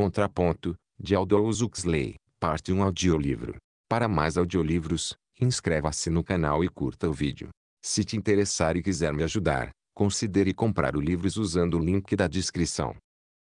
Contraponto, de Aldous Huxley, parte 1 audiolivro. Para mais audiolivros, inscreva-se no canal e curta o vídeo. Se te interessar e quiser me ajudar, considere comprar o livro usando o link da descrição.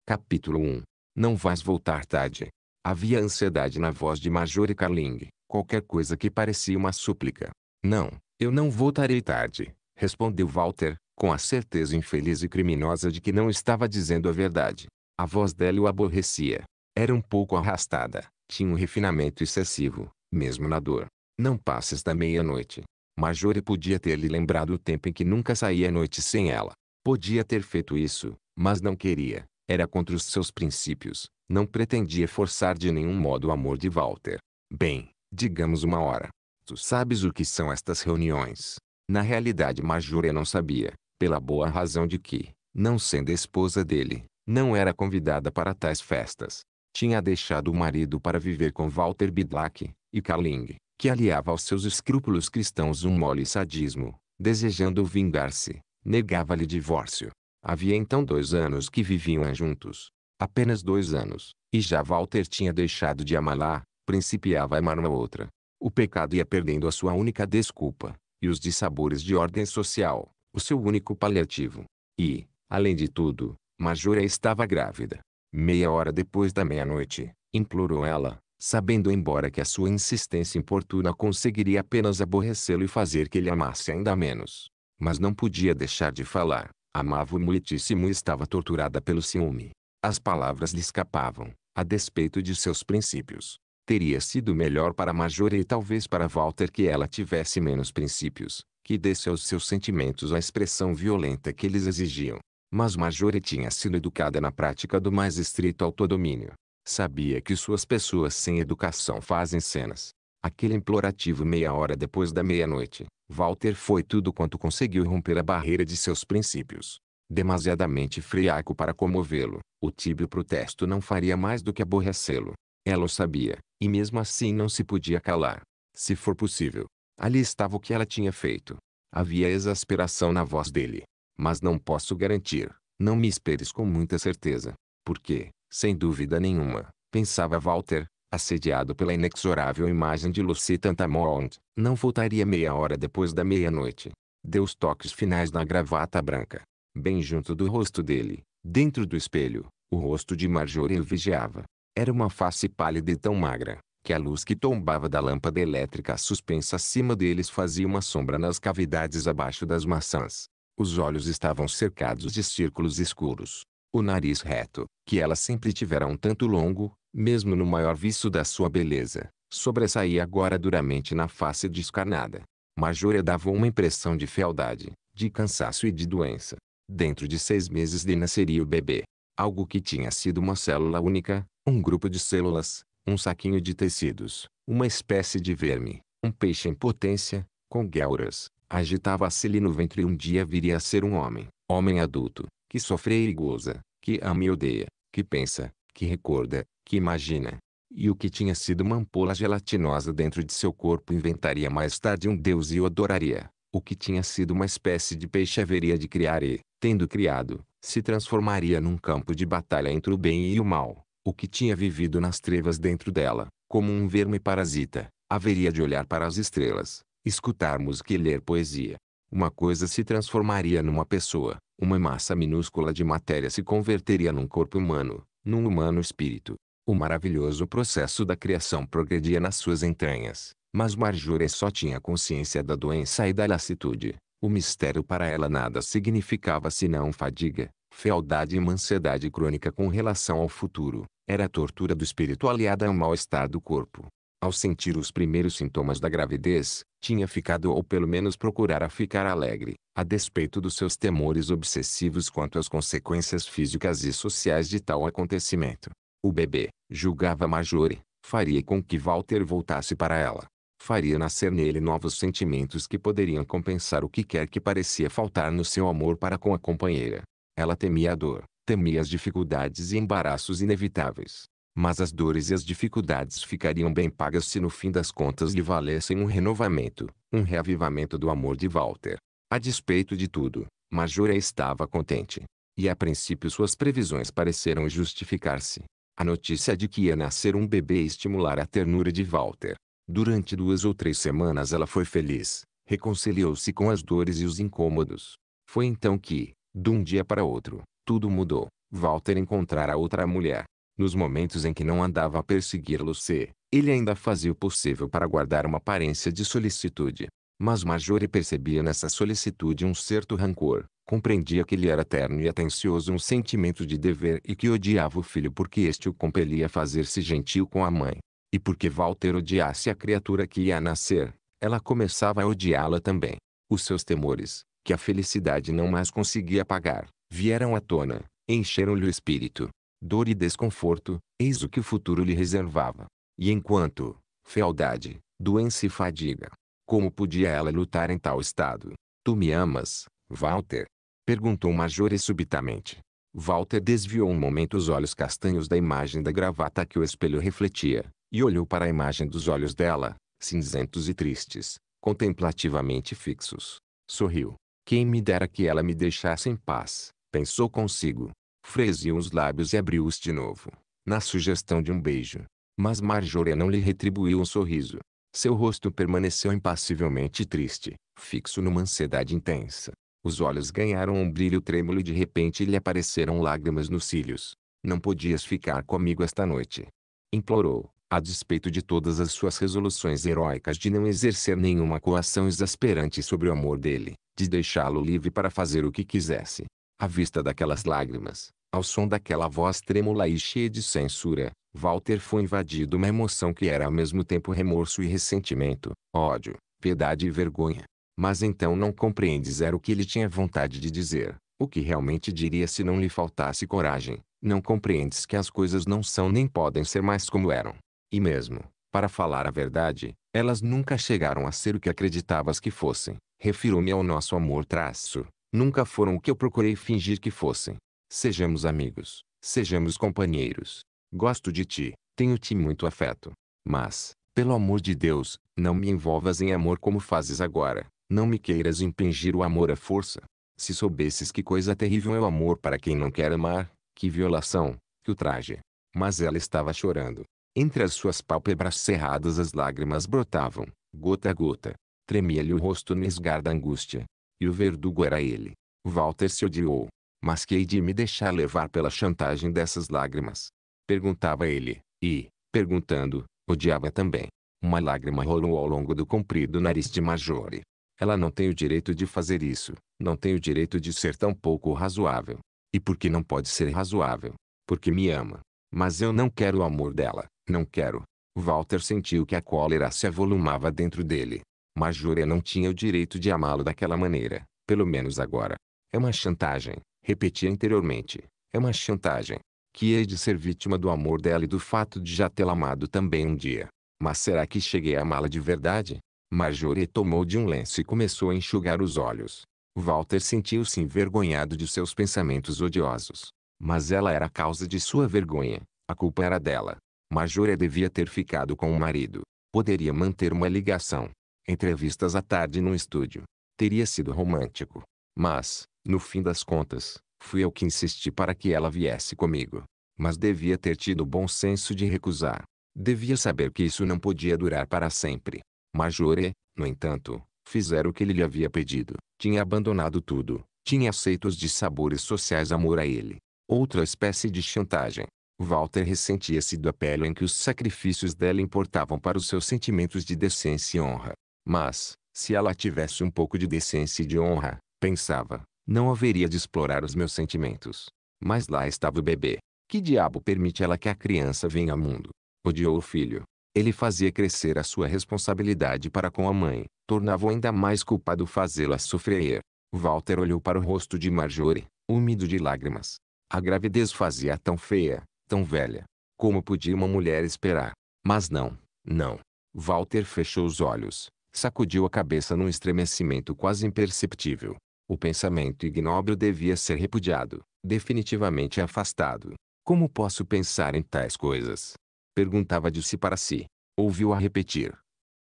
Capítulo 1. Não vais voltar tarde. Havia ansiedade na voz de Marjorie Carling, qualquer coisa que parecia uma súplica. Não, eu não voltarei tarde, respondeu Walter, com a certeza infeliz e criminosa de que não estava dizendo a verdade. A voz dela o aborrecia. Era um pouco arrastada, tinha um refinamento excessivo, mesmo na dor. Não passes da meia-noite. Majore podia ter lhe lembrado o tempo em que nunca saía à noite sem ela. Podia ter feito isso, mas não queria. Era contra os seus princípios. Não pretendia forçar de nenhum modo o amor de Walter. Bem, digamos uma hora. Tu sabes o que são estas reuniões. Na realidade Majore não sabia, pela boa razão de que, não sendo esposa dele, não era convidada para tais festas. Tinha deixado o marido para viver com Walter Bidlack e Carling, que aliava aos seus escrúpulos cristãos um mole sadismo, desejando vingar-se, negava-lhe divórcio. Havia então dois anos que viviam juntos. Apenas dois anos, e já Walter tinha deixado de amá-la, principiava a amar uma outra. O pecado ia perdendo a sua única desculpa, e os dissabores de ordem social, o seu único paliativo. E, além de tudo, Majora estava grávida. Meia hora depois da meia-noite, implorou ela, sabendo embora que a sua insistência importuna conseguiria apenas aborrecê-lo e fazer que ele amasse ainda menos. Mas não podia deixar de falar. Amava-o muitíssimo e estava torturada pelo ciúme. As palavras lhe escapavam, a despeito de seus princípios. Teria sido melhor para Majora e talvez para Walter que ela tivesse menos princípios, que desse aos seus sentimentos a expressão violenta que eles exigiam. Mas Marjorie tinha sido educada na prática do mais estrito autodomínio. Sabia que suas pessoas sem educação fazem cenas. Aquele implorativo meia hora depois da meia-noite, Walter foi tudo quanto conseguiu romper a barreira de seus princípios. Demasiadamente friaco para comovê-lo, o tíbio protesto não faria mais do que aborrecê-lo. Ela o sabia, e mesmo assim não se podia calar. Se for possível. Ali estava o que ela tinha feito. Havia exasperação na voz dele, mas não posso garantir. Não me esperes com muita certeza. Porque, sem dúvida nenhuma, pensava Walter, assediado pela inexorável imagem de Lucy Tantamount, não voltaria meia hora depois da meia-noite. Deu os toques finais na gravata branca. Bem junto do rosto dele, dentro do espelho, o rosto de Marjorie vigiava. Era uma face pálida e tão magra, que a luz que tombava da lâmpada elétrica suspensa acima deles fazia uma sombra nas cavidades abaixo das maçãs. Os olhos estavam cercados de círculos escuros. O nariz reto, que ela sempre tivera um tanto longo, mesmo no maior viço da sua beleza, sobressaía agora duramente na face descarnada. Majora dava uma impressão de fealdade, de cansaço e de doença. Dentro de seis meses lhe nasceria o bebê. Algo que tinha sido uma célula única, um grupo de células, um saquinho de tecidos, uma espécie de verme, um peixe em potência, com guelras, agitava-se lhe no ventre e um dia viria a ser um homem, homem adulto, que sofre e goza, que ama e odeia, que pensa, que recorda, que imagina. E o que tinha sido uma ampola gelatinosa dentro de seu corpo inventaria mais tarde um deus e o adoraria. O que tinha sido uma espécie de peixe haveria de criar e, tendo criado, se transformaria num campo de batalha entre o bem e o mal. O que tinha vivido nas trevas dentro dela, como um verme parasita, haveria de olhar para as estrelas, escutar música e ler poesia. Uma coisa se transformaria numa pessoa, uma massa minúscula de matéria se converteria num corpo humano, num humano espírito. O maravilhoso processo da criação progredia nas suas entranhas, mas Marjorie só tinha consciência da doença e da lassitude. O mistério para ela nada significava senão fadiga, fealdade e mansiedade crônica com relação ao futuro. Era a tortura do espírito aliada ao mal-estar do corpo. Ao sentir os primeiros sintomas da gravidez, tinha ficado ou pelo menos procurara ficar alegre, a despeito dos seus temores obsessivos quanto às consequências físicas e sociais de tal acontecimento. O bebê, julgava Marjorie, faria com que Walter voltasse para ela. Faria nascer nele novos sentimentos que poderiam compensar o que quer que parecia faltar no seu amor para com a companheira. Ela temia a dor, temia as dificuldades e embaraços inevitáveis mas as dores e as dificuldades ficariam bem pagas se no fim das contas lhe valessem um renovamento, um reavivamento do amor de Walter. A despeito de tudo, Majora estava contente. E a princípio suas previsões pareceram justificar-se. A notícia de que ia nascer um bebê estimular a ternura de Walter. Durante duas ou três semanas ela foi feliz, reconciliou-se com as dores e os incômodos. Foi então que, de um dia para outro, tudo mudou. Walter encontrara outra mulher, nos momentos em que não andava a perseguir-los, ele ainda fazia o possível para guardar uma aparência de solicitude. Mas Marjorie percebia nessa solicitude um certo rancor. Compreendia que ele era terno e atencioso um sentimento de dever e que odiava o filho porque este o compelia a fazer-se gentil com a mãe. E porque Walter odiasse a criatura que ia nascer, ela começava a odiá-la também. Os seus temores, que a felicidade não mais conseguia pagar vieram à tona, encheram-lhe o espírito dor e desconforto, eis o que o futuro lhe reservava. E enquanto, fealdade, doença e fadiga. Como podia ela lutar em tal estado? Tu me amas, Walter? Perguntou Majore subitamente. Walter desviou um momento os olhos castanhos da imagem da gravata que o espelho refletia, e olhou para a imagem dos olhos dela, cinzentos e tristes, contemplativamente fixos. Sorriu. Quem me dera que ela me deixasse em paz, pensou consigo. Franziu os lábios e abriu-os de novo, na sugestão de um beijo. Mas Marjorie não lhe retribuiu um sorriso. Seu rosto permaneceu impassivelmente triste, fixo numa ansiedade intensa. Os olhos ganharam um brilho trêmulo e de repente lhe apareceram lágrimas nos cílios. Não podias ficar comigo esta noite. Implorou, a despeito de todas as suas resoluções heróicas de não exercer nenhuma coação exasperante sobre o amor dele, de deixá-lo livre para fazer o que quisesse. À vista daquelas lágrimas, ao som daquela voz trêmula e cheia de censura, Walter foi invadido uma emoção que era ao mesmo tempo remorso e ressentimento, ódio, piedade e vergonha. Mas então não compreendes era o que ele tinha vontade de dizer, o que realmente diria se não lhe faltasse coragem. Não compreendes que as coisas não são nem podem ser mais como eram. E mesmo, para falar a verdade, elas nunca chegaram a ser o que acreditavas que fossem. Refiro-me ao nosso amor traço, nunca foram o que eu procurei fingir que fossem. Sejamos amigos, sejamos companheiros. Gosto de ti, tenho-te muito afeto. Mas, pelo amor de Deus, não me envolvas em amor como fazes agora. Não me queiras impingir o amor à força. Se soubesses que coisa terrível é o amor para quem não quer amar, que violação, que ultraje. Mas ela estava chorando. Entre as suas pálpebras cerradas as lágrimas brotavam, gota a gota. Tremia-lhe o rosto no esgar da angústia. E o verdugo era ele. Walter se odiou. Mas que hei de me deixar levar pela chantagem dessas lágrimas? Perguntava ele, e, perguntando, odiava também. Uma lágrima rolou ao longo do comprido nariz de Majore. Ela não tem o direito de fazer isso, não tem o direito de ser tão pouco razoável. E por que não pode ser razoável? Porque me ama. Mas eu não quero o amor dela, não quero. Walter sentiu que a cólera se avolumava dentro dele. Mas Júlia não tinha o direito de amá-lo daquela maneira, pelo menos agora. É uma chantagem, repetia interiormente. É uma chantagem. Que hei de ser vítima do amor dela e do fato de já tê-la amado também um dia. Mas será que cheguei a amá-la de verdade? Marjorie tomou de um lenço e começou a enxugar os olhos. Walter sentiu-se envergonhado de seus pensamentos odiosos. Mas ela era a causa de sua vergonha. A culpa era dela. Marjorie devia ter ficado com o marido. Poderia manter uma ligação entrevistas à tarde num estúdio. Teria sido romântico. Mas, no fim das contas, fui eu que insisti para que ela viesse comigo. Mas devia ter tido bom senso de recusar. Devia saber que isso não podia durar para sempre. Majore, no entanto, fizera o que ele lhe havia pedido. Tinha abandonado tudo. Tinha aceito os dissabores sociais amor a ele. Outra espécie de chantagem. Walter ressentia-se da pele em que os sacrifícios dela importavam para os seus sentimentos de decência e honra. Mas, se ela tivesse um pouco de decência e de honra, pensava, não haveria de explorar os meus sentimentos. Mas lá estava o bebê. Que diabo permite ela que a criança venha ao mundo? Odiou o filho. Ele fazia crescer a sua responsabilidade para com a mãe, tornava-o ainda mais culpado fazê-la sofrer. Walter olhou para o rosto de Marjorie, úmido de lágrimas. A gravidez fazia tão feia, tão velha. Como podia uma mulher esperar? Mas não, não. Walter fechou os olhos, sacudiu a cabeça num estremecimento quase imperceptível. O pensamento ignóbil devia ser repudiado, definitivamente afastado. Como posso pensar em tais coisas? Perguntava de si para si. Ouviu-a repetir.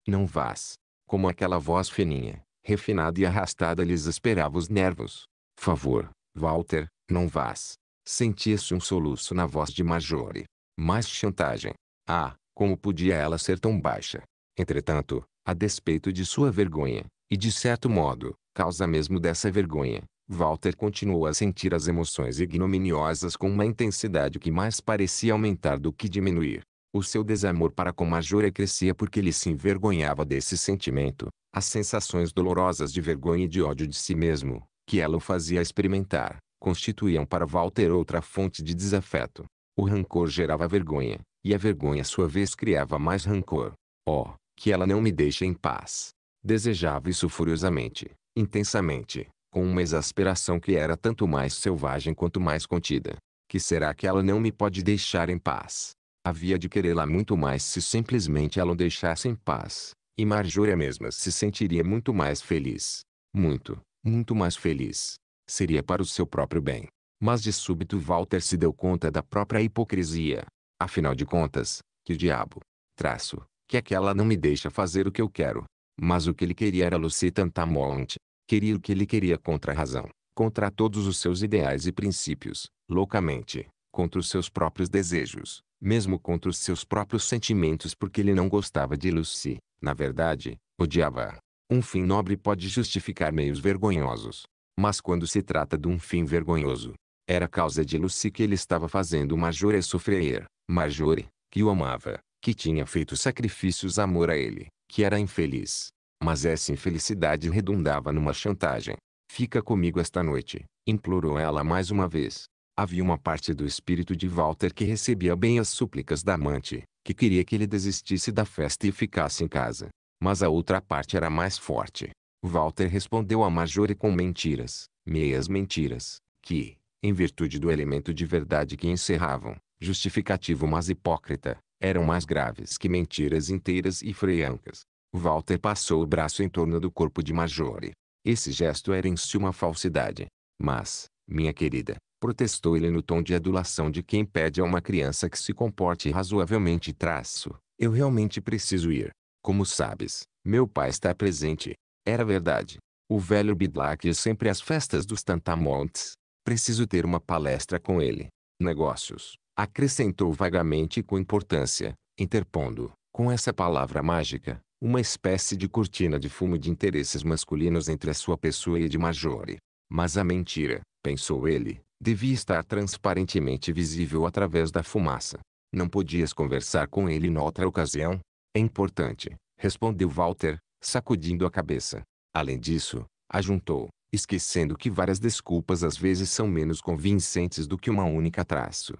Não vás. Como aquela voz fininha, refinada e arrastada lhes esperava os nervos. Favor, Walter, não vás. Sentia-se um soluço na voz de Marjorie. Mais chantagem. Ah, como podia ela ser tão baixa? Entretanto, a despeito de sua vergonha, e de certo modo, causa mesmo dessa vergonha. Walter continuou a sentir as emoções ignominiosas com uma intensidade que mais parecia aumentar do que diminuir. O seu desamor para com Majora crescia porque ele se envergonhava desse sentimento, as sensações dolorosas de vergonha e de ódio de si mesmo, que ela o fazia experimentar, constituíam para Walter outra fonte de desafeto. O rancor gerava vergonha, e a vergonha à sua vez criava mais rancor. Oh, que ela não me deixa em paz. Desejava isso furiosamente, intensamente, com uma exasperação que era tanto mais selvagem quanto mais contida. Que será que ela não me pode deixar em paz? Havia de querê-la muito mais se simplesmente ela o deixasse em paz, e Marjorie mesma se sentiria muito mais feliz. Muito, muito mais feliz. Seria para o seu próprio bem. Mas de súbito Walter se deu conta da própria hipocrisia. Afinal de contas, que diabo, traço, que é que ela não me deixa fazer o que eu quero. Mas o que ele queria era Lucitan Tamonte. Queria o que ele queria contra a razão, contra todos os seus ideais e princípios, loucamente, contra os seus próprios desejos, mesmo contra os seus próprios sentimentos porque ele não gostava de Lucy. Na verdade, odiava. Um fim nobre pode justificar meios vergonhosos. Mas quando se trata de um fim vergonhoso, era causa de Lucy que ele estava fazendo Majore é sofrer. Majore, que o amava, que tinha feito sacrifícios amor a ele, que era infeliz. Mas essa infelicidade redundava numa chantagem. Fica comigo esta noite, implorou ela mais uma vez. Havia uma parte do espírito de Walter que recebia bem as súplicas da amante, que queria que ele desistisse da festa e ficasse em casa. Mas a outra parte era mais forte. Walter respondeu a Marjorie com mentiras, meias mentiras, que, em virtude do elemento de verdade que encerravam, justificativo mas hipócrita, eram mais graves que mentiras inteiras e freiancas. Walter passou o braço em torno do corpo de Majore. Esse gesto era em si uma falsidade. Mas, minha querida, protestou ele no tom de adulação de quem pede a uma criança que se comporte razoavelmente traço. Eu realmente preciso ir. Como sabes, meu pai está presente. Era verdade. O velho Bidlack ia sempre às festas dos Tantamontes. Preciso ter uma palestra com ele. Negócios acrescentou vagamente e com importância, interpondo, com essa palavra mágica, uma espécie de cortina de fumo de interesses masculinos entre a sua pessoa e a de Marjorie. Mas a mentira, pensou ele, devia estar transparentemente visível através da fumaça. Não podias conversar com ele noutra ocasião? É importante, respondeu Walter, sacudindo a cabeça. Além disso, ajuntou, esquecendo que várias desculpas às vezes são menos convincentes do que uma única traço.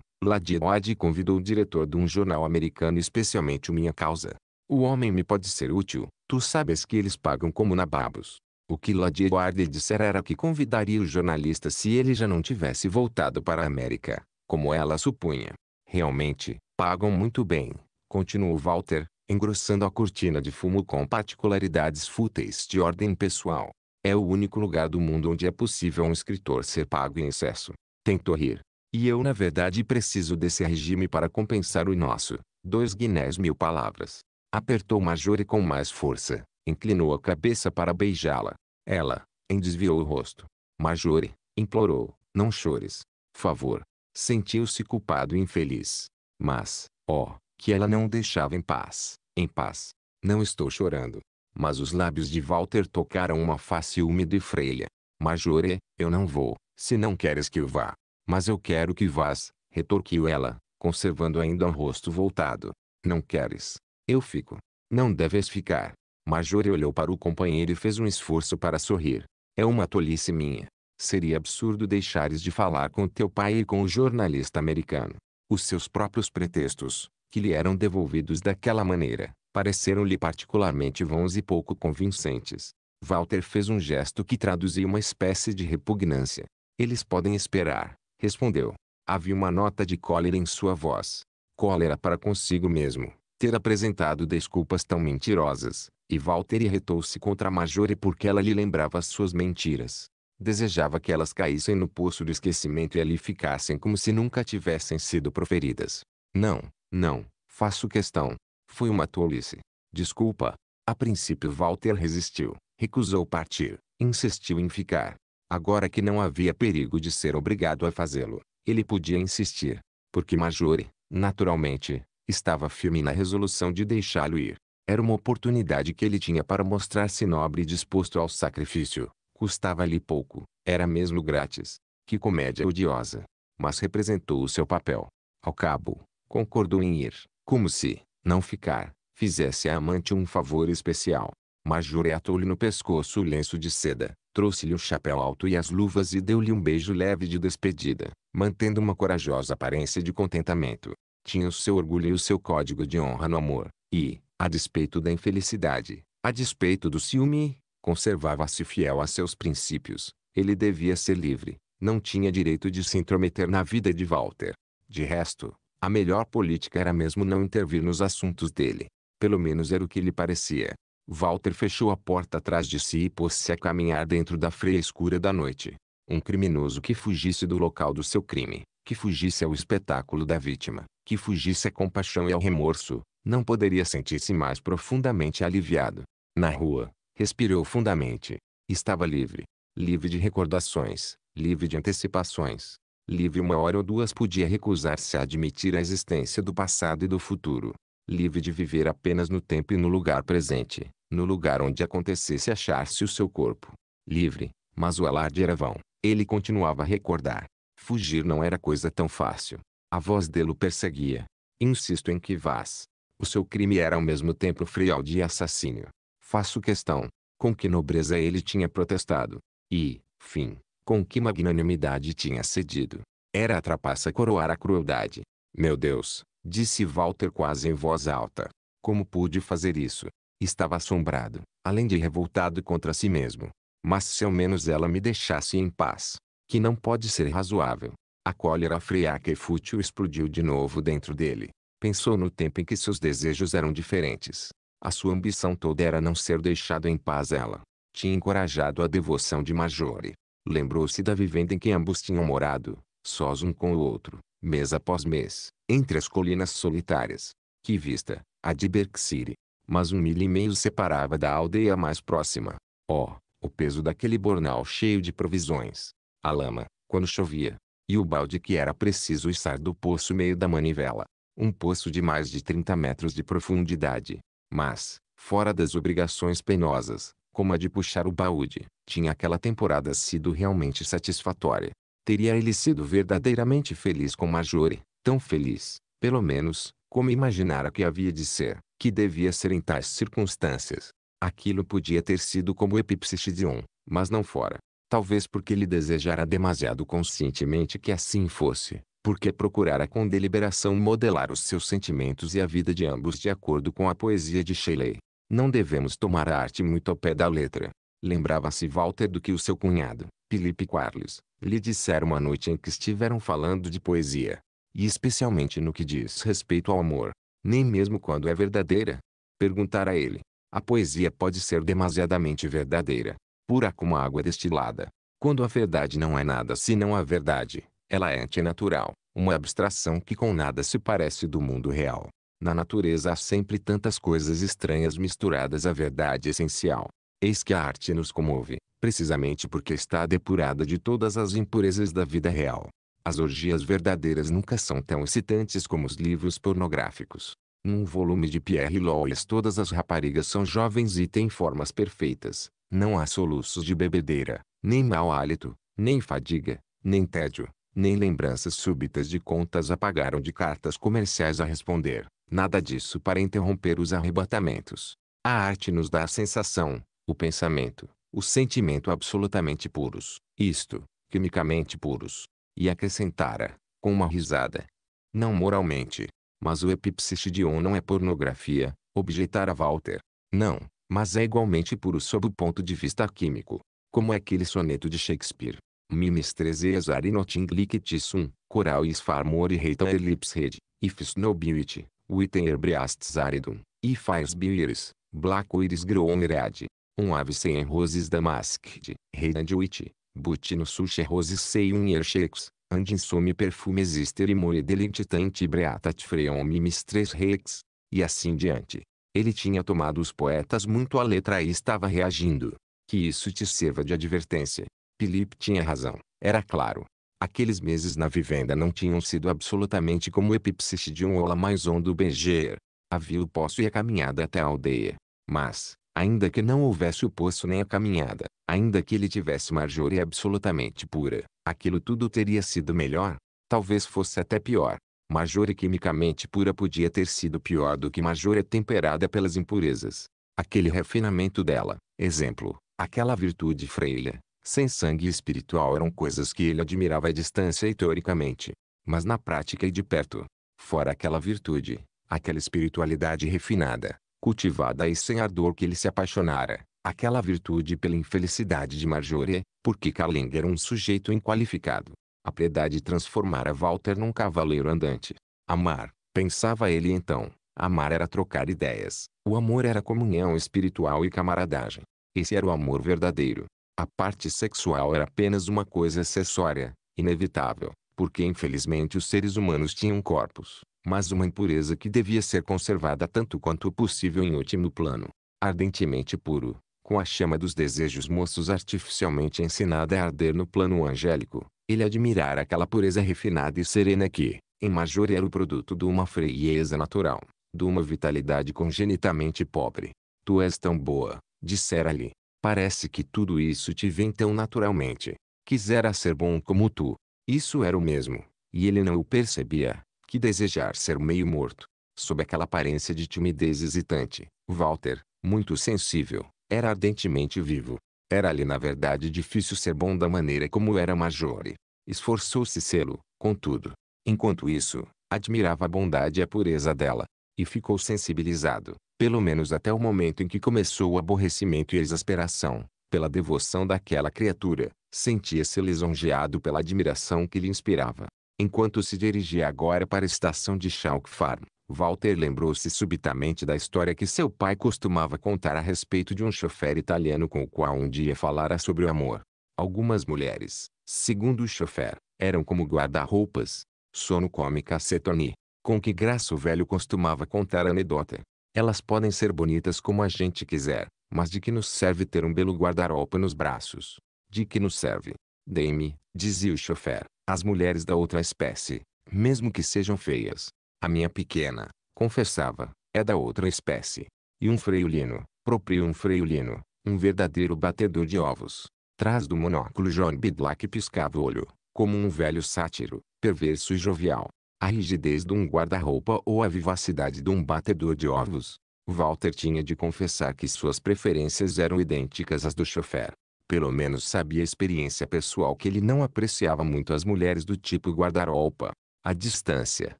Ward convidou o diretor de um jornal americano especialmente minha causa. O homem me pode ser útil, tu sabes que eles pagam como nababos. O que Ladiode dissera era que convidaria o jornalista se ele já não tivesse voltado para a América, como ela supunha. Realmente, pagam muito bem, continuou Walter, engrossando a cortina de fumo com particularidades fúteis de ordem pessoal. É o único lugar do mundo onde é possível um escritor ser pago em excesso. Tentou rir, e eu na verdade preciso desse regime para compensar o nosso. Dois guinés mil palavras. Apertou Majore com mais força. Inclinou a cabeça para beijá-la. Ela, em desviou o rosto. Majore, implorou, não chores. Favor. Sentiu-se culpado e infeliz. Mas, ó, oh, que ela não o deixava em paz. Em paz. Não estou chorando. Mas os lábios de Walter tocaram uma face úmida e freia. Majore, eu não vou, se não queres que eu vá. Mas eu quero que vás, retorquiu ela, conservando ainda o um rosto voltado. Não queres. Eu fico. Não deves ficar. Major olhou para o companheiro e fez um esforço para sorrir. É uma tolice minha. Seria absurdo deixares de falar com teu pai e com o jornalista americano. Os seus próprios pretextos, que lhe eram devolvidos daquela maneira, pareceram-lhe particularmente vãos e pouco convincentes. Walter fez um gesto que traduzia uma espécie de repugnância. Eles podem esperar, respondeu. Havia uma nota de cólera em sua voz. Cólera para consigo mesmo, ter apresentado desculpas tão mentirosas, e Walter irritou-se contra a Majore porque ela lhe lembrava suas mentiras. Desejava que elas caíssem no poço do esquecimento e ali ficassem como se nunca tivessem sido proferidas. Não, não, faço questão. Foi uma tolice. Desculpa. A princípio Walter resistiu, recusou partir, insistiu em ficar. Agora que não havia perigo de ser obrigado a fazê-lo, ele podia insistir, porque Marjorie, naturalmente, estava firme na resolução de deixá-lo ir. Era uma oportunidade que ele tinha para mostrar-se nobre e disposto ao sacrifício. Custava-lhe pouco, era mesmo grátis. Que comédia odiosa! Mas representou o seu papel. Ao cabo, concordou em ir, como se, não ficar, fizesse a amante um favor especial. Marjorie atou-lhe no pescoço o lenço de seda, trouxe-lhe o chapéu alto e as luvas e deu-lhe um beijo leve de despedida, mantendo uma corajosa aparência de contentamento. Tinha o seu orgulho e o seu código de honra no amor, e, a despeito da infelicidade, a despeito do ciúme, conservava-se fiel a seus princípios. Ele devia ser livre, não tinha direito de se intrometer na vida de Walter. De resto, a melhor política era mesmo não intervir nos assuntos dele. Pelo menos era o que lhe parecia. Walter fechou a porta atrás de si e pôs-se a caminhar dentro da freia escura da noite. Um criminoso que fugisse do local do seu crime, que fugisse ao espetáculo da vítima, que fugisse à compaixão e ao remorso, não poderia sentir-se mais profundamente aliviado. Na rua, respirou fundamente. Estava livre. Livre de recordações, livre de antecipações. Livre uma hora ou duas podia recusar-se a admitir a existência do passado e do futuro livre de viver apenas no tempo e no lugar presente, no lugar onde acontecesse achar-se o seu corpo. Livre, mas o alarde era vão, ele continuava a recordar. Fugir não era coisa tão fácil. A voz dele o perseguia. Insisto em que vás. O seu crime era ao mesmo tempo frialdade e assassínio. Faço questão, com que nobreza ele tinha protestado. E, fim, com que magnanimidade tinha cedido. Era a trapaça coroar a crueldade. Meu Deus, disse Walter quase em voz alta. Como pude fazer isso? Estava assombrado, além de revoltado contra si mesmo. Mas se ao menos ela me deixasse em paz, que não pode ser razoável. A cólera friaca e fútil explodiu de novo dentro dele. Pensou no tempo em que seus desejos eram diferentes. A sua ambição toda era não ser deixado em paz ela. Tinha encorajado a devoção de Majore. Lembrou-se da vivenda em que ambos tinham morado, sós um com o outro, mês após mês, entre as colinas solitárias. Que vista, a de Berksire! Mas um milho e meio separava da aldeia mais próxima. Oh, o peso daquele bornal cheio de provisões. A lama, quando chovia. E o balde que era preciso içar do poço meio da manivela. Um poço de mais de 30 metros de profundidade. Mas, fora das obrigações penosas, como a de puxar o baúde, tinha aquela temporada sido realmente satisfatória teria ele sido verdadeiramente feliz com Marjorie, tão feliz, pelo menos, como imaginara que havia de ser, que devia ser em tais circunstâncias. Aquilo podia ter sido como epipsiste de um, mas não fora. Talvez porque ele desejara demasiado conscientemente que assim fosse, porque procurara com deliberação modelar os seus sentimentos e a vida de ambos de acordo com a poesia de Shelley. Não devemos tomar a arte muito ao pé da letra. Lembrava-se Walter do que o seu cunhado, Felipe Quarles, lhe disseram uma noite em que estiveram falando de poesia. E especialmente no que diz respeito ao amor. Nem mesmo quando é verdadeira. Perguntar a ele. A poesia pode ser demasiadamente verdadeira. Pura como a água destilada. Quando a verdade não é nada senão a verdade, ela é antinatural, uma abstração que com nada se parece do mundo real. Na natureza há sempre tantas coisas estranhas misturadas à verdade essencial. Eis que a arte nos comove, precisamente porque está depurada de todas as impurezas da vida real. As orgias verdadeiras nunca são tão excitantes como os livros pornográficos. Num volume de Pierre Lois todas as raparigas são jovens e têm formas perfeitas. Não há soluços de bebedeira, nem mau hálito, nem fadiga, nem tédio, nem lembranças súbitas de contas a pagar ou de cartas comerciais a responder. Nada disso para interromper os arrebatamentos. A arte nos dá a sensação, o pensamento, o sentimento absolutamente puros, isto, quimicamente puros. E acrescentara, com uma risada. Não moralmente, mas o epipsis de On não é pornografia, objetara Walter. Não, mas é igualmente puro sob o ponto de vista químico. Como aquele soneto de Shakespeare. Mimes trezeas arinoting lictisum, coral is farmori reita ellipsred, ifis nobility, witen erbriastes aridum, black iris blacoiris gronerad, um ave sem roses damasked, rei de butino suche roses sei um and andinsume perfumes esterimore delintitante breatat freon mistres rex, e assim diante. Ele tinha tomado os poetas muito à letra e estava reagindo. Que isso te sirva de advertência. Felipe tinha razão, era claro. Aqueles meses na vivenda não tinham sido absolutamente como epipsis de um ola mais ondo beger. Havia o poço e a caminhada até a aldeia. Mas, Ainda que não houvesse o poço nem a caminhada, ainda que ele tivesse Marjorie absolutamente pura, aquilo tudo teria sido melhor. Talvez fosse até pior. Marjorie quimicamente pura podia ter sido pior do que Marjorie temperada pelas impurezas. Aquele refinamento dela, exemplo, aquela virtude freira, sem sangue espiritual eram coisas que ele admirava à distância e teoricamente, mas na prática e de perto. Fora aquela virtude, aquela espiritualidade refinada, cultivada e sem ardor que ele se apaixonara, aquela virtude pela infelicidade de Marjorie, porque Carling era um sujeito inqualificado. A piedade transformara Walter num cavaleiro andante. Amar, pensava ele então, amar era trocar ideias, o amor era comunhão espiritual e camaradagem. Esse era o amor verdadeiro. A parte sexual era apenas uma coisa acessória, inevitável, porque infelizmente os seres humanos tinham corpos, mas uma impureza que devia ser conservada tanto quanto possível em último plano. Ardentemente puro, com a chama dos desejos moços artificialmente ensinada a arder no plano angélico, ele admirara aquela pureza refinada e serena que, em major era o produto de uma frieza natural, de uma vitalidade congenitamente pobre. Tu és tão boa, dissera-lhe. Parece que tudo isso te vem tão naturalmente. Quisera ser bom como tu. Isso era o mesmo, e ele não o percebia, que desejar ser meio morto. Sob aquela aparência de timidez hesitante, Walter, muito sensível, era ardentemente vivo. Era-lhe na verdade difícil ser bom da maneira como era Majore. Esforçou-se sê-lo, contudo. Enquanto isso, admirava a bondade e a pureza dela. E ficou sensibilizado, pelo menos até o momento em que começou o aborrecimento e a exasperação, pela devoção daquela criatura. Sentia-se lisonjeado pela admiração que lhe inspirava. Enquanto se dirigia agora para a estação de Chalk Farm, Walter lembrou-se subitamente da história que seu pai costumava contar a respeito de um chofer italiano com o qual um dia falara sobre o amor. Algumas mulheres, segundo o chofer, eram como guarda-roupas. Sono cômica Setoni, com que graça o velho costumava contar a anedota. Elas podem ser bonitas como a gente quiser, mas de que nos serve ter um belo guarda-roupa nos braços? De que nos serve? Dei-me, dizia o chofer, as mulheres da outra espécie, mesmo que sejam feias. A minha pequena, confessava, é da outra espécie. E um freiolino, próprio um freiolino, um verdadeiro batedor de ovos. Trás do monóculo John B. piscava o olho, como um velho sátiro, perverso e jovial. A rigidez de um guarda-roupa ou a vivacidade de um batedor de ovos. Walter tinha de confessar que suas preferências eram idênticas às do chofer. Pelo menos sabia a experiência pessoal que ele não apreciava muito as mulheres do tipo guarda-roupa. A distância,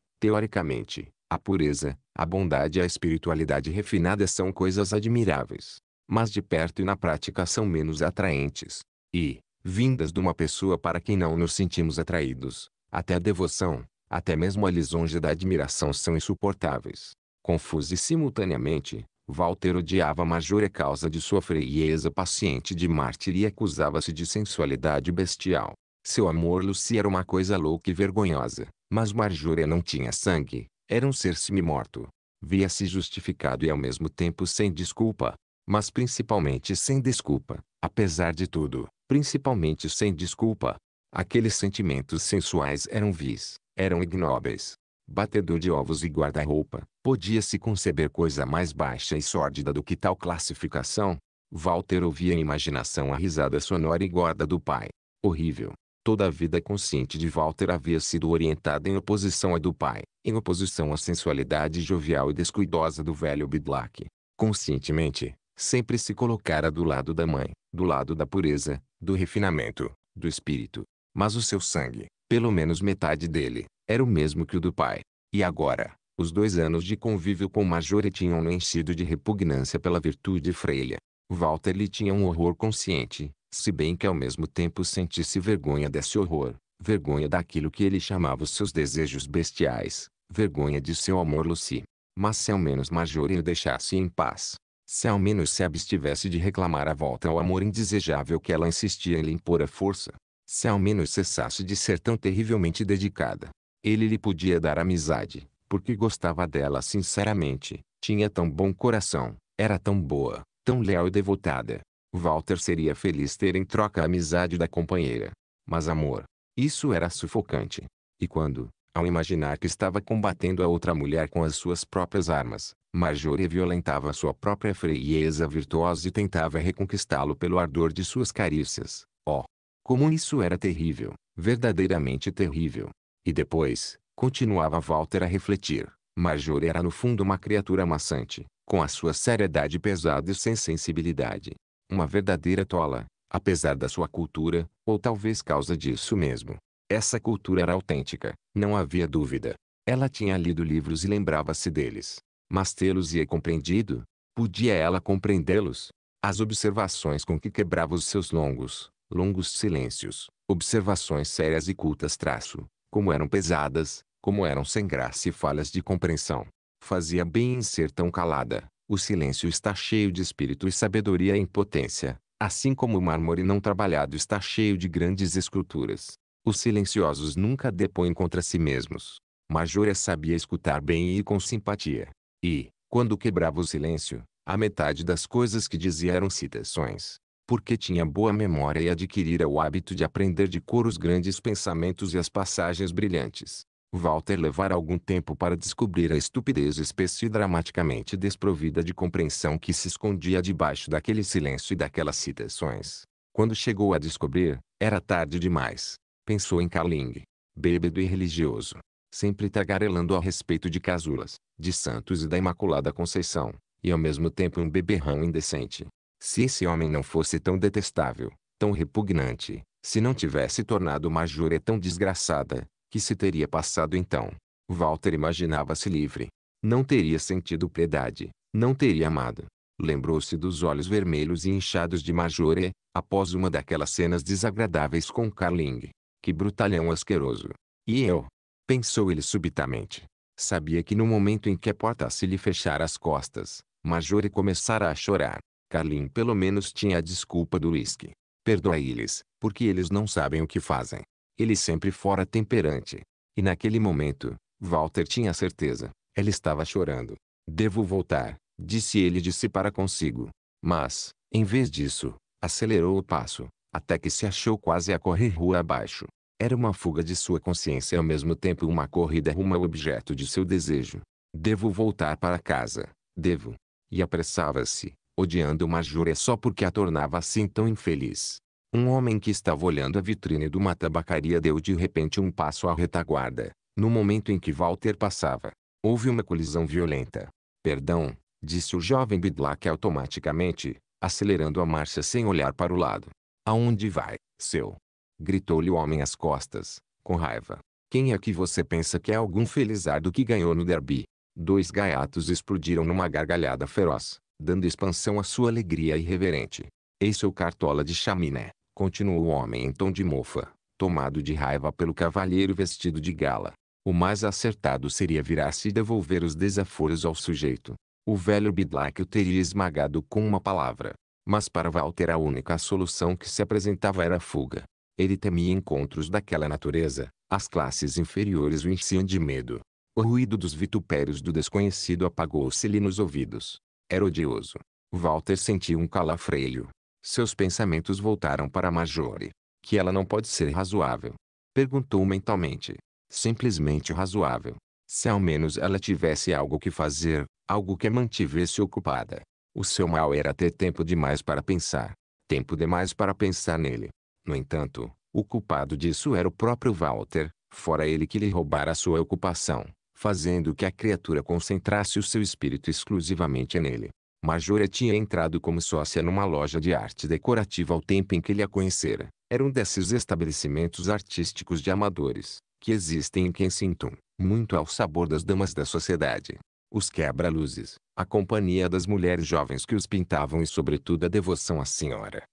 teoricamente, a pureza, a bondade e a espiritualidade refinada são coisas admiráveis. Mas de perto e na prática são menos atraentes. E, vindas de uma pessoa para quem não nos sentimos atraídos, até a devoção, até mesmo a lisonja da admiração são insuportáveis. Confusa e simultaneamente, Walter odiava Marjorie a causa de sua frieza paciente de mártir e acusava-se de sensualidade bestial. Seu amor Lucy era uma coisa louca e vergonhosa, mas Marjorie não tinha sangue, era um ser semi-morto. Via-se justificado e ao mesmo tempo sem desculpa, mas principalmente sem desculpa, apesar de tudo, principalmente sem desculpa. Aqueles sentimentos sensuais eram vis, eram ignóbeis, batedor de ovos e guarda-roupa, podia-se conceber coisa mais baixa e sórdida do que tal classificação? Walter ouvia em imaginação a risada sonora e gorda do pai. Horrível. Toda a vida consciente de Walter havia sido orientada em oposição à do pai, em oposição à sensualidade jovial e descuidosa do velho Bidlack. Conscientemente, sempre se colocara do lado da mãe, do lado da pureza, do refinamento, do espírito. Mas o seu sangue, pelo menos metade dele, era o mesmo que o do pai. E agora, os dois anos de convívio com Majore tinham o enchido de repugnância pela virtude freia. Walter lhe tinha um horror consciente, se bem que ao mesmo tempo sentisse vergonha desse horror, vergonha daquilo que ele chamava os seus desejos bestiais, vergonha de seu amor Lucy. Mas se ao menos Majore o deixasse em paz, se ao menos se abstivesse de reclamar a volta ao amor indesejável que ela insistia em lhe impor à força, se ao menos cessasse de ser tão terrivelmente dedicada. Ele lhe podia dar amizade, porque gostava dela sinceramente, tinha tão bom coração, era tão boa, tão leal e devotada. Walter seria feliz ter em troca a amizade da companheira. Mas amor, isso era sufocante. E quando, ao imaginar que estava combatendo a outra mulher com as suas próprias armas, Marjorie violentava sua própria frieza virtuosa e tentava reconquistá-lo pelo ardor de suas carícias, oh, como isso era terrível, verdadeiramente terrível. E depois, continuava Walter a refletir, Marjorie era no fundo uma criatura maçante, com a sua seriedade pesada e sem sensibilidade. Uma verdadeira tola, apesar da sua cultura, ou talvez causa disso mesmo. Essa cultura era autêntica, não havia dúvida. Ela tinha lido livros e lembrava-se deles. Mas tê-los ia compreendido? Podia ela compreendê-los? As observações com que quebrava os seus longos, longos silêncios, observações sérias e cultas traço, como eram pesadas, como eram sem graça e falhas de compreensão. Fazia bem em ser tão calada. O silêncio está cheio de espírito e sabedoria em potência, assim como o mármore não trabalhado está cheio de grandes esculturas. Os silenciosos nunca depõem contra si mesmos. Majora é sabia escutar bem e com simpatia. E, quando quebrava o silêncio, a metade das coisas que dizia eram citações, porque tinha boa memória e adquirira o hábito de aprender de cor os grandes pensamentos e as passagens brilhantes. Walter levara algum tempo para descobrir a estupidez espessa e dramaticamente desprovida de compreensão que se escondia debaixo daquele silêncio e daquelas citações. Quando chegou a descobrir, era tarde demais. Pensou em Carling, bêbado e religioso, sempre tagarelando a respeito de casulas, de santos e da Imaculada Conceição, e ao mesmo tempo um beberrão indecente, se esse homem não fosse tão detestável, tão repugnante, se não tivesse tornado uma júria tão desgraçada, que se teria passado então? Walter imaginava-se livre. Não teria sentido piedade, não teria amado. Lembrou-se dos olhos vermelhos e inchados de Majore, após uma daquelas cenas desagradáveis com Carling. Que brutalhão asqueroso. E eu? Pensou ele subitamente. Sabia que no momento em que a porta se lhe fechar às costas, Majore começara a chorar. Carlin pelo menos tinha a desculpa do uísque. Perdoai-lhes, porque eles não sabem o que fazem. Ele sempre fora temperante. E naquele momento, Walter tinha certeza. Ela estava chorando. Devo voltar, disse ele de si para consigo. Mas, em vez disso, acelerou o passo, até que se achou quase a correr rua abaixo. Era uma fuga de sua consciência e ao mesmo tempo uma corrida rumo ao objeto de seu desejo. Devo voltar para casa. Devo. E apressava-se, odiando uma jura só porque a tornava assim tão infeliz. Um homem que estava olhando a vitrine de uma tabacaria deu de repente um passo à retaguarda, no momento em que Walter passava. Houve uma colisão violenta. Perdão, disse o jovem Bidlack automaticamente, acelerando a marcha sem olhar para o lado. Aonde vai, seu? Gritou-lhe o homem às costas, com raiva. Quem é que você pensa que é algum felizardo que ganhou no derby? Dois gaiatos explodiram numa gargalhada feroz dando expansão à sua alegria irreverente. eis seu cartola de chaminé, continuou o homem em tom de mofa, tomado de raiva pelo cavalheiro vestido de gala. O mais acertado seria virar-se e devolver os desaforos ao sujeito. O velho Bidlack o teria esmagado com uma palavra. Mas para Walter a única solução que se apresentava era a fuga. Ele temia encontros daquela natureza, as classes inferiores o enchiam de medo. O ruído dos vitupérios do desconhecido apagou-se-lhe nos ouvidos. Era odioso. Walter sentiu um calafreio. Seus pensamentos voltaram para Majore. Que ela não pode ser razoável. Perguntou mentalmente. Simplesmente razoável. Se ao menos ela tivesse algo que fazer, algo que a mantivesse ocupada. O seu mal era ter tempo demais para pensar. Tempo demais para pensar nele. No entanto, o culpado disso era o próprio Walter, fora ele que lhe roubara sua ocupação fazendo que a criatura concentrasse o seu espírito exclusivamente nele. Majora tinha entrado como sócia numa loja de arte decorativa ao tempo em que ele a conhecera. Era um desses estabelecimentos artísticos de amadores, que existem em Kensington, muito ao sabor das damas da sociedade. Os quebra-luzes, a companhia das mulheres jovens que os pintavam e sobretudo a devoção à senhora.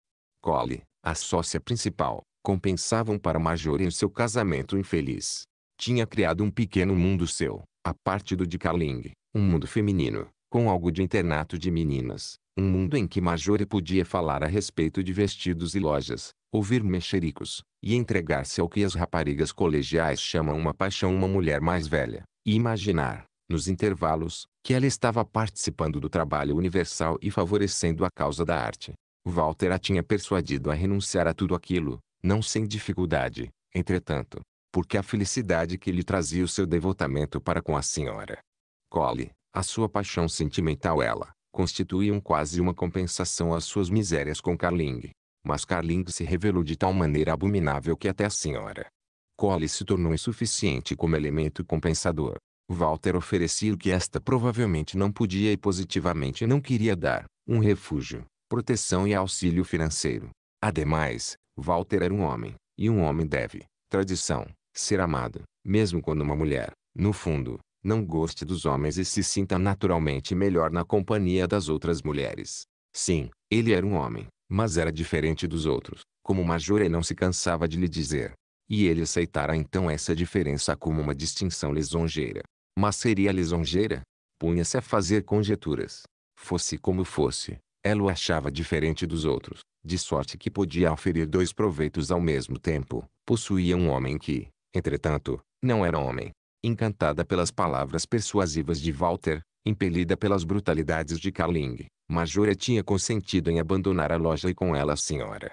Cole, a sócia principal, compensavam para Majora em seu casamento infeliz tinha criado um pequeno mundo seu, a parte do de Carling, um mundo feminino, com algo de internato de meninas, um mundo em que Majore podia falar a respeito de vestidos e lojas, ouvir mexericos, e entregar-se ao que as raparigas colegiais chamam uma paixão uma mulher mais velha, e imaginar, nos intervalos, que ela estava participando do trabalho universal e favorecendo a causa da arte. Walter a tinha persuadido a renunciar a tudo aquilo, não sem dificuldade, entretanto, porque a felicidade que lhe trazia o seu devotamento para com a senhora Cole, a sua paixão sentimental ela, constituíam quase uma compensação às suas misérias com Carling. Mas Carling se revelou de tal maneira abominável que até a senhora Cole se tornou insuficiente como elemento compensador. Walter oferecia o que esta provavelmente não podia e positivamente não queria dar, um refúgio, proteção e auxílio financeiro. Ademais, Walter era um homem, e um homem deve, tradição, ser amado, mesmo quando uma mulher, no fundo, não goste dos homens e se sinta naturalmente melhor na companhia das outras mulheres. Sim, ele era um homem, mas era diferente dos outros, como Majore não se cansava de lhe dizer. E ele aceitara então essa diferença como uma distinção lisonjeira. Mas seria lisonjeira? Punha-se a fazer conjecturas. Fosse como fosse, ela o achava diferente dos outros, de sorte que podia oferir dois proveitos ao mesmo tempo. Possuía um homem que, Entretanto, não era homem. Encantada pelas palavras persuasivas de Walter, impelida pelas brutalidades de Carling, Majora tinha consentido em abandonar a loja e com ela a senhora.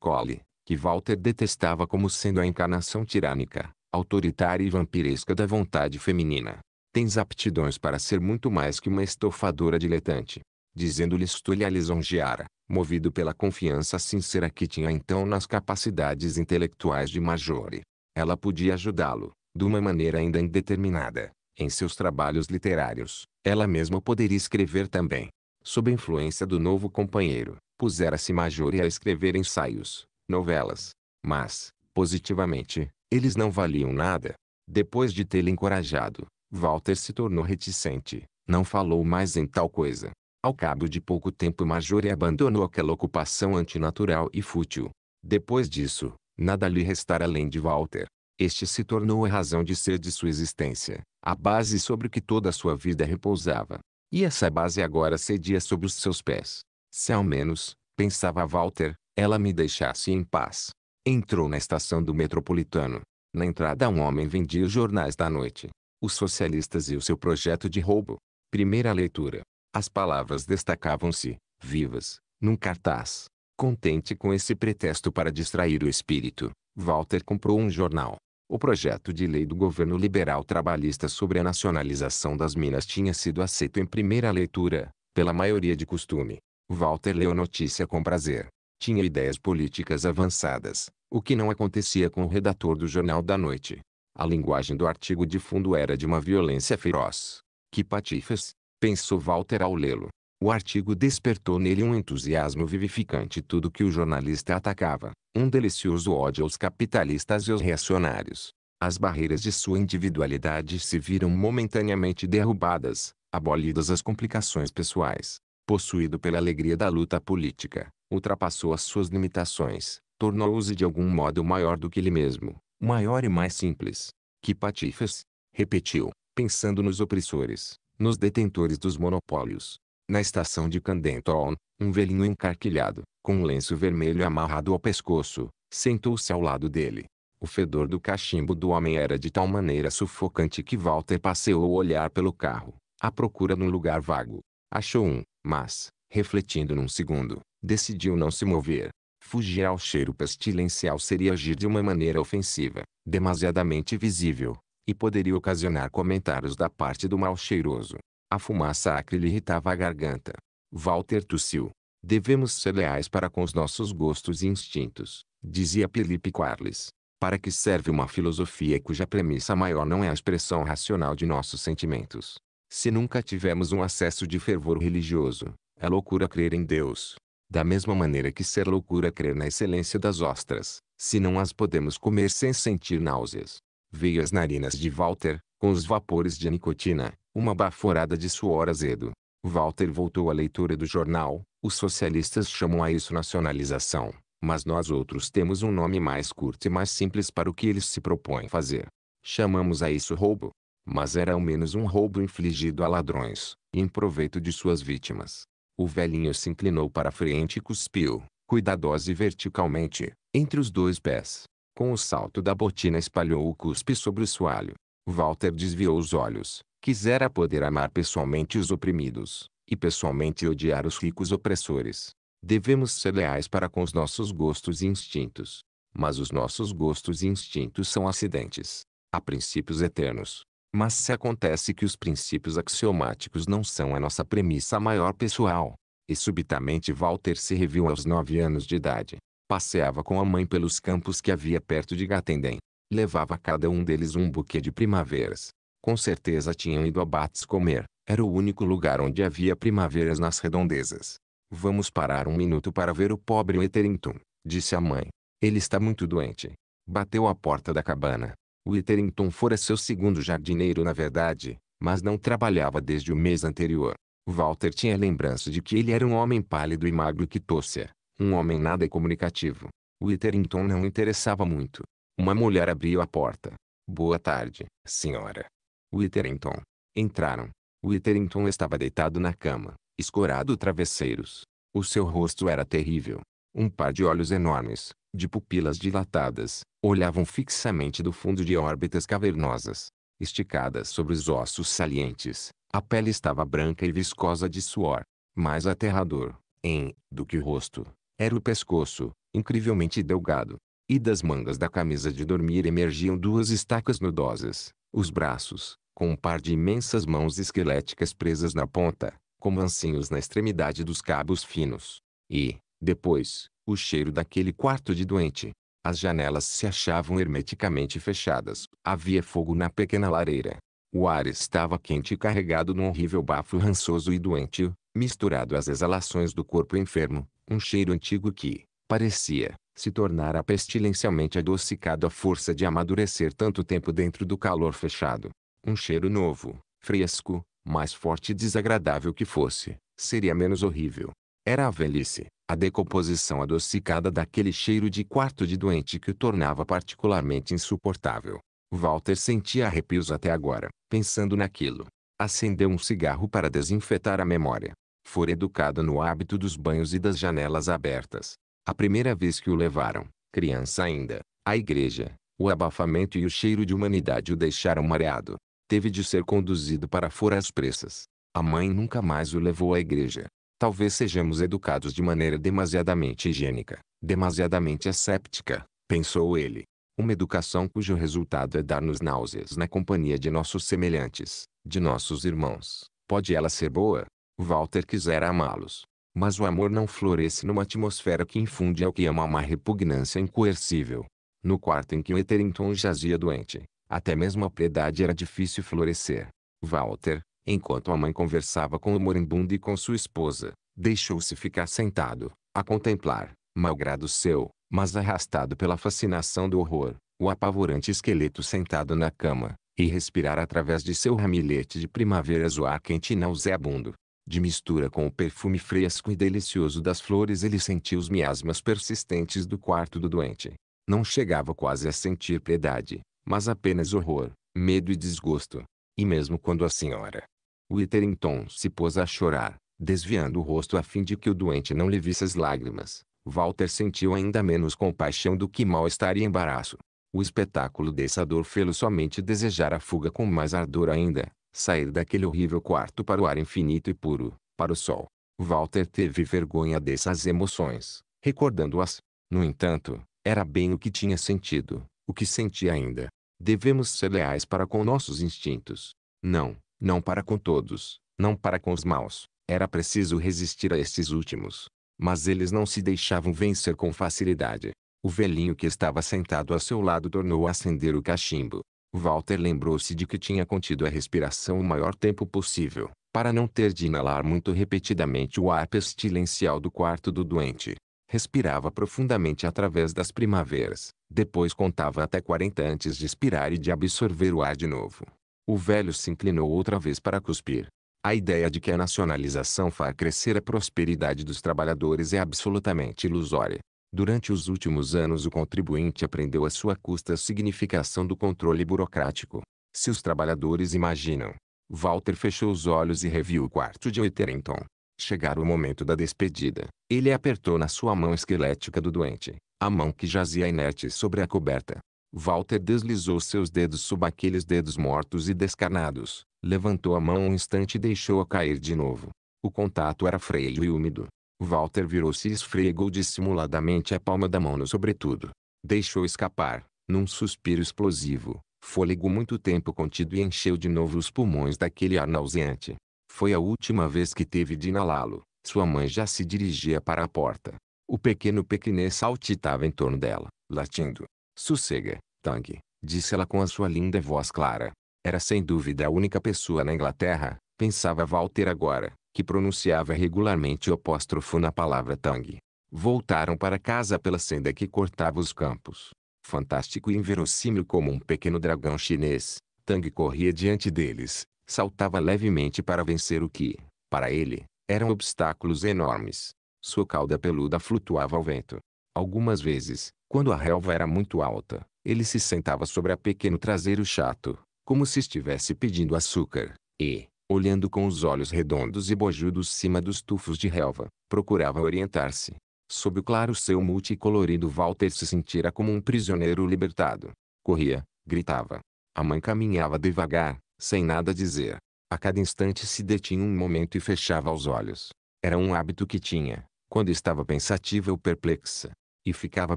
Cole, que Walter detestava como sendo a encarnação tirânica, autoritária e vampiresca da vontade feminina. Tens aptidões para ser muito mais que uma estofadora diletante. Dizendo-lhe isto ele a lisonjeara, movido pela confiança sincera que tinha então nas capacidades intelectuais de Majore ela podia ajudá-lo, de uma maneira ainda indeterminada, em seus trabalhos literários. Ela mesma poderia escrever também. Sob a influência do novo companheiro, pusera-se Majori a escrever ensaios, novelas. Mas, positivamente, eles não valiam nada. Depois de tê-lo encorajado, Walter se tornou reticente. Não falou mais em tal coisa. Ao cabo de pouco tempo Majori abandonou aquela ocupação antinatural e fútil. Depois disso, Nada lhe restar além de Walter. Este se tornou a razão de ser de sua existência, a base sobre que toda a sua vida repousava. E essa base agora cedia sob os seus pés. Se ao menos, pensava Walter, ela me deixasse em paz. Entrou na estação do metropolitano. Na entrada um homem vendia os jornais da noite. Os socialistas e o seu projeto de roubo. Primeira leitura. As palavras destacavam-se, vivas, num cartaz. Contente com esse pretexto para distrair o espírito, Walter comprou um jornal. O projeto de lei do governo liberal trabalhista sobre a nacionalização das minas tinha sido aceito em primeira leitura, pela maioria de costume. Walter leu a notícia com prazer. Tinha ideias políticas avançadas, o que não acontecia com o redator do Jornal da Noite. A linguagem do artigo de fundo era de uma violência feroz. Que patifes, pensou Walter ao lê-lo. O artigo despertou nele um entusiasmo vivificante tudo que o jornalista atacava, um delicioso ódio aos capitalistas e aos reacionários. As barreiras de sua individualidade se viram momentaneamente derrubadas, abolidas as complicações pessoais. Possuído pela alegria da luta política, ultrapassou as suas limitações, tornou-se de algum modo maior do que ele mesmo, maior e mais simples. Que patifes! repetiu, pensando nos opressores, nos detentores dos monopólios, na estação de Candenton, um velhinho encarquilhado, com um lenço vermelho amarrado ao pescoço, sentou-se ao lado dele. O fedor do cachimbo do homem era de tal maneira sufocante que Walter passeou o olhar pelo carro, à procura num lugar vago. Achou um, mas, refletindo num segundo, decidiu não se mover. Fugir ao cheiro pestilencial seria agir de uma maneira ofensiva, demasiadamente visível, e poderia ocasionar comentários da parte do mal cheiroso. A fumaça acre lhe irritava a garganta. Walter tossiu. Devemos ser leais para com os nossos gostos e instintos, dizia Felipe Quarles. Para que serve uma filosofia cuja premissa maior não é a expressão racional de nossos sentimentos? Se nunca tivemos um acesso de fervor religioso, é loucura crer em Deus. Da mesma maneira que ser loucura crer na excelência das ostras, se não as podemos comer sem sentir náuseas. Veio as narinas de Walter, com os vapores de nicotina, uma baforada de suor azedo. Walter voltou à leitura do jornal. Os socialistas chamam a isso nacionalização, mas nós outros temos um nome mais curto e mais simples para o que eles se propõem fazer. Chamamos a isso roubo. Mas era ao menos um roubo infligido a ladrões, em proveito de suas vítimas. O velhinho se inclinou para frente e cuspiu, cuidadosa e verticalmente, entre os dois pés. Com o salto da botina espalhou o cuspe sobre o soalho. Walter desviou os olhos, Quisera poder amar pessoalmente os oprimidos, e pessoalmente odiar os ricos opressores. Devemos ser leais para com os nossos gostos e instintos. Mas os nossos gostos e instintos são acidentes. Há princípios eternos. Mas se acontece que os princípios axiomáticos não são a nossa premissa maior pessoal. E subitamente Walter se reviu aos nove anos de idade. Passeava com a mãe pelos campos que havia perto de Gatendem. Levava a cada um deles um buquê de primaveras. Com certeza tinham ido a Bates comer. Era o único lugar onde havia primaveras nas redondezas. Vamos parar um minuto para ver o pobre Etherington, disse a mãe. Ele está muito doente. Bateu à porta da cabana. O Etherington fora seu segundo jardineiro na verdade, mas não trabalhava desde o mês anterior. Walter tinha lembrança de que ele era um homem pálido e magro que tossia, um homem nada comunicativo. O Etherington não interessava muito. Uma mulher abriu a porta. Boa tarde, senhora. Witterington. Entraram. Witterington estava deitado na cama, escorado travesseiros. O seu rosto era terrível. Um par de olhos enormes, de pupilas dilatadas, olhavam fixamente do fundo de órbitas cavernosas, esticadas sobre os ossos salientes. A pele estava branca e viscosa de suor. Mais aterrador, em, do que o rosto, era o pescoço, incrivelmente delgado. E das mangas da camisa de dormir emergiam duas estacas nudosas, os braços, com um par de imensas mãos esqueléticas presas na ponta, como ancinhos na extremidade dos cabos finos. E, depois, o cheiro daquele quarto de doente. As janelas se achavam hermeticamente fechadas. Havia fogo na pequena lareira. O ar estava quente e carregado num horrível bafo rançoso e doente, misturado às exalações do corpo enfermo, um cheiro antigo que, parecia, se tornara pestilencialmente adocicado à força de amadurecer tanto tempo dentro do calor fechado. Um cheiro novo, fresco, mais forte e desagradável que fosse, seria menos horrível. Era a velhice, a decomposição adocicada daquele cheiro de quarto de doente que o tornava particularmente insuportável. Walter sentia arrepios até agora, pensando naquilo. Acendeu um cigarro para desinfetar a memória. Fora educado no hábito dos banhos e das janelas abertas. A primeira vez que o levaram, criança ainda, à igreja, o abafamento e o cheiro de humanidade o deixaram mareado. Teve de ser conduzido para fora às pressas. A mãe nunca mais o levou à igreja. Talvez sejamos educados de maneira demasiadamente higiênica, demasiadamente asséptica, pensou ele. Uma educação cujo resultado é dar-nos náuseas na companhia de nossos semelhantes, de nossos irmãos. Pode ela ser boa? Walter quisera amá-los, mas o amor não floresce numa atmosfera que infunde ao que ama uma repugnância incoercível. No quarto em que o Etherington jazia doente, até mesmo a piedade era difícil florescer. Walter, enquanto a mãe conversava com o moribundo e com sua esposa, deixou-se ficar sentado, a contemplar, malgrado seu, mas arrastado pela fascinação do horror, o apavorante esqueleto sentado na cama, e respirar através de seu ramilhete de primavera o ar quente e nauseabundo de mistura com o perfume fresco e delicioso das flores ele sentiu os miasmas persistentes do quarto do doente. Não chegava quase a sentir piedade, mas apenas horror, medo e desgosto. E mesmo quando a senhora Witterington se pôs a chorar, desviando o rosto a fim de que o doente não lhe visse as lágrimas, Walter sentiu ainda menos compaixão do que mal-estar e embaraço. O espetáculo dessa dor fê-lo somente desejar a fuga com mais ardor ainda, sair daquele horrível quarto para o ar infinito e puro, para o sol. Walter teve vergonha dessas emoções, recordando-as. No entanto, era bem o que tinha sentido, o que sentia ainda. Devemos ser leais para com nossos instintos. Não, não para com todos, não para com os maus. Era preciso resistir a estes últimos. Mas eles não se deixavam vencer com facilidade. O velhinho que estava sentado a seu lado tornou a acender o cachimbo. Walter lembrou-se de que tinha contido a respiração o maior tempo possível, para não ter de inalar muito repetidamente o ar pestilencial do quarto do doente. Respirava profundamente através das primaveras, depois contava até 40 antes de expirar e de absorver o ar de novo. O velho se inclinou outra vez para cuspir. A ideia de que a nacionalização fará crescer a prosperidade dos trabalhadores é absolutamente ilusória. Durante os últimos anos o contribuinte aprendeu à sua custa a significação do controle burocrático. Se os trabalhadores imaginam, Walter fechou os olhos e reviu o quarto de Etherington. Chegara o momento da despedida. Ele apertou na sua mão esquelética do doente, a mão que jazia inerte sobre a coberta. Walter deslizou seus dedos sob aqueles dedos mortos e descarnados, levantou a mão um instante e deixou-a cair de novo. O contato era freio e úmido, Walter virou-se e esfregou dissimuladamente a palma da mão no sobretudo. Deixou escapar, num suspiro explosivo, fôlego muito tempo contido e encheu de novo os pulmões daquele ar nauseante. Foi a última vez que teve de inalá-lo. Sua mãe já se dirigia para a porta. O pequeno pequenês saltitava em torno dela, latindo. Sossega, Tang, disse ela com a sua linda voz clara. Era sem dúvida a única pessoa na Inglaterra, pensava Walter agora, que pronunciava regularmente o apóstrofo na palavra Tang. Voltaram para casa pela senda que cortava os campos. Fantástico e inverossímil como um pequeno dragão chinês, Tang corria diante deles, saltava levemente para vencer o que, para ele, eram obstáculos enormes. Sua cauda peluda flutuava ao vento. Algumas vezes, quando a relva era muito alta, ele se sentava sobre a pequeno traseiro chato, como se estivesse pedindo açúcar, e, olhando com os olhos redondos e bojudos cima dos tufos de relva, procurava orientar-se. Sob o claro céu multicolorido Walter se sentira como um prisioneiro libertado. Corria, gritava. A mãe caminhava devagar, sem nada dizer. A cada instante se detinha um momento e fechava os olhos. Era um hábito que tinha, quando estava pensativa ou perplexa. E ficava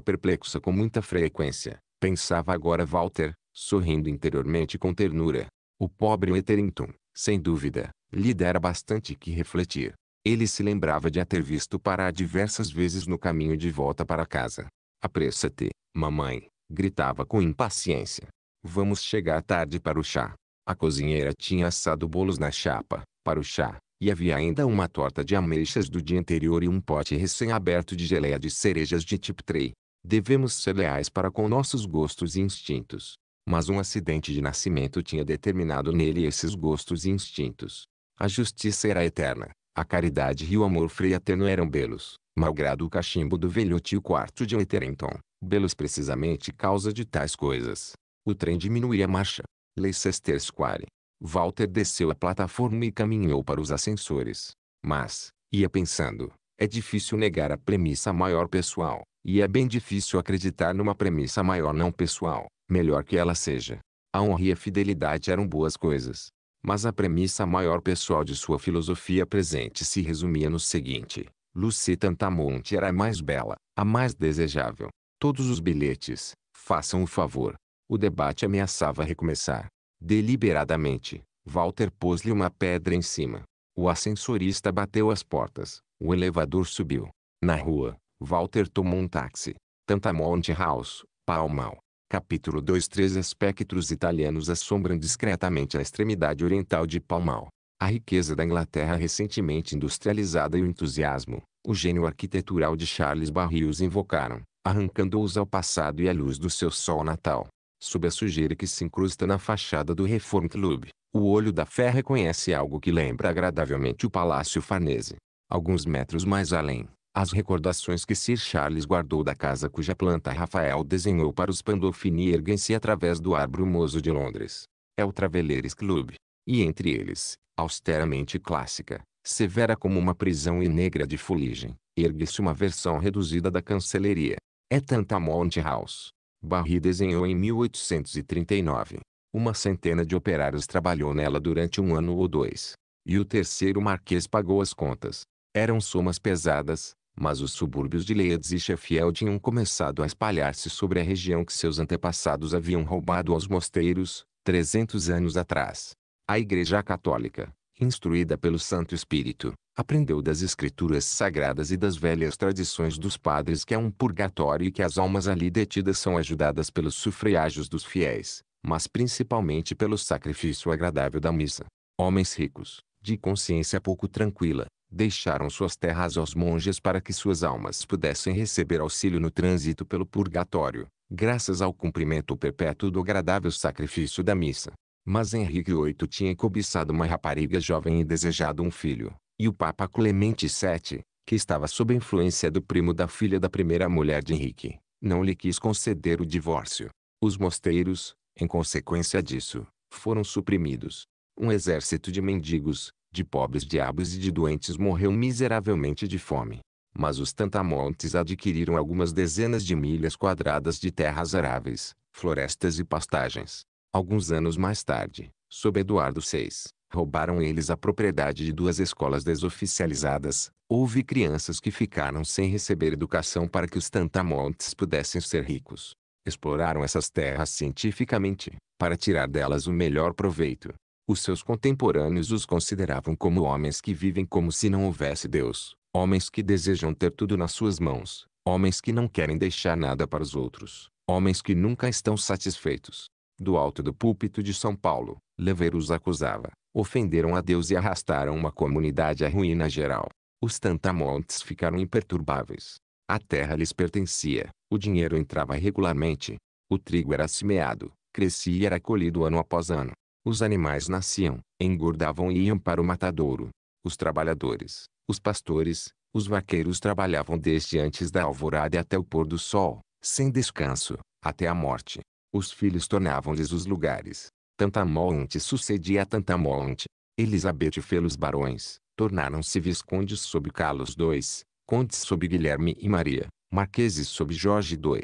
perplexa com muita frequência. Pensava agora Walter, sorrindo interiormente com ternura. O pobre Etherington, sem dúvida, lhe dera bastante que refletir. Ele se lembrava de a ter visto parar diversas vezes no caminho de volta para casa. Apressa-te, mamãe, gritava com impaciência. Vamos chegar tarde para o chá. A cozinheira tinha assado bolos na chapa, para o chá, e havia ainda uma torta de ameixas do dia anterior e um pote recém-aberto de geleia de cerejas de tipo 3. Devemos ser leais para com nossos gostos e instintos mas um acidente de nascimento tinha determinado nele esses gostos e instintos. A justiça era eterna, a caridade e o amor freiatano eram belos, malgrado o cachimbo do velhote e o quarto de Etherington, belos precisamente causa de tais coisas. O trem diminuía a marcha. Leicester Square. Walter desceu a plataforma e caminhou para os ascensores. Mas, ia pensando, é difícil negar a premissa maior pessoal. E é bem difícil acreditar numa premissa maior não pessoal, melhor que ela seja. A honra e a fidelidade eram boas coisas. Mas a premissa maior pessoal de sua filosofia presente se resumia no seguinte. Lucy Tantamonte era a mais bela, a mais desejável. Todos os bilhetes, façam o favor. O debate ameaçava recomeçar. Deliberadamente, Walter pôs-lhe uma pedra em cima. O ascensorista bateu as portas. O elevador subiu. Na rua, Walter tomou um táxi. Tantamount House, Palmao. Capítulo 2 Três espectros italianos assombram discretamente a extremidade oriental de Palmao. A riqueza da Inglaterra recentemente industrializada e o entusiasmo, o gênio arquitetural de Charles Barry os invocaram, arrancando-os ao passado e à luz do seu sol natal. Sob a sujeira que se incrusta na fachada do Reform Club, o olho da fé reconhece algo que lembra agradavelmente o Palácio Farnese. Alguns metros mais além, as recordações que Sir Charles guardou da casa cuja planta Rafael desenhou para os Pandolfini erguem-se através do ar brumoso de Londres. É o Travelers Club. E entre eles, austeramente clássica, severa como uma prisão e negra de fuligem, ergue-se uma versão reduzida da cancelaria. É Tanta Monte House. Barry desenhou em 1839. Uma centena de operários trabalhou nela durante um ano ou dois. E o terceiro marquês pagou as contas. Eram somas pesadas, mas os subúrbios de Leeds e Sheffield tinham começado a espalhar-se sobre a região que seus antepassados haviam roubado aos mosteiros, 300 anos atrás. A Igreja Católica, instruída pelo Santo Espírito, aprendeu das Escrituras Sagradas e das velhas tradições dos padres que é um purgatório e que as almas ali detidas são ajudadas pelos sufrágios dos fiéis, mas principalmente pelo sacrifício agradável da missa. Homens ricos, de consciência pouco tranquila, deixaram suas terras aos monges para que suas almas pudessem receber auxílio no trânsito pelo purgatório, graças ao cumprimento perpétuo do agradável sacrifício da missa. Mas Henrique VIII tinha cobiçado uma rapariga jovem e desejado um filho, e o Papa Clemente VII, que estava sob a influência do primo da filha da primeira mulher de Henrique, não lhe quis conceder o divórcio. Os mosteiros, em consequência disso, foram suprimidos. Um exército de mendigos, de pobres diabos e de doentes morreu miseravelmente de fome. Mas os Tantamontes adquiriram algumas dezenas de milhas quadradas de terras aráveis, florestas e pastagens. Alguns anos mais tarde, sob Eduardo VI, roubaram eles a propriedade de duas escolas desoficializadas. Houve crianças que ficaram sem receber educação para que os Tantamontes pudessem ser ricos. Exploraram essas terras cientificamente, para tirar delas o melhor proveito. Os seus contemporâneos os consideravam como homens que vivem como se não houvesse Deus, homens que desejam ter tudo nas suas mãos, homens que não querem deixar nada para os outros, homens que nunca estão satisfeitos. Do alto do púlpito de São Paulo, Lever os acusava, ofenderam a Deus e arrastaram uma comunidade à ruína geral. Os tantamontes ficaram imperturbáveis. A terra lhes pertencia, o dinheiro entrava regularmente, o trigo era semeado, crescia e era colhido ano após ano. Os animais nasciam, engordavam e iam para o matadouro. Os trabalhadores, os pastores, os vaqueiros trabalhavam desde antes da alvorada até o pôr do sol, sem descanso, até a morte. Os filhos tornavam-lhes os lugares. tanta monte sucedia a monte. Elizabeth fê-los barões, tornaram-se viscondes sob Carlos II, condes sob Guilherme e Maria, marqueses sob Jorge II.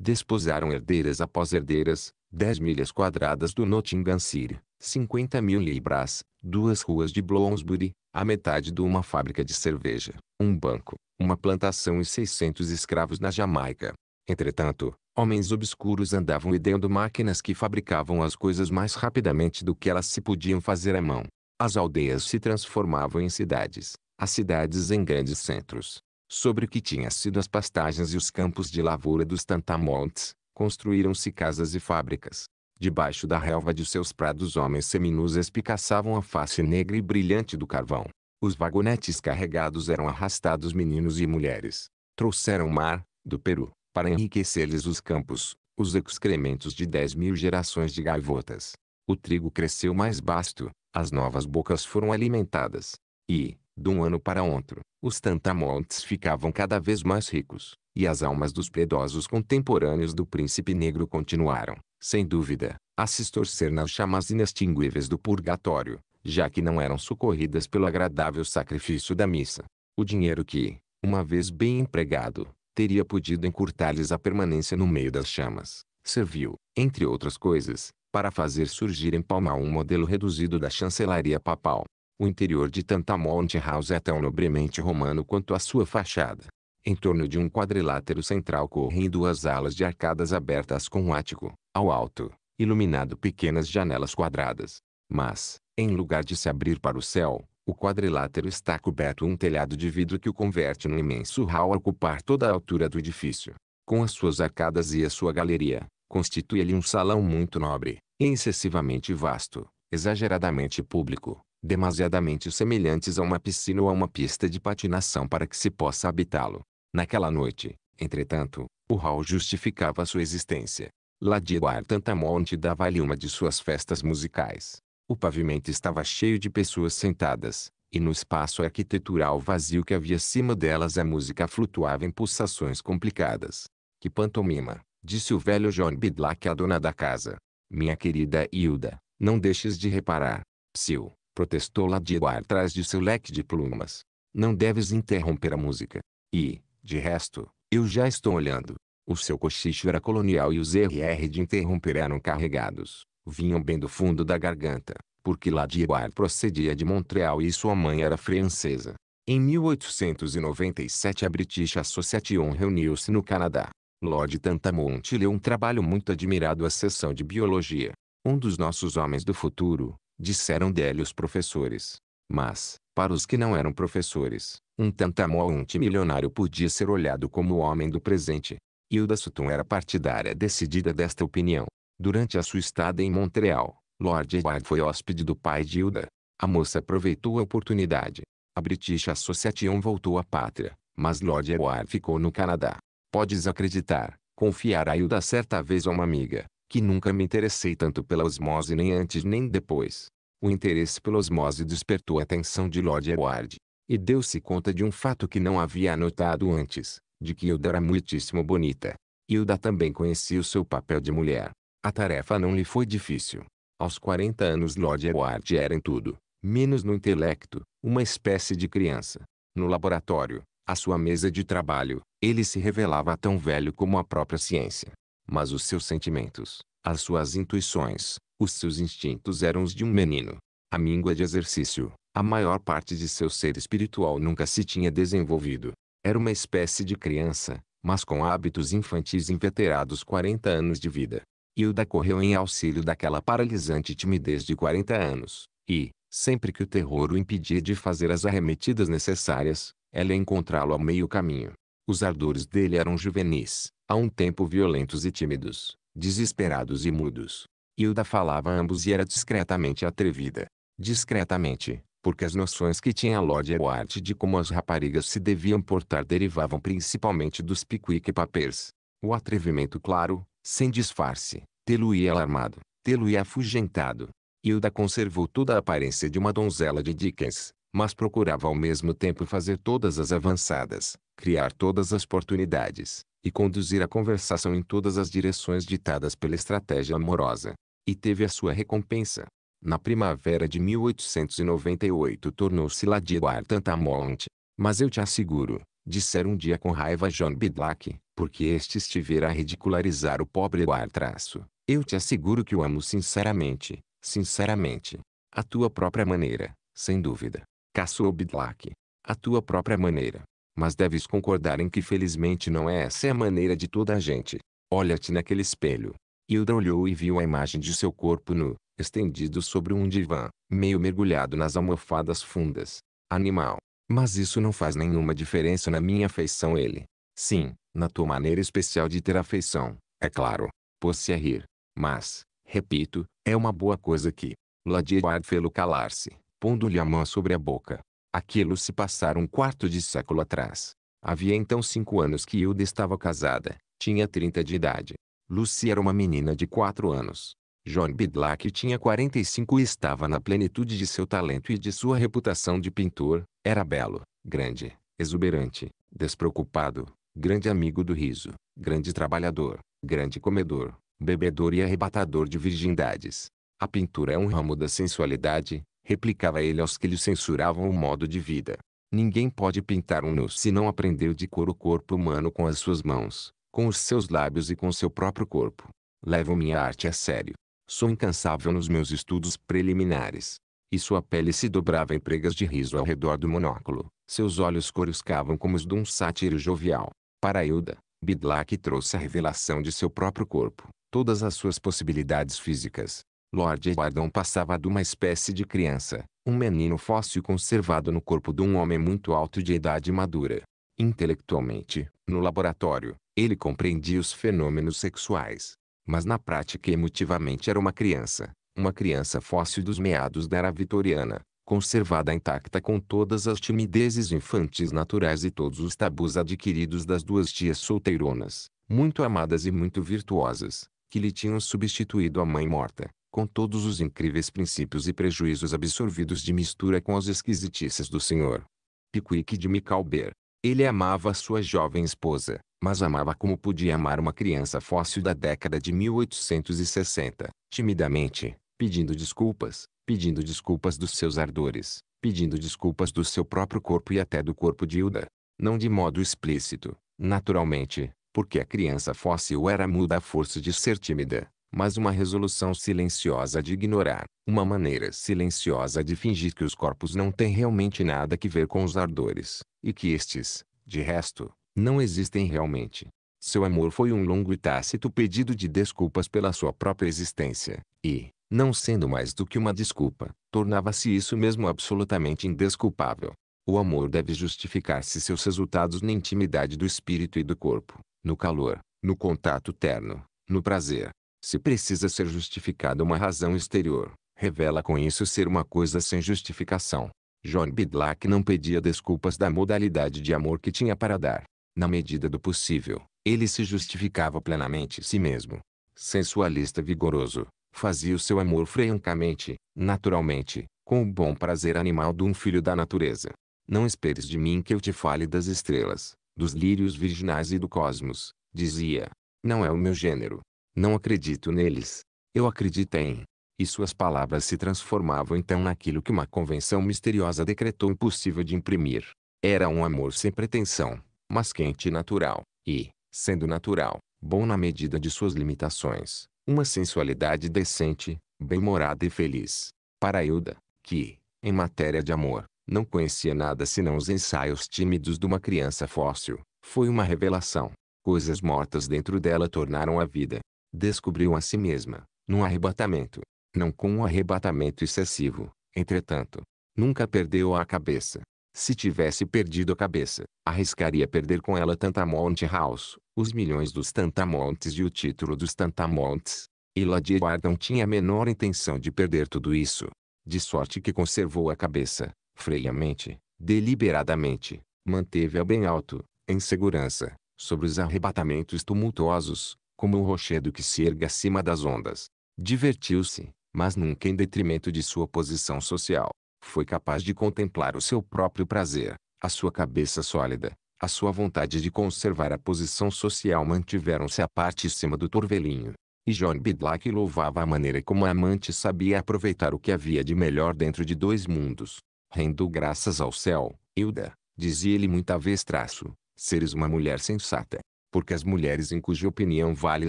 Desposaram herdeiras após herdeiras, 10 milhas quadradas do Nottingham City, 50 mil libras, duas ruas de Bloomsbury, a metade de uma fábrica de cerveja, um banco, uma plantação e 600 escravos na Jamaica. Entretanto, homens obscuros andavam ideando máquinas que fabricavam as coisas mais rapidamente do que elas se podiam fazer à mão. As aldeias se transformavam em cidades, as cidades em grandes centros. Sobre o que tinha sido as pastagens e os campos de lavoura dos Tantamontes, Construíram-se casas e fábricas. Debaixo da relva de seus prados homens seminus espicaçavam a face negra e brilhante do carvão. Os vagonetes carregados eram arrastados meninos e mulheres. Trouxeram mar, do Peru, para enriquecer-lhes os campos, os excrementos de dez mil gerações de gaivotas. O trigo cresceu mais basto, as novas bocas foram alimentadas. E, de um ano para outro, os tantamontes ficavam cada vez mais ricos e as almas dos piedosos contemporâneos do príncipe negro continuaram, sem dúvida, a se estorcer nas chamas inextinguíveis do purgatório, já que não eram socorridas pelo agradável sacrifício da missa. O dinheiro que, uma vez bem empregado, teria podido encurtar-lhes a permanência no meio das chamas, serviu, entre outras coisas, para fazer surgir em Palma um modelo reduzido da chancelaria papal. O interior de Tantamount House é tão nobremente romano quanto a sua fachada. Em torno de um quadrilátero central correm duas alas de arcadas abertas com um ático, ao alto, iluminado pequenas janelas quadradas. Mas, em lugar de se abrir para o céu, o quadrilátero está coberto um telhado de vidro que o converte num imenso hall a ocupar toda a altura do edifício. Com as suas arcadas e a sua galeria, constitui-lhe um salão muito nobre, excessivamente vasto, exageradamente público, demasiadamente semelhantes a uma piscina ou a uma pista de patinação para que se possa habitá-lo. Naquela noite, entretanto, o Hall justificava sua existência. Ladivar Tantamonte dava-lhe uma de suas festas musicais. O pavimento estava cheio de pessoas sentadas, e no espaço arquitetural vazio que havia acima delas a música flutuava em pulsações complicadas. Que pantomima, disse o velho John Bidlack à dona da casa. Minha querida Hilda, não deixes de reparar. Psiu, protestou Ladiguar atrás de seu leque de plumas. Não deves interromper a música. E, de resto, eu já estou olhando. O seu cochicho era colonial e os RR de interromper eram carregados. Vinham bem do fundo da garganta, porque Ladibar procedia de Montreal e sua mãe era francesa. Em 1897 a British Association reuniu-se no Canadá. Lord Tantamount leu um trabalho muito admirado à seção de biologia. Um dos nossos homens do futuro, disseram dele os professores. Mas, para os que não eram professores, um tantamol multimilionário podia ser olhado como o homem do presente. Hilda Sutton era partidária decidida desta opinião. Durante a sua estada em Montreal, Lord Edward foi hóspede do pai de Hilda. A moça aproveitou a oportunidade. A British Association voltou à pátria, mas Lord Edward ficou no Canadá. Podes acreditar, confiar a Hilda certa vez a uma amiga, que nunca me interessei tanto pela osmose nem antes nem depois. O interesse pela osmose despertou a atenção de Lord Edward. E deu-se conta de um fato que não havia anotado antes, de que Hilda era muitíssimo bonita. Hilda também conhecia o seu papel de mulher. A tarefa não lhe foi difícil. Aos 40 anos Lord Edward era em tudo, menos no intelecto, uma espécie de criança. No laboratório, à sua mesa de trabalho, ele se revelava tão velho como a própria ciência. Mas os seus sentimentos, as suas intuições, os seus instintos eram os de um menino. A míngua de exercício, a maior parte de seu ser espiritual nunca se tinha desenvolvido. Era uma espécie de criança, mas com hábitos infantis inveterados 40 anos de vida. Hilda correu em auxílio daquela paralisante timidez de 40 anos, e, sempre que o terror o impedia de fazer as arremetidas necessárias, ela ia encontrá-lo ao meio caminho. Os ardores dele eram juvenis, a um tempo violentos e tímidos, desesperados e mudos. Hilda falava ambos e era discretamente atrevida. Discretamente, porque as noções que tinha Lord Edward de como as raparigas se deviam portar derivavam principalmente dos Pickwick Papers. O atrevimento claro, sem disfarce, tê-lo-ia alarmado, tê-lo-ia afugentado. Hilda conservou toda a aparência de uma donzela de Dickens, mas procurava ao mesmo tempo fazer todas as avançadas, criar todas as oportunidades, e conduzir a conversação em todas as direções ditadas pela estratégia amorosa e teve a sua recompensa. Na primavera de 1898 tornou-se Ladivar Tantamonte. Mas eu te asseguro, disseram um dia com raiva John Bidlack, porque este estivera a ridicularizar o pobre Eduard Traço. Eu te asseguro que o amo sinceramente, sinceramente. A tua própria maneira, sem dúvida. Caçou Bidlack. A tua própria maneira. Mas deves concordar em que felizmente não é essa a maneira de toda a gente. Olha-te naquele espelho. Hilda olhou e viu a imagem de seu corpo nu, estendido sobre um divã, meio mergulhado nas almofadas fundas. Animal. Mas isso não faz nenhuma diferença na minha afeição ele. Sim, na tua maneira especial de ter afeição, é claro. Pôs-se a rir. Mas, repito, é uma boa coisa que... Lady Edward fê-lo calar-se, pondo-lhe a mão sobre a boca. Aquilo se passara um quarto de século atrás. Havia então cinco anos que Hilda estava casada, tinha trinta de idade. Lucy era uma menina de 4 anos. John Bidlack tinha 45 e estava na plenitude de seu talento e de sua reputação de pintor. Era belo, grande, exuberante, despreocupado, grande amigo do riso, grande trabalhador, grande comedor, bebedor e arrebatador de virgindades. A pintura é um ramo da sensualidade, replicava ele aos que lhe censuravam o modo de vida. Ninguém pode pintar um nu se não aprendeu de cor o corpo humano com as suas mãos, com os seus lábios e com seu próprio corpo. Levo minha arte a sério. Sou incansável nos meus estudos preliminares. E sua pele se dobrava em pregas de riso ao redor do monóculo. Seus olhos coruscavam como os de um sátiro jovial. Para Hilda, Bidlack trouxe a revelação de seu próprio corpo, todas as suas possibilidades físicas. Lord Edwardon passava de uma espécie de criança, um menino fóssil conservado no corpo de um homem muito alto de idade madura. Intelectualmente, no laboratório, ele compreendia os fenômenos sexuais. Mas na prática emotivamente era uma criança. Uma criança fóssil dos meados da era vitoriana, conservada intacta com todas as timidezes infantis naturais e todos os tabus adquiridos das duas tias solteironas, muito amadas e muito virtuosas, que lhe tinham substituído a mãe morta, com todos os incríveis princípios e prejuízos absorvidos de mistura com as esquisitices do senhor. Pickwick de Micalber. Ele amava sua jovem esposa, mas amava como podia amar uma criança fóssil da década de 1860, timidamente, pedindo desculpas, pedindo desculpas dos seus ardores, pedindo desculpas do seu próprio corpo e até do corpo de Hilda. Não de modo explícito, naturalmente, porque a criança fóssil era muda à força de ser tímida, mas uma resolução silenciosa de ignorar, uma maneira silenciosa de fingir que os corpos não têm realmente nada que ver com os ardores, e que estes, de resto, não existem realmente. Seu amor foi um longo e tácito pedido de desculpas pela sua própria existência, e, não sendo mais do que uma desculpa, tornava-se isso mesmo absolutamente indesculpável. O amor deve justificar-se seus resultados na intimidade do espírito e do corpo, no calor, no contato terno, no prazer. Se precisa ser justificada uma razão exterior, revela com isso ser uma coisa sem justificação. John Bidlack não pedia desculpas da modalidade de amor que tinha para dar na medida do possível, ele se justificava plenamente si mesmo. Sensualista vigoroso, fazia o seu amor francamente, naturalmente, com o bom prazer animal de um filho da natureza. Não esperes de mim que eu te fale das estrelas, dos lírios virginais e do cosmos, dizia. Não é o meu gênero. Não acredito neles. Eu acredito em. E suas palavras se transformavam então naquilo que uma convenção misteriosa decretou impossível de imprimir. Era um amor sem pretensão, mas quente e natural, e, sendo natural, bom na medida de suas limitações, uma sensualidade decente, bem-humorada e feliz. Para Hilda, que, em matéria de amor, não conhecia nada senão os ensaios tímidos de uma criança fóssil, foi uma revelação. Coisas mortas dentro dela tornaram a vida. Descobriu a si mesma, num arrebatamento. Não com um arrebatamento excessivo, entretanto. Nunca perdeu a cabeça. Se tivesse perdido a cabeça, arriscaria perder com ela Tantamount House, os milhões dos Tantamounts e o título dos Tantamounts. E Lady não tinha a menor intenção de perder tudo isso. De sorte que conservou a cabeça, freiamente, deliberadamente, manteve-a bem alto, em segurança, sobre os arrebatamentos tumultuosos, como o rochedo que se erga acima das ondas. Divertiu-se, mas nunca em detrimento de sua posição social foi capaz de contemplar o seu próprio prazer, a sua cabeça sólida, a sua vontade de conservar a posição social mantiveram-se à parte cima do torvelinho. E John Bidlack louvava a maneira como a amante sabia aproveitar o que havia de melhor dentro de dois mundos. Rendo graças ao céu, Hilda, dizia ele muita vez traço, seres uma mulher sensata. Porque as mulheres em cuja opinião vale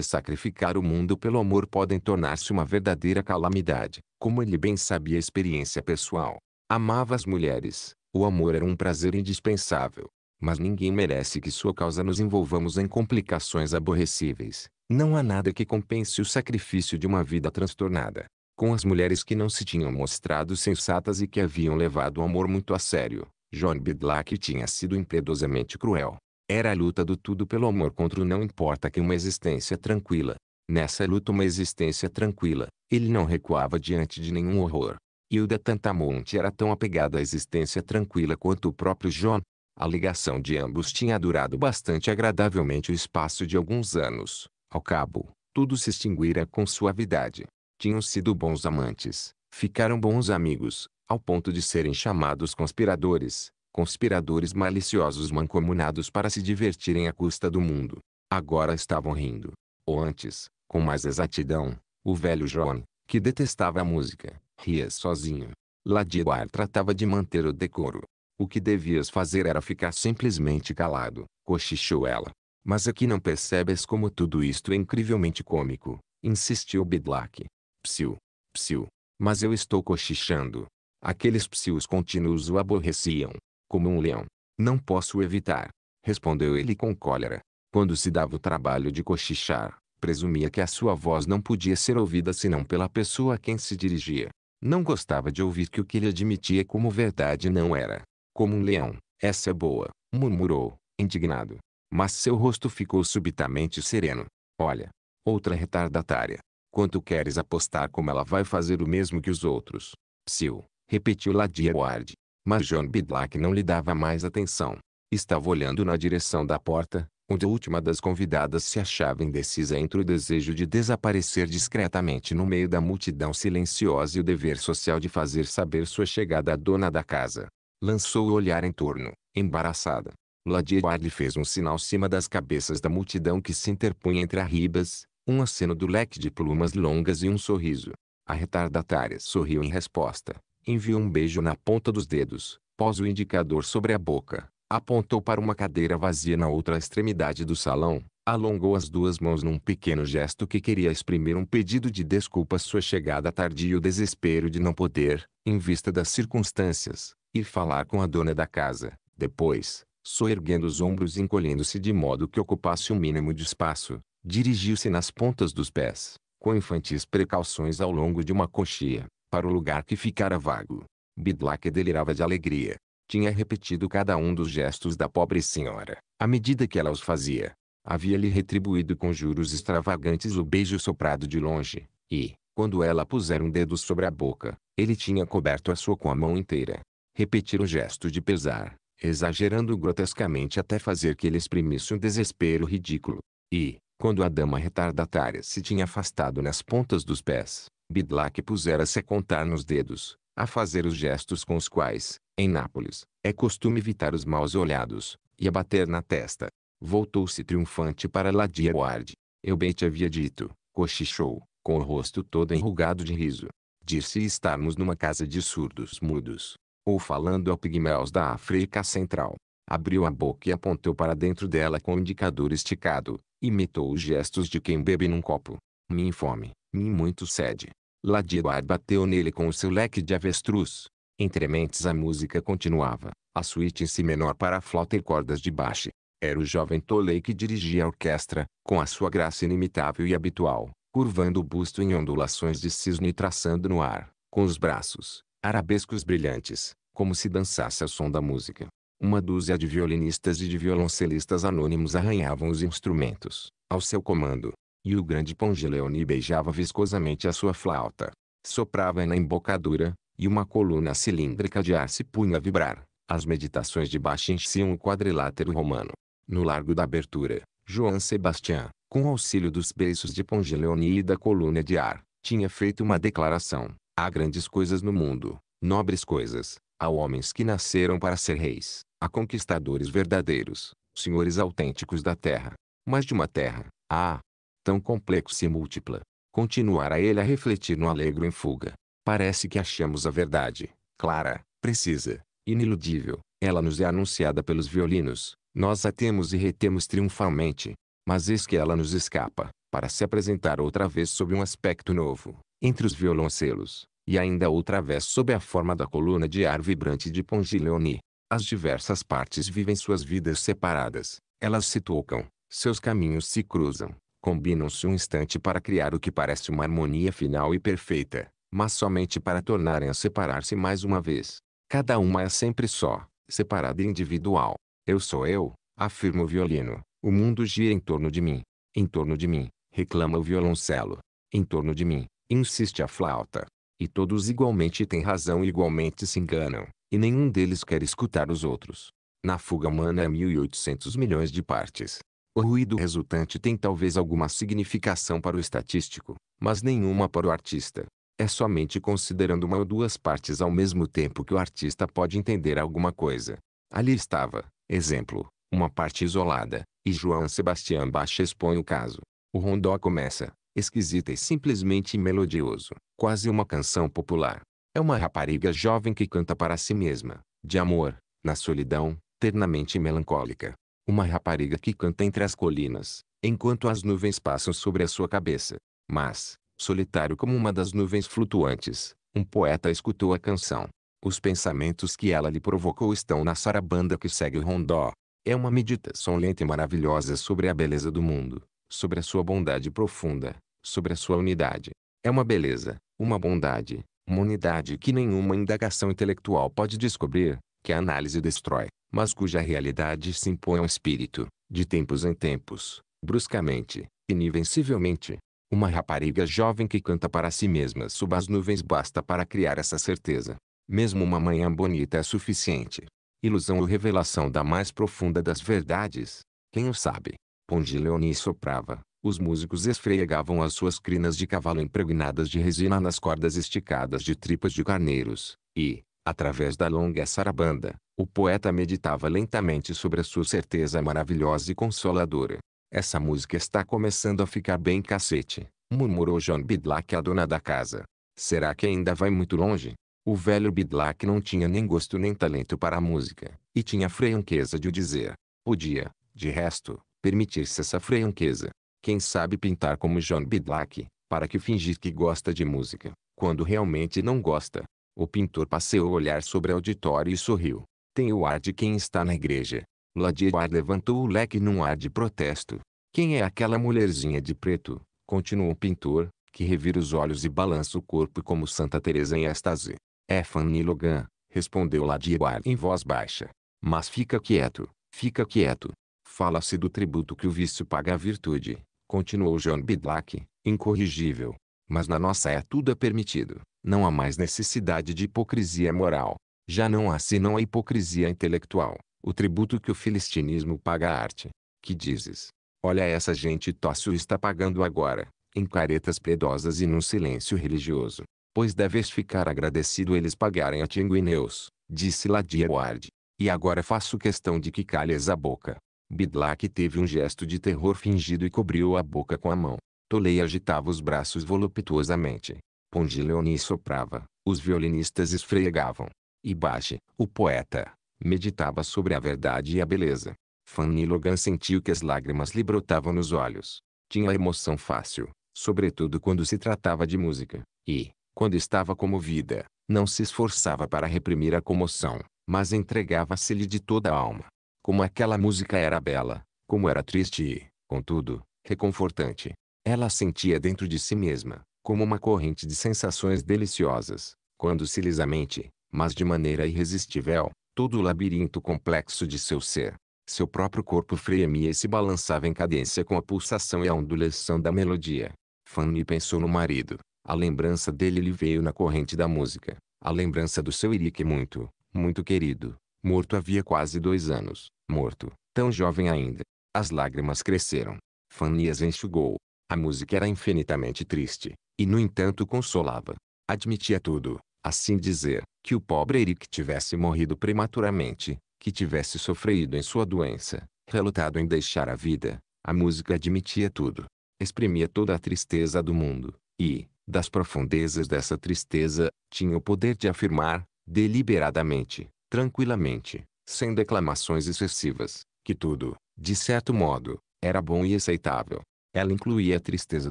sacrificar o mundo pelo amor podem tornar-se uma verdadeira calamidade, como ele bem sabia a experiência pessoal. Amava as mulheres. O amor era um prazer indispensável. Mas ninguém merece que sua causa nos envolvamos em complicações aborrecíveis. Não há nada que compense o sacrifício de uma vida transtornada. Com as mulheres que não se tinham mostrado sensatas e que haviam levado o amor muito a sério, John Bidlack tinha sido impiedosamente cruel. Era a luta do tudo pelo amor contra o não importa que uma existência tranquila. Nessa luta uma existência tranquila, ele não recuava diante de nenhum horror. Hilda Tantamonte era tão apegada à existência tranquila quanto o próprio John. A ligação de ambos tinha durado bastante agradavelmente o espaço de alguns anos. Ao cabo, tudo se extinguira com suavidade. Tinham sido bons amantes, ficaram bons amigos, ao ponto de serem chamados conspiradores, conspiradores maliciosos mancomunados para se divertirem à custa do mundo. Agora estavam rindo. Ou antes, com mais exatidão, o velho John, que detestava a música, Ria sozinho. Ladivar tratava de manter o decoro. O que devias fazer era ficar simplesmente calado, cochichou ela. Mas aqui não percebes como tudo isto é incrivelmente cômico, insistiu Bidlack. Psiu, psiu. Mas eu estou cochichando. Aqueles psius contínuos o aborreciam, como um leão. Não posso evitar, respondeu ele com cólera. Quando se dava o trabalho de cochichar, presumia que a sua voz não podia ser ouvida senão pela pessoa a quem se dirigia. Não gostava de ouvir que o que ele admitia como verdade não era. Como um leão, essa é boa, murmurou, indignado. Mas seu rosto ficou subitamente sereno. Olha, outra retardatária. Quanto queres apostar como ela vai fazer o mesmo que os outros? Psiu, repetiu Ladia Ward. Mas John Bidlack não lhe dava mais atenção. Estava olhando na direção da porta, onde a última das convidadas se achava indecisa entre o desejo de desaparecer discretamente no meio da multidão silenciosa e o dever social de fazer saber sua chegada à dona da casa. Lançou o olhar em torno, embaraçada. Ladiard lhe fez um sinal cima das cabeças da multidão que se interpunha entre as ribas, um aceno do leque de plumas longas e um sorriso. A retardatária sorriu em resposta. Enviou um beijo na ponta dos dedos, pôs o indicador sobre a boca, apontou para uma cadeira vazia na outra extremidade do salão, alongou as duas mãos num pequeno gesto que queria exprimir um pedido de desculpa sua chegada tardia e o desespero de não poder, em vista das circunstâncias, ir falar com a dona da casa. Depois, soerguendo os ombros e encolhendo-se de modo que ocupasse o um mínimo de espaço, dirigiu-se nas pontas dos pés, com infantis precauções ao longo de uma coxia, para o lugar que ficara vago. Bidlack delirava de alegria. Tinha repetido cada um dos gestos da pobre senhora, à medida que ela os fazia. Havia-lhe retribuído com juros extravagantes o beijo soprado de longe, e, quando ela pusera um dedo sobre a boca, ele tinha coberto a sua com a mão inteira. Repetir o gesto de pesar, exagerando grotescamente até fazer que ele exprimisse um desespero ridículo. E, quando a dama retardatária se tinha afastado nas pontas dos pés, Bidlack pusera-se a contar nos dedos, a fazer os gestos com os quais, em Nápoles, é costume evitar os maus olhados, e abater na testa. Voltou-se triunfante para Ward. Eu bem te havia dito, cochichou, com o rosto todo enrugado de riso. Disse estarmos numa casa de surdos mudos. Ou falando a pigmeus da África Central. Abriu a boca e apontou para dentro dela com o indicador esticado. Imitou os gestos de quem bebe num copo. Me infome, me muito sede. Ward bateu nele com o seu leque de avestruz. Entre mentes a música continuava, a suíte em si menor para flauta e cordas de baixo. Era o jovem Tolei que dirigia a orquestra, com a sua graça inimitável e habitual, curvando o busto em ondulações de cisne e traçando no ar, com os braços, arabescos brilhantes, como se dançasse ao som da música. Uma dúzia de violinistas e de violoncelistas anônimos arranhavam os instrumentos, ao seu comando. E o grande Pongeleoni beijava viscosamente a sua flauta. Soprava na embocadura, e uma coluna cilíndrica de ar se punha a vibrar. As meditações de baixo enchiam o quadrilátero romano. No largo da abertura, João Sebastião, com auxílio dos beiços de Pongeleone e da coluna de ar, tinha feito uma declaração. Há grandes coisas no mundo, nobres coisas. Há homens que nasceram para ser reis, há conquistadores verdadeiros, senhores autênticos da terra. Mas de uma terra, ah, tão complexa e múltipla, continuara ele a refletir no alegro em fuga, Parece que achamos a verdade, clara, precisa, iniludível. Ela nos é anunciada pelos violinos. Nós a temos e retemos triunfalmente. Mas eis que ela nos escapa, para se apresentar outra vez sob um aspecto novo, entre os violoncelos, e ainda outra vez sob a forma da coluna de ar vibrante de Pongileoni. As diversas partes vivem suas vidas separadas. Elas se tocam, seus caminhos se cruzam, combinam-se um instante para criar o que parece uma harmonia final e perfeita mas somente para tornarem a separar-se mais uma vez. Cada uma é sempre só, separada e individual. Eu sou eu, afirma o violino. O mundo gira em torno de mim. Em torno de mim, reclama o violoncelo. Em torno de mim, insiste a flauta. E todos igualmente têm razão e igualmente se enganam, e nenhum deles quer escutar os outros. Na fuga humana há é 1.800 milhões de partes. O ruído resultante tem talvez alguma significação para o estatístico, mas nenhuma para o artista. É somente considerando uma ou duas partes ao mesmo tempo que o artista pode entender alguma coisa. Ali estava, exemplo, uma parte isolada, e João Sebastião Bach expõe o caso. O rondó começa, esquisita e simplesmente melodioso, quase uma canção popular. É uma rapariga jovem que canta para si mesma, de amor, na solidão, ternamente melancólica. Uma rapariga que canta entre as colinas, enquanto as nuvens passam sobre a sua cabeça. Mas, solitário como uma das nuvens flutuantes, um poeta escutou a canção. Os pensamentos que ela lhe provocou estão na sarabanda que segue o rondó. É uma meditação lenta e maravilhosa sobre a beleza do mundo, sobre a sua bondade profunda, sobre a sua unidade. É uma beleza, uma bondade, uma unidade que nenhuma indagação intelectual pode descobrir, que a análise destrói, mas cuja realidade se impõe ao espírito, de tempos em tempos, bruscamente, inivencivelmente. Uma rapariga jovem que canta para si mesma sob as nuvens basta para criar essa certeza. Mesmo uma manhã bonita é suficiente. Ilusão ou revelação da mais profunda das verdades. Quem o sabe? Leoni soprava. Os músicos esfregavam as suas crinas de cavalo impregnadas de resina nas cordas esticadas de tripas de carneiros. E, através da longa sarabanda, o poeta meditava lentamente sobre a sua certeza maravilhosa e consoladora. Essa música está começando a ficar bem cacete, murmurou John Bidlack a dona da casa. Será que ainda vai muito longe? O velho Bidlack não tinha nem gosto nem talento para a música, e tinha franqueza de o dizer. Podia, de resto, permitir-se essa franqueza. Quem sabe pintar como John Bidlack, para que fingir que gosta de música, quando realmente não gosta. O pintor passeou o olhar sobre o auditório e sorriu. Tem o ar de quem está na igreja, Ladiar levantou o leque num ar de protesto. Quem é aquela mulherzinha de preto? Continuou o pintor, que revira os olhos e balança o corpo como Santa Teresa em êxtase. É Fanny Logan, respondeu Ladiar em voz baixa. Mas fica quieto, fica quieto. Fala-se do tributo que o vício paga à virtude, continuou John Bidlack, incorrigível. Mas na nossa é tudo é permitido. Não há mais necessidade de hipocrisia moral. Já não há senão a hipocrisia intelectual o tributo que o filistinismo paga à arte. Que dizes? Olha essa gente tócio está pagando agora, em caretas piedosas e num silêncio religioso. Pois deves ficar agradecido eles pagarem a Tinguineus, disse Ward. E agora faço questão de que calhes a boca. Bidlack teve um gesto de terror fingido e cobriu a boca com a mão. Tolei agitava os braços voluptuosamente. Pongileoni soprava, os violinistas esfregavam. E Bache, o poeta, Meditava sobre a verdade e a beleza. Fanny Logan sentiu que as lágrimas lhe brotavam nos olhos. Tinha emoção fácil, sobretudo quando se tratava de música, e, quando estava comovida, não se esforçava para reprimir a comoção, mas entregava-se-lhe de toda a alma. Como aquela música era bela, como era triste e, contudo, reconfortante. Ela sentia dentro de si mesma, como uma corrente de sensações deliciosas, quando se lisamente, mas de maneira irresistível, todo o labirinto complexo de seu ser. Seu próprio corpo fremia e se balançava em cadência com a pulsação e a ondulação da melodia. Fanny pensou no marido. A lembrança dele lhe veio na corrente da música. A lembrança do seu Eric muito, muito querido. Morto havia quase dois anos. Morto, tão jovem ainda. As lágrimas cresceram. Fanny as enxugou. A música era infinitamente triste, e no entanto consolava. Admitia tudo assim dizer, que o pobre Eric tivesse morrido prematuramente, que tivesse sofrido em sua doença, relutado em deixar a vida, a música admitia tudo. Exprimia toda a tristeza do mundo, e, das profundezas dessa tristeza, tinha o poder de afirmar, deliberadamente, tranquilamente, sem declamações excessivas, que tudo, de certo modo, era bom e aceitável. Ela incluía a tristeza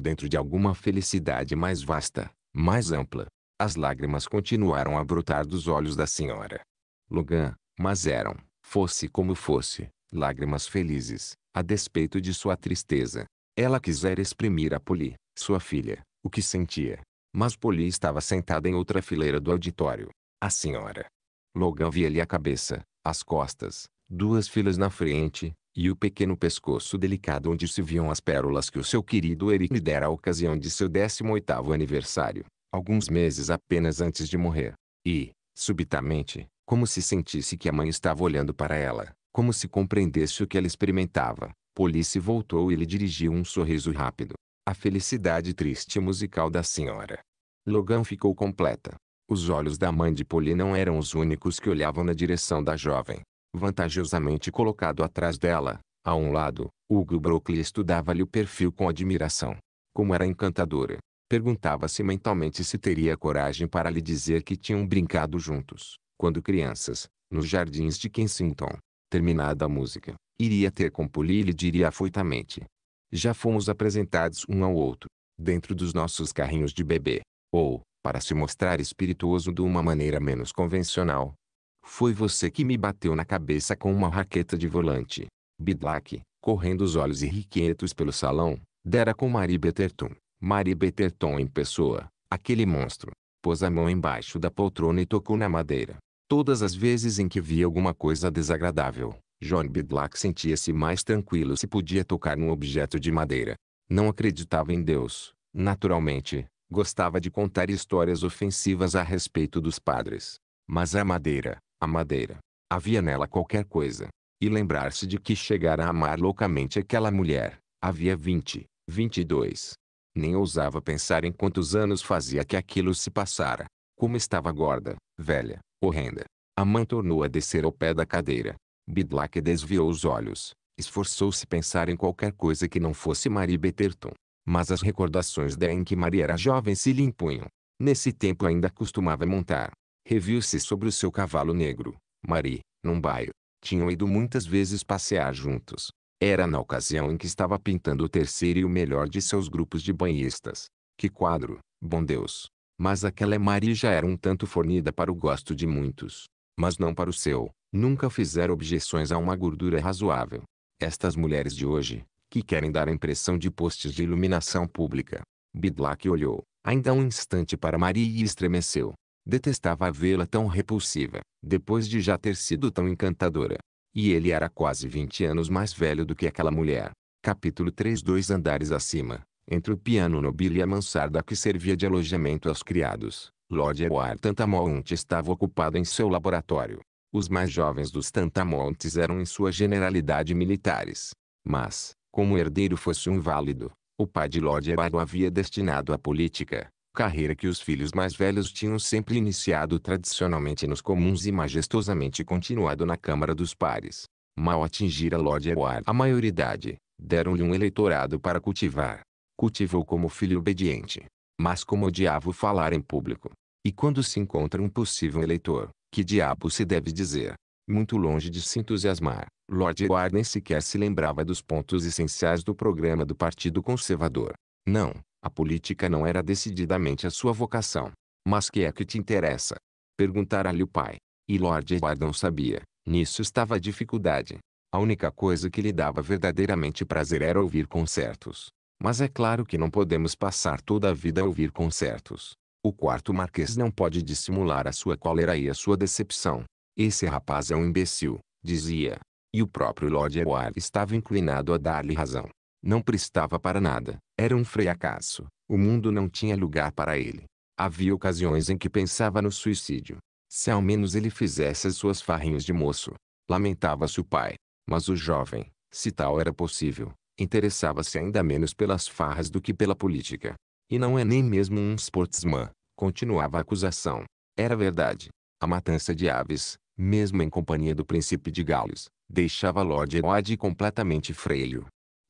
dentro de alguma felicidade mais vasta, mais ampla, as lágrimas continuaram a brotar dos olhos da senhora. Logan, mas eram, fosse como fosse, lágrimas felizes, a despeito de sua tristeza. Ela quisera exprimir a Polly, sua filha, o que sentia. Mas Polly estava sentada em outra fileira do auditório. A senhora. Logan via-lhe a cabeça, as costas, duas filas na frente, e o pequeno pescoço delicado onde se viam as pérolas que o seu querido Eric lhe dera a ocasião de seu 18º aniversário alguns meses apenas antes de morrer. E, subitamente, como se sentisse que a mãe estava olhando para ela, como se compreendesse o que ela experimentava, Police voltou e lhe dirigiu um sorriso rápido. A felicidade triste musical da senhora. Logan ficou completa. Os olhos da mãe de Polly não eram os únicos que olhavam na direção da jovem. Vantajosamente colocado atrás dela, a um lado, Hugo Brockley estudava-lhe o perfil com admiração. Como era encantadora, Perguntava-se mentalmente se teria coragem para lhe dizer que tinham brincado juntos, quando crianças, nos jardins de Kensington. Terminada a música, iria ter com Poli e lhe diria afoitamente. Já fomos apresentados um ao outro, dentro dos nossos carrinhos de bebê. Ou, para se mostrar espirituoso de uma maneira menos convencional, foi você que me bateu na cabeça com uma raqueta de volante. Bidlack, correndo os olhos irrequietos pelo salão, dera com Marie Betertum. Mari Beterton em pessoa, aquele monstro, pôs a mão embaixo da poltrona e tocou na madeira. Todas as vezes em que via alguma coisa desagradável, John Bidlack sentia-se mais tranquilo se podia tocar num objeto de madeira. Não acreditava em Deus, naturalmente, gostava de contar histórias ofensivas a respeito dos padres. Mas a madeira, a madeira, havia nela qualquer coisa. E lembrar-se de que chegara a amar loucamente aquela mulher, havia vinte, vinte e dois. Nem ousava pensar em quantos anos fazia que aquilo se passara. Como estava gorda, velha, horrenda. A mãe tornou a descer ao pé da cadeira. Bidlack desviou os olhos. Esforçou-se pensar em qualquer coisa que não fosse Marie Betterton. Mas as recordações da em que Marie era jovem se lhe impunham. Nesse tempo ainda costumava montar. Reviu-se sobre o seu cavalo negro. Marie, num bairro, Tinham ido muitas vezes passear juntos. Era na ocasião em que estava pintando o terceiro e o melhor de seus grupos de banhistas. Que quadro, bom Deus! Mas aquela Maria já era um tanto fornida para o gosto de muitos. Mas não para o seu. Nunca fizeram objeções a uma gordura razoável. Estas mulheres de hoje, que querem dar a impressão de postes de iluminação pública. Bidlack olhou, ainda um instante para Maria e estremeceu. Detestava vê-la tão repulsiva, depois de já ter sido tão encantadora. E ele era quase 20 anos mais velho do que aquela mulher. Capítulo 3 Dois andares acima, entre o piano nobile e a mansarda que servia de alojamento aos criados, Lord Edward Tantamount estava ocupado em seu laboratório. Os mais jovens dos Tantamounts eram em sua generalidade militares. Mas, como o herdeiro fosse um válido, o pai de Lord Edward o havia destinado à política, carreira que os filhos mais velhos tinham sempre iniciado tradicionalmente nos comuns e majestosamente continuado na Câmara dos Pares. Mal atingira Lord Edward a maioridade, deram-lhe um eleitorado para cultivar. Cultivou como filho obediente, mas como odiava falar em público. E quando se encontra um possível eleitor, que diabo se deve dizer? Muito longe de se entusiasmar, Lord Edward nem sequer se lembrava dos pontos essenciais do programa do Partido Conservador. Não, a política não era decididamente a sua vocação. Mas que é que te interessa? Perguntara-lhe o pai. E Lord Edward não sabia. Nisso estava a dificuldade. A única coisa que lhe dava verdadeiramente prazer era ouvir concertos. Mas é claro que não podemos passar toda a vida a ouvir concertos. O quarto marquês não pode dissimular a sua cólera e a sua decepção. Esse rapaz é um imbecil, dizia. E o próprio Lord Edward estava inclinado a dar-lhe razão. Não prestava para nada. Era um fracasso. O mundo não tinha lugar para ele. Havia ocasiões em que pensava no suicídio. Se ao menos ele fizesse as suas farrinhas de moço. Lamentava-se o pai. Mas o jovem, se tal era possível, interessava-se ainda menos pelas farras do que pela política. E não é nem mesmo um sportsman, continuava a acusação. Era verdade. A matança de aves, mesmo em companhia do príncipe de Gales, deixava Lord Edward completamente freio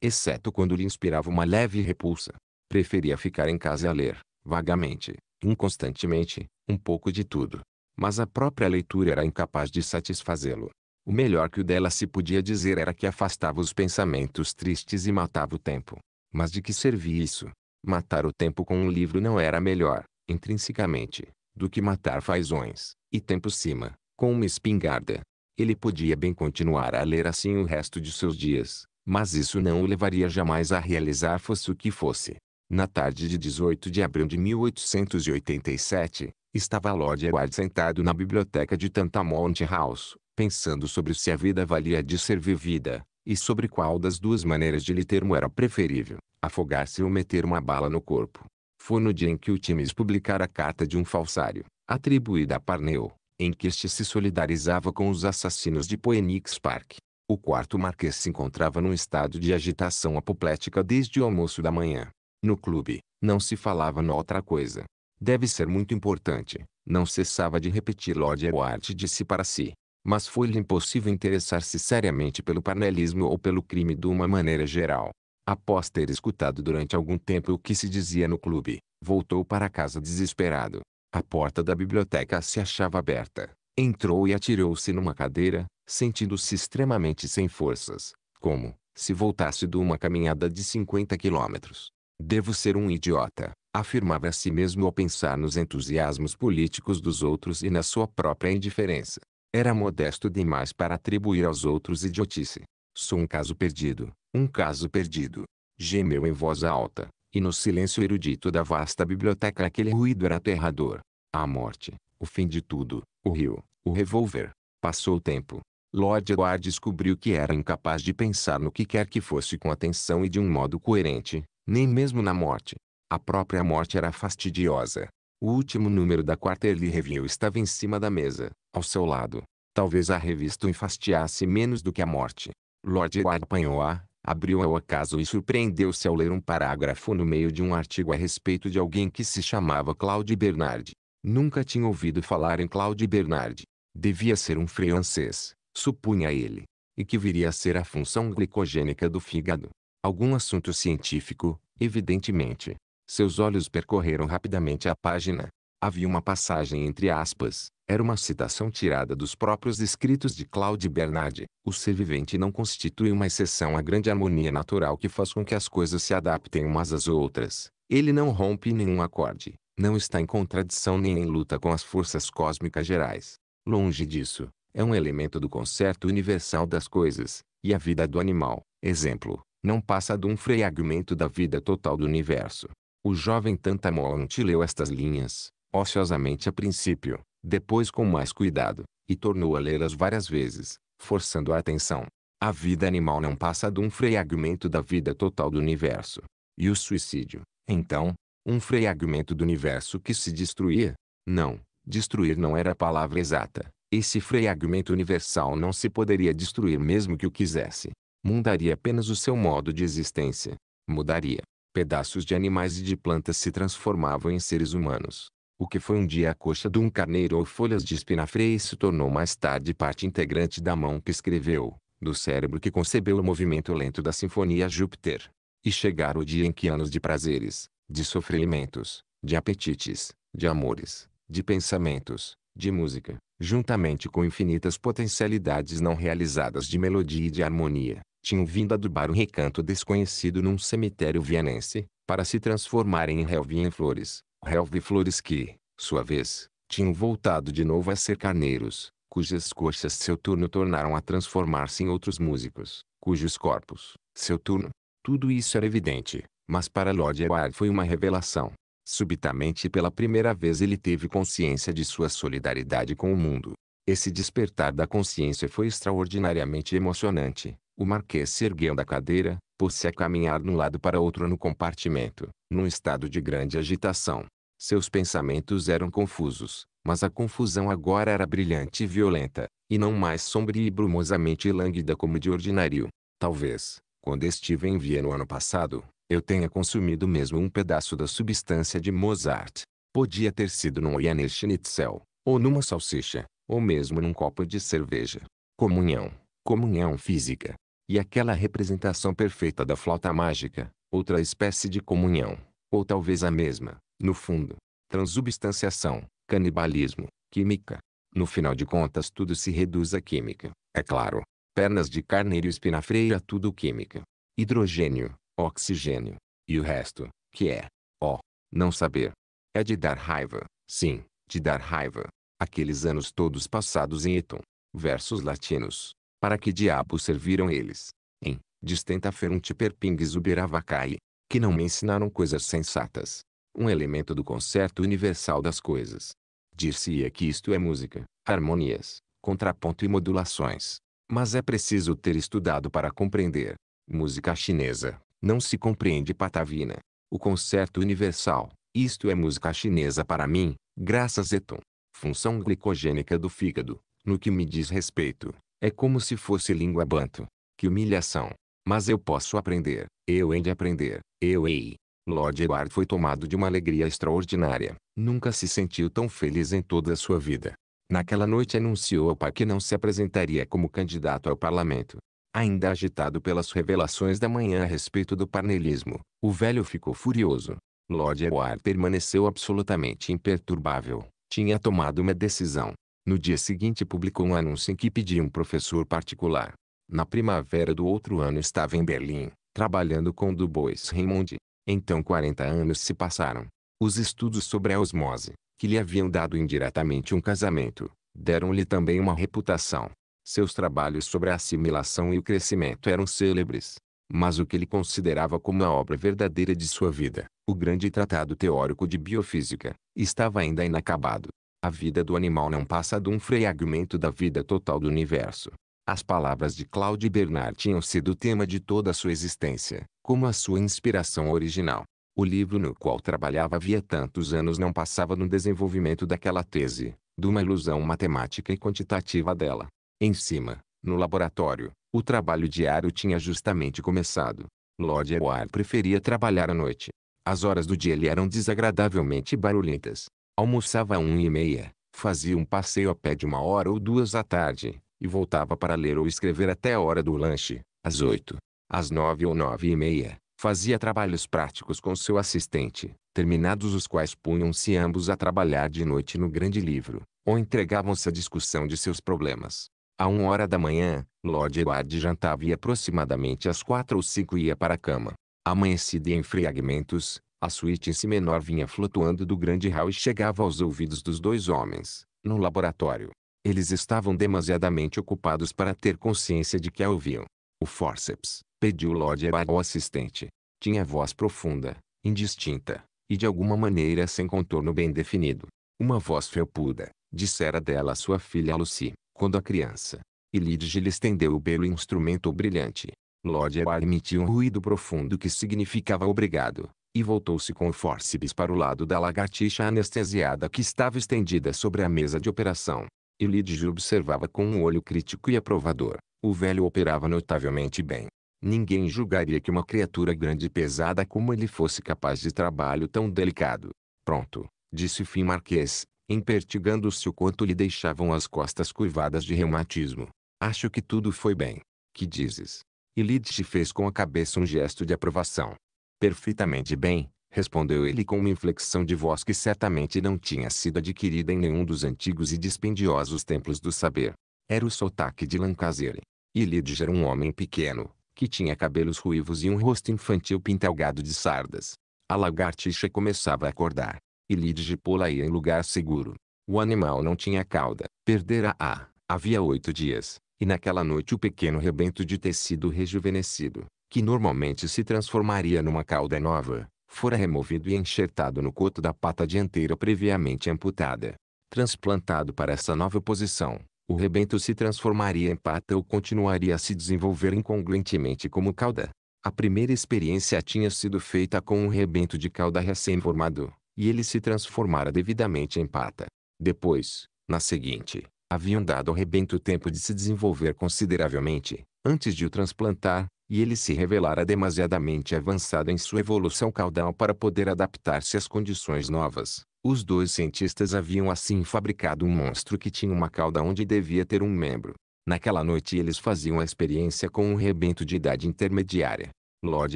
exceto quando lhe inspirava uma leve repulsa. Preferia ficar em casa a ler, vagamente, inconstantemente, um pouco de tudo. Mas a própria leitura era incapaz de satisfazê-lo. O melhor que o dela se podia dizer era que afastava os pensamentos tristes e matava o tempo. Mas de que servia isso? Matar o tempo com um livro não era melhor, intrinsecamente, do que matar fazões, e tempo cima, com uma espingarda. Ele podia bem continuar a ler assim o resto de seus dias, mas isso não o levaria jamais a realizar fosse o que fosse. Na tarde de 18 de abril de 1887, estava Lord Edward sentado na biblioteca de Tantamount House, pensando sobre se a vida valia de ser vivida, e sobre qual das duas maneiras de lhe termo era preferível, afogar-se ou meter uma bala no corpo. Foi no dia em que o Times publicara a carta de um falsário, atribuída a Parnell, em que este se solidarizava com os assassinos de Poenix Park. O quarto marquês se encontrava num estado de agitação apoplética desde o almoço da manhã. No clube, não se falava noutra coisa. Deve ser muito importante, não cessava de repetir Lord Edward disse para si. Mas foi-lhe impossível interessar-se seriamente pelo panelismo ou pelo crime de uma maneira geral. Após ter escutado durante algum tempo o que se dizia no clube, voltou para casa desesperado. A porta da biblioteca se achava aberta. Entrou e atirou-se numa cadeira, sentindo-se extremamente sem forças, como se voltasse de uma caminhada de 50 quilômetros. Devo ser um idiota, afirmava a si mesmo ao pensar nos entusiasmos políticos dos outros e na sua própria indiferença. Era modesto demais para atribuir aos outros idiotice. Sou um caso perdido, um caso perdido. Gemeu em voz alta, e no silêncio erudito da vasta biblioteca aquele ruído era aterrador. A morte, o fim de tudo, o rio, o revólver. Passou o tempo, Lord Edward descobriu que era incapaz de pensar no que quer que fosse com atenção e de um modo coerente, nem mesmo na morte. A própria morte era fastidiosa. O último número da Quarterly Review estava em cima da mesa, ao seu lado. Talvez a revista o enfastiasse menos do que a morte. Lord Edward apanhou-a, abriu ao acaso e surpreendeu-se ao ler um parágrafo no meio de um artigo a respeito de alguém que se chamava Claude Bernard. Nunca tinha ouvido falar em Claude Bernard. Devia ser um francês, supunha ele, e que viria a ser a função glicogênica do fígado. Algum assunto científico, evidentemente. Seus olhos percorreram rapidamente a página. Havia uma passagem entre aspas. Era uma citação tirada dos próprios escritos de Claude Bernard. O ser vivente não constitui uma exceção à grande harmonia natural que faz com que as coisas se adaptem umas às outras. Ele não rompe nenhum acorde. Não está em contradição nem em luta com as forças cósmicas gerais. Longe disso, é um elemento do concerto universal das coisas, e a vida do animal, exemplo, não passa de um fragmento da vida total do universo. O jovem Tantamoante leu estas linhas, ociosamente a princípio, depois com mais cuidado, e tornou a lê-las várias vezes, forçando a atenção. A vida animal não passa de um fragmento da vida total do universo. E o suicídio, então, um fragmento do universo que se destruía? Não, destruir não era a palavra exata esse fragmento universal não se poderia destruir mesmo que o quisesse. Mudaria apenas o seu modo de existência. Mudaria. Pedaços de animais e de plantas se transformavam em seres humanos. O que foi um dia a coxa de um carneiro ou folhas de espinafre se tornou mais tarde parte integrante da mão que escreveu, do cérebro que concebeu o movimento lento da Sinfonia Júpiter. E chegar o dia em que anos de prazeres, de sofrimentos, de apetites, de amores, de pensamentos, de música, juntamente com infinitas potencialidades não realizadas de melodia e de harmonia, tinham vindo adubar um recanto desconhecido num cemitério vienense, para se transformarem em relva em flores, relva e flores que, sua vez, tinham voltado de novo a ser carneiros, cujas coxas seu turno tornaram a transformar-se em outros músicos, cujos corpos, seu turno. Tudo isso era evidente, mas para Lord Eward foi uma revelação. Subitamente pela primeira vez ele teve consciência de sua solidariedade com o mundo. Esse despertar da consciência foi extraordinariamente emocionante. O Marquês se ergueu da cadeira, pôs-se a caminhar de um lado para outro no compartimento, num estado de grande agitação. Seus pensamentos eram confusos, mas a confusão agora era brilhante e violenta, e não mais sombria e brumosamente lânguida como de ordinário. Talvez, quando estive em Viena no ano passado, eu tenha consumido mesmo um pedaço da substância de Mozart. Podia ter sido num Wiener Schnitzel, ou numa salsicha, ou mesmo num copo de cerveja. Comunhão, comunhão física. E aquela representação perfeita da flauta mágica, outra espécie de comunhão, ou talvez a mesma, no fundo. Transubstanciação, canibalismo, química. No final de contas tudo se reduz à química, é claro. Pernas de carneiro espinafreira tudo química. Hidrogênio, oxigênio. E o resto, que é, ó, não saber. É de dar raiva, sim, de dar raiva. Aqueles anos todos passados em Eton, versos latinos. Para que diabo serviram eles? Em, distenta ferunt perpingues uberavacae, que não me ensinaram coisas sensatas. Um elemento do concerto universal das coisas. Dir-se-ia que isto é música, harmonias, contraponto e modulações. Mas é preciso ter estudado para compreender. Música chinesa, não se compreende Patavina. O concerto universal, isto é música chinesa para mim, a Eton. Função glicogênica do fígado, no que me diz respeito, é como se fosse língua banto. Que humilhação! Mas eu posso aprender, eu hei de aprender, eu hei. Lord Edward foi tomado de uma alegria extraordinária. Nunca se sentiu tão feliz em toda a sua vida. Naquela noite anunciou ao pai que não se apresentaria como candidato ao parlamento ainda agitado pelas revelações da manhã a respeito do parnelismo, o velho ficou furioso. Lord Edward permaneceu absolutamente imperturbável. Tinha tomado uma decisão. No dia seguinte publicou um anúncio em que pedia um professor particular. Na primavera do outro ano estava em Berlim, trabalhando com Du Bois Raymond. Então 40 anos se passaram. Os estudos sobre a osmose, que lhe haviam dado indiretamente um casamento, deram-lhe também uma reputação. Seus trabalhos sobre a assimilação e o crescimento eram célebres. Mas o que ele considerava como a obra verdadeira de sua vida, o grande tratado teórico de biofísica, estava ainda inacabado. A vida do animal não passa de um fragmento da vida total do universo. As palavras de Claude Bernard tinham sido o tema de toda a sua existência, como a sua inspiração original. O livro no qual trabalhava havia tantos anos não passava no desenvolvimento daquela tese, de uma ilusão matemática e quantitativa dela. Em cima, no laboratório, o trabalho diário tinha justamente começado. Lord Edward preferia trabalhar à noite. As horas do dia lhe eram desagradavelmente barulhentas. Almoçava a um e meia, fazia um passeio a pé de uma hora ou duas à tarde, e voltava para ler ou escrever até a hora do lanche, às oito. Às nove ou nove e meia, fazia trabalhos práticos com seu assistente, terminados os quais punham-se ambos a trabalhar de noite no grande livro, ou entregavam-se à discussão de seus problemas. À uma hora da manhã, Lord Edward jantava e aproximadamente às quatro ou cinco ia para a cama. Amanhecida em fragmentos, a suíte em si menor vinha flutuando do grande hall e chegava aos ouvidos dos dois homens, no laboratório. Eles estavam demasiadamente ocupados para ter consciência de que a ouviam. O forceps, pediu Lord Edward ao assistente. Tinha voz profunda, indistinta, e de alguma maneira sem contorno bem definido. Uma voz felpuda, dissera dela sua filha Lucy. Quando a criança, Elidge lhe estendeu o belo instrumento brilhante. Lord Ewar emitiu um ruído profundo que significava obrigado, e voltou-se com o fórceps para o lado da lagartixa anestesiada que estava estendida sobre a mesa de operação. Elidge observava com um olho crítico e aprovador. O velho operava notavelmente bem. Ninguém julgaria que uma criatura grande e pesada como ele fosse capaz de trabalho tão delicado. Pronto, disse o Fim Marquês, empertigando-se o quanto lhe deixavam as costas curvadas de reumatismo. Acho que tudo foi bem. Que dizes? E Lidge fez com a cabeça um gesto de aprovação. Perfeitamente bem, respondeu ele com uma inflexão de voz que certamente não tinha sido adquirida em nenhum dos antigos e dispendiosos templos do saber. Era o sotaque de Lancaster. E Lidge era um homem pequeno, que tinha cabelos ruivos e um rosto infantil pintalgado de sardas. A lagartixa começava a acordar e lhe de pô em lugar seguro. O animal não tinha cauda, perdera-a, havia oito dias, e naquela noite o pequeno rebento de tecido rejuvenescido, que normalmente se transformaria numa cauda nova, fora removido e enxertado no coto da pata dianteira previamente amputada. Transplantado para essa nova posição, o rebento se transformaria em pata ou continuaria a se desenvolver incongruentemente como cauda. A primeira experiência tinha sido feita com um rebento de cauda recém-formado, e ele se transformara devidamente em pata. Depois, na seguinte, haviam dado ao rebento tempo de se desenvolver consideravelmente, antes de o transplantar, e ele se revelara demasiadamente avançado em sua evolução caudal para poder adaptar-se às condições novas. Os dois cientistas haviam assim fabricado um monstro que tinha uma cauda onde devia ter um membro. Naquela noite eles faziam a experiência com um rebento de idade intermediária. Lord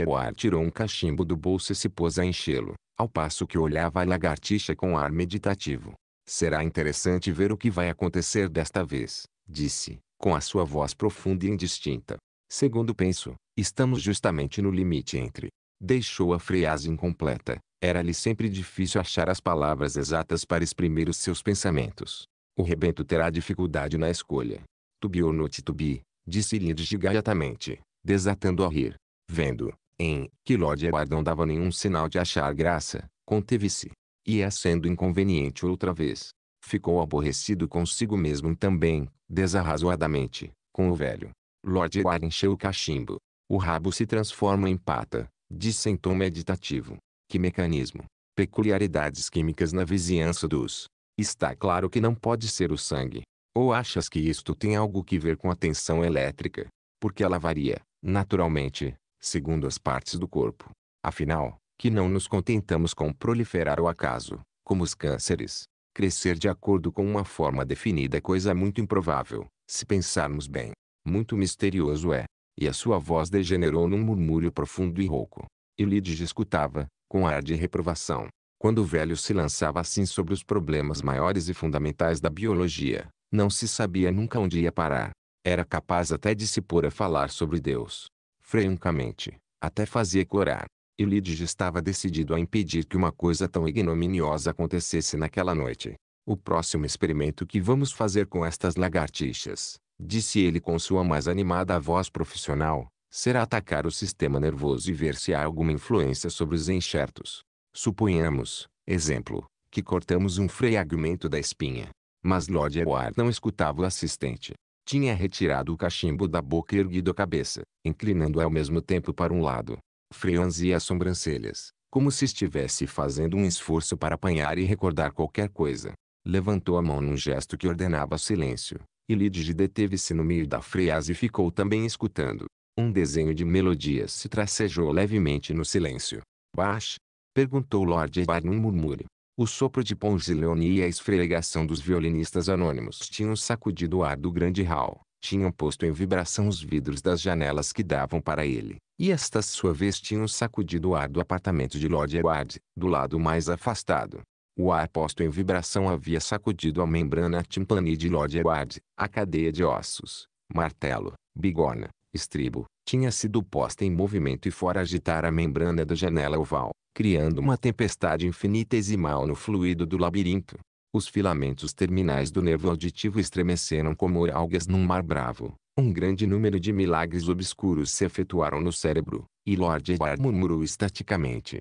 Eward tirou um cachimbo do bolso e se pôs a enchê-lo, ao passo que olhava a lagartixa com ar meditativo. Será interessante ver o que vai acontecer desta vez, disse, com a sua voz profunda e indistinta. Segundo penso, estamos justamente no limite entre. Deixou a frase incompleta. Era-lhe sempre difícil achar as palavras exatas para exprimir os seus pensamentos. O rebento terá dificuldade na escolha. Tubi ou no titubi, disse-lhe desgajatamente, desatando a rir vendo, em, que Lord Edward não dava nenhum sinal de achar graça, conteve-se. E é sendo inconveniente outra vez. Ficou aborrecido consigo mesmo também, desarrazoadamente, com o velho. Lord Edward encheu o cachimbo. O rabo se transforma em pata, disse em tom meditativo. Que mecanismo? Peculiaridades químicas na vizinhança dos. Está claro que não pode ser o sangue. Ou achas que isto tem algo que ver com a tensão elétrica? Porque ela varia, naturalmente, segundo as partes do corpo. Afinal, que não nos contentamos com proliferar o acaso, como os cânceres. Crescer de acordo com uma forma definida é coisa muito improvável, se pensarmos bem. Muito misterioso é. E a sua voz degenerou num murmúrio profundo e rouco. Elides escutava, com ar de reprovação. Quando o velho se lançava assim sobre os problemas maiores e fundamentais da biologia, não se sabia nunca onde ia parar. Era capaz até de se pôr a falar sobre Deus, francamente, até fazia corar. E Elides estava decidido a impedir que uma coisa tão ignominiosa acontecesse naquela noite. O próximo experimento que vamos fazer com estas lagartixas, disse ele com sua mais animada voz profissional, será atacar o sistema nervoso e ver se há alguma influência sobre os enxertos. Suponhamos, exemplo, que cortamos um fragmento da espinha. Mas Lord Edward não escutava o assistente. Tinha retirado o cachimbo da boca e erguido a cabeça, inclinando-a ao mesmo tempo para um lado. Franzia as sobrancelhas, como se estivesse fazendo um esforço para apanhar e recordar qualquer coisa. Levantou a mão num gesto que ordenava silêncio, e Lidge deteve-se no meio da frase e ficou também escutando. Um desenho de melodias se tracejou levemente no silêncio. Baixo, Perguntou Lord Ebar num murmúrio. O sopro de Ponzileoni e a esfregação dos violinistas anônimos tinham sacudido o ar do grande hall, tinham posto em vibração os vidros das janelas que davam para ele, e estas sua vez tinham sacudido o ar do apartamento de Lord Edward, do lado mais afastado. O ar posto em vibração havia sacudido a membrana timpani de Lord Edward, a cadeia de ossos, martelo, bigorna, estribo, tinha sido posta em movimento e fora agitar a membrana da janela oval criando uma tempestade infinitesimal no fluido do labirinto. Os filamentos terminais do nervo auditivo estremeceram como algas num mar bravo. Um grande número de milagres obscuros se efetuaram no cérebro, e Lord Edward murmurou estaticamente.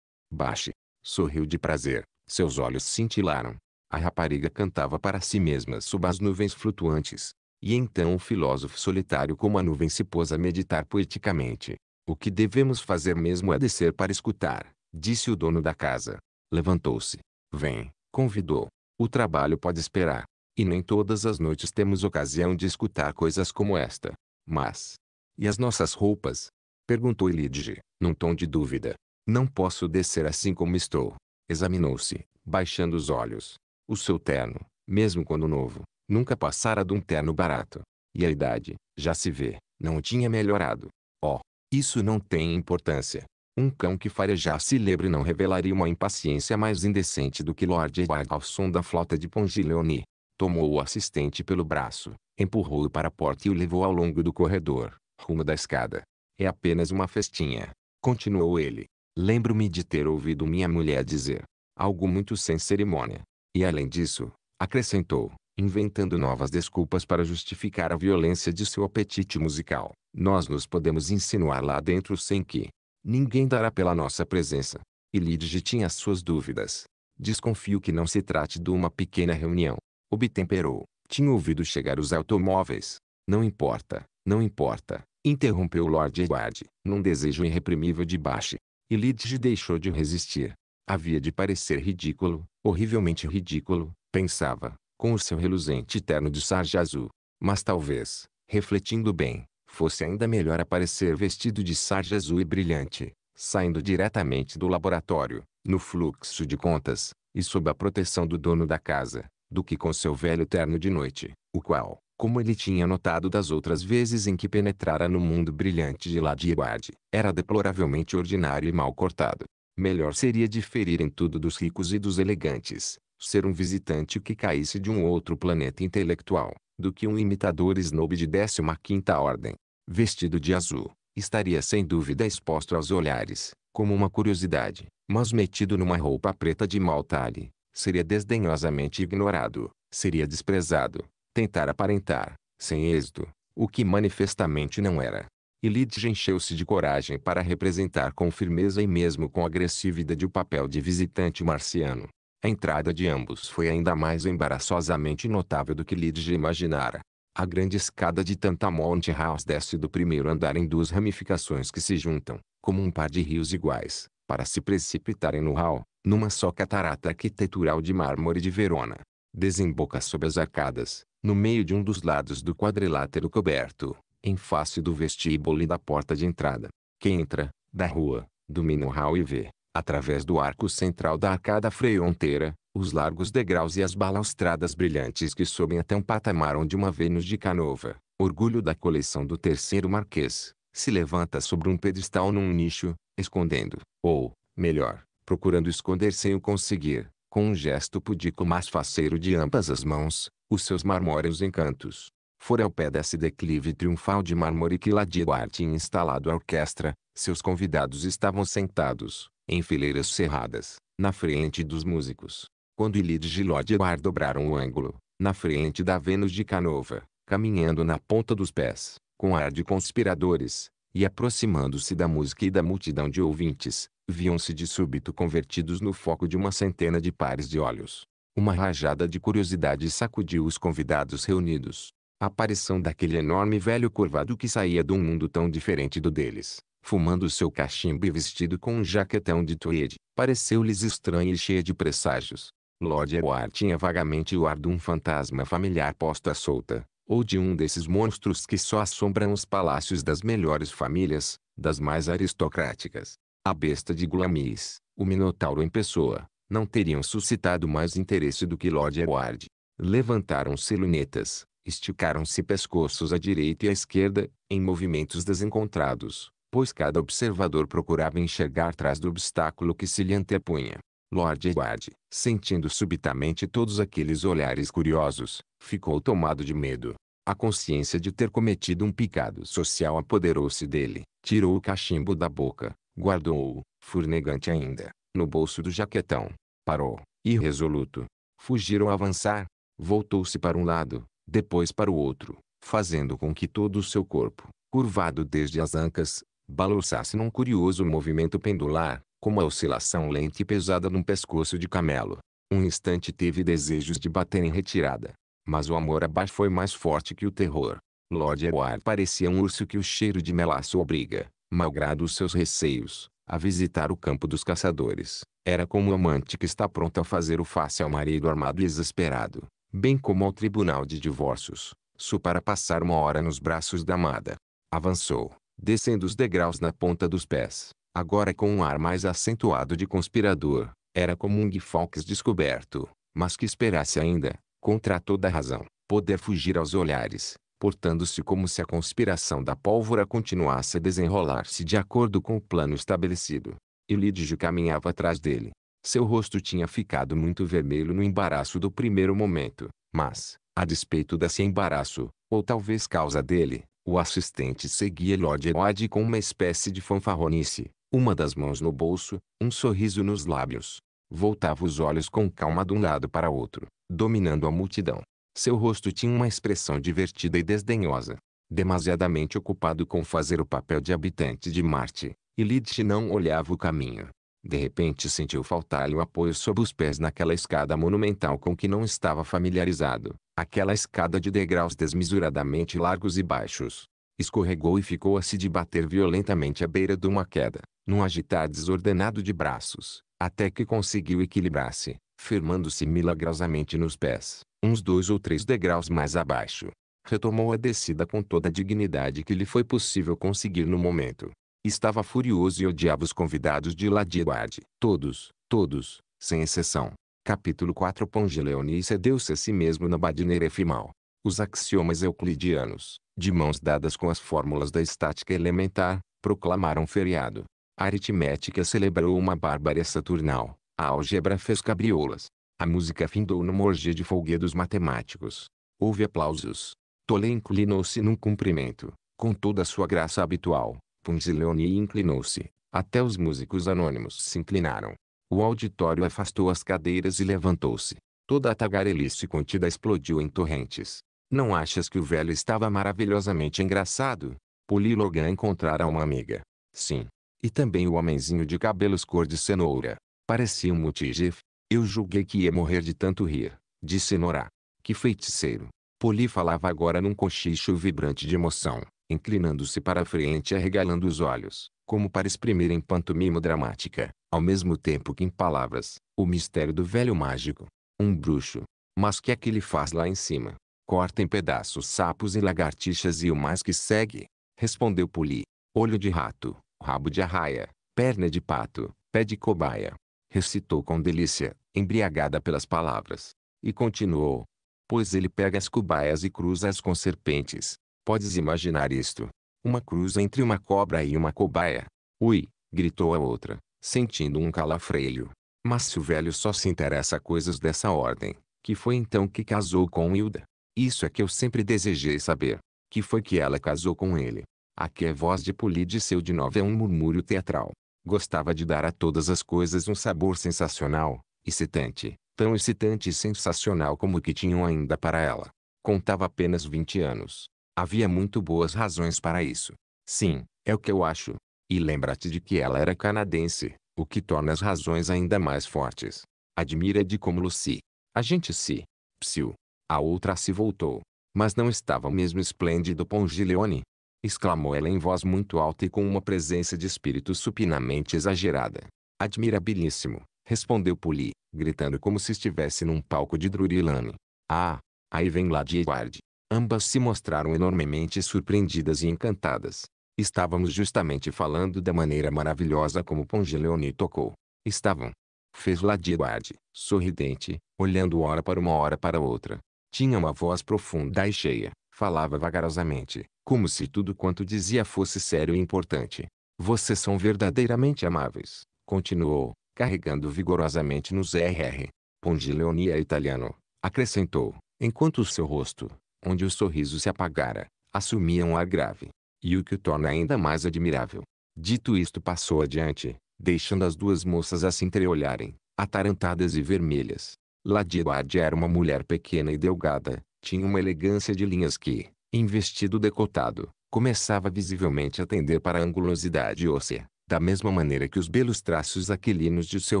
Baixe. Sorriu de prazer. Seus olhos cintilaram. A rapariga cantava para si mesma sob as nuvens flutuantes. E então o filósofo solitário como a nuvem se pôs a meditar poeticamente. O que devemos fazer mesmo é descer para escutar, disse o dono da casa. Levantou-se. Vem, convidou. O trabalho pode esperar. E nem todas as noites temos ocasião de escutar coisas como esta. Mas. E as nossas roupas? Perguntou Elige, num tom de dúvida. Não posso descer assim como estou. Examinou-se, baixando os olhos. O seu terno, mesmo quando novo, nunca passara de um terno barato. E a idade, já se vê, não tinha melhorado. Oh, isso não tem importância. Um cão que farejasse lebre não revelaria uma impaciência mais indecente do que Lord Edward ao som da flauta de Pongileoni. Tomou o assistente pelo braço, empurrou-o para a porta e o levou ao longo do corredor, rumo da escada. É apenas uma festinha. Continuou ele. Lembro-me de ter ouvido minha mulher dizer algo muito sem cerimônia. E além disso, acrescentou, inventando novas desculpas para justificar a violência de seu apetite musical. Nós nos podemos insinuar lá dentro sem que, Ninguém dará pela nossa presença. E Lidge tinha suas dúvidas. Desconfio que não se trate de uma pequena reunião. Obtemperou. Tinha ouvido chegar os automóveis. Não importa, não importa. Interrompeu Lord Edward, num desejo irreprimível de baixo. E Lidge deixou de resistir. Havia de parecer ridículo, horrivelmente ridículo, pensava, com o seu reluzente terno de sarja azul. Mas talvez, refletindo bem, fosse ainda melhor aparecer vestido de sarja azul e brilhante, saindo diretamente do laboratório, no fluxo de contas, e sob a proteção do dono da casa, do que com seu velho terno de noite, o qual, como ele tinha notado das outras vezes em que penetrara no mundo brilhante de Ladybird, era deploravelmente ordinário e mal cortado. Melhor seria diferir em tudo dos ricos e dos elegantes, ser um visitante que caísse de um outro planeta intelectual, do que um imitador snob de décima quinta ordem vestido de azul, estaria sem dúvida exposto aos olhares, como uma curiosidade, mas metido numa roupa preta de mau talhe, seria desdenhosamente ignorado, seria desprezado, tentar aparentar, sem êxito, o que manifestamente não era. E Lidge encheu-se de coragem para representar com firmeza e mesmo com agressividade o papel de visitante marciano. A entrada de ambos foi ainda mais embaraçosamente notável do que Lidge imaginara. A grande escada de Tantamount House desce do primeiro andar em duas ramificações que se juntam, como um par de rios iguais, para se precipitarem no hall, numa só catarata arquitetural de mármore de Verona. Desemboca sob as arcadas, no meio de um dos lados do quadrilátero coberto, em face do vestíbulo e da porta de entrada. Quem entra, da rua, domina o hall e vê, Através do arco central da arcada freonteira, os largos degraus e as balaustradas brilhantes que sobem até um patamar onde uma Vênus de Canova, orgulho da coleção do terceiro Marquês, se levanta sobre um pedestal num nicho, escondendo, ou, melhor, procurando esconder sem o conseguir, com um gesto pudico mas faceiro de ambas as mãos, os seus marmóreos encantos. Fora ao pé desse declive triunfal de mármore que lá de Duarte instalado a orquestra, seus convidados estavam sentados, em fileiras cerradas, na frente dos músicos. Quando Ilide Gilod e Eduard dobraram o ângulo, na frente da Vênus de Canova, caminhando na ponta dos pés, com ar de conspiradores, e aproximando-se da música e da multidão de ouvintes, viam-se de súbito convertidos no foco de uma centena de pares de olhos. Uma rajada de curiosidade sacudiu os convidados reunidos. A aparição daquele enorme velho curvado que saía de um mundo tão diferente do deles, fumando seu cachimbo e vestido com um jaquetão de tweed, pareceu-lhes estranha e cheia de presságios. Lord Edward tinha vagamente o ar de um fantasma familiar posto à solta, ou de um desses monstros que só assombram os palácios das melhores famílias, das mais aristocráticas. A besta de Glamis, o Minotauro em pessoa, não teriam suscitado mais interesse do que Lord Edward. Levantaram-se lunetas, esticaram-se pescoços à direita e à esquerda, em movimentos desencontrados, pois cada observador procurava enxergar trás do obstáculo que se lhe antepunha. Lord Edward, sentindo subitamente todos aqueles olhares curiosos, ficou tomado de medo. A consciência de ter cometido um pecado social apoderou-se dele, tirou o cachimbo da boca, guardou-o, furnegante ainda, no bolso do jaquetão. Parou, irresoluto. Fugir ou avançar? Voltou-se para um lado, depois para o outro, fazendo com que todo o seu corpo, curvado desde as ancas, Balouçasse num curioso movimento pendular, como a oscilação lenta e pesada num pescoço de camelo. Um instante teve desejos de bater em retirada. Mas o amor abaixo foi mais forte que o terror. Lord Edward parecia um urso que o cheiro de melaço obriga, malgrado os seus receios, a visitar o campo dos caçadores. Era como o amante que está pronto a fazer o face ao marido armado e exasperado, bem como ao tribunal de divórcios, só para passar uma hora nos braços da amada. Avançou, descendo os degraus na ponta dos pés, agora com um ar mais acentuado de conspirador. Era como um Guifox descoberto, mas que esperasse ainda, contra toda razão, poder fugir aos olhares, portando-se como se a conspiração da pólvora continuasse a desenrolar-se de acordo com o plano estabelecido. Ilídio caminhava atrás dele. Seu rosto tinha ficado muito vermelho no embaraço do primeiro momento, mas, a despeito desse embaraço, ou talvez causa dele, o assistente seguia Lord Eroad com uma espécie de fanfarronice, uma das mãos no bolso, um sorriso nos lábios. Voltava os olhos com calma de um lado para outro, dominando a multidão. Seu rosto tinha uma expressão divertida e desdenhosa. Demasiadamente ocupado com fazer o papel de habitante de Marte, Ilitch não olhava o caminho. De repente sentiu faltar-lhe o apoio sob os pés naquela escada monumental com que não estava familiarizado. Aquela escada de degraus desmesuradamente largos e baixos. Escorregou e ficou a se debater violentamente à beira de uma queda, num agitar desordenado de braços, até que conseguiu equilibrar-se, firmando-se milagrosamente nos pés, uns dois ou três degraus mais abaixo. Retomou a descida com toda a dignidade que lhe foi possível conseguir no momento, Estava furioso e odiava os convidados de Ladiguard. Todos, todos, sem exceção. Capítulo 4 Pongeleone cedeu-se a si mesmo na badineira efimal. Os axiomas euclidianos, de mãos dadas com as fórmulas da estática elementar, proclamaram feriado. A aritmética celebrou uma bárbara saturnal. A álgebra fez cabriolas. A música findou numa orgia de folguedos matemáticos. Houve aplausos. Tolé inclinou-se num cumprimento, com toda a sua graça habitual, Punzileoni inclinou-se. Até os músicos anônimos se inclinaram. O auditório afastou as cadeiras e levantou-se. Toda a tagarelice contida explodiu em torrentes. Não achas que o velho estava maravilhosamente engraçado? Poli Logan encontrara uma amiga. Sim. E também o homenzinho de cabelos cor de cenoura. Parecia um mutigif. Eu julguei que ia morrer de tanto rir, disse Nora. Que feiticeiro. Poli falava agora num cochicho vibrante de emoção inclinando-se para a frente e arregalando os olhos, como para exprimir em pantomima dramática, ao mesmo tempo que em palavras, o mistério do velho mágico. Um bruxo. Mas que é que ele faz lá em cima? Corta em pedaços sapos e lagartixas e o mais que segue. Respondeu Poli. Olho de rato, rabo de arraia, perna de pato, pé de cobaia. Recitou com delícia, embriagada pelas palavras. E continuou. Pois ele pega as cobaias e cruza-as com serpentes, Podes imaginar isto? Uma cruz entre uma cobra e uma cobaia. Ui! gritou a outra, sentindo um calafreio. Mas se o velho só se interessa a coisas dessa ordem, que foi então que casou com Hilda? Isso é que eu sempre desejei saber. Que foi que ela casou com ele? Aqui a é voz de Polidiceu de Nova é um murmúrio teatral. Gostava de dar a todas as coisas um sabor sensacional, excitante, tão excitante e sensacional como o que tinham ainda para ela. Contava apenas 20 anos, Havia muito boas razões para isso. Sim, é o que eu acho. E lembra-te de que ela era canadense, o que torna as razões ainda mais fortes. Admira de como Lucy. A gente se. Psiu. A outra se voltou. Mas não estava o mesmo esplêndido Pongileone. Exclamou ela em voz muito alta e com uma presença de espírito supinamente exagerada. Admirabilíssimo, respondeu Poli, gritando como se estivesse num palco de Drury Lane. Ah, aí vem lá de Edward. Ambas se mostraram enormemente surpreendidas e encantadas. Estávamos justamente falando da maneira maravilhosa como Pongeleone tocou. Estavam. Fez Ladiguard, sorridente, olhando hora para uma hora para outra. Tinha uma voz profunda e cheia. Falava vagarosamente, como se tudo quanto dizia fosse sério e importante. Vocês são verdadeiramente amáveis, continuou, carregando vigorosamente nos RR. Pongileoni é italiano, acrescentou, enquanto o seu rosto, onde o sorriso se apagara, assumia um ar grave. E o que o torna ainda mais admirável. Dito isto passou adiante, deixando as duas moças a se entreolharem, atarantadas e vermelhas. Ladiard era uma mulher pequena e delgada, tinha uma elegância de linhas que, em vestido decotado, começava visivelmente a tender para a angulosidade óssea, da mesma maneira que os belos traços aquilinos de seu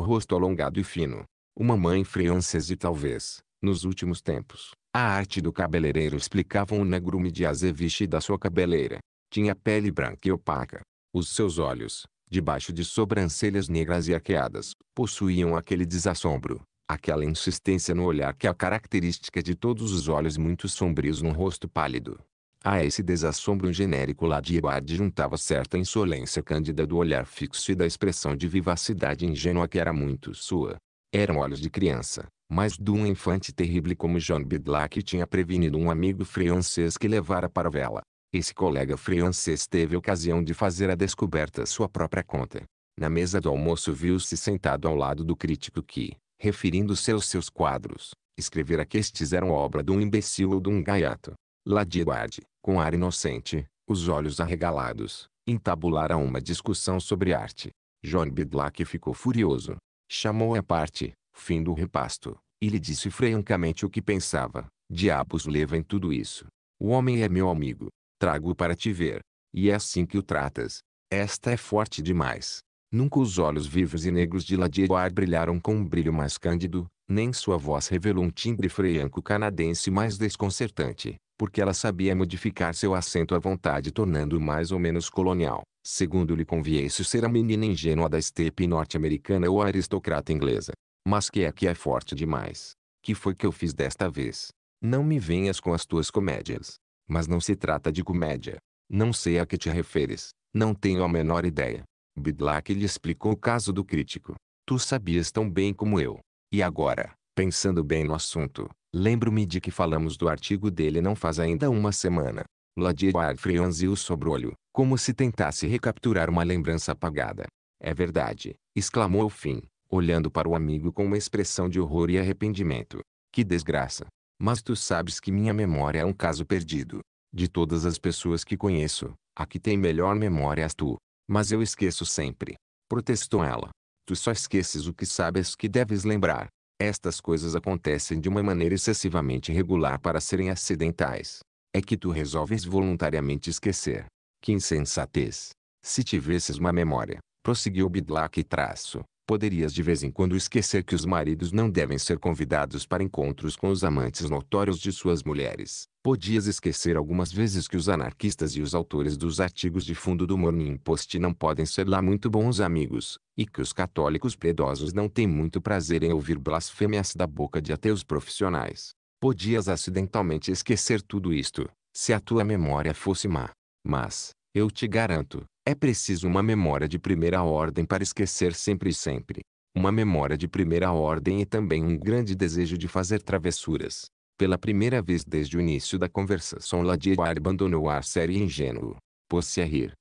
rosto alongado e fino. Uma mãe francesa talvez, nos últimos tempos, a arte do cabeleireiro explicava o negrume de azeviche da sua cabeleira. Tinha pele branca e opaca. Os seus olhos, debaixo de sobrancelhas negras e arqueadas, possuíam aquele desassombro, aquela insistência no olhar que é característica de todos os olhos muito sombrios num rosto pálido. A esse desassombro genérico ladio juntava certa insolência cândida do olhar fixo e da expressão de vivacidade ingênua que era muito sua. Eram olhos de criança, mas de um infante terrível como John Bidlack tinha prevenido um amigo francês que levara para vela. Esse colega francês teve ocasião de fazer a descoberta à sua própria conta. Na mesa do almoço viu-se sentado ao lado do crítico que, referindo-se aos seus quadros, escrevera que estes eram obra de um imbecil ou de um gaiato. Ladibade, com ar inocente, os olhos arregalados, entabularam uma discussão sobre arte. John Bidlack ficou furioso. Chamou à parte, Fim do repasto. E lhe disse francamente o que pensava. Diabos leva em tudo isso. O homem é meu amigo. Trago-o para te ver. E é assim que o tratas. Esta é forte demais. Nunca os olhos vivos e negros de Ladielar brilharam com um brilho mais cândido, nem sua voz revelou um timbre freanco canadense mais desconcertante, porque ela sabia modificar seu acento à vontade tornando-o mais ou menos colonial, segundo lhe conviesse ser a menina ingênua da estepe norte-americana ou a aristocrata inglesa. Mas que é que é forte demais. Que foi que eu fiz desta vez? Não me venhas com as tuas comédias. Mas não se trata de comédia. Não sei a que te referes. Não tenho a menor ideia. Bidlack lhe explicou o caso do crítico. Tu sabias tão bem como eu. E agora, pensando bem no assunto, lembro-me de que falamos do artigo dele não faz ainda uma semana. Ladier franziu o sobrolho, como se tentasse recapturar uma lembrança apagada. É verdade, exclamou ao fim olhando para o amigo com uma expressão de horror e arrependimento. Que desgraça! Mas tu sabes que minha memória é um caso perdido. De todas as pessoas que conheço, a que tem melhor memória és tu. Mas eu esqueço sempre. Protestou ela. Tu só esqueces o que sabes que deves lembrar. Estas coisas acontecem de uma maneira excessivamente regular para serem acidentais. É que tu resolves voluntariamente esquecer. Que insensatez! Se tivesses uma memória, prosseguiu Bidlack traço, poderias de vez em quando esquecer que os maridos não devem ser convidados para encontros com os amantes notórios de suas mulheres. Podias esquecer algumas vezes que os anarquistas e os autores dos artigos de fundo do Morning Post não podem ser lá muito bons amigos, e que os católicos piedosos não têm muito prazer em ouvir blasfêmias da boca de ateus profissionais. Podias acidentalmente esquecer tudo isto, se a tua memória fosse má. Mas, eu te garanto, é preciso uma memória de primeira ordem para esquecer sempre e sempre. Uma memória de primeira ordem e também um grande desejo de fazer travessuras. Pela primeira vez desde o início da conversação Ladier abandonou ar sério e ingênuo. Pôs-se a rir.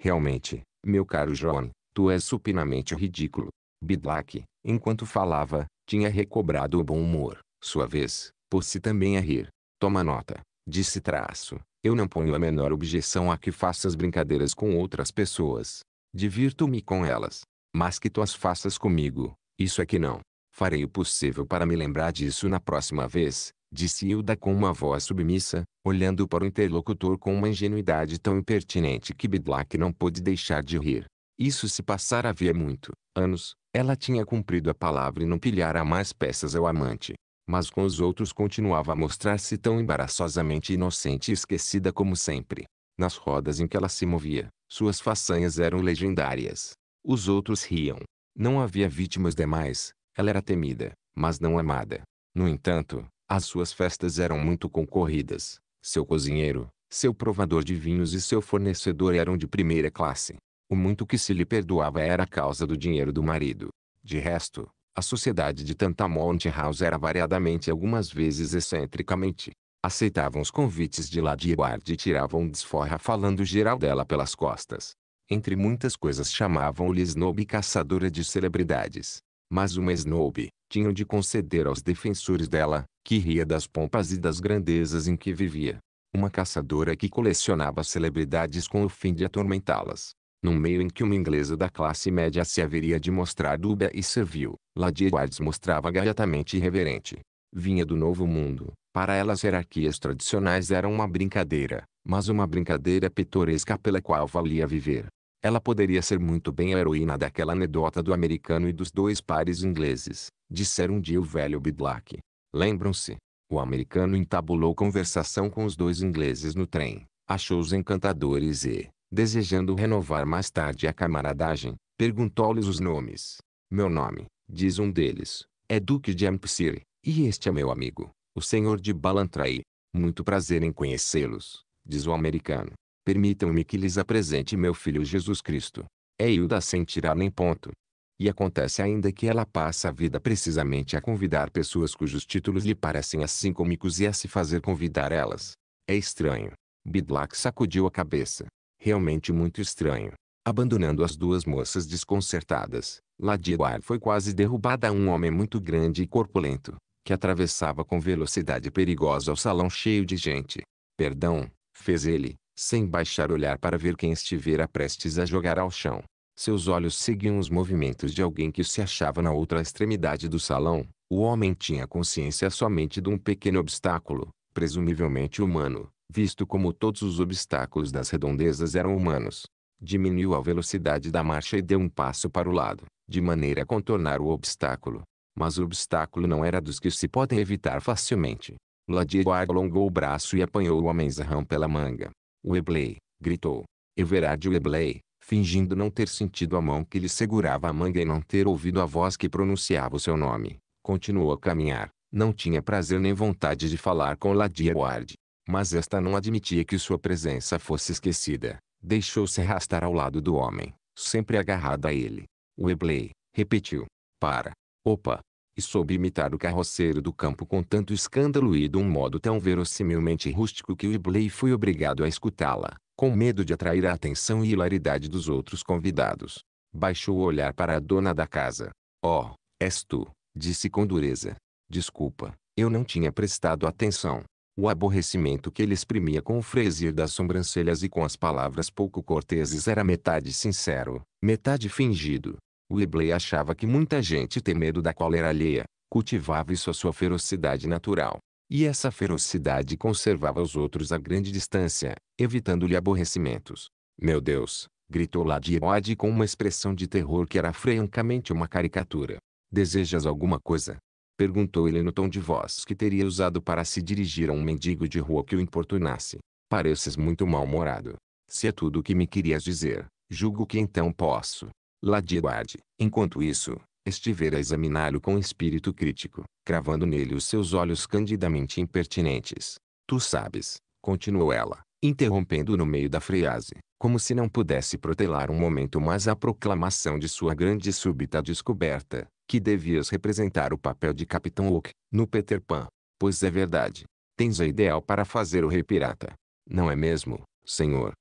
Realmente, meu caro John, tu és supinamente ridículo. Bidlack, enquanto falava, tinha recobrado o bom humor. Sua vez, pôs-se também a rir. Toma nota, disse traço. Eu não ponho a menor objeção a que faças brincadeiras com outras pessoas. Divirto-me com elas. Mas que tu as faças comigo, isso é que não. Farei o possível para me lembrar disso na próxima vez, disse Hilda com uma voz submissa, olhando para o interlocutor com uma ingenuidade tão impertinente que Bidlack não pôde deixar de rir. Isso se passara havia muito, anos, ela tinha cumprido a palavra e não pilhara mais peças ao amante mas com os outros continuava a mostrar-se tão embaraçosamente inocente e esquecida como sempre. Nas rodas em que ela se movia, suas façanhas eram legendárias. Os outros riam. Não havia vítimas demais, ela era temida, mas não amada. No entanto, as suas festas eram muito concorridas. Seu cozinheiro, seu provador de vinhos e seu fornecedor eram de primeira classe. O muito que se lhe perdoava era a causa do dinheiro do marido. De resto, a sociedade de Tanta Tantamount House era variadamente e algumas vezes excentricamente. Aceitavam os convites de Ladybird e tiravam desforra falando geral dela pelas costas. Entre muitas coisas chamavam-lhe Snob caçadora de celebridades. Mas uma Snob, tinham de conceder aos defensores dela, que ria das pompas e das grandezas em que vivia. Uma caçadora que colecionava celebridades com o fim de atormentá-las num meio em que uma inglesa da classe média se haveria de mostrar dúbia e servil, Lady Edwards mostrava gaiatamente irreverente. Vinha do novo mundo, para ela as hierarquias tradicionais eram uma brincadeira, mas uma brincadeira pitoresca pela qual valia viver. Ela poderia ser muito bem a heroína daquela anedota do americano e dos dois pares ingleses, disseram um dia o velho Bidlack. Lembram-se? O americano entabulou conversação com os dois ingleses no trem, achou-os encantadores e, desejando renovar mais tarde a camaradagem, perguntou-lhes os nomes. Meu nome, diz um deles, é Duque de Ampsir, e este é meu amigo, o senhor de Balantrai. Muito prazer em conhecê-los, diz o americano. Permitam-me que lhes apresente meu filho Jesus Cristo. É Hilda sem tirar nem ponto. E acontece ainda que ela passa a vida precisamente a convidar pessoas cujos títulos lhe parecem assim cômicos e a se fazer convidar elas. É estranho. Bidlack sacudiu a cabeça. Realmente muito estranho. Abandonando as duas moças desconcertadas, Ladiewar foi quase derrubada a um homem muito grande e corpulento, que atravessava com velocidade perigosa o salão cheio de gente. Perdão, fez ele, sem baixar olhar para ver quem estivera prestes a jogar ao chão. Seus olhos seguiam os movimentos de alguém que se achava na outra extremidade do salão. O homem tinha consciência somente de um pequeno obstáculo, presumivelmente humano, visto como todos os obstáculos das redondezas eram humanos. Diminuiu a velocidade da marcha e deu um passo para o lado, de maneira a contornar o obstáculo. Mas o obstáculo não era dos que se podem evitar facilmente. Ladier alongou o braço e apanhou o homenzarrão pela manga. Webley, gritou. Everard é Webley, fingindo não ter sentido a mão que lhe segurava a manga e não ter ouvido a voz que pronunciava o seu nome, continuou a caminhar. Não tinha prazer nem vontade de falar com Ladier Ward mas esta não admitia que sua presença fosse esquecida. Deixou-se arrastar ao lado do homem, sempre agarrada a ele. Webley, repetiu. Para. Opa! E soube imitar o carroceiro do campo com tanto escândalo e de um modo tão verossimilmente rústico que Webley foi obrigado a escutá-la, com medo de atrair a atenção e hilaridade dos outros convidados. Baixou o olhar para a dona da casa. Oh, és tu, disse com dureza. Desculpa, eu não tinha prestado atenção. O aborrecimento que ele exprimia com o frezir das sobrancelhas e com as palavras pouco corteses era metade sincero, metade fingido. Webley achava que muita gente tem medo da cólera alheia, cultivava isso a sua ferocidade natural. E essa ferocidade conservava os outros a grande distância, evitando-lhe aborrecimentos. Meu Deus! gritou Ladiode com uma expressão de terror que era francamente uma caricatura. Desejas alguma coisa? Perguntou ele no tom de voz que teria usado para se dirigir a um mendigo de rua que o importunasse. Pareces muito mal-humorado. Se é tudo o que me querias dizer, julgo que então posso. Ladiguade, enquanto isso, estivera a examiná-lo com espírito crítico, cravando nele os seus olhos candidamente impertinentes. Tu sabes, continuou ela, interrompendo no meio da frase, como se não pudesse protelar um momento mais a proclamação de sua grande e súbita descoberta que devias representar o papel de Capitão Hook, no Peter Pan, pois é verdade, tens a ideal para fazer o rei pirata. Não é mesmo, senhor?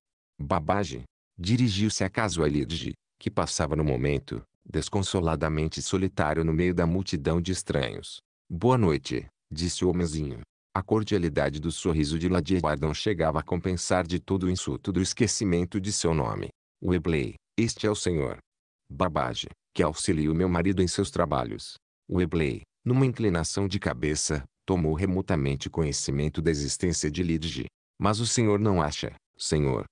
Babage, dirigiu-se a Lidji, que passava no momento, desconsoladamente solitário no meio da multidão de estranhos. Boa noite, disse o homenzinho. A cordialidade do sorriso de Ladiebar não chegava a compensar de todo o insulto do esquecimento de seu nome. Webley, este é o senhor. Babage, que o meu marido em seus trabalhos. Webley, numa inclinação de cabeça, tomou remotamente conhecimento da existência de Lidji. Mas o senhor não acha, senhor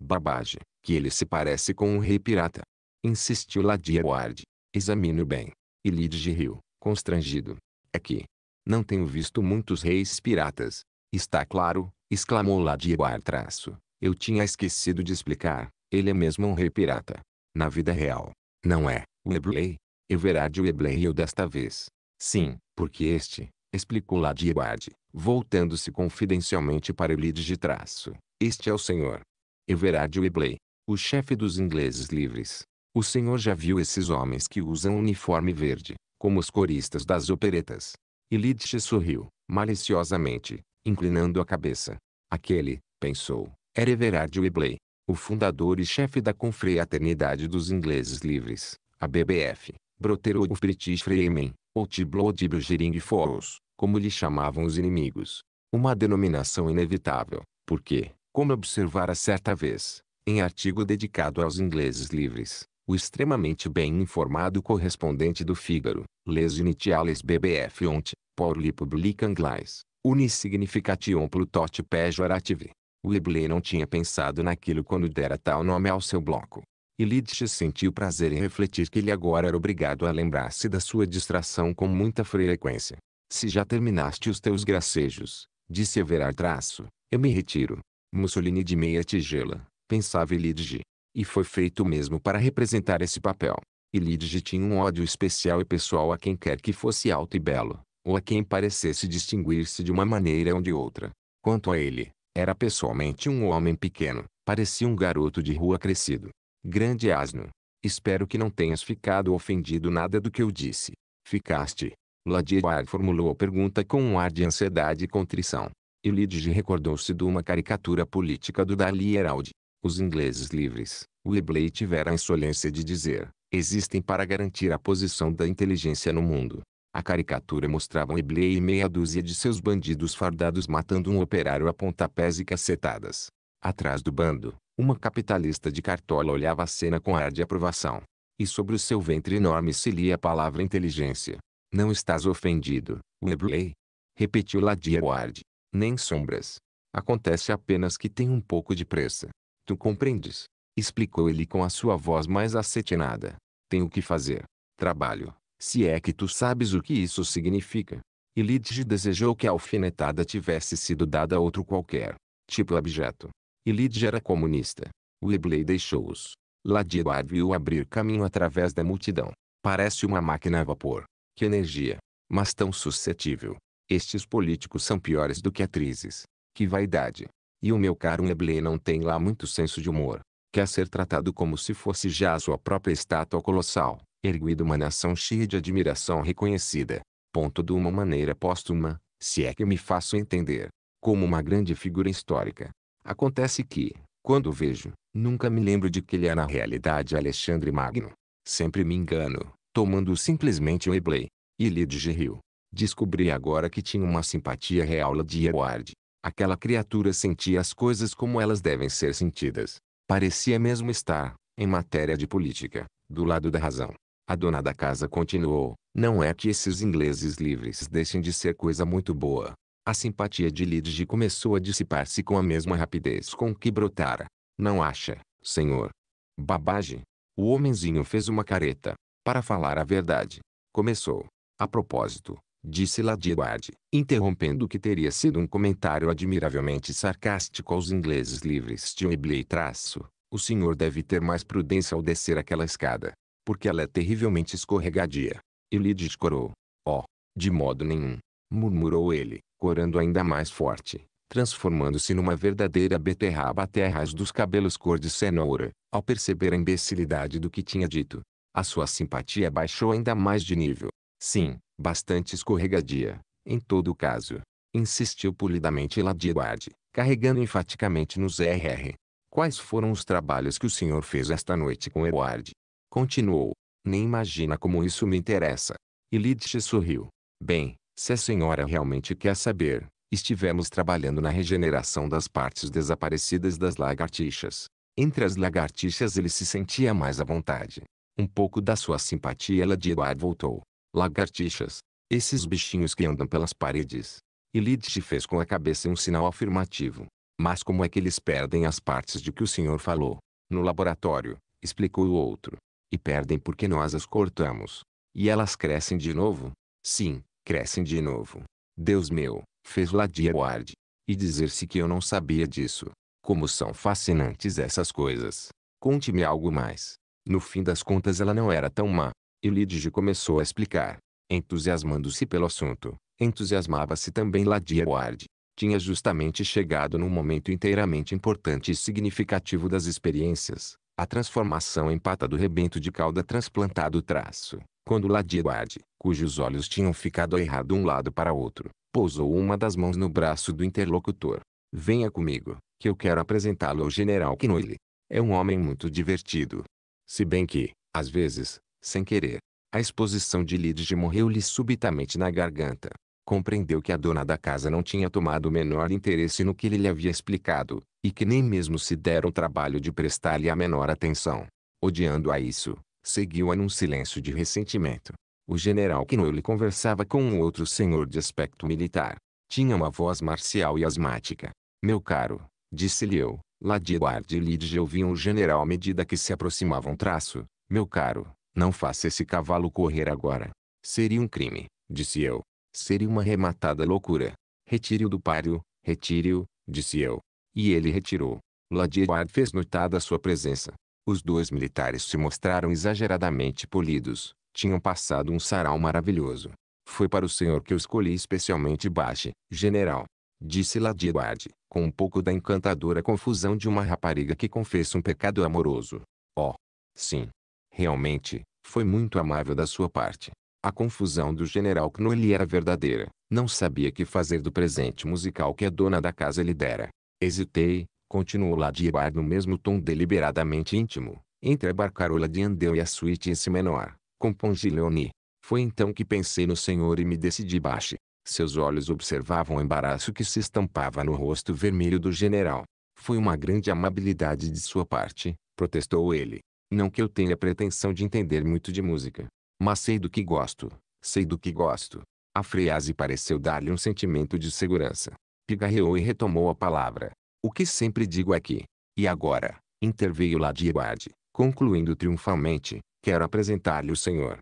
Babage, que ele se parece com um rei pirata? Insistiu Ladieward. Examine-o bem. E Lidji riu, constrangido. É que não tenho visto muitos reis piratas. Está claro, exclamou Ladieward traço. Eu tinha esquecido de explicar. Ele é mesmo um rei pirata. Na vida real. Não é. Webley. Everard Webley eu desta vez. Sim, porque este, explicou Ladybird, voltando-se confidencialmente para Elide de traço. Este é o senhor. Everard Webley, o chefe dos ingleses livres. O senhor já viu esses homens que usam uniforme verde, como os coristas das operetas. Elidge sorriu, maliciosamente, inclinando a cabeça. Aquele, pensou, era Everard Webley, o fundador e chefe da confraternidade dos ingleses livres a BBF, Brother of British Freemen, ou Blood Brigering Foes, como lhe chamavam os inimigos. Uma denominação inevitável, porque, como observara certa vez, em artigo dedicado aos ingleses livres, o extremamente bem informado correspondente do Fígaro, Les Initiales BBF ont, por lhe publica anglais, unisignification plutote pejorative. Webley não tinha pensado naquilo quando dera tal nome ao seu bloco e Lidge sentiu prazer em refletir que ele agora era obrigado a lembrar-se da sua distração com muita frequência. Se já terminaste os teus gracejos, disse Everard traço, eu me retiro. Mussolini de meia tigela, pensava Lidge. E foi feito mesmo para representar esse papel. E Lidge tinha um ódio especial e pessoal a quem quer que fosse alto e belo, ou a quem parecesse distinguir-se de uma maneira ou de outra. Quanto a ele, era pessoalmente um homem pequeno, parecia um garoto de rua crescido. Grande asno. Espero que não tenhas ficado ofendido nada do que eu disse. Ficaste. Ladiewar formulou a pergunta com um ar de ansiedade e contrição. E Ilidge recordou-se de uma caricatura política do Dali Herald. Os ingleses livres, Ebley tivera a insolência de dizer, existem para garantir a posição da inteligência no mundo. A caricatura mostrava Ebley e meia dúzia de seus bandidos fardados matando um operário a pontapés e cacetadas. Atrás do bando, uma capitalista de cartola olhava a cena com ar de aprovação. E sobre o seu ventre enorme se lia a palavra inteligência. Não estás ofendido, Webley? Repetiu Ladia Ward. Nem sombras. Acontece apenas que tem um pouco de pressa. Tu compreendes? Explicou ele com a sua voz mais acetinada. Tenho que fazer. Trabalho. Se é que tu sabes o que isso significa. E Lidge desejou que a alfinetada tivesse sido dada a outro qualquer. Tipo abjeto. Elide era comunista. Webley deixou-os. Ladislav viu abrir caminho através da multidão. Parece uma máquina a vapor. Que energia. Mas tão suscetível. Estes políticos são piores do que atrizes. Que vaidade. E o meu caro Webley não tem lá muito senso de humor. Quer ser tratado como se fosse já a sua própria estátua colossal, erguida uma nação cheia de admiração reconhecida. Ponto de uma maneira póstuma, se é que me faço entender. Como uma grande figura histórica. Acontece que, quando o vejo, nunca me lembro de que ele é na realidade Alexandre Magno. Sempre me engano, tomando simplesmente um Eblay E lhe riu. Descobri agora que tinha uma simpatia real de Edward. Aquela criatura sentia as coisas como elas devem ser sentidas. Parecia mesmo estar, em matéria de política, do lado da razão. A dona da casa continuou, não é que esses ingleses livres deixem de ser coisa muito boa, a simpatia de Lidge começou a dissipar-se com a mesma rapidez com que brotara. Não acha, senhor? Babagem. O homenzinho fez uma careta. Para falar a verdade. Começou. A propósito, disse Ladybird, interrompendo o que teria sido um comentário admiravelmente sarcástico aos ingleses livres de Webley traço. O senhor deve ter mais prudência ao descer aquela escada, porque ela é terrivelmente escorregadia. E Lidge corou. Oh, de modo nenhum murmurou ele, corando ainda mais forte, transformando-se numa verdadeira beterraba até a raiz dos cabelos cor de cenoura, ao perceber a imbecilidade do que tinha dito. A sua simpatia baixou ainda mais de nível. Sim, bastante escorregadia, em todo caso. Insistiu polidamente Ladiguard, carregando enfaticamente nos RR. Quais foram os trabalhos que o senhor fez esta noite com Edward? Continuou. Nem imagina como isso me interessa. E Lidge sorriu. Bem, se a senhora realmente quer saber, estivemos trabalhando na regeneração das partes desaparecidas das lagartixas. Entre as lagartixas ele se sentia mais à vontade. Um pouco da sua simpatia ela de Eduard voltou. Lagartixas. Esses bichinhos que andam pelas paredes. E Lidge fez com a cabeça um sinal afirmativo. Mas como é que eles perdem as partes de que o senhor falou? No laboratório, explicou o outro. E perdem porque nós as cortamos. E elas crescem de novo? Sim, crescem de novo. Deus meu, fez Ladieward. E dizer-se que eu não sabia disso. Como são fascinantes essas coisas. Conte-me algo mais. No fim das contas ela não era tão má. E Lidige começou a explicar. Entusiasmando-se pelo assunto, entusiasmava-se também Ladieward. Tinha justamente chegado num momento inteiramente importante e significativo das experiências. A transformação em pata do rebento de cauda transplantado traço, quando Ladiguade, cujos olhos tinham ficado errado um lado para outro, pousou uma das mãos no braço do interlocutor. Venha comigo, que eu quero apresentá-lo ao general Knoyle. É um homem muito divertido. Se bem que, às vezes, sem querer, a exposição de Lidge morreu-lhe subitamente na garganta compreendeu que a dona da casa não tinha tomado o menor interesse no que ele lhe havia explicado, e que nem mesmo se dera o trabalho de prestar-lhe a menor atenção. Odiando a isso, seguiu-a num silêncio de ressentimento. O general Quinoli conversava com um outro senhor de aspecto militar. Tinha uma voz marcial e asmática. Meu caro, disse-lhe eu, Ladiguard e Lidge ouviam o general à medida que se aproximavam um traço. Meu caro, não faça esse cavalo correr agora. Seria um crime, disse eu Seria uma rematada loucura. Retire-o do páreo, retire-o, disse eu. E ele retirou. Ladiard fez notada sua presença. Os dois militares se mostraram exageradamente polidos. Tinham passado um sarau maravilhoso. Foi para o senhor que eu escolhi especialmente baixe, general. Disse Ladiard, com um pouco da encantadora confusão de uma rapariga que confessa um pecado amoroso. Oh! Sim. Realmente, foi muito amável da sua parte. A confusão do general Knoll era verdadeira. Não sabia que fazer do presente musical que a dona da casa lhe dera. Hesitei, continuou Ladibar no mesmo tom deliberadamente íntimo, entre a barcarola de Andeu e a suíte si menor, com Leoni. Foi então que pensei no senhor e me decidi baixe. Seus olhos observavam o embaraço que se estampava no rosto vermelho do general. Foi uma grande amabilidade de sua parte, protestou ele. Não que eu tenha pretensão de entender muito de música, mas sei do que gosto. Sei do que gosto. A frase pareceu dar-lhe um sentimento de segurança. Pigarreou e retomou a palavra. O que sempre digo aqui. É e agora, interveio Ladibade, concluindo triunfalmente, quero apresentar-lhe o senhor.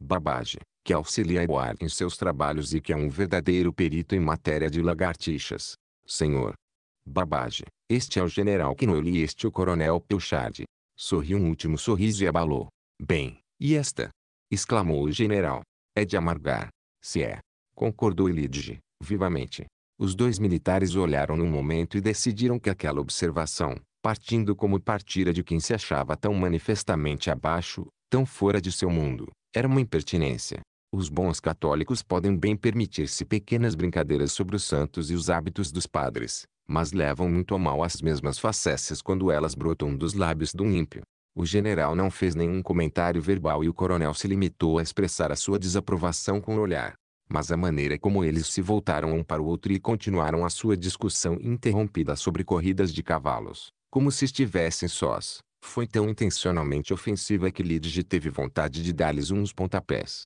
Babage, que auxilia Eduard em seus trabalhos e que é um verdadeiro perito em matéria de lagartixas. Senhor. Babage, este é o general Quinoli e este o coronel Pilchard. Sorriu um último sorriso e abalou. Bem, e esta? exclamou o general. É de amargar. Se é. Concordou elidge, vivamente. Os dois militares olharam num momento e decidiram que aquela observação, partindo como partira de quem se achava tão manifestamente abaixo, tão fora de seu mundo, era uma impertinência. Os bons católicos podem bem permitir-se pequenas brincadeiras sobre os santos e os hábitos dos padres, mas levam muito a mal as mesmas facécias quando elas brotam dos lábios de um ímpio. O general não fez nenhum comentário verbal e o coronel se limitou a expressar a sua desaprovação com o olhar. Mas a maneira como eles se voltaram um para o outro e continuaram a sua discussão interrompida sobre corridas de cavalos, como se estivessem sós, foi tão intencionalmente ofensiva que Lidge teve vontade de dar-lhes uns pontapés.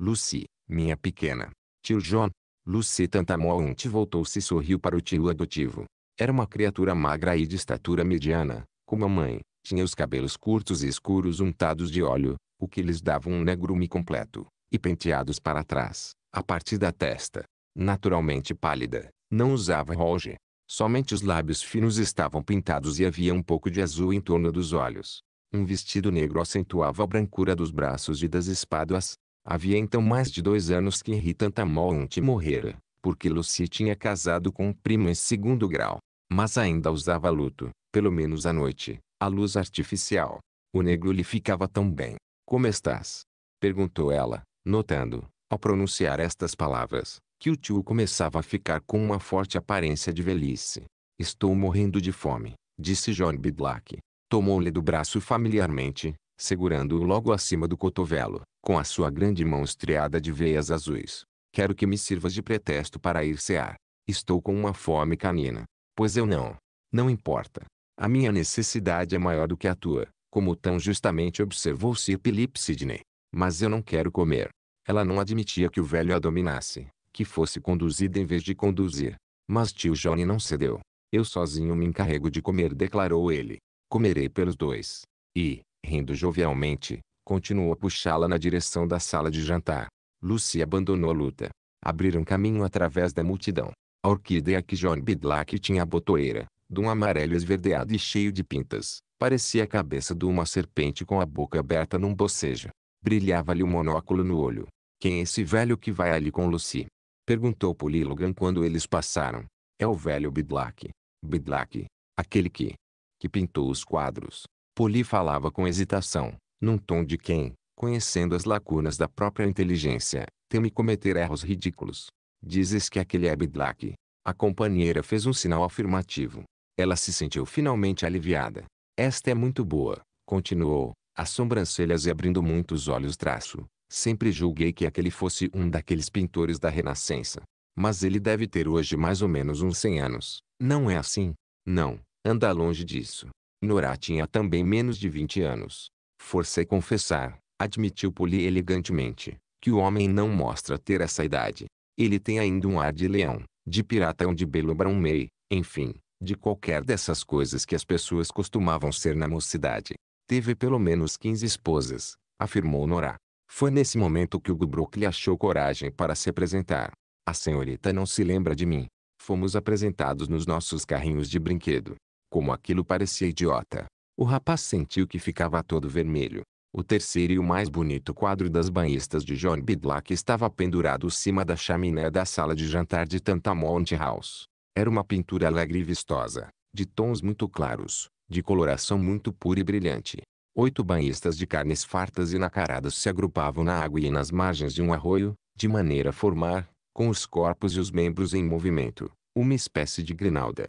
Lucy, minha pequena. Tio John. Lucy Tantamount voltou-se e sorriu para o tio adotivo. Era uma criatura magra e de estatura mediana, como a mãe, tinha os cabelos curtos e escuros untados de óleo, o que lhes dava um negrume completo, e penteados para trás, a partir da testa. Naturalmente pálida, não usava roge. Somente os lábios finos estavam pintados e havia um pouco de azul em torno dos olhos. Um vestido negro acentuava a brancura dos braços e das espáduas. Havia então mais de dois anos que Rita Tamonte morrera, porque Lucy tinha casado com um primo em segundo grau. Mas ainda usava luto, pelo menos à noite, a luz artificial. O negro lhe ficava tão bem. Como estás? Perguntou ela, notando, ao pronunciar estas palavras, que o tio começava a ficar com uma forte aparência de velhice. Estou morrendo de fome, disse John B. Black. Tomou-lhe do braço familiarmente, segurando-o logo acima do cotovelo, com a sua grande mão estriada de veias azuis. Quero que me sirvas de pretexto para ir cear. Estou com uma fome canina. Pois eu não. Não importa. A minha necessidade é maior do que a tua, como tão justamente observou Sir Philip Sidney. Mas eu não quero comer. Ela não admitia que o velho a dominasse, que fosse conduzida em vez de conduzir. Mas tio Johnny não cedeu. Eu sozinho me encarrego de comer, declarou ele. Comerei pelos dois. E, rindo jovialmente, continuou a puxá-la na direção da sala de jantar. Lucy abandonou a luta. Abriram caminho através da multidão. A orquídea que John Bidlack tinha botoeira, de um amarelo esverdeado e cheio de pintas. Parecia a cabeça de uma serpente com a boca aberta num bocejo. Brilhava-lhe o um monóculo no olho. Quem é esse velho que vai ali com Lucy? Perguntou Polilogan quando eles passaram. É o velho Bidlack. Bidlack. Aquele que... Que pintou os quadros. Poli falava com hesitação, num tom de quem, conhecendo as lacunas da própria inteligência, teme cometer erros ridículos. Dizes que aquele é Bidlack. A companheira fez um sinal afirmativo. Ela se sentiu finalmente aliviada. Esta é muito boa, continuou, as sobrancelhas e abrindo muito os olhos traço. Sempre julguei que aquele fosse um daqueles pintores da Renascença. Mas ele deve ter hoje mais ou menos uns 100 anos. Não é assim? Não, anda longe disso. Nora tinha também menos de 20 anos. Forcei confessar, admitiu Poli elegantemente, que o homem não mostra ter essa idade. Ele tem ainda um ar de leão, de pirata ou de Belobram May, enfim, de qualquer dessas coisas que as pessoas costumavam ser na mocidade. Teve pelo menos 15 esposas, afirmou Nora. Foi nesse momento que o Gubrook lhe achou coragem para se apresentar. A senhorita não se lembra de mim. Fomos apresentados nos nossos carrinhos de brinquedo. Como aquilo parecia idiota. O rapaz sentiu que ficava todo vermelho. O terceiro e o mais bonito quadro das banhistas de John Bidlack estava pendurado cima da chaminé da sala de jantar de Tantamount House. Era uma pintura alegre e vistosa, de tons muito claros, de coloração muito pura e brilhante. Oito banhistas de carnes fartas e nacaradas se agrupavam na água e nas margens de um arroio, de maneira a formar, com os corpos e os membros em movimento, uma espécie de grinalda.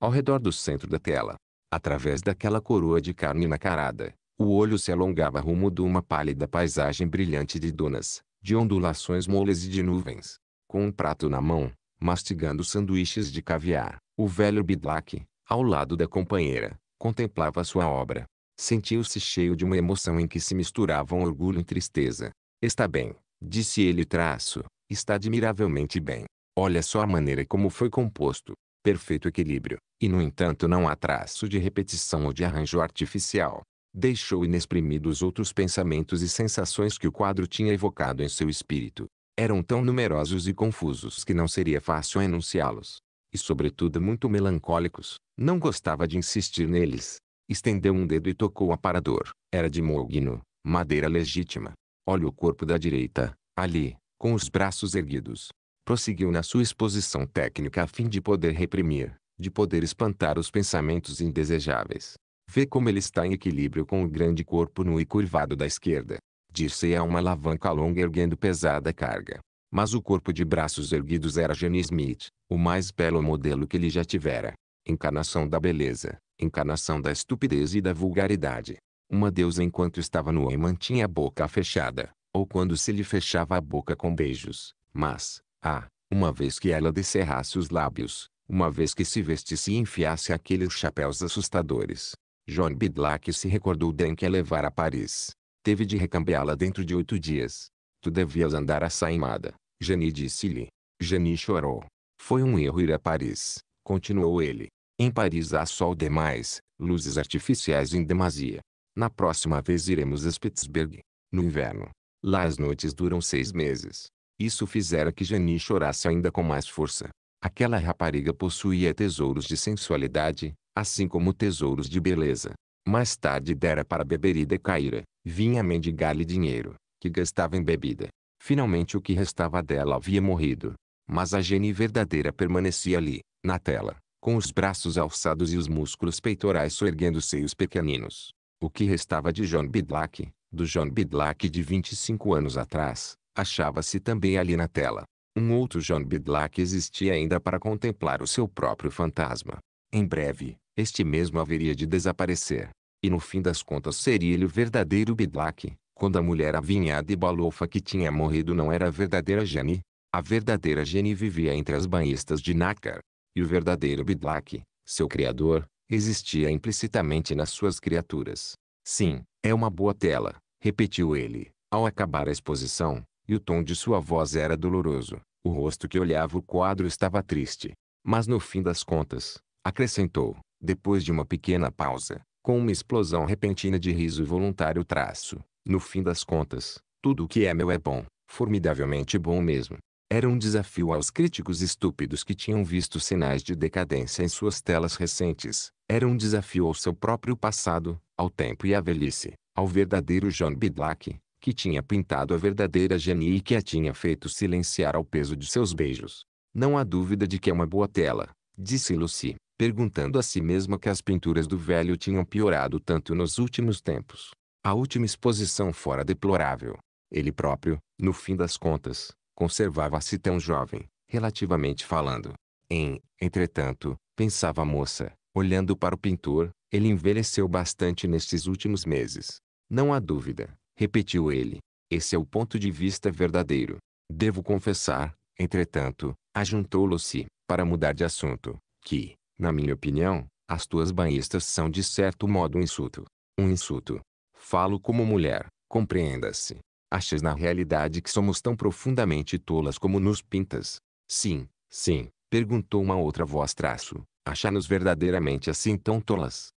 Ao redor do centro da tela, através daquela coroa de carne nacarada, o olho se alongava rumo de uma pálida paisagem brilhante de dunas, de ondulações moles e de nuvens. Com um prato na mão, mastigando sanduíches de caviar. O velho Bidlack, ao lado da companheira, contemplava sua obra. Sentiu-se cheio de uma emoção em que se misturavam orgulho e tristeza. Está bem, disse ele traço, está admiravelmente bem. Olha só a maneira como foi composto. Perfeito equilíbrio, e no entanto não há traço de repetição ou de arranjo artificial. Deixou inexprimidos outros pensamentos e sensações que o quadro tinha evocado em seu espírito. Eram tão numerosos e confusos que não seria fácil enunciá-los. E sobretudo muito melancólicos, não gostava de insistir neles. Estendeu um dedo e tocou o aparador. Era de mogno, madeira legítima. olhe o corpo da direita, ali, com os braços erguidos. Prosseguiu na sua exposição técnica a fim de poder reprimir, de poder espantar os pensamentos indesejáveis. Vê como ele está em equilíbrio com o grande corpo nu e curvado da esquerda disse a uma alavanca longa erguendo pesada carga. Mas o corpo de braços erguidos era Jenny Smith, o mais belo modelo que ele já tivera. Encarnação da beleza, encarnação da estupidez e da vulgaridade. Uma deusa enquanto estava nua e mantinha a boca fechada, ou quando se lhe fechava a boca com beijos. Mas, ah, uma vez que ela descerrasse os lábios, uma vez que se vestisse e enfiasse aqueles chapéus assustadores. John Bidlack se recordou de que a levara a Paris. Teve de recambiá-la dentro de oito dias. Tu devias andar assaimada. Jenny disse-lhe. Jenny chorou. Foi um erro ir a Paris, continuou ele. Em Paris há sol demais, luzes artificiais em demasia. Na próxima vez iremos a Spitzberg, no inverno. Lá as noites duram seis meses. Isso fizera que Jenny chorasse ainda com mais força. Aquela rapariga possuía tesouros de sensualidade, assim como tesouros de beleza. Mais tarde dera para beber e decaíra. Vinha mendigar-lhe dinheiro, que gastava em bebida. Finalmente o que restava dela havia morrido. Mas a Jenny verdadeira permanecia ali, na tela, com os braços alçados e os músculos peitorais soerguendo seios pequeninos. O que restava de John Bidlack, do John Bidlack de 25 anos atrás, achava-se também ali na tela. Um outro John Bidlack existia ainda para contemplar o seu próprio fantasma. Em breve, este mesmo haveria de desaparecer e no fim das contas seria ele o verdadeiro Bidlack. Quando a mulher avinhada e balofa que tinha morrido não era a verdadeira Jenny, a verdadeira Jenny vivia entre as banhistas de nácar. E o verdadeiro Bidlack, seu criador, existia implicitamente nas suas criaturas. Sim, é uma boa tela, repetiu ele, ao acabar a exposição, e o tom de sua voz era doloroso. O rosto que olhava o quadro estava triste. Mas no fim das contas, acrescentou, depois de uma pequena pausa, com uma explosão repentina de riso voluntário traço. No fim das contas, tudo o que é meu é bom, formidavelmente bom mesmo. Era um desafio aos críticos estúpidos que tinham visto sinais de decadência em suas telas recentes. Era um desafio ao seu próprio passado, ao tempo e à velhice, ao verdadeiro John Bidlack, que tinha pintado a verdadeira Jenny e que a tinha feito silenciar ao peso de seus beijos. Não há dúvida de que é uma boa tela, disse Lucy perguntando a si mesma que as pinturas do velho tinham piorado tanto nos últimos tempos. A última exposição fora deplorável. Ele próprio, no fim das contas, conservava-se tão jovem, relativamente falando. Em, entretanto, pensava a moça, olhando para o pintor, ele envelheceu bastante nestes últimos meses. Não há dúvida, repetiu ele. Esse é o ponto de vista verdadeiro. Devo confessar, entretanto, ajuntou Lucy, para mudar de assunto, que, na minha opinião, as tuas banhistas são de certo modo um insulto. Um insulto. Falo como mulher, compreenda-se. Achas na realidade que somos tão profundamente tolas como nos pintas? Sim, sim, perguntou uma outra voz traço. Achar-nos verdadeiramente assim tão tolas?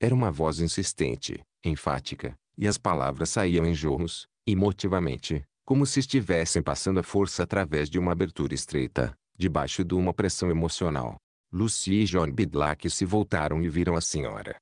Era uma voz insistente, enfática, e as palavras saíam em jorros, emotivamente, como se estivessem passando a força através de uma abertura estreita, debaixo de uma pressão emocional. Lucy e John Bidlack se voltaram e viram a senhora.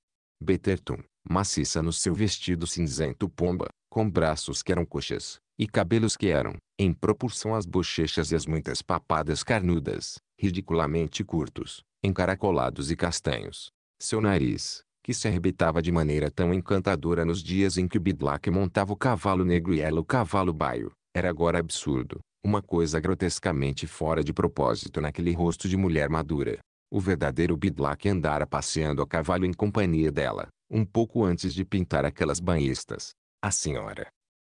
Betterton, maciça no seu vestido cinzento pomba, com braços que eram coxas, e cabelos que eram, em proporção às bochechas e às muitas papadas carnudas, ridiculamente curtos, encaracolados e castanhos. Seu nariz, que se arrebitava de maneira tão encantadora nos dias em que Bidlack montava o cavalo negro e ela o cavalo baio, era agora absurdo, uma coisa grotescamente fora de propósito naquele rosto de mulher madura, o verdadeiro Bidlack andara passeando a cavalo em companhia dela, um pouco antes de pintar aquelas banhistas. A senhora.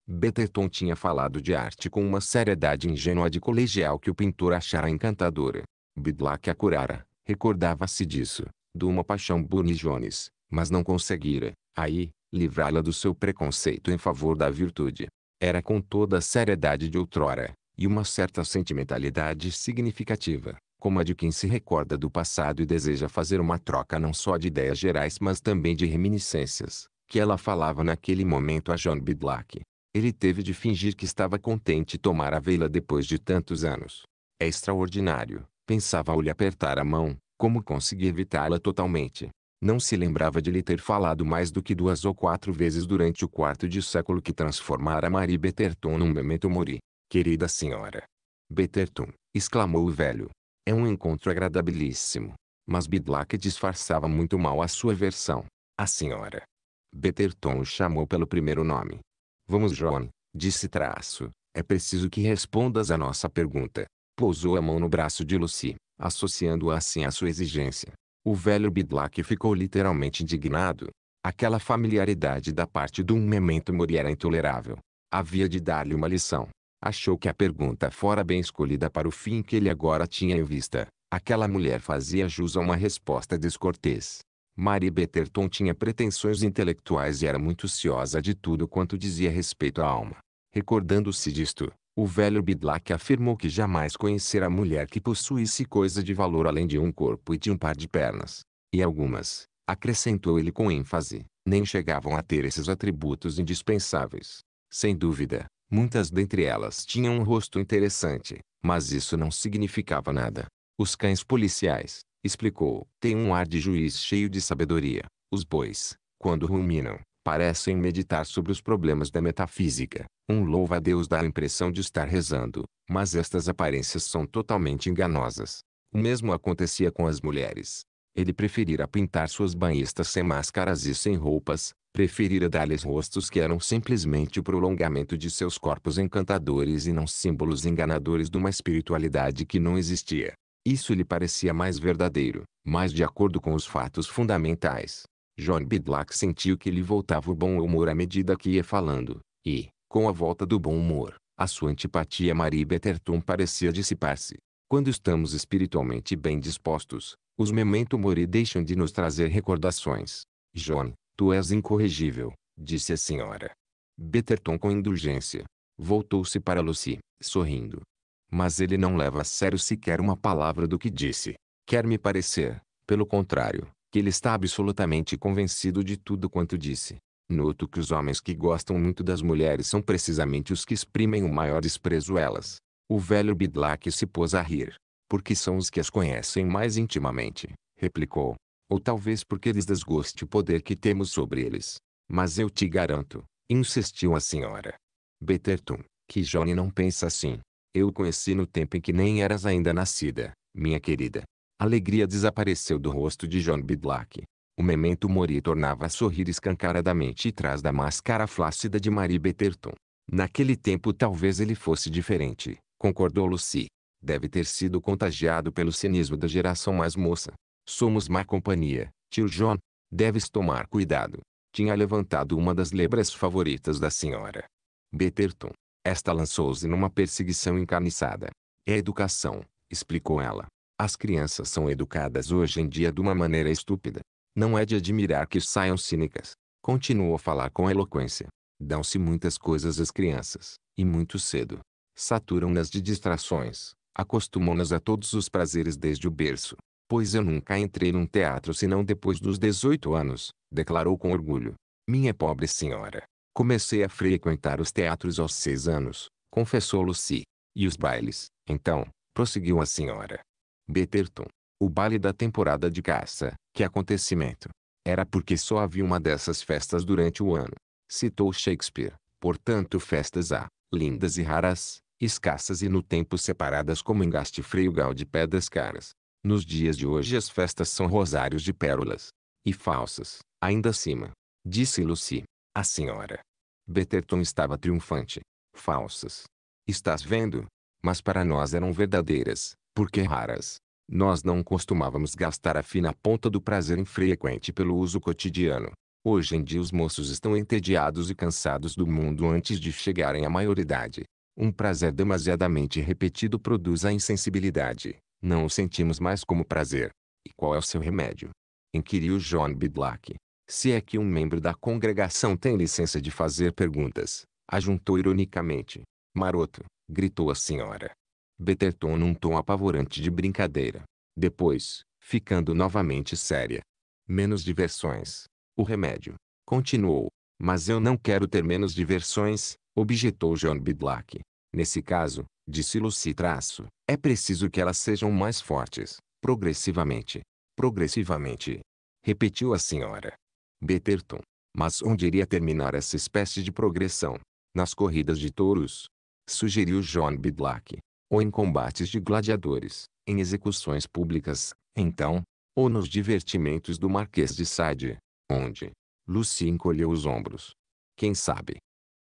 Betterton tinha falado de arte com uma seriedade ingênua de colegial que o pintor achara encantadora. Bidlack a curara, recordava-se disso, de uma paixão Burne Jones, mas não conseguira, aí, livrá-la do seu preconceito em favor da virtude. Era com toda a seriedade de outrora, e uma certa sentimentalidade significativa, como a de quem se recorda do passado e deseja fazer uma troca não só de ideias gerais mas também de reminiscências, que ela falava naquele momento a John Bidlack. Ele teve de fingir que estava contente tomar a vela depois de tantos anos. É extraordinário, pensava ao lhe apertar a mão, como consegui evitá-la totalmente. Não se lembrava de lhe ter falado mais do que duas ou quatro vezes durante o quarto de século que transformara Marie Betterton num memento mori. Querida senhora! Betterton, exclamou o velho, é um encontro agradabilíssimo. Mas Bidlack disfarçava muito mal a sua versão. A senhora. Betterton o chamou pelo primeiro nome. Vamos John, disse traço. É preciso que respondas à nossa pergunta. Pousou a mão no braço de Lucy, associando-a assim à sua exigência. O velho Bidlack ficou literalmente indignado. Aquela familiaridade da parte de um memento mori era é intolerável. Havia de dar-lhe uma lição. Achou que a pergunta fora bem escolhida para o fim que ele agora tinha em vista. Aquela mulher fazia jus a uma resposta descortês. Mary Betterton tinha pretensões intelectuais e era muito ciosa de tudo quanto dizia respeito à alma. Recordando-se disto, o velho Bidlack afirmou que jamais conhecera mulher que possuísse coisa de valor além de um corpo e de um par de pernas. E algumas, acrescentou ele com ênfase, nem chegavam a ter esses atributos indispensáveis. Sem dúvida, Muitas dentre elas tinham um rosto interessante, mas isso não significava nada. Os cães policiais, explicou, têm um ar de juiz cheio de sabedoria. Os bois, quando ruminam, parecem meditar sobre os problemas da metafísica. Um louva-a-Deus dá a impressão de estar rezando, mas estas aparências são totalmente enganosas. O mesmo acontecia com as mulheres. Ele preferira pintar suas banhistas sem máscaras e sem roupas, preferira dar-lhes rostos que eram simplesmente o prolongamento de seus corpos encantadores e não símbolos enganadores de uma espiritualidade que não existia. Isso lhe parecia mais verdadeiro, mais de acordo com os fatos fundamentais. John Bidlack sentiu que lhe voltava o bom humor à medida que ia falando, e, com a volta do bom humor, a sua antipatia a Marie Betterton parecia dissipar-se. Quando estamos espiritualmente bem dispostos, os memento mori deixam de nos trazer recordações. John, Tu és incorrigível, disse a senhora. Betterton com indulgência. Voltou-se para Lucy, sorrindo. Mas ele não leva a sério sequer uma palavra do que disse. Quer-me parecer, pelo contrário, que ele está absolutamente convencido de tudo quanto disse. Noto que os homens que gostam muito das mulheres são precisamente os que exprimem o maior desprezo elas. O velho Bidlack se pôs a rir. Porque são os que as conhecem mais intimamente, replicou ou talvez porque lhes desgoste o poder que temos sobre eles. Mas eu te garanto, insistiu a senhora. Betterton, que Johnny não pensa assim. Eu o conheci no tempo em que nem eras ainda nascida, minha querida. alegria desapareceu do rosto de John Bidlack. O memento mori tornava a sorrir escancaradamente e da máscara flácida de Marie Betterton. Naquele tempo talvez ele fosse diferente, concordou Lucy. Deve ter sido contagiado pelo cinismo da geração mais moça. Somos má companhia, tio John. Deves tomar cuidado. Tinha levantado uma das lebras favoritas da senhora. Betterton. Esta lançou-se numa perseguição encarniçada. É educação, explicou ela. As crianças são educadas hoje em dia de uma maneira estúpida. Não é de admirar que saiam cínicas. Continuou a falar com eloquência. Dão-se muitas coisas às crianças, e muito cedo. Saturam-nas de distrações, acostumam-nas a todos os prazeres desde o berço. Pois eu nunca entrei num teatro senão depois dos 18 anos, declarou com orgulho. Minha pobre senhora. Comecei a frequentar os teatros aos seis anos, confessou Lucy. E os bailes, então, prosseguiu a senhora. Betterton. O baile da temporada de caça, que acontecimento. Era porque só havia uma dessas festas durante o ano. Citou Shakespeare, portanto festas há, lindas e raras, escassas e no tempo separadas como engaste freio gal de pedras caras. Nos dias de hoje as festas são rosários de pérolas. E falsas, ainda acima. Disse Lucy. A senhora. Betterton estava triunfante. Falsas. Estás vendo? Mas para nós eram verdadeiras, porque raras. Nós não costumávamos gastar a fina ponta do prazer infrequente pelo uso cotidiano. Hoje em dia os moços estão entediados e cansados do mundo antes de chegarem à maioridade. Um prazer demasiadamente repetido produz a insensibilidade, não o sentimos mais como prazer. E qual é o seu remédio? Inquiriu John B. Black. Se é que um membro da congregação tem licença de fazer perguntas, ajuntou ironicamente. Maroto, gritou a senhora. Betterton num tom apavorante de brincadeira. Depois, ficando novamente séria. Menos diversões. O remédio. Continuou. Mas eu não quero ter menos diversões, objetou John B. Black. Nesse caso, disse Lucy traço, é preciso que elas sejam mais fortes, progressivamente, progressivamente. Repetiu a senhora. Betterton. Mas onde iria terminar essa espécie de progressão? Nas corridas de touros? Sugeriu John Bidlack. Ou em combates de gladiadores, em execuções públicas, então, ou nos divertimentos do Marquês de Sade, onde Lucy encolheu os ombros. Quem sabe?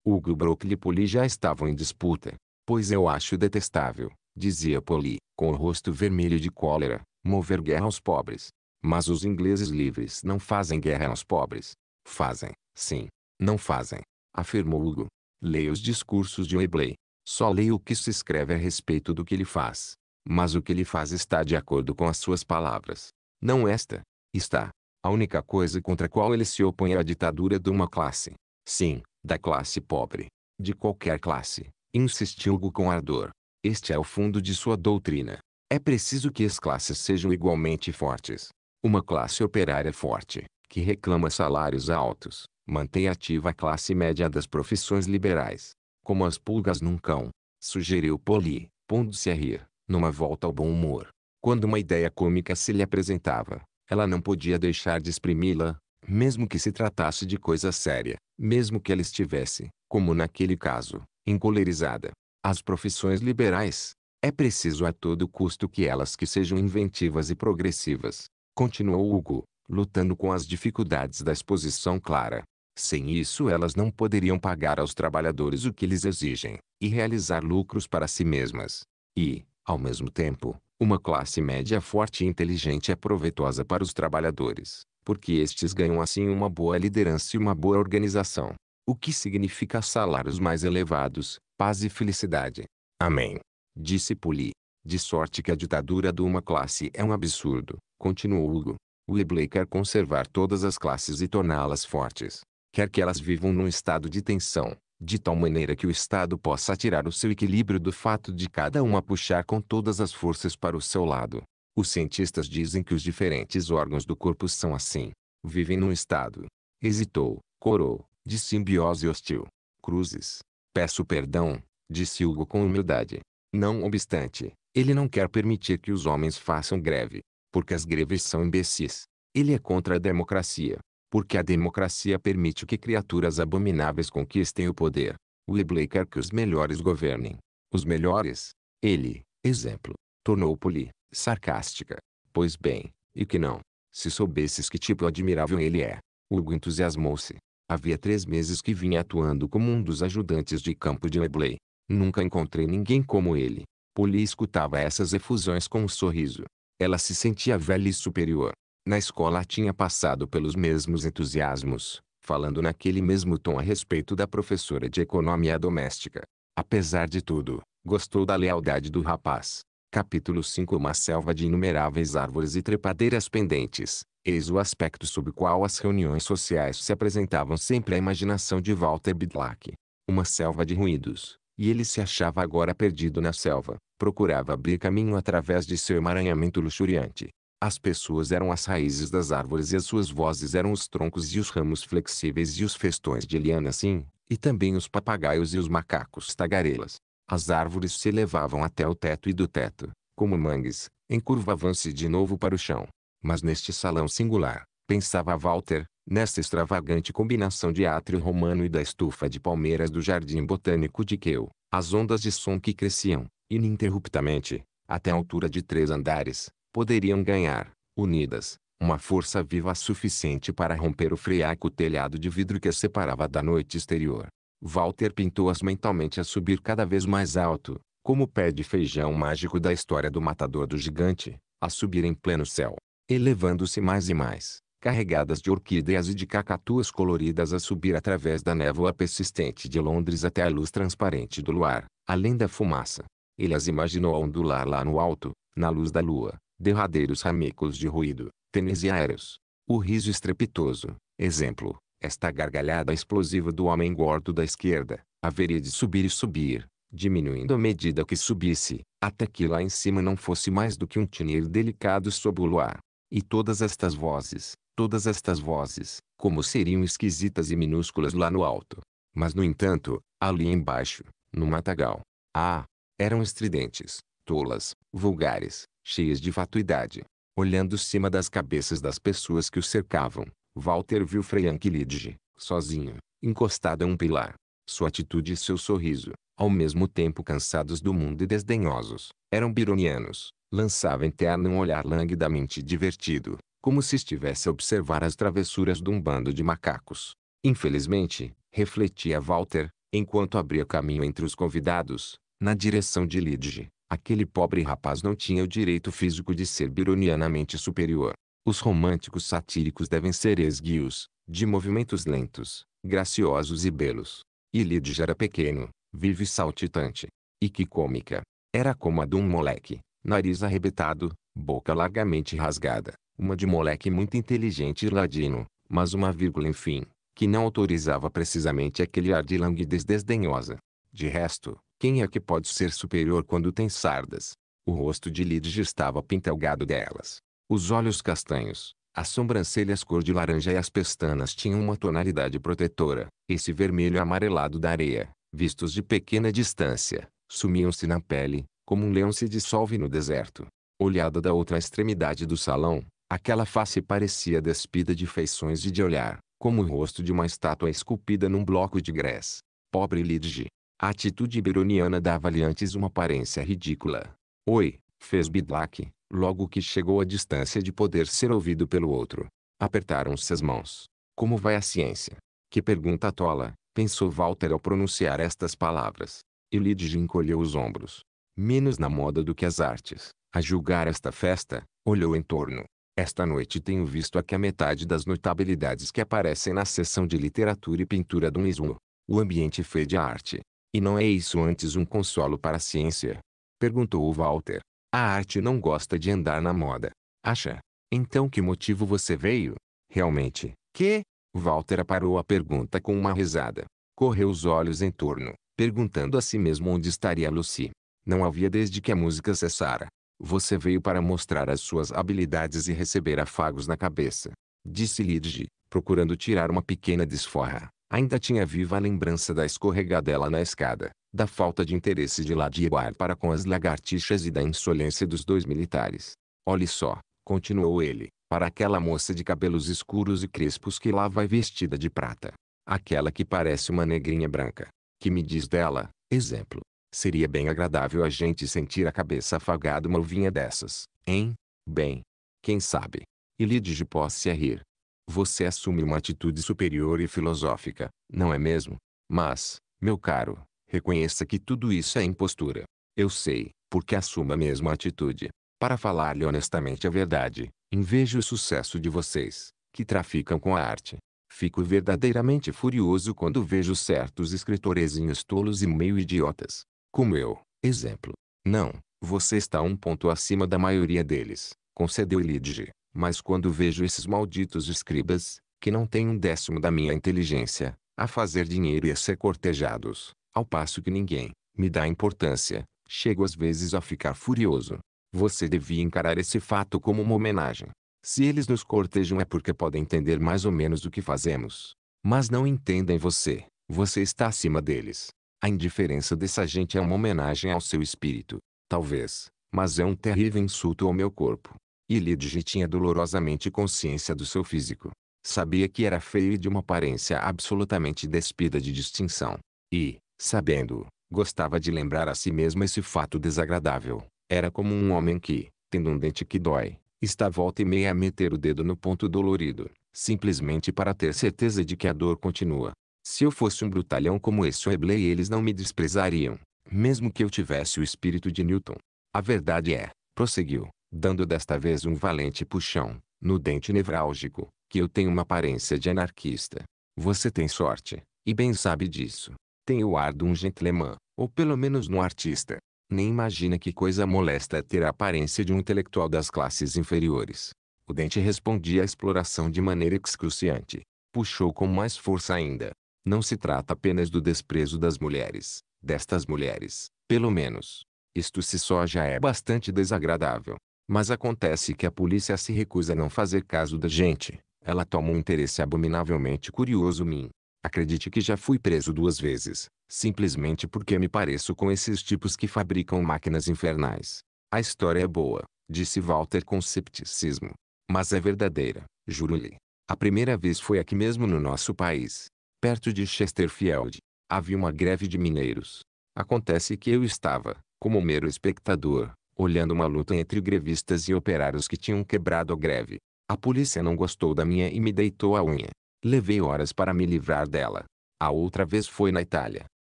Hugo e Brooklipoli já estavam em disputa, pois eu acho detestável, dizia Poli, com o rosto vermelho de cólera, mover guerra aos pobres. Mas os ingleses livres não fazem guerra aos pobres. Fazem, sim, não fazem, afirmou Hugo. Leia os discursos de Webley. Só leia o que se escreve a respeito do que ele faz. Mas o que ele faz está de acordo com as suas palavras. Não esta. Está. A única coisa contra a qual ele se opõe é a ditadura de uma classe. Sim, da classe pobre. De qualquer classe insistiu Gu com ardor. Este é o fundo de sua doutrina. É preciso que as classes sejam igualmente fortes. Uma classe operária forte, que reclama salários altos, mantém ativa a classe média das profissões liberais. Como as pulgas num cão, sugeriu Poli, pondo-se a rir, numa volta ao bom humor. Quando uma ideia cômica se lhe apresentava, ela não podia deixar de exprimi-la, mesmo que se tratasse de coisa séria, mesmo que ela estivesse, como naquele caso, encolerizada. As profissões liberais. É preciso a todo custo que elas que sejam inventivas e progressivas. Continuou Hugo, lutando com as dificuldades da exposição clara. Sem isso elas não poderiam pagar aos trabalhadores o que lhes exigem, e realizar lucros para si mesmas. E, ao mesmo tempo, uma classe média forte e inteligente é proveitosa para os trabalhadores, porque estes ganham assim uma boa liderança e uma boa organização o que significa salários mais elevados, paz e felicidade. Amém. Disse Poli. De sorte que a ditadura de uma classe é um absurdo, continuou Hugo. Webley quer conservar todas as classes e torná-las fortes. Quer que elas vivam num estado de tensão, de tal maneira que o Estado possa tirar o seu equilíbrio do fato de cada uma puxar com todas as forças para o seu lado. Os cientistas dizem que os diferentes órgãos do corpo são assim. Vivem num estado. Hesitou, corou, de simbiose hostil. Cruzes. Peço perdão, disse Hugo com humildade. Não obstante, ele não quer permitir que os homens façam greve, porque as greves são imbecis. Ele é contra a democracia, porque a democracia permite que criaturas abomináveis conquistem o poder. Webley quer que os melhores governem. Os melhores, ele, exemplo, tornou-poli, sarcástica. Pois bem, e que não? Se soubesses que tipo admirável ele é. Hugo entusiasmou-se. Havia três meses que vinha atuando como um dos ajudantes de campo de Webley. Nunca encontrei ninguém como ele. Polly escutava essas efusões com um sorriso. Ela se sentia velha e superior. Na escola tinha passado pelos mesmos entusiasmos, falando naquele mesmo tom a respeito da professora de economia doméstica. Apesar de tudo, gostou da lealdade do rapaz. Capítulo 5 Uma selva de inumeráveis árvores e trepadeiras pendentes. Eis o aspecto sob qual as reuniões sociais se apresentavam sempre à imaginação de Walter Bidlack. Uma selva de ruídos, e ele se achava agora perdido na selva, procurava abrir caminho através de seu emaranhamento luxuriante. As pessoas eram as raízes das árvores e as suas vozes eram os troncos e os ramos flexíveis e os festões de liana Sim, e também os papagaios e os macacos tagarelas. As árvores se elevavam até o teto e do teto, como mangues, encurvavam-se de novo para o chão. Mas neste salão singular, pensava Walter, nesta extravagante combinação de átrio romano e da estufa de palmeiras do jardim botânico de Kew, as ondas de som que cresciam, ininterruptamente, até a altura de três andares, poderiam ganhar, unidas, uma força viva suficiente para romper o friaco telhado de vidro que a separava da noite exterior. Walter pintou-as mentalmente a subir cada vez mais alto, como o pé de feijão mágico da história do matador do gigante, a subir em pleno céu, elevando-se mais e mais, carregadas de orquídeas e de cacatuas coloridas a subir através da névoa persistente de Londres até a luz transparente do luar, além da fumaça. Ele as imaginou ondular lá no alto, na luz da lua, derradeiros ramicos de ruído, tênis e aéreos. O riso estrepitoso, exemplo, esta gargalhada explosiva do homem gordo da esquerda, haveria de subir e subir, diminuindo à medida que subisse, até que lá em cima não fosse mais do que um tinir delicado sob o luar. E todas estas vozes, todas estas vozes, como seriam esquisitas e minúsculas lá no alto. Mas no entanto, ali embaixo, no matagal, ah, eram estridentes, tolas, vulgares, cheias de fatuidade. Olhando cima das cabeças das pessoas que o cercavam, Walter viu Frank Lidge, sozinho, encostado a um pilar. Sua atitude e seu sorriso, ao mesmo tempo cansados do mundo e desdenhosos, eram bironianos. Lançava em terno um olhar languidamente divertido, como se estivesse a observar as travessuras de um bando de macacos. Infelizmente, refletia Walter, enquanto abria caminho entre os convidados, na direção de Lidge. Aquele pobre rapaz não tinha o direito físico de ser bironianamente superior. Os românticos satíricos devem ser esguios, de movimentos lentos, graciosos e belos. E Lídia era pequeno, vive saltitante. E que cômica! Era como a de um moleque, nariz arrebitado, boca largamente rasgada, uma de moleque muito inteligente e ladino, mas uma vírgula enfim, que não autorizava precisamente aquele ar de languidez desdenhosa. De resto, quem é que pode ser superior quando tem sardas? O rosto de Lidge estava pintelgado delas. Os olhos castanhos, as sobrancelhas cor de laranja e as pestanas tinham uma tonalidade protetora. Esse vermelho amarelado da areia, vistos de pequena distância, sumiam-se na pele, como um leão se dissolve no deserto. Olhada da outra extremidade do salão, aquela face parecia despida de feições e de olhar, como o rosto de uma estátua esculpida num bloco de grés. Pobre Lidge. A atitude beroniana dava-lhe antes uma aparência ridícula. Oi, fez Bidlack, Logo que chegou à distância de poder ser ouvido pelo outro, apertaram-se as mãos. Como vai a ciência? Que pergunta tola, pensou Walter ao pronunciar estas palavras. E Lidge encolheu os ombros. Menos na moda do que as artes. A julgar esta festa, olhou em torno. Esta noite tenho visto aqui a metade das notabilidades que aparecem na seção de literatura e pintura do Mizuno. O ambiente foi de arte. E não é isso antes um consolo para a ciência? Perguntou Walter. A arte não gosta de andar na moda. Acha? Então que motivo você veio? Realmente, que? Walter aparou a pergunta com uma risada. Correu os olhos em torno, perguntando a si mesmo onde estaria Lucy. Não havia desde que a música cessara. Você veio para mostrar as suas habilidades e receber afagos na cabeça. Disse Lidge, procurando tirar uma pequena desforra. Ainda tinha viva a lembrança da escorregadela na escada, da falta de interesse de Ladiguar para com as lagartixas e da insolência dos dois militares. Olhe só, continuou ele, para aquela moça de cabelos escuros e crespos que lá vai vestida de prata. Aquela que parece uma negrinha branca. Que me diz dela, exemplo. Seria bem agradável a gente sentir a cabeça afagada uma uvinha dessas, hein? Bem, quem sabe? E Lidige a rir, você assume uma atitude superior e filosófica, não é mesmo? Mas, meu caro, reconheça que tudo isso é impostura. Eu sei, porque assumo a mesma atitude. Para falar-lhe honestamente a verdade, invejo o sucesso de vocês, que traficam com a arte. Fico verdadeiramente furioso quando vejo certos escritorezinhos tolos e meio idiotas. Como eu, exemplo. Não, você está um ponto acima da maioria deles, concedeu Elidji, mas quando vejo esses malditos escribas, que não têm um décimo da minha inteligência, a fazer dinheiro e a ser cortejados, ao passo que ninguém me dá importância, chego às vezes a ficar furioso. Você devia encarar esse fato como uma homenagem. Se eles nos cortejam é porque podem entender mais ou menos o que fazemos. Mas não entendem você, você está acima deles. A indiferença dessa gente é uma homenagem ao seu espírito, talvez, mas é um terrível insulto ao meu corpo. E Lidge tinha dolorosamente consciência do seu físico. Sabia que era feio e de uma aparência absolutamente despida de distinção. E, sabendo, gostava de lembrar a si mesmo esse fato desagradável. Era como um homem que, tendo um dente que dói, está volta e meia a meter o dedo no ponto dolorido, simplesmente para ter certeza de que a dor continua. Se eu fosse um brutalhão como esse Webley eles não me desprezariam, mesmo que eu tivesse o espírito de Newton. A verdade é, prosseguiu, dando desta vez um valente puxão, no dente nevrálgico, que eu tenho uma aparência de anarquista. Você tem sorte, e bem sabe disso. Tem o ar de um gentleman, ou pelo menos um artista. Nem imagina que coisa molesta ter a aparência de um intelectual das classes inferiores. O dente respondia à exploração de maneira excruciante. Puxou com mais força ainda. Não se trata apenas do desprezo das mulheres, destas mulheres, pelo menos. Isto se só já é bastante desagradável. Mas acontece que a polícia se recusa a não fazer caso da gente. Ela toma um interesse abominavelmente curioso em mim. Acredite que já fui preso duas vezes, simplesmente porque me pareço com esses tipos que fabricam máquinas infernais. A história é boa, disse Walter com cepticismo. Mas é verdadeira, juro-lhe. A primeira vez foi aqui mesmo no nosso país, perto de Chesterfield. Havia uma greve de mineiros. Acontece que eu estava, como mero espectador, olhando uma luta entre grevistas e operários que tinham quebrado a greve. A polícia não gostou da minha e me deitou a unha. Levei horas para me livrar dela. A outra vez foi na Itália.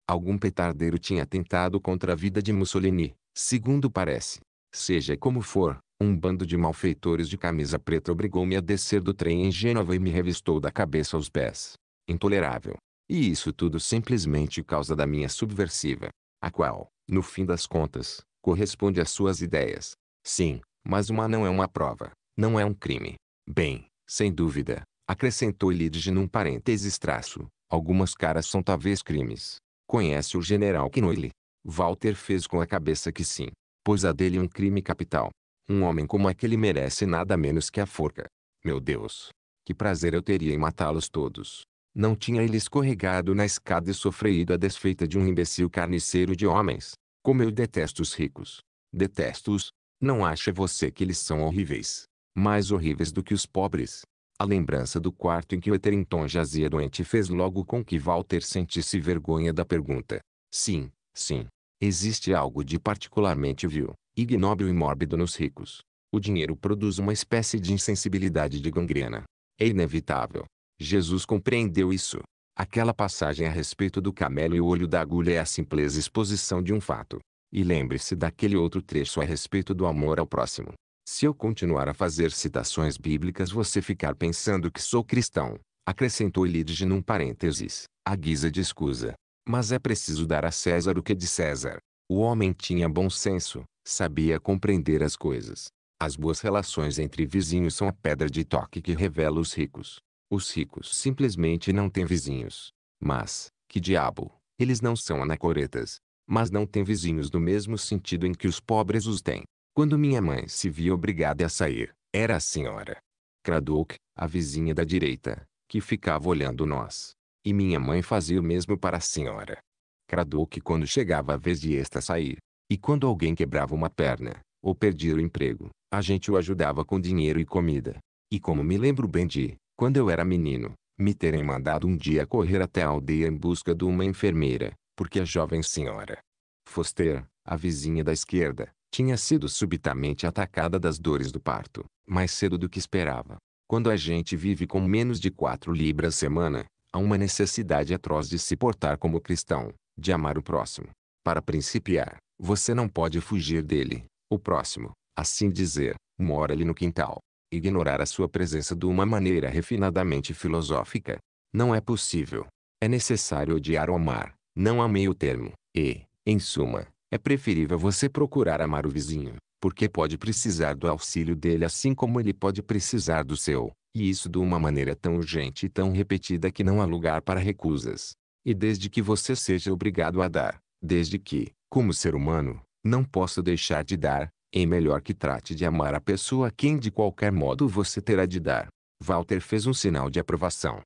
Algum petardeiro tinha atentado contra a vida de Mussolini, segundo parece. Seja como for, um bando de malfeitores de camisa preta obrigou-me a descer do trem em Gênova e me revistou da cabeça aos pés. Intolerável. E isso tudo simplesmente causa da minha subversiva, a qual, no fim das contas, corresponde às suas ideias. Sim, mas uma não é uma prova, não é um crime. Bem, sem dúvida, acrescentou Lidge num parênteses traço, algumas caras são talvez crimes. Conhece o general Knoyle? Walter fez com a cabeça que sim, pois a dele um crime capital. Um homem como aquele merece nada menos que a forca. Meu Deus! Que prazer eu teria em matá-los todos. Não tinha ele escorregado na escada e sofrido a desfeita de um imbecil carniceiro de homens. Como eu detesto os ricos. Detesto-os. Não acha você que eles são horríveis. Mais horríveis do que os pobres. A lembrança do quarto em que Eterinton jazia doente fez logo com que Walter sentisse vergonha da pergunta. Sim, sim. Existe algo de particularmente vil, ignóbil e mórbido nos ricos. O dinheiro produz uma espécie de insensibilidade de gangrena. É inevitável. Jesus compreendeu isso. Aquela passagem a respeito do camelo e o olho da agulha é a simples exposição de um fato. E lembre-se daquele outro trecho a respeito do amor ao próximo. Se eu continuar a fazer citações bíblicas você ficar pensando que sou cristão, acrescentou Elidige num parênteses, à guisa de escusa. Mas é preciso dar a César o que é de César. O homem tinha bom senso, sabia compreender as coisas. As boas relações entre vizinhos são a pedra de toque que revela os ricos. Os ricos simplesmente não têm vizinhos. Mas, que diabo, eles não são anacoretas. Mas não têm vizinhos no mesmo sentido em que os pobres os têm. Quando minha mãe se via obrigada a sair, era a senhora Cradock, a vizinha da direita, que ficava olhando nós. E minha mãe fazia o mesmo para a senhora Cradock quando chegava a vez de esta sair. E quando alguém quebrava uma perna, ou perdia o emprego, a gente o ajudava com dinheiro e comida. E como me lembro bem de quando eu era menino, me terem mandado um dia correr até a aldeia em busca de uma enfermeira, porque a jovem senhora Foster, a vizinha da esquerda, tinha sido subitamente atacada das dores do parto, mais cedo do que esperava. Quando a gente vive com menos de quatro libras semana, há uma necessidade atroz de se portar como cristão, de amar o próximo. Para principiar, você não pode fugir dele. O próximo, assim dizer, mora ali no quintal ignorar a sua presença de uma maneira refinadamente filosófica. Não é possível. É necessário odiar ou amar, não há meio termo, e, em suma, é preferível você procurar amar o vizinho, porque pode precisar do auxílio dele assim como ele pode precisar do seu, e isso de uma maneira tão urgente e tão repetida que não há lugar para recusas. E desde que você seja obrigado a dar, desde que, como ser humano, não possa deixar de dar, é melhor que trate de amar a pessoa a quem de qualquer modo você terá de dar. Walter fez um sinal de aprovação.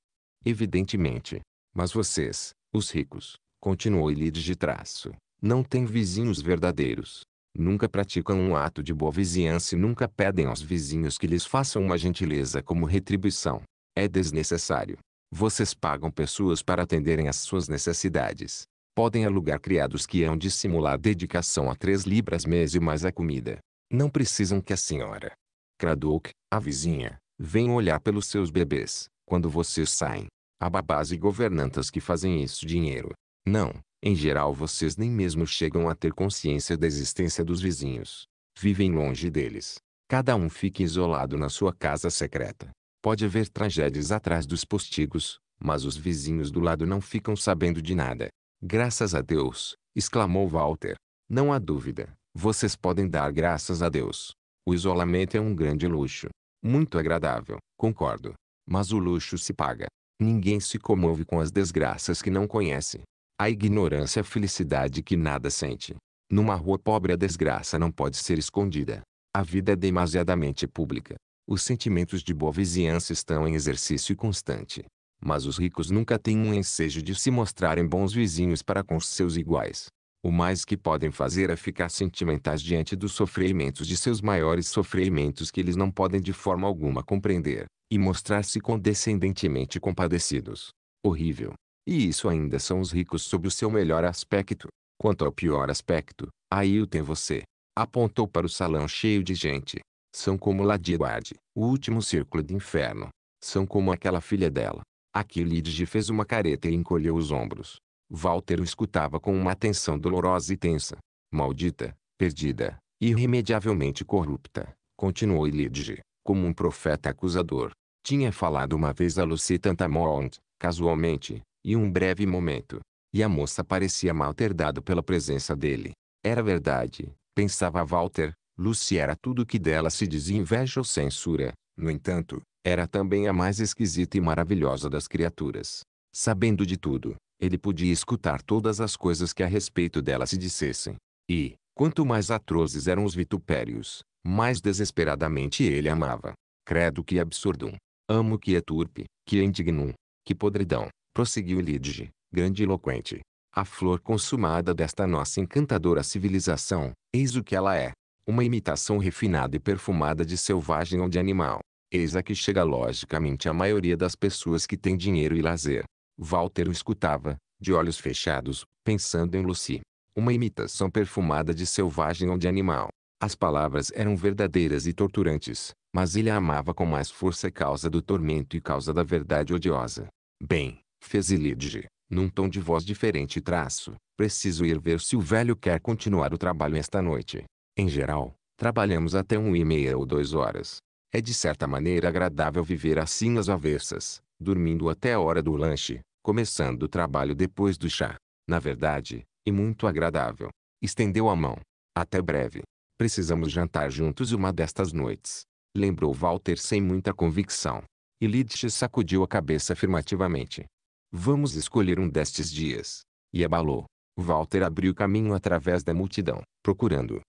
Evidentemente. Mas vocês, os ricos, continuou Elides de traço, não têm vizinhos verdadeiros. Nunca praticam um ato de boa vizinhança e nunca pedem aos vizinhos que lhes façam uma gentileza como retribuição. É desnecessário. Vocês pagam pessoas para atenderem às suas necessidades, podem alugar criados que hão de simular dedicação a três libras mês e mais a comida. Não precisam que a senhora Cradock, a vizinha, venha olhar pelos seus bebês, quando vocês saem. Há babás e governantas que fazem isso dinheiro. Não, em geral vocês nem mesmo chegam a ter consciência da existência dos vizinhos. Vivem longe deles. Cada um fica isolado na sua casa secreta. Pode haver tragédias atrás dos postigos, mas os vizinhos do lado não ficam sabendo de nada. Graças a Deus, exclamou Walter. Não há dúvida, vocês podem dar graças a Deus. O isolamento é um grande luxo. Muito agradável, concordo. Mas o luxo se paga. Ninguém se comove com as desgraças que não conhece. A ignorância é a felicidade que nada sente. Numa rua pobre a desgraça não pode ser escondida. A vida é demasiadamente pública. Os sentimentos de boa vizinhança estão em exercício constante. Mas os ricos nunca têm um ensejo de se mostrarem bons vizinhos para com seus iguais. O mais que podem fazer é ficar sentimentais diante dos sofrimentos de seus maiores sofrimentos que eles não podem de forma alguma compreender, e mostrar-se condescendentemente compadecidos. Horrível. E isso ainda são os ricos sob o seu melhor aspecto. Quanto ao pior aspecto, aí o tem você. Apontou para o salão cheio de gente. São como Ladiguard, o último círculo do inferno. São como aquela filha dela, Aquilídige fez uma careta e encolheu os ombros. Walter o escutava com uma atenção dolorosa e tensa. Maldita, perdida, irremediavelmente corrupta, continuou Ilídige, como um profeta acusador. Tinha falado uma vez a Lucy Tantamount, casualmente, e um breve momento. E a moça parecia mal ter dado pela presença dele. Era verdade, pensava Walter, Lucy era tudo o que dela se dizia inveja ou censura. No entanto, era também a mais esquisita e maravilhosa das criaturas. Sabendo de tudo, ele podia escutar todas as coisas que a respeito dela se dissessem. E, quanto mais atrozes eram os vitupérios, mais desesperadamente ele amava. Credo que absurdum. Amo que é turpe, que é indignum, que podridão, prosseguiu grande grandiloquente. A flor consumada desta nossa encantadora civilização, eis o que ela é. Uma imitação refinada e perfumada de selvagem ou de animal. Eis a que chega logicamente a maioria das pessoas que têm dinheiro e lazer. Walter o escutava, de olhos fechados, pensando em Lucy. Uma imitação perfumada de selvagem ou de animal. As palavras eram verdadeiras e torturantes, mas ele a amava com mais força causa do tormento e causa da verdade odiosa. Bem, fez Elidige, num tom de voz diferente e traço, preciso ir ver se o velho quer continuar o trabalho esta noite. Em geral, trabalhamos até um e meia ou duas horas, é de certa maneira agradável viver assim às avessas, dormindo até a hora do lanche, começando o trabalho depois do chá. Na verdade, e muito agradável. Estendeu a mão. Até breve. Precisamos jantar juntos uma destas noites. Lembrou Walter sem muita convicção. E Lidsch sacudiu a cabeça afirmativamente. Vamos escolher um destes dias. E abalou. Walter abriu caminho através da multidão, procurando,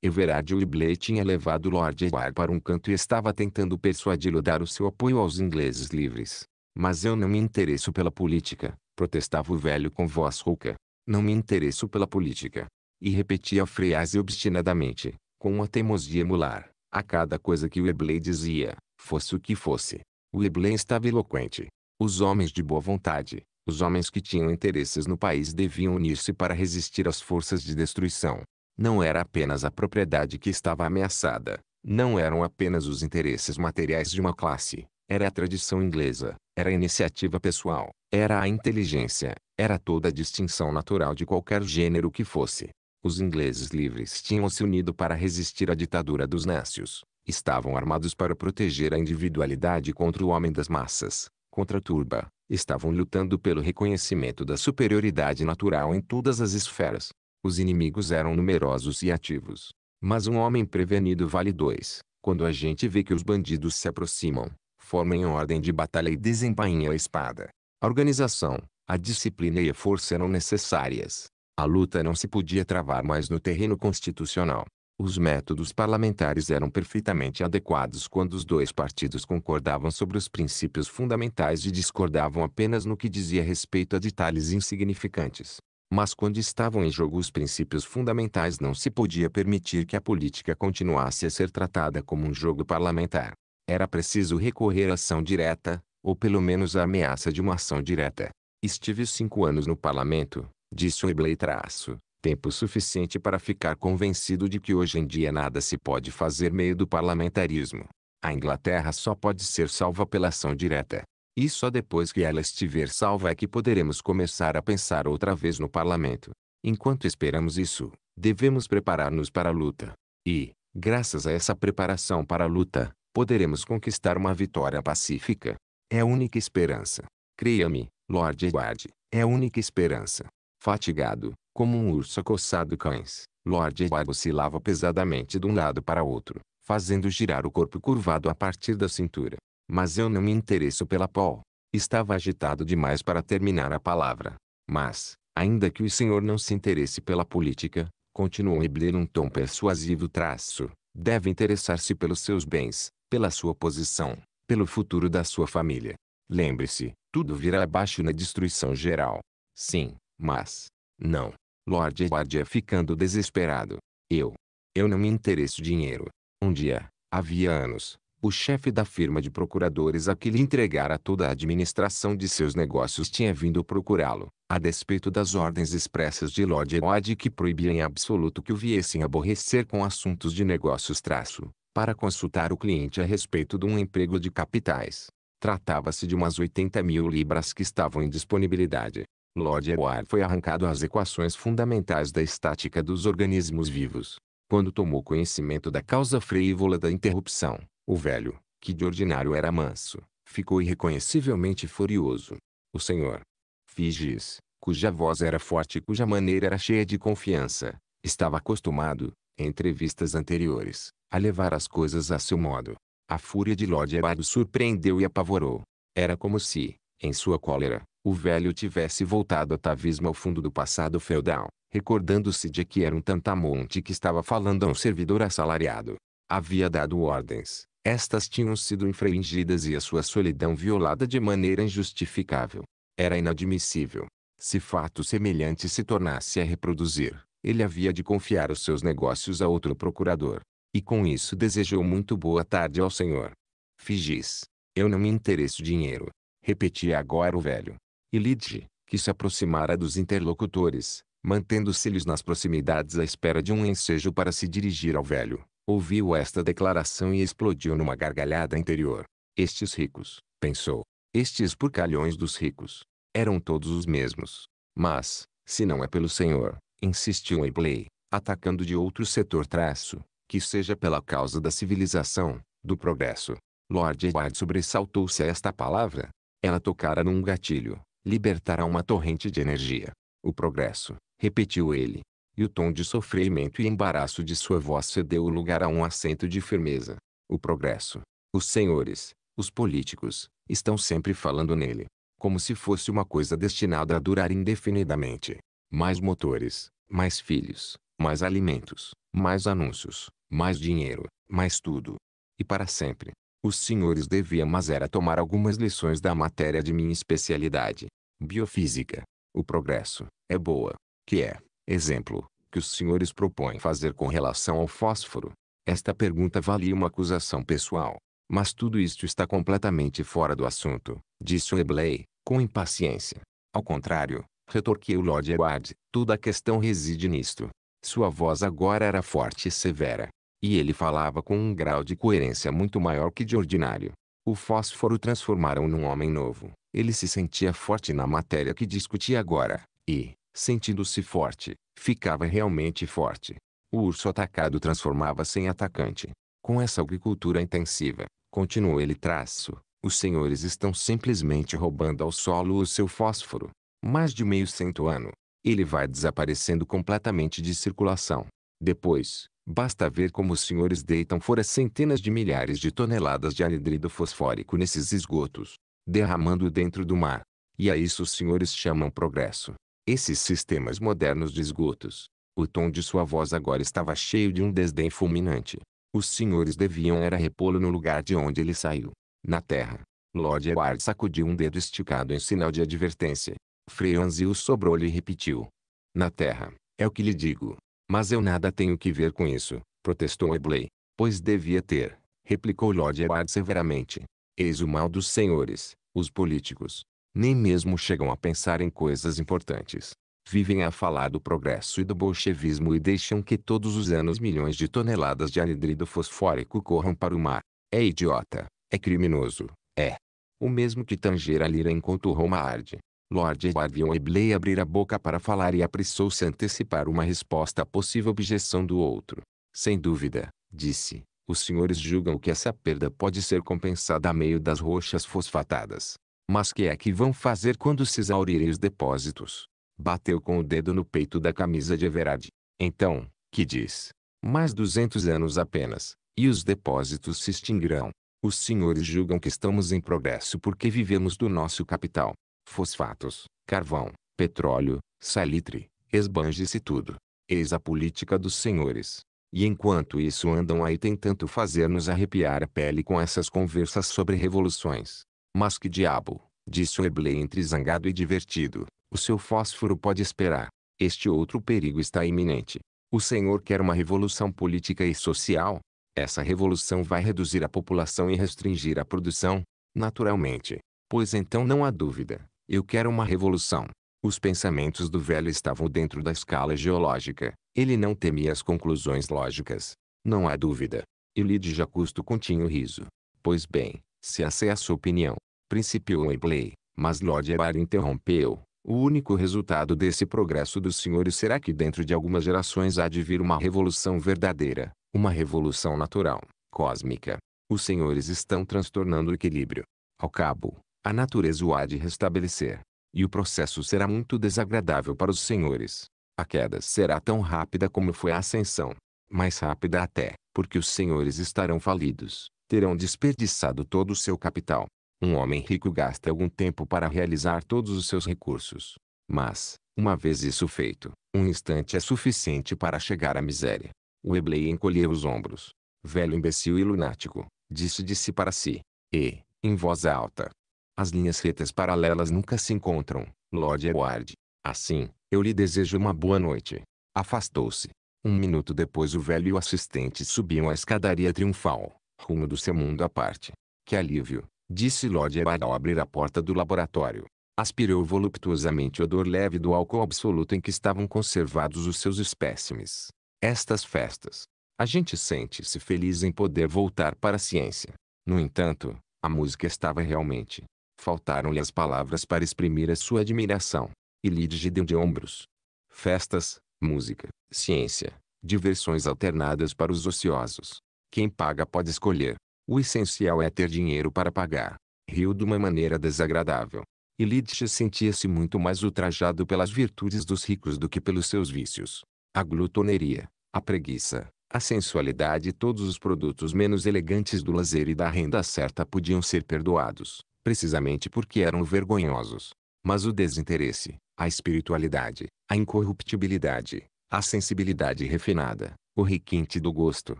Everard Webley tinha levado Lord Edward para um canto e estava tentando persuadi-lo dar o seu apoio aos ingleses livres. Mas eu não me interesso pela política, protestava o velho com voz rouca. Não me interesso pela política. E repetia a frase obstinadamente, com uma teimosia emular, a cada coisa que Webley dizia, fosse o que fosse. Webley estava eloquente. Os homens de boa vontade, os homens que tinham interesses no país deviam unir-se para resistir às forças de destruição. Não era apenas a propriedade que estava ameaçada, não eram apenas os interesses materiais de uma classe, era a tradição inglesa, era a iniciativa pessoal, era a inteligência, era toda a distinção natural de qualquer gênero que fosse. Os ingleses livres tinham se unido para resistir à ditadura dos nécios, estavam armados para proteger a individualidade contra o homem das massas, contra a turba, estavam lutando pelo reconhecimento da superioridade natural em todas as esferas, os inimigos eram numerosos e ativos. Mas um homem prevenido vale dois. Quando a gente vê que os bandidos se aproximam, forma em ordem de batalha e desembainha a espada. A organização, a disciplina e a força eram necessárias. A luta não se podia travar mais no terreno constitucional. Os métodos parlamentares eram perfeitamente adequados quando os dois partidos concordavam sobre os princípios fundamentais e discordavam apenas no que dizia respeito a detalhes insignificantes mas quando estavam em jogo os princípios fundamentais não se podia permitir que a política continuasse a ser tratada como um jogo parlamentar. Era preciso recorrer à ação direta, ou pelo menos à ameaça de uma ação direta. Estive cinco anos no parlamento, disse Webley traço, tempo suficiente para ficar convencido de que hoje em dia nada se pode fazer meio do parlamentarismo. A Inglaterra só pode ser salva pela ação direta. E só depois que ela estiver salva é que poderemos começar a pensar outra vez no parlamento. Enquanto esperamos isso, devemos preparar-nos para a luta. E, graças a essa preparação para a luta, poderemos conquistar uma vitória pacífica. É a única esperança. Creia-me, Lord Edward, é a única esperança. Fatigado, como um urso acossado cães, Lord Edward oscilava pesadamente de um lado para outro, fazendo girar o corpo curvado a partir da cintura. Mas eu não me interesso pela Paul. Estava agitado demais para terminar a palavra. Mas, ainda que o senhor não se interesse pela política, continuou Ebler um tom persuasivo traço, deve interessar-se pelos seus bens, pela sua posição, pelo futuro da sua família. Lembre-se, tudo virá abaixo na destruição geral. Sim, mas... Não. Lord Edward é ficando desesperado. Eu. Eu não me interesso dinheiro. Um dia, havia anos, o chefe da firma de procuradores a que lhe entregara toda a administração de seus negócios tinha vindo procurá-lo, a despeito das ordens expressas de Lord Eod que proibia em absoluto que o viessem aborrecer com assuntos de negócios traço, para consultar o cliente a respeito de um emprego de capitais. Tratava-se de umas 80 mil libras que estavam em disponibilidade. Lord Eod foi arrancado às equações fundamentais da estática dos organismos vivos, quando tomou conhecimento da causa frívola da interrupção o velho, que de ordinário era manso, ficou irreconhecivelmente furioso. O senhor Figes, cuja voz era forte e cuja maneira era cheia de confiança, estava acostumado, em entrevistas anteriores, a levar as coisas a seu modo. A fúria de Lorde Ebbard surpreendeu e apavorou. Era como se, em sua cólera, o velho tivesse voltado atavismo ao fundo do passado feudal, recordando-se de que era um tantamonte que estava falando a um servidor assalariado. Havia dado ordens, estas tinham sido infringidas e a sua solidão violada de maneira injustificável. Era inadmissível. Se fato semelhante se tornasse a reproduzir, ele havia de confiar os seus negócios a outro procurador. E com isso desejou muito boa tarde ao senhor. Figis. Eu não me interesso dinheiro. Repetia agora o velho. E Lidge, que se aproximara dos interlocutores, mantendo-se-lhes nas proximidades à espera de um ensejo para se dirigir ao velho, Ouviu esta declaração e explodiu numa gargalhada interior. Estes ricos, pensou, estes porcalhões dos ricos, eram todos os mesmos. Mas, se não é pelo Senhor, insistiu Ebley, atacando de outro setor traço, que seja pela causa da civilização, do progresso. Lord Edward sobressaltou-se a esta palavra. Ela tocara num gatilho, libertará uma torrente de energia. O progresso, repetiu ele, e o tom de sofrimento e embaraço de sua voz cedeu lugar a um acento de firmeza. O progresso. Os senhores, os políticos, estão sempre falando nele, como se fosse uma coisa destinada a durar indefinidamente. Mais motores, mais filhos, mais alimentos, mais anúncios, mais dinheiro, mais tudo. E para sempre. Os senhores deviam mas era tomar algumas lições da matéria de minha especialidade. Biofísica. O progresso, é boa, que é, exemplo, que os senhores propõem fazer com relação ao fósforo? Esta pergunta valia uma acusação pessoal. Mas tudo isto está completamente fora do assunto, disse Webley, com impaciência. Ao contrário, retorquiu Lord Edward, toda a questão reside nisto. Sua voz agora era forte e severa. E ele falava com um grau de coerência muito maior que de ordinário. O fósforo transformaram num homem novo. Ele se sentia forte na matéria que discutia agora, e, sentindo-se forte, ficava realmente forte. O urso atacado transformava-se em atacante. Com essa agricultura intensiva, continuou ele traço, os senhores estão simplesmente roubando ao solo o seu fósforo. Mais de meio cento ano, ele vai desaparecendo completamente de circulação. Depois, basta ver como os senhores deitam fora centenas de milhares de toneladas de anidrido fosfórico nesses esgotos, derramando dentro do mar. E a isso os senhores chamam progresso esses sistemas modernos de esgotos. O tom de sua voz agora estava cheio de um desdém fulminante. Os senhores deviam era repô-lo no lugar de onde ele saiu. Na terra. Lord Edward sacudiu um dedo esticado em sinal de advertência. Freonzil sobrou-lhe e repetiu. Na terra. É o que lhe digo. Mas eu nada tenho que ver com isso, protestou Ebley. Pois devia ter, replicou Lord Edward severamente. Eis o mal dos senhores, os políticos nem mesmo chegam a pensar em coisas importantes. Vivem a falar do progresso e do bolchevismo e deixam que todos os anos milhões de toneladas de anidrido fosfórico corram para o mar. É idiota, é criminoso, é. O mesmo que tanger a lira enquanto Roma arde. Lord Edward ebley abrir a boca para falar e apressou-se a antecipar uma resposta à possível objeção do outro. Sem dúvida, disse, os senhores julgam que essa perda pode ser compensada a meio das rochas fosfatadas. Mas que é que vão fazer quando se exaurirem os depósitos? Bateu com o dedo no peito da camisa de Everard. Então, que diz? Mais duzentos anos apenas, e os depósitos se extinguirão. Os senhores julgam que estamos em progresso porque vivemos do nosso capital. Fosfatos, carvão, petróleo, salitre, esbanje-se tudo. Eis a política dos senhores. E enquanto isso andam aí tentando fazer-nos arrepiar a pele com essas conversas sobre revoluções. Mas que diabo, disse Webley entre zangado e divertido, o seu fósforo pode esperar. Este outro perigo está iminente. O senhor quer uma revolução política e social? Essa revolução vai reduzir a população e restringir a produção? Naturalmente. Pois então não há dúvida. Eu quero uma revolução. Os pensamentos do velho estavam dentro da escala geológica. Ele não temia as conclusões lógicas. Não há dúvida. Elide Jacusto continha o riso. Pois bem, se essa é a sua opinião, principiou Webley, mas Lord Erar interrompeu. O único resultado desse progresso dos senhores será que dentro de algumas gerações há de vir uma revolução verdadeira, uma revolução natural, cósmica. Os senhores estão transtornando o equilíbrio. Ao cabo, a natureza o há de restabelecer. E o processo será muito desagradável para os senhores. A queda será tão rápida como foi a ascensão. Mais rápida até, porque os senhores estarão falidos, terão desperdiçado todo o seu capital, um homem rico gasta algum tempo para realizar todos os seus recursos. Mas, uma vez isso feito, um instante é suficiente para chegar à miséria. Webley encolheu os ombros. Velho imbecil e lunático, disse de si para si. E, em voz alta, as linhas retas paralelas nunca se encontram, Lord Edward. Assim, eu lhe desejo uma boa noite. Afastou-se. Um minuto depois o velho e o assistente subiam a escadaria triunfal, rumo do seu mundo à parte. Que alívio, Disse Lord Ebad ao abrir a porta do laboratório. Aspirou voluptuosamente o odor leve do álcool absoluto em que estavam conservados os seus espécimes. Estas festas. A gente sente-se feliz em poder voltar para a ciência. No entanto, a música estava realmente. Faltaram-lhe as palavras para exprimir a sua admiração. E Lidge deu de ombros. Festas, música, ciência, diversões alternadas para os ociosos. Quem paga pode escolher. O essencial é ter dinheiro para pagar. Riu de uma maneira desagradável. E Lidsche sentia-se muito mais ultrajado pelas virtudes dos ricos do que pelos seus vícios. A glutoneria, a preguiça, a sensualidade e todos os produtos menos elegantes do lazer e da renda certa podiam ser perdoados, precisamente porque eram vergonhosos. Mas o desinteresse, a espiritualidade, a incorruptibilidade, a sensibilidade refinada, o requinte do gosto,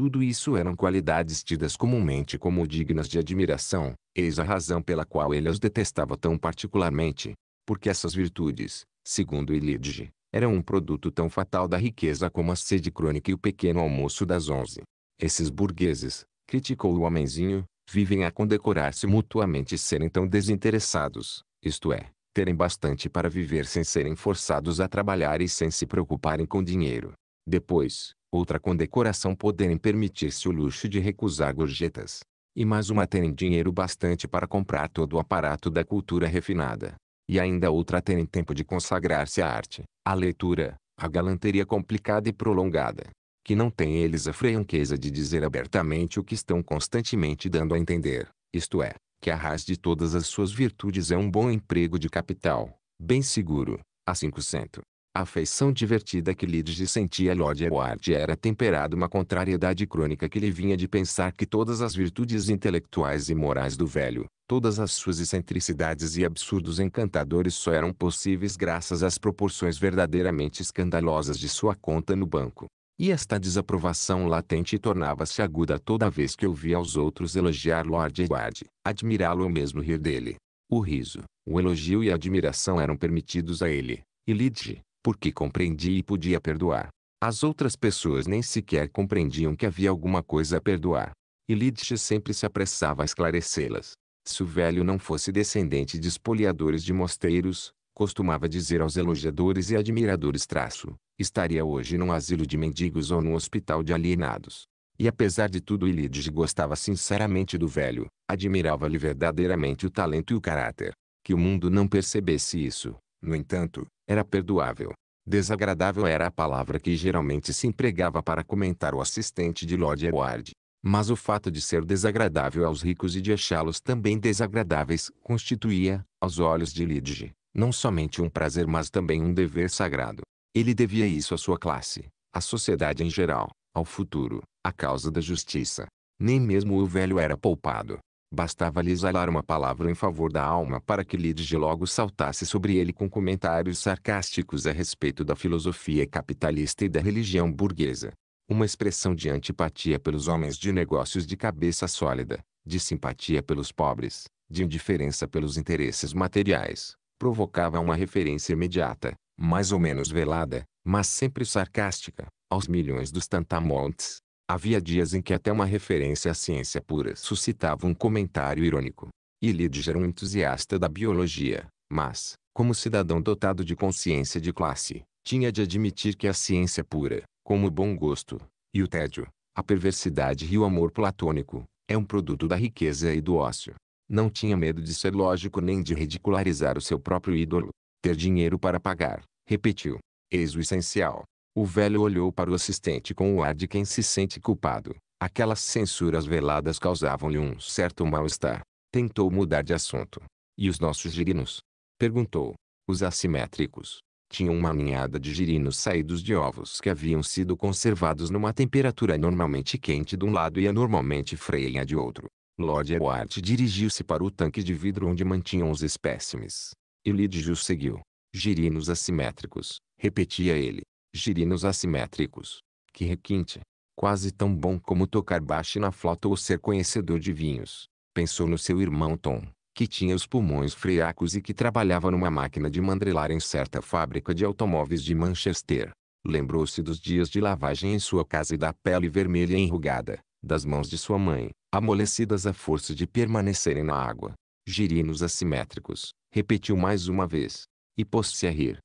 tudo isso eram qualidades tidas comumente como dignas de admiração, eis a razão pela qual ele as detestava tão particularmente. Porque essas virtudes, segundo Elidige, eram um produto tão fatal da riqueza como a sede crônica e o pequeno almoço das onze. Esses burgueses, criticou o homenzinho, vivem a condecorar-se mutuamente e serem tão desinteressados, isto é, terem bastante para viver sem serem forçados a trabalhar e sem se preocuparem com dinheiro. Depois, outra condecoração poderem permitir-se o luxo de recusar gorjetas, e mais uma terem dinheiro bastante para comprar todo o aparato da cultura refinada, e ainda outra terem tempo de consagrar-se à arte, à leitura, à galanteria complicada e prolongada, que não têm eles a franqueza de dizer abertamente o que estão constantemente dando a entender, isto é, que a raiz de todas as suas virtudes é um bom emprego de capital, bem seguro, a 500. A afeição divertida que Lidge sentia Lord Edward era temperada uma contrariedade crônica que lhe vinha de pensar que todas as virtudes intelectuais e morais do velho, todas as suas excentricidades e absurdos encantadores só eram possíveis graças às proporções verdadeiramente escandalosas de sua conta no banco. E esta desaprovação latente tornava-se aguda toda vez que ouvia os outros elogiar Lord Edward, admirá-lo ou mesmo rir dele. O riso, o elogio e a admiração eram permitidos a ele, e Lidge, porque compreendi e podia perdoar. As outras pessoas nem sequer compreendiam que havia alguma coisa a perdoar. E Lidsche sempre se apressava a esclarecê-las. Se o velho não fosse descendente de espoliadores de mosteiros, costumava dizer aos elogiadores e admiradores traço, estaria hoje num asilo de mendigos ou num hospital de alienados. E apesar de tudo Elidige gostava sinceramente do velho, admirava-lhe verdadeiramente o talento e o caráter. Que o mundo não percebesse isso, no entanto, era perdoável. Desagradável era a palavra que geralmente se empregava para comentar o assistente de Lord Edward. Mas o fato de ser desagradável aos ricos e de achá-los também desagradáveis constituía, aos olhos de Lidge, não somente um prazer mas também um dever sagrado. Ele devia isso à sua classe, à sociedade em geral, ao futuro, à causa da justiça. Nem mesmo o velho era poupado. Bastava-lhe exalar uma palavra em favor da alma para que Lidge logo saltasse sobre ele com comentários sarcásticos a respeito da filosofia capitalista e da religião burguesa. Uma expressão de antipatia pelos homens de negócios de cabeça sólida, de simpatia pelos pobres, de indiferença pelos interesses materiais, provocava uma referência imediata, mais ou menos velada, mas sempre sarcástica, aos milhões dos Tantamontes, Havia dias em que até uma referência à ciência pura suscitava um comentário irônico. E Lidge era um entusiasta da biologia, mas, como cidadão dotado de consciência de classe, tinha de admitir que a ciência pura, como o bom gosto, e o tédio, a perversidade e o amor platônico, é um produto da riqueza e do ócio. Não tinha medo de ser lógico nem de ridicularizar o seu próprio ídolo. Ter dinheiro para pagar, repetiu. Eis o essencial. O velho olhou para o assistente com o ar de quem se sente culpado. Aquelas censuras veladas causavam-lhe um certo mal-estar. Tentou mudar de assunto. E os nossos girinos? Perguntou. Os assimétricos. Tinham uma ninhada de girinos saídos de ovos que haviam sido conservados numa temperatura normalmente quente de um lado e anormalmente fria de outro. Lord Ewart dirigiu-se para o tanque de vidro onde mantinham os espécimes. E Lidge seguiu. Girinos assimétricos, repetia ele girinos assimétricos, que requinte, quase tão bom como tocar baixo na flauta ou ser conhecedor de vinhos, pensou no seu irmão Tom, que tinha os pulmões friacos e que trabalhava numa máquina de mandrilar em certa fábrica de automóveis de Manchester. Lembrou-se dos dias de lavagem em sua casa e da pele vermelha e enrugada, das mãos de sua mãe, amolecidas à força de permanecerem na água. Girinos assimétricos, repetiu mais uma vez, e pôs-se a rir.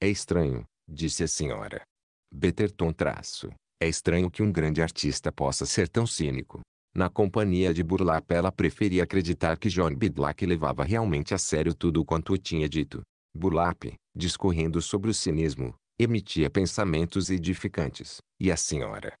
É estranho, Disse a senhora. Betterton traço. É estranho que um grande artista possa ser tão cínico. Na companhia de Burlap ela preferia acreditar que John Bidlack levava realmente a sério tudo quanto tinha dito. Burlap, discorrendo sobre o cinismo, emitia pensamentos edificantes, e a senhora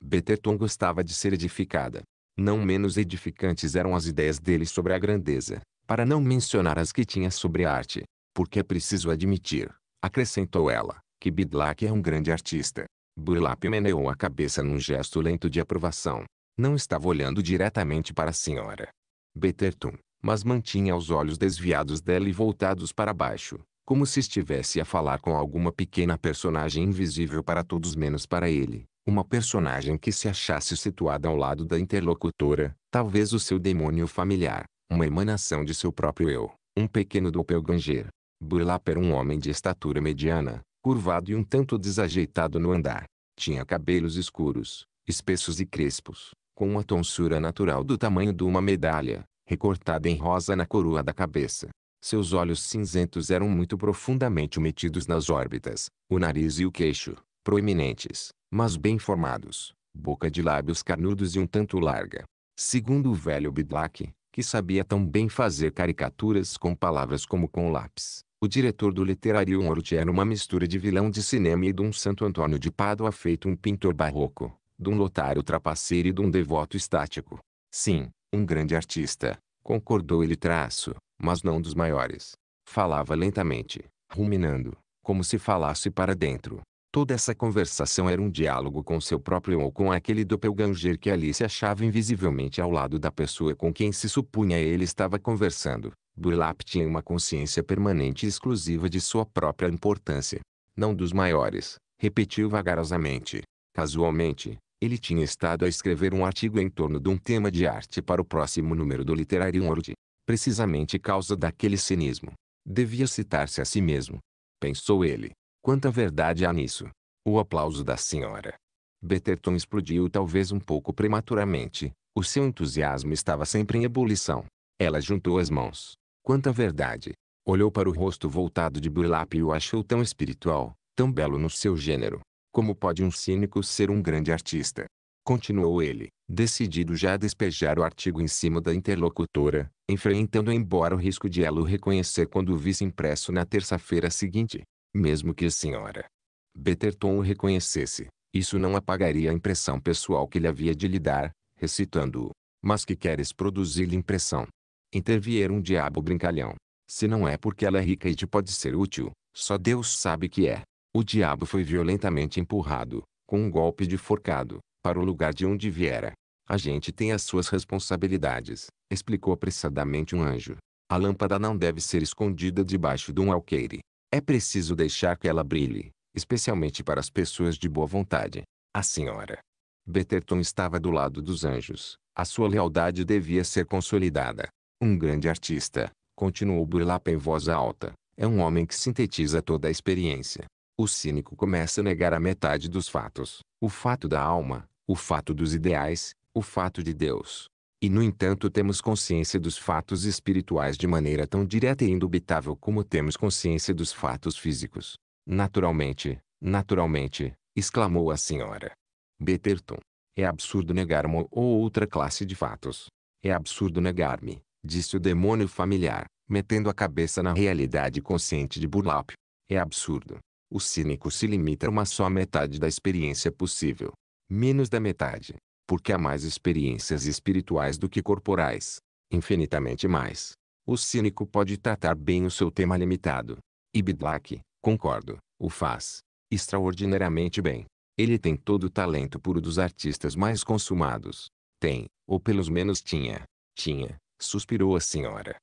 Betterton gostava de ser edificada. Não menos edificantes eram as ideias dele sobre a grandeza, para não mencionar as que tinha sobre a arte, porque é preciso admitir, acrescentou ela, que Bidlack é um grande artista. Burlap meneou a cabeça num gesto lento de aprovação. Não estava olhando diretamente para a senhora. Betterton, mas mantinha os olhos desviados dela e voltados para baixo, como se estivesse a falar com alguma pequena personagem invisível para todos menos para ele, uma personagem que se achasse situada ao lado da interlocutora, talvez o seu demônio familiar, uma emanação de seu próprio eu, um pequeno doppelganger. Burlap era um homem de estatura mediana, curvado e um tanto desajeitado no andar. Tinha cabelos escuros, espessos e crespos, com uma tonsura natural do tamanho de uma medalha, recortada em rosa na coroa da cabeça. Seus olhos cinzentos eram muito profundamente metidos nas órbitas, o nariz e o queixo, proeminentes, mas bem formados, boca de lábios carnudos e um tanto larga. Segundo o velho Bidlack, que sabia tão bem fazer caricaturas com palavras como com lápis, o diretor do literário Ort era é uma mistura de vilão de cinema e de um Santo Antônio de Pádua feito um pintor barroco, de um lotário trapaceiro e de um devoto estático. Sim, um grande artista, concordou ele traço, mas não dos maiores. Falava lentamente, ruminando, como se falasse para dentro. Toda essa conversação era um diálogo com seu próprio ou com aquele doppelganger que ali se achava invisivelmente ao lado da pessoa com quem se supunha ele estava conversando. Burlap tinha uma consciência permanente e exclusiva de sua própria importância. Não dos maiores, repetiu vagarosamente. Casualmente, ele tinha estado a escrever um artigo em torno de um tema de arte para o próximo número do Literary World, precisamente causa daquele cinismo. Devia citar-se a si mesmo. Pensou ele. Quanta verdade há nisso. O aplauso da senhora. Betterton explodiu talvez um pouco prematuramente. O seu entusiasmo estava sempre em ebulição. Ela juntou as mãos. Quanta verdade! Olhou para o rosto voltado de Burlap e o achou tão espiritual, tão belo no seu gênero. Como pode um cínico ser um grande artista? Continuou ele, decidido já a despejar o artigo em cima da interlocutora, enfrentando embora o risco de ela o reconhecer quando o visse impresso na terça-feira seguinte. Mesmo que a senhora Betterton o reconhecesse, isso não apagaria a impressão pessoal que ele havia de lhe dar, recitando-o. Mas que queres produzir-lhe impressão? intervier um diabo brincalhão. Se não é porque ela é rica e te pode ser útil, só Deus sabe que é. O diabo foi violentamente empurrado, com um golpe de forcado, para o lugar de onde viera. A gente tem as suas responsabilidades, explicou apressadamente um anjo. A lâmpada não deve ser escondida debaixo de um alqueire. É preciso deixar que ela brilhe, especialmente para as pessoas de boa vontade. A senhora Betterton estava do lado dos anjos. A sua lealdade devia ser consolidada. Um grande artista, continuou Burlap em voz alta, é um homem que sintetiza toda a experiência. O cínico começa a negar a metade dos fatos, o fato da alma, o fato dos ideais, o fato de Deus. E no entanto temos consciência dos fatos espirituais de maneira tão direta e indubitável como temos consciência dos fatos físicos. Naturalmente, naturalmente, exclamou a senhora. Betterton. É absurdo negar uma ou outra classe de fatos. É absurdo negar-me, disse o demônio familiar, metendo a cabeça na realidade consciente de Burlap. É absurdo. O cínico se limita a uma só metade da experiência possível. Menos da metade. Porque há mais experiências espirituais do que corporais. Infinitamente mais. O cínico pode tratar bem o seu tema limitado. E Bidlack, concordo, o faz. Extraordinariamente bem. Ele tem todo o talento puro dos artistas mais consumados. Tem, ou pelos menos tinha. Tinha suspirou a senhora.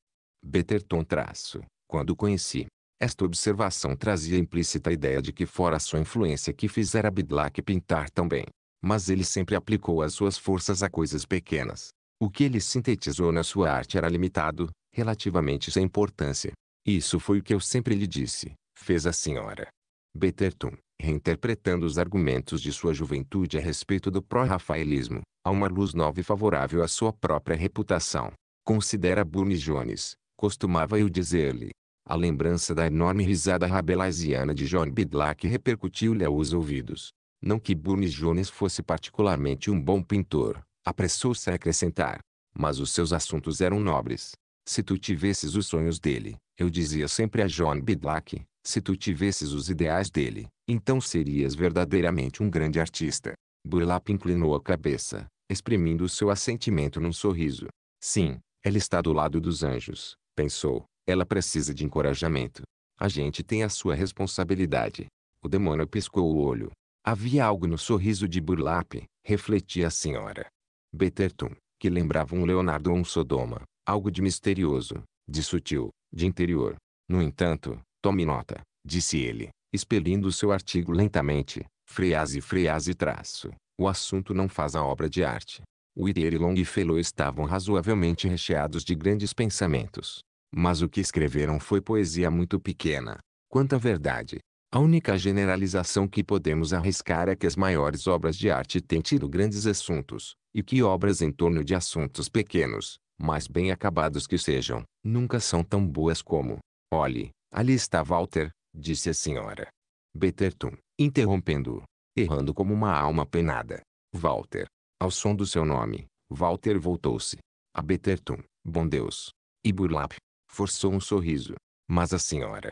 Betterton traço, quando conheci. Esta observação trazia implícita a ideia de que fora sua influência que fizera Bidlack pintar tão bem. Mas ele sempre aplicou as suas forças a coisas pequenas. O que ele sintetizou na sua arte era limitado, relativamente sem importância. Isso foi o que eu sempre lhe disse, fez a senhora. Betterton, reinterpretando os argumentos de sua juventude a respeito do pró-rafaelismo, a uma luz nova e favorável à sua própria reputação, considera Burne Jones, costumava eu dizer-lhe. A lembrança da enorme risada rabelaisiana de John Bidlack repercutiu-lhe aos ouvidos. Não que Burne Jones fosse particularmente um bom pintor, apressou-se a acrescentar. Mas os seus assuntos eram nobres. Se tu tivesses os sonhos dele, eu dizia sempre a John Bidlack, se tu tivesses os ideais dele, então serias verdadeiramente um grande artista. Burlap inclinou a cabeça, exprimindo o seu assentimento num sorriso. Sim, ela está do lado dos anjos, pensou. Ela precisa de encorajamento. A gente tem a sua responsabilidade. O demônio piscou o olho. Havia algo no sorriso de Burlap, refletia a senhora. Betterton, que lembrava um Leonardo ou um Sodoma. Algo de misterioso, de sutil, de interior. No entanto, tome nota, disse ele, expelindo seu artigo lentamente. Frease, frease, traço. O assunto não faz a obra de arte. Whittier e Longfellow estavam razoavelmente recheados de grandes pensamentos. Mas o que escreveram foi poesia muito pequena. Quanta verdade! A única generalização que podemos arriscar é que as maiores obras de arte têm tido grandes assuntos, e que obras em torno de assuntos pequenos, mais bem acabados que sejam, nunca são tão boas como. Olhe, ali está Walter, disse a senhora. Betterton, interrompendo-o, errando como uma alma penada. Walter, ao som do seu nome, Walter voltou-se. A Betterton, bom Deus. E Burlap. Forçou um sorriso. Mas a senhora.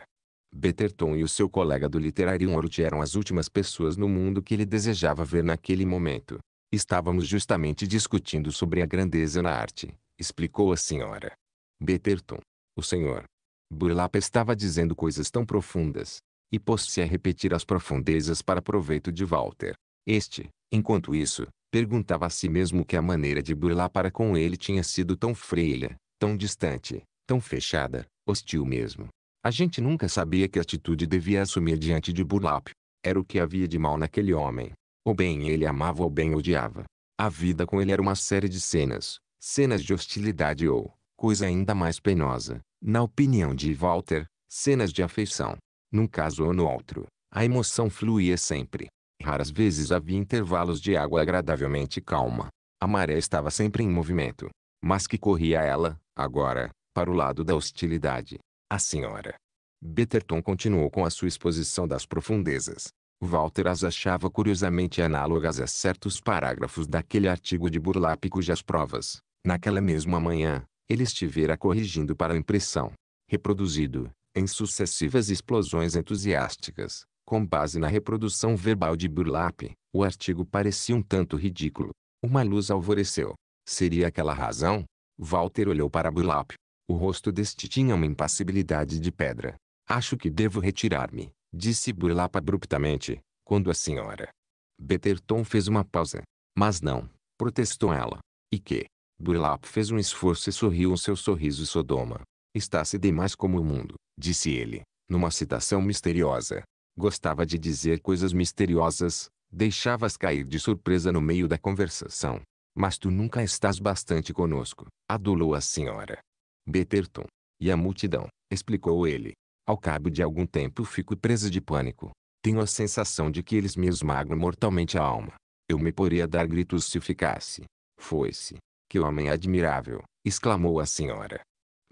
Betterton e o seu colega do Literarium Orte eram as últimas pessoas no mundo que ele desejava ver naquele momento. Estávamos justamente discutindo sobre a grandeza na arte, explicou a senhora. Betterton. O senhor. Burlap estava dizendo coisas tão profundas. E pôs-se a repetir as profundezas para proveito de Walter. Este, enquanto isso, perguntava a si mesmo que a maneira de burlar para com ele tinha sido tão freia, tão distante, tão fechada, hostil mesmo. A gente nunca sabia que atitude devia assumir diante de Burlap. Era o que havia de mal naquele homem. Ou bem ele amava ou bem odiava. A vida com ele era uma série de cenas, cenas de hostilidade ou, coisa ainda mais penosa, na opinião de Walter, cenas de afeição. Num caso ou no outro, a emoção fluía sempre. Raras vezes havia intervalos de água agradavelmente calma. A maré estava sempre em movimento. Mas que corria ela, agora, para o lado da hostilidade. A senhora. Betterton continuou com a sua exposição das profundezas. Walter as achava curiosamente análogas a certos parágrafos daquele artigo de Burlap cujas provas, naquela mesma manhã, ele estivera corrigindo para a impressão. Reproduzido, em sucessivas explosões entusiásticas, com base na reprodução verbal de Burlap, o artigo parecia um tanto ridículo. Uma luz alvoreceu. Seria aquela razão? Walter olhou para Burlap. O rosto deste tinha uma impassibilidade de pedra. Acho que devo retirar-me, disse Burlap abruptamente, quando a senhora. Betterton fez uma pausa. Mas não, protestou ela. E que? Burlap fez um esforço e sorriu o seu sorriso sodoma. Está-se demais como o mundo, disse ele, numa citação misteriosa. Gostava de dizer coisas misteriosas, deixavas cair de surpresa no meio da conversação. Mas tu nunca estás bastante conosco, adulou a senhora. Betterton. E a multidão, explicou ele. Ao cabo de algum tempo fico presa de pânico. Tenho a sensação de que eles me esmagam mortalmente a alma. Eu me poria a dar gritos se ficasse. Foi-se. Que homem admirável, exclamou a senhora.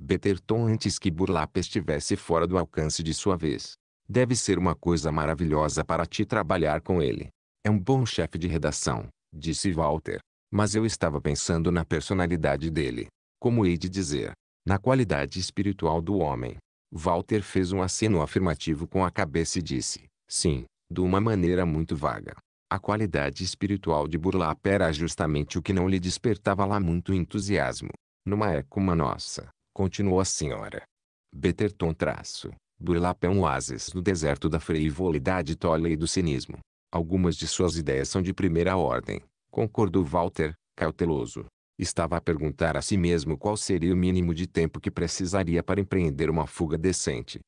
Betterton antes que Burlap estivesse fora do alcance de sua vez, Deve ser uma coisa maravilhosa para ti trabalhar com ele. É um bom chefe de redação, disse Walter. Mas eu estava pensando na personalidade dele. Como hei de dizer, na qualidade espiritual do homem. Walter fez um aceno afirmativo com a cabeça e disse: Sim, de uma maneira muito vaga. A qualidade espiritual de Burlap era justamente o que não lhe despertava lá muito entusiasmo. Numa é como a nossa, continuou a senhora. Betterton traço, Burlap é um oásis no deserto da frivolidade tola e do cinismo. Algumas de suas ideias são de primeira ordem, concordou Walter, cauteloso. Estava a perguntar a si mesmo qual seria o mínimo de tempo que precisaria para empreender uma fuga decente.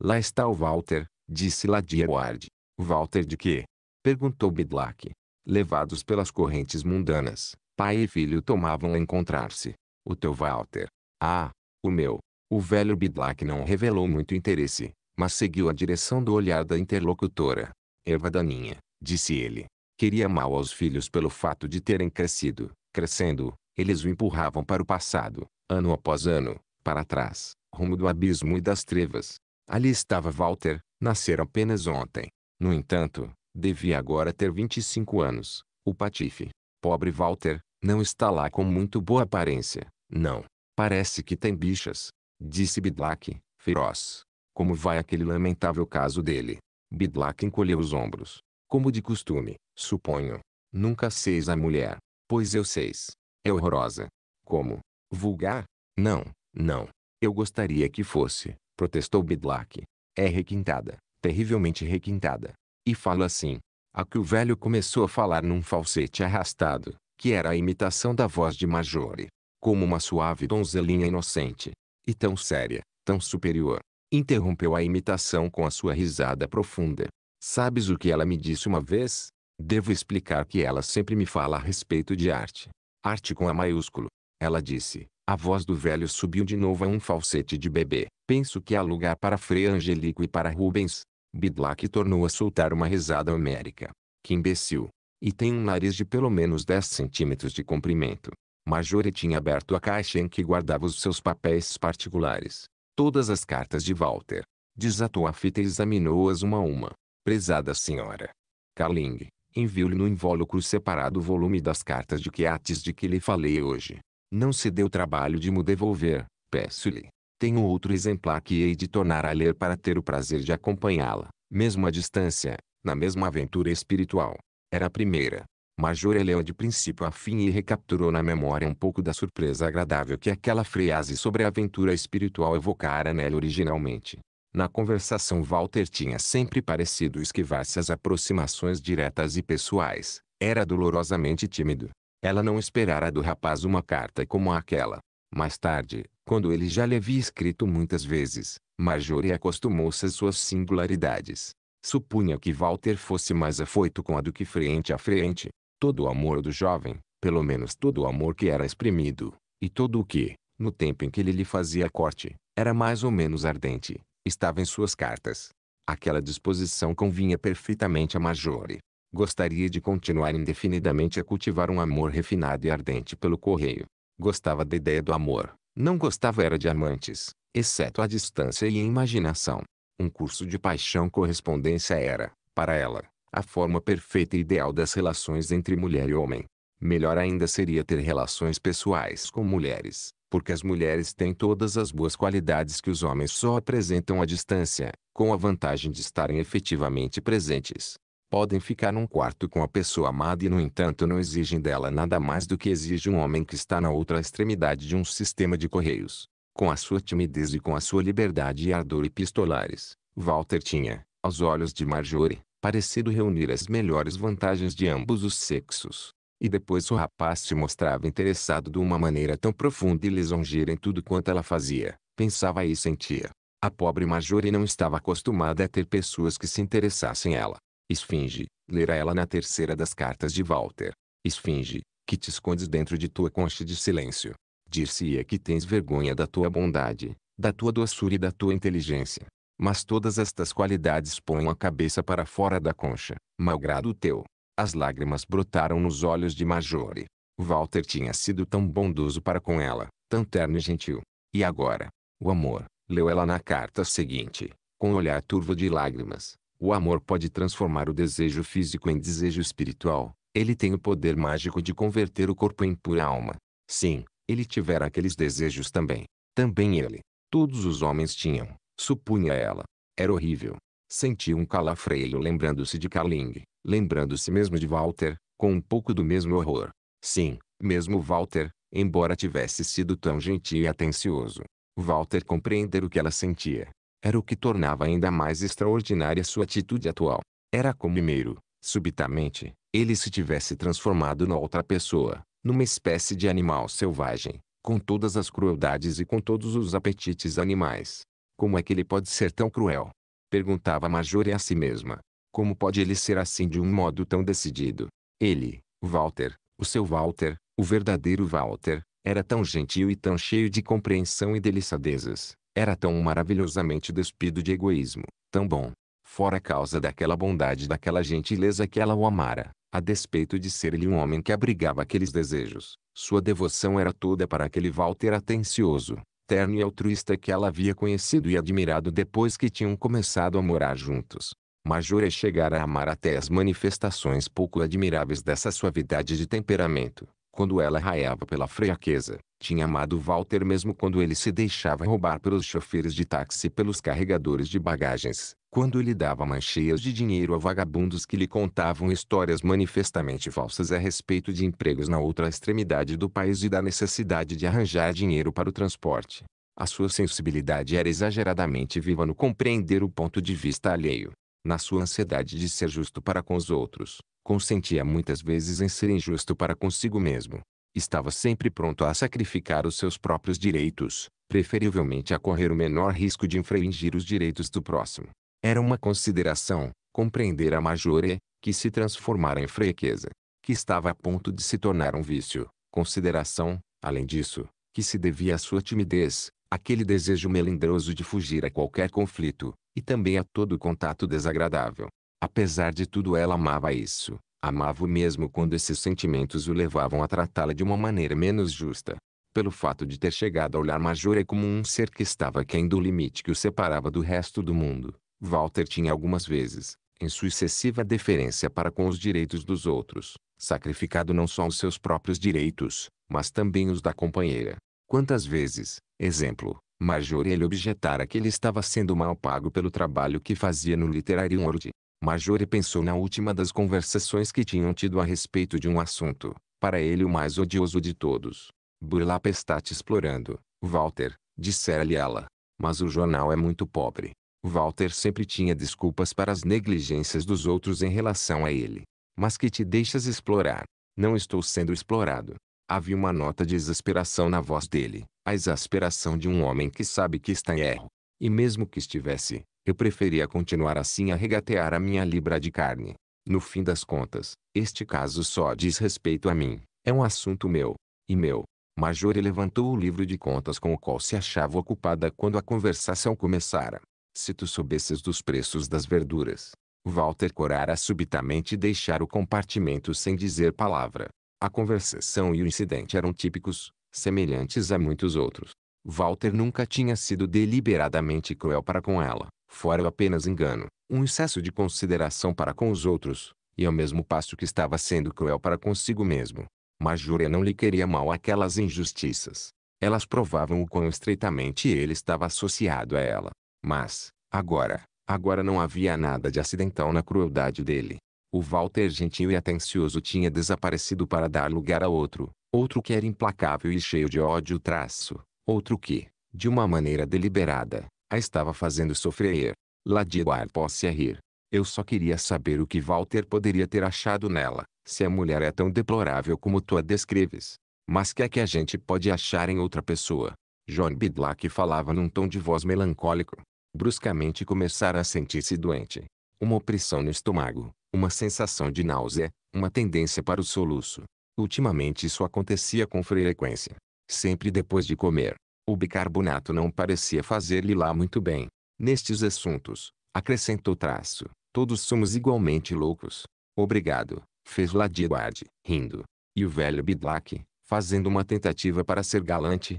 Lá está o Walter, disse Ladia Ward. Walter de quê? Perguntou Bidlack. Levados pelas correntes mundanas, pai e filho tomavam a encontrar-se. O teu Walter. Ah, o meu. O velho Bidlack não revelou muito interesse, mas seguiu a direção do olhar da interlocutora. Erva daninha, disse ele. Queria mal aos filhos pelo fato de terem crescido. Crescendo, eles o empurravam para o passado, ano após ano, para trás, rumo do abismo e das trevas. Ali estava Walter, nascer apenas ontem. No entanto, devia agora ter 25 anos, o patife. Pobre Walter, não está lá com muito boa aparência, não. Parece que tem bichas, Disse Bidlack, feroz. Como vai aquele lamentável caso dele? Bidlack encolheu os ombros. Como de costume, suponho. Nunca seis a mulher. Pois eu seis. É horrorosa. Como? Vulgar? Não, não. Eu gostaria que fosse, protestou Bidlack. É requintada, terrivelmente requintada. E fala assim. A que o velho começou a falar num falsete arrastado, que era a imitação da voz de Majore. Como uma suave donzelinha inocente, e tão séria, tão superior. Interrompeu a imitação com a sua risada profunda. Sabes o que ela me disse uma vez? Devo explicar que ela sempre me fala a respeito de arte. Arte com A maiúsculo. Ela disse. A voz do velho subiu de novo a um falsete de bebê. Penso que há lugar para Frei Angelico e para Rubens. Bidlack tornou a soltar uma risada homérica. Que imbecil. E tem um nariz de pelo menos 10 centímetros de comprimento. Majore tinha aberto a caixa em que guardava os seus papéis particulares. Todas as cartas de Walter. Desatou a fita e examinou-as uma a uma. Prezada senhora. Carling, enviou-lhe no invólucro separado o volume das cartas de quiates de que lhe falei hoje. Não se deu trabalho de me devolver, peço-lhe. Tenho outro exemplar que hei de tornar a ler para ter o prazer de acompanhá-la, mesmo à distância, na mesma aventura espiritual. Era a primeira, Major leu de princípio a fim e recapturou na memória um pouco da surpresa agradável que aquela frase sobre a aventura espiritual evocara nela originalmente. Na conversação Walter tinha sempre parecido esquivar-se às aproximações diretas e pessoais. Era dolorosamente tímido. Ela não esperara do rapaz uma carta como aquela. Mais tarde, quando ele já lhe havia escrito muitas vezes, Marjorie acostumou-se às suas singularidades. Supunha que Walter fosse mais afoito com a do que frente a frente, todo o amor do jovem, pelo menos todo o amor que era exprimido, e todo o que, no tempo em que ele lhe fazia corte, era mais ou menos ardente, estava em suas cartas. Aquela disposição convinha perfeitamente a Majore. Gostaria de continuar indefinidamente a cultivar um amor refinado e ardente pelo correio. Gostava da ideia do amor, não gostava era de amantes, exceto à distância e à imaginação. Um curso de paixão correspondência era, para ela, a forma perfeita e ideal das relações entre mulher e homem. Melhor ainda seria ter relações pessoais com mulheres, porque as mulheres têm todas as boas qualidades que os homens só apresentam à distância, com a vantagem de estarem efetivamente presentes. Podem ficar num quarto com a pessoa amada e, no entanto, não exigem dela nada mais do que exige um homem que está na outra extremidade de um sistema de correios. Com a sua timidez e com a sua liberdade e ardor epistolares, Walter tinha, aos olhos de Marjorie, parecido reunir as melhores vantagens de ambos os sexos. E depois o rapaz se mostrava interessado de uma maneira tão profunda e lisonjeira em tudo quanto ela fazia, pensava e sentia. A pobre Majore não estava acostumada a ter pessoas que se interessassem ela. Esfinge, lera ela na terceira das cartas de Walter. Esfinge, que te escondes dentro de tua concha de silêncio. Dir-se-ia que tens vergonha da tua bondade, da tua doçura e da tua inteligência. Mas todas estas qualidades põem a cabeça para fora da concha, malgrado o teu. As lágrimas brotaram nos olhos de Majore. Walter tinha sido tão bondoso para com ela, tão terno e gentil. E agora? O amor, leu ela na carta seguinte, com olhar turvo de lágrimas. O amor pode transformar o desejo físico em desejo espiritual. Ele tem o poder mágico de converter o corpo em pura alma. Sim, ele tivera aqueles desejos também. Também ele. Todos os homens tinham. Supunha ela. Era horrível. Sentiu um calafreio lembrando-se de Carling, lembrando-se mesmo de Walter, com um pouco do mesmo horror. Sim, mesmo Walter, embora tivesse sido tão gentil e atencioso. Walter compreender o que ela sentia. Era o que tornava ainda mais extraordinária sua atitude atual. Era como primeiro, subitamente, ele se tivesse transformado na outra pessoa, numa espécie de animal selvagem, com todas as crueldades e com todos os apetites animais. Como é que ele pode ser tão cruel? Perguntava a Marjorie a si mesma. Como pode ele ser assim de um modo tão decidido? Ele, Walter, o seu Walter, o verdadeiro Walter, era tão gentil e tão cheio de compreensão e delicadezas. Era tão maravilhosamente despido de egoísmo, tão bom. Fora a causa daquela bondade daquela gentileza que ela o amara, a despeito de ser lhe um homem que abrigava aqueles desejos. Sua devoção era toda para aquele Walter atencioso, Terno e altruísta que ela havia conhecido e admirado depois que tinham começado a morar juntos. Majora é chegara a amar até as manifestações pouco admiráveis dessa suavidade de temperamento. Quando ela raiava pela fraqueza, tinha amado Walter mesmo quando ele se deixava roubar pelos chofeiros de táxi e pelos carregadores de bagagens. Quando ele dava mancheias de dinheiro a vagabundos que lhe contavam histórias manifestamente falsas a respeito de empregos na outra extremidade do país e da necessidade de arranjar dinheiro para o transporte. A sua sensibilidade era exageradamente viva no compreender o ponto de vista alheio. Na sua ansiedade de ser justo para com os outros, consentia muitas vezes em ser injusto para consigo mesmo. Estava sempre pronto a sacrificar os seus próprios direitos, preferivelmente a correr o menor risco de infringir os direitos do próximo. Era uma consideração, compreender a majore, que se transformara em fraqueza, que estava a ponto de se tornar um vício, consideração, além disso, que se devia à sua timidez, aquele desejo melindroso de fugir a qualquer conflito, e também a todo contato desagradável. Apesar de tudo ela amava isso, amava o mesmo quando esses sentimentos o levavam a tratá-la de uma maneira menos justa. Pelo fato de ter chegado a olhar Majora como um ser que estava aquém do limite que o separava do resto do mundo, Walter tinha algumas vezes, em sua excessiva deferência para com os direitos dos outros, sacrificado não só os seus próprios direitos, mas também os da companheira. Quantas vezes, exemplo, Marjorie lhe objetara que ele estava sendo mal pago pelo trabalho que fazia no Literary World. Marjorie pensou na última das conversações que tinham tido a respeito de um assunto, para ele o mais odioso de todos. Burlap está te explorando, Walter, dissera-lhe ela. Mas o jornal é muito pobre. Walter sempre tinha desculpas para as negligências dos outros em relação a ele. Mas que te deixas explorar. Não estou sendo explorado. Havia uma nota de exasperação na voz dele, a exasperação de um homem que sabe que está em erro. E mesmo que estivesse, eu preferia continuar assim a regatear a minha libra de carne. No fim das contas, este caso só diz respeito a mim. É um assunto meu. E meu. Major levantou o livro de contas com o qual se achava ocupada quando a conversação começara. Se tu soubesses dos preços das verduras. Walter corara subitamente deixar o compartimento sem dizer palavra. A conversação e o incidente eram típicos, semelhantes a muitos outros. Walter nunca tinha sido deliberadamente cruel para com ela, fora apenas engano, um excesso de consideração para com os outros, e ao mesmo passo que estava sendo cruel para consigo mesmo. Mas Júlia não lhe queria mal aquelas injustiças. Elas provavam o quão estreitamente ele estava associado a ela. Mas, agora, agora não havia nada de acidental na crueldade dele. O Walter gentil e atencioso tinha desaparecido para dar lugar a outro, outro que era implacável e cheio de ódio traço, outro que, de uma maneira deliberada, a estava fazendo sofrer. Ladiar posse a rir. Eu só queria saber o que Walter poderia ter achado nela, se a mulher é tão deplorável como tu a descreves. Mas que é que a gente pode achar em outra pessoa? John Bidlack falava num tom de voz melancólico. Bruscamente começara a sentir-se doente. Uma opressão no estômago, uma sensação de náusea, uma tendência para o soluço. Ultimamente isso acontecia com frequência. Sempre depois de comer. O bicarbonato não parecia fazer-lhe lá muito bem. Nestes assuntos, acrescentou traço, todos somos igualmente loucos. Obrigado, fez Ladiguad, rindo. E o velho Bidlack, fazendo uma tentativa para ser galante,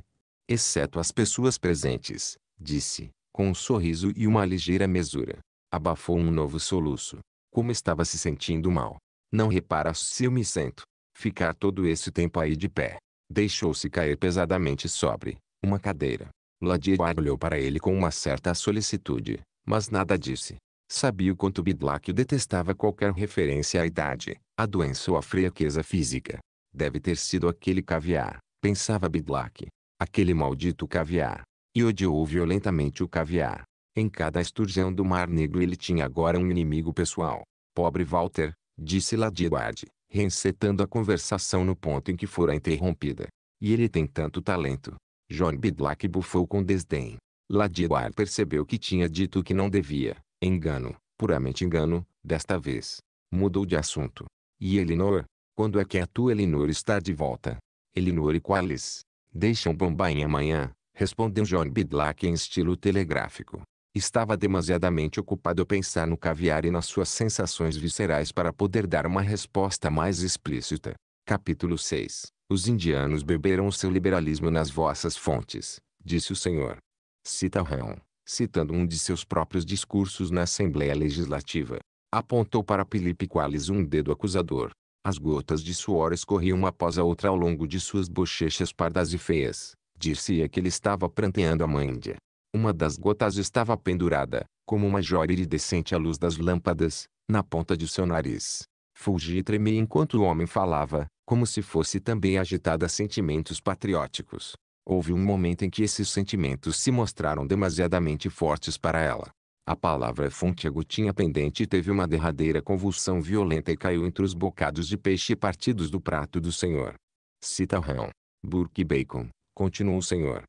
exceto as pessoas presentes, disse, com um sorriso e uma ligeira mesura. Abafou um novo soluço. Como estava se sentindo mal. Não repara se eu me sento. Ficar todo esse tempo aí de pé. Deixou-se cair pesadamente sobre uma cadeira. Ladier olhou para ele com uma certa solicitude, mas nada disse. Sabia o quanto Bidlack detestava qualquer referência à idade, à doença ou à fraqueza física. Deve ter sido aquele caviar, pensava Bidlack, aquele maldito caviar. E odiou violentamente o caviar. Em cada esturjão do Mar Negro ele tinha agora um inimigo pessoal. Pobre Walter, disse Ladybird, reinsetando a conversação no ponto em que fora interrompida. E ele tem tanto talento. John Bidlack bufou com desdém. Ladybird percebeu que tinha dito que não devia. Engano, puramente engano, desta vez. Mudou de assunto. E Elinor? Quando é que a tua Elinor está de volta? Elinor e Qualis? Deixam Bombaim amanhã, respondeu John Bidlack em estilo telegráfico. Estava demasiadamente ocupado a pensar no caviar e nas suas sensações viscerais para poder dar uma resposta mais explícita. Capítulo 6 Os indianos beberam o seu liberalismo nas vossas fontes, disse o senhor. Cita Rão, citando um de seus próprios discursos na Assembleia Legislativa. Apontou para Felipe Qualis um dedo acusador. As gotas de suor escorriam uma após a outra ao longo de suas bochechas pardas e feias. Dir-se-ia que ele estava pranteando a mândia. Uma das gotas estava pendurada, como uma jóia iridescente à luz das lâmpadas, na ponta de seu nariz. Fulgi e tremia enquanto o homem falava, como se fosse também agitada a sentimentos patrióticos. Houve um momento em que esses sentimentos se mostraram demasiadamente fortes para ela. A palavra fonte Agutinha pendente teve uma derradeira convulsão violenta e caiu entre os bocados de peixe partidos do prato do senhor. Citarrão. Burke Bacon, continuou o senhor.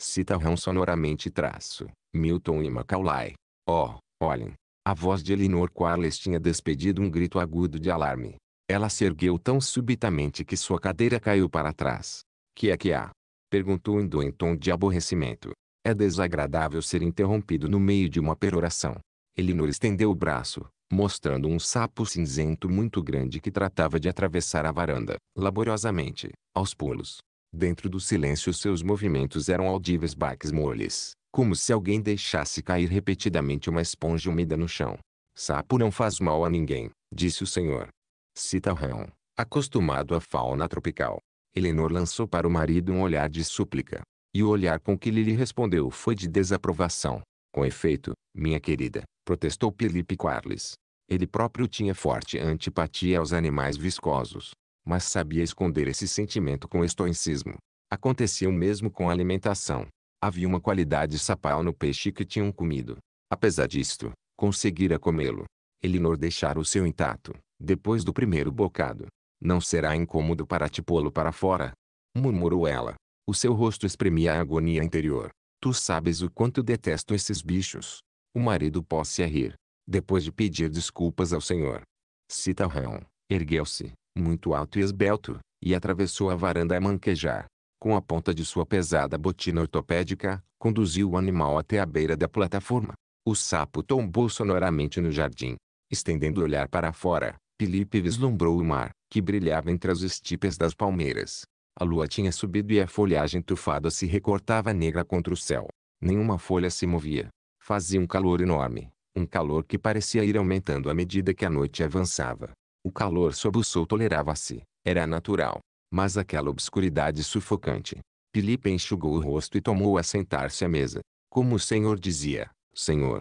Citarrão sonoramente traço. Milton e Macaulay. Oh, olhem. A voz de Elinor Quarles tinha despedido um grito agudo de alarme. Ela se ergueu tão subitamente que sua cadeira caiu para trás. Que é que há? Perguntou em tom de aborrecimento. É desagradável ser interrompido no meio de uma peroração. Elinor estendeu o braço, mostrando um sapo cinzento muito grande que tratava de atravessar a varanda, laboriosamente, aos pulos. Dentro do silêncio seus movimentos eram audíveis baques moles, como se alguém deixasse cair repetidamente uma esponja úmida no chão. Sapo não faz mal a ninguém, disse o senhor. Citarrão, acostumado à fauna tropical. Eleanor lançou para o marido um olhar de súplica. E o olhar com que ele lhe respondeu foi de desaprovação. Com efeito, minha querida, protestou Felipe Quarles. Ele próprio tinha forte antipatia aos animais viscosos, mas sabia esconder esse sentimento com estoicismo. Acontecia o mesmo com a alimentação. Havia uma qualidade sapal no peixe que tinham comido. Apesar disto, conseguira comê-lo. Elinor deixara o seu intacto, depois do primeiro bocado. Não será incômodo para ti pô-lo para fora? Murmurou ela. O seu rosto exprimia a agonia interior. Tu sabes o quanto detesto esses bichos. O marido posse a rir. Depois de pedir desculpas ao senhor. Citarrão, ergueu-se, muito alto e esbelto, e atravessou a varanda a manquejar. Com a ponta de sua pesada botina ortopédica, conduziu o animal até a beira da plataforma. O sapo tombou sonoramente no jardim. Estendendo o olhar para fora, Felipe vislumbrou o mar, que brilhava entre as estipes das palmeiras. A lua tinha subido e a folhagem tufada se recortava negra contra o céu. Nenhuma folha se movia. Fazia um calor enorme, um calor que parecia ir aumentando à medida que a noite avançava. O calor sob o sol tolerava-se, era natural, mas aquela obscuridade sufocante. Filipe enxugou o rosto e tomou a sentar-se à mesa. Como o senhor dizia, senhor.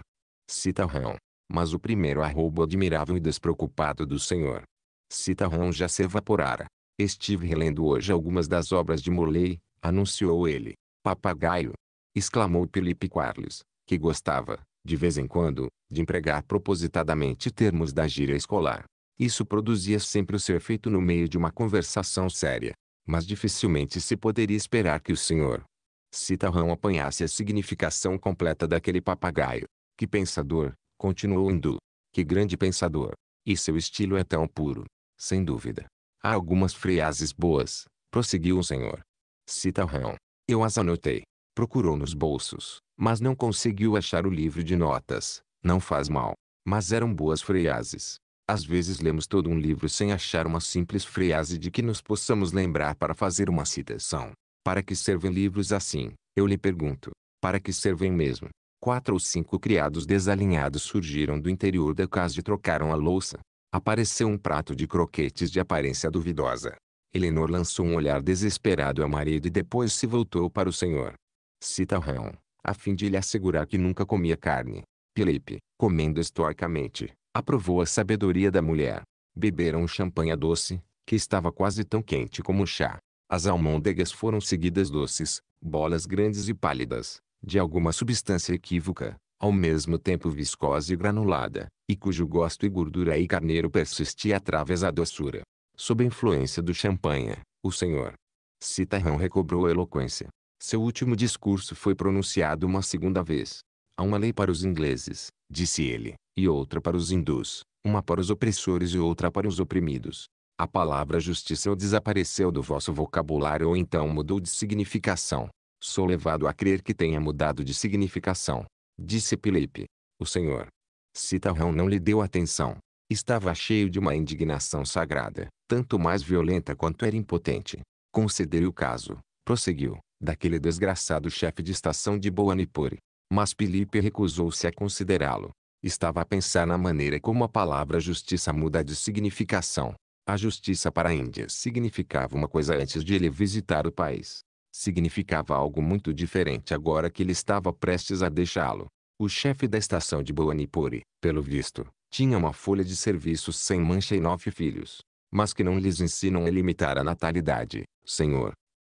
Citarrão. Mas o primeiro arrobo admirável e despreocupado do senhor. Citarrão já se evaporara. Estive relendo hoje algumas das obras de Morley, anunciou ele. Papagaio! exclamou Felipe Quarles, que gostava, de vez em quando, de empregar propositadamente termos da gíria escolar. Isso produzia sempre o seu efeito no meio de uma conversação séria. Mas dificilmente se poderia esperar que o senhor Citarrão apanhasse a significação completa daquele papagaio. Que pensador, continuou Indu, hindu. Que grande pensador. E seu estilo é tão puro, sem dúvida, Há algumas frases boas, prosseguiu o senhor. Cita Rão. Eu as anotei. Procurou nos bolsos, mas não conseguiu achar o livro de notas. Não faz mal. Mas eram boas frases. Às vezes lemos todo um livro sem achar uma simples frase de que nos possamos lembrar para fazer uma citação. Para que servem livros assim? Eu lhe pergunto. Para que servem mesmo? Quatro ou cinco criados desalinhados surgiram do interior da casa e trocaram a louça. Apareceu um prato de croquetes de aparência duvidosa. Eleanor lançou um olhar desesperado ao marido e depois se voltou para o senhor. Citarrão, a fim de lhe assegurar que nunca comia carne. Felipe, comendo estoicamente, aprovou a sabedoria da mulher. Beberam champanha doce, que estava quase tão quente como chá. As almôndegas foram seguidas doces, bolas grandes e pálidas, de alguma substância equívoca, ao mesmo tempo viscosa e granulada, e cujo gosto e gordura e carneiro persistia através da doçura. Sob a influência do champanha, o senhor Citarrão recobrou a eloquência. Seu último discurso foi pronunciado uma segunda vez. Há uma lei para os ingleses, disse ele, e outra para os hindus, uma para os opressores e outra para os oprimidos. A palavra justiça ou desapareceu do vosso vocabulário ou então mudou de significação. Sou levado a crer que tenha mudado de significação, Disse Pilipe. O Senhor. Citarrão não lhe deu atenção. Estava cheio de uma indignação sagrada, tanto mais violenta quanto era impotente. Considerei o caso, prosseguiu, daquele desgraçado chefe de estação de Boanipore. Mas Pilipe recusou-se a considerá-lo. Estava a pensar na maneira como a palavra justiça muda de significação. A justiça para a Índia significava uma coisa antes de ele visitar o país significava algo muito diferente agora que ele estava prestes a deixá-lo. O chefe da estação de Boanipuri, pelo visto, tinha uma folha de serviços sem mancha e nove filhos. Mas que não lhes ensinam a limitar a natalidade, senhor.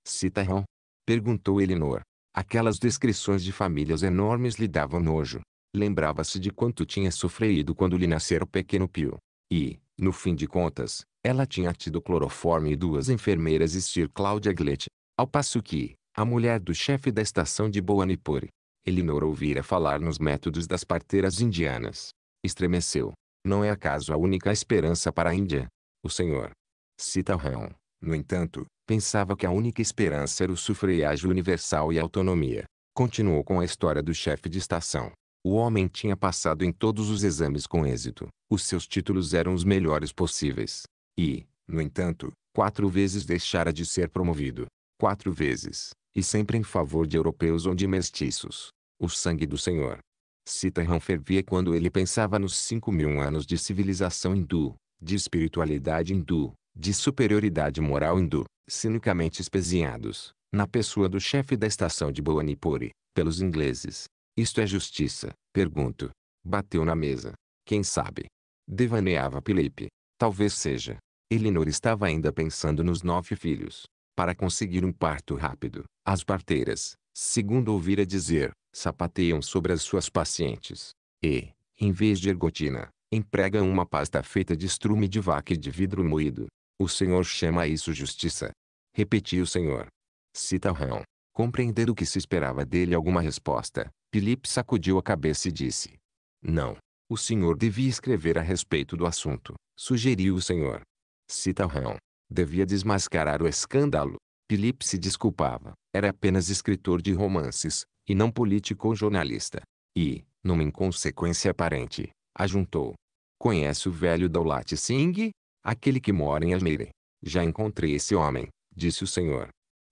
Cita Perguntou Elinor. Aquelas descrições de famílias enormes lhe davam nojo. Lembrava-se de quanto tinha sofrido quando lhe nascera o pequeno Pio. E, no fim de contas, ela tinha tido cloroforme e duas enfermeiras e Sir Claudia Glitch. Ao passo que, a mulher do chefe da estação de Boanipore, Elinor ouvira falar nos métodos das parteiras indianas. Estremeceu. Não é acaso a única esperança para a Índia? O senhor. Citarrão, no entanto, pensava que a única esperança era o sufragio universal e a autonomia. Continuou com a história do chefe de estação. O homem tinha passado em todos os exames com êxito. Os seus títulos eram os melhores possíveis. E, no entanto, quatro vezes deixara de ser promovido quatro vezes, e sempre em favor de europeus ou de mestiços. O sangue do Senhor. Citarram fervia quando ele pensava nos cinco mil anos de civilização hindu, de espiritualidade hindu, de superioridade moral hindu, cinicamente espezinhados, na pessoa do chefe da estação de Boanipuri, pelos ingleses. Isto é justiça? Pergunto. Bateu na mesa. Quem sabe? Devaneava Felipe. Talvez seja. Elinor estava ainda pensando nos nove filhos, para conseguir um parto rápido. As parteiras, segundo ouvira dizer, sapateiam sobre as suas pacientes. E, em vez de ergotina, empregam uma pasta feita de estrume de vaca e de vidro moído. O Senhor chama isso justiça. Repetiu o Senhor. Cita Rão. Compreender o que se esperava dele alguma resposta, Filipe sacudiu a cabeça e disse. Não. O senhor devia escrever a respeito do assunto, sugeriu o senhor. Cita Rão. Devia desmascarar o escândalo. Philip se desculpava. Era apenas escritor de romances, e não político ou jornalista. E, numa inconsequência aparente, ajuntou. Conhece o velho Daulat Singh? Aquele que mora em Ajmer. Já encontrei esse homem, disse o senhor.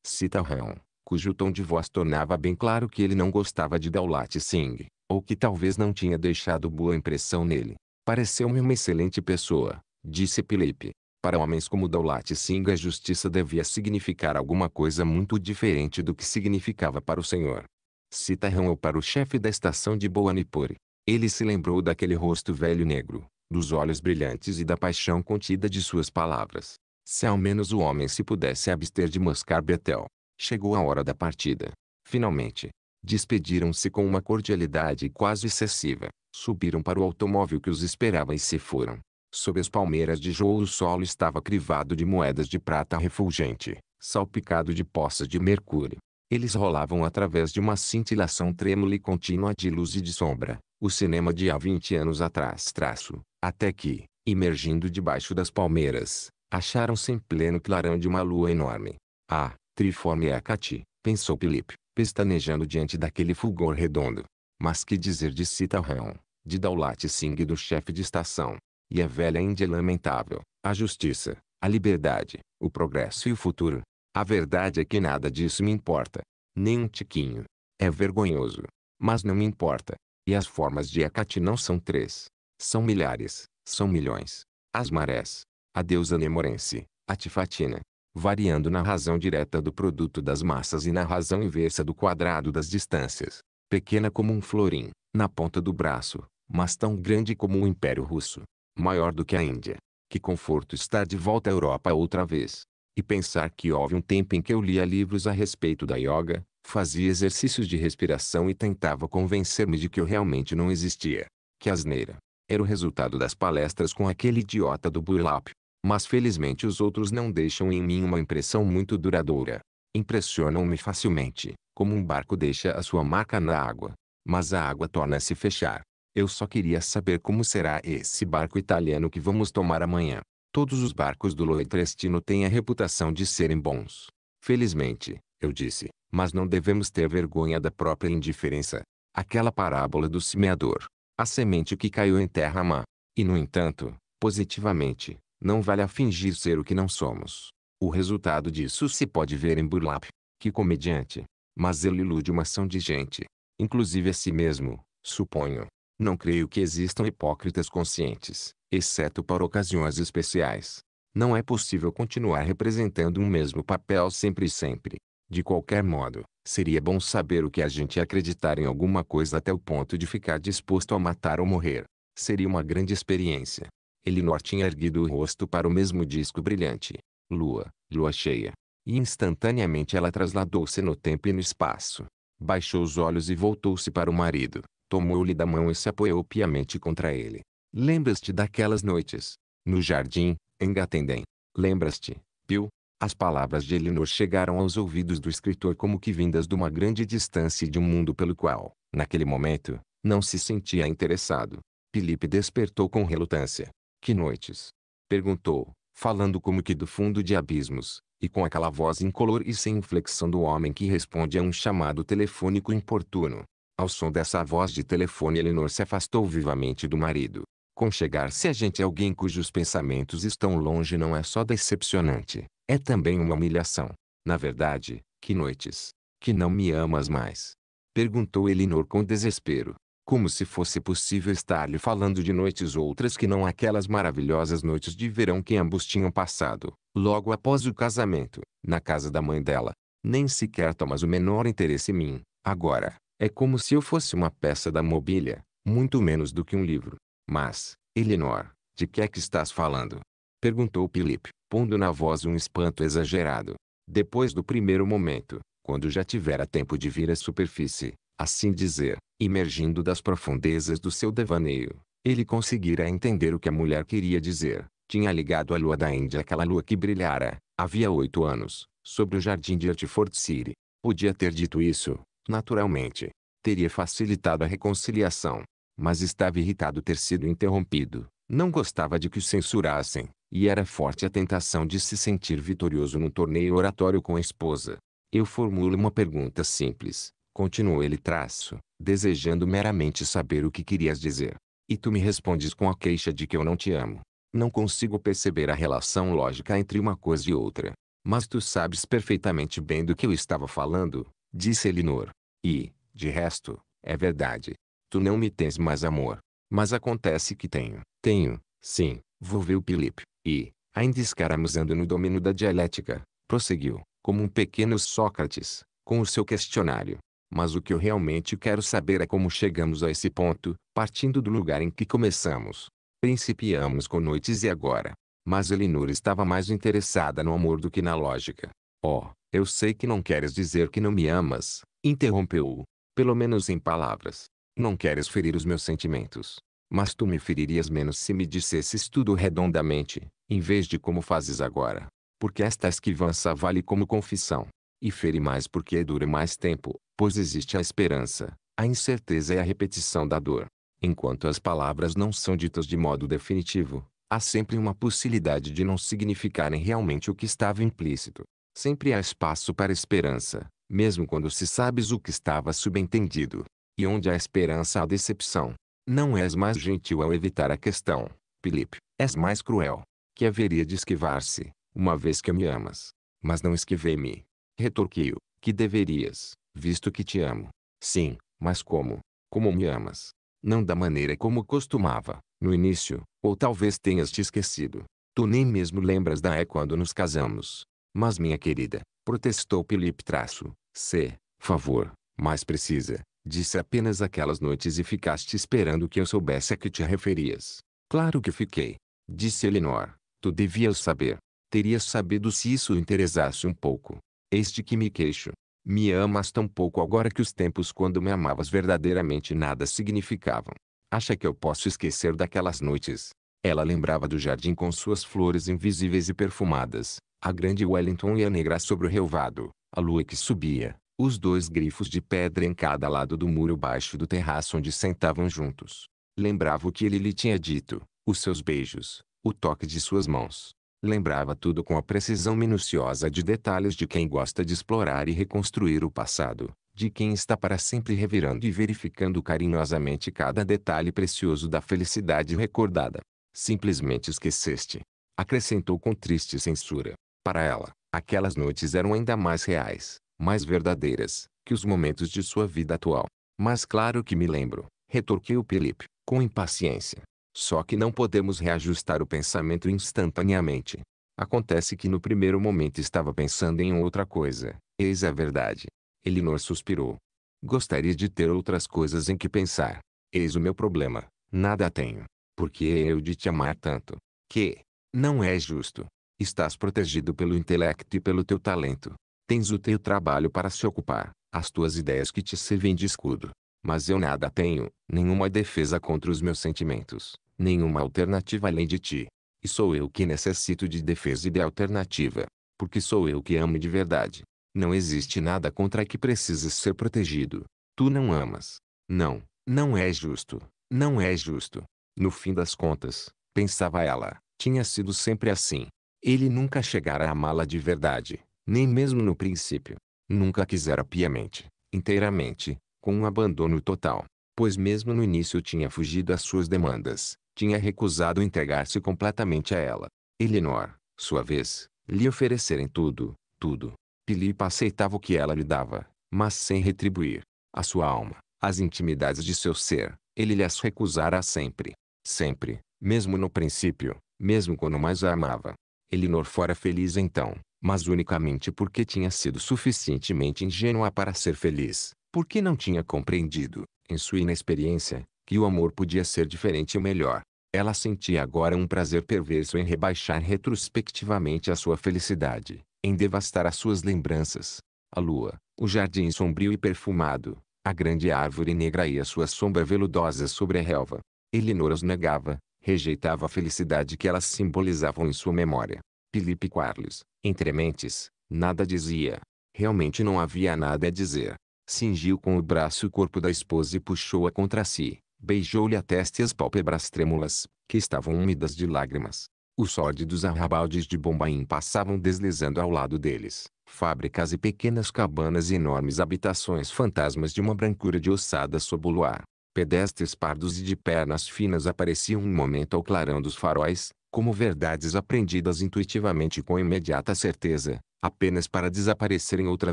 Citarrão, cujo tom de voz tornava bem claro que ele não gostava de Daulat Singh, ou que talvez não tinha deixado boa impressão nele. Pareceu-me uma excelente pessoa, disse Felipe. Para homens como Daulat Singh a justiça devia significar alguma coisa muito diferente do que significava para o senhor. Cita ou para o chefe da estação de Boanipore. Ele se lembrou daquele rosto velho negro, dos olhos brilhantes e da paixão contida de suas palavras. Se ao menos o homem se pudesse abster de moscar Betel. Chegou a hora da partida. Finalmente. Despediram-se com uma cordialidade quase excessiva. Subiram para o automóvel que os esperava e se foram. Sob as palmeiras de jouro o solo estava crivado de moedas de prata refulgente, salpicado de poças de mercúrio. Eles rolavam através de uma cintilação trêmula e contínua de luz e de sombra, o cinema de há 20 anos atrás traço, até que, emergindo debaixo das palmeiras, acharam-se em pleno clarão de uma lua enorme. Ah, triforme Hecate, pensou Filipe, pestanejando diante daquele fulgor redondo. Mas que dizer de Citarrão, de Daulat Singh e do chefe de estação, e a é velha Índia lamentável, a justiça, a liberdade, o progresso e o futuro. A verdade é que nada disso me importa. Nem um tiquinho. É vergonhoso. Mas não me importa. E as formas de Hecate não são três. São milhares. São milhões. As marés. A deusa nemorense. A tifatina. Variando na razão direta do produto das massas e na razão inversa do quadrado das distâncias. Pequena como um florim, na ponta do braço, mas tão grande como o um império russo maior do que a Índia. Que conforto estar de volta à Europa outra vez. E pensar que houve um tempo em que eu lia livros a respeito da yoga, fazia exercícios de respiração e tentava convencer-me de que eu realmente não existia. Que asneira. Era o resultado das palestras com aquele idiota do burlap. Mas felizmente os outros não deixam em mim uma impressão muito duradoura. Impressionam-me facilmente, como um barco deixa a sua marca na água. Mas a água torna-se fechar. Eu só queria saber como será esse barco italiano que vamos tomar amanhã. Todos os barcos do Loetrestino têm a reputação de serem bons. Felizmente, eu disse, mas não devemos ter vergonha da própria indiferença. Aquela parábola do semeador. A semente que caiu em terra má. E no entanto, positivamente, não vale a fingir ser o que não somos. O resultado disso se pode ver em Burlap. Que comediante. Mas ele ilude uma ação de gente. Inclusive a si mesmo, suponho. Não creio que existam hipócritas conscientes, exceto para ocasiões especiais. Não é possível continuar representando um mesmo papel sempre e sempre. De qualquer modo, seria bom saber o que a gente acreditar em alguma coisa até o ponto de ficar disposto a matar ou morrer. Seria uma grande experiência. Elinor tinha erguido o rosto para o mesmo disco brilhante. Lua, lua cheia. E instantaneamente ela trasladou-se no tempo e no espaço. Baixou os olhos e voltou-se para o marido tomou-lhe da mão e se apoiou piamente contra ele. Lembras-te daquelas noites, no jardim, em Gatendem. Lembras-te, Pio? As palavras de Elinor chegaram aos ouvidos do escritor como que vindas de uma grande distância e de um mundo pelo qual, naquele momento, não se sentia interessado. Felipe despertou com relutância. Que noites? Perguntou, falando como que do fundo de abismos, e com aquela voz incolor e sem inflexão do homem que responde a um chamado telefônico importuno. Ao som dessa voz de telefone Elinor se afastou vivamente do marido. Conchegar-se a gente é alguém cujos pensamentos estão longe não é só decepcionante, é também uma humilhação. Na verdade, que noites, que não me amas mais. Perguntou Elinor com desespero, como se fosse possível estar-lhe falando de noites outras que não aquelas maravilhosas noites de verão que ambos tinham passado, logo após o casamento, na casa da mãe dela. Nem sequer tomas o menor interesse em mim, agora, é como se eu fosse uma peça da mobília, muito menos do que um livro. Mas, Elinor, de que é que estás falando? Perguntou Filipe, pondo na voz um espanto exagerado. Depois do primeiro momento, quando já tivera tempo de vir à superfície, assim dizer, emergindo das profundezas do seu devaneio, ele conseguira entender o que a mulher queria dizer. Tinha ligado a lua da Índia aquela lua que brilhara, havia oito anos, sobre o jardim de Hertford City. Podia ter dito isso, naturalmente, teria facilitado a reconciliação. Mas estava irritado ter sido interrompido, não gostava de que o censurassem, e era forte a tentação de se sentir vitorioso num torneio oratório com a esposa. Eu formulo uma pergunta simples, continuou ele traço, desejando meramente saber o que querias dizer. E tu me respondes com a queixa de que eu não te amo. Não consigo perceber a relação lógica entre uma coisa e outra. Mas tu sabes perfeitamente bem do que eu estava falando, disse Elinor. E, de resto, é verdade. Tu não me tens mais amor. Mas acontece que tenho. Tenho, sim, volveu Filipe. E, ainda escaramuzando no domínio da dialética, prosseguiu, como um pequeno Sócrates, com o seu questionário. Mas o que eu realmente quero saber é como chegamos a esse ponto, partindo do lugar em que começamos. Principiamos com noites e agora. Mas Elinor estava mais interessada no amor do que na lógica. Oh, eu sei que não queres dizer que não me amas, Interrompeu-o, pelo menos em palavras. Não queres ferir os meus sentimentos. Mas tu me feririas menos se me dissesses tudo redondamente, em vez de como fazes agora. Porque esta esquivança vale como confissão. E fere mais porque dura mais tempo, pois existe a esperança, a incerteza e a repetição da dor. Enquanto as palavras não são ditas de modo definitivo, há sempre uma possibilidade de não significarem realmente o que estava implícito. Sempre há espaço para esperança, mesmo quando se sabes o que estava subentendido. E onde há esperança há decepção. Não és mais gentil ao evitar a questão, Filipe. És mais cruel. Que haveria de esquivar-se, uma vez que me amas. Mas não esquivei-me. Retorquiu. Que deverias, visto que te amo. Sim, mas como? Como me amas? Não da maneira como costumava, no início, ou talvez tenhas te esquecido. Tu nem mesmo lembras da é quando nos casamos. Mas minha querida, protestou Pilipe traço, C. Favor, mais precisa. Disse apenas aquelas noites e ficaste esperando que eu soubesse a que te referias. Claro que fiquei. Disse Elinor. Tu devias saber. Terias sabido se isso o interessasse um pouco. Este que me queixo. Me amas tão pouco agora que os tempos quando me amavas verdadeiramente nada significavam. Acha que eu posso esquecer daquelas noites? Ela lembrava do jardim com suas flores invisíveis e perfumadas, a grande Wellington e a negra sobre o relvado, a lua que subia, os dois grifos de pedra em cada lado do muro baixo do terraço onde sentavam juntos. Lembrava o que ele lhe tinha dito, os seus beijos, o toque de suas mãos. Lembrava tudo com a precisão minuciosa de detalhes de quem gosta de explorar e reconstruir o passado, de quem está para sempre revirando e verificando carinhosamente cada detalhe precioso da felicidade recordada. Simplesmente esqueceste. Acrescentou com triste censura. Para ela, Aquelas noites eram ainda mais reais, mais verdadeiras, que os momentos de sua vida atual. Mas claro que me lembro, retorquiu Felipe, com impaciência. Só que não podemos reajustar o pensamento instantaneamente. Acontece que no primeiro momento estava pensando em outra coisa, eis a verdade. Elinor suspirou. Gostaria de ter outras coisas em que pensar. Eis o meu problema, nada tenho. Porque eu de te amar tanto, que, não é justo, Estás protegido pelo intelecto e pelo teu talento. Tens o teu trabalho para se ocupar, as tuas ideias que te servem de escudo. Mas eu nada tenho, nenhuma defesa contra os meus sentimentos, nenhuma alternativa além de ti. E sou eu que necessito de defesa e de alternativa, porque sou eu que amo de verdade. Não existe nada contra que precises ser protegido. Tu não amas. Não, não é justo. Não é justo. No fim das contas, pensava ela, tinha sido sempre assim. Ele nunca chegara a amá-la de verdade, nem mesmo no princípio. Nunca quisera piamente, inteiramente, com um abandono total, pois mesmo no início tinha fugido às suas demandas, tinha recusado entregar-se completamente a ela. Elinor, sua vez, lhe oferecerem tudo, tudo. Filipe aceitava o que ela lhe dava, mas sem retribuir. A sua alma, as intimidades de seu ser, ele lhe as recusara sempre. Sempre, mesmo no princípio, mesmo quando mais a amava. Elinor fora feliz então, mas unicamente porque tinha sido suficientemente ingênua para ser feliz, porque não tinha compreendido, em sua inexperiência, que o amor podia ser diferente e melhor. Ela sentia agora um prazer perverso em rebaixar retrospectivamente a sua felicidade, em devastar as suas lembranças. A lua, o jardim sombrio e perfumado, a grande árvore negra e a sua sombra veludosa sobre a relva. Elinor os negava, rejeitava a felicidade que elas simbolizavam em sua memória. Felipe Carlos, entre mentes, nada dizia. Realmente não havia nada a dizer. Cingiu com o braço o corpo da esposa e puxou-a contra si. Beijou-lhe a testa e as pálpebras trêmulas, que estavam úmidas de lágrimas. Os sórdidos arrabaldes de Bombaim passavam deslizando ao lado deles. Fábricas e pequenas cabanas e enormes habitações fantasmas de uma brancura de ossada sob o luar pedestres pardos e de pernas finas apareciam um momento ao clarão dos faróis, como verdades aprendidas intuitivamente com imediata certeza, apenas para desaparecerem outra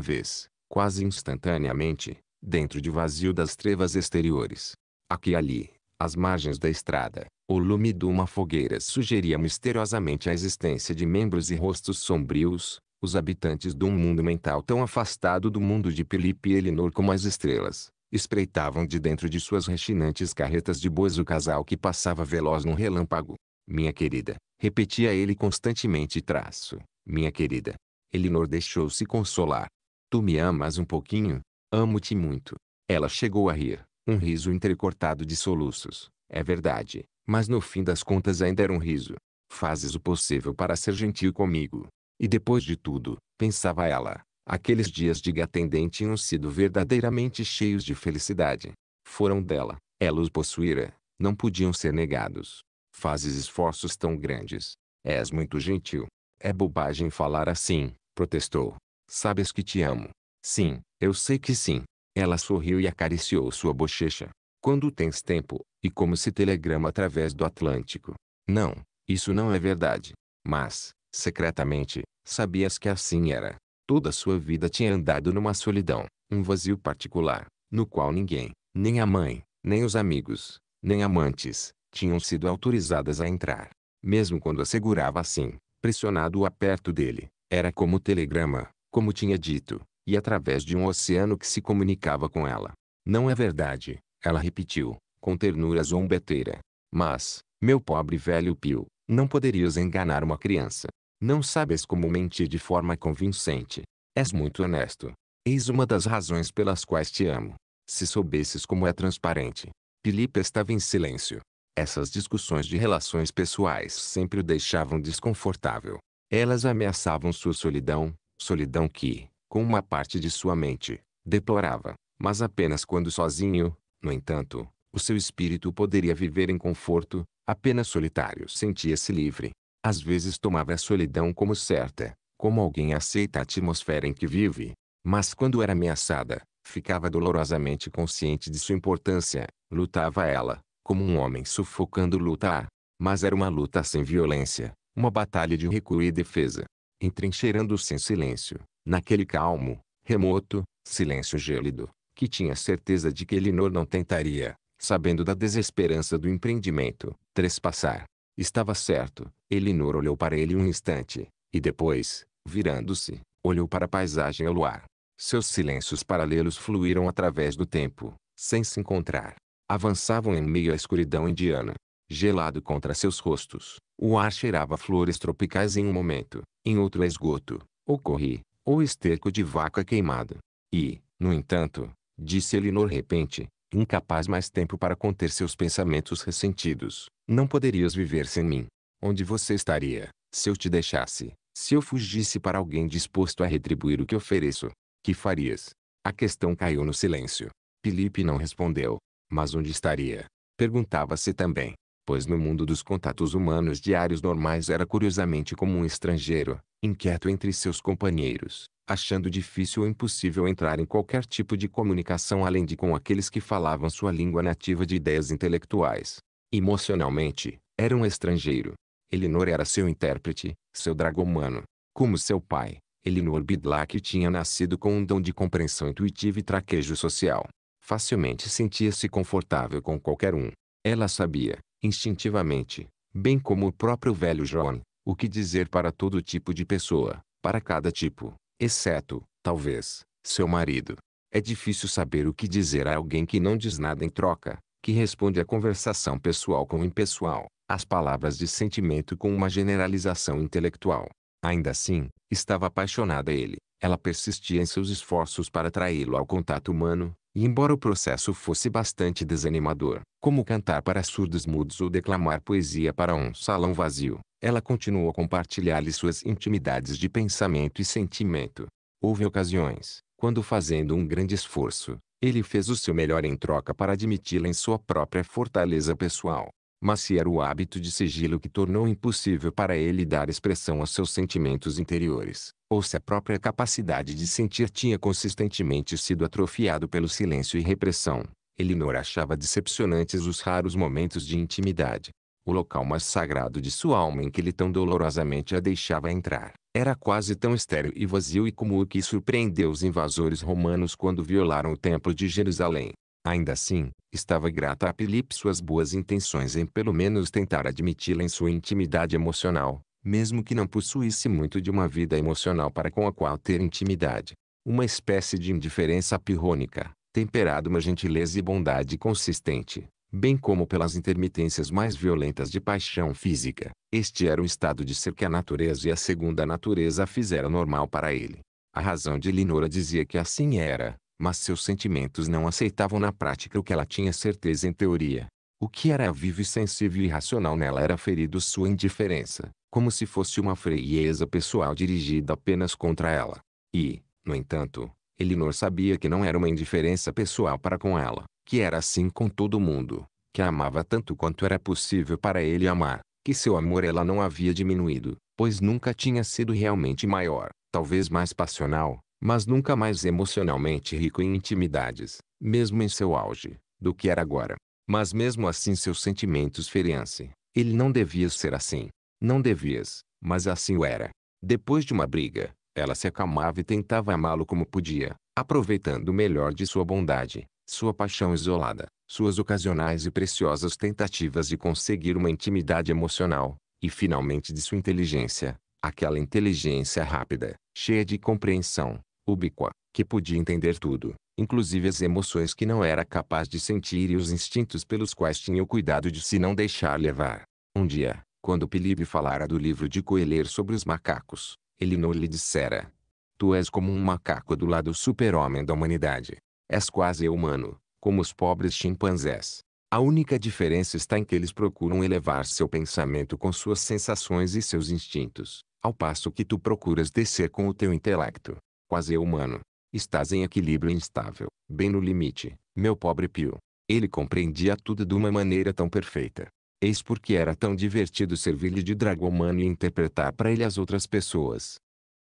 vez, quase instantaneamente, dentro de vazio das trevas exteriores. Aqui e ali, às margens da estrada, o lume de uma fogueira sugeria misteriosamente a existência de membros e rostos sombrios, os habitantes de um mundo mental tão afastado do mundo de Felipe e Elinor como as estrelas. Espreitavam de dentro de suas rechinantes carretas de bois o casal que passava veloz num relâmpago. Minha querida, repetia ele constantemente traço. Minha querida. Elinor deixou-se consolar. Tu me amas um pouquinho? Amo-te muito. Ela chegou a rir, um riso entrecortado de soluços. É verdade, mas no fim das contas ainda era um riso. Fazes o possível para ser gentil comigo. E depois de tudo, pensava ela, Aqueles dias de Gatenden tinham sido verdadeiramente cheios de felicidade. Foram dela, ela os possuíra, não podiam ser negados. Fazes esforços tão grandes. És muito gentil. É bobagem falar assim, protestou. Sabes que te amo. Sim, eu sei que sim. Ela sorriu e acariciou sua bochecha. Quando tens tempo, e como se telegrama através do Atlântico. Não, isso não é verdade. Mas, secretamente, sabias que assim era. Toda sua vida tinha andado numa solidão, um vazio particular, no qual ninguém, nem a mãe, nem os amigos, nem amantes, tinham sido autorizadas a entrar. Mesmo quando assegurava assim, pressionado o aperto dele, era como telegrama, como tinha dito, e através de um oceano que se comunicava com ela. Não é verdade, ela repetiu, com ternura zombeteira. Mas, meu pobre velho Pio, não poderias enganar uma criança. Não sabes como mentir de forma convincente. És muito honesto. Eis uma das razões pelas quais te amo. Se soubesses como é transparente. Filipe estava em silêncio. Essas discussões de relações pessoais sempre o deixavam desconfortável. Elas ameaçavam sua solidão, solidão que, com uma parte de sua mente, deplorava, mas apenas quando sozinho, no entanto, o seu espírito poderia viver em conforto, apenas solitário sentia-se livre. Às vezes tomava a solidão como certa, como alguém aceita a atmosfera em que vive. Mas quando era ameaçada, ficava dolorosamente consciente de sua importância, lutava ela, como um homem sufocando lutar. Mas era uma luta sem violência, uma batalha de recuo e defesa. Entrincheirando-se em silêncio, naquele calmo, remoto, silêncio gélido, que tinha certeza de que Elinor não tentaria, sabendo da desesperança do empreendimento, trespassar. Estava certo. Elinor olhou para ele um instante, e depois, virando-se, olhou para a paisagem ao luar. Seus silêncios paralelos fluíram através do tempo, sem se encontrar. Avançavam em meio à escuridão indiana. Gelado contra seus rostos, o ar cheirava flores tropicais em um momento, em outro esgoto, ou corri, ou esterco de vaca queimado. E, no entanto, disse Elinor repente, incapaz mais tempo para conter seus pensamentos ressentidos, não poderias viver sem mim. Onde você estaria, se eu te deixasse, se eu fugisse para alguém disposto a retribuir o que ofereço? Que farias? A questão caiu no silêncio. Felipe não respondeu. Mas onde estaria? Perguntava-se também. Pois no mundo dos contatos humanos diários normais era curiosamente como um estrangeiro, inquieto entre seus companheiros, achando difícil ou impossível entrar em qualquer tipo de comunicação além de com aqueles que falavam sua língua nativa de ideias intelectuais. Emocionalmente, era um estrangeiro. Elinor era seu intérprete, seu dragomano. Como seu pai, Elinor Bidlack tinha nascido com um dom de compreensão intuitiva e traquejo social. Facilmente sentia-se confortável com qualquer um. Ela sabia, instintivamente, bem como o próprio velho John, o que dizer para todo tipo de pessoa, para cada tipo, exceto, talvez, seu marido. É difícil saber o que dizer a alguém que não diz nada em troca, que responde à conversação pessoal com o impessoal, as palavras de sentimento com uma generalização intelectual. Ainda assim, estava apaixonada a ele. Ela persistia em seus esforços para atraí-lo ao contato humano, e embora o processo fosse bastante desanimador, como cantar para surdos mudos ou declamar poesia para um salão vazio, ela continuou a compartilhar-lhe suas intimidades de pensamento e sentimento. Houve ocasiões, quando fazendo um grande esforço, ele fez o seu melhor em troca para admiti-la em sua própria fortaleza pessoal. Mas se era o hábito de sigilo que tornou impossível para ele dar expressão aos seus sentimentos interiores, ou se a própria capacidade de sentir tinha consistentemente sido atrofiado pelo silêncio e repressão, Elinor achava decepcionantes os raros momentos de intimidade, o local mais sagrado de sua alma em que ele tão dolorosamente a deixava entrar. Era quase tão estéril e vazio e como o que surpreendeu os invasores romanos quando violaram o Templo de Jerusalém. Ainda assim, estava grata a Filipe suas boas intenções em pelo menos tentar admiti-la em sua intimidade emocional, mesmo que não possuísse muito de uma vida emocional para com a qual ter intimidade. Uma espécie de indiferença pirrônica, temperada uma gentileza e bondade consistente, bem como pelas intermitências mais violentas de paixão física. Este era o estado de ser que a natureza e a segunda natureza fizeram normal para ele. A razão de Elinora dizia que assim era, mas seus sentimentos não aceitavam na prática o que ela tinha certeza em teoria. O que era vivo e sensível e racional nela era ferido sua indiferença, como se fosse uma frieza pessoal dirigida apenas contra ela. E, no entanto, Elinor sabia que não era uma indiferença pessoal para com ela, que era assim com todo mundo, que a amava tanto quanto era possível para ele amar, que seu amor ela não havia diminuído, pois nunca tinha sido realmente maior, talvez mais passional, mas nunca mais emocionalmente rico em intimidades, mesmo em seu auge, do que era agora. Mas mesmo assim seus sentimentos feriam-se. Ele não devia ser assim. Não devias, mas assim o era. Depois de uma briga, ela se acalmava e tentava amá-lo como podia, aproveitando o melhor de sua bondade, sua paixão isolada, suas ocasionais e preciosas tentativas de conseguir uma intimidade emocional, e finalmente de sua inteligência, aquela inteligência rápida, cheia de compreensão, ubíqua, que podia entender tudo, inclusive as emoções que não era capaz de sentir e os instintos pelos quais tinha o cuidado de se não deixar levar. Um dia, quando Pilibe falara do livro de Coelher sobre os macacos, ele não lhe dissera: Tu és como um macaco do lado super-homem da humanidade. És quase humano, como os pobres chimpanzés. A única diferença está em que eles procuram elevar seu pensamento com suas sensações e seus instintos, ao passo que tu procuras descer com o teu intelecto. Quase humano. Estás em equilíbrio instável, bem no limite, meu pobre Pio. Ele compreendia tudo de uma maneira tão perfeita. Eis porque era tão divertido servir-lhe de dragão humano e interpretar para ele as outras pessoas.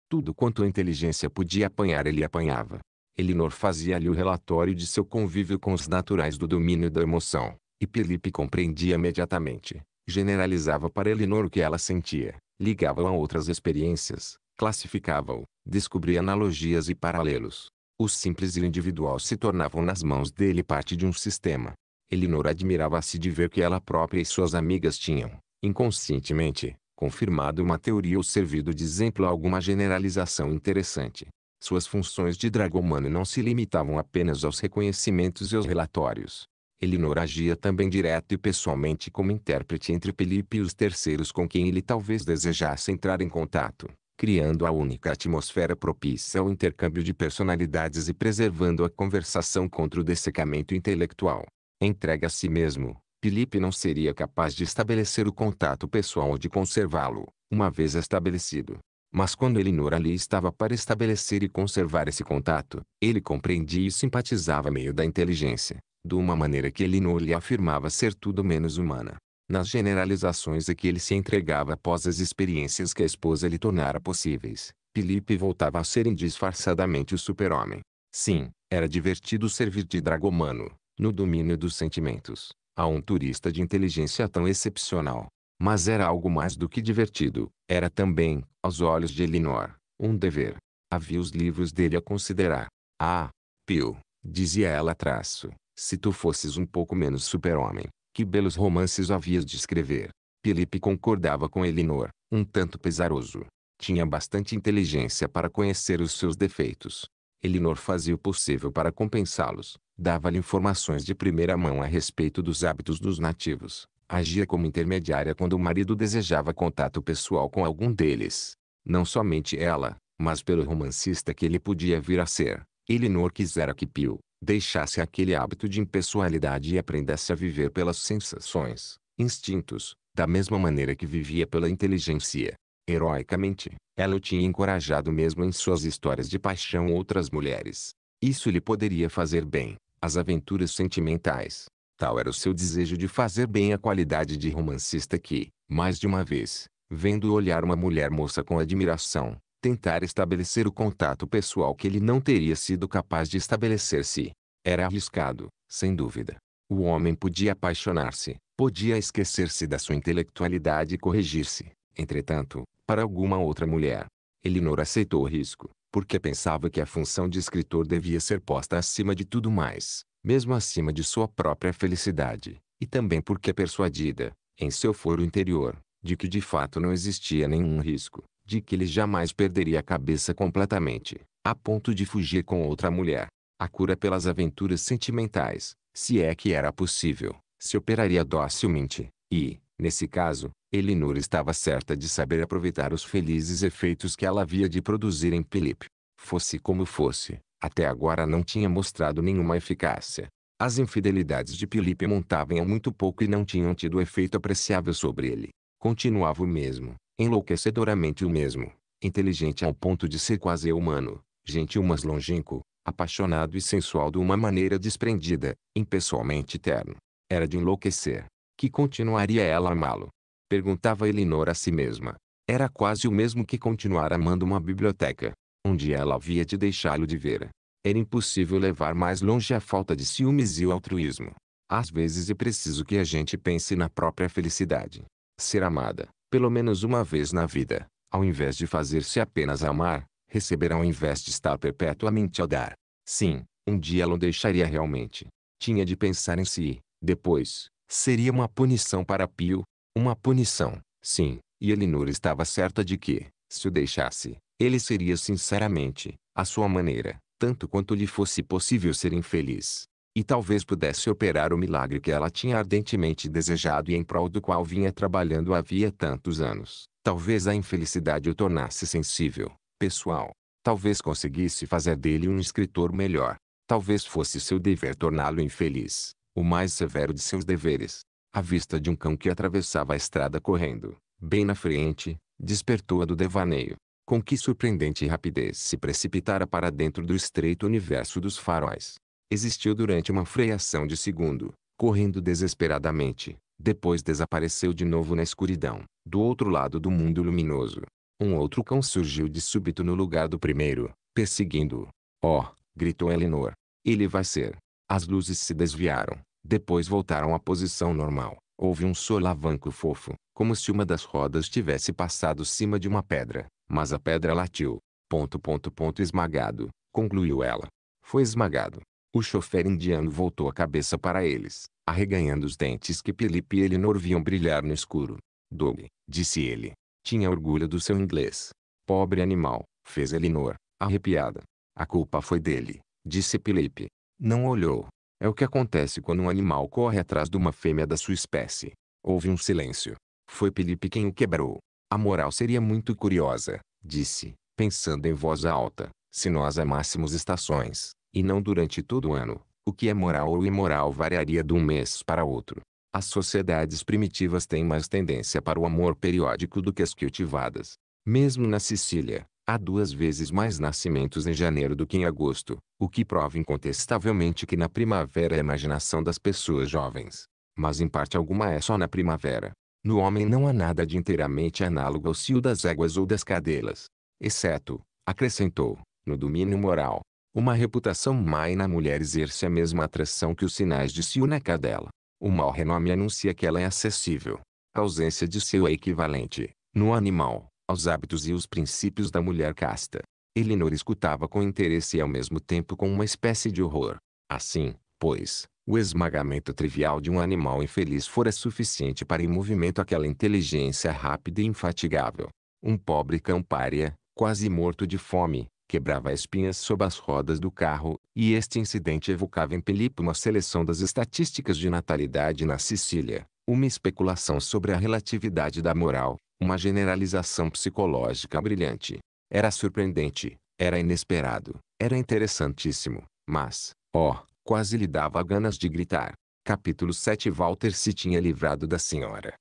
Tudo quanto a inteligência podia apanhar ele apanhava. Elinor fazia-lhe o relatório de seu convívio com os naturais do domínio da emoção, e Felipe compreendia imediatamente. Generalizava para Elinor o que ela sentia, ligava-o a outras experiências, classificava-o, descobria analogias e paralelos. O simples e o individual se tornavam nas mãos dele parte de um sistema. Elinor admirava-se de ver que ela própria e suas amigas tinham, inconscientemente, confirmado uma teoria ou servido de exemplo a alguma generalização interessante. Suas funções de dragomano não se limitavam apenas aos reconhecimentos e aos relatórios. Elinor agia também direto e pessoalmente como intérprete entre Felipe e os terceiros com quem ele talvez desejasse entrar em contato, criando a única atmosfera propícia ao intercâmbio de personalidades e preservando a conversação contra o dessecamento intelectual. Entregue a si mesmo, Felipe não seria capaz de estabelecer o contato pessoal ou de conservá-lo, uma vez estabelecido. Mas quando Elinor ali estava para estabelecer e conservar esse contato, ele compreendia e simpatizava meio da inteligência, de uma maneira que Elinor lhe afirmava ser tudo menos humana. Nas generalizações a que ele se entregava após as experiências que a esposa lhe tornara possíveis, Felipe voltava a ser indisfarçadamente o super-homem. Sim, era divertido servir de dragomano, no domínio dos sentimentos, a um turista de inteligência tão excepcional. Mas era algo mais do que divertido, era também, aos olhos de Elinor, um dever. Havia os livros dele a considerar. Ah, Pio, dizia ela traço, se tu fosses um pouco menos super-homem, que belos romances havias de escrever. Felipe concordava com Elinor, um tanto pesaroso. Tinha bastante inteligência para conhecer os seus defeitos. Elinor fazia o possível para compensá-los, dava-lhe informações de primeira mão a respeito dos hábitos dos nativos, agia como intermediária quando o marido desejava contato pessoal com algum deles. Não somente ela, mas pelo romancista que ele podia vir a ser, Elinor quisera que Pio deixasse aquele hábito de impessoalidade e aprendesse a viver pelas sensações, instintos, da mesma maneira que vivia pela inteligência. Heroicamente, ela o tinha encorajado mesmo em suas histórias de paixão outras mulheres. Isso lhe poderia fazer bem, as aventuras sentimentais, Tal era o seu desejo de fazer bem a qualidade de romancista que, mais de uma vez, vendo olhar uma mulher moça com admiração, tentar estabelecer o contato pessoal que ele não teria sido capaz de estabelecer se era arriscado, sem dúvida. O homem podia apaixonar-se, podia esquecer-se da sua intelectualidade e corrigir-se. Entretanto, para alguma outra mulher, Elinor aceitou o risco, porque pensava que a função de escritor devia ser posta acima de tudo mais mesmo acima de sua própria felicidade, e também porque é persuadida, em seu foro interior, de que de fato não existia nenhum risco, de que ele jamais perderia a cabeça completamente, a ponto de fugir com outra mulher. A cura pelas aventuras sentimentais, se é que era possível, se operaria docilmente, e, nesse caso, Elinor estava certa de saber aproveitar os felizes efeitos que ela havia de produzir em Felipe. Fosse como fosse, até agora não tinha mostrado nenhuma eficácia. As infidelidades de Felipe montavam a muito pouco e não tinham tido efeito apreciável sobre ele. Continuava o mesmo, enlouquecedoramente o mesmo, inteligente ao ponto de ser quase humano, gentil mas longínquo, apaixonado e sensual de uma maneira desprendida, impessoalmente terno. Era de enlouquecer. Que continuaria ela a amá-lo? Perguntava Elinor a si mesma. Era quase o mesmo que continuar amando uma biblioteca onde ela havia de deixá-lo de ver. Era impossível levar mais longe a falta de ciúmes e o altruísmo. Às vezes é preciso que a gente pense na própria felicidade. Ser amada, pelo menos uma vez na vida, ao invés de fazer-se apenas amar, receberá ao invés de estar perpetuamente a dar. Sim, um dia ela o deixaria realmente. Tinha de pensar em si. Depois, seria uma punição para Pio. Uma punição, sim, e Elinor estava certa de que, se o deixasse, ele seria sinceramente, à sua maneira, tanto quanto lhe fosse possível ser infeliz. E talvez pudesse operar o milagre que ela tinha ardentemente desejado e em prol do qual vinha trabalhando havia tantos anos. Talvez a infelicidade o tornasse sensível, pessoal. Talvez conseguisse fazer dele um escritor melhor. Talvez fosse seu dever torná-lo infeliz, o mais severo de seus deveres. A vista de um cão que atravessava a estrada correndo, bem na frente, despertou-a do devaneio com que surpreendente rapidez se precipitara para dentro do estreito universo dos faróis. Existiu durante uma freação de segundo, correndo desesperadamente, depois desapareceu de novo na escuridão, do outro lado do mundo luminoso. Um outro cão surgiu de súbito no lugar do primeiro, perseguindo-o. Oh! gritou Eleanor. Ele vai ser. As luzes se desviaram, depois voltaram à posição normal. Houve um solavanco fofo, como se uma das rodas tivesse passado cima de uma pedra. Mas a pedra latiu. Ponto, ponto, ponto, esmagado, concluiu ela. Foi esmagado. O chofer indiano voltou a cabeça para eles, arreganhando os dentes que Felipe e Elinor viam brilhar no escuro. Doug, disse ele. Tinha orgulho do seu inglês. Pobre animal, fez Elinor, arrepiada. A culpa foi dele, disse Felipe. Não olhou. É o que acontece quando um animal corre atrás de uma fêmea da sua espécie. Houve um silêncio. Foi Felipe quem o quebrou. A moral seria muito curiosa, disse, pensando em voz alta, se nós amássemos estações, e não durante todo o ano, o que é moral ou imoral variaria de um mês para outro. As sociedades primitivas têm mais tendência para o amor periódico do que as cultivadas. Mesmo na Sicília, há duas vezes mais nascimentos em janeiro do que em agosto, o que prova incontestavelmente que na primavera é a imaginação das pessoas jovens. Mas em parte alguma é só na primavera. No homem não há nada de inteiramente análogo ao cio das éguas ou das cadelas. Exceto, acrescentou, no domínio moral. Uma reputação má e na mulher exerce a mesma atração que os sinais de cio na cadela. O mau renome anuncia que ela é acessível. A ausência de cio é equivalente, no animal, aos hábitos e os princípios da mulher casta. Elinor escutava com interesse e ao mesmo tempo com uma espécie de horror. Assim, pois, o esmagamento trivial de um animal infeliz fora é suficiente para em movimento aquela inteligência rápida e infatigável. Um pobre cão pária, quase morto de fome, quebrava espinhas sob as rodas do carro, e este incidente evocava em Felipe uma seleção das estatísticas de natalidade na Sicília, uma especulação sobre a relatividade da moral, uma generalização psicológica brilhante. Era surpreendente, era inesperado, era interessantíssimo, mas, ó, oh, Quase lhe dava ganas de gritar. Capítulo 7 Walter se tinha livrado da senhora.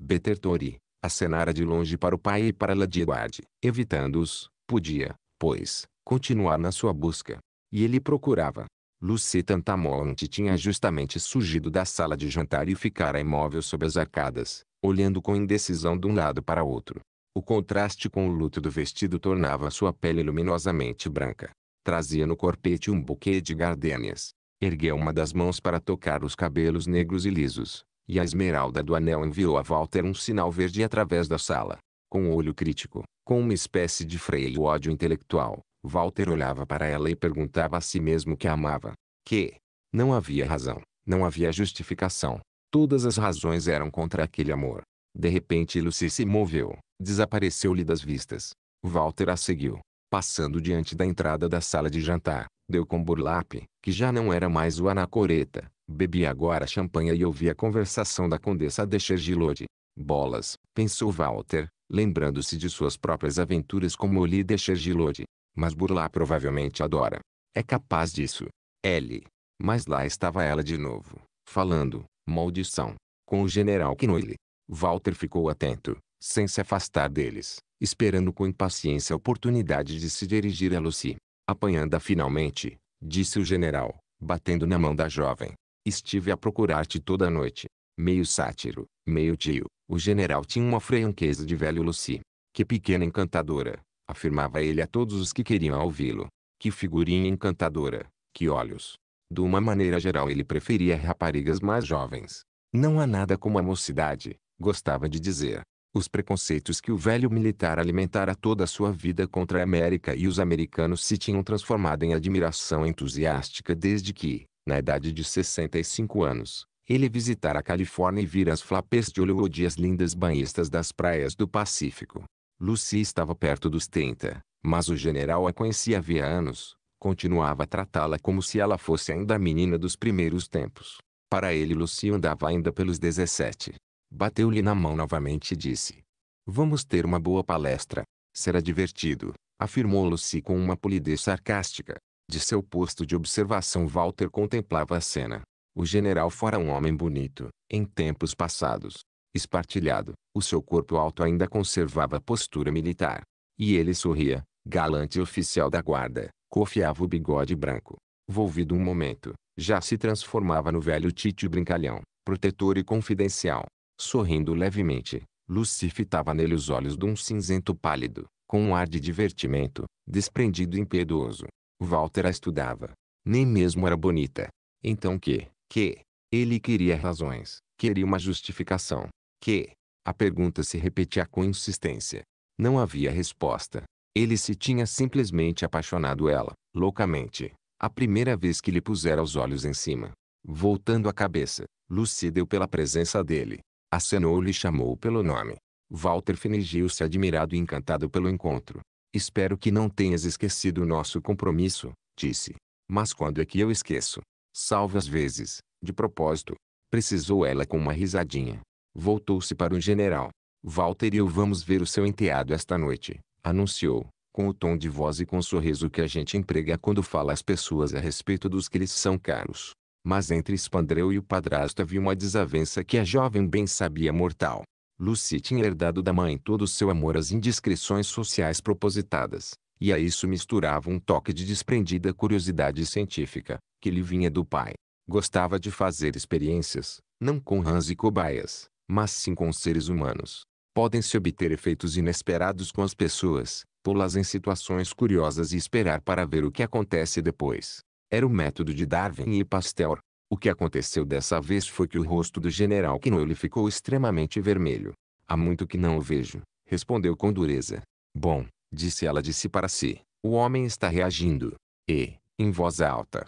Betertori acenara de longe para o pai e para Ladiguard, evitando-os, podia, pois, continuar na sua busca. E ele procurava. Lucy Antamonte tinha justamente surgido da sala de jantar e ficara imóvel sob as arcadas, olhando com indecisão de um lado para outro. O contraste com o luto do vestido tornava sua pele luminosamente branca. Trazia no corpete um buquê de gardênias, Ergueu uma das mãos para tocar os cabelos negros e lisos, e a esmeralda do anel enviou a Walter um sinal verde através da sala. Com um olho crítico, com uma espécie de freio ódio intelectual, Walter olhava para ela e perguntava a si mesmo que a amava. Que? Não havia razão, não havia justificação. Todas as razões eram contra aquele amor. De repente Lucy se moveu, desapareceu-lhe das vistas. Walter a seguiu, passando diante da entrada da sala de jantar. Deu com Burlap, que já não era mais o anacoreta. Bebia agora champanha e ouvia a conversação da condessa de Chergilode. Bolas, pensou Walter, lembrando-se de suas próprias aventuras como Molly de Chergilode. Mas Burlap provavelmente adora. É capaz disso. L. Mas lá estava ela de novo, falando, maldição, com o general Knoyle. Walter ficou atento, sem se afastar deles, esperando com impaciência a oportunidade de se dirigir a Lucy. Apanhando finalmente, disse o general, batendo na mão da jovem. Estive a procurar-te toda a noite. Meio sátiro, meio tio, o general tinha uma franqueza de velho Lucy. Que pequena encantadora, afirmava ele a todos os que queriam ouvi-lo. Que figurinha encantadora, que olhos. De uma maneira geral ele preferia raparigas mais jovens. Não há nada como a mocidade, gostava de dizer. Os preconceitos que o velho militar alimentara toda a sua vida contra a América e os americanos se tinham transformado em admiração entusiástica desde que, na idade de 65 anos, ele visitara a Califórnia e vira as flapês de Hollywood e as lindas banhistas das praias do Pacífico. Lucy estava perto dos 30, mas o general a conhecia havia anos, continuava a tratá-la como se ela fosse ainda a menina dos primeiros tempos. Para ele Lucy andava ainda pelos 17. Bateu-lhe na mão novamente e disse: Vamos ter uma boa palestra. Será divertido, afirmou Lucy com uma polidez sarcástica. De seu posto de observação, Walter contemplava a cena. O general fora um homem bonito, em tempos passados. Espartilhado, o seu corpo alto ainda conservava a postura militar. E ele sorria, galante oficial da guarda, cofiava o bigode branco. Volvido um momento, já se transformava no velho Tite brincalhão, protetor e confidencial. Sorrindo levemente, Lucy fitava nele os olhos de um cinzento pálido, com um ar de divertimento, desprendido e impiedoso. Walter a estudava. Nem mesmo era bonita. Então que, que, ele queria razões, queria uma justificação. Que, a pergunta se repetia com insistência. Não havia resposta. Ele se tinha simplesmente apaixonado ela, loucamente, a primeira vez que lhe pusera os olhos em cima. Voltando a cabeça, Lucy deu pela presença dele, Acenou-lhe e chamou pelo nome. Walter fingiu-se admirado e encantado pelo encontro. Espero que não tenhas esquecido o nosso compromisso, disse. Mas quando é que eu esqueço? Salvo às vezes, de propósito. Precisou ela com uma risadinha. Voltou-se para o general. Walter e eu vamos ver o seu enteado esta noite, anunciou, com o tom de voz e com o sorriso que a gente emprega quando fala às pessoas a respeito dos que lhes são caros. Mas entre Spandreu e o padrasto havia uma desavença que a jovem bem sabia mortal. Lucy tinha herdado da mãe todo o seu amor às indiscrições sociais propositadas, e a isso misturava um toque de desprendida curiosidade científica, que lhe vinha do pai. Gostava de fazer experiências, não com rãs e cobaias, mas sim com seres humanos. Podem-se obter efeitos inesperados com as pessoas, pô-las em situações curiosas e esperar para ver o que acontece depois. Era o método de Darwin e Pasteur. O que aconteceu dessa vez foi que o rosto do general Quinoile ficou extremamente vermelho. Há muito que não o vejo, respondeu com dureza. Bom, disse ela de si para si, o homem está reagindo. E, em voz alta.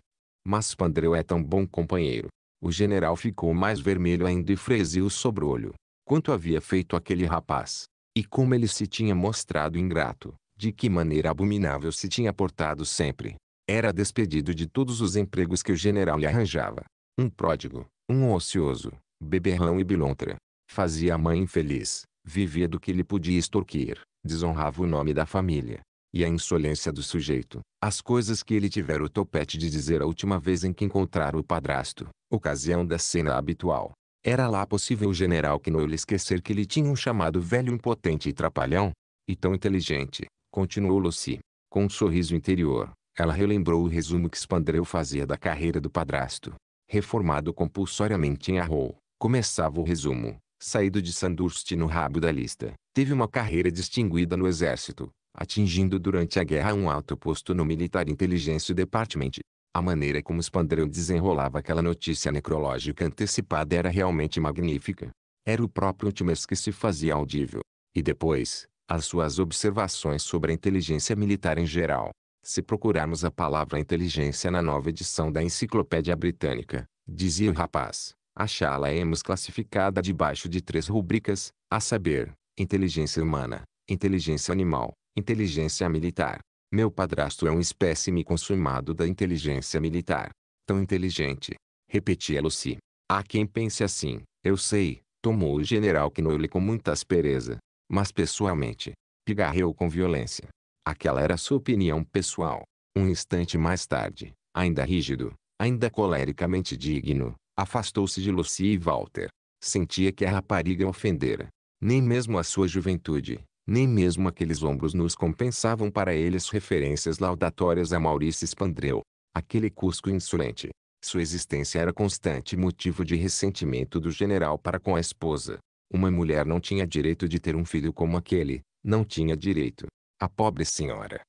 Mas Pandreu é tão bom companheiro. O general ficou mais vermelho ainda e freziu o sobrolho. Quanto havia feito aquele rapaz? E como ele se tinha mostrado ingrato, de que maneira abominável se tinha portado sempre. Era despedido de todos os empregos que o general lhe arranjava. Um pródigo, um ocioso, beberrão e bilontra. Fazia a mãe infeliz, vivia do que lhe podia extorquir, desonrava o nome da família. E a insolência do sujeito, as coisas que ele tivera o topete de dizer a última vez em que encontrara o padrasto, ocasião da cena habitual. Era lá possível o general que não lhe esquecer que lhe tinham um chamado velho impotente e trapalhão? E tão inteligente, continuou Lucy, com um sorriso interior, ela relembrou o resumo que Spandreu fazia da carreira do padrasto. Reformado compulsoriamente em Arrow, começava o resumo. Saído de Sandurst no rabo da lista, teve uma carreira distinguida no exército, atingindo durante a guerra um alto posto no Militar Intelligence Department. A maneira como Spandreu desenrolava aquela notícia necrológica antecipada era realmente magnífica. Era o próprio Ultimers que se fazia audível. E depois, as suas observações sobre a inteligência militar em geral, se procurarmos a palavra inteligência na nova edição da Enciclopédia Britânica, dizia o rapaz, achá-la-emos é classificada debaixo de três rubricas, a saber, inteligência humana, inteligência animal, inteligência militar. Meu padrasto é um espécime consumado da inteligência militar. Tão inteligente. Repetia Lucy. Há quem pense assim, eu sei, tomou o general Knoll com muita aspereza. Mas pessoalmente, pigarreou com violência. Aquela era sua opinião pessoal. Um instante mais tarde, ainda rígido, ainda colericamente digno, afastou-se de Lucy e Walter. Sentia que a rapariga ofendera. Nem mesmo a sua juventude, nem mesmo aqueles ombros nos compensavam para eles referências laudatórias a Maurício Spandreu. Aquele cusco insolente. Sua existência era constante motivo de ressentimento do general para com a esposa. Uma mulher não tinha direito de ter um filho como aquele, não tinha direito. A pobre senhora.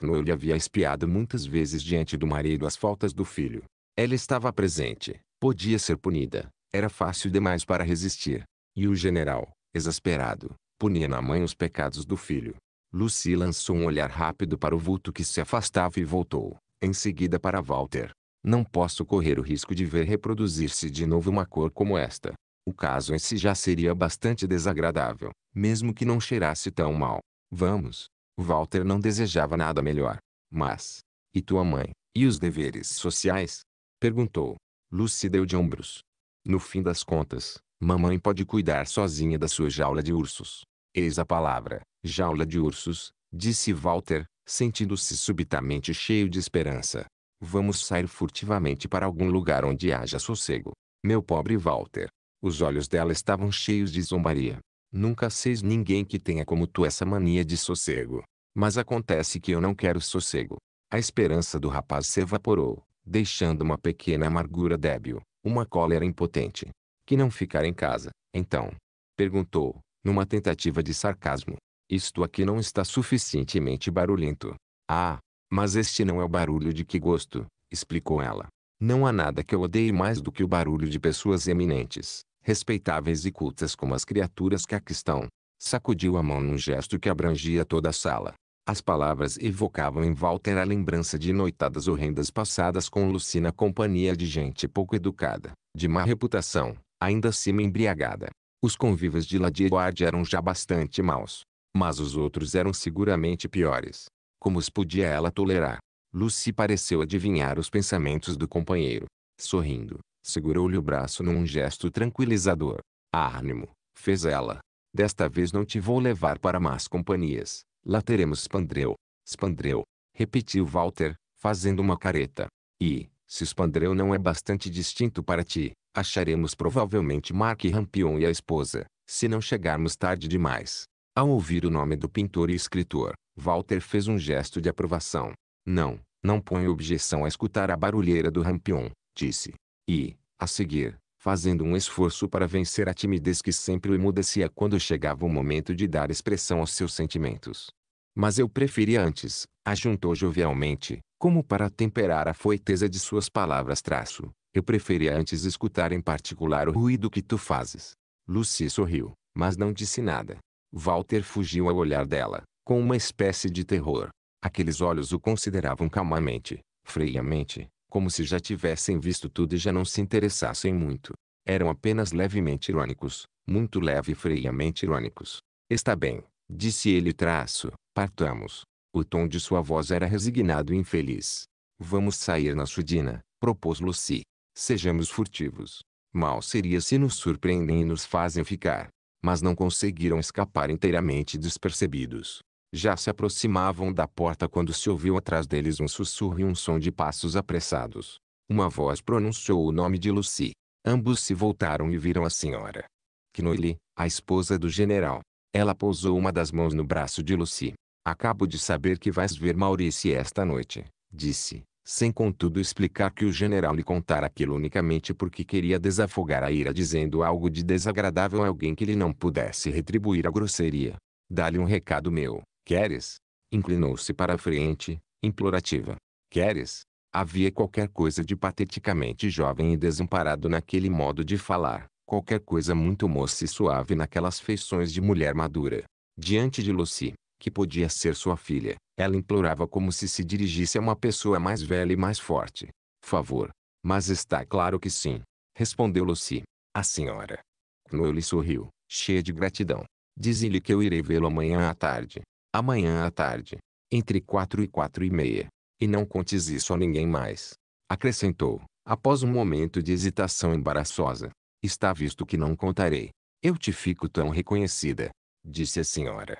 Noelle havia espiado muitas vezes diante do marido as faltas do filho. Ela estava presente, podia ser punida, era fácil demais para resistir. E o general, exasperado, punia na mãe os pecados do filho. Lucy lançou um olhar rápido para o vulto que se afastava e voltou, em seguida para Walter. Não posso correr o risco de ver reproduzir-se de novo uma cor como esta. O caso em si já seria bastante desagradável, mesmo que não cheirasse tão mal. Vamos, Walter não desejava nada melhor. Mas, e tua mãe, e os deveres sociais? Perguntou. Lucy deu de ombros. No fim das contas, mamãe pode cuidar sozinha da sua jaula de ursos. Eis a palavra, jaula de ursos, disse Walter, sentindo-se subitamente cheio de esperança. Vamos sair furtivamente para algum lugar onde haja sossego. Meu pobre Walter. Os olhos dela estavam cheios de zombaria. Nunca seis ninguém que tenha como tu essa mania de sossego. Mas acontece que eu não quero sossego. A esperança do rapaz se evaporou, deixando uma pequena amargura débil, uma cólera impotente. Que não ficar em casa, então? Perguntou, numa tentativa de sarcasmo. Isto aqui não está suficientemente barulhento. Ah, mas este não é o barulho de que gosto, explicou ela. Não há nada que eu odeie mais do que o barulho de pessoas eminentes respeitáveis e cultas como as criaturas que aqui estão. Sacudiu a mão num gesto que abrangia toda a sala. As palavras evocavam em Walter a lembrança de noitadas horrendas passadas com Lucina companhia de gente pouco educada, de má reputação, ainda acima embriagada. Os convivas de Ladieguard eram já bastante maus. Mas os outros eram seguramente piores. Como os podia ela tolerar? Lucy pareceu adivinhar os pensamentos do companheiro. Sorrindo, Segurou-lhe o braço num gesto tranquilizador. Árnimo, ah, fez ela. Desta vez não te vou levar para más companhias. Lá teremos Spandreu. Spandreu, repetiu Walter, fazendo uma careta. E, se Spandreu não é bastante distinto para ti, acharemos provavelmente Mark Rampion e a esposa, se não chegarmos tarde demais. Ao ouvir o nome do pintor e escritor, Walter fez um gesto de aprovação. Não, não ponho objeção a escutar a barulheira do Rampion, disse. E, a seguir, fazendo um esforço para vencer a timidez que sempre o emudecia quando chegava o momento de dar expressão aos seus sentimentos. Mas eu preferia antes, ajuntou jovialmente, como para temperar a foiteza de suas palavras traço. Eu preferia antes escutar em particular o ruído que tu fazes. Lucy sorriu, mas não disse nada. Walter fugiu ao olhar dela, com uma espécie de terror. Aqueles olhos o consideravam calmamente, freiamente como se já tivessem visto tudo e já não se interessassem muito. Eram apenas levemente irônicos, muito leve e freiamente irônicos. Está bem, disse ele traço, partamos. O tom de sua voz era resignado e infeliz. Vamos sair na sudina, propôs Lucy. Sejamos furtivos. Mal seria se nos surpreendem e nos fazem ficar. Mas não conseguiram escapar inteiramente despercebidos já se aproximavam da porta quando se ouviu atrás deles um sussurro e um som de passos apressados. Uma voz pronunciou o nome de Lucy. Ambos se voltaram e viram a senhora. Knoile, a esposa do general. Ela pousou uma das mãos no braço de Lucy. Acabo de saber que vais ver Maurício esta noite, disse, sem contudo explicar que o general lhe contara aquilo unicamente porque queria desafogar a ira dizendo algo de desagradável a alguém que lhe não pudesse retribuir a grosseria. Dá-lhe um recado meu, Queres? Inclinou-se para a frente, implorativa. Queres? Havia qualquer coisa de pateticamente jovem e desamparado naquele modo de falar, qualquer coisa muito moça e suave naquelas feições de mulher madura. Diante de Lucy, que podia ser sua filha, ela implorava como se se dirigisse a uma pessoa mais velha e mais forte. Favor. Mas está claro que sim, respondeu Lucy. A senhora. Noel lhe sorriu, cheia de gratidão. Diz-lhe que eu irei vê-lo amanhã à tarde amanhã à tarde, entre quatro e quatro e meia. E não contes isso a ninguém mais. Acrescentou, após um momento de hesitação embaraçosa. Está visto que não contarei. Eu te fico tão reconhecida, disse a senhora.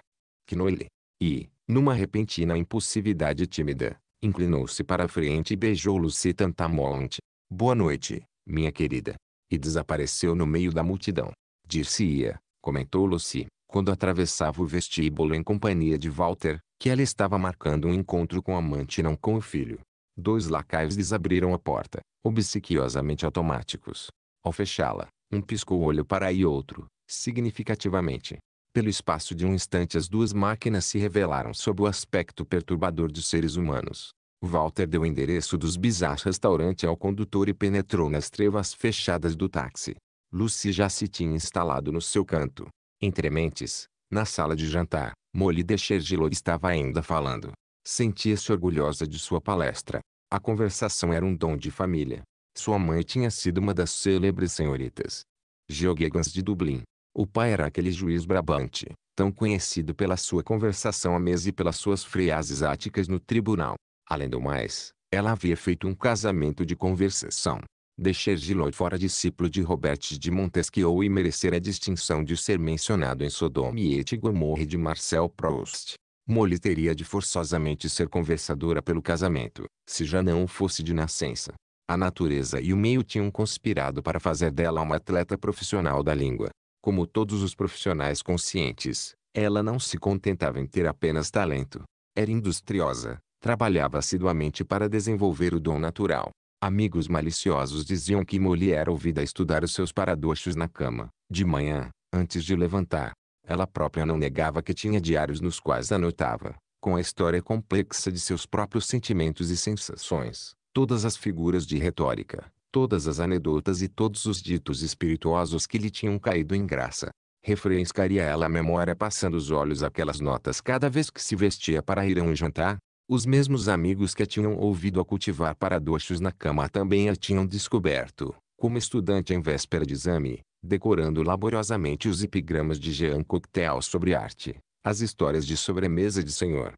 Knowle. E, numa repentina impulsividade tímida, inclinou-se para a frente e beijou Lucy Tantamont. Boa noite, minha querida. E desapareceu no meio da multidão. Disse-ia, comentou Lucy quando atravessava o vestíbulo em companhia de Walter, que ela estava marcando um encontro com a amante e não com o filho. Dois lacaios desabriram a porta, obsequiosamente automáticos. Ao fechá-la, um piscou o olho para aí outro, significativamente. Pelo espaço de um instante as duas máquinas se revelaram sob o aspecto perturbador de seres humanos. Walter deu o endereço dos bizarros restaurante ao condutor e penetrou nas trevas fechadas do táxi. Lucy já se tinha instalado no seu canto, entre mentes, na sala de jantar, Molly de Chergilor estava ainda falando. Sentia-se orgulhosa de sua palestra. A conversação era um dom de família. Sua mãe tinha sido uma das célebres senhoritas Geogegans de Dublin. O pai era aquele juiz brabante, tão conhecido pela sua conversação à mesa e pelas suas frases áticas no tribunal. Além do mais, ela havia feito um casamento de conversação. Deixar Gilot fora discípulo de Robert de Montesquieu e merecer a distinção de ser mencionado em Sodoma e Gomorra de Marcel Proust. Molly teria de forçosamente ser conversadora pelo casamento, se já não fosse de nascença. A natureza e o meio tinham conspirado para fazer dela uma atleta profissional da língua. Como todos os profissionais conscientes, ela não se contentava em ter apenas talento. Era industriosa, trabalhava assiduamente para desenvolver o dom natural, Amigos maliciosos diziam que Molly era ouvida a estudar os seus paradoxos na cama, de manhã, antes de levantar. Ela própria não negava que tinha diários nos quais anotava, com a história complexa de seus próprios sentimentos e sensações, todas as figuras de retórica, todas as anedotas e todos os ditos espirituosos que lhe tinham caído em graça. Refrescaria ela a memória passando os olhos àquelas notas cada vez que se vestia para ir a um jantar, os mesmos amigos que a tinham ouvido a cultivar paradoxos na cama também a tinham descoberto, como estudante em véspera de exame, decorando laboriosamente os epigramas de Jean Cocteau sobre arte, as histórias de sobremesa de senhor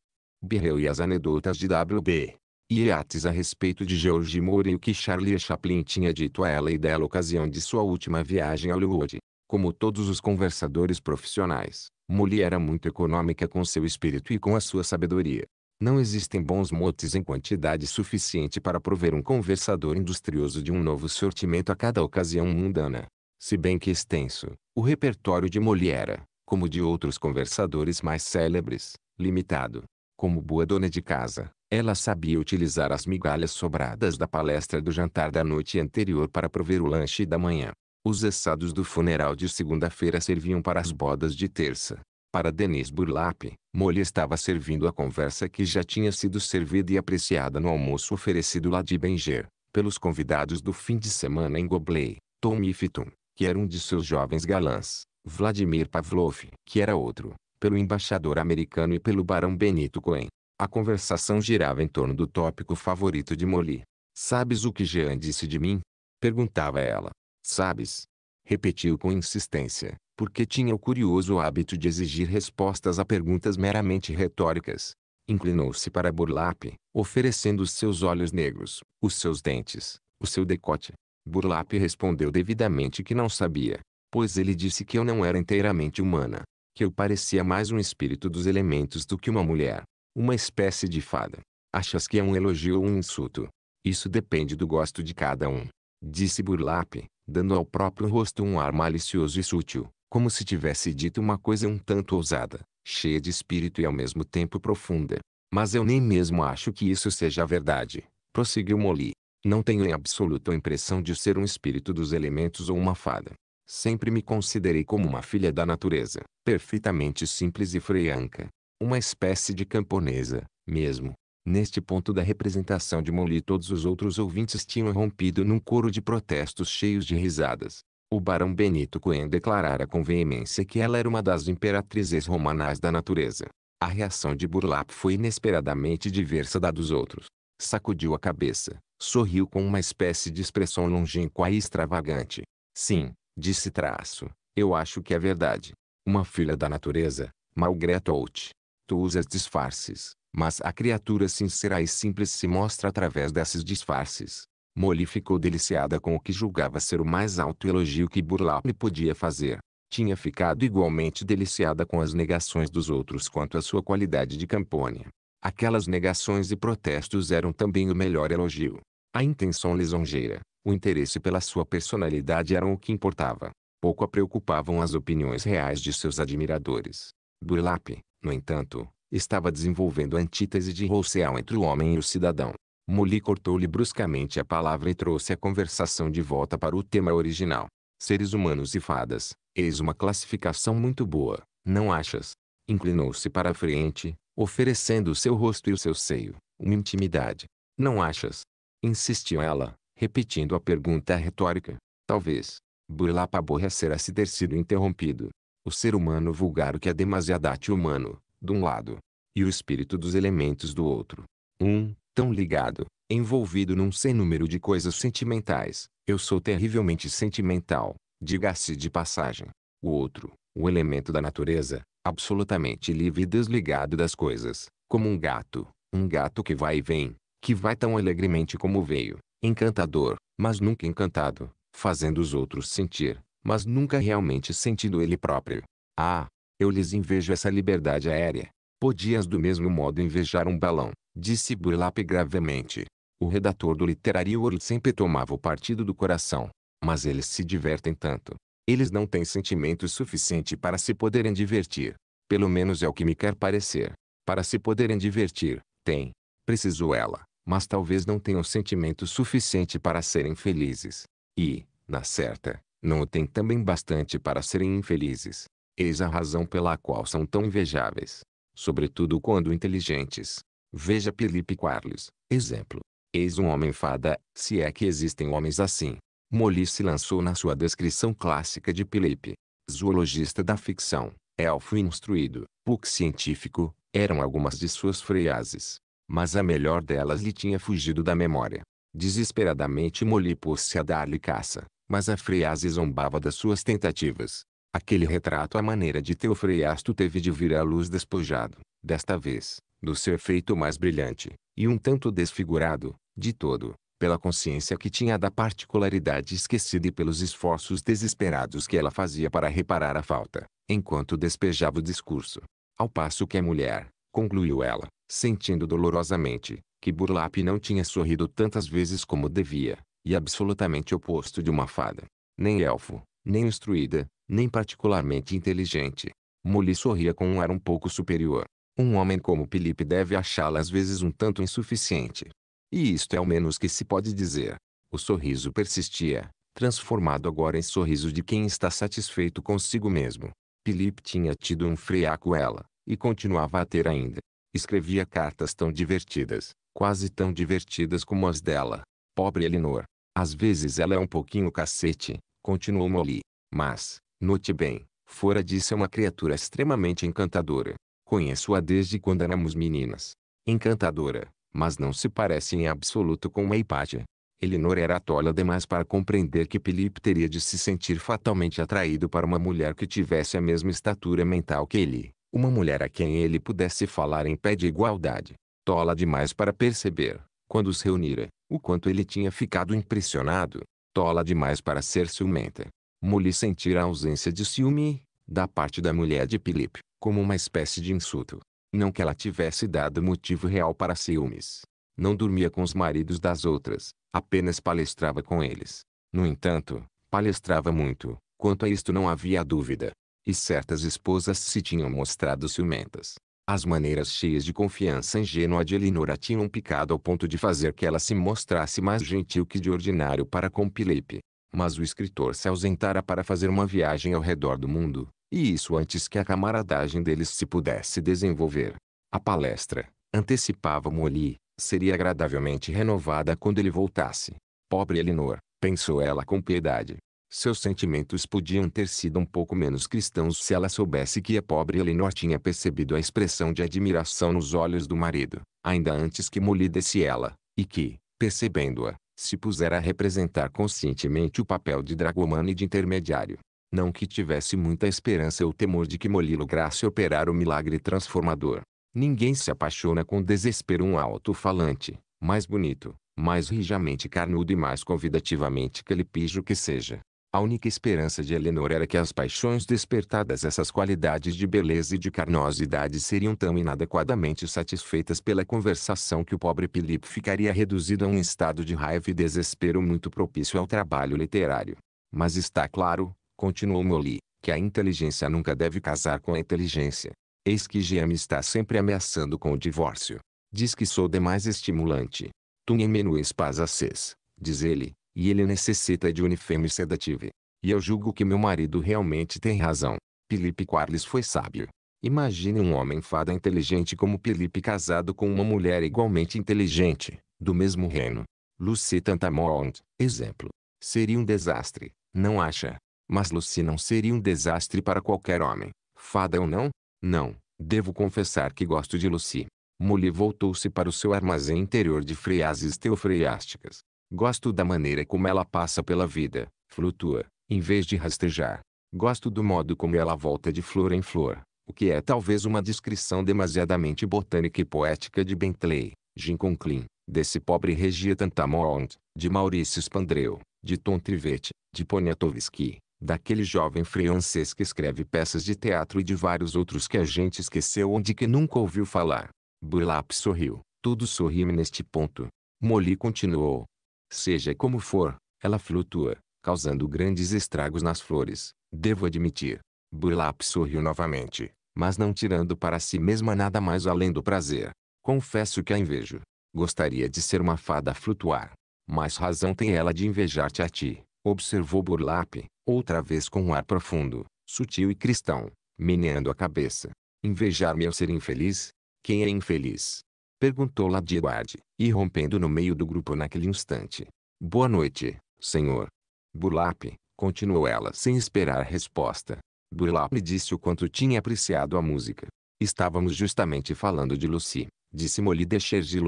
Birrell e as anedotas de W.B. Yeats a respeito de George Moore e o que Charlie Chaplin tinha dito a ela e dela ocasião de sua última viagem a Hollywood. Como todos os conversadores profissionais, Mulher era muito econômica com seu espírito e com a sua sabedoria. Não existem bons motes em quantidade suficiente para prover um conversador industrioso de um novo sortimento a cada ocasião mundana. Se bem que extenso, o repertório de Molière, como de outros conversadores mais célebres, limitado. Como boa dona de casa, ela sabia utilizar as migalhas sobradas da palestra do jantar da noite anterior para prover o lanche da manhã. Os assados do funeral de segunda-feira serviam para as bodas de terça. Para Denise Burlap, Molly estava servindo a conversa que já tinha sido servida e apreciada no almoço oferecido lá de Benger, pelos convidados do fim de semana em Gobley, Tom Ifitun, que era um de seus jovens galãs, Vladimir Pavlov, que era outro, pelo embaixador americano e pelo barão Benito Cohen. A conversação girava em torno do tópico favorito de Molly. Sabes o que Jean disse de mim? Perguntava ela. Sabes? Repetiu com insistência porque tinha o curioso hábito de exigir respostas a perguntas meramente retóricas. Inclinou-se para Burlap, oferecendo os seus olhos negros, os seus dentes, o seu decote. Burlap respondeu devidamente que não sabia, pois ele disse que eu não era inteiramente humana, que eu parecia mais um espírito dos elementos do que uma mulher, uma espécie de fada. Achas que é um elogio ou um insulto? Isso depende do gosto de cada um, disse Burlap, dando ao próprio rosto um ar malicioso e sutil como se tivesse dito uma coisa um tanto ousada, cheia de espírito e ao mesmo tempo profunda. Mas eu nem mesmo acho que isso seja verdade, prosseguiu Molly. Não tenho em absoluto a impressão de ser um espírito dos elementos ou uma fada. Sempre me considerei como uma filha da natureza, perfeitamente simples e freianca. Uma espécie de camponesa, mesmo. Neste ponto da representação de Molly todos os outros ouvintes tinham rompido num coro de protestos cheios de risadas. O barão Benito Cohen declarara com veemência que ela era uma das imperatrizes romanais da natureza. A reação de Burlap foi inesperadamente diversa da dos outros. Sacudiu a cabeça, sorriu com uma espécie de expressão longínqua e extravagante. Sim, disse traço, eu acho que é verdade. Uma filha da natureza, malgré Out. Tu usas disfarces, mas a criatura sincera e simples se mostra através desses disfarces. Molly ficou deliciada com o que julgava ser o mais alto elogio que Burlap podia fazer. Tinha ficado igualmente deliciada com as negações dos outros quanto à sua qualidade de Campônia. Aquelas negações e protestos eram também o melhor elogio. A intenção lisonjeira, o interesse pela sua personalidade eram o que importava. Pouco a preocupavam as opiniões reais de seus admiradores. Burlap, no entanto, estava desenvolvendo a antítese de Rousseau entre o homem e o cidadão. Molly cortou-lhe bruscamente a palavra e trouxe a conversação de volta para o tema original. Seres humanos e fadas, eis uma classificação muito boa, não achas? Inclinou-se para a frente, oferecendo o seu rosto e o seu seio, uma intimidade. Não achas? Insistiu ela, repetindo a pergunta retórica. Talvez. Burlap aborrecera-se ter sido interrompido. O ser humano vulgar o que é demasiadamente humano, de um lado, e o espírito dos elementos do outro. Um, tão ligado, envolvido num sem número de coisas sentimentais. Eu sou terrivelmente sentimental, diga-se de passagem. O outro, o elemento da natureza, absolutamente livre e desligado das coisas, como um gato, um gato que vai e vem, que vai tão alegremente como veio, encantador, mas nunca encantado, fazendo os outros sentir, mas nunca realmente sentindo ele próprio. Ah, eu lhes invejo essa liberdade aérea. Podias do mesmo modo invejar um balão, disse Burlap gravemente. O redator do Literário World sempre tomava o partido do coração. Mas eles se divertem tanto. Eles não têm sentimento suficiente para se poderem divertir. Pelo menos é o que me quer parecer. Para se poderem divertir, tem. Precisou ela. Mas talvez não tenham sentimento suficiente para serem felizes. E, na certa, não o têm também bastante para serem infelizes. Eis a razão pela qual são tão invejáveis. Sobretudo quando inteligentes. Veja Felipe Quarles, exemplo. Eis um homem fada, se é que existem homens assim. Molice lançou na sua descrição clássica de Felipe. Zoologista da ficção, elfo instruído, pouco científico, eram algumas de suas frases. Mas a melhor delas lhe tinha fugido da memória. Desesperadamente Moli pôs-se a dar-lhe caça, mas a Frease zombava das suas tentativas. Aquele retrato à maneira de Teofreasto teve de vir à luz despojado, desta vez, do seu efeito mais brilhante, e um tanto desfigurado, de todo, pela consciência que tinha da particularidade esquecida e pelos esforços desesperados que ela fazia para reparar a falta, enquanto despejava o discurso. Ao passo que a mulher, concluiu ela, sentindo dolorosamente, que Burlap não tinha sorrido tantas vezes como devia, e absolutamente oposto de uma fada. Nem elfo, nem instruída, nem particularmente inteligente. Molly sorria com um ar um pouco superior, um homem como Felipe deve achá-la às vezes um tanto insuficiente. E isto é o menos que se pode dizer. O sorriso persistia, transformado agora em sorriso de quem está satisfeito consigo mesmo. Felipe tinha tido um freaco ela, e continuava a ter ainda. Escrevia cartas tão divertidas, quase tão divertidas como as dela. Pobre Elinor. Às vezes ela é um pouquinho cacete, continuou Molly. Mas, note bem, fora disso é uma criatura extremamente encantadora. Conheço-a desde quando éramos meninas. Encantadora, mas não se parece em absoluto com uma Hipátia. Elinor era tola demais para compreender que Felipe teria de se sentir fatalmente atraído para uma mulher que tivesse a mesma estatura mental que ele, uma mulher a quem ele pudesse falar em pé de igualdade. Tola demais para perceber, quando os reunira, o quanto ele tinha ficado impressionado. Tola demais para ser ciumenta. Molly sentir a ausência de ciúme, da parte da mulher de Felipe como uma espécie de insulto. Não que ela tivesse dado motivo real para ciúmes. Não dormia com os maridos das outras, apenas palestrava com eles. No entanto, palestrava muito, quanto a isto não havia dúvida. E certas esposas se tinham mostrado ciumentas. As maneiras cheias de confiança ingênua de Elinora tinham picado ao ponto de fazer que ela se mostrasse mais gentil que de ordinário para com Pilipe. Mas o escritor se ausentara para fazer uma viagem ao redor do mundo, e isso antes que a camaradagem deles se pudesse desenvolver. A palestra, antecipava Moli, seria agradavelmente renovada quando ele voltasse. Pobre Elinor, pensou ela com piedade. Seus sentimentos podiam ter sido um pouco menos cristãos se ela soubesse que a pobre Elinor tinha percebido a expressão de admiração nos olhos do marido, ainda antes que Molly desse ela, e que, percebendo-a, se pusera a representar conscientemente o papel de dragomana e de intermediário. Não que tivesse muita esperança ou temor de que Molilo Graça operar o milagre transformador. Ninguém se apaixona com desespero um alto-falante, mais bonito, mais rijamente carnudo e mais convidativamente calipijo que seja. A única esperança de Eleanor era que as paixões despertadas essas qualidades de beleza e de carnosidade seriam tão inadequadamente satisfeitas pela conversação que o pobre Filipe ficaria reduzido a um estado de raiva e desespero muito propício ao trabalho literário. Mas está claro, Continuou Molly, que a inteligência nunca deve casar com a inteligência. Eis que Jean me está sempre ameaçando com o divórcio. Diz que sou demais estimulante. Tu nem menues paz acês, diz ele, e ele necessita de unifeme sedative. E eu julgo que meu marido realmente tem razão. Felipe Quarles foi sábio. Imagine um homem fada inteligente como Felipe casado com uma mulher igualmente inteligente, do mesmo reino. Lucy Tantamont, exemplo. Seria um desastre, não acha? Mas Lucy não seria um desastre para qualquer homem. Fada ou não? Não. Devo confessar que gosto de Lucy. Molly voltou-se para o seu armazém interior de frases teofreásticas. Gosto da maneira como ela passa pela vida, flutua, em vez de rastejar. Gosto do modo como ela volta de flor em flor, o que é talvez uma descrição demasiadamente botânica e poética de Bentley, Ginconklin, desse pobre Regia Tantamount, de Maurício Spandreu, de Tom Trivet, de Poniatowski, daquele jovem francês que escreve peças de teatro e de vários outros que a gente esqueceu ou de que nunca ouviu falar. Burlap sorriu. Tudo sorri-me neste ponto. Molly continuou. Seja como for, ela flutua, causando grandes estragos nas flores, devo admitir. Burlap sorriu novamente, mas não tirando para si mesma nada mais além do prazer. Confesso que a invejo. Gostaria de ser uma fada flutuar. Mais razão tem ela de invejar-te a ti observou Burlap, outra vez com um ar profundo, sutil e cristão, meneando a cabeça. Invejar me ao é ser infeliz? Quem é infeliz? Perguntou Ladybird, irrompendo no meio do grupo naquele instante. Boa noite, senhor. Burlap, continuou ela sem esperar resposta. Burlap disse o quanto tinha apreciado a música. Estávamos justamente falando de Lucy, disse Molly Descher de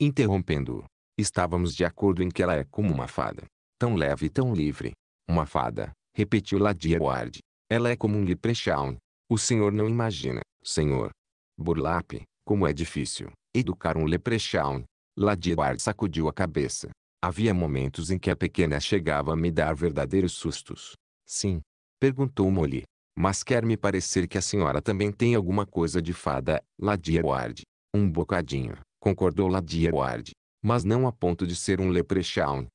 interrompendo-o. Estávamos de acordo em que ela é como uma fada. Tão leve e tão livre. Uma fada, repetiu Ladia Ward. Ela é como um leprechaun. O senhor não imagina, senhor. Burlap, como é difícil, educar um leprechaun. Ladia Ward sacudiu a cabeça. Havia momentos em que a pequena chegava a me dar verdadeiros sustos. Sim. Perguntou Molly. Mas quer me parecer que a senhora também tem alguma coisa de fada, Ladia Ward. Um bocadinho, concordou Ladia Ward. Mas não a ponto de ser um leprechaun.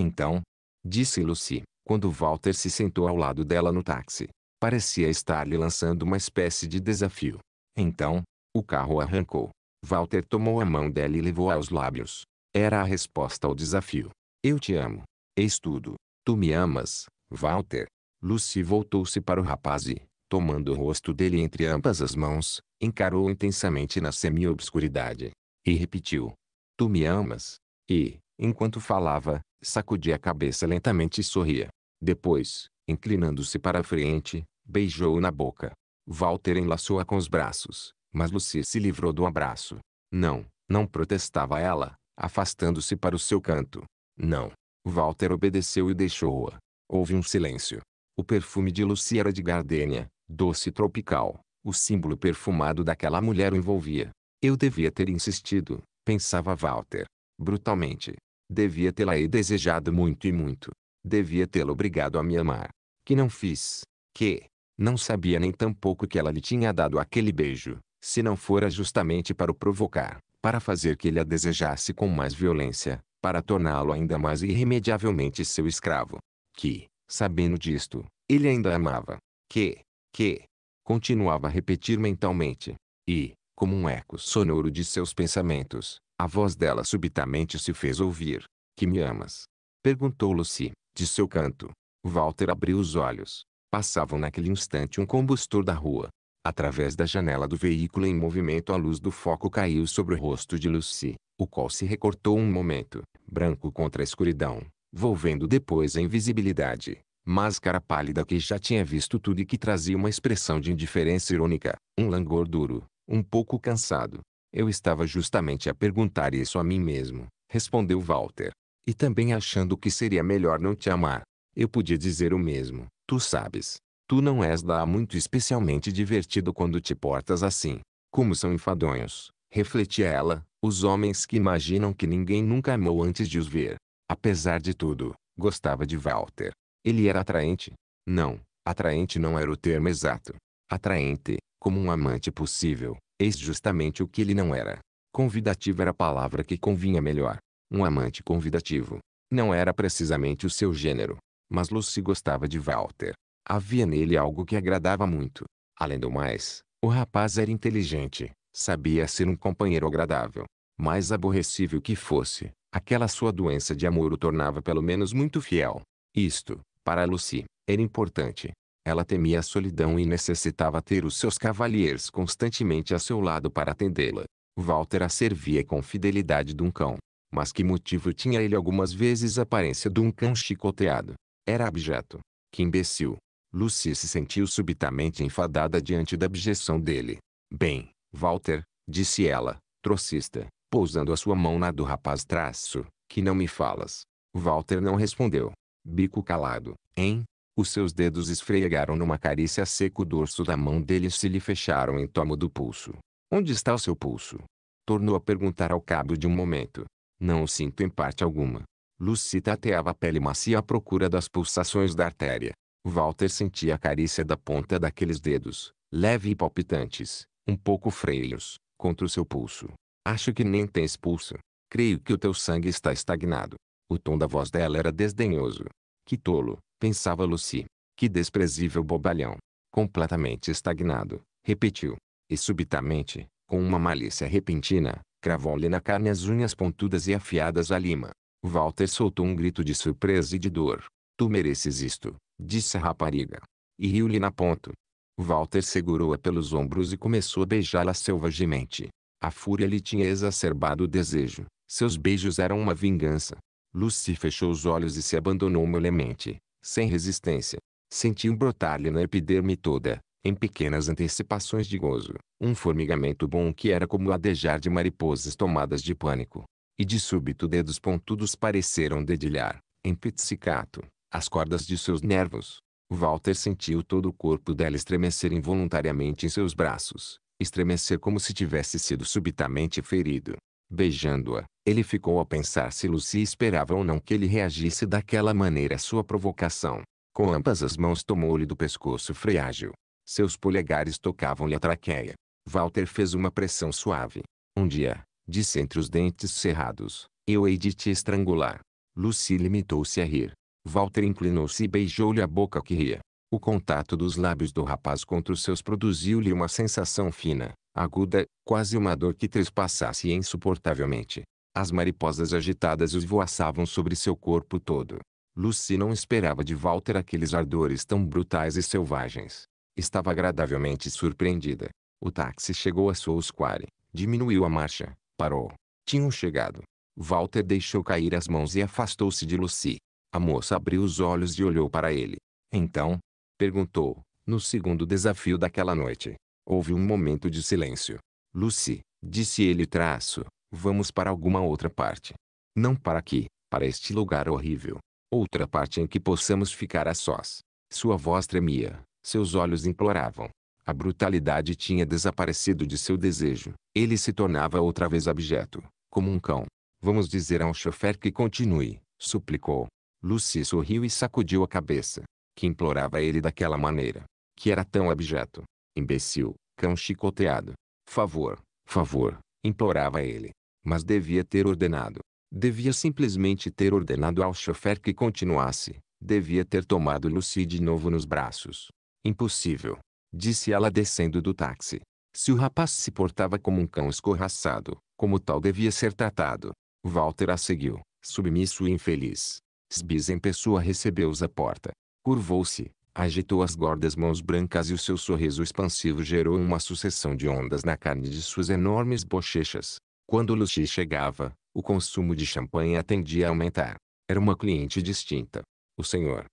Então, disse Lucy, quando Walter se sentou ao lado dela no táxi. Parecia estar lhe lançando uma espécie de desafio. Então, o carro arrancou. Walter tomou a mão dela e levou aos lábios. Era a resposta ao desafio. Eu te amo. Eis tudo. Tu me amas, Walter. Lucy voltou-se para o rapaz e, tomando o rosto dele entre ambas as mãos, encarou-o intensamente na semi-obscuridade. E repetiu. Tu me amas. E, enquanto falava, sacudia a cabeça lentamente e sorria. Depois, inclinando-se para a frente, beijou-o na boca. Walter enlaçou-a com os braços, mas Lucy se livrou do abraço. Não, não protestava ela, afastando-se para o seu canto. Não. Walter obedeceu e deixou-a. Houve um silêncio. O perfume de Lucy era de gardênia, doce tropical. O símbolo perfumado daquela mulher o envolvia. Eu devia ter insistido, pensava Walter, brutalmente. Devia tê-la aí desejado muito e muito. Devia tê-la obrigado a me amar. Que não fiz. Que, não sabia nem tampouco que ela lhe tinha dado aquele beijo, se não fora justamente para o provocar, para fazer que ele a desejasse com mais violência, para torná-lo ainda mais irremediavelmente seu escravo. Que, sabendo disto, ele ainda amava. Que, que, continuava a repetir mentalmente. E, como um eco sonoro de seus pensamentos, a voz dela subitamente se fez ouvir. Que me amas? Perguntou Lucy, de seu canto. Walter abriu os olhos. Passavam naquele instante um combustor da rua. Através da janela do veículo em movimento a luz do foco caiu sobre o rosto de Lucy, o qual se recortou um momento, branco contra a escuridão, volvendo depois a invisibilidade. Máscara pálida que já tinha visto tudo e que trazia uma expressão de indiferença irônica, um langor duro, um pouco cansado, eu estava justamente a perguntar isso a mim mesmo, respondeu Walter. E também achando que seria melhor não te amar. Eu podia dizer o mesmo, tu sabes. Tu não és da muito especialmente divertido quando te portas assim. Como são enfadonhos, refletia ela, os homens que imaginam que ninguém nunca amou antes de os ver. Apesar de tudo, gostava de Walter. Ele era atraente. Não, atraente não era o termo exato. Atraente, como um amante possível, Eis justamente o que ele não era. Convidativo era a palavra que convinha melhor. Um amante convidativo. Não era precisamente o seu gênero. Mas Lucy gostava de Walter. Havia nele algo que agradava muito. Além do mais, o rapaz era inteligente. Sabia ser um companheiro agradável. Mais aborrecível que fosse, aquela sua doença de amor o tornava pelo menos muito fiel. Isto, para Lucy, era importante. Ela temia a solidão e necessitava ter os seus cavalheiros constantemente a seu lado para atendê-la. Walter a servia com fidelidade de um cão. Mas que motivo tinha ele algumas vezes a aparência de um cão chicoteado? Era abjeto. Que imbecil. Lucy se sentiu subitamente enfadada diante da abjeção dele. Bem, Walter, disse ela, trocista, pousando a sua mão na do rapaz traço, que não me falas. Walter não respondeu. Bico calado, hein? Os seus dedos esfregaram numa carícia seca o dorso da mão dele e se lhe fecharam em tomo do pulso. Onde está o seu pulso? Tornou a perguntar ao cabo de um momento. Não o sinto em parte alguma. Lucita tateava a pele macia à procura das pulsações da artéria. Walter sentia a carícia da ponta daqueles dedos, leve e palpitantes, um pouco freios, contra o seu pulso. Acho que nem tens pulso. Creio que o teu sangue está estagnado. O tom da voz dela era desdenhoso. Que tolo, pensava Lucy. Que desprezível bobalhão. Completamente estagnado, repetiu. E subitamente, com uma malícia repentina, cravou-lhe na carne as unhas pontudas e afiadas a lima. Walter soltou um grito de surpresa e de dor. Tu mereces isto, disse a rapariga. E riu-lhe na ponto. Walter segurou-a pelos ombros e começou a beijá-la selvagemente. A fúria lhe tinha exacerbado o desejo. Seus beijos eram uma vingança. Lucy fechou os olhos e se abandonou molemente, sem resistência. Sentiu brotar-lhe na epiderme toda, em pequenas antecipações de gozo, um formigamento bom que era como adejar de mariposas tomadas de pânico. E de súbito dedos pontudos pareceram dedilhar, em pizzicato, as cordas de seus nervos. Walter sentiu todo o corpo dela estremecer involuntariamente em seus braços, estremecer como se tivesse sido subitamente ferido. Beijando-a, ele ficou a pensar se Lucy esperava ou não que ele reagisse daquela maneira à sua provocação. Com ambas as mãos tomou-lhe do pescoço frágil. Seus polegares tocavam-lhe a traqueia. Walter fez uma pressão suave. Um dia, disse entre os dentes cerrados, eu hei de te estrangular. Lucy limitou-se a rir. Walter inclinou-se e beijou-lhe a boca que ria. O contato dos lábios do rapaz contra os seus produziu-lhe uma sensação fina, aguda, quase uma dor que trespassasse insuportavelmente. As mariposas agitadas esvoaçavam sobre seu corpo todo. Lucy não esperava de Walter aqueles ardores tão brutais e selvagens. Estava agradavelmente surpreendida. O táxi chegou a sua Quarry, diminuiu a marcha, parou. Tinham chegado. Walter deixou cair as mãos e afastou-se de Lucy. A moça abriu os olhos e olhou para ele. Então, Perguntou. No segundo desafio daquela noite. Houve um momento de silêncio. Lucy, disse ele traço, vamos para alguma outra parte. Não para aqui, para este lugar horrível. Outra parte em que possamos ficar a sós. Sua voz tremia, seus olhos imploravam. A brutalidade tinha desaparecido de seu desejo. Ele se tornava outra vez abjeto, como um cão. Vamos dizer ao chofer que continue, suplicou. Lucy sorriu e sacudiu a cabeça que implorava a ele daquela maneira, que era tão abjeto, imbecil, cão chicoteado. Favor, favor, implorava a ele. Mas devia ter ordenado. Devia simplesmente ter ordenado ao chofer que continuasse. Devia ter tomado Lucy de novo nos braços. Impossível. Disse ela descendo do táxi. Se o rapaz se portava como um cão escorraçado, como tal devia ser tratado. Walter a seguiu, submisso e infeliz. Sbis em pessoa recebeu-os à porta curvou-se, agitou as gordas mãos brancas e o seu sorriso expansivo gerou uma sucessão de ondas na carne de suas enormes bochechas. Quando Lucy chegava, o consumo de champanhe atendia a aumentar. Era uma cliente distinta. O senhor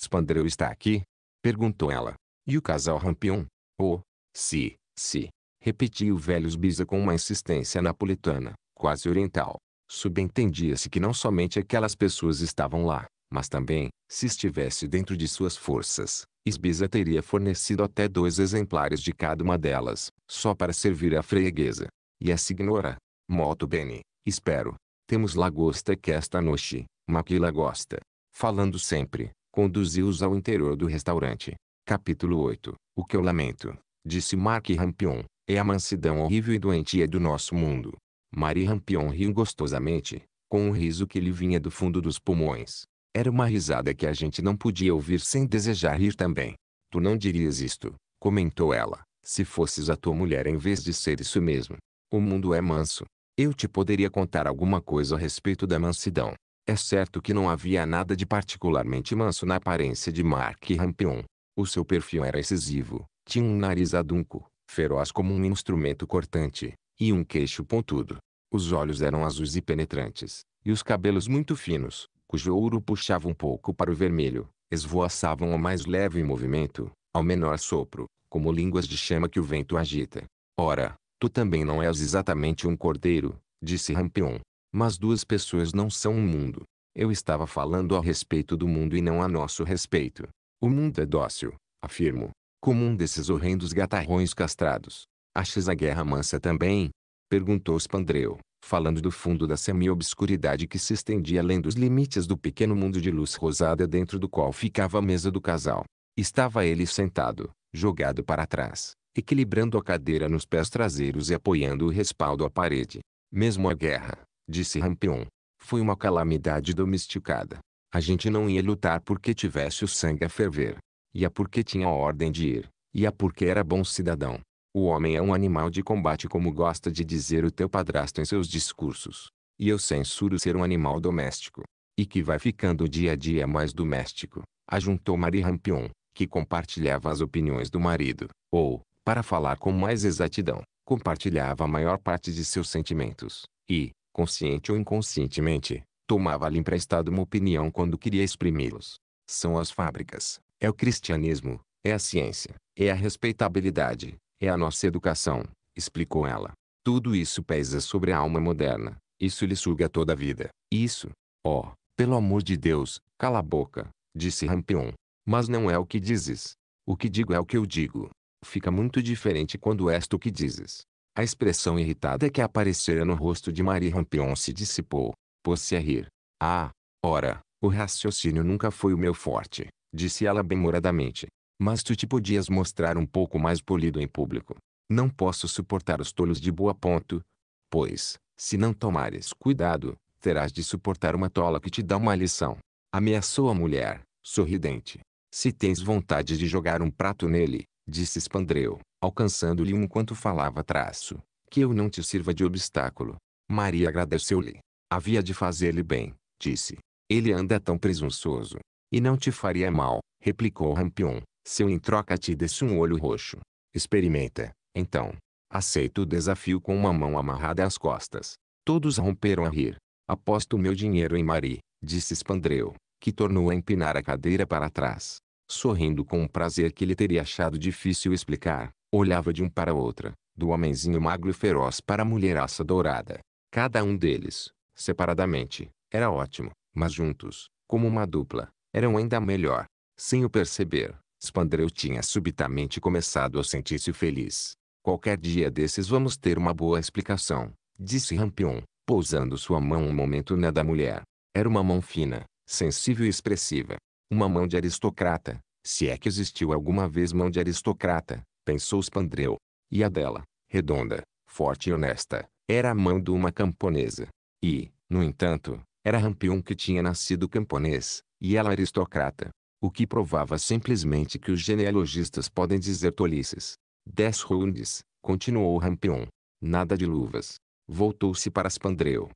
Spandreu está aqui? Perguntou ela. E o casal Rampion? Oh, se, se. Repetiu o velho sbisa com uma insistência napolitana, quase oriental. Subentendia-se que não somente aquelas pessoas estavam lá, mas também, se estivesse dentro de suas forças, Esbiza teria fornecido até dois exemplares de cada uma delas, só para servir à freguesa. E a assim, signora. Moto bene, espero. Temos lagosta que esta noite, maquila gosta. Falando sempre, conduziu-os ao interior do restaurante. Capítulo 8. O que eu lamento, disse Mark Rampion, é a mansidão horrível e doentia do nosso mundo. Marie Rampion riu gostosamente, com um riso que lhe vinha do fundo dos pulmões. Era uma risada que a gente não podia ouvir sem desejar rir também. Tu não dirias isto, comentou ela, se fosses a tua mulher em vez de ser isso mesmo. O mundo é manso. Eu te poderia contar alguma coisa a respeito da mansidão. É certo que não havia nada de particularmente manso na aparência de Mark Rampion. O seu perfil era excisivo, tinha um nariz adunco, feroz como um instrumento cortante, e um queixo pontudo. Os olhos eram azuis e penetrantes, e os cabelos muito finos, cujo ouro puxava um pouco para o vermelho, esvoaçavam ao mais leve movimento, ao menor sopro, como línguas de chama que o vento agita. Ora, tu também não és exatamente um cordeiro, disse Rampion. Mas duas pessoas não são um mundo. Eu estava falando a respeito do mundo e não a nosso respeito. O mundo é dócil, afirmo, como um desses horrendos gatarrões castrados. Achas a guerra mansa também? Perguntou Spandreu, falando do fundo da semi-obscuridade que se estendia além dos limites do pequeno mundo de luz rosada dentro do qual ficava a mesa do casal. Estava ele sentado, jogado para trás, equilibrando a cadeira nos pés traseiros e apoiando o respaldo à parede. Mesmo a guerra, disse Rampion, foi uma calamidade domesticada. A gente não ia lutar porque tivesse o sangue a ferver. Ia porque tinha ordem de ir. Ia porque era bom cidadão. O homem é um animal de combate como gosta de dizer o teu padrasto em seus discursos. E eu censuro ser um animal doméstico. E que vai ficando dia a dia mais doméstico. Ajuntou Marie Rampion, que compartilhava as opiniões do marido. Ou, para falar com mais exatidão, compartilhava a maior parte de seus sentimentos. E, consciente ou inconscientemente, tomava-lhe emprestado uma opinião quando queria exprimi-los. São as fábricas, é o cristianismo, é a ciência, é a respeitabilidade, é a nossa educação, explicou ela. Tudo isso pesa sobre a alma moderna. Isso lhe suga toda a vida. Isso. Oh, pelo amor de Deus, cala a boca, disse Rampion. Mas não é o que dizes. O que digo é o que eu digo. Fica muito diferente quando és tu que dizes. A expressão irritada que aparecera no rosto de Marie Rampion se dissipou. Pôs-se a rir. Ah, ora, o raciocínio nunca foi o meu forte, disse ela bem moradamente. Mas tu te podias mostrar um pouco mais polido em público. Não posso suportar os tolos de boa ponto. Pois, se não tomares cuidado, terás de suportar uma tola que te dá uma lição. Ameaçou a mulher, sorridente. Se tens vontade de jogar um prato nele, disse Spandreu, alcançando-lhe um quanto falava traço, que eu não te sirva de obstáculo. Maria agradeceu-lhe. Havia de fazer-lhe bem, disse. Ele anda tão presunçoso. E não te faria mal, replicou Rampion, se eu em troca te desse um olho roxo, experimenta, então. Aceito o desafio com uma mão amarrada às costas. Todos romperam a rir. Aposto meu dinheiro em Mari, disse Spandreu, que tornou a empinar a cadeira para trás. Sorrindo com um prazer que lhe teria achado difícil explicar, olhava de um para outra, do homenzinho magro e feroz para a mulheraça dourada. Cada um deles, separadamente, era ótimo, mas juntos, como uma dupla, eram ainda melhor. Sem o perceber, Spandreu tinha subitamente começado a sentir-se feliz. Qualquer dia desses vamos ter uma boa explicação, disse Rampion, pousando sua mão um momento na da mulher. Era uma mão fina, sensível e expressiva. Uma mão de aristocrata, se é que existiu alguma vez mão de aristocrata, pensou Spandreu. E a dela, redonda, forte e honesta, era a mão de uma camponesa. E, no entanto, era Rampion que tinha nascido camponês, e ela aristocrata o que provava simplesmente que os genealogistas podem dizer tolices. Dez rounds, continuou Rampion. Nada de luvas. Voltou-se para Spandreu.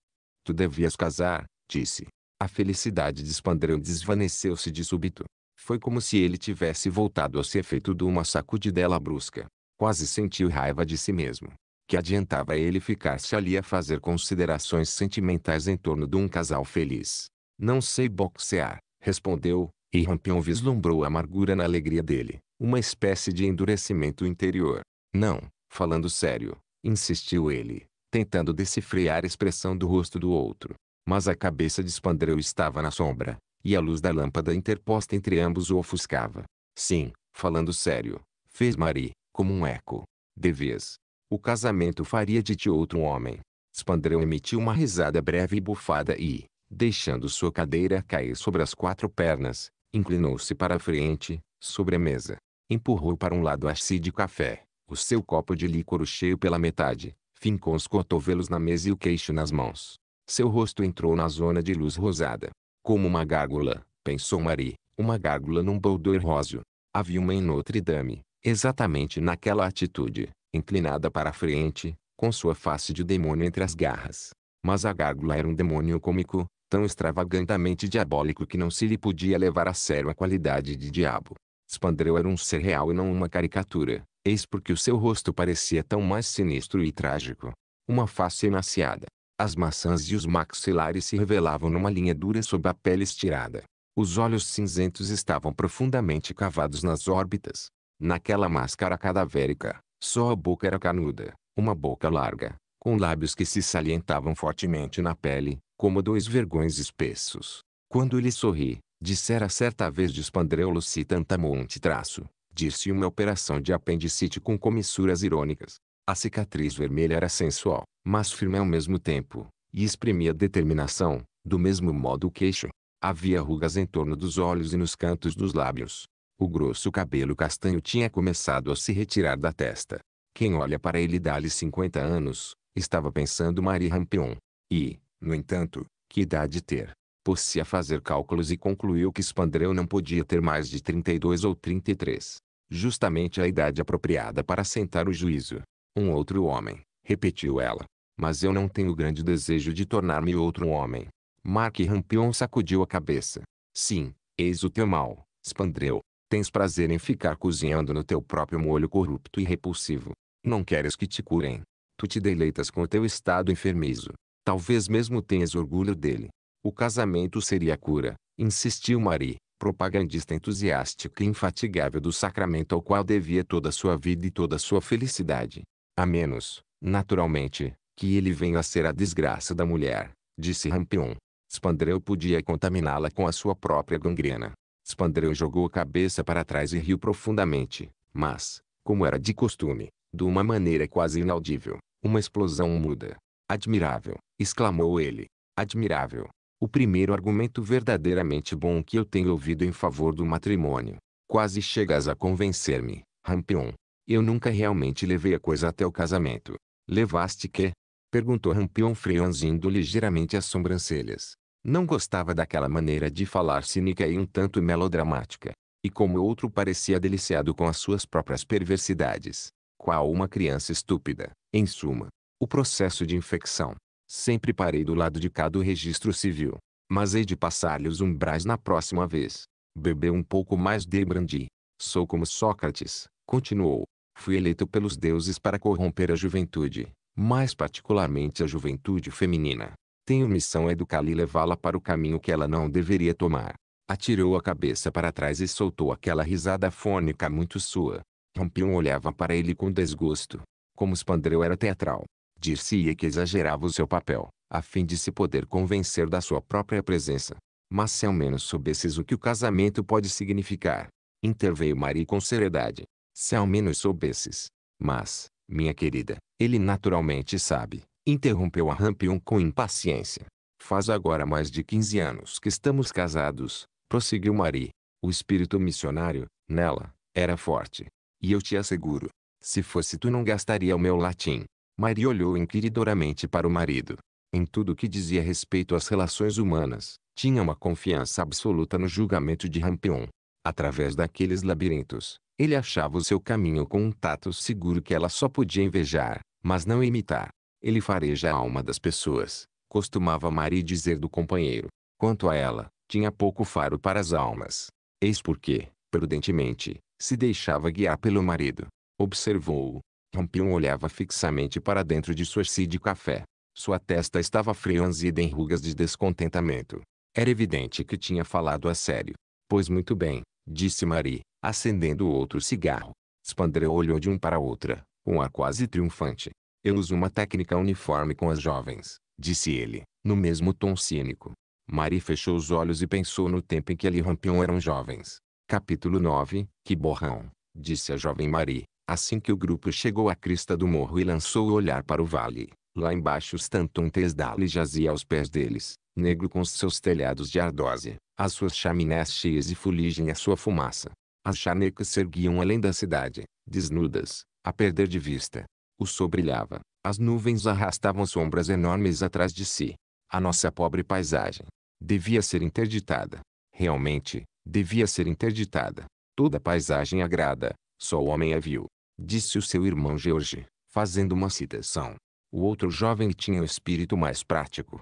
Tu devias casar, disse. A felicidade de Spandreu desvaneceu-se de súbito. Foi como se ele tivesse voltado a ser feito de uma sacudidela brusca. Quase sentiu raiva de si mesmo. Que adiantava ele ficar-se ali a fazer considerações sentimentais em torno de um casal feliz. Não sei boxear, respondeu, e Rampion vislumbrou a amargura na alegria dele, uma espécie de endurecimento interior. Não, falando sério, insistiu ele, tentando decifrar a expressão do rosto do outro. Mas a cabeça de Spandreu estava na sombra, e a luz da lâmpada interposta entre ambos o ofuscava. Sim, falando sério, fez Marie, como um eco. Deves. O casamento faria de ti outro homem. Spandreu emitiu uma risada breve e bufada e, deixando sua cadeira cair sobre as quatro pernas, Inclinou-se para a frente, sobre a mesa. Empurrou para um lado a de café, o seu copo de licor cheio pela metade, fincou os cotovelos na mesa e o queixo nas mãos. Seu rosto entrou na zona de luz rosada. Como uma gárgula, pensou Marie, uma gárgula num boldoir róseo. Havia uma em Notre Dame, exatamente naquela atitude, inclinada para a frente, com sua face de demônio entre as garras. Mas a gárgula era um demônio cômico, tão extravagantemente diabólico que não se lhe podia levar a sério a qualidade de diabo. Spandreu era um ser real e não uma caricatura, eis porque o seu rosto parecia tão mais sinistro e trágico. Uma face emaciada. As maçãs e os maxilares se revelavam numa linha dura sob a pele estirada. Os olhos cinzentos estavam profundamente cavados nas órbitas. Naquela máscara cadavérica, só a boca era canuda, uma boca larga, com lábios que se salientavam fortemente na pele, como dois vergões espessos. Quando ele sorri, dissera certa vez de Spandreulo-se tantamonte traço, disse uma operação de apendicite com comissuras irônicas. A cicatriz vermelha era sensual, mas firme ao mesmo tempo, e exprimia determinação, do mesmo modo o queixo. Havia rugas em torno dos olhos e nos cantos dos lábios. O grosso cabelo castanho tinha começado a se retirar da testa. Quem olha para ele dá-lhe 50 anos, estava pensando Marie Rampion. E, no entanto, que idade ter? Pôs-se a fazer cálculos e concluiu que Spandreu não podia ter mais de 32 ou 33. Justamente a idade apropriada para sentar o juízo. Um outro homem, repetiu ela. Mas eu não tenho grande desejo de tornar-me outro homem. Mark Rampion sacudiu a cabeça. Sim, eis o teu mal, Spandreu. Tens prazer em ficar cozinhando no teu próprio molho corrupto e repulsivo. Não queres que te curem. Tu te deleitas com o teu estado enfermizo. Talvez mesmo tenhas orgulho dele. O casamento seria a cura, insistiu Marie, propagandista entusiástica e infatigável do sacramento ao qual devia toda a sua vida e toda a sua felicidade. A menos, naturalmente, que ele venha a ser a desgraça da mulher, disse Rampion. Spandreu podia contaminá-la com a sua própria gangrena. Spandreu jogou a cabeça para trás e riu profundamente, mas, como era de costume, de uma maneira quase inaudível, uma explosão muda, Admirável! exclamou ele. Admirável! O primeiro argumento verdadeiramente bom que eu tenho ouvido em favor do matrimônio. Quase chegas a convencer-me, Rampion. Eu nunca realmente levei a coisa até o casamento. Levaste quê?", Perguntou Rampion frionzindo ligeiramente as sobrancelhas. Não gostava daquela maneira de falar cínica e um tanto melodramática. E como outro parecia deliciado com as suas próprias perversidades. Qual uma criança estúpida, em suma o processo de infecção. Sempre parei do lado de cá do registro civil, mas hei de passar-lhe os umbrais na próxima vez. Bebeu um pouco mais de brandy. Sou como Sócrates, continuou. Fui eleito pelos deuses para corromper a juventude, mais particularmente a juventude feminina. Tenho missão educá-la é e levá-la para o caminho que ela não deveria tomar. Atirou a cabeça para trás e soltou aquela risada fônica muito sua. Rampion olhava para ele com desgosto. Como Spandreu era teatral, dir-se-ia que exagerava o seu papel, a fim de se poder convencer da sua própria presença. Mas se ao menos soubesses o que o casamento pode significar, interveio Marie com seriedade. Se ao menos soubesses. Mas, minha querida, ele naturalmente sabe, interrompeu a Rampion com impaciência. Faz agora mais de 15 anos que estamos casados, prosseguiu Marie. O espírito missionário, nela, era forte. E eu te asseguro, se fosse tu não gastaria o meu latim, Maria olhou inquiridoramente para o marido. Em tudo o que dizia respeito às relações humanas, tinha uma confiança absoluta no julgamento de Rampion. Através daqueles labirintos, ele achava o seu caminho com um tato seguro que ela só podia invejar, mas não imitar. Ele fareja a alma das pessoas, costumava Maria dizer do companheiro. Quanto a ela, tinha pouco faro para as almas. Eis porque, prudentemente, se deixava guiar pelo marido. Observou-o, Rampion olhava fixamente para dentro de sua si de café. Sua testa estava franzida em rugas de descontentamento. Era evidente que tinha falado a sério. Pois muito bem, disse Marie, acendendo outro cigarro. Spandrel olhou de um para outra, um ar quase triunfante. Eu uso uma técnica uniforme com as jovens, disse ele, no mesmo tom cínico. Marie fechou os olhos e pensou no tempo em que ali e Rampion eram jovens. Capítulo 9, que borrão, disse a jovem Marie. Assim que o grupo chegou à crista do morro e lançou o olhar para o vale, lá embaixo Stanton Tesdale jazia aos pés deles, negro com seus telhados de ardósia, as suas chaminés cheias de fuligem e a sua fumaça. As chanecas se erguiam além da cidade, desnudas, a perder de vista. O sol brilhava, as nuvens arrastavam sombras enormes atrás de si. A nossa pobre paisagem devia ser interditada. Realmente, devia ser interditada. Toda paisagem agrada, só o homem a viu disse o seu irmão George, fazendo uma citação. O outro jovem tinha o um espírito mais prático.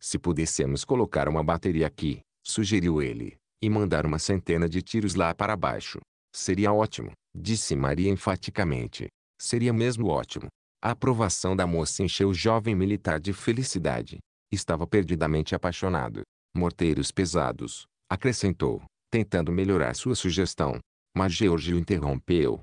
Se pudéssemos colocar uma bateria aqui, sugeriu ele, e mandar uma centena de tiros lá para baixo. Seria ótimo, disse Maria enfaticamente. Seria mesmo ótimo. A aprovação da moça encheu o jovem militar de felicidade. Estava perdidamente apaixonado. Morteiros pesados, acrescentou, tentando melhorar sua sugestão. Mas George o interrompeu.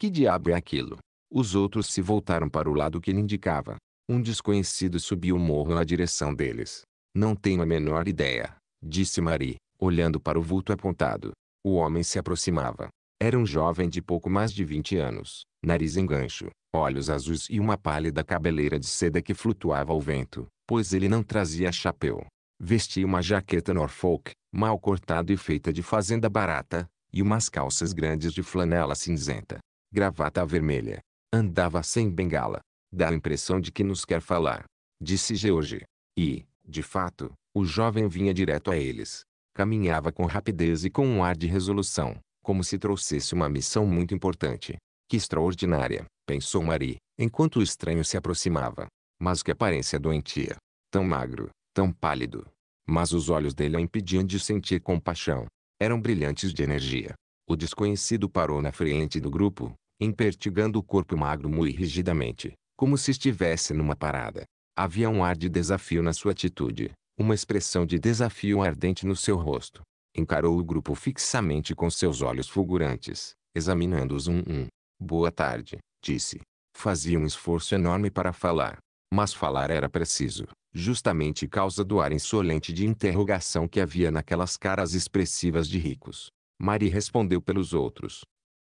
Que diabo é aquilo? Os outros se voltaram para o lado que lhe indicava. Um desconhecido subiu o morro na direção deles. Não tenho a menor ideia, disse Marie, olhando para o vulto apontado. O homem se aproximava. Era um jovem de pouco mais de 20 anos, nariz em gancho, olhos azuis e uma pálida cabeleira de seda que flutuava ao vento, pois ele não trazia chapéu. Vestia uma jaqueta Norfolk, mal cortada e feita de fazenda barata, e umas calças grandes de flanela cinzenta gravata vermelha. Andava sem bengala. Dá a impressão de que nos quer falar. Disse George. E, de fato, o jovem vinha direto a eles. Caminhava com rapidez e com um ar de resolução, como se trouxesse uma missão muito importante. Que extraordinária, pensou Marie, enquanto o estranho se aproximava. Mas que aparência doentia. Tão magro, tão pálido. Mas os olhos dele a impediam de sentir compaixão. Eram brilhantes de energia. O desconhecido parou na frente do grupo, empertigando o corpo magro muito rigidamente, como se estivesse numa parada. Havia um ar de desafio na sua atitude, uma expressão de desafio ardente no seu rosto. Encarou o grupo fixamente com seus olhos fulgurantes, examinando-os um um. Boa tarde, disse. Fazia um esforço enorme para falar. Mas falar era preciso, justamente causa do ar insolente de interrogação que havia naquelas caras expressivas de ricos. Mari respondeu pelos outros.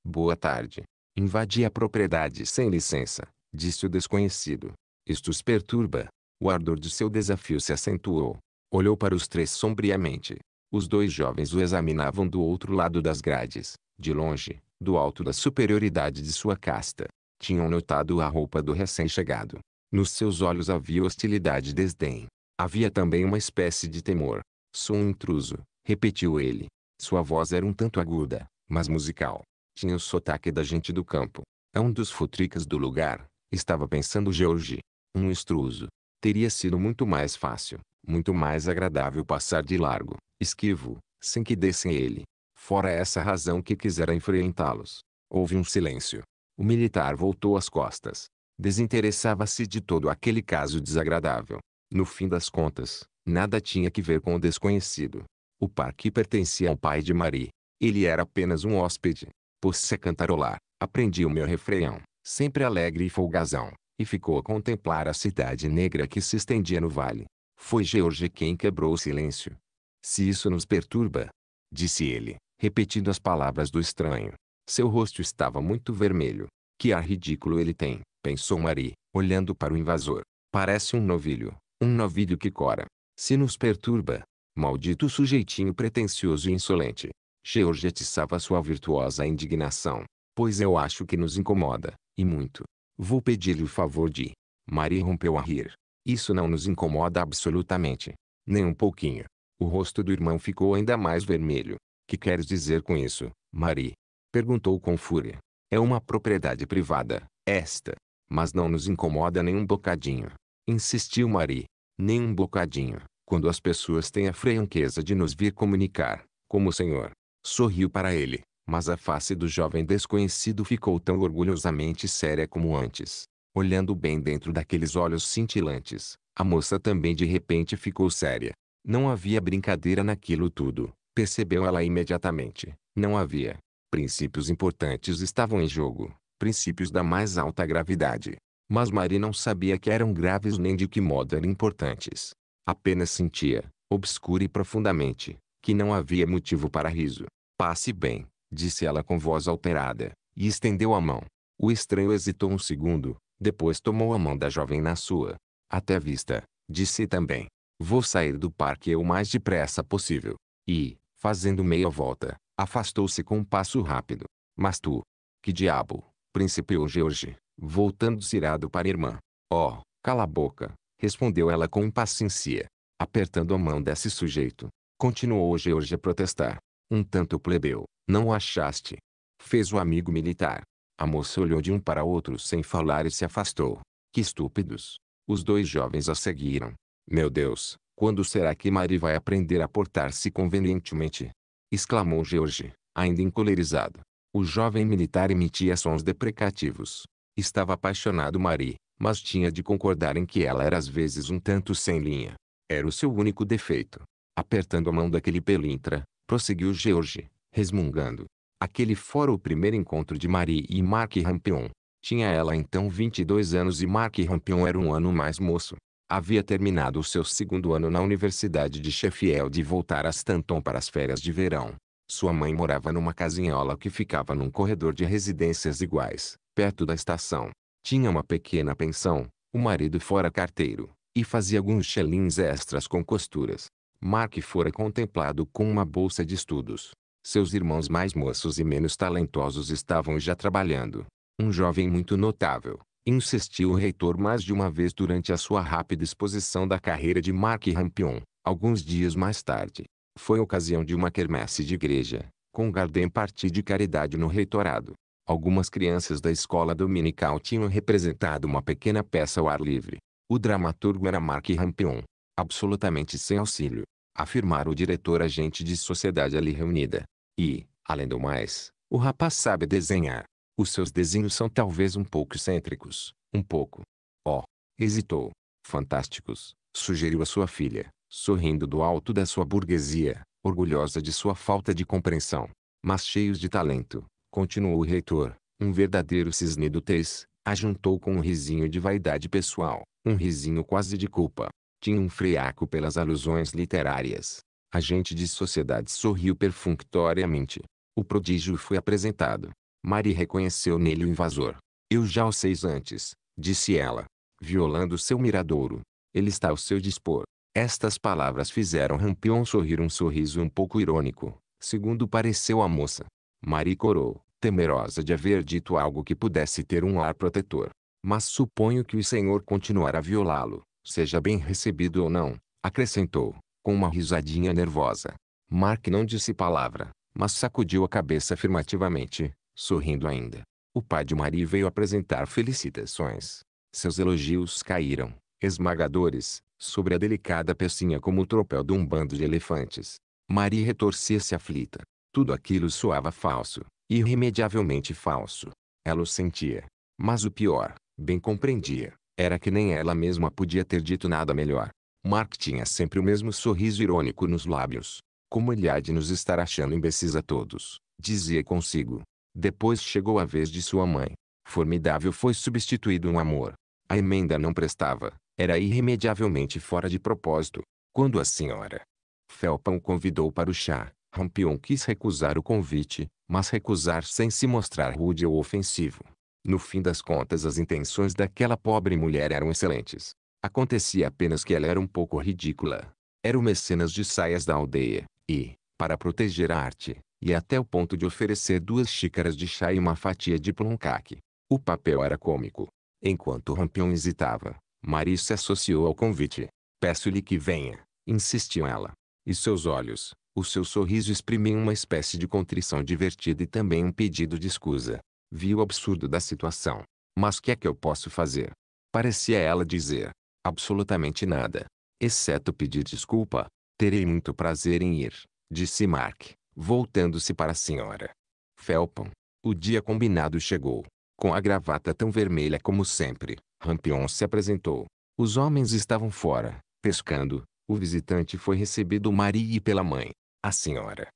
Boa tarde, Invadi a propriedade sem licença, disse o desconhecido. Isto os perturba. O ardor de seu desafio se acentuou. Olhou para os três sombriamente. Os dois jovens o examinavam do outro lado das grades, de longe, do alto da superioridade de sua casta. Tinham notado a roupa do recém-chegado. Nos seus olhos havia hostilidade e desdém. Havia também uma espécie de temor. Sou um intruso, repetiu ele. Sua voz era um tanto aguda, mas musical. Tinha o sotaque da gente do campo. É um dos futricas do lugar, estava pensando George. Um estruso. Teria sido muito mais fácil, muito mais agradável passar de largo, esquivo, sem que dessem ele. Fora essa razão que quisera enfrentá-los. Houve um silêncio. O militar voltou as costas. Desinteressava-se de todo aquele caso desagradável. No fim das contas, nada tinha que ver com o desconhecido. O parque pertencia ao pai de Marie. Ele era apenas um hóspede. Pôs-se a cantarolar, aprendi o meu refreão, sempre alegre e folgazão, e ficou a contemplar a cidade negra que se estendia no vale. Foi George quem quebrou o silêncio. Se isso nos perturba, disse ele, repetindo as palavras do estranho. Seu rosto estava muito vermelho. Que ar ridículo ele tem, pensou Marie, olhando para o invasor. Parece um novilho, um novilho que cora. Se nos perturba, maldito sujeitinho pretensioso e insolente, George atiçava sua virtuosa indignação. Pois eu acho que nos incomoda, e muito. Vou pedir-lhe o favor de... Maria rompeu a rir. Isso não nos incomoda absolutamente. Nem um pouquinho. O rosto do irmão ficou ainda mais vermelho. Que queres dizer com isso, Marie? Perguntou com fúria. É uma propriedade privada, esta. Mas não nos incomoda nem um bocadinho. Insistiu Marie. Nem um bocadinho. Quando as pessoas têm a franqueza de nos vir comunicar, como o senhor, sorriu para ele, mas a face do jovem desconhecido ficou tão orgulhosamente séria como antes. Olhando bem dentro daqueles olhos cintilantes, a moça também de repente ficou séria. Não havia brincadeira naquilo tudo, percebeu ela imediatamente. Não havia. Princípios importantes estavam em jogo, princípios da mais alta gravidade. Mas Marie não sabia que eram graves nem de que modo eram importantes. Apenas sentia, obscura e profundamente, que não havia motivo para riso. Passe bem, disse ela com voz alterada, e estendeu a mão. O estranho hesitou um segundo, depois tomou a mão da jovem na sua. Até vista, disse também. Vou sair do parque o mais depressa possível. E, fazendo meia volta, afastou-se com um passo rápido. Mas tu, que diabo, principiou George, voltando-se irado para a irmã. Oh, cala a boca, respondeu ela com impaciência, apertando a mão desse sujeito. Continuou George a protestar. Um tanto plebeu, não o achaste? Fez o amigo militar. A moça olhou de um para outro sem falar e se afastou. Que estúpidos! Os dois jovens a seguiram. Meu Deus, quando será que Mari vai aprender a portar-se convenientemente? Exclamou George, ainda encolerizado. O jovem militar emitia sons deprecativos. Estava apaixonado Mari, mas tinha de concordar em que ela era às vezes um tanto sem linha. Era o seu único defeito. Apertando a mão daquele pelintra, prosseguiu George, resmungando. Aquele fora o primeiro encontro de Marie e Mark Rampion. Tinha ela então 22 anos e Mark Rampion era um ano mais moço. Havia terminado o seu segundo ano na Universidade de Sheffield e voltara a Stanton para as férias de verão. Sua mãe morava numa casinhola que ficava num corredor de residências iguais, perto da estação. Tinha uma pequena pensão, o marido fora carteiro, e fazia alguns chelins extras com costuras. Mark fora contemplado com uma bolsa de estudos. Seus irmãos mais moços e menos talentosos estavam já trabalhando. Um jovem muito notável, insistiu o reitor mais de uma vez durante a sua rápida exposição da carreira de Mark Rampion, alguns dias mais tarde. Foi ocasião de uma quermesse de igreja, com Garden Parti de caridade no reitorado. Algumas crianças da escola dominical tinham representado uma pequena peça ao ar livre. O dramaturgo era Mark Rampion, absolutamente sem auxílio, afirmar o diretor-agente de sociedade ali reunida. E, além do mais, o rapaz sabe desenhar. Os seus desenhos são talvez um pouco excêntricos, um pouco. Oh, hesitou. Fantásticos, sugeriu a sua filha, sorrindo do alto da sua burguesia, orgulhosa de sua falta de compreensão. Mas cheios de talento, continuou o reitor, um verdadeiro cisne do tez, ajuntou com um risinho de vaidade pessoal, um risinho quase de culpa. Tinha um friaco pelas alusões literárias. A gente de sociedade sorriu perfunctoriamente. O prodígio foi apresentado. Mari reconheceu nele o invasor. Eu já o sei antes, disse ela, violando seu miradouro. Ele está ao seu dispor. Estas palavras fizeram Rampion sorrir um sorriso um pouco irônico, segundo pareceu a moça. Mari corou, temerosa de haver dito algo que pudesse ter um ar protetor. Mas suponho que o senhor continuará a violá-lo, seja bem recebido ou não, acrescentou, com uma risadinha nervosa. Mark não disse palavra, mas sacudiu a cabeça afirmativamente, sorrindo ainda. O pai de Marie veio apresentar felicitações. Seus elogios caíram, esmagadores, sobre a delicada pecinha como o tropel de um bando de elefantes. Marie retorcia-se aflita. Tudo aquilo soava falso, irremediavelmente falso. Ela o sentia. Mas o pior, bem compreendia. Era que nem ela mesma podia ter dito nada melhor. Mark tinha sempre o mesmo sorriso irônico nos lábios. Como de nos estar achando imbecis a todos, dizia consigo. Depois chegou a vez de sua mãe. Formidável foi substituído um amor. A emenda não prestava, era irremediavelmente fora de propósito. Quando a senhora Felpão o convidou para o chá, Rampion quis recusar o convite, mas recusar sem se mostrar rude ou ofensivo. No fim das contas as intenções daquela pobre mulher eram excelentes. Acontecia apenas que ela era um pouco ridícula. Era o mecenas de saias da aldeia, e, para proteger a arte, ia até o ponto de oferecer duas xícaras de chá e uma fatia de ploncaque. O papel era cômico. Enquanto Rampion hesitava, Marie se associou ao convite. Peço-lhe que venha, insistiu ela. E seus olhos, o seu sorriso exprimiam uma espécie de contrição divertida e também um pedido de escusa. Vi o absurdo da situação. Mas que é que eu posso fazer? Parecia ela dizer. Absolutamente nada. Exceto pedir desculpa. Terei muito prazer em ir, disse Mark, voltando-se para a senhora. Felpon. O dia combinado chegou. Com a gravata tão vermelha como sempre, Rampion se apresentou. Os homens estavam fora, pescando. O visitante foi recebido Maria e pela mãe, a senhora.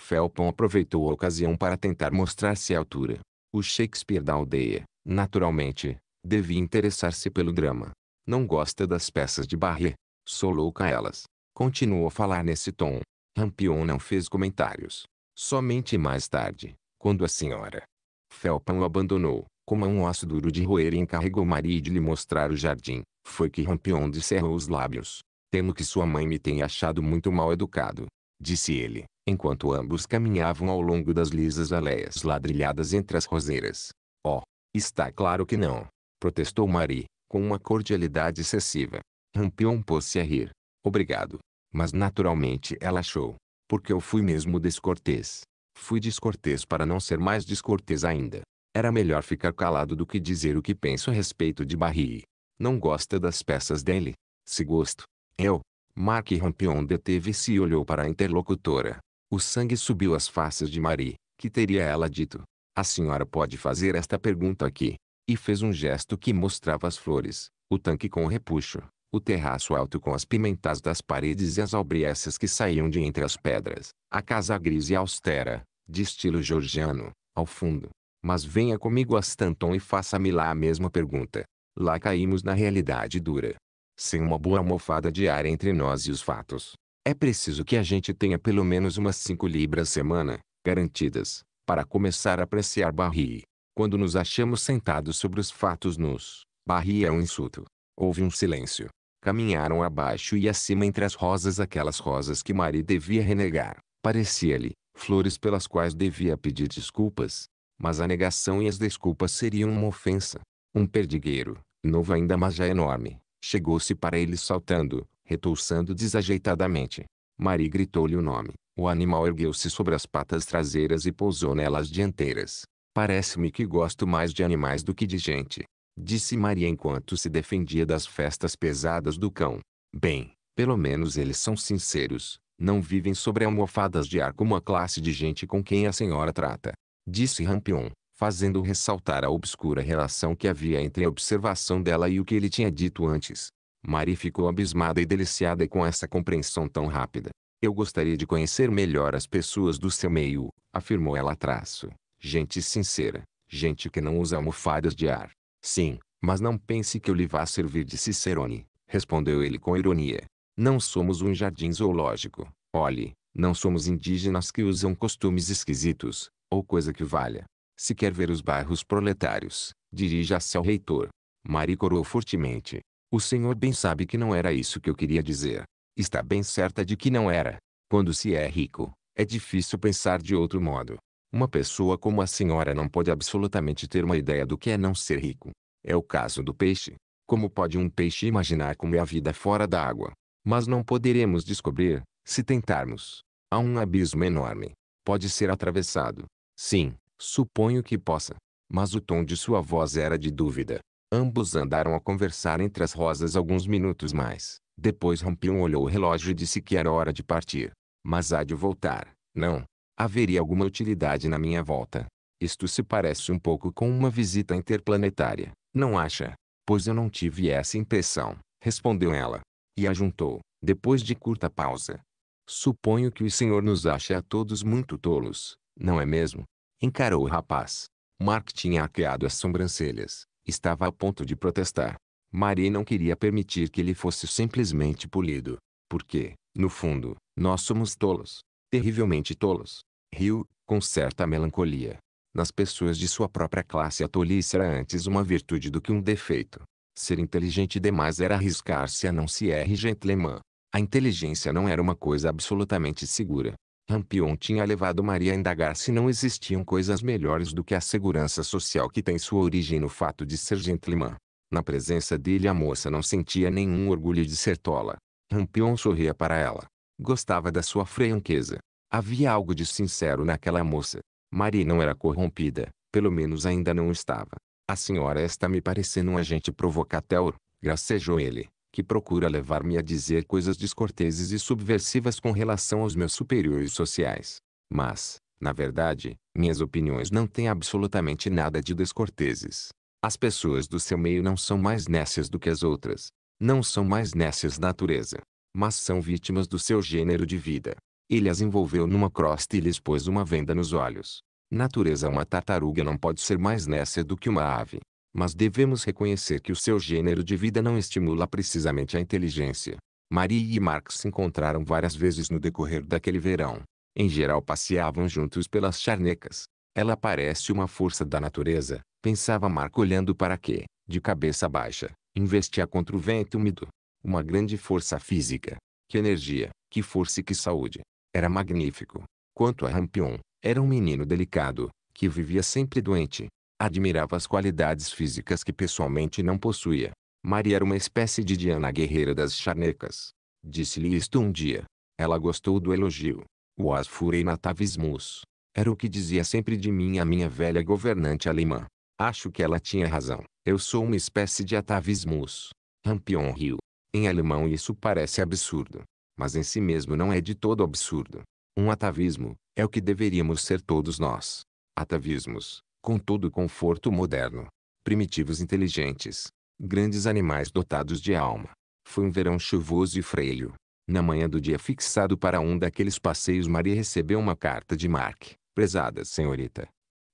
Felpon aproveitou a ocasião para tentar mostrar-se à altura. O Shakespeare da aldeia, naturalmente, devia interessar-se pelo drama. Não gosta das peças de Barré. Sou louca elas. Continuou a falar nesse tom. Rampion não fez comentários. Somente mais tarde, quando a senhora Felpan o abandonou, como a um osso duro de roer e encarregou Maria de lhe mostrar o jardim, foi que Rampion descerrou os lábios. Temo que sua mãe me tenha achado muito mal educado, disse ele enquanto ambos caminhavam ao longo das lisas aléias ladrilhadas entre as roseiras. Oh, está claro que não, protestou Marie, com uma cordialidade excessiva. Rampion pôs-se a rir. Obrigado. Mas naturalmente ela achou. Porque eu fui mesmo descortês. Fui descortês para não ser mais descortês ainda. Era melhor ficar calado do que dizer o que penso a respeito de Barry. Não gosta das peças dele? Se gosto. Eu. Mark Rampion deteve-se e olhou para a interlocutora. O sangue subiu às faces de Marie. Que teria ela dito? A senhora pode fazer esta pergunta aqui. E fez um gesto que mostrava as flores, o tanque com o repuxo, o terraço alto com as pimentas das paredes e as albrieças que saíam de entre as pedras, a casa gris e austera, de estilo georgiano, ao fundo. Mas venha comigo a Stanton e faça-me lá a mesma pergunta. Lá caímos na realidade dura. Sem uma boa almofada de ar entre nós e os fatos, é preciso que a gente tenha pelo menos umas 5 libras semana, garantidas, para começar a apreciar Barry. Quando nos achamos sentados sobre os fatos nus, Barry é um insulto. Houve um silêncio. Caminharam abaixo e acima entre as rosas aquelas rosas que Marie devia renegar. Parecia-lhe, flores pelas quais devia pedir desculpas. Mas a negação e as desculpas seriam uma ofensa. Um perdigueiro, novo ainda mas já enorme, chegou-se para ele saltando, retouçando desajeitadamente. Mari gritou-lhe o nome. O animal ergueu-se sobre as patas traseiras e pousou nelas dianteiras. Parece-me que gosto mais de animais do que de gente. Disse Maria enquanto se defendia das festas pesadas do cão. Bem, pelo menos eles são sinceros. Não vivem sobre almofadas de ar como a classe de gente com quem a senhora trata. Disse Rampion, fazendo ressaltar a obscura relação que havia entre a observação dela e o que ele tinha dito antes. Mari ficou abismada e deliciada com essa compreensão tão rápida. Eu gostaria de conhecer melhor as pessoas do seu meio, afirmou ela traço. Gente sincera, gente que não usa almofadas de ar. Sim, mas não pense que eu lhe vá servir de Cicerone, respondeu ele com ironia. Não somos um jardim zoológico. Olhe, não somos indígenas que usam costumes esquisitos, ou coisa que valha. Se quer ver os bairros proletários, dirija-se ao reitor. Mari corou fortemente. O senhor bem sabe que não era isso que eu queria dizer. Está bem certa de que não era. Quando se é rico, é difícil pensar de outro modo. Uma pessoa como a senhora não pode absolutamente ter uma ideia do que é não ser rico. É o caso do peixe. Como pode um peixe imaginar como é a vida fora da água? Mas não poderemos descobrir, se tentarmos. Há um abismo enorme. Pode ser atravessado. Sim, suponho que possa. Mas o tom de sua voz era de dúvida. Ambos andaram a conversar entre as rosas alguns minutos mais. Depois Rampion olhou o relógio e disse que era hora de partir. Mas há de voltar, não. Haveria alguma utilidade na minha volta. Isto se parece um pouco com uma visita interplanetária, não acha? Pois eu não tive essa impressão, respondeu ela. E ajuntou, depois de curta pausa. Suponho que o senhor nos acha a todos muito tolos, não é mesmo? Encarou o rapaz. Mark tinha arqueado as sobrancelhas, Estava a ponto de protestar. Marie não queria permitir que ele fosse simplesmente polido. Porque, no fundo, nós somos tolos. Terrivelmente tolos. Riu, com certa melancolia. Nas pessoas de sua própria classe a tolice era antes uma virtude do que um defeito. Ser inteligente demais era arriscar-se a não se gentleman. A inteligência não era uma coisa absolutamente segura. Rampion tinha levado Maria a indagar se não existiam coisas melhores do que a segurança social que tem sua origem no fato de ser gentleman. Na presença dele a moça não sentia nenhum orgulho de ser tola. Rampion sorria para ela. Gostava da sua franqueza. Havia algo de sincero naquela moça. Maria não era corrompida, pelo menos ainda não estava. A senhora está me parecendo um agente provocateur, gracejou ele que procura levar-me a dizer coisas descorteses e subversivas com relação aos meus superiores sociais. Mas, na verdade, minhas opiniões não têm absolutamente nada de descorteses. As pessoas do seu meio não são mais nécias do que as outras. Não são mais nécias da natureza. Mas são vítimas do seu gênero de vida. Ele as envolveu numa crosta e lhes pôs uma venda nos olhos. Natureza uma tartaruga não pode ser mais nécia do que uma ave mas devemos reconhecer que o seu gênero de vida não estimula precisamente a inteligência. Marie e Marx se encontraram várias vezes no decorrer daquele verão. Em geral passeavam juntos pelas charnecas. Ela parece uma força da natureza, pensava Marx olhando para que, de cabeça baixa, investia contra o vento úmido. Uma grande força física. Que energia, que força e que saúde. Era magnífico. Quanto a Rampion, era um menino delicado, que vivia sempre doente, Admirava as qualidades físicas que pessoalmente não possuía. Maria era uma espécie de Diana guerreira das charnecas. Disse-lhe isto um dia. Ela gostou do elogio. O as furei natavismus. Era o que dizia sempre de mim a minha velha governante alemã. Acho que ela tinha razão. Eu sou uma espécie de atavismus. Rampion riu. Em alemão isso parece absurdo. Mas em si mesmo não é de todo absurdo. Um atavismo é o que deveríamos ser todos nós. Atavismos com todo o conforto moderno. Primitivos inteligentes, grandes animais dotados de alma. Foi um verão chuvoso e freio. Na manhã do dia fixado para um daqueles passeios, Maria recebeu uma carta de Mark. Prezada senhorita.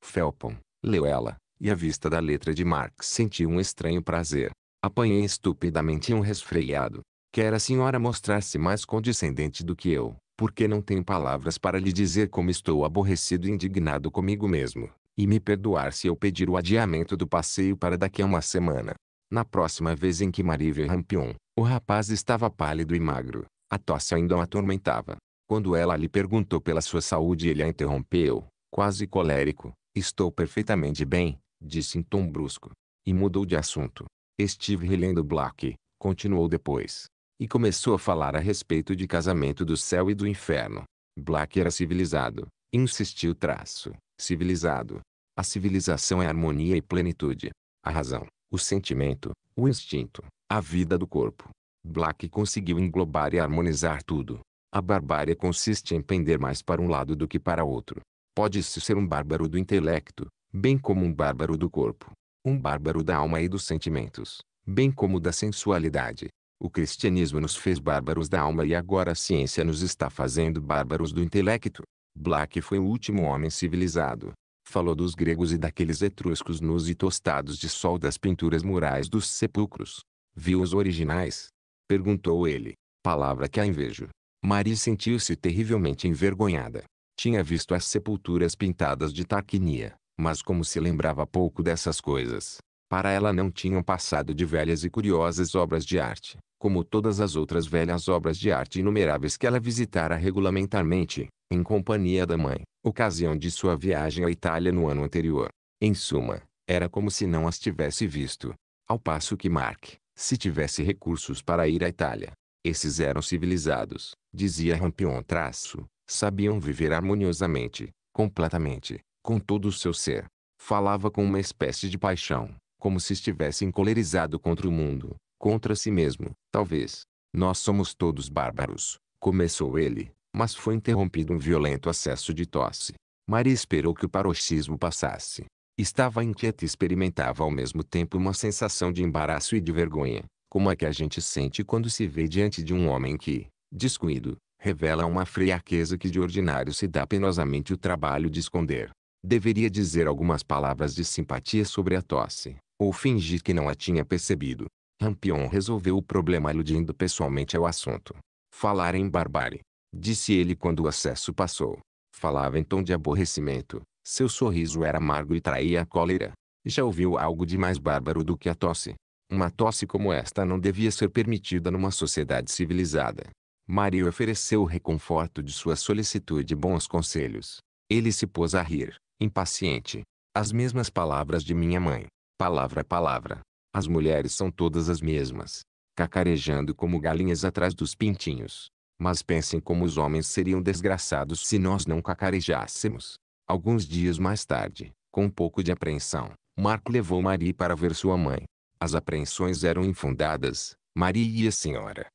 Felpon, leu ela, e à vista da letra de Mark sentiu um estranho prazer. Apanhei estupidamente um resfriado. Quer a senhora mostrar-se mais condescendente do que eu, porque não tenho palavras para lhe dizer como estou aborrecido e indignado comigo mesmo. E me perdoar se eu pedir o adiamento do passeio para daqui a uma semana. Na próxima vez em que Marívia rampiou, o rapaz estava pálido e magro. A tosse ainda o atormentava. Quando ela lhe perguntou pela sua saúde, ele a interrompeu, quase colérico. Estou perfeitamente bem, disse em tom brusco. E mudou de assunto. Estive relendo Black, continuou depois. E começou a falar a respeito de casamento do céu e do inferno. Black era civilizado, insistiu traço civilizado. A civilização é harmonia e plenitude. A razão, o sentimento, o instinto, a vida do corpo. Black conseguiu englobar e harmonizar tudo. A barbárie consiste em pender mais para um lado do que para outro. Pode-se ser um bárbaro do intelecto, bem como um bárbaro do corpo. Um bárbaro da alma e dos sentimentos, bem como da sensualidade. O cristianismo nos fez bárbaros da alma e agora a ciência nos está fazendo bárbaros do intelecto. Black foi o último homem civilizado. Falou dos gregos e daqueles etruscos nus e tostados de sol das pinturas murais dos sepulcros. Viu os originais? Perguntou ele. Palavra que a invejo. Maria sentiu-se terrivelmente envergonhada. Tinha visto as sepulturas pintadas de taquinia, mas como se lembrava pouco dessas coisas, para ela não tinham passado de velhas e curiosas obras de arte, como todas as outras velhas obras de arte inumeráveis que ela visitara regulamentarmente, em companhia da mãe, ocasião de sua viagem à Itália no ano anterior. Em suma, era como se não as tivesse visto. Ao passo que Mark, se tivesse recursos para ir à Itália, esses eram civilizados, dizia Rampion traço, sabiam viver harmoniosamente, completamente, com todo o seu ser. Falava com uma espécie de paixão, como se estivesse encolerizado contra o mundo, contra si mesmo, talvez. Nós somos todos bárbaros, começou ele, mas foi interrompido um violento acesso de tosse. Maria esperou que o paroxismo passasse. Estava inquieta e experimentava ao mesmo tempo uma sensação de embaraço e de vergonha, como a é que a gente sente quando se vê diante de um homem que, descuido, revela uma friaqueza que de ordinário se dá penosamente o trabalho de esconder. Deveria dizer algumas palavras de simpatia sobre a tosse, ou fingir que não a tinha percebido. Rampion resolveu o problema aludindo pessoalmente ao assunto. Falar em barbárie disse ele quando o acesso passou. Falava em tom de aborrecimento. Seu sorriso era amargo e traía a cólera. Já ouviu algo de mais bárbaro do que a tosse? Uma tosse como esta não devia ser permitida numa sociedade civilizada. Maria ofereceu o reconforto de sua solicitude e bons conselhos. Ele se pôs a rir, impaciente. As mesmas palavras de minha mãe. Palavra a palavra. As mulheres são todas as mesmas. Cacarejando como galinhas atrás dos pintinhos. Mas pensem como os homens seriam desgraçados se nós não cacarejássemos. Alguns dias mais tarde, com um pouco de apreensão, Marco levou Marie para ver sua mãe. As apreensões eram infundadas, Maria e a senhora.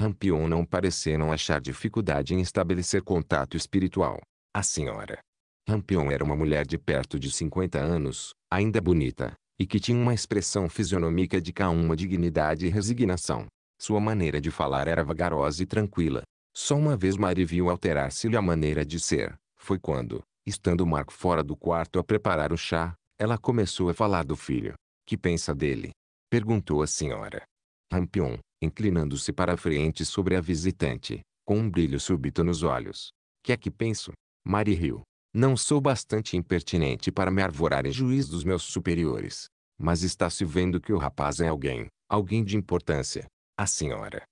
Rampion não pareceram achar dificuldade em estabelecer contato espiritual. A senhora Rampion era uma mulher de perto de 50 anos, ainda bonita, e que tinha uma expressão fisionômica de calma dignidade e resignação. Sua maneira de falar era vagarosa e tranquila. Só uma vez Marie viu alterar-se-lhe a maneira de ser. Foi quando, estando Mark fora do quarto a preparar o chá, ela começou a falar do filho. Que pensa dele? Perguntou a senhora. Rampion, inclinando-se para a frente sobre a visitante, com um brilho súbito nos olhos. Que é que penso? Marie riu. Não sou bastante impertinente para me arvorar em juiz dos meus superiores. Mas está se vendo que o rapaz é alguém, alguém de importância. A senhora.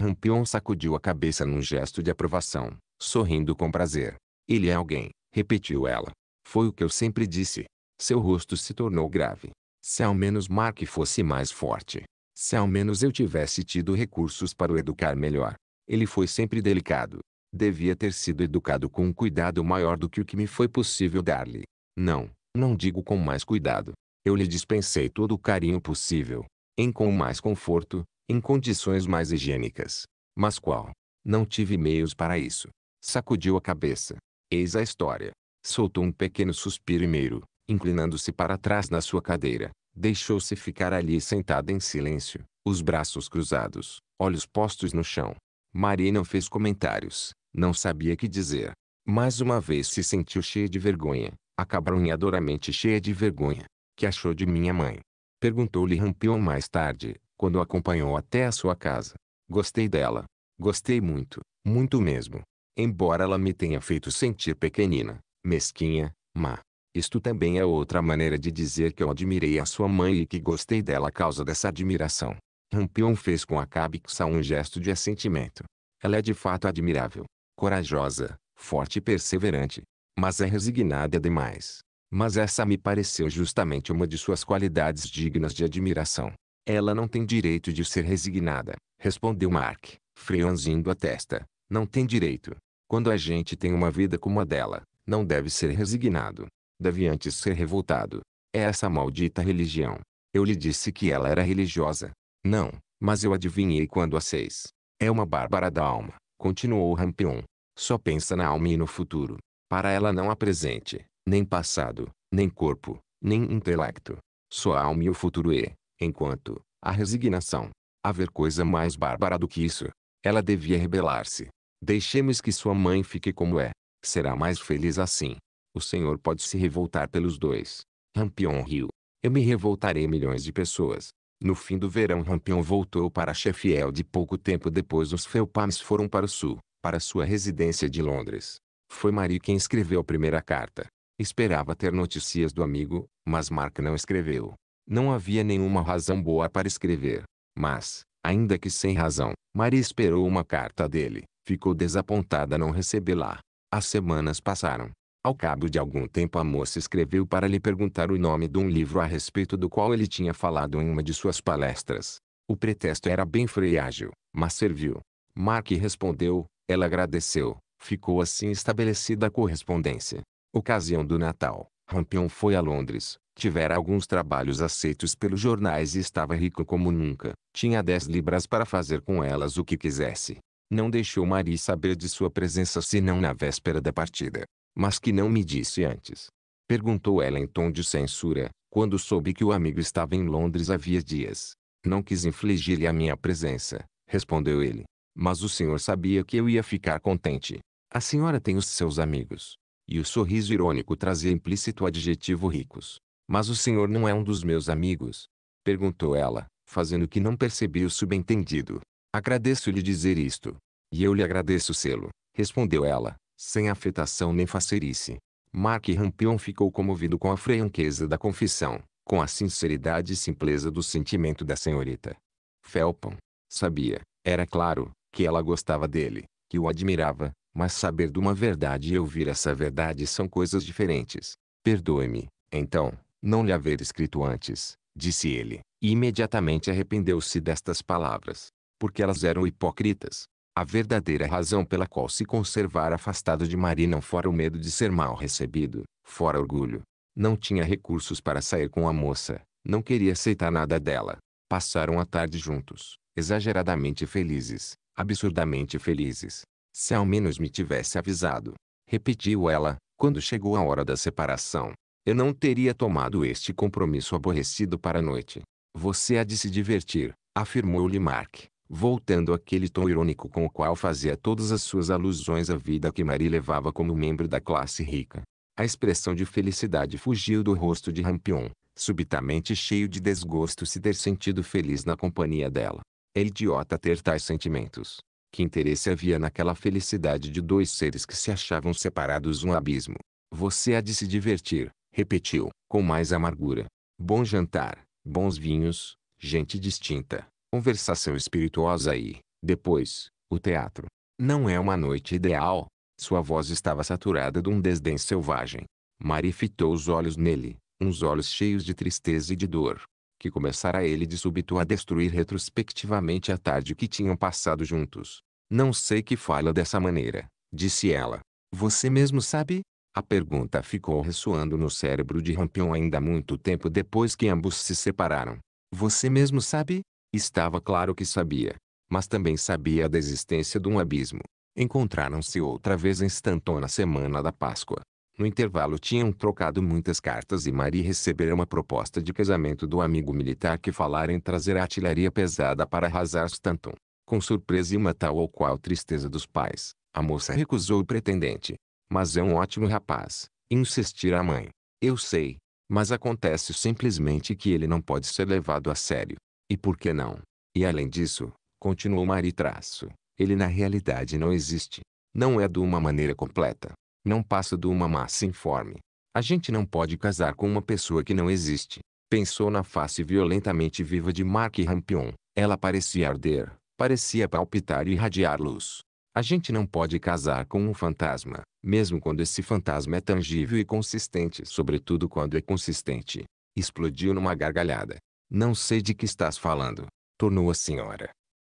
Rampion sacudiu a cabeça num gesto de aprovação, sorrindo com prazer. Ele é alguém, repetiu ela. Foi o que eu sempre disse. Seu rosto se tornou grave. Se ao menos Mark fosse mais forte. Se ao menos eu tivesse tido recursos para o educar melhor. Ele foi sempre delicado. Devia ter sido educado com um cuidado maior do que o que me foi possível dar-lhe. Não, não digo com mais cuidado. Eu lhe dispensei todo o carinho possível. Em com mais conforto, em condições mais higiênicas. Mas qual? Não tive meios para isso. Sacudiu a cabeça. Eis a história. Soltou um pequeno suspiro e meiro, inclinando-se para trás na sua cadeira. Deixou-se ficar ali sentada em silêncio, os braços cruzados, olhos postos no chão. Maria não fez comentários, não sabia que dizer. Mais uma vez se sentiu cheia de vergonha, acabrunhadoramente cheia de vergonha. Que achou de minha mãe? Perguntou-lhe Rampion mais tarde, quando o acompanhou até a sua casa. Gostei dela. Gostei muito, muito mesmo. Embora ela me tenha feito sentir pequenina, mesquinha, má. Isto também é outra maneira de dizer que eu admirei a sua mãe e que gostei dela a causa dessa admiração. Rampion fez com a cabeça um gesto de assentimento. Ela é de fato admirável, corajosa, forte e perseverante. Mas é resignada demais. Mas essa me pareceu justamente uma de suas qualidades dignas de admiração. Ela não tem direito de ser resignada, respondeu Mark, franzindo a testa. Não tem direito. Quando a gente tem uma vida como a dela, não deve ser resignado. Deve antes ser revoltado. É essa maldita religião. Eu lhe disse que ela era religiosa. Não, mas eu adivinhei quando a seis. É uma bárbara da alma, continuou Rampion. Só pensa na alma e no futuro. Para ela não há presente, nem passado, nem corpo, nem intelecto. Só a alma e o futuro e, é. Enquanto, a resignação. Haver coisa mais bárbara do que isso. Ela devia rebelar-se. Deixemos que sua mãe fique como é. Será mais feliz assim. O Senhor pode se revoltar pelos dois. Rampion riu. Eu me revoltarei milhões de pessoas. No fim do verão Rampion voltou para Sheffield de pouco tempo depois os Felpams foram para o sul, para sua residência de Londres. Foi Marie quem escreveu a primeira carta. Esperava ter notícias do amigo, mas Mark não escreveu. Não havia nenhuma razão boa para escrever. Mas, ainda que sem razão, Maria esperou uma carta dele. Ficou desapontada não recebê-la. As semanas passaram. Ao cabo de algum tempo a moça escreveu para lhe perguntar o nome de um livro a respeito do qual ele tinha falado em uma de suas palestras. O pretexto era bem freágil, mas serviu. Mark respondeu, ela agradeceu. Ficou assim estabelecida a correspondência. Ocasião do Natal, Rampion foi a Londres, Tivera alguns trabalhos aceitos pelos jornais e estava rico como nunca. Tinha dez libras para fazer com elas o que quisesse. Não deixou Marie saber de sua presença senão na véspera da partida. Mas que não me disse antes. Perguntou ela em tom de censura, quando soube que o amigo estava em Londres havia dias. Não quis infligir-lhe a minha presença, respondeu ele. Mas o senhor sabia que eu ia ficar contente. A senhora tem os seus amigos. E o sorriso irônico trazia implícito o adjetivo ricos. Mas o senhor não é um dos meus amigos? Perguntou ela, fazendo que não percebi o subentendido. Agradeço-lhe dizer isto. E eu lhe agradeço sê-lo, respondeu ela, sem afetação nem facerice. Mark Rampion ficou comovido com a franqueza da confissão, com a sinceridade e simpleza do sentimento da senhorita. Felpon sabia, era claro, que ela gostava dele, que o admirava, mas saber de uma verdade e ouvir essa verdade são coisas diferentes. Perdoe-me, então, não lhe haver escrito antes, disse ele, e imediatamente arrependeu-se destas palavras, porque elas eram hipócritas. A verdadeira razão pela qual se conservara afastado de Maria não fora o medo de ser mal recebido, fora orgulho. Não tinha recursos para sair com a moça, não queria aceitar nada dela. Passaram a tarde juntos, exageradamente felizes, absurdamente felizes. Se ao menos me tivesse avisado, repetiu ela, quando chegou a hora da separação. Eu não teria tomado este compromisso aborrecido para a noite. Você há de se divertir, afirmou-lhe Mark, voltando aquele tom irônico com o qual fazia todas as suas alusões à vida que Marie levava como membro da classe rica. A expressão de felicidade fugiu do rosto de Rampion, subitamente cheio de desgosto se ter sentido feliz na companhia dela. É idiota ter tais sentimentos. Que interesse havia naquela felicidade de dois seres que se achavam separados um abismo? Você há de se divertir, repetiu, com mais amargura. Bom jantar, bons vinhos, gente distinta, conversação espirituosa e, depois, o teatro. Não é uma noite ideal. Sua voz estava saturada de um desdém selvagem. Mari fitou os olhos nele, uns olhos cheios de tristeza e de dor, que começara ele de súbito a destruir retrospectivamente a tarde que tinham passado juntos. Não sei que fala dessa maneira, disse ela. Você mesmo sabe? A pergunta ficou ressoando no cérebro de Rampion ainda muito tempo depois que ambos se separaram. Você mesmo sabe? Estava claro que sabia. Mas também sabia da existência de um abismo. Encontraram-se outra vez em Stanton na semana da Páscoa. No intervalo tinham trocado muitas cartas e Marie recebera uma proposta de casamento do amigo militar que falara em trazer artilharia pesada para arrasar Stanton. Com surpresa e uma tal ou qual tristeza dos pais, a moça recusou o pretendente. Mas é um ótimo rapaz. insistira a mãe. Eu sei. Mas acontece simplesmente que ele não pode ser levado a sério. E por que não? E além disso, continuou Marie traço, ele na realidade não existe. Não é de uma maneira completa. Não passa de uma massa informe. A gente não pode casar com uma pessoa que não existe. Pensou na face violentamente viva de Mark Rampion. Ela parecia arder, parecia palpitar e irradiar luz. A gente não pode casar com um fantasma, mesmo quando esse fantasma é tangível e consistente, sobretudo quando é consistente. Explodiu numa gargalhada. Não sei de que estás falando, tornou a senhora.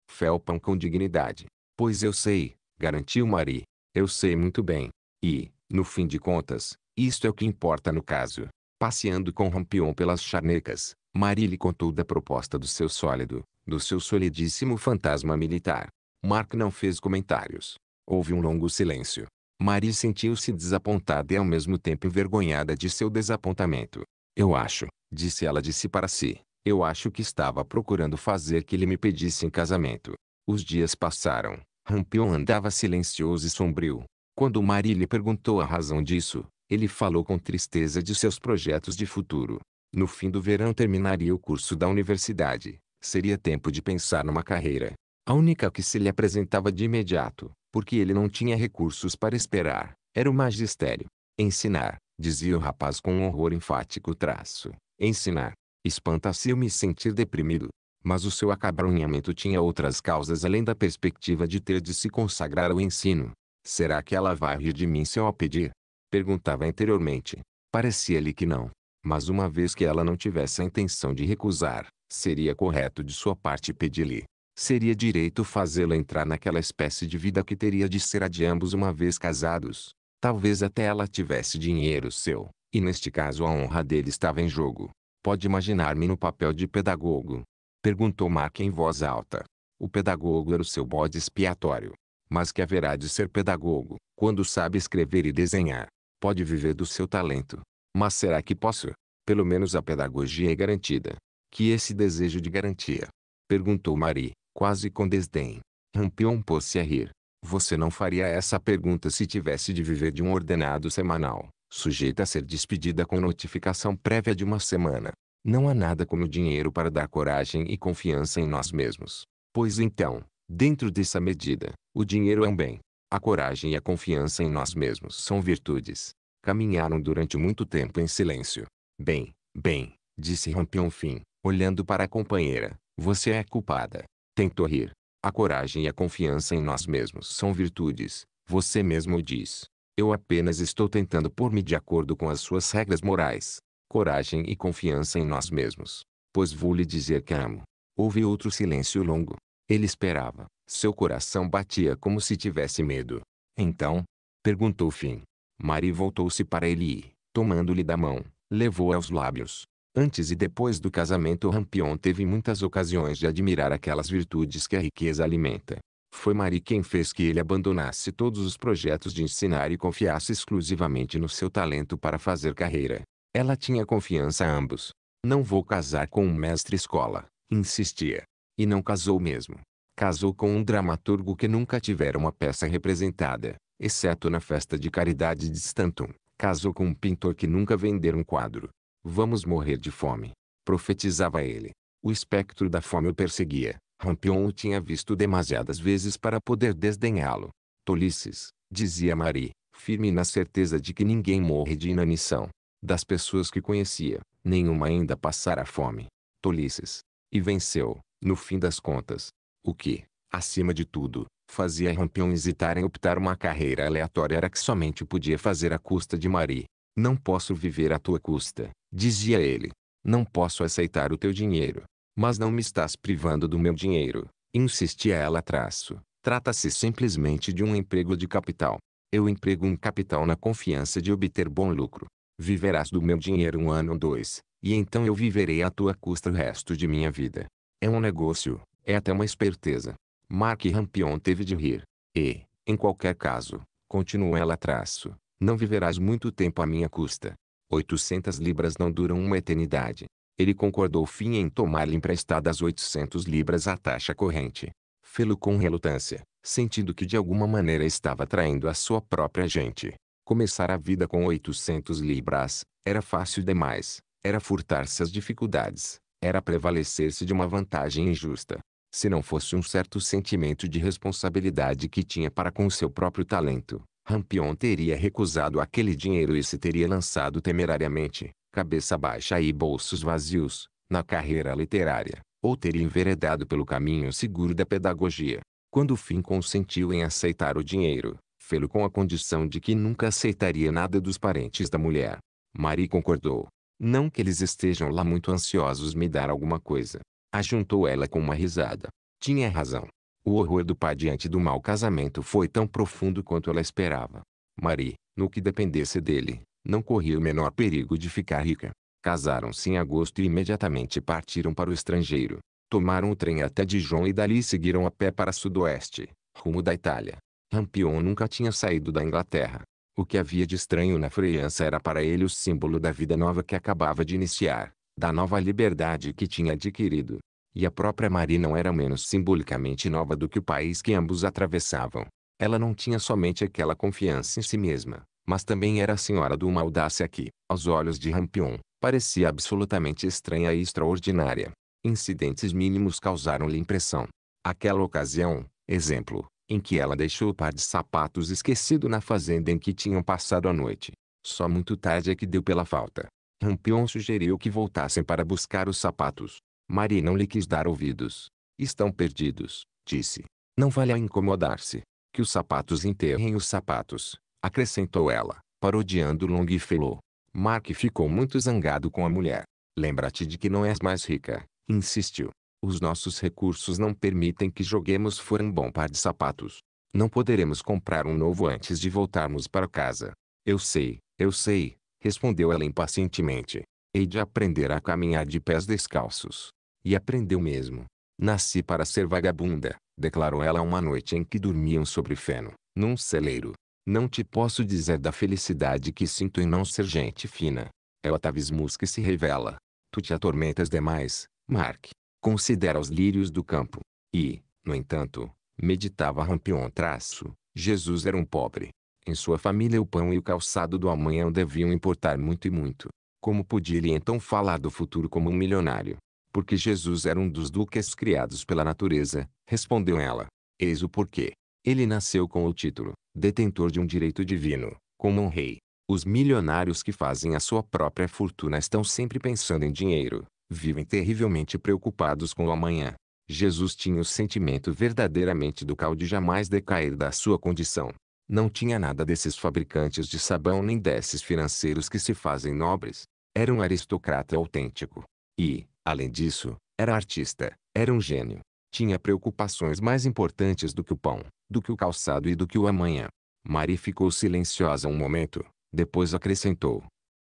Felpam com dignidade. Pois eu sei, garantiu Marie. Eu sei muito bem. E, no fim de contas, isto é o que importa no caso. Passeando com Rampion pelas charnecas, Marie lhe contou da proposta do seu sólido, do seu solidíssimo fantasma militar. Mark não fez comentários. Houve um longo silêncio. Marie sentiu-se desapontada e ao mesmo tempo envergonhada de seu desapontamento. Eu acho, disse ela de si para si, eu acho que estava procurando fazer que ele me pedisse em casamento. Os dias passaram. Rampion andava silencioso e sombrio. Quando Marie lhe perguntou a razão disso, ele falou com tristeza de seus projetos de futuro. No fim do verão terminaria o curso da universidade. Seria tempo de pensar numa carreira. A única que se lhe apresentava de imediato, porque ele não tinha recursos para esperar, era o magistério. Ensinar, dizia o rapaz com um horror enfático traço. Ensinar. Espanta-se eu me sentir deprimido. Mas o seu acabrunhamento tinha outras causas além da perspectiva de ter de se consagrar ao ensino. Será que ela vai rir de mim se eu a pedir? Perguntava interiormente. Parecia-lhe que não. Mas uma vez que ela não tivesse a intenção de recusar, seria correto de sua parte pedir-lhe seria direito fazê-la entrar naquela espécie de vida que teria de ser a de ambos uma vez casados. Talvez até ela tivesse dinheiro seu, e neste caso a honra dele estava em jogo. Pode imaginar-me no papel de pedagogo? Perguntou Mark em voz alta. O pedagogo era o seu bode expiatório. Mas que haverá de ser pedagogo, quando sabe escrever e desenhar? Pode viver do seu talento. Mas será que posso? Pelo menos a pedagogia é garantida. Que esse desejo de garantia? Perguntou Marie, quase com desdém. Rampion pôs-se a rir. Você não faria essa pergunta se tivesse de viver de um ordenado semanal, sujeita a ser despedida com notificação prévia de uma semana. Não há nada como o dinheiro para dar coragem e confiança em nós mesmos. Pois então, dentro dessa medida, o dinheiro é um bem. A coragem e a confiança em nós mesmos são virtudes. Caminharam durante muito tempo em silêncio. Bem, bem, disse Rampion Fim, olhando para a companheira, você é culpada. Tentou rir. A coragem e a confiança em nós mesmos são virtudes. Você mesmo o diz. Eu apenas estou tentando pôr-me de acordo com as suas regras morais. Coragem e confiança em nós mesmos. Pois vou lhe dizer que amo. Houve outro silêncio longo. Ele esperava. Seu coração batia como se tivesse medo. Então, perguntou Fim. Mari voltou-se para ele e, tomando-lhe da mão, levou aos lábios. Antes e depois do casamento Rampion teve muitas ocasiões de admirar aquelas virtudes que a riqueza alimenta. Foi Marie quem fez que ele abandonasse todos os projetos de ensinar e confiasse exclusivamente no seu talento para fazer carreira. Ela tinha confiança a ambos. Não vou casar com um mestre-escola, insistia. E não casou mesmo. Casou com um dramaturgo que nunca tivera uma peça representada, exceto na festa de caridade de Stanton. Casou com um pintor que nunca vendera um quadro. Vamos morrer de fome. Profetizava ele. O espectro da fome o perseguia. Rampion o tinha visto demasiadas vezes para poder desdenhá-lo. Tolices, dizia Marie, firme na certeza de que ninguém morre de inanição. Das pessoas que conhecia, nenhuma ainda passara fome. Tolices. E venceu, no fim das contas. O que, acima de tudo, fazia Rampion hesitar em optar uma carreira aleatória era que somente podia fazer à custa de Marie. Não posso viver à tua custa, dizia ele. Não posso aceitar o teu dinheiro. Mas não me estás privando do meu dinheiro, insistia ela traço. Trata-se simplesmente de um emprego de capital. Eu emprego um capital na confiança de obter bom lucro. Viverás do meu dinheiro um ano ou dois, e então eu viverei à tua custa o resto de minha vida. É um negócio, é até uma esperteza. Mark Rampion teve de rir. E, em qualquer caso, continuou ela traço, não viverás muito tempo à minha custa. Oitocentas libras não duram uma eternidade. Ele concordou fim em tomar-lhe emprestadas oitocentos libras à taxa corrente. Fê-lo com relutância, sentindo que de alguma maneira estava traindo a sua própria gente. Começar a vida com oitocentos libras, era fácil demais, era furtar-se às dificuldades, era prevalecer-se de uma vantagem injusta. Se não fosse um certo sentimento de responsabilidade que tinha para com seu próprio talento, Rampion teria recusado aquele dinheiro e se teria lançado temerariamente, cabeça baixa e bolsos vazios, na carreira literária, ou teria enveredado pelo caminho seguro da pedagogia. Quando Fim consentiu em aceitar o dinheiro, fê-lo com a condição de que nunca aceitaria nada dos parentes da mulher. Marie concordou. Não que eles estejam lá muito ansiosos me dar alguma coisa. Ajuntou ela com uma risada. Tinha razão. O horror do pai diante do mau casamento foi tão profundo quanto ela esperava. Marie, no que dependesse dele, não corria o menor perigo de ficar rica. Casaram-se em agosto e imediatamente partiram para o estrangeiro. Tomaram o trem até Dijon e dali seguiram a pé para sudoeste, rumo da Itália. Rampion nunca tinha saído da Inglaterra. O que havia de estranho na França era para ele o símbolo da vida nova que acabava de iniciar, da nova liberdade que tinha adquirido. E a própria Marie não era menos simbolicamente nova do que o país que ambos atravessavam. Ela não tinha somente aquela confiança em si mesma, mas também era a senhora de uma audácia que, aos olhos de Rampion, parecia absolutamente estranha e extraordinária. Incidentes mínimos causaram-lhe impressão. Aquela ocasião, exemplo, em que ela deixou o par de sapatos esquecido na fazenda em que tinham passado a noite. Só muito tarde é que deu pela falta. Rampion sugeriu que voltassem para buscar os sapatos, Mari não lhe quis dar ouvidos. Estão perdidos, disse. Não vale a incomodar-se. Que os sapatos enterrem os sapatos, acrescentou ela, parodiando Longfellow. Mark ficou muito zangado com a mulher. Lembra-te de que não és mais rica, insistiu. Os nossos recursos não permitem que joguemos fora um bom par de sapatos. Não poderemos comprar um novo antes de voltarmos para casa. Eu sei, eu sei, respondeu ela impacientemente. Hei de aprender a caminhar de pés descalços. E aprendeu mesmo. Nasci para ser vagabunda, declarou ela uma noite em que dormiam sobre feno, num celeiro. Não te posso dizer da felicidade que sinto em não ser gente fina. É o atavismus que se revela. Tu te atormentas demais, Mark. Considera os lírios do campo. E, no entanto, meditava Rampion traço, Jesus era um pobre. Em sua família o pão e o calçado do amanhã deviam importar muito e muito. Como podia ele então falar do futuro como um milionário? Porque Jesus era um dos duques criados pela natureza, respondeu ela. Eis o porquê. Ele nasceu com o título, detentor de um direito divino, como um rei. Os milionários que fazem a sua própria fortuna estão sempre pensando em dinheiro, vivem terrivelmente preocupados com o amanhã. Jesus tinha o sentimento verdadeiramente do cal de jamais decair da sua condição. Não tinha nada desses fabricantes de sabão nem desses financeiros que se fazem nobres. Era um aristocrata autêntico. E, Além disso, era artista, era um gênio. Tinha preocupações mais importantes do que o pão, do que o calçado e do que o amanhã. Mari ficou silenciosa um momento, depois acrescentou.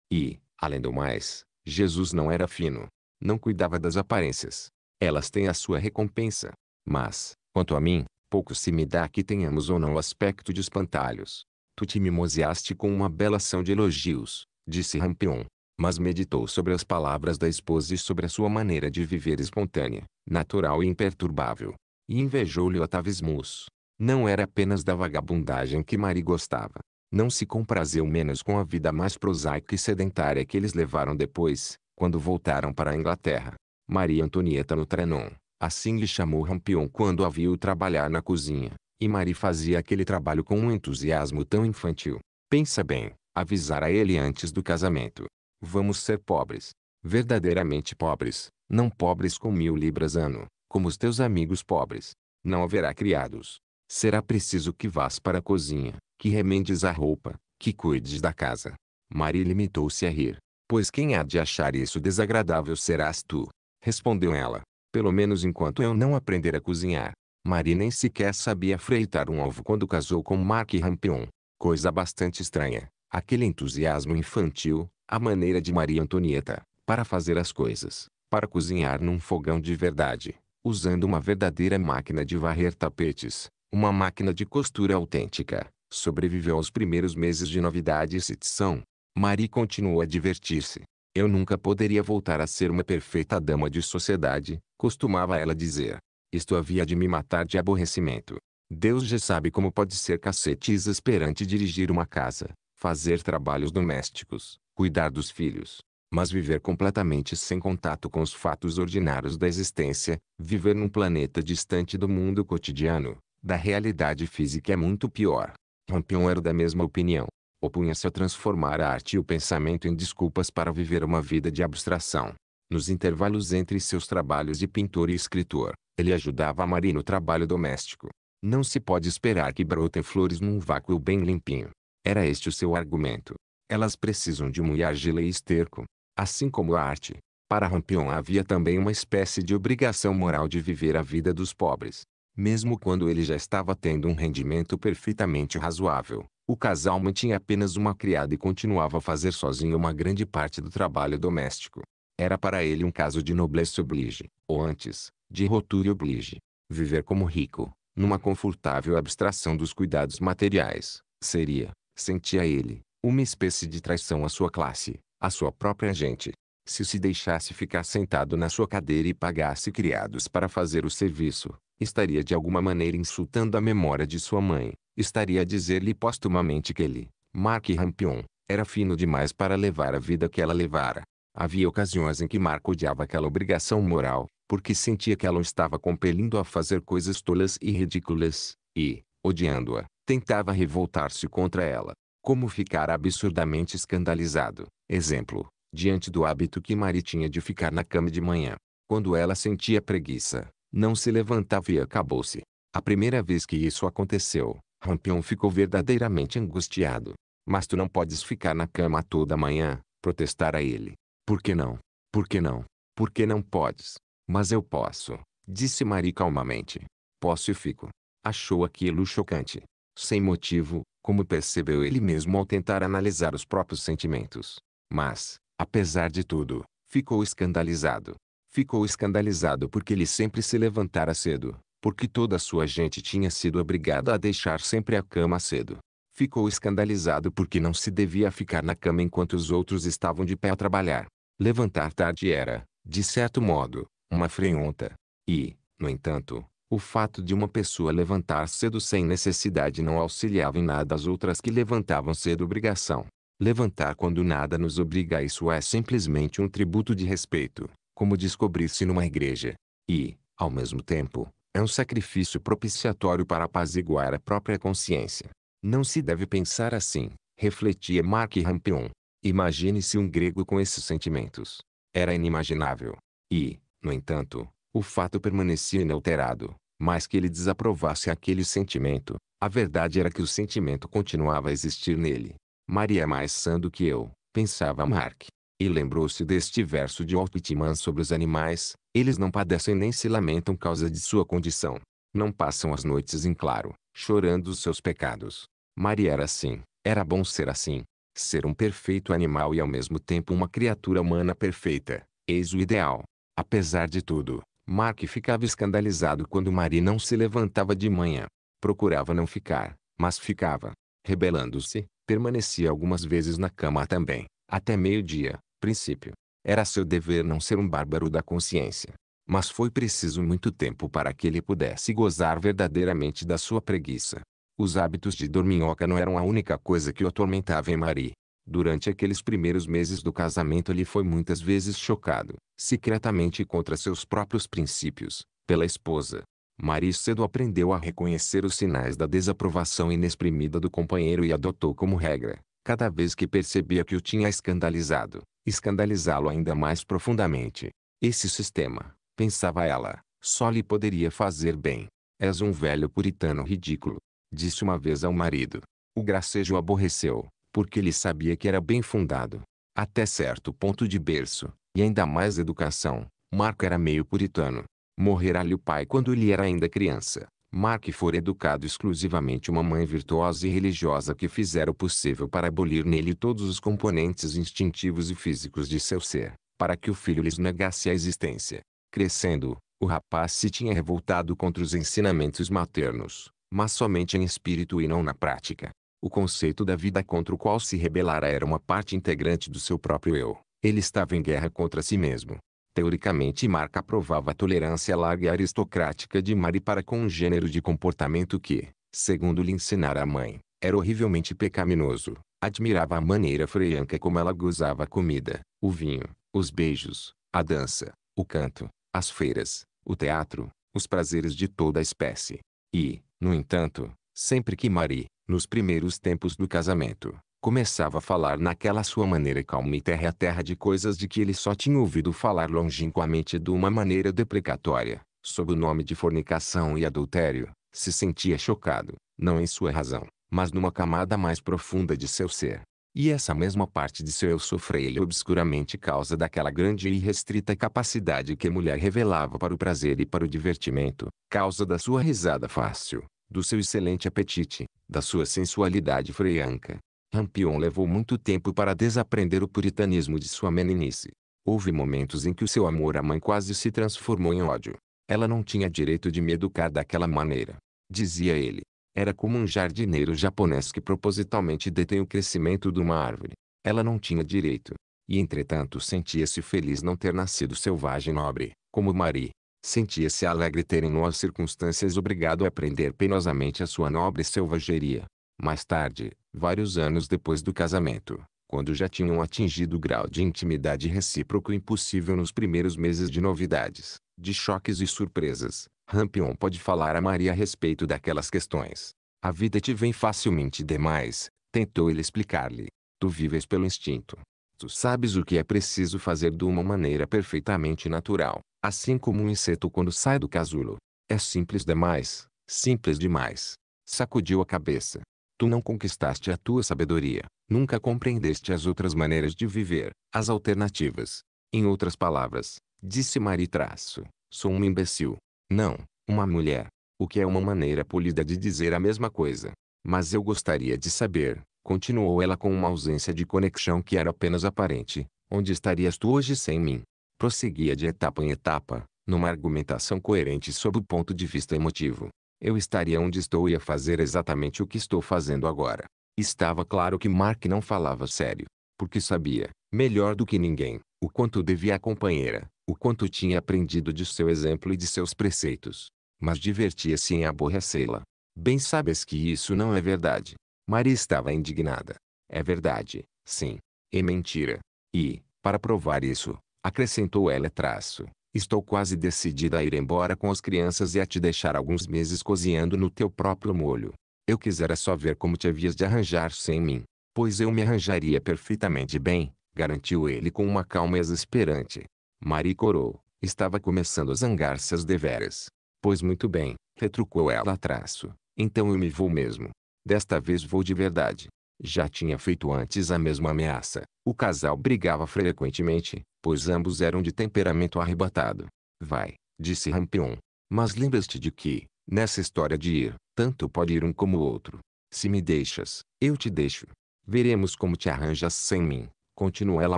E, além do mais, Jesus não era fino. Não cuidava das aparências. Elas têm a sua recompensa. Mas, quanto a mim, pouco se me dá que tenhamos ou não o aspecto de espantalhos. Tu te mimoseaste com uma bela ação de elogios, disse Rampion, mas meditou sobre as palavras da esposa e sobre a sua maneira de viver espontânea, natural e imperturbável. E invejou-lhe o atavismus. Não era apenas da vagabundagem que Marie gostava. Não se comprazeu menos com a vida mais prosaica e sedentária que eles levaram depois, quando voltaram para a Inglaterra. Maria Antonieta no Trenon, assim lhe chamou Rampion quando a viu trabalhar na cozinha, e Marie fazia aquele trabalho com um entusiasmo tão infantil. Pensa bem, avisara ele antes do casamento. Vamos ser pobres. Verdadeiramente pobres, não pobres com mil libras ano, como os teus amigos pobres. Não haverá criados. Será preciso que vás para a cozinha, que remendes a roupa, que cuides da casa. Marie limitou-se a rir. Pois quem há de achar isso desagradável serás tu. Respondeu ela. Pelo menos enquanto eu não aprender a cozinhar. Marie nem sequer sabia freitar um ovo quando casou com Mark Rampion. Coisa bastante estranha. Aquele entusiasmo infantil, a maneira de Maria Antonieta, para fazer as coisas, para cozinhar num fogão de verdade, usando uma verdadeira máquina de varrer tapetes, uma máquina de costura autêntica, sobreviveu aos primeiros meses de novidade e sedição. Marie continuou a divertir-se. Eu nunca poderia voltar a ser uma perfeita dama de sociedade, costumava ela dizer. Isto havia de me matar de aborrecimento. Deus já sabe como pode ser cacete exasperante dirigir uma casa, fazer trabalhos domésticos, cuidar dos filhos. Mas viver completamente sem contato com os fatos ordinários da existência, viver num planeta distante do mundo cotidiano, da realidade física é muito pior. Rampion era da mesma opinião. Opunha-se a transformar a arte e o pensamento em desculpas para viver uma vida de abstração. Nos intervalos entre seus trabalhos de pintor e escritor, ele ajudava a Marie no trabalho doméstico. Não se pode esperar que brotem flores num vácuo bem limpinho. Era este o seu argumento. Elas precisam de mulher argila e esterco, assim como a arte. Para Rampion havia também uma espécie de obrigação moral de viver a vida dos pobres. Mesmo quando ele já estava tendo um rendimento perfeitamente razoável, o casal mantinha apenas uma criada e continuava a fazer sozinho uma grande parte do trabalho doméstico. Era para ele um caso de noblesse oblige, ou antes, de rotura oblige. Viver como rico, numa confortável abstração dos cuidados materiais, seria, sentia ele, uma espécie de traição à sua classe, à sua própria gente. Se se deixasse ficar sentado na sua cadeira e pagasse criados para fazer o serviço, estaria de alguma maneira insultando a memória de sua mãe. Estaria a dizer-lhe postumamente que ele, Mark Rampion, era fino demais para levar a vida que ela levara. Havia ocasiões em que Mark odiava aquela obrigação moral, porque sentia que ela o estava compelindo a fazer coisas tolas e ridículas, e, odiando-a, tentava revoltar-se contra ela. Como ficar absurdamente escandalizado, exemplo, diante do hábito que Mari tinha de ficar na cama de manhã. Quando ela sentia preguiça, não se levantava e acabou-se. A primeira vez que isso aconteceu, Rampion ficou verdadeiramente angustiado. Mas tu não podes ficar na cama toda manhã, protestara ele. Por que não? Por que não? Por que não podes? Mas eu posso, disse Mari calmamente. Posso e fico. Achou aquilo chocante. Sem motivo, como percebeu ele mesmo ao tentar analisar os próprios sentimentos. Mas, apesar de tudo, ficou escandalizado. Ficou escandalizado porque ele sempre se levantara cedo, porque toda a sua gente tinha sido obrigada a deixar sempre a cama cedo. Ficou escandalizado porque não se devia ficar na cama enquanto os outros estavam de pé a trabalhar. Levantar tarde era, de certo modo, uma afronta. E, no entanto, o fato de uma pessoa levantar cedo sem necessidade não auxiliava em nada as outras que levantavam cedo obrigação. Levantar quando nada nos obriga a isso é simplesmente um tributo de respeito, como descobrir-se numa igreja. E, ao mesmo tempo, é um sacrifício propiciatório para apaziguar a própria consciência. Não se deve pensar assim, refletia Mark Rampion. Imagine-se um grego com esses sentimentos. Era inimaginável. E, no entanto, o fato permanecia inalterado mais que ele desaprovasse aquele sentimento, a verdade era que o sentimento continuava a existir nele. Maria é mais sã do que eu, pensava Mark. E lembrou-se deste verso de Walt sobre os animais, eles não padecem nem se lamentam causa de sua condição. Não passam as noites em claro, chorando os seus pecados. Maria era assim, era bom ser assim. Ser um perfeito animal e ao mesmo tempo uma criatura humana perfeita, eis o ideal. Apesar de tudo, Mark ficava escandalizado quando Marie não se levantava de manhã. Procurava não ficar, mas ficava. Rebelando-se, permanecia algumas vezes na cama também, até meio-dia, princípio. Era seu dever não ser um bárbaro da consciência. Mas foi preciso muito tempo para que ele pudesse gozar verdadeiramente da sua preguiça. Os hábitos de dorminhoca não eram a única coisa que o atormentava em Marie. Durante aqueles primeiros meses do casamento ele foi muitas vezes chocado, secretamente contra seus próprios princípios, pela esposa. Maris cedo aprendeu a reconhecer os sinais da desaprovação inexprimida do companheiro e adotou como regra, cada vez que percebia que o tinha escandalizado, escandalizá-lo ainda mais profundamente. Esse sistema, pensava ela, só lhe poderia fazer bem. És um velho puritano ridículo, disse uma vez ao marido. O gracejo aborreceu porque ele sabia que era bem fundado. Até certo ponto de berço, e ainda mais educação, Mark era meio puritano. Morrerá-lhe o pai quando ele era ainda criança. Mark fora educado exclusivamente uma mãe virtuosa e religiosa que fizera o possível para abolir nele todos os componentes instintivos e físicos de seu ser, para que o filho lhes negasse a existência. Crescendo, o rapaz se tinha revoltado contra os ensinamentos maternos, mas somente em espírito e não na prática. O conceito da vida contra o qual se rebelara era uma parte integrante do seu próprio eu. Ele estava em guerra contra si mesmo. Teoricamente Marca aprovava a tolerância larga e aristocrática de Mari para com um gênero de comportamento que, segundo lhe ensinara a mãe, era horrivelmente pecaminoso. Admirava a maneira freianca como ela gozava a comida, o vinho, os beijos, a dança, o canto, as feiras, o teatro, os prazeres de toda a espécie. E, no entanto, sempre que Marie, nos primeiros tempos do casamento, começava a falar naquela sua maneira calma e terra a terra de coisas de que ele só tinha ouvido falar longínquamente de uma maneira deprecatória, sob o nome de fornicação e adultério, se sentia chocado, não em sua razão, mas numa camada mais profunda de seu ser. E essa mesma parte de seu eu sofreu ele obscuramente causa daquela grande e restrita capacidade que a mulher revelava para o prazer e para o divertimento, causa da sua risada fácil, do seu excelente apetite, da sua sensualidade freianca. Rampion levou muito tempo para desaprender o puritanismo de sua meninice. Houve momentos em que o seu amor à mãe quase se transformou em ódio. Ela não tinha direito de me educar daquela maneira, dizia ele. Era como um jardineiro japonês que propositalmente detém o crescimento de uma árvore. Ela não tinha direito. E entretanto sentia-se feliz não ter nascido selvagem nobre, como Marie sentia-se alegre terem em as circunstâncias obrigado a aprender penosamente a sua nobre selvageria. Mais tarde, vários anos depois do casamento, quando já tinham atingido o grau de intimidade recíproco impossível nos primeiros meses de novidades, de choques e surpresas, Rampion pode falar a Maria a respeito daquelas questões. A vida te vem facilmente demais, tentou ele explicar-lhe. Tu vives pelo instinto. Tu sabes o que é preciso fazer de uma maneira perfeitamente natural assim como um inseto quando sai do casulo. É simples demais, simples demais. Sacudiu a cabeça. Tu não conquistaste a tua sabedoria, nunca compreendeste as outras maneiras de viver, as alternativas. Em outras palavras, disse Mari traço, sou um imbecil. Não, uma mulher. O que é uma maneira polida de dizer a mesma coisa. Mas eu gostaria de saber, continuou ela com uma ausência de conexão que era apenas aparente, onde estarias tu hoje sem mim? prosseguia de etapa em etapa, numa argumentação coerente sob o ponto de vista emotivo. Eu estaria onde estou e a fazer exatamente o que estou fazendo agora. Estava claro que Mark não falava sério, porque sabia, melhor do que ninguém, o quanto devia à companheira, o quanto tinha aprendido de seu exemplo e de seus preceitos. Mas divertia-se em aborrecê-la. Bem sabes que isso não é verdade. Maria estava indignada. É verdade, sim. É mentira. E, para provar isso, Acrescentou ela traço. Estou quase decidida a ir embora com as crianças e a te deixar alguns meses cozinhando no teu próprio molho. Eu quisera só ver como te havias de arranjar sem mim. Pois eu me arranjaria perfeitamente bem, garantiu ele com uma calma exasperante. Marie corou. Estava começando a zangar-se as deveras. Pois muito bem, retrucou ela a traço. Então eu me vou mesmo. Desta vez vou de verdade. Já tinha feito antes a mesma ameaça. O casal brigava frequentemente, pois ambos eram de temperamento arrebatado. Vai, disse Rampion. Mas lembra-te de que, nessa história de ir, tanto pode ir um como o outro. Se me deixas, eu te deixo. Veremos como te arranjas sem mim. Continuou ela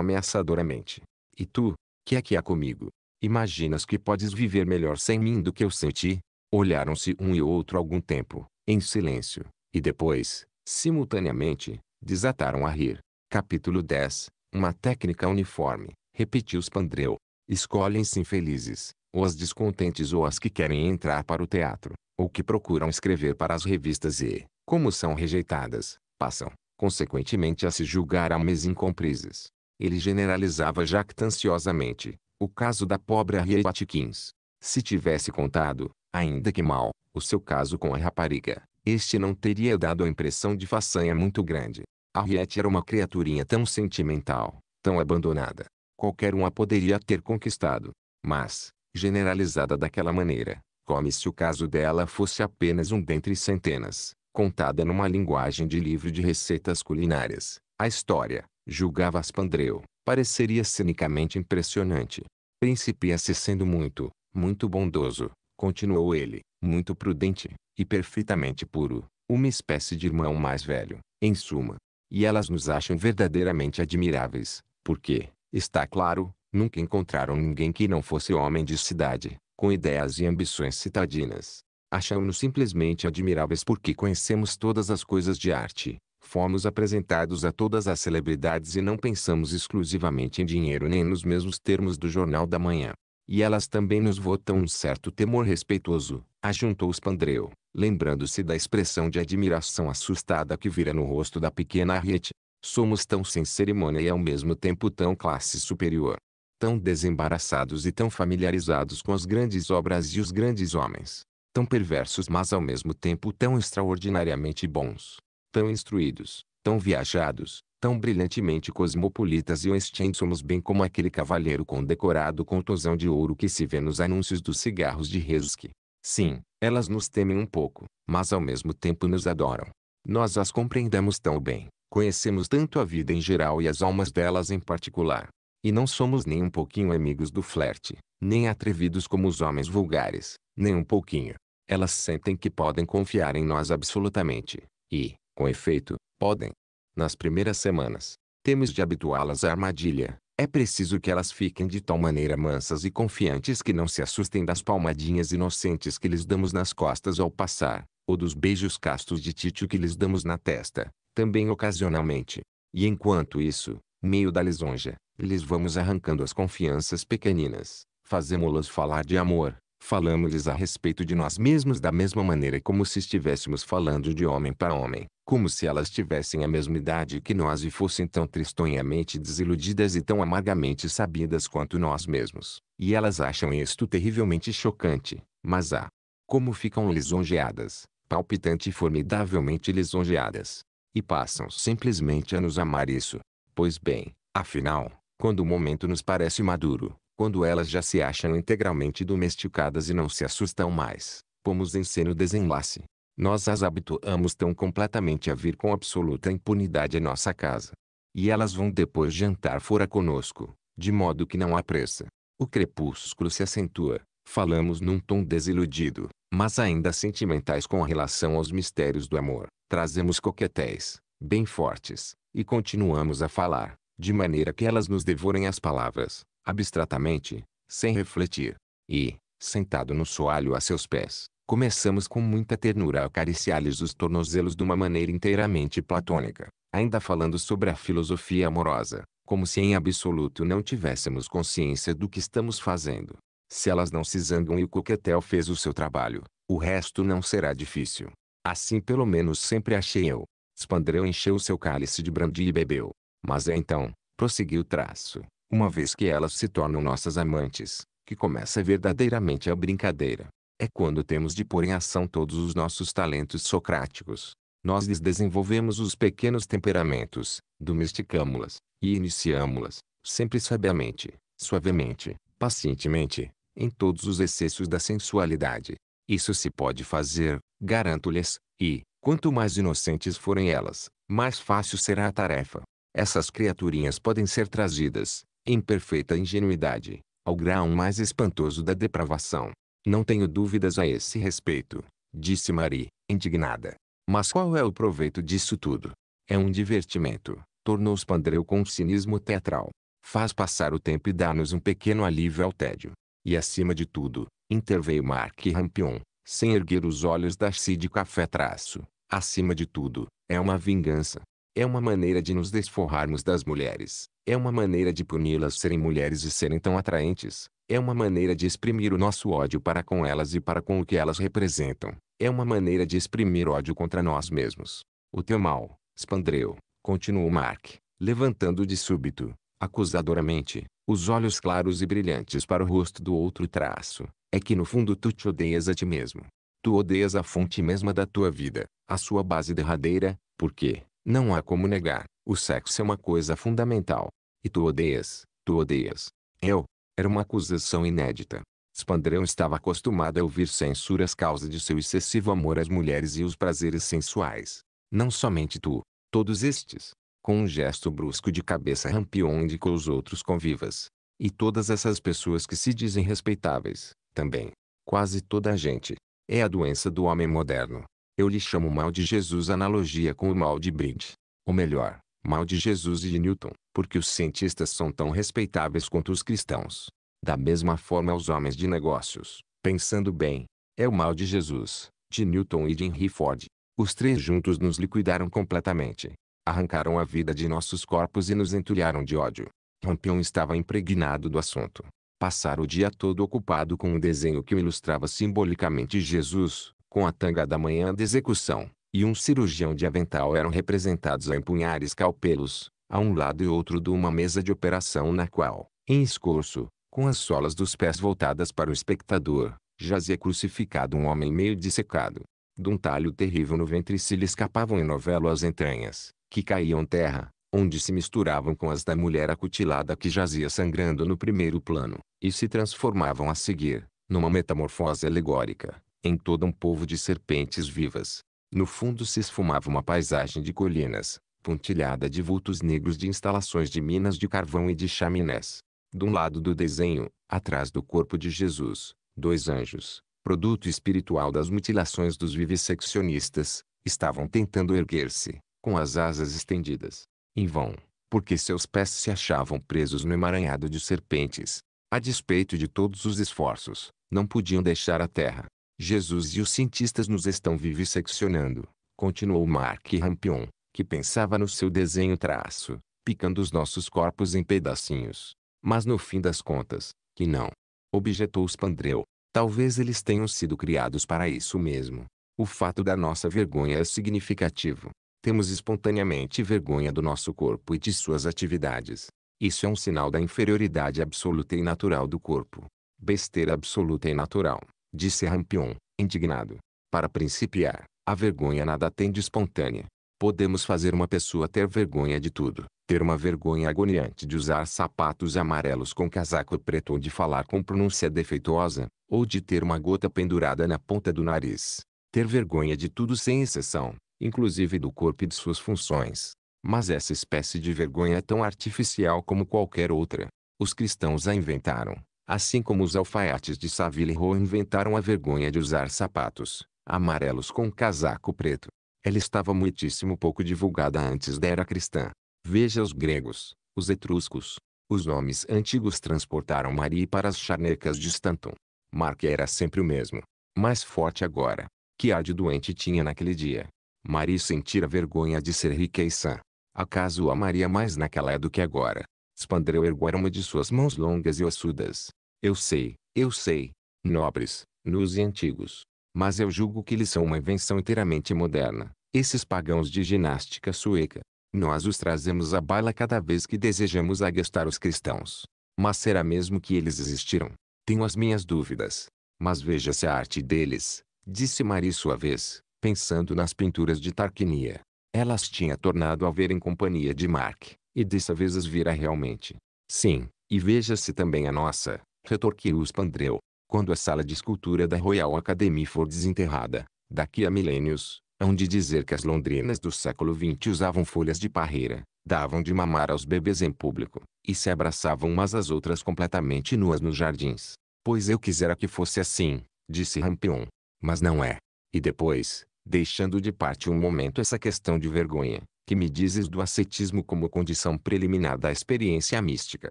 ameaçadoramente. E tu, que é que há comigo? Imaginas que podes viver melhor sem mim do que eu sem ti? Olharam-se um e outro algum tempo, em silêncio, e depois, Simultaneamente, desataram a rir. Capítulo 10 Uma técnica uniforme, repetiu Spandreu. Escolhem-se infelizes, ou as descontentes ou as que querem entrar para o teatro, ou que procuram escrever para as revistas e, como são rejeitadas, passam, consequentemente, a se julgar homens incomprises. Ele generalizava jactanciosamente o caso da pobre Harriet Atkins. Se tivesse contado, ainda que mal, o seu caso com a rapariga, este não teria dado a impressão de façanha muito grande. Henriette era uma criaturinha tão sentimental, tão abandonada. Qualquer um a poderia ter conquistado. Mas, generalizada daquela maneira, como se o caso dela fosse apenas um dentre centenas, contada numa linguagem de livro de receitas culinárias. A história, julgava Aspandreu, pareceria cinicamente impressionante. Principia-se sendo muito, muito bondoso, continuou ele, muito prudente, e perfeitamente puro, uma espécie de irmão mais velho, em suma. E elas nos acham verdadeiramente admiráveis, porque, está claro, nunca encontraram ninguém que não fosse homem de cidade, com ideias e ambições citadinas. acham nos simplesmente admiráveis porque conhecemos todas as coisas de arte, fomos apresentados a todas as celebridades e não pensamos exclusivamente em dinheiro nem nos mesmos termos do Jornal da Manhã. E elas também nos votam um certo temor respeitoso, ajuntou Spandreu, lembrando-se da expressão de admiração assustada que vira no rosto da pequena Harriet. Somos tão sem cerimônia e ao mesmo tempo tão classe superior. Tão desembaraçados e tão familiarizados com as grandes obras e os grandes homens. Tão perversos mas ao mesmo tempo tão extraordinariamente bons. Tão instruídos, tão viajados, tão brilhantemente cosmopolitas e ostensos bem como aquele cavalheiro condecorado com tosão de ouro que se vê nos anúncios dos cigarros de Rezsky. Sim, elas nos temem um pouco, mas ao mesmo tempo nos adoram. Nós as compreendemos tão bem, conhecemos tanto a vida em geral e as almas delas em particular. E não somos nem um pouquinho amigos do flerte, nem atrevidos como os homens vulgares, nem um pouquinho. Elas sentem que podem confiar em nós absolutamente. E, com efeito, podem nas primeiras semanas, temos de habituá-las à armadilha. É preciso que elas fiquem de tal maneira mansas e confiantes que não se assustem das palmadinhas inocentes que lhes damos nas costas ao passar, ou dos beijos castos de títio que lhes damos na testa, também ocasionalmente. E enquanto isso, meio da lisonja, lhes vamos arrancando as confianças pequeninas, fazemos-las falar de amor, falamos-lhes a respeito de nós mesmos da mesma maneira como se estivéssemos falando de homem para homem como se elas tivessem a mesma idade que nós e fossem tão tristonhamente desiludidas e tão amargamente sabidas quanto nós mesmos. E elas acham isto terrivelmente chocante, mas há. Ah, como ficam lisonjeadas, palpitante e formidavelmente lisonjeadas. E passam simplesmente a nos amar isso. Pois bem, afinal, quando o momento nos parece maduro, quando elas já se acham integralmente domesticadas e não se assustam mais, pomos em cena o desenlace, nós as habituamos tão completamente a vir com absoluta impunidade à nossa casa. E elas vão depois jantar fora conosco, de modo que não há pressa. O crepúsculo se acentua, falamos num tom desiludido, mas ainda sentimentais com relação aos mistérios do amor. Trazemos coquetéis, bem fortes, e continuamos a falar, de maneira que elas nos devorem as palavras, abstratamente, sem refletir. E, sentado no soalho a seus pés, Começamos com muita ternura a acariciar-lhes os tornozelos de uma maneira inteiramente platônica, ainda falando sobre a filosofia amorosa, como se em absoluto não tivéssemos consciência do que estamos fazendo. Se elas não se zangam e o coquetel fez o seu trabalho, o resto não será difícil. Assim pelo menos sempre achei eu. Spandreu encheu seu cálice de brandy e bebeu. Mas é então, prosseguiu traço, uma vez que elas se tornam nossas amantes, que começa verdadeiramente a brincadeira é quando temos de pôr em ação todos os nossos talentos socráticos. Nós lhes desenvolvemos os pequenos temperamentos, domesticámo-las, e iniciámo-las, sempre sabiamente, suavemente, pacientemente, em todos os excessos da sensualidade. Isso se pode fazer, garanto-lhes, e, quanto mais inocentes forem elas, mais fácil será a tarefa. Essas criaturinhas podem ser trazidas, em perfeita ingenuidade, ao grau mais espantoso da depravação. Não tenho dúvidas a esse respeito, disse Marie, indignada. Mas qual é o proveito disso tudo? É um divertimento, tornou Spandreu com um cinismo teatral. Faz passar o tempo e dá-nos um pequeno alívio ao tédio. E acima de tudo, interveio Mark Rampion, sem erguer os olhos da si de café traço. Acima de tudo, é uma vingança. É uma maneira de nos desforrarmos das mulheres. É uma maneira de puni-las serem mulheres e serem tão atraentes. É uma maneira de exprimir o nosso ódio para com elas e para com o que elas representam. É uma maneira de exprimir ódio contra nós mesmos. O teu mal, Spandreu, continuou Mark, levantando de súbito, acusadoramente, os olhos claros e brilhantes para o rosto do outro traço, é que no fundo tu te odeias a ti mesmo. Tu odeias a fonte mesma da tua vida, a sua base derradeira, porque, não há como negar, o sexo é uma coisa fundamental. E tu odeias, tu odeias. Eu, era uma acusação inédita. Spandrel estava acostumado a ouvir censuras causa de seu excessivo amor às mulheres e os prazeres sensuais. Não somente tu, todos estes. Com um gesto brusco de cabeça Rampion indicou os outros convivas. E todas essas pessoas que se dizem respeitáveis, também. Quase toda a gente. É a doença do homem moderno. Eu lhe chamo mal de Jesus analogia com o mal de Bridge. Ou melhor, mal de Jesus e de Newton, porque os cientistas são tão respeitáveis quanto os cristãos. Da mesma forma aos é homens de negócios, pensando bem, é o mal de Jesus, de Newton e de Henry Ford. Os três juntos nos liquidaram completamente. Arrancaram a vida de nossos corpos e nos entulharam de ódio. Rampion estava impregnado do assunto. Passara o dia todo ocupado com um desenho que ilustrava simbolicamente Jesus, com a tanga da manhã de execução e um cirurgião de avental eram representados a empunhar escalpelos, a um lado e outro de uma mesa de operação na qual, em escorço, com as solas dos pés voltadas para o espectador, jazia crucificado um homem meio dissecado. De um talho terrível no ventre se lhe escapavam em novelo as entranhas, que caíam terra, onde se misturavam com as da mulher acutilada que jazia sangrando no primeiro plano, e se transformavam a seguir, numa metamorfose alegórica, em todo um povo de serpentes vivas, no fundo se esfumava uma paisagem de colinas, pontilhada de vultos negros de instalações de minas de carvão e de chaminés. De um lado do desenho, atrás do corpo de Jesus, dois anjos, produto espiritual das mutilações dos vivisseccionistas, estavam tentando erguer-se, com as asas estendidas. Em vão, porque seus pés se achavam presos no emaranhado de serpentes. A despeito de todos os esforços, não podiam deixar a terra. Jesus e os cientistas nos estão vivisseccionando, continuou Mark Rampion, que pensava no seu desenho traço, picando os nossos corpos em pedacinhos. Mas no fim das contas, que não. Objetou Spandreu. Talvez eles tenham sido criados para isso mesmo. O fato da nossa vergonha é significativo. Temos espontaneamente vergonha do nosso corpo e de suas atividades. Isso é um sinal da inferioridade absoluta e natural do corpo. Besteira absoluta e natural. Disse Rampion, indignado. Para principiar, a vergonha nada tem de espontânea. Podemos fazer uma pessoa ter vergonha de tudo, ter uma vergonha agoniante de usar sapatos amarelos com casaco preto ou de falar com pronúncia defeituosa, ou de ter uma gota pendurada na ponta do nariz. Ter vergonha de tudo sem exceção, inclusive do corpo e de suas funções. Mas essa espécie de vergonha é tão artificial como qualquer outra. Os cristãos a inventaram, Assim como os alfaiates de Saville Row inventaram a vergonha de usar sapatos amarelos com casaco preto. Ela estava muitíssimo pouco divulgada antes da era cristã. Veja os gregos, os etruscos. Os nomes antigos transportaram Marie para as charnecas de Stanton. Mark era sempre o mesmo. Mais forte agora. Que ar de doente tinha naquele dia. Marie sentira vergonha de ser rica e sã. Acaso a Maria mais naquela é do que agora? Spandreu ergueu uma de suas mãos longas e ossudas. Eu sei, eu sei, nobres, nus e antigos. Mas eu julgo que eles são uma invenção inteiramente moderna, esses pagãos de ginástica sueca. Nós os trazemos à baila cada vez que desejamos agastar os cristãos. Mas será mesmo que eles existiram? Tenho as minhas dúvidas. Mas veja se a arte deles, disse Marie sua vez, pensando nas pinturas de Tarquinia. Elas tinha tornado a ver em companhia de Mark, e dessa vez as vira realmente. Sim, e veja-se também a nossa, retorquiu Spandreu. Quando a sala de escultura da Royal Academy for desenterrada, daqui a milênios, hão de dizer que as londrinas do século XX usavam folhas de parreira, davam de mamar aos bebês em público, e se abraçavam umas às outras completamente nuas nos jardins. Pois eu quisera que fosse assim, disse Rampion. Mas não é. E depois, deixando de parte um momento essa questão de vergonha, que me dizes do ascetismo como condição preliminar da experiência mística,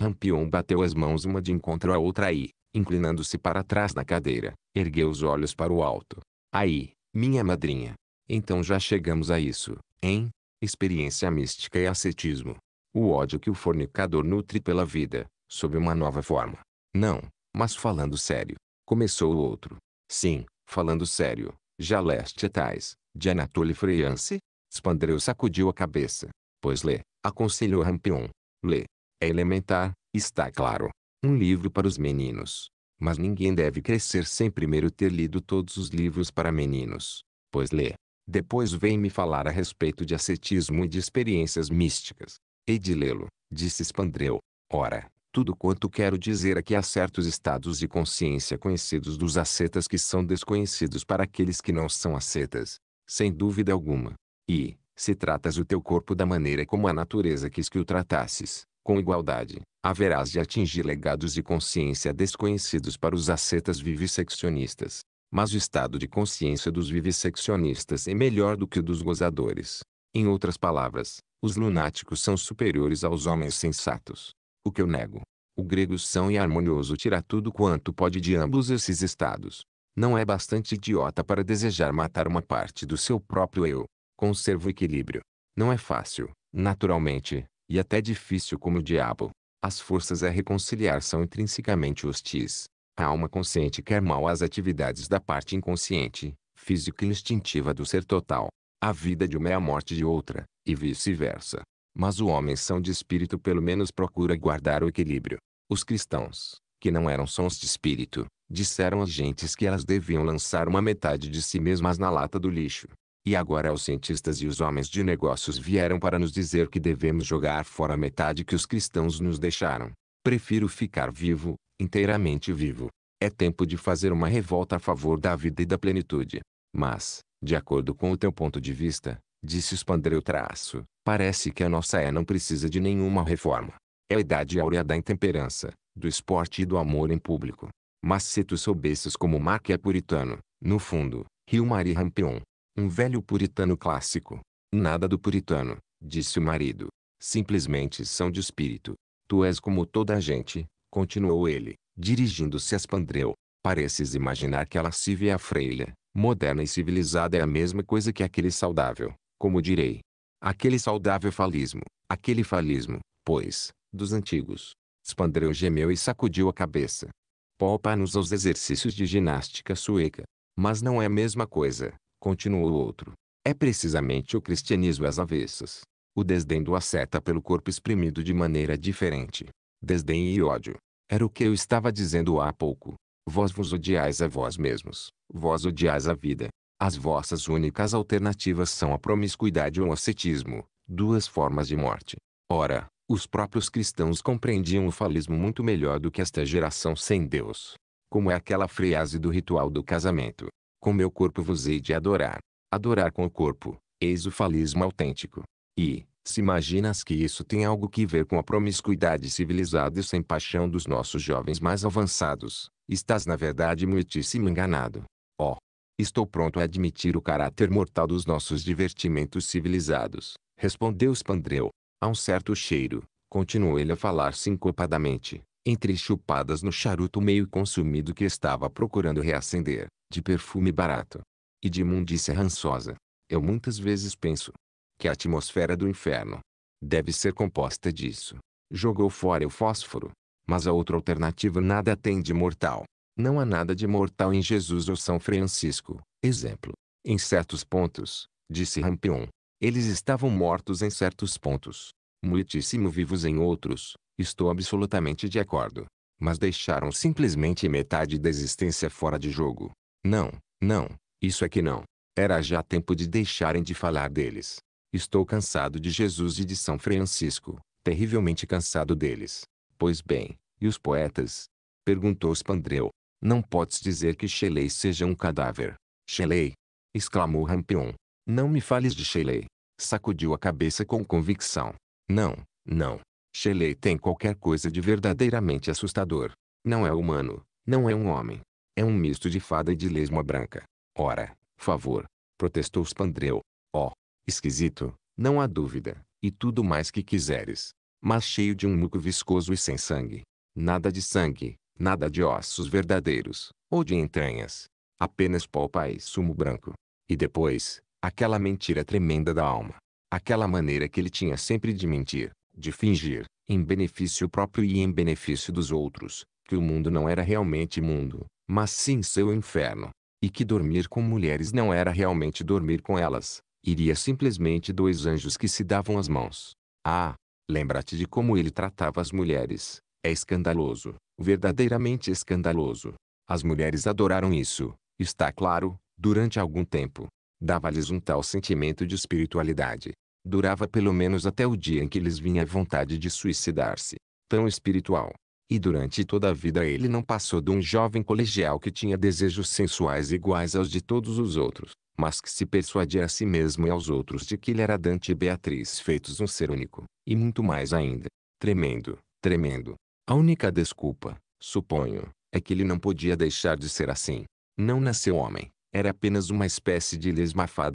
Rampion bateu as mãos uma de encontro à outra e, inclinando-se para trás na cadeira, ergueu os olhos para o alto. Aí, minha madrinha. Então já chegamos a isso, hein? Experiência mística e ascetismo. O ódio que o fornicador nutre pela vida, sob uma nova forma. Não, mas falando sério. Começou o outro. Sim, falando sério. Já leste tais, de Anatole Freiance? Spandreu sacudiu a cabeça. Pois lê, aconselhou Rampion. Lê, é elementar, está claro. Um livro para os meninos. Mas ninguém deve crescer sem primeiro ter lido todos os livros para meninos. Pois lê. Depois vem me falar a respeito de ascetismo e de experiências místicas. Hei de lê-lo, disse Spandreu. Ora, tudo quanto quero dizer é que há certos estados de consciência conhecidos dos ascetas que são desconhecidos para aqueles que não são ascetas, sem dúvida alguma. E, se tratas o teu corpo da maneira como a natureza quis que o tratasses, com igualdade, haverás de atingir legados de consciência desconhecidos para os ascetas vivisseccionistas. Mas o estado de consciência dos vivisseccionistas é melhor do que o dos gozadores. Em outras palavras, os lunáticos são superiores aos homens sensatos. O que eu nego. O grego são e harmonioso tira tudo quanto pode de ambos esses estados. Não é bastante idiota para desejar matar uma parte do seu próprio eu. Conserva o equilíbrio. Não é fácil, naturalmente, e até difícil como o diabo. As forças a reconciliar são intrinsecamente hostis. A alma consciente quer mal às atividades da parte inconsciente, física e instintiva do ser total. A vida é de uma é a morte de outra, e vice-versa. Mas o homem são de espírito pelo menos procura guardar o equilíbrio. Os cristãos, que não eram sons de espírito, disseram às gentes que elas deviam lançar uma metade de si mesmas na lata do lixo, e agora os cientistas e os homens de negócios vieram para nos dizer que devemos jogar fora a metade que os cristãos nos deixaram. Prefiro ficar vivo, inteiramente vivo. É tempo de fazer uma revolta a favor da vida e da plenitude. Mas, de acordo com o teu ponto de vista, disse Spandreu traço, parece que a nossa é não precisa de nenhuma reforma. É a idade áurea da intemperança, do esporte e do amor em público. Mas se tu soubesses como Mark é puritano, no fundo, riu Marie Rampion, um velho puritano clássico. Nada do puritano, disse o marido. Simplesmente são de espírito. Tu és como toda a gente, continuou ele, dirigindo-se a Spandreu. Pareces imaginar que a lascívia e a freira, moderna e civilizada é a mesma coisa que aquele saudável, como direi. Aquele saudável falismo, aquele falismo, pois, dos antigos. Spandreu gemeu e sacudiu a cabeça. Poupa-nos aos exercícios de ginástica sueca. Mas não é a mesma coisa, continuou outro. É precisamente o cristianismo às avessas. O desdém do asceta pelo corpo exprimido de maneira diferente. Desdém e ódio. Era o que eu estava dizendo há pouco. Vós vos odiais a vós mesmos. Vós odiais a vida. As vossas únicas alternativas são a promiscuidade ou o ascetismo, duas formas de morte. Ora, os próprios cristãos compreendiam o falismo muito melhor do que esta geração sem Deus. Como é aquela frase do ritual do casamento. Com meu corpo vos hei de adorar. Adorar com o corpo, eis o falismo autêntico. E, se imaginas que isso tem algo que ver com a promiscuidade civilizada e sem paixão dos nossos jovens mais avançados, estás na verdade muitíssimo enganado. Oh! Estou pronto a admitir o caráter mortal dos nossos divertimentos civilizados, respondeu Spandreu. Há um certo cheiro, continuou ele a falar sincopadamente, entre chupadas no charuto meio consumido que estava procurando reacender, de perfume barato e de imundícia rançosa. Eu muitas vezes penso que a atmosfera do inferno deve ser composta disso. Jogou fora o fósforo, mas a outra alternativa nada tem de mortal. Não há nada de mortal em Jesus ou São Francisco, exemplo. Em certos pontos, disse Rampion, eles estavam mortos em certos pontos, muitíssimo vivos em outros, Estou absolutamente de acordo. Mas deixaram simplesmente metade da existência fora de jogo. Não, não, isso é que não. Era já tempo de deixarem de falar deles. Estou cansado de Jesus e de São Francisco, terrivelmente cansado deles. Pois bem, e os poetas? Perguntou Spandreu. Não podes dizer que Shelley seja um cadáver. Shelley! exclamou Rampion. Não me fales de Shelley. Sacudiu a cabeça com convicção. Não, não, Shelley tem qualquer coisa de verdadeiramente assustador. Não é humano, não é um homem. É um misto de fada e de lesma branca. Ora, favor, protestou Spandreu. Oh, esquisito, não há dúvida, e tudo mais que quiseres. Mas cheio de um muco viscoso e sem sangue. Nada de sangue, nada de ossos verdadeiros, ou de entranhas. Apenas polpa e sumo branco. E depois, aquela mentira tremenda da alma. Aquela maneira que ele tinha sempre de mentir de fingir, em benefício próprio e em benefício dos outros, que o mundo não era realmente mundo, mas sim seu inferno, e que dormir com mulheres não era realmente dormir com elas, iria simplesmente dois anjos que se davam as mãos. Ah, lembra-te de como ele tratava as mulheres. É escandaloso, verdadeiramente escandaloso. As mulheres adoraram isso, está claro, durante algum tempo. Dava-lhes um tal sentimento de espiritualidade, durava pelo menos até o dia em que lhes vinha a vontade de suicidar-se, tão espiritual. E durante toda a vida ele não passou de um jovem colegial que tinha desejos sensuais iguais aos de todos os outros, mas que se persuadia a si mesmo e aos outros de que ele era Dante e Beatriz feitos um ser único, e muito mais ainda. Tremendo, tremendo. A única desculpa, suponho, é que ele não podia deixar de ser assim. Não nasceu homem, era apenas uma espécie de ilha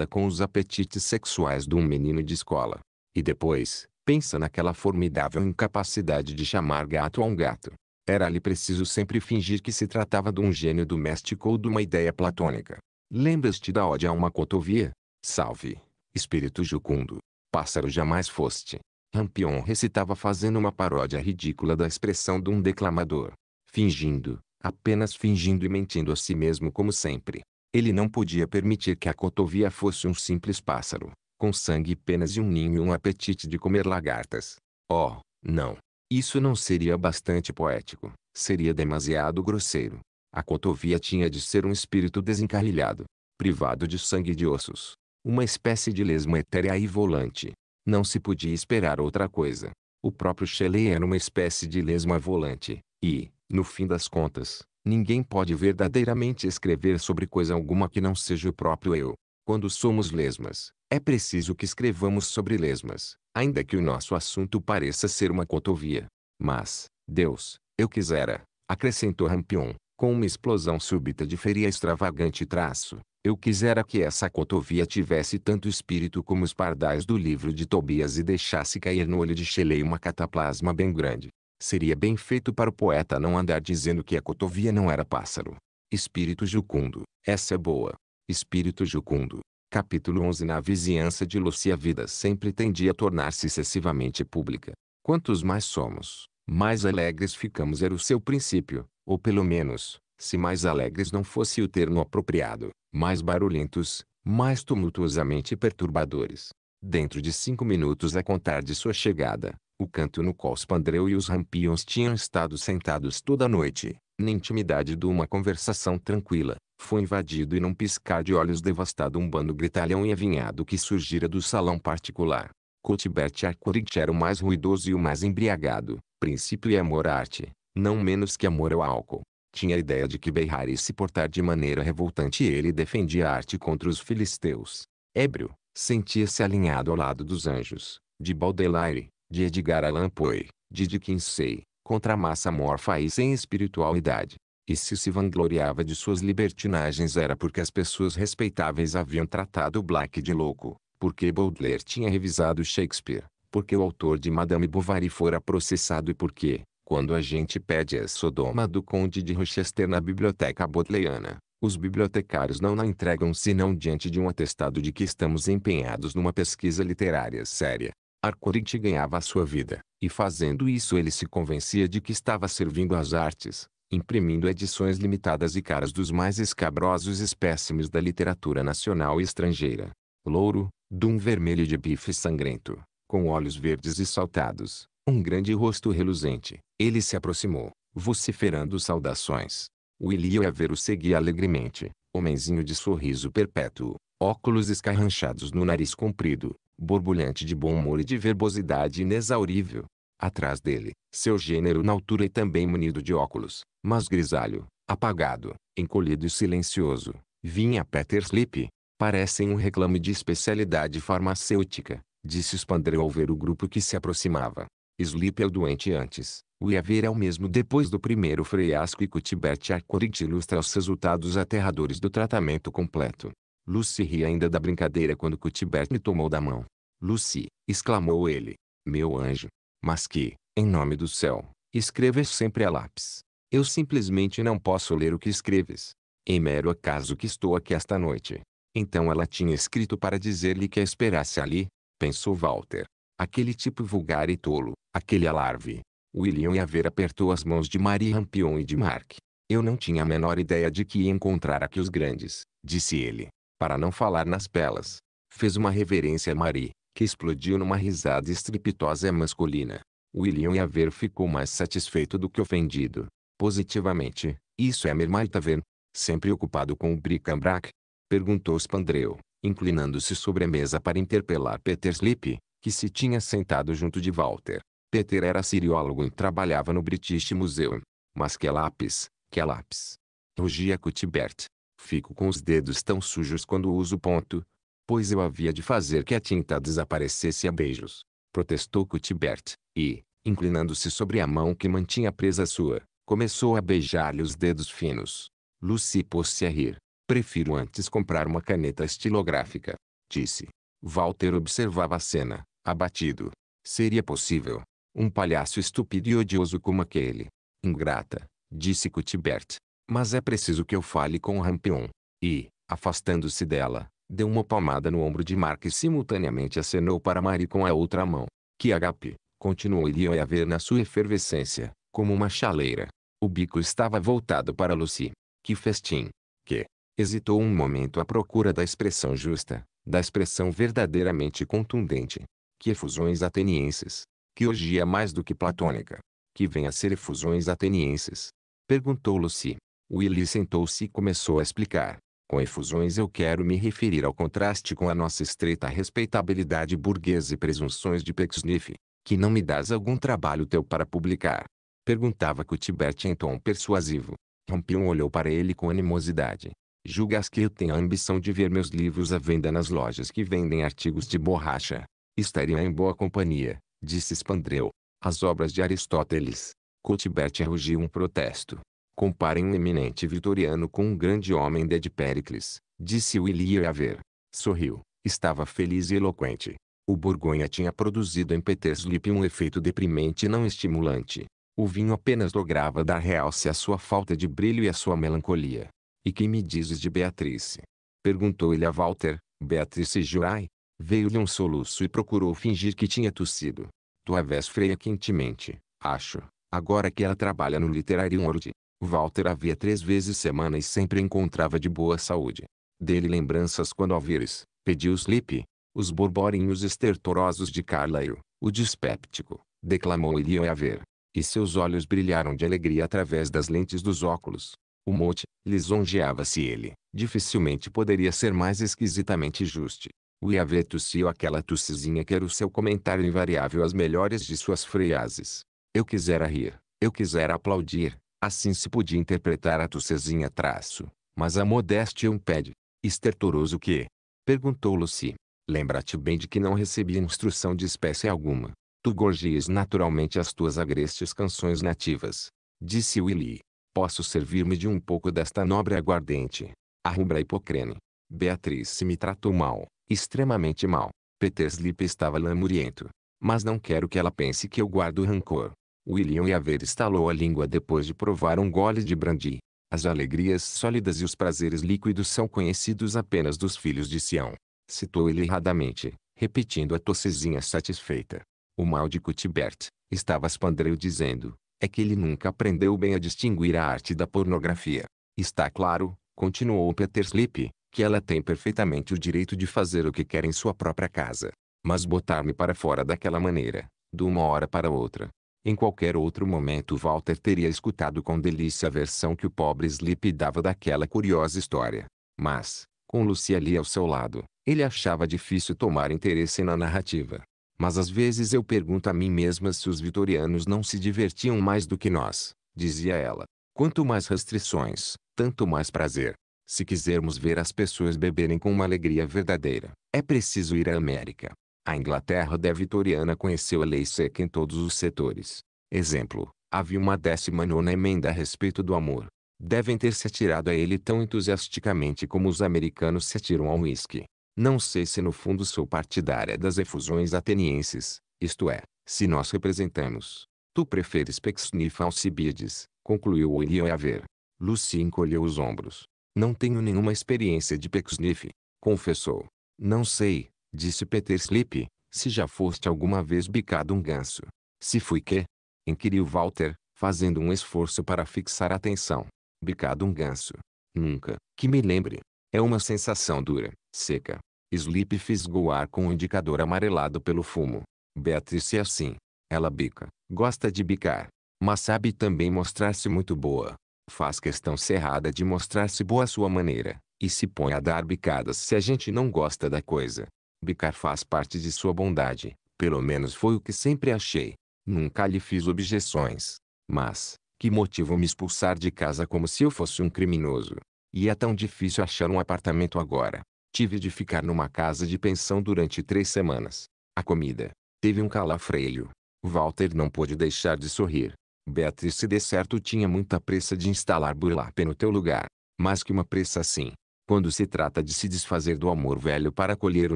com os apetites sexuais de um menino de escola. E depois, pensa naquela formidável incapacidade de chamar gato a um gato. Era-lhe preciso sempre fingir que se tratava de um gênio doméstico ou de uma ideia platônica. Lembras-te da ode a uma cotovia? Salve, espírito jucundo. Pássaro jamais foste. Rampion recitava fazendo uma paródia ridícula da expressão de um declamador. Fingindo, apenas fingindo e mentindo a si mesmo como sempre. Ele não podia permitir que a cotovia fosse um simples pássaro, com sangue e penas e um ninho e um apetite de comer lagartas. Oh, não. Isso não seria bastante poético, seria demasiado grosseiro. A cotovia tinha de ser um espírito desencarrilhado, privado de sangue e de ossos. Uma espécie de lesma etérea e volante. Não se podia esperar outra coisa. O próprio Shelley era uma espécie de lesma volante, e, no fim das contas, Ninguém pode verdadeiramente escrever sobre coisa alguma que não seja o próprio eu. Quando somos lesmas, é preciso que escrevamos sobre lesmas, ainda que o nosso assunto pareça ser uma cotovia. Mas, Deus, eu quisera, acrescentou Rampion, com uma explosão súbita de feria extravagante traço, eu quisera que essa cotovia tivesse tanto espírito como os pardais do livro de Tobias e deixasse cair no olho de Shelley uma cataplasma bem grande. Seria bem feito para o poeta não andar dizendo que a cotovia não era pássaro. Espírito Jucundo. Essa é boa. Espírito Jucundo. Capítulo 11 Na vizinhança de Lúcia a vida sempre tendia a tornar-se excessivamente pública. Quantos mais somos, mais alegres ficamos era o seu princípio, ou pelo menos, se mais alegres não fosse o termo apropriado, mais barulhentos, mais tumultuosamente perturbadores. Dentro de cinco minutos a contar de sua chegada, o canto no qual Spandreu e os Rampions tinham estado sentados toda a noite, na intimidade de uma conversação tranquila, foi invadido e num piscar de olhos devastado um bando gritalhão e avinhado que surgira do salão particular. Cotibert Arcorich era o mais ruidoso e o mais embriagado, princípio e amor à arte, não menos que amor ao álcool. Tinha a ideia de que berrar e se portar de maneira revoltante ele defendia a arte contra os filisteus. Ébrio, sentia-se alinhado ao lado dos anjos, de Baudelaire, de Edgar Allan Poe, de Dickensey, contra a massa morfa e sem espiritualidade. E se se vangloriava de suas libertinagens era porque as pessoas respeitáveis haviam tratado Black de louco, porque Baudelaire tinha revisado Shakespeare, porque o autor de Madame Bovary fora processado e porque, quando a gente pede a Sodoma do Conde de Rochester na biblioteca bodleiana, os bibliotecários não a entregam senão diante de um atestado de que estamos empenhados numa pesquisa literária séria. Arcorite ganhava sua vida, e fazendo isso ele se convencia de que estava servindo às artes, imprimindo edições limitadas e caras dos mais escabrosos espécimes da literatura nacional e estrangeira. Louro, dum vermelho de bife sangrento, com olhos verdes e saltados, um grande rosto reluzente, ele se aproximou, vociferando saudações. O Aveiro o seguia alegremente, homenzinho de sorriso perpétuo, óculos escarranchados no nariz comprido, borbulhante de bom humor e de verbosidade inexaurível. Atrás dele, seu gênero na altura e também munido de óculos, mas grisalho, apagado, encolhido e silencioso, vinha Peter Slip. Parecem um reclame de especialidade farmacêutica, disse Spandreu ao ver o grupo que se aproximava. Slip é o doente antes, o Iaver é o mesmo depois do primeiro freasco e Cutibert Arcorint ilustra os resultados aterradores do tratamento completo. Lucy ri ainda da brincadeira quando Cuthbert me tomou da mão. Lucy, exclamou ele. Meu anjo. Mas que, em nome do céu, escreves sempre a lápis. Eu simplesmente não posso ler o que escreves. Em mero acaso que estou aqui esta noite. Então ela tinha escrito para dizer-lhe que a esperasse ali, pensou Walter. Aquele tipo vulgar e tolo, aquele alarve. William e apertou as mãos de Marie Rampion e de Mark. Eu não tinha a menor ideia de que ia encontrar aqui os grandes, disse ele para não falar nas pelas. Fez uma reverência a Marie, que explodiu numa risada estrepitosa e masculina. William ia ficou mais satisfeito do que ofendido. Positivamente, isso é Mermaid Tavern. Sempre ocupado com o bric-a-brac? Perguntou Spandreu, inclinando-se sobre a mesa para interpelar Peter Slip, que se tinha sentado junto de Walter. Peter era siriólogo e trabalhava no British Museum. Mas que lápis, que lápis. Rugia Cuthbert. Fico com os dedos tão sujos quando uso ponto. Pois eu havia de fazer que a tinta desaparecesse a beijos. Protestou Cutibert, e, inclinando-se sobre a mão que mantinha presa sua, começou a beijar-lhe os dedos finos. Lucy pôs-se a rir. Prefiro antes comprar uma caneta estilográfica, disse. Walter observava a cena, abatido. Seria possível. Um palhaço estúpido e odioso como aquele. Ingrata, disse Cutibert. Mas é preciso que eu fale com o Rampion. E, afastando-se dela, deu uma palmada no ombro de Mark e simultaneamente acenou para Mari com a outra mão. Que agape, continuou Ilioia a ver na sua efervescência, como uma chaleira. O bico estava voltado para Lucy. Que festim! Que! Hesitou um momento à procura da expressão justa, da expressão verdadeiramente contundente. Que efusões atenienses! Que orgia mais do que platônica! Que venha a ser efusões atenienses! Perguntou Lucy. Willy sentou-se e começou a explicar. Com efusões eu quero me referir ao contraste com a nossa estreita respeitabilidade burguesa e presunções de Pecksniff, que não me dás algum trabalho teu para publicar. Perguntava Cuthbert em tom persuasivo. Rampion olhou para ele com animosidade. Julgas que eu tenho a ambição de ver meus livros à venda nas lojas que vendem artigos de borracha. Estaria em boa companhia, disse Spandreu. As obras de Aristóteles. Cuthbert rugiu um protesto. Comparem um eminente vitoriano com um grande homem de Péricles, disse William ver. Sorriu, estava feliz e eloquente. O Borgonha tinha produzido em Peterslip um efeito deprimente e não estimulante. O vinho apenas lograva dar realce à sua falta de brilho e à sua melancolia. E que me dizes de Beatrice? Perguntou ele a Walter. Beatrice Jurai? Veio-lhe um soluço e procurou fingir que tinha tossido. Tua vez freia quentemente, acho, agora que ela trabalha no Literarium Orde. Walter havia três vezes semana e sempre encontrava de boa saúde. Dele lembranças quando Alvires, pediu slip, os borborinhos estertorosos de Carlyle, o dispéptico, declamou ele a ver. E seus olhos brilharam de alegria através das lentes dos óculos. O mote, lisonjeava-se ele, dificilmente poderia ser mais esquisitamente justo. O Iavé tossiu aquela tossizinha que era o seu comentário invariável às melhores de suas frases. Eu quisera rir, eu quisera aplaudir, Assim se podia interpretar a Tucezinha traço, mas a modéstia impede. É estertoroso que? Perguntou Lucy. Lembra-te bem de que não recebi instrução de espécie alguma. Tu gorgias naturalmente as tuas agrestes canções nativas. Disse Willy. Posso servir-me de um pouco desta nobre aguardente. A hipocrene. Beatriz se me tratou mal. Extremamente mal. Peterslip estava lamuriento. Mas não quero que ela pense que eu guardo rancor. William Yaver estalou a língua depois de provar um gole de brandy. As alegrias sólidas e os prazeres líquidos são conhecidos apenas dos filhos de Sião. Citou ele erradamente, repetindo a tossezinha satisfeita. O mal de Cuthbert, estava Spandreu dizendo, é que ele nunca aprendeu bem a distinguir a arte da pornografia. Está claro, continuou Peter Slip, que ela tem perfeitamente o direito de fazer o que quer em sua própria casa. Mas botar-me para fora daquela maneira, de uma hora para outra, em qualquer outro momento Walter teria escutado com delícia a versão que o pobre Slip dava daquela curiosa história. Mas, com Lucia ali ao seu lado, ele achava difícil tomar interesse na narrativa. Mas às vezes eu pergunto a mim mesma se os vitorianos não se divertiam mais do que nós, dizia ela. Quanto mais restrições, tanto mais prazer. Se quisermos ver as pessoas beberem com uma alegria verdadeira, é preciso ir à América. A Inglaterra da Vitoriana conheceu a lei seca em todos os setores. Exemplo, havia uma décima nona emenda a respeito do amor. Devem ter se atirado a ele tão entusiasticamente como os americanos se atiram ao uísque. Não sei se no fundo sou partidária das efusões atenienses, isto é, se nós representamos. Tu preferes Pecksniff Cibides? concluiu William a ver. Lucy encolheu os ombros. Não tenho nenhuma experiência de Pecksniff, confessou. Não sei, Disse Peter Slip, se já foste alguma vez bicado um ganso. Se fui que? Inquiriu Walter, fazendo um esforço para fixar a atenção. Bicado um ganso. Nunca, que me lembre. É uma sensação dura, seca. Slip fisgou ar com o um indicador amarelado pelo fumo. Beatrice é assim. Ela bica, gosta de bicar. Mas sabe também mostrar-se muito boa. Faz questão cerrada de mostrar-se boa à sua maneira. E se põe a dar bicadas se a gente não gosta da coisa. Bicar faz parte de sua bondade, pelo menos foi o que sempre achei. Nunca lhe fiz objeções. Mas, que motivo me expulsar de casa como se eu fosse um criminoso? E é tão difícil achar um apartamento agora. Tive de ficar numa casa de pensão durante três semanas. A comida. Teve um calafreio. Walter não pôde deixar de sorrir. Beatriz se de certo tinha muita pressa de instalar Burlap no teu lugar. Mas que uma pressa assim quando se trata de se desfazer do amor velho para colher o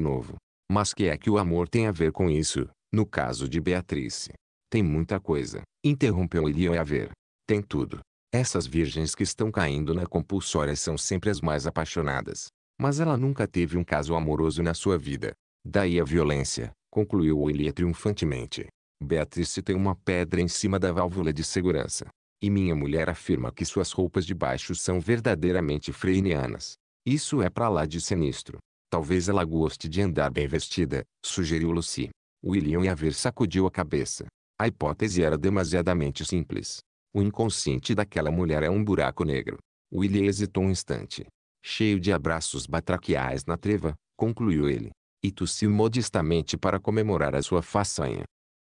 novo. Mas que é que o amor tem a ver com isso, no caso de Beatrice? Tem muita coisa, interrompeu ele a ver. Tem tudo. Essas virgens que estão caindo na compulsória são sempre as mais apaixonadas. Mas ela nunca teve um caso amoroso na sua vida. Daí a violência, concluiu ele triunfantemente. Beatrice tem uma pedra em cima da válvula de segurança. E minha mulher afirma que suas roupas de baixo são verdadeiramente freinianas. Isso é pra lá de sinistro. Talvez ela goste de andar bem vestida, sugeriu Lucy. William Yaver sacudiu a cabeça. A hipótese era demasiadamente simples. O inconsciente daquela mulher é um buraco negro. William hesitou um instante. Cheio de abraços batraquiais na treva, concluiu ele. E tossiu modestamente para comemorar a sua façanha.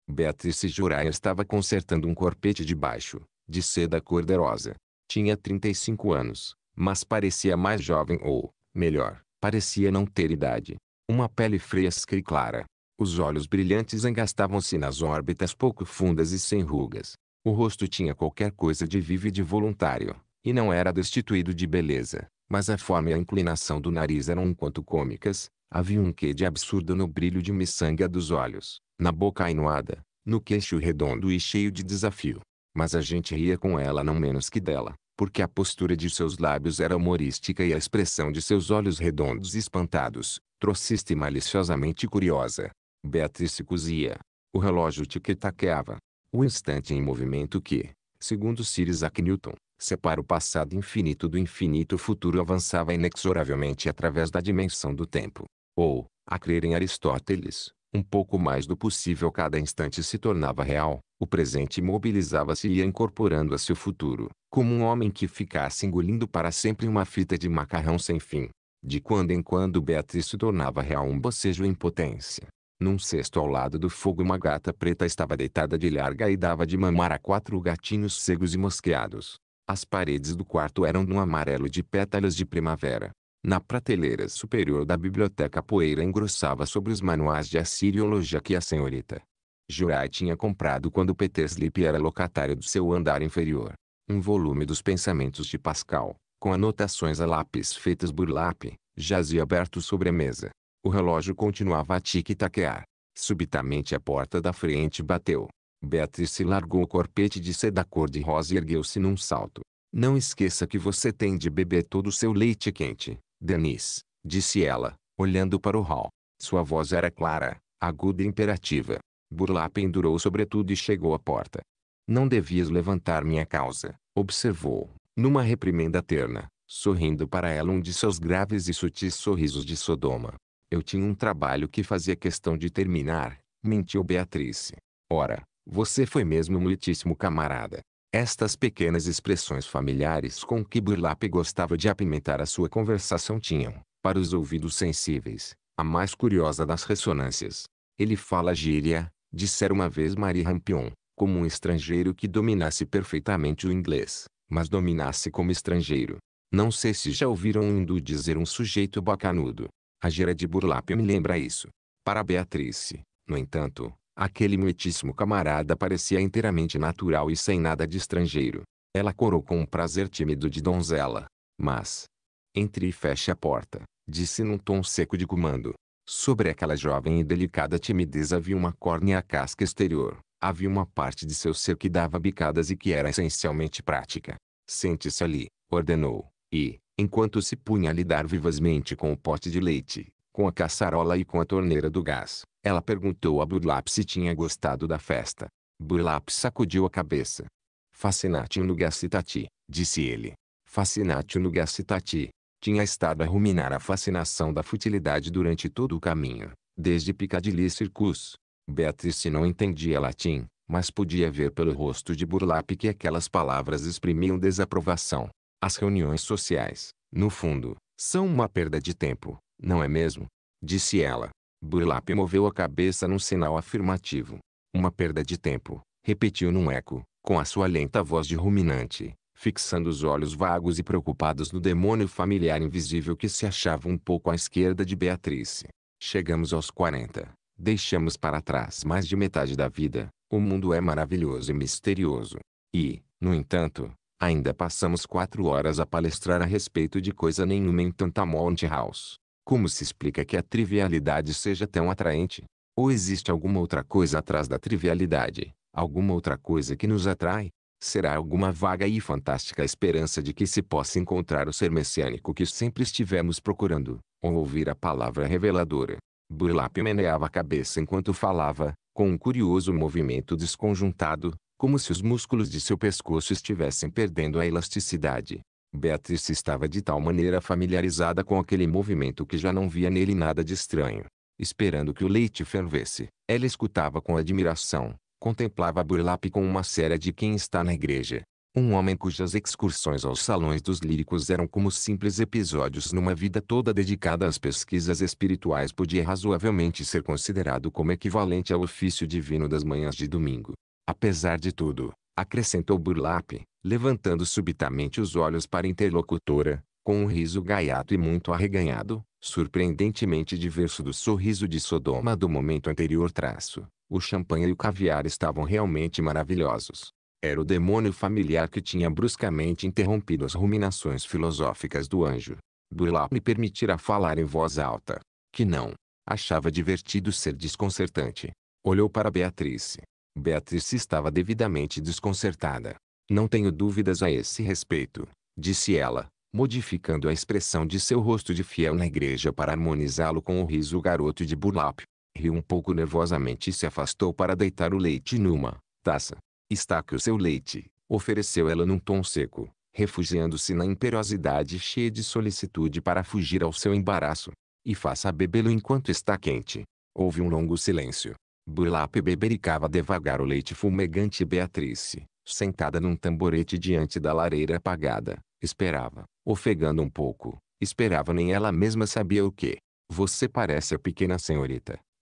Beatrice Jurai estava consertando um corpete de baixo, de seda cor-de-rosa. Tinha 35 anos, mas parecia mais jovem ou, melhor, parecia não ter idade. Uma pele fresca e clara. Os olhos brilhantes engastavam-se nas órbitas pouco fundas e sem rugas. O rosto tinha qualquer coisa de vivo e de voluntário, e não era destituído de beleza, mas a forma e a inclinação do nariz eram um quanto cômicas, havia um quê de absurdo no brilho de miçanga dos olhos, na boca ainuada, no queixo redondo e cheio de desafio. Mas a gente ria com ela não menos que dela, porque a postura de seus lábios era humorística e a expressão de seus olhos redondos e espantados, trocista e maliciosamente curiosa. Beatriz se cozia. O relógio tic-taqueava. O instante em movimento que, segundo Sir Isaac Newton, separa o passado infinito do infinito futuro avançava inexoravelmente através da dimensão do tempo. Ou, a crer em Aristóteles, um pouco mais do possível cada instante se tornava real, o presente mobilizava-se e ia incorporando a seu futuro, como um homem que ficasse engolindo para sempre uma fita de macarrão sem fim. De quando em quando Beatriz se tornava real um bocejo em potência. Num cesto ao lado do fogo uma gata preta estava deitada de larga e dava de mamar a quatro gatinhos cegos e mosqueados. As paredes do quarto eram de um amarelo de pétalas de primavera. Na prateleira superior da biblioteca a poeira engrossava sobre os manuais de assiriologia que a senhorita Jurai tinha comprado quando Peter Slip era locatário do seu andar inferior. Um volume dos pensamentos de Pascal, com anotações a lápis feitas burlap, jazia aberto sobre a mesa. O relógio continuava a tic-taquear. Subitamente a porta da frente bateu. Beatrice largou o corpete de seda cor-de-rosa e ergueu-se num salto. Não esqueça que você tem de beber todo o seu leite quente, Denise, disse ela, olhando para o hall. Sua voz era clara, aguda e imperativa. Burlap pendurou sobretudo e chegou à porta. Não devias levantar minha causa, observou, numa reprimenda terna, sorrindo para ela um de seus graves e sutis sorrisos de Sodoma. Eu tinha um trabalho que fazia questão de terminar, mentiu Beatrice. Ora, você foi mesmo um muitíssimo camarada. Estas pequenas expressões familiares com que Burlap gostava de apimentar a sua conversação tinham, para os ouvidos sensíveis, a mais curiosa das ressonâncias. Ele fala gíria, dissera uma vez Marie Rampion, como um estrangeiro que dominasse perfeitamente o inglês, mas dominasse como estrangeiro. Não sei se já ouviram um hindu dizer um sujeito bacanudo. A gíria de Burlap me lembra isso. Para Beatrice, no entanto, Aquele muitíssimo camarada parecia inteiramente natural e sem nada de estrangeiro. Ela corou com um prazer tímido de donzela. Mas, entre e feche a porta, disse num tom seco de comando. Sobre aquela jovem e delicada timidez havia uma córnea casca exterior. Havia uma parte de seu ser que dava bicadas e que era essencialmente prática. Sente-se ali, ordenou, e, enquanto se punha a lidar vivazmente com o pote de leite, com a caçarola e com a torneira do gás, ela perguntou a Burlap se tinha gostado da festa. Burlap sacudiu a cabeça. Fascinatio Nugacitati, disse ele. Fascinatio Nugacitati. Tinha estado a ruminar a fascinação da futilidade durante todo o caminho, desde Piccadilly Circus. Beatrice não entendia latim, mas podia ver pelo rosto de Burlap que aquelas palavras exprimiam desaprovação. As reuniões sociais, no fundo, são uma perda de tempo, não é mesmo? Disse ela. Burlap moveu a cabeça num sinal afirmativo. Uma perda de tempo, repetiu num eco, com a sua lenta voz de ruminante, fixando os olhos vagos e preocupados no demônio familiar invisível que se achava um pouco à esquerda de Beatrice. Chegamos aos 40. Deixamos para trás mais de metade da vida. O mundo é maravilhoso e misterioso. E, no entanto, ainda passamos quatro horas a palestrar a respeito de coisa nenhuma em Tantamount House. Como se explica que a trivialidade seja tão atraente? Ou existe alguma outra coisa atrás da trivialidade? Alguma outra coisa que nos atrai? Será alguma vaga e fantástica esperança de que se possa encontrar o ser messiânico que sempre estivemos procurando, ou ouvir a palavra reveladora? Burlap meneava a cabeça enquanto falava, com um curioso movimento desconjuntado, como se os músculos de seu pescoço estivessem perdendo a elasticidade. Beatriz estava de tal maneira familiarizada com aquele movimento que já não via nele nada de estranho. Esperando que o leite fervesse, ela escutava com admiração, contemplava Burlap com uma séria de quem está na igreja. Um homem cujas excursões aos salões dos líricos eram como simples episódios numa vida toda dedicada às pesquisas espirituais podia razoavelmente ser considerado como equivalente ao ofício divino das manhãs de domingo. Apesar de tudo, acrescentou Burlap, levantando subitamente os olhos para a interlocutora, com um riso gaiato e muito arreganhado, surpreendentemente diverso do sorriso de Sodoma do momento anterior traço. O champanhe e o caviar estavam realmente maravilhosos. Era o demônio familiar que tinha bruscamente interrompido as ruminações filosóficas do anjo. Burlap lhe permitira falar em voz alta. Que não. Achava divertido ser desconcertante. Olhou para Beatrice. Beatriz estava devidamente desconcertada. Não tenho dúvidas a esse respeito, disse ela, modificando a expressão de seu rosto de fiel na igreja para harmonizá-lo com o riso garoto de Burlap. Riu um pouco nervosamente e se afastou para deitar o leite numa taça. Está o seu leite, ofereceu ela num tom seco, refugiando-se na imperiosidade cheia de solicitude para fugir ao seu embaraço. E faça bebê-lo enquanto está quente. Houve um longo silêncio. Burlap bebericava devagar o leite fumegante e Beatrice, sentada num tamborete diante da lareira apagada, esperava, ofegando um pouco, esperava nem ela mesma sabia o que. Você parece a pequena senhorita.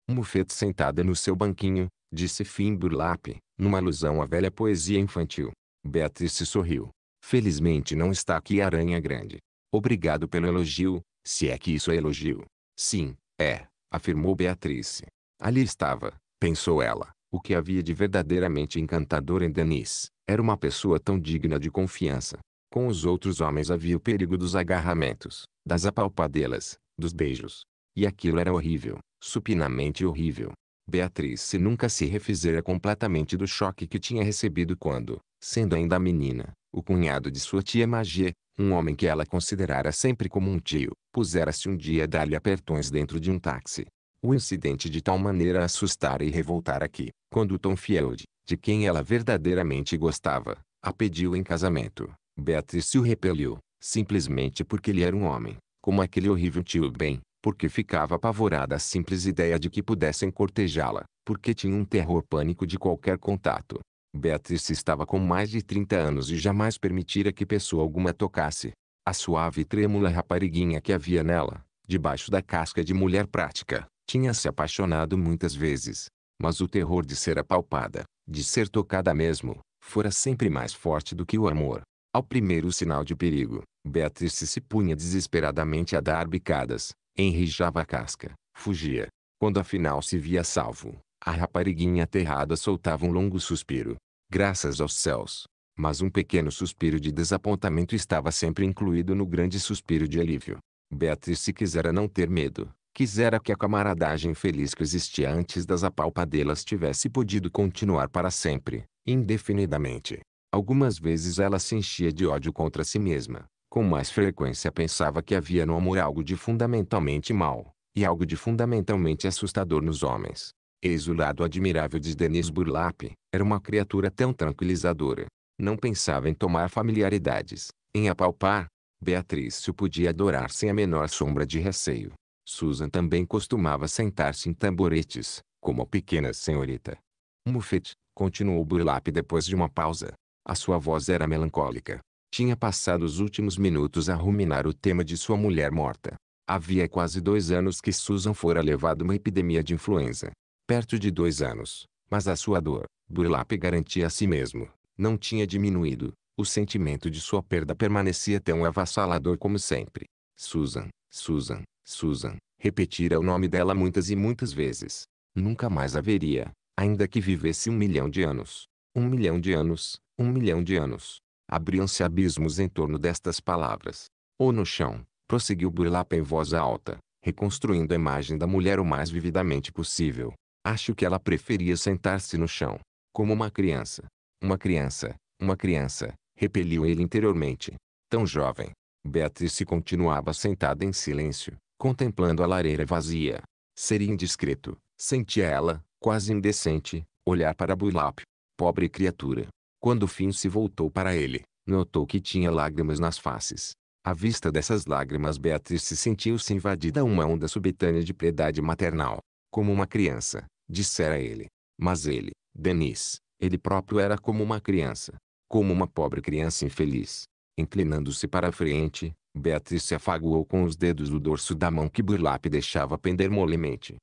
Mufete sentada no seu banquinho, disse Fim Burlap, numa alusão à velha poesia infantil. Beatrice sorriu. Felizmente não está aqui a Aranha Grande. Obrigado pelo elogio, se é que isso é elogio. Sim, é, afirmou Beatrice. Ali estava, pensou ela, o que havia de verdadeiramente encantador em Denise. Era uma pessoa tão digna de confiança. Com os outros homens havia o perigo dos agarramentos, das apalpadelas, dos beijos. E aquilo era horrível, supinamente horrível. Beatriz se nunca se refizera completamente do choque que tinha recebido quando, sendo ainda menina, o cunhado de sua tia Magie, um homem que ela considerara sempre como um tio, pusera-se um dia a dar-lhe apertões dentro de um táxi o incidente de tal maneira a assustar e revoltar que, quando Tom Field, de quem ela verdadeiramente gostava, a pediu em casamento, Beatrice o repeliu, simplesmente porque ele era um homem, como aquele horrível tio Ben, porque ficava apavorada à simples ideia de que pudessem cortejá-la, porque tinha um terror pânico de qualquer contato. Beatrice estava com mais de 30 anos e jamais permitira que pessoa alguma tocasse. A suave e trêmula rapariguinha que havia nela, debaixo da casca de mulher prática, tinha se apaixonado muitas vezes, mas o terror de ser apalpada, de ser tocada mesmo, fora sempre mais forte do que o amor. Ao primeiro sinal de perigo, Beatriz se punha desesperadamente a dar bicadas, enrijava a casca, fugia. Quando afinal se via salvo, a rapariguinha aterrada soltava um longo suspiro. Graças aos céus! Mas um pequeno suspiro de desapontamento estava sempre incluído no grande suspiro de alívio. Beatriz se quisera não ter medo, Quisera que a camaradagem feliz que existia antes das apalpadelas tivesse podido continuar para sempre, indefinidamente. Algumas vezes ela se enchia de ódio contra si mesma. Com mais frequência pensava que havia no amor algo de fundamentalmente mal, e algo de fundamentalmente assustador nos homens. Eis o lado admirável de Denise Burlap, era uma criatura tão tranquilizadora. Não pensava em tomar familiaridades, em apalpar. Beatriz podia adorar sem a menor sombra de receio. Susan também costumava sentar-se em tamboretes, como a pequena senhorita. Muffet, continuou Burlap depois de uma pausa. A sua voz era melancólica. Tinha passado os últimos minutos a ruminar o tema de sua mulher morta. Havia quase dois anos que Susan fora levada uma epidemia de influenza. Perto de dois anos. Mas a sua dor, Burlap garantia a si mesmo, não tinha diminuído. O sentimento de sua perda permanecia tão avassalador como sempre. Susan, Susan, Susan, repetira o nome dela muitas e muitas vezes. Nunca mais haveria, ainda que vivesse um milhão de anos. Um milhão de anos, um milhão de anos. Abriam-se abismos em torno destas palavras. Ou no chão, prosseguiu Burlap em voz alta, reconstruindo a imagem da mulher o mais vividamente possível. Acho que ela preferia sentar-se no chão, como uma criança. Uma criança, uma criança, repeliu ele interiormente. Tão jovem. Beatrice continuava sentada em silêncio, contemplando a lareira vazia. Seria indiscreto, sentia ela, quase indecente, olhar para Bulápio. Pobre criatura. Quando o fim se voltou para ele, notou que tinha lágrimas nas faces. À vista dessas lágrimas Beatriz se sentiu-se invadida uma onda subitânea de piedade maternal. Como uma criança, dissera ele. Mas ele, Denis, ele próprio era como uma criança. Como uma pobre criança infeliz. Inclinando-se para a frente, Beatriz se afagou com os dedos do dorso da mão que Burlap deixava pender molemente.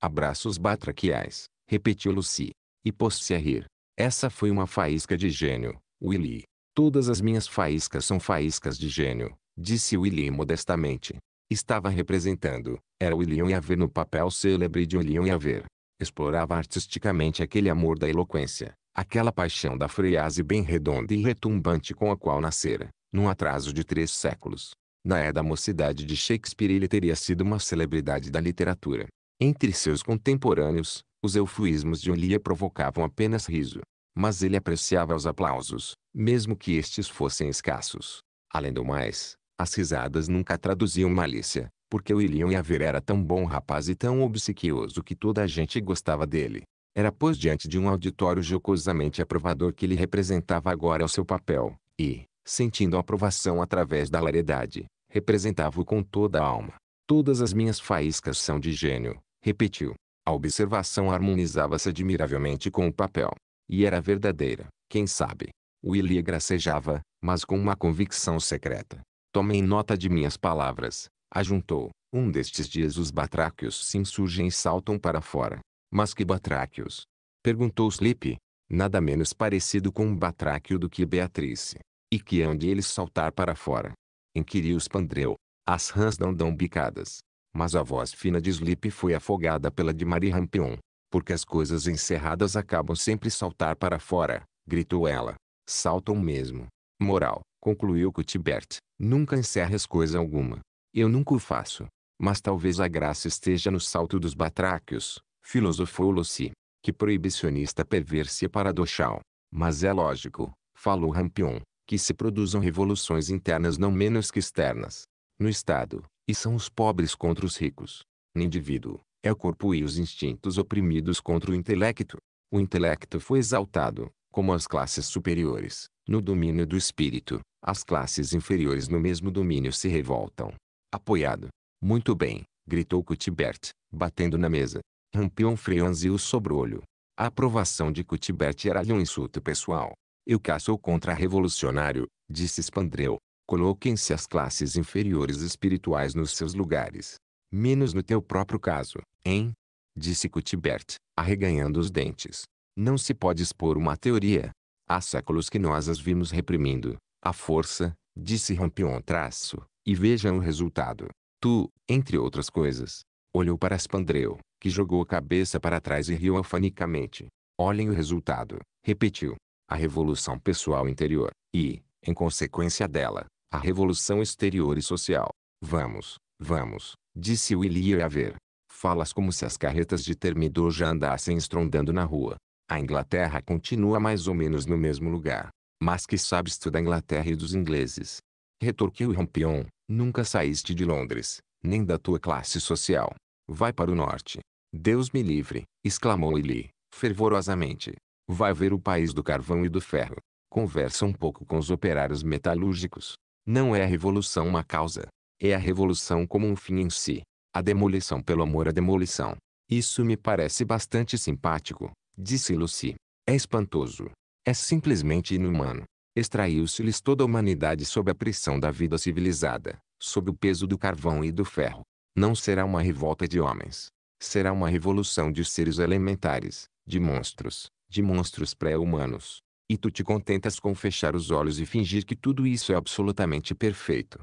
Abraços batraquiais, repetiu Lucy. E pôs-se a rir. Essa foi uma faísca de gênio, Willy. Todas as minhas faíscas são faíscas de gênio, disse Willy modestamente. Estava representando, era William e Haver no papel célebre de William e Haver. Explorava artisticamente aquele amor da eloquência, aquela paixão da frase bem redonda e retumbante com a qual nascera, num atraso de três séculos. Na era da mocidade de Shakespeare ele teria sido uma celebridade da literatura. Entre seus contemporâneos, os eufuismos de Olia provocavam apenas riso. Mas ele apreciava os aplausos, mesmo que estes fossem escassos. Além do mais, as risadas nunca traduziam malícia, porque William Yaver era tão bom rapaz e tão obsequioso que toda a gente gostava dele. Era pois diante de um auditório jocosamente aprovador que ele representava agora o seu papel, e, sentindo a aprovação através da laredade, representava-o com toda a alma. Todas as minhas faíscas são de gênio, repetiu. A observação harmonizava-se admiravelmente com o papel. E era verdadeira, quem sabe. Willie gracejava, mas com uma convicção secreta. Tomem nota de minhas palavras, ajuntou. Um destes dias os batráquios se insurgem e saltam para fora. Mas que batráquios? Perguntou Slip. Nada menos parecido com um batráquio do que Beatrice e que hão é de eles saltar para fora. Inquiriu Spandreu. As rãs não dão bicadas. Mas a voz fina de Slip foi afogada pela de Marie Rampion. Porque as coisas encerradas acabam sempre saltar para fora, gritou ela. Saltam mesmo. Moral, concluiu Cuthbert. nunca encerres coisa alguma. Eu nunca o faço. Mas talvez a graça esteja no salto dos batráquios, filosofou Lucy. Que proibicionista perversa e paradoxal. Mas é lógico, falou Rampion, que se produzam revoluções internas não menos que externas. No Estado, e são os pobres contra os ricos. No indivíduo, é o corpo e os instintos oprimidos contra o intelecto. O intelecto foi exaltado, como as classes superiores, no domínio do espírito, as classes inferiores no mesmo domínio se revoltam. Apoiado. Muito bem, gritou Cutibert, batendo na mesa. Rampiam franziu o sobrolho. A aprovação de Cutibert era-lhe um insulto pessoal. Eu cá sou contra-revolucionário, disse Spandreu. Coloquem-se as classes inferiores espirituais nos seus lugares. Menos no teu próprio caso, hein? Disse Cutibert, arreganhando os dentes. Não se pode expor uma teoria. Há séculos que nós as vimos reprimindo. A força, disse Rampion traço, e vejam o resultado. Tu, entre outras coisas, olhou para Spandreu, que jogou a cabeça para trás e riu afanicamente. Olhem o resultado, repetiu a revolução pessoal interior, e, em consequência dela, a revolução exterior e social. Vamos, vamos, disse Willie a ver. Falas como se as carretas de termidor já andassem estrondando na rua. A Inglaterra continua mais ou menos no mesmo lugar. Mas que sabes tu da Inglaterra e dos ingleses? Retorquiu Rampion, nunca saíste de Londres, nem da tua classe social. Vai para o norte. Deus me livre, exclamou Lili, fervorosamente. Vai ver o país do carvão e do ferro. Conversa um pouco com os operários metalúrgicos. Não é a revolução uma causa. É a revolução como um fim em si. A demolição pelo amor à demolição. Isso me parece bastante simpático, disse Lucy. É espantoso. É simplesmente inumano. Extraiu-se-lhes toda a humanidade sob a pressão da vida civilizada, sob o peso do carvão e do ferro. Não será uma revolta de homens. Será uma revolução de seres elementares, de monstros, de monstros pré-humanos. E tu te contentas com fechar os olhos e fingir que tudo isso é absolutamente perfeito.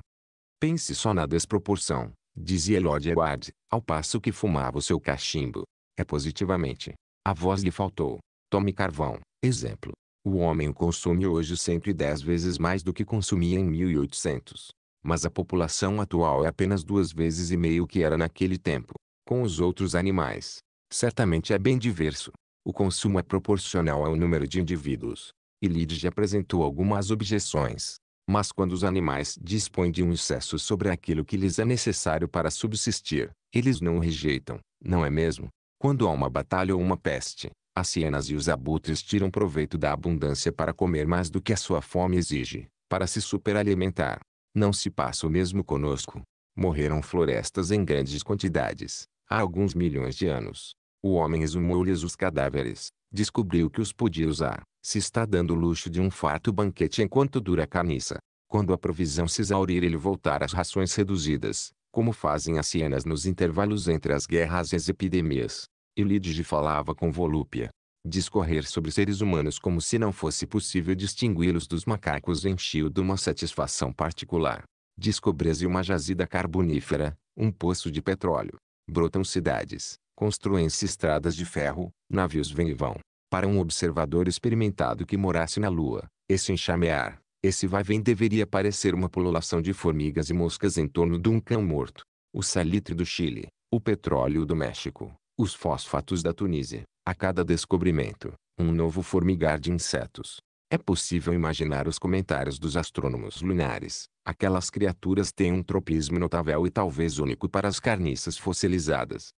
Pense só na desproporção, dizia Lord Edward, ao passo que fumava o seu cachimbo. É positivamente. A voz lhe faltou. Tome carvão, exemplo. O homem consome hoje 110 vezes mais do que consumia em 1800. Mas a população atual é apenas duas vezes e meio que era naquele tempo. Com os outros animais, certamente é bem diverso. O consumo é proporcional ao número de indivíduos. E Lidge apresentou algumas objeções. Mas quando os animais dispõem de um excesso sobre aquilo que lhes é necessário para subsistir, eles não o rejeitam, não é mesmo? Quando há uma batalha ou uma peste, as cienas e os abutres tiram proveito da abundância para comer mais do que a sua fome exige, para se superalimentar. Não se passa o mesmo conosco. Morreram florestas em grandes quantidades, há alguns milhões de anos, o homem exumou-lhes os cadáveres, descobriu que os podia usar, se está dando o luxo de um farto banquete enquanto dura a carniça. Quando a provisão se exaurir ele voltar às rações reduzidas, como fazem as cienas nos intervalos entre as guerras e as epidemias. Ilídige falava com volúpia. Discorrer sobre seres humanos como se não fosse possível distingui-los dos macacos encheu de uma satisfação particular. Descobriu-se uma jazida carbonífera, um poço de petróleo. Brotam cidades, construem se estradas de ferro, navios vêm e vão. Para um observador experimentado que morasse na Lua, esse enxamear, esse vai-vem deveria parecer uma pululação de formigas e moscas em torno de um cão morto. O salitre do Chile, o petróleo do México, os fosfatos da Tunísia, a cada descobrimento, um novo formigar de insetos. É possível imaginar os comentários dos astrônomos lunares. Aquelas criaturas têm um tropismo notável e talvez único para as carniças fossilizadas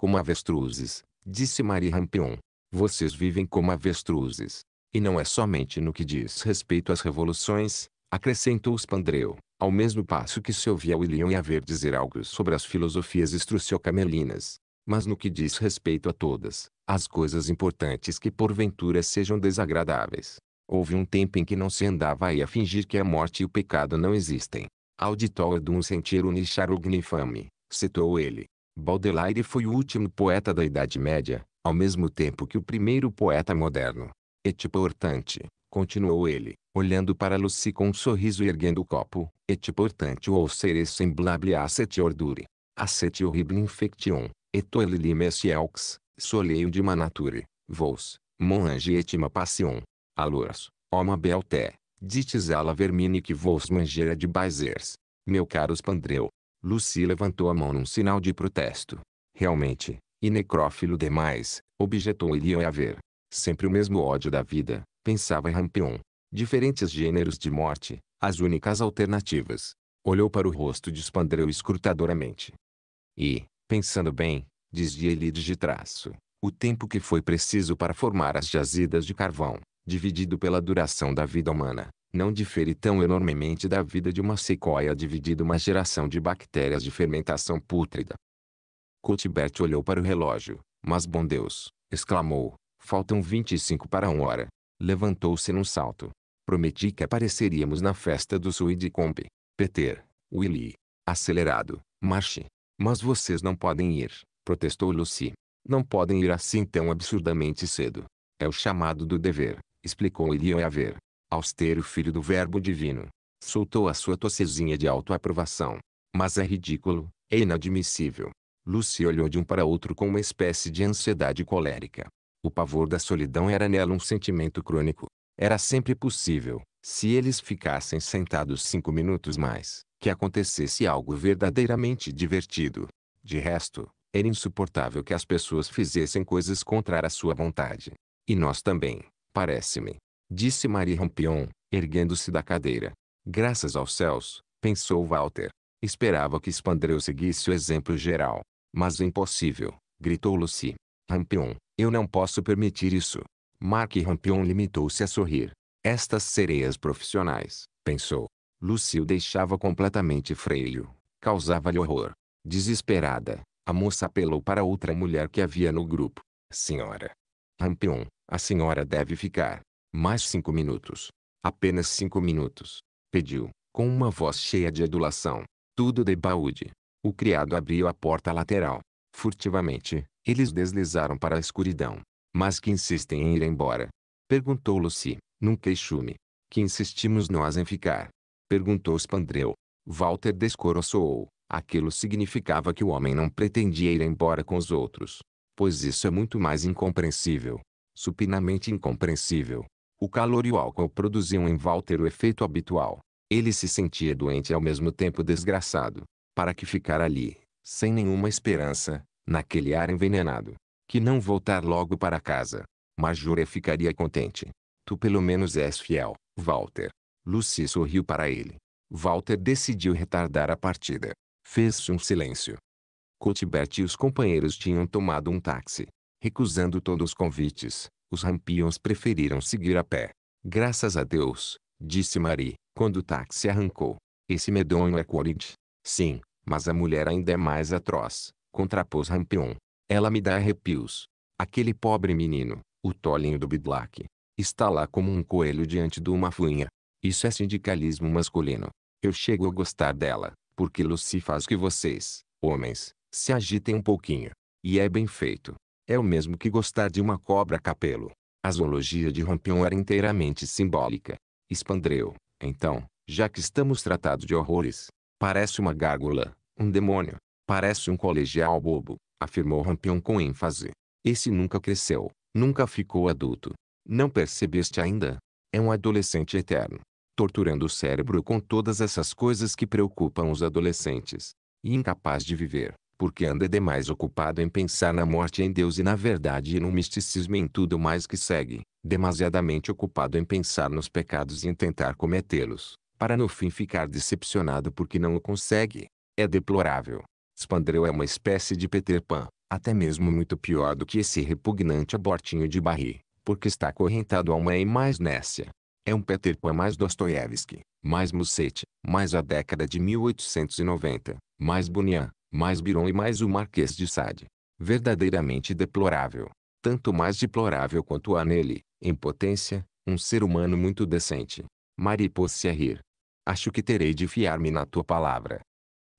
como avestruzes, disse Marie Rampion. Vocês vivem como avestruzes. E não é somente no que diz respeito às revoluções, acrescentou Spandreu, ao mesmo passo que se ouvia William e haver dizer algo sobre as filosofias estruciocamelinas. Mas no que diz respeito a todas, as coisas importantes que porventura sejam desagradáveis. Houve um tempo em que não se andava aí a fingir que a morte e o pecado não existem. Auditor dum sentiero nichar infame, citou ele. Baudelaire foi o último poeta da Idade Média, ao mesmo tempo que o primeiro poeta moderno. Et é tipo portante, continuou ele, olhando para Lucy com um sorriso e erguendo o copo, et é tipo portante ou ser semblable a sete ordure. A sete horrible infection, et ele limes elx, soleio de manature, vos, mon ange et ma passion. Alors, ó belte, dites ala vermine que vos mangera de baisers. Meu caro Spandreu, Lucy levantou a mão num sinal de protesto. Realmente, e necrófilo demais, objetou ele a ver. Sempre o mesmo ódio da vida, pensava Rampion. Diferentes gêneros de morte, as únicas alternativas. Olhou para o rosto de Spandreu escrutadoramente. E, pensando bem, dizia ele de traço, o tempo que foi preciso para formar as jazidas de carvão, dividido pela duração da vida humana, não difere tão enormemente da vida de uma sequoia dividida uma geração de bactérias de fermentação pútrida. Cuthbert olhou para o relógio, mas bom Deus, exclamou, faltam 25 para uma hora. Levantou-se num salto. Prometi que apareceríamos na festa do Comp. Peter, Willy. Acelerado, marche. Mas vocês não podem ir, protestou Lucy. Não podem ir assim tão absurdamente cedo. É o chamado do dever, explicou Willy ao haver austero filho do Verbo Divino, soltou a sua tossezinha de autoaprovação. Mas é ridículo, é inadmissível. Lucy olhou de um para outro com uma espécie de ansiedade colérica. O pavor da solidão era nela um sentimento crônico. Era sempre possível, se eles ficassem sentados cinco minutos mais, que acontecesse algo verdadeiramente divertido. De resto, era insuportável que as pessoas fizessem coisas contra a sua vontade. E nós também, parece-me disse Marie Rampion, erguendo-se da cadeira. Graças aos céus, pensou Walter. Esperava que Spandreu seguisse o exemplo geral. Mas é impossível, gritou Lucy. Rampion, eu não posso permitir isso. Mark Rampion limitou-se a sorrir. Estas sereias profissionais, pensou. Lucy o deixava completamente freio. Causava-lhe horror. Desesperada, a moça apelou para outra mulher que havia no grupo. Senhora. Rampion, a senhora deve ficar. Mais cinco minutos. Apenas cinco minutos. Pediu, com uma voz cheia de adulação. Tudo de baúde. O criado abriu a porta lateral. Furtivamente, eles deslizaram para a escuridão. Mas que insistem em ir embora? Perguntou Lucy, num queixume. Que insistimos nós em ficar? Perguntou Spandreu. Walter descoroçoou. Aquilo significava que o homem não pretendia ir embora com os outros. Pois isso é muito mais incompreensível. Supinamente incompreensível. O calor e o álcool produziam em Walter o efeito habitual. Ele se sentia doente e ao mesmo tempo desgraçado. Para que ficar ali, sem nenhuma esperança, naquele ar envenenado? Que não voltar logo para casa. Mas Júlia ficaria contente. Tu pelo menos és fiel, Walter. Lucy sorriu para ele. Walter decidiu retardar a partida. Fez-se um silêncio. Cotibert e os companheiros tinham tomado um táxi, recusando todos os convites, os rampiões preferiram seguir a pé. Graças a Deus, disse Marie, quando o táxi arrancou. Esse medonho é Corinth. Sim, mas a mulher ainda é mais atroz, contrapôs Rampion. Ela me dá arrepios. Aquele pobre menino, o tolinho do Bidlack, está lá como um coelho diante de uma fuinha. Isso é sindicalismo masculino. Eu chego a gostar dela, porque Lucy faz que vocês, homens, se agitem um pouquinho. E é bem feito é o mesmo que gostar de uma cobra capelo. A zoologia de Rampion era inteiramente simbólica. Expandreu, então, já que estamos tratados de horrores. Parece uma gárgula, um demônio. Parece um colegial bobo, afirmou Rampion com ênfase. Esse nunca cresceu, nunca ficou adulto. Não percebeste ainda? É um adolescente eterno, torturando o cérebro com todas essas coisas que preocupam os adolescentes, e incapaz de viver porque anda demais ocupado em pensar na morte em Deus e na verdade e no misticismo e em tudo mais que segue, demasiadamente ocupado em pensar nos pecados e em tentar cometê-los, para no fim ficar decepcionado porque não o consegue. É deplorável. Spandrel é uma espécie de Peter Pan, até mesmo muito pior do que esse repugnante abortinho de Barry, porque está acorrentado a uma e mais nécia. É um Peter Pan mais Dostoiévski, mais Musset, mais a década de 1890, mais Bunyan, mais Biron e mais o Marquês de Sade. Verdadeiramente deplorável. Tanto mais deplorável quanto há nele, em potência, um ser humano muito decente. Mari pôs-se a rir. Acho que terei de fiar-me na tua palavra.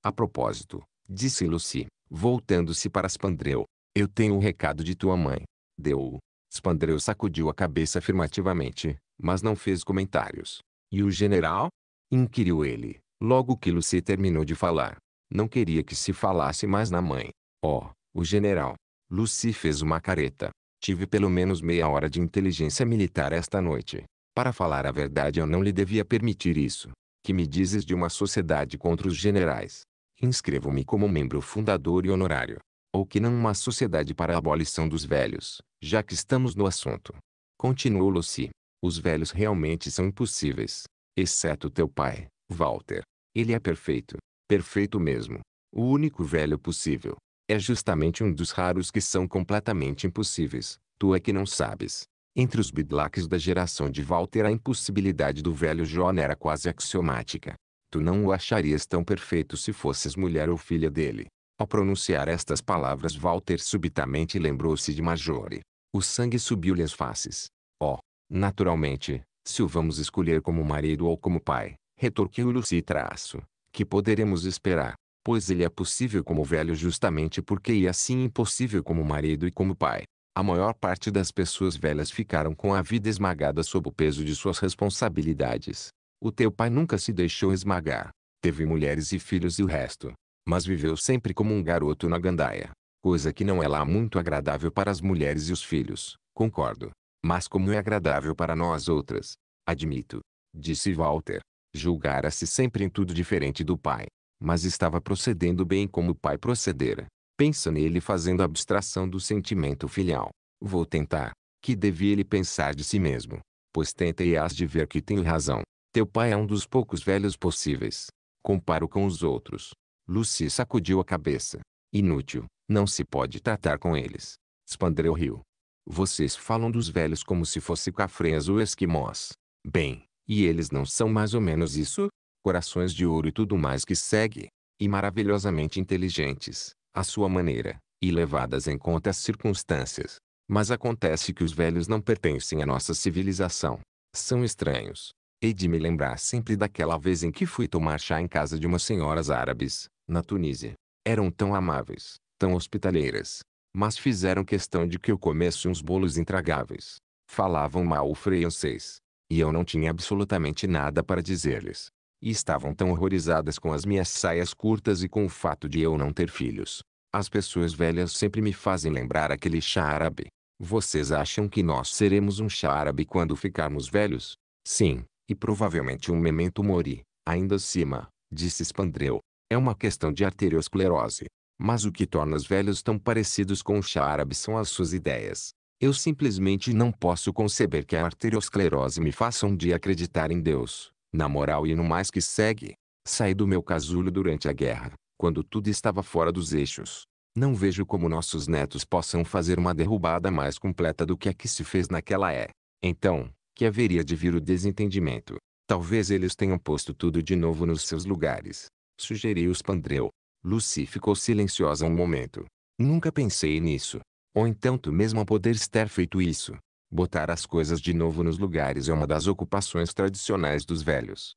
A propósito, disse Lucy, voltando-se para Spandreu. Eu tenho um recado de tua mãe. Deu-o. Spandreu sacudiu a cabeça afirmativamente, mas não fez comentários. E o general? Inquiriu ele, logo que Lucy terminou de falar. Não queria que se falasse mais na mãe. Oh, o general. Lucy fez uma careta. Tive pelo menos meia hora de inteligência militar esta noite. Para falar a verdade eu não lhe devia permitir isso. Que me dizes de uma sociedade contra os generais? Inscrevo-me como membro fundador e honorário. Ou que não uma sociedade para a abolição dos velhos, já que estamos no assunto. Continuou Lucy. Os velhos realmente são impossíveis. Exceto teu pai, Walter. Ele é perfeito perfeito mesmo, o único velho possível, é justamente um dos raros que são completamente impossíveis, tu é que não sabes. Entre os bidlaques da geração de Walter a impossibilidade do velho John era quase axiomática. Tu não o acharias tão perfeito se fosses mulher ou filha dele. Ao pronunciar estas palavras Walter subitamente lembrou-se de Majore. O sangue subiu-lhe às faces. Oh, naturalmente, se o vamos escolher como marido ou como pai, retorquiu Lucy traço que poderemos esperar, pois ele é possível como velho justamente porque e assim impossível como marido e como pai. A maior parte das pessoas velhas ficaram com a vida esmagada sob o peso de suas responsabilidades. O teu pai nunca se deixou esmagar. Teve mulheres e filhos e o resto. Mas viveu sempre como um garoto na gandaia. Coisa que não é lá muito agradável para as mulheres e os filhos, concordo. Mas como é agradável para nós outras. Admito. Disse Walter. Julgara-se sempre em tudo diferente do pai. Mas estava procedendo bem como o pai procedera. Pensa nele fazendo abstração do sentimento filial. Vou tentar. Que devia ele pensar de si mesmo? Pois tenta e has de ver que tem razão. Teu pai é um dos poucos velhos possíveis. Comparo com os outros. Lucy sacudiu a cabeça. Inútil. Não se pode tratar com eles. Spandreu riu. Vocês falam dos velhos como se fossem cafrens ou esquimós. Bem, e eles não são mais ou menos isso? Corações de ouro e tudo mais que segue. E maravilhosamente inteligentes, à sua maneira, e levadas em conta as circunstâncias. Mas acontece que os velhos não pertencem à nossa civilização. São estranhos. Hei de me lembrar sempre daquela vez em que fui tomar chá em casa de umas senhoras árabes, na Tunísia. Eram tão amáveis, tão hospitaleiras. Mas fizeram questão de que eu comesse uns bolos intragáveis. Falavam mal o francês. E eu não tinha absolutamente nada para dizer-lhes. E estavam tão horrorizadas com as minhas saias curtas e com o fato de eu não ter filhos. As pessoas velhas sempre me fazem lembrar aquele chá árabe. Vocês acham que nós seremos um chá árabe quando ficarmos velhos? Sim, e provavelmente um memento mori. Ainda acima, disse Spandreu. É uma questão de arteriosclerose. Mas o que torna os velhos tão parecidos com o chá árabe são as suas ideias. Eu simplesmente não posso conceber que a arteriosclerose me faça um dia acreditar em Deus, na moral e no mais que segue. Saí do meu casulo durante a guerra, quando tudo estava fora dos eixos. Não vejo como nossos netos possam fazer uma derrubada mais completa do que a que se fez naquela é. Então, que haveria de vir o desentendimento. Talvez eles tenham posto tudo de novo nos seus lugares. Sugeriu pandreu. Lucy ficou silenciosa um momento. Nunca pensei nisso. Ou então tu mesmo poderes ter feito isso. Botar as coisas de novo nos lugares é uma das ocupações tradicionais dos velhos.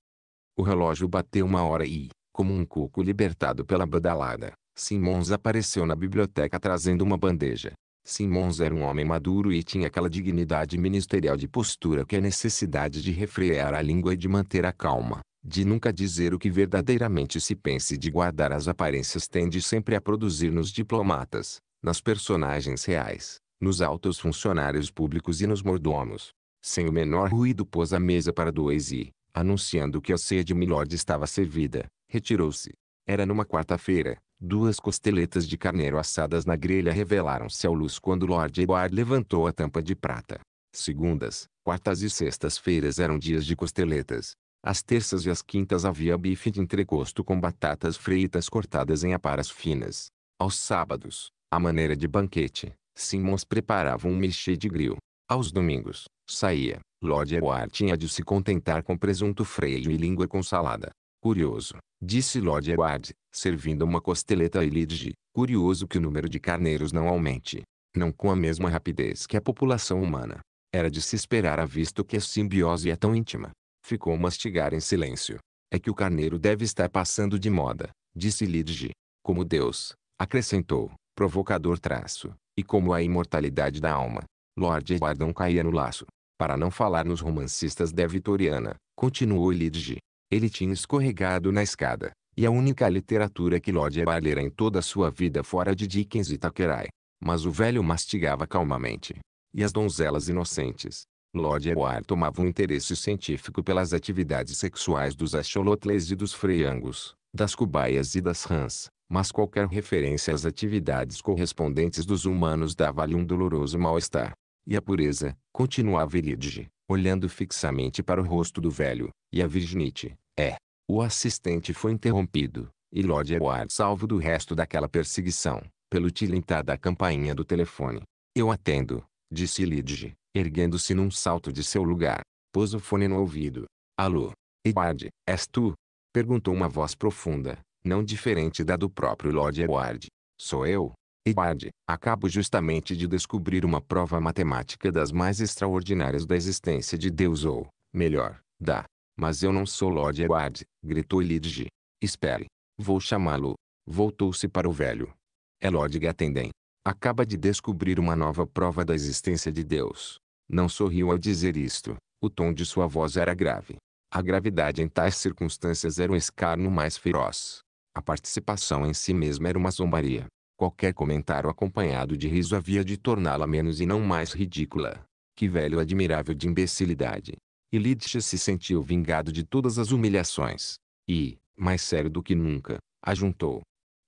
O relógio bateu uma hora e, como um cuco libertado pela badalada, Simons apareceu na biblioteca trazendo uma bandeja. Simons era um homem maduro e tinha aquela dignidade ministerial de postura que a necessidade de refrear a língua e de manter a calma, de nunca dizer o que verdadeiramente se pensa e de guardar as aparências tende sempre a produzir nos diplomatas, nas personagens reais, nos altos funcionários públicos e nos mordomos. Sem o menor ruído pôs a mesa para dois e, anunciando que a ceia de Milord estava servida, retirou-se. Era numa quarta-feira, duas costeletas de carneiro assadas na grelha revelaram-se ao luz quando Lord Edward levantou a tampa de prata. Segundas, quartas e sextas-feiras eram dias de costeletas. Às terças e às quintas havia bife de entrecosto com batatas fritas cortadas em aparas finas. Aos sábados, à maneira de banquete, Simons preparava um michê de grill. Aos domingos, saía. Lord Edward tinha de se contentar com presunto freio e língua com salada. Curioso, disse Lord Edward, servindo uma costeleta a Elidge. Curioso que o número de carneiros não aumente. Não com a mesma rapidez que a população humana. Era de se esperar a visto que a simbiose é tão íntima. Ficou mastigar em silêncio. É que o carneiro deve estar passando de moda, disse Lidji. Como Deus, acrescentou, provocador traço, e como a imortalidade da alma. Lord Edward não caía no laço. Para não falar nos romancistas da vitoriana, continuou Lidge. Ele tinha escorregado na escada, e a única literatura que Lord Edward lera em toda a sua vida fora de Dickens e Thackeray. Mas o velho mastigava calmamente. E as donzelas inocentes. Lord Edward tomava um interesse científico pelas atividades sexuais dos axolotles e dos freiangos, das cubaias e das rãs, mas qualquer referência às atividades correspondentes dos humanos dava-lhe um doloroso mal-estar. E a pureza, continuava Elige, olhando fixamente para o rosto do velho, e a virginite, é. O assistente foi interrompido, e Lord Edward salvo do resto daquela perseguição, pelo tilintar da campainha do telefone. Eu atendo, disse Lidge, erguendo-se num salto de seu lugar. Pôs o fone no ouvido. Alô? Edward, és tu? Perguntou uma voz profunda, não diferente da do próprio Lord Edward. Sou eu, Edward, acabo justamente de descobrir uma prova matemática das mais extraordinárias da existência de Deus ou, melhor, da. Mas eu não sou Lord Edward, gritou Lidge. Espere. Vou chamá-lo. Voltou-se para o velho. É Lord Gatenden. Acaba de descobrir uma nova prova da existência de Deus. Não sorriu ao dizer isto. O tom de sua voz era grave. A gravidade em tais circunstâncias era um escárnio mais feroz. A participação em si mesma era uma zombaria. Qualquer comentário acompanhado de riso havia de torná-la menos e não mais ridícula. Que velho admirável de imbecilidade. E Lidsche se sentiu vingado de todas as humilhações. E, mais sério do que nunca, ajuntou.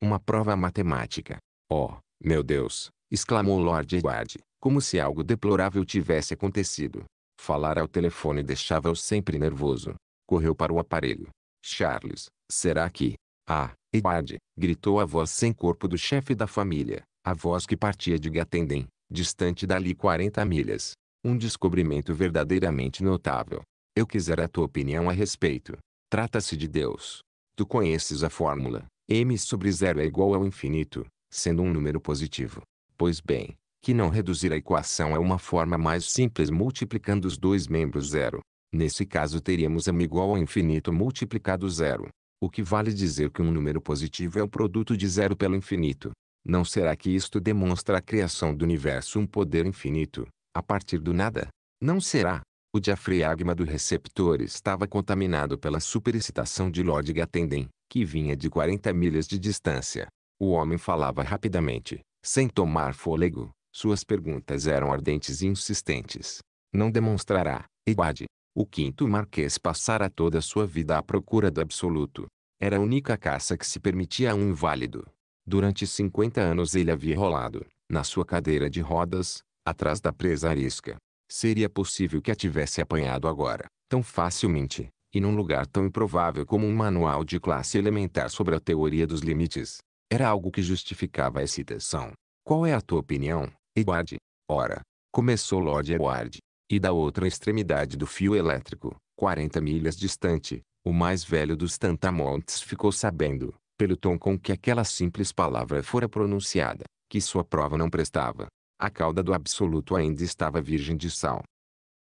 Uma prova matemática. Oh, meu Deus! exclamou Lord Edward, como se algo deplorável tivesse acontecido. Falar ao telefone deixava-o sempre nervoso. Correu para o aparelho. Charles, será que, ah, Edward, gritou a voz sem corpo do chefe da família, a voz que partia de Gatendem, distante dali 40 milhas. Um descobrimento verdadeiramente notável. Eu quiser a tua opinião a respeito. Trata-se de Deus. Tu conheces a fórmula. M sobre zero é igual ao infinito, sendo um número positivo. Pois bem, que não reduzir a equação é uma forma mais simples multiplicando os dois membros zero. Nesse caso teríamos m igual ao infinito multiplicado zero. O que vale dizer que um número positivo é o produto de zero pelo infinito. Não será que isto demonstra a criação do universo um poder infinito, a partir do nada? Não será. O diafragma do receptor estava contaminado pela superexcitação de Lord Gatenden, que vinha de 40 milhas de distância. O homem falava rapidamente, sem tomar fôlego. Suas perguntas eram ardentes e insistentes. Não demonstrará, Iguade, o quinto marquês passara toda a sua vida à procura do absoluto. Era a única caça que se permitia a um inválido. Durante 50 anos ele havia rolado, na sua cadeira de rodas, atrás da presa arisca. Seria possível que a tivesse apanhado agora, tão facilmente, e num lugar tão improvável como um manual de classe elementar sobre a teoria dos limites. Era algo que justificava a excitação. Qual é a tua opinião, Edward? Ora, começou Lord Edward, e da outra extremidade do fio elétrico, 40 milhas distante, o mais velho dos Tantamontes ficou sabendo, pelo tom com que aquela simples palavra fora pronunciada, que sua prova não prestava. A cauda do absoluto ainda estava virgem de sal.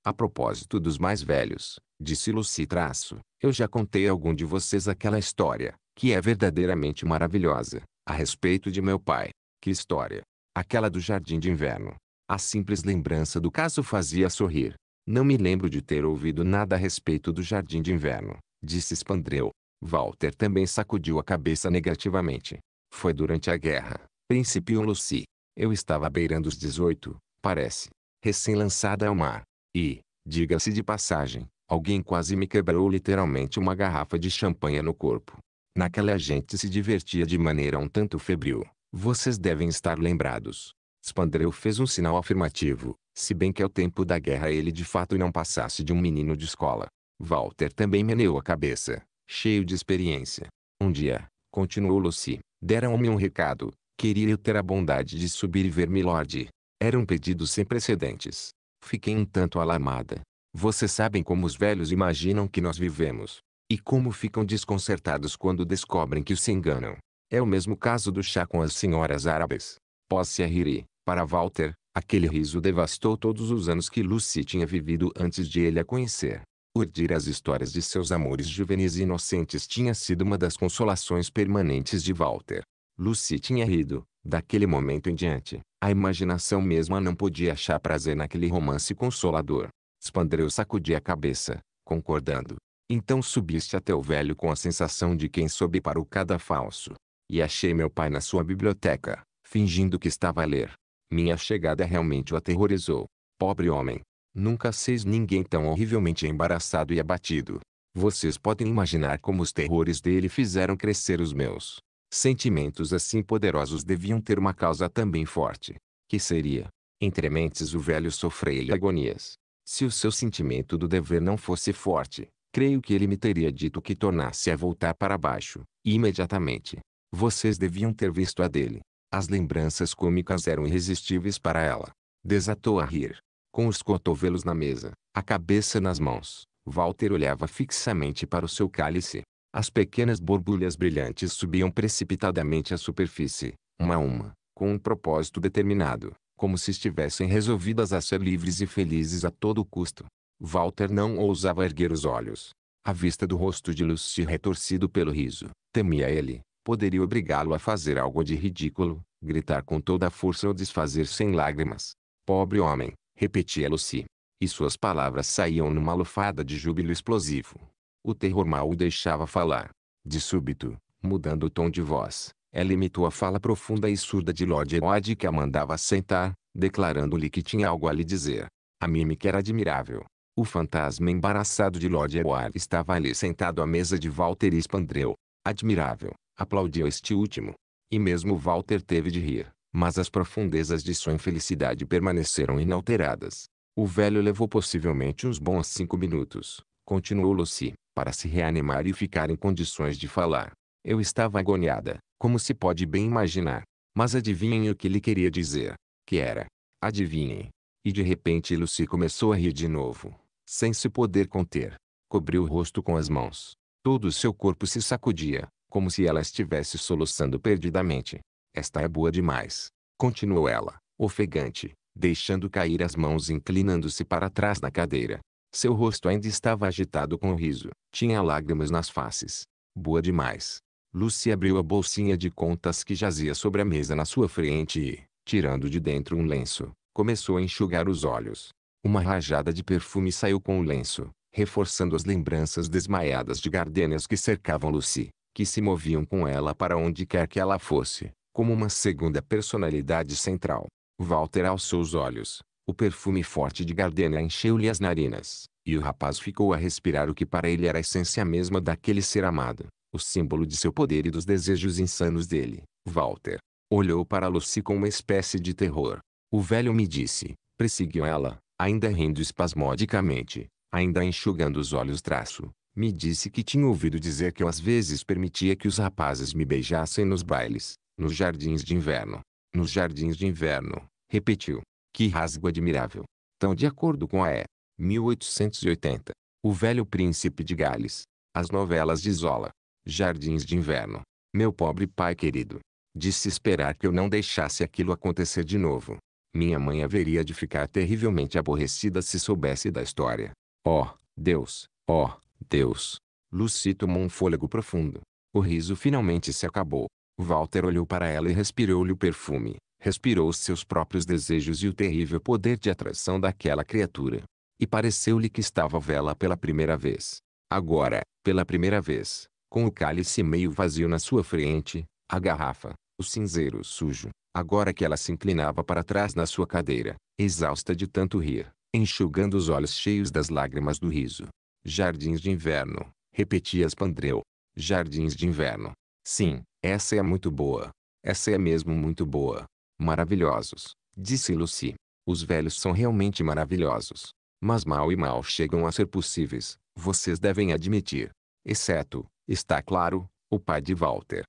A propósito dos mais velhos, disse Lucy Traço, eu já contei a algum de vocês aquela história, que é verdadeiramente maravilhosa, a respeito de meu pai. Que história? Aquela do jardim de inverno. A simples lembrança do caso fazia sorrir. Não me lembro de ter ouvido nada a respeito do jardim de inverno, disse Spandreu. Walter também sacudiu a cabeça negativamente. Foi durante a guerra, principiou Lucy. Eu estava beirando os 18, parece, recém-lançada ao mar. E, diga-se de passagem, alguém quase me quebrou literalmente uma garrafa de champanhe no corpo. Naquela gente se divertia de maneira um tanto febril. Vocês devem estar lembrados. Spandreu fez um sinal afirmativo, se bem que ao tempo da guerra ele de fato não passasse de um menino de escola. Walter também meneou a cabeça, cheio de experiência. Um dia, continuou Lucy, deram-me um recado, queria eu ter a bondade de subir e ver Milord. Era um pedido sem precedentes. Fiquei um tanto alarmada. Vocês sabem como os velhos imaginam que nós vivemos. E como ficam desconcertados quando descobrem que se enganam. É o mesmo caso do chá com as senhoras árabes. Posse a rir para Walter, aquele riso devastou todos os anos que Lucy tinha vivido antes de ele a conhecer. Urdir as histórias de seus amores juvenis e inocentes tinha sido uma das consolações permanentes de Walter. Lucy tinha rido, daquele momento em diante. A imaginação mesma não podia achar prazer naquele romance consolador. Spandreu sacudia a cabeça, concordando. Então subiste até o velho com a sensação de quem soube para o cadafalso. E achei meu pai na sua biblioteca, fingindo que estava a ler. Minha chegada realmente o aterrorizou. Pobre homem. Nunca seis ninguém tão horrivelmente embaraçado e abatido. Vocês podem imaginar como os terrores dele fizeram crescer os meus. Sentimentos assim poderosos deviam ter uma causa também forte. Que seria? Entre mentes o velho sofreu agonias. Se o seu sentimento do dever não fosse forte, creio que ele me teria dito que tornasse a voltar para baixo, imediatamente. Vocês deviam ter visto a dele. As lembranças cômicas eram irresistíveis para ela. Desatou a rir. Com os cotovelos na mesa, a cabeça nas mãos, Walter olhava fixamente para o seu cálice. As pequenas borbulhas brilhantes subiam precipitadamente à superfície, uma a uma, com um propósito determinado, como se estivessem resolvidas a ser livres e felizes a todo custo. Walter não ousava erguer os olhos. A vista do rosto de Lucy retorcido pelo riso, temia ele, poderia obrigá-lo a fazer algo de ridículo, gritar com toda a força ou desfazer sem lágrimas. Pobre homem, repetia Lucy. E suas palavras saíam numa lufada de júbilo explosivo. O terror mal o deixava falar. De súbito, mudando o tom de voz, ela imitou a fala profunda e surda de Lord Eod que a mandava sentar, declarando-lhe que tinha algo a lhe dizer. A mímica era admirável. O fantasma embaraçado de Lord Eoward estava ali sentado à mesa de Walter Spandreu. Admirável aplaudiu este último. E mesmo Walter teve de rir, mas as profundezas de sua infelicidade permaneceram inalteradas. O velho levou possivelmente uns bons cinco minutos, continuou Lucy, para se reanimar e ficar em condições de falar. Eu estava agoniada, como se pode bem imaginar. Mas adivinhem o que ele queria dizer. Que era. Adivinhem. E de repente Lucy começou a rir de novo, sem se poder conter. Cobriu o rosto com as mãos. Todo o seu corpo se sacudia, como se ela estivesse soluçando perdidamente. Esta é boa demais. Continuou ela, ofegante, deixando cair as mãos e inclinando-se para trás na cadeira. Seu rosto ainda estava agitado com o riso. Tinha lágrimas nas faces. Boa demais. Lucy abriu a bolsinha de contas que jazia sobre a mesa na sua frente e, tirando de dentro um lenço, começou a enxugar os olhos. Uma rajada de perfume saiu com o lenço, reforçando as lembranças desmaiadas de gardenias que cercavam Lucy que se moviam com ela para onde quer que ela fosse, como uma segunda personalidade central. Walter aos seus olhos, o perfume forte de Gardenia encheu-lhe as narinas, e o rapaz ficou a respirar o que para ele era a essência mesma daquele ser amado, o símbolo de seu poder e dos desejos insanos dele. Walter olhou para Lucy com uma espécie de terror. O velho me disse, perseguiu ela, ainda rindo espasmodicamente, ainda enxugando os olhos traço, me disse que tinha ouvido dizer que eu às vezes permitia que os rapazes me beijassem nos bailes, nos jardins de inverno. Nos jardins de inverno, repetiu. Que rasgo admirável. Tão de acordo com a é. E. 1880. O Velho Príncipe de Gales. As novelas de Zola. Jardins de Inverno. Meu pobre pai querido. Disse esperar que eu não deixasse aquilo acontecer de novo. Minha mãe haveria de ficar terrivelmente aborrecida se soubesse da história. Oh, Deus! Oh, Deus! Lucito tomou um fôlego profundo. O riso finalmente se acabou. Walter olhou para ela e respirou-lhe o perfume. Respirou seus próprios desejos e o terrível poder de atração daquela criatura. E pareceu-lhe que estava vela pela primeira vez. Agora, pela primeira vez, com o cálice meio vazio na sua frente, a garrafa, o cinzeiro sujo, agora que ela se inclinava para trás na sua cadeira, exausta de tanto rir, enxugando os olhos cheios das lágrimas do riso. Jardins de inverno, repetia Spandreu. Jardins de inverno. Sim, essa é muito boa. Essa é mesmo muito boa. Maravilhosos, disse Lucy. Os velhos são realmente maravilhosos. Mas mal e mal chegam a ser possíveis, vocês devem admitir. Exceto, está claro, o pai de Walter.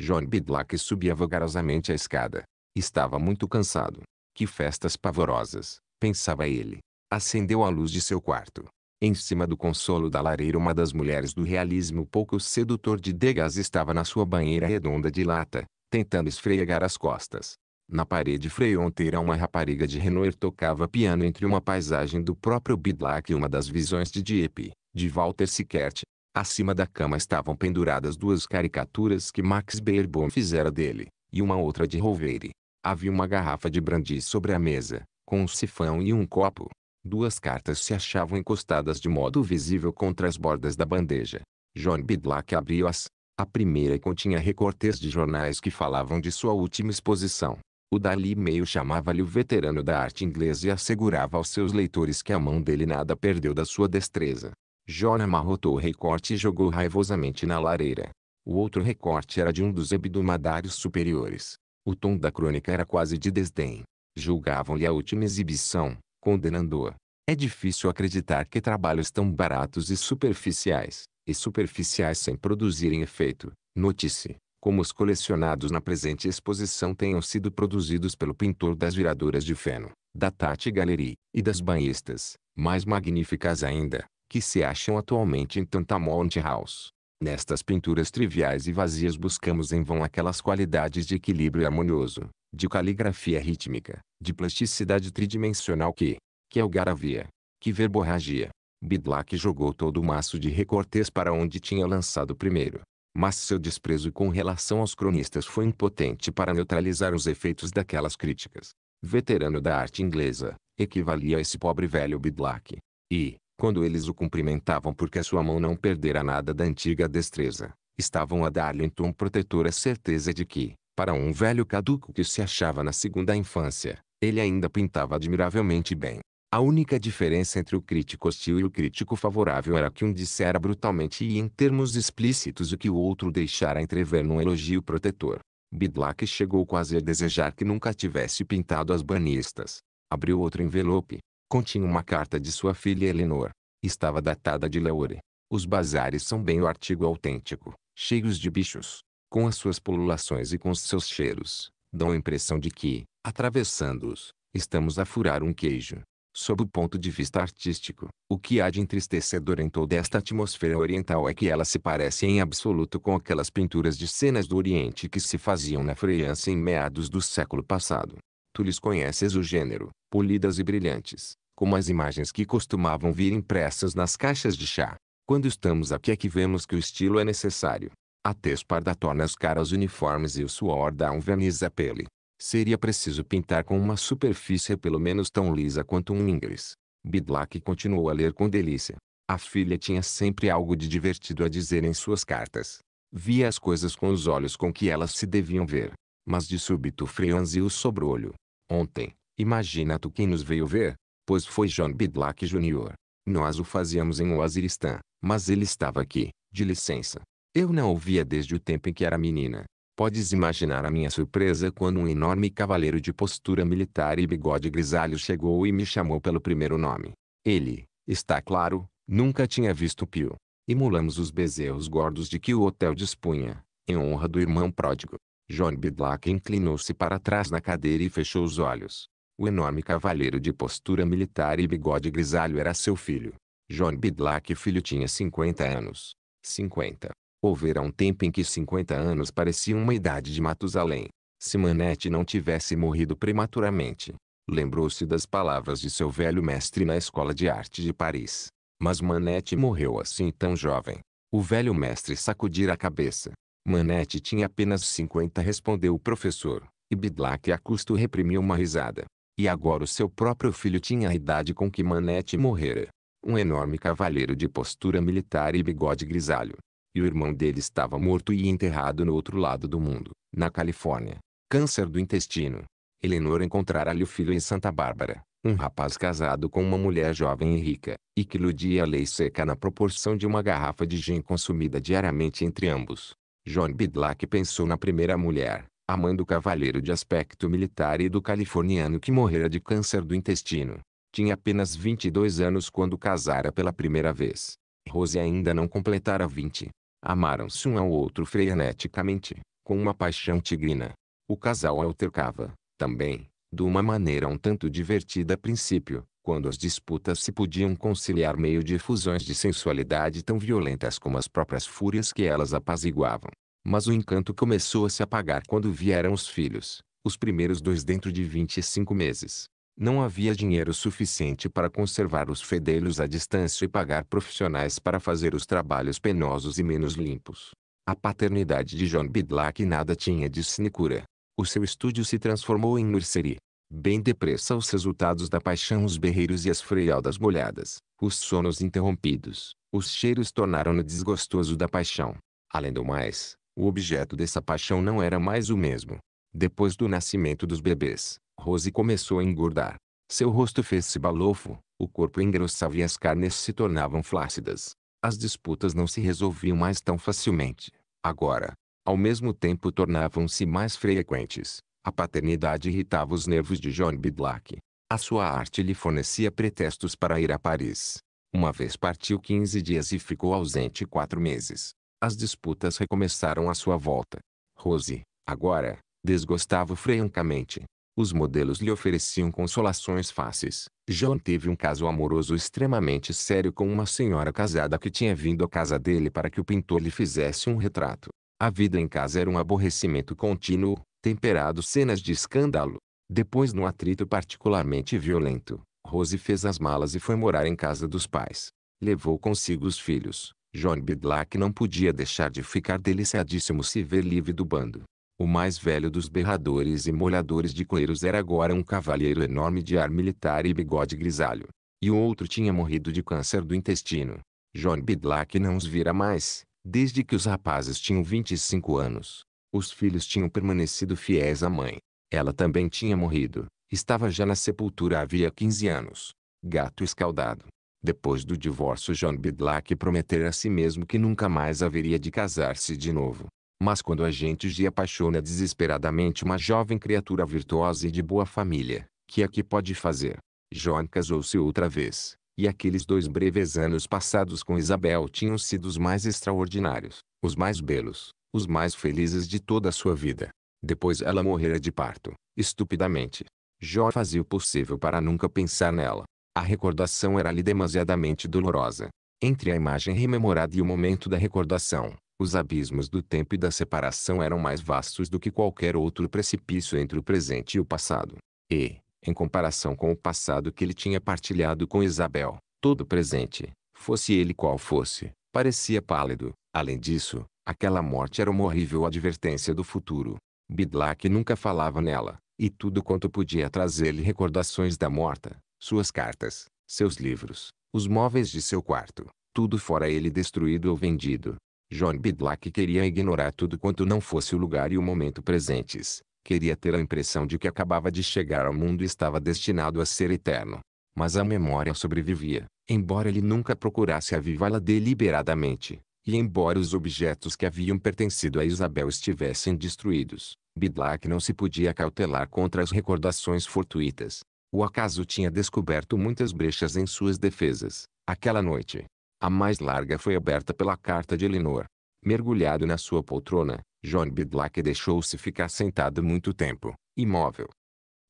John Bidlack subia vagarosamente a escada. Estava muito cansado. Que festas pavorosas, pensava ele. Acendeu a luz de seu quarto. Em cima do consolo da lareira uma das mulheres do realismo pouco sedutor de Degas estava na sua banheira redonda de lata, tentando esfregar as costas. Na parede fronteira uma rapariga de Renoir tocava piano entre uma paisagem do próprio Bidlack e uma das visões de Dieppe, de Walter Sickert. Acima da cama estavam penduradas duas caricaturas que Max Beerbohm fizera dele, e uma outra de Roveri. Havia uma garrafa de brandy sobre a mesa, com um sifão e um copo. Duas cartas se achavam encostadas de modo visível contra as bordas da bandeja. John Bidlack abriu-as. A primeira continha recortes de jornais que falavam de sua última exposição. O Dali meio chamava-lhe o veterano da arte inglesa e assegurava aos seus leitores que a mão dele nada perdeu da sua destreza. John amarrotou o recorte e jogou raivosamente na lareira. O outro recorte era de um dos hebdomadários superiores. O tom da crônica era quase de desdém. Julgavam-lhe a última exibição, condenando-a. É difícil acreditar que trabalhos tão baratos e superficiais, e superficiais sem produzirem efeito, note-se, como os colecionados na presente exposição tenham sido produzidos pelo pintor das viraduras de feno, da Tati Gallery, e das banhistas, mais magníficas ainda, que se acham atualmente em Tantamount House. Nestas pinturas triviais e vazias buscamos em vão aquelas qualidades de equilíbrio harmonioso, de caligrafia rítmica, de plasticidade tridimensional que, que algaravia, que verborragia. Bidlack jogou todo o maço de recortes para onde tinha lançado primeiro. Mas seu desprezo com relação aos cronistas foi impotente para neutralizar os efeitos daquelas críticas. Veterano da arte inglesa, equivalia a esse pobre velho Bidlack. E, quando eles o cumprimentavam porque a sua mão não perdera nada da antiga destreza, estavam a dar-lhe em tom protetor a certeza de que, para um velho caduco que se achava na segunda infância, ele ainda pintava admiravelmente bem. A única diferença entre o crítico hostil e o crítico favorável era que um dissera brutalmente e em termos explícitos o que o outro deixara entrever num elogio protetor. Bidlack chegou quase a desejar que nunca tivesse pintado as banistas. Abriu outro envelope. Continha uma carta de sua filha Eleanor. Estava datada de Leore. Os bazares são bem o artigo autêntico, cheios de bichos com as suas polulações e com os seus cheiros, dão a impressão de que, atravessando-os, estamos a furar um queijo. Sob o ponto de vista artístico, o que há de entristecedor em toda esta atmosfera oriental é que ela se parece em absoluto com aquelas pinturas de cenas do Oriente que se faziam na França em meados do século passado. Tu lhes conheces o gênero, polidas e brilhantes, como as imagens que costumavam vir impressas nas caixas de chá. Quando estamos aqui é que vemos que o estilo é necessário, a tesparda torna as caras uniformes e o suor dá um verniz à pele. Seria preciso pintar com uma superfície pelo menos tão lisa quanto um inglês. Bidlack continuou a ler com delícia. A filha tinha sempre algo de divertido a dizer em suas cartas. Via as coisas com os olhos com que elas se deviam ver. Mas de súbito franziu o sobrolho. Ontem, imagina tu quem nos veio ver? Pois foi John Bidlack Jr. Nós o fazíamos em Waziristã, mas ele estava aqui, de licença. Eu não ouvia desde o tempo em que era menina. Podes imaginar a minha surpresa quando um enorme cavaleiro de postura militar e bigode grisalho chegou e me chamou pelo primeiro nome. Ele, está claro, nunca tinha visto Pio. Emulamos os bezerros gordos de que o hotel dispunha, em honra do irmão pródigo. John Bidlack inclinou-se para trás na cadeira e fechou os olhos. O enorme cavaleiro de postura militar e bigode grisalho era seu filho. John Bidlack filho tinha 50 anos. 50. Houvera um tempo em que 50 anos pareciam uma idade de Matusalém. Se Manete não tivesse morrido prematuramente, lembrou-se das palavras de seu velho mestre na Escola de Arte de Paris. Mas Manete morreu assim tão jovem. O velho mestre sacudira a cabeça. Manete tinha apenas 50 respondeu o professor, e Bidlac a custo reprimiu uma risada. E agora o seu próprio filho tinha a idade com que Manete morrera. Um enorme cavaleiro de postura militar e bigode grisalho e o irmão dele estava morto e enterrado no outro lado do mundo, na Califórnia. Câncer do intestino. Eleanor encontrara-lhe o filho em Santa Bárbara, um rapaz casado com uma mulher jovem e rica, e que iludia a lei seca na proporção de uma garrafa de gin consumida diariamente entre ambos. John Bidlack pensou na primeira mulher, a mãe do cavalheiro de aspecto militar e do californiano que morrera de câncer do intestino. Tinha apenas 22 anos quando casara pela primeira vez. Rose ainda não completara 20. Amaram-se um ao outro freneticamente, com uma paixão tigrina. O casal altercava, também, de uma maneira um tanto divertida a princípio, quando as disputas se podiam conciliar meio de fusões de sensualidade tão violentas como as próprias fúrias que elas apaziguavam. Mas o encanto começou a se apagar quando vieram os filhos, os primeiros dois dentro de 25 meses. Não havia dinheiro suficiente para conservar os fedelhos à distância e pagar profissionais para fazer os trabalhos penosos e menos limpos. A paternidade de John Bidlack nada tinha de sinecura. O seu estúdio se transformou em nursery. Bem depressa os resultados da paixão os berreiros e as freialdas molhadas, os sonos interrompidos, os cheiros tornaram-no desgostoso da paixão. Além do mais, o objeto dessa paixão não era mais o mesmo. Depois do nascimento dos bebês, Rose começou a engordar. Seu rosto fez-se balofo, o corpo engrossava e as carnes se tornavam flácidas. As disputas não se resolviam mais tão facilmente. Agora, ao mesmo tempo tornavam-se mais frequentes. A paternidade irritava os nervos de John Bidlack. A sua arte lhe fornecia pretextos para ir a Paris. Uma vez partiu 15 dias e ficou ausente quatro meses. As disputas recomeçaram à sua volta. Rose, agora, desgostava francamente. Os modelos lhe ofereciam consolações fáceis. John teve um caso amoroso extremamente sério com uma senhora casada que tinha vindo à casa dele para que o pintor lhe fizesse um retrato. A vida em casa era um aborrecimento contínuo, temperado cenas de escândalo. Depois num atrito particularmente violento, Rose fez as malas e foi morar em casa dos pais. Levou consigo os filhos. John Bidlack não podia deixar de ficar deliciadíssimo se ver livre do bando. O mais velho dos berradores e molhadores de coeiros era agora um cavalheiro enorme de ar militar e bigode grisalho. E o outro tinha morrido de câncer do intestino. John Bidlack não os vira mais, desde que os rapazes tinham 25 anos. Os filhos tinham permanecido fiéis à mãe. Ela também tinha morrido. Estava já na sepultura havia 15 anos. Gato escaldado. Depois do divórcio John Bidlack prometera a si mesmo que nunca mais haveria de casar-se de novo. Mas quando a gente se apaixona desesperadamente uma jovem criatura virtuosa e de boa família, que é que pode fazer? John casou-se outra vez, e aqueles dois breves anos passados com Isabel tinham sido os mais extraordinários, os mais belos, os mais felizes de toda a sua vida. Depois ela morrera de parto, estupidamente. Jó fazia o possível para nunca pensar nela. A recordação era-lhe demasiadamente dolorosa. Entre a imagem rememorada e o momento da recordação, os abismos do tempo e da separação eram mais vastos do que qualquer outro precipício entre o presente e o passado. E, em comparação com o passado que ele tinha partilhado com Isabel, todo presente, fosse ele qual fosse, parecia pálido. Além disso, aquela morte era uma horrível advertência do futuro. Bidlack nunca falava nela, e tudo quanto podia trazer-lhe recordações da morta, suas cartas, seus livros, os móveis de seu quarto, tudo fora ele destruído ou vendido, John Bidlack queria ignorar tudo quanto não fosse o lugar e o momento presentes. Queria ter a impressão de que acabava de chegar ao mundo e estava destinado a ser eterno. Mas a memória sobrevivia, embora ele nunca procurasse avivá-la deliberadamente, e embora os objetos que haviam pertencido a Isabel estivessem destruídos, Bidlack não se podia cautelar contra as recordações fortuitas. O acaso tinha descoberto muitas brechas em suas defesas. Aquela noite, a mais larga foi aberta pela carta de Elinor. Mergulhado na sua poltrona, John Bidlack deixou-se ficar sentado muito tempo, imóvel.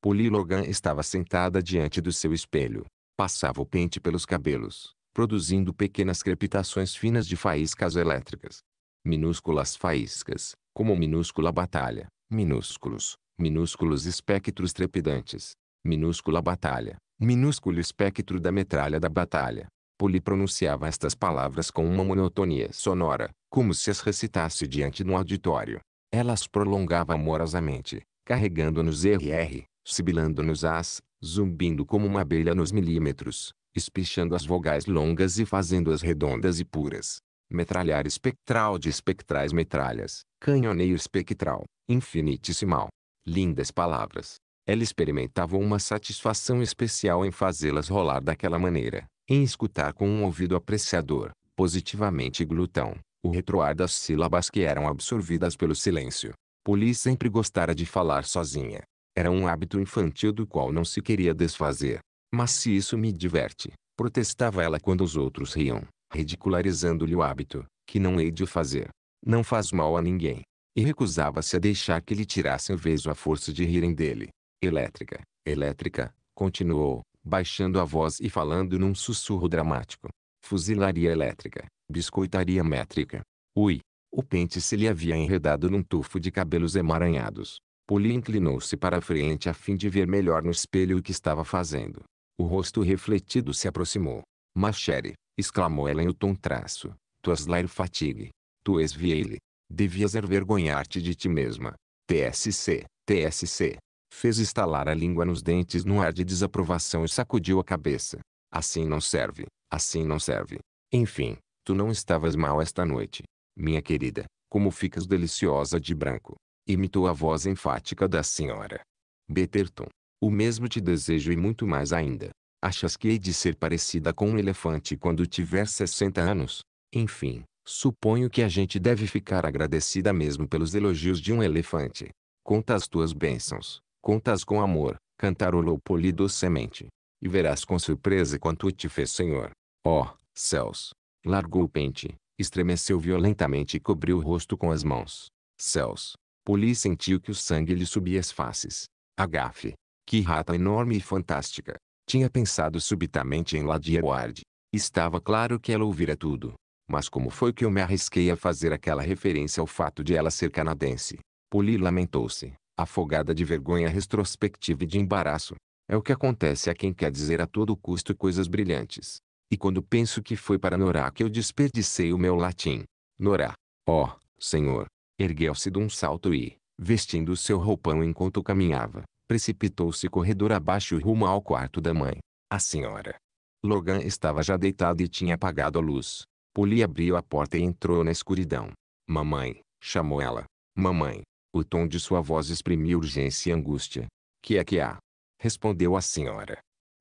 Polly Logan estava sentada diante do seu espelho. Passava o pente pelos cabelos, produzindo pequenas crepitações finas de faíscas elétricas. Minúsculas faíscas, como minúscula batalha, minúsculos, minúsculos espectros trepidantes, minúscula batalha, minúsculo espectro da metralha da batalha. Poli pronunciava estas palavras com uma monotonia sonora, como se as recitasse diante de um auditório. Ela as prolongava amorosamente, carregando-nos RR, sibilando-nos as, zumbindo como uma abelha nos milímetros, espichando as vogais longas e fazendo-as redondas e puras. Metralhar espectral de espectrais metralhas, canhoneio espectral, infinitesimal. Lindas palavras. Ela experimentava uma satisfação especial em fazê-las rolar daquela maneira em escutar com um ouvido apreciador, positivamente glutão, o retroar das sílabas que eram absorvidas pelo silêncio. Polly sempre gostara de falar sozinha. Era um hábito infantil do qual não se queria desfazer. Mas se isso me diverte, protestava ela quando os outros riam, ridicularizando-lhe o hábito, que não hei de fazer. Não faz mal a ninguém. E recusava-se a deixar que lhe tirassem o vejo à força de rirem dele. Elétrica, elétrica, continuou, baixando a voz e falando num sussurro dramático. Fuzilaria elétrica, biscoitaria métrica. Ui! O pente se lhe havia enredado num tufo de cabelos emaranhados. Polly inclinou-se para a frente a fim de ver melhor no espelho o que estava fazendo. O rosto refletido se aproximou. Machere, exclamou ela em um tom traço. Tu lair fatigue. Tu és vieille. Devias envergonhar-te de ti mesma. TSC, TSC. Fez estalar a língua nos dentes num ar de desaprovação e sacudiu a cabeça. Assim não serve, assim não serve. Enfim, tu não estavas mal esta noite. Minha querida, como ficas deliciosa de branco. Imitou a voz enfática da senhora. Betterton. O mesmo te desejo e muito mais ainda. Achas que hei de ser parecida com um elefante quando tiver 60 anos? Enfim, suponho que a gente deve ficar agradecida mesmo pelos elogios de um elefante. Conta as tuas bênçãos contas com amor, cantarolou docemente. E verás com surpresa quanto te fez Senhor. Ó, oh, céus! Largou o pente, estremeceu violentamente e cobriu o rosto com as mãos. Céus! Poli sentiu que o sangue lhe subia as faces. Agafe! Que rata enorme e fantástica! Tinha pensado subitamente em Ladia Ward. Estava claro que ela ouvira tudo. Mas como foi que eu me arrisquei a fazer aquela referência ao fato de ela ser canadense? Poli lamentou-se afogada de vergonha retrospectiva e de embaraço. É o que acontece a quem quer dizer a todo custo coisas brilhantes. E quando penso que foi para Norá que eu desperdicei o meu latim. Norá, ó, oh, senhor, ergueu-se de um salto e, vestindo o seu roupão enquanto caminhava, precipitou-se corredor abaixo rumo ao quarto da mãe. A senhora Logan estava já deitado e tinha apagado a luz. Polly abriu a porta e entrou na escuridão. Mamãe, chamou ela. Mamãe, o tom de sua voz exprimia urgência e angústia. Que é que há? Respondeu a senhora.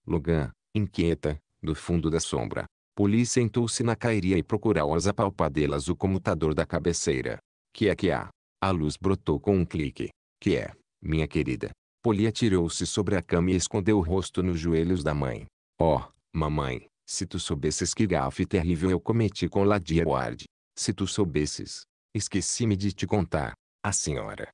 Logan, inquieta, do fundo da sombra. Polly sentou-se na cairia e procurou as apalpadelas o comutador da cabeceira. Que é que há? A luz brotou com um clique. Que é, minha querida? Polly atirou-se sobre a cama e escondeu o rosto nos joelhos da mãe. Oh, mamãe, se tu soubesses que gafe terrível eu cometi com Ladia Ward. Se tu soubesses. Esqueci-me de te contar. A senhora.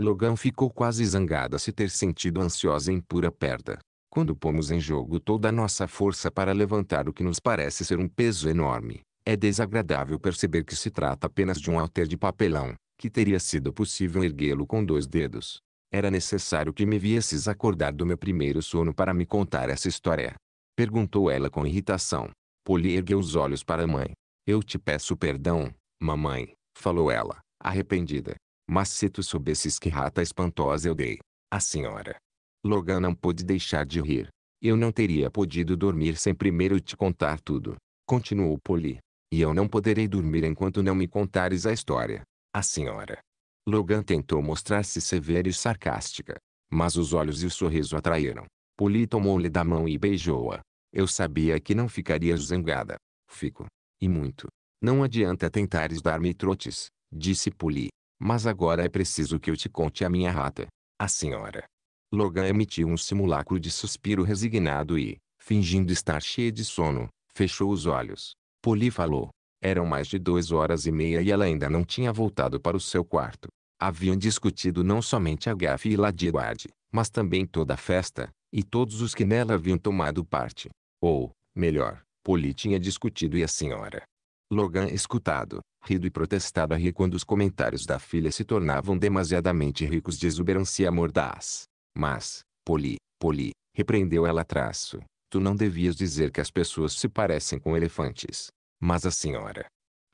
Logan ficou quase zangada se ter sentido ansiosa em pura perda. Quando pomos em jogo toda a nossa força para levantar o que nos parece ser um peso enorme, é desagradável perceber que se trata apenas de um alter de papelão, que teria sido possível erguê-lo com dois dedos. Era necessário que me viesses acordar do meu primeiro sono para me contar essa história. Perguntou ela com irritação. Polly ergueu os olhos para a mãe. Eu te peço perdão, mamãe, falou ela, arrependida. Mas se tu soubesses que rata espantosa eu dei. A senhora. Logan não pôde deixar de rir. Eu não teria podido dormir sem primeiro te contar tudo. Continuou Polly. E eu não poderei dormir enquanto não me contares a história. A senhora. Logan tentou mostrar-se severa e sarcástica. Mas os olhos e o sorriso atraíram. Polly tomou-lhe da mão e beijou-a. Eu sabia que não ficaria zangada. Fico. E muito. Não adianta tentares dar-me trotes, disse Polly. Mas agora é preciso que eu te conte a minha rata. A senhora. Logan emitiu um simulacro de suspiro resignado e, fingindo estar cheia de sono, fechou os olhos. Polly falou. Eram mais de duas horas e meia e ela ainda não tinha voltado para o seu quarto. Haviam discutido não somente a gafe e Ladiguade, mas também toda a festa, e todos os que nela haviam tomado parte. Ou, melhor, Polly tinha discutido e a senhora. Logan escutado, rido e protestado a rir quando os comentários da filha se tornavam demasiadamente ricos de exuberância mordaz. Mas, Poli, Poli, repreendeu ela traço, tu não devias dizer que as pessoas se parecem com elefantes. Mas a senhora...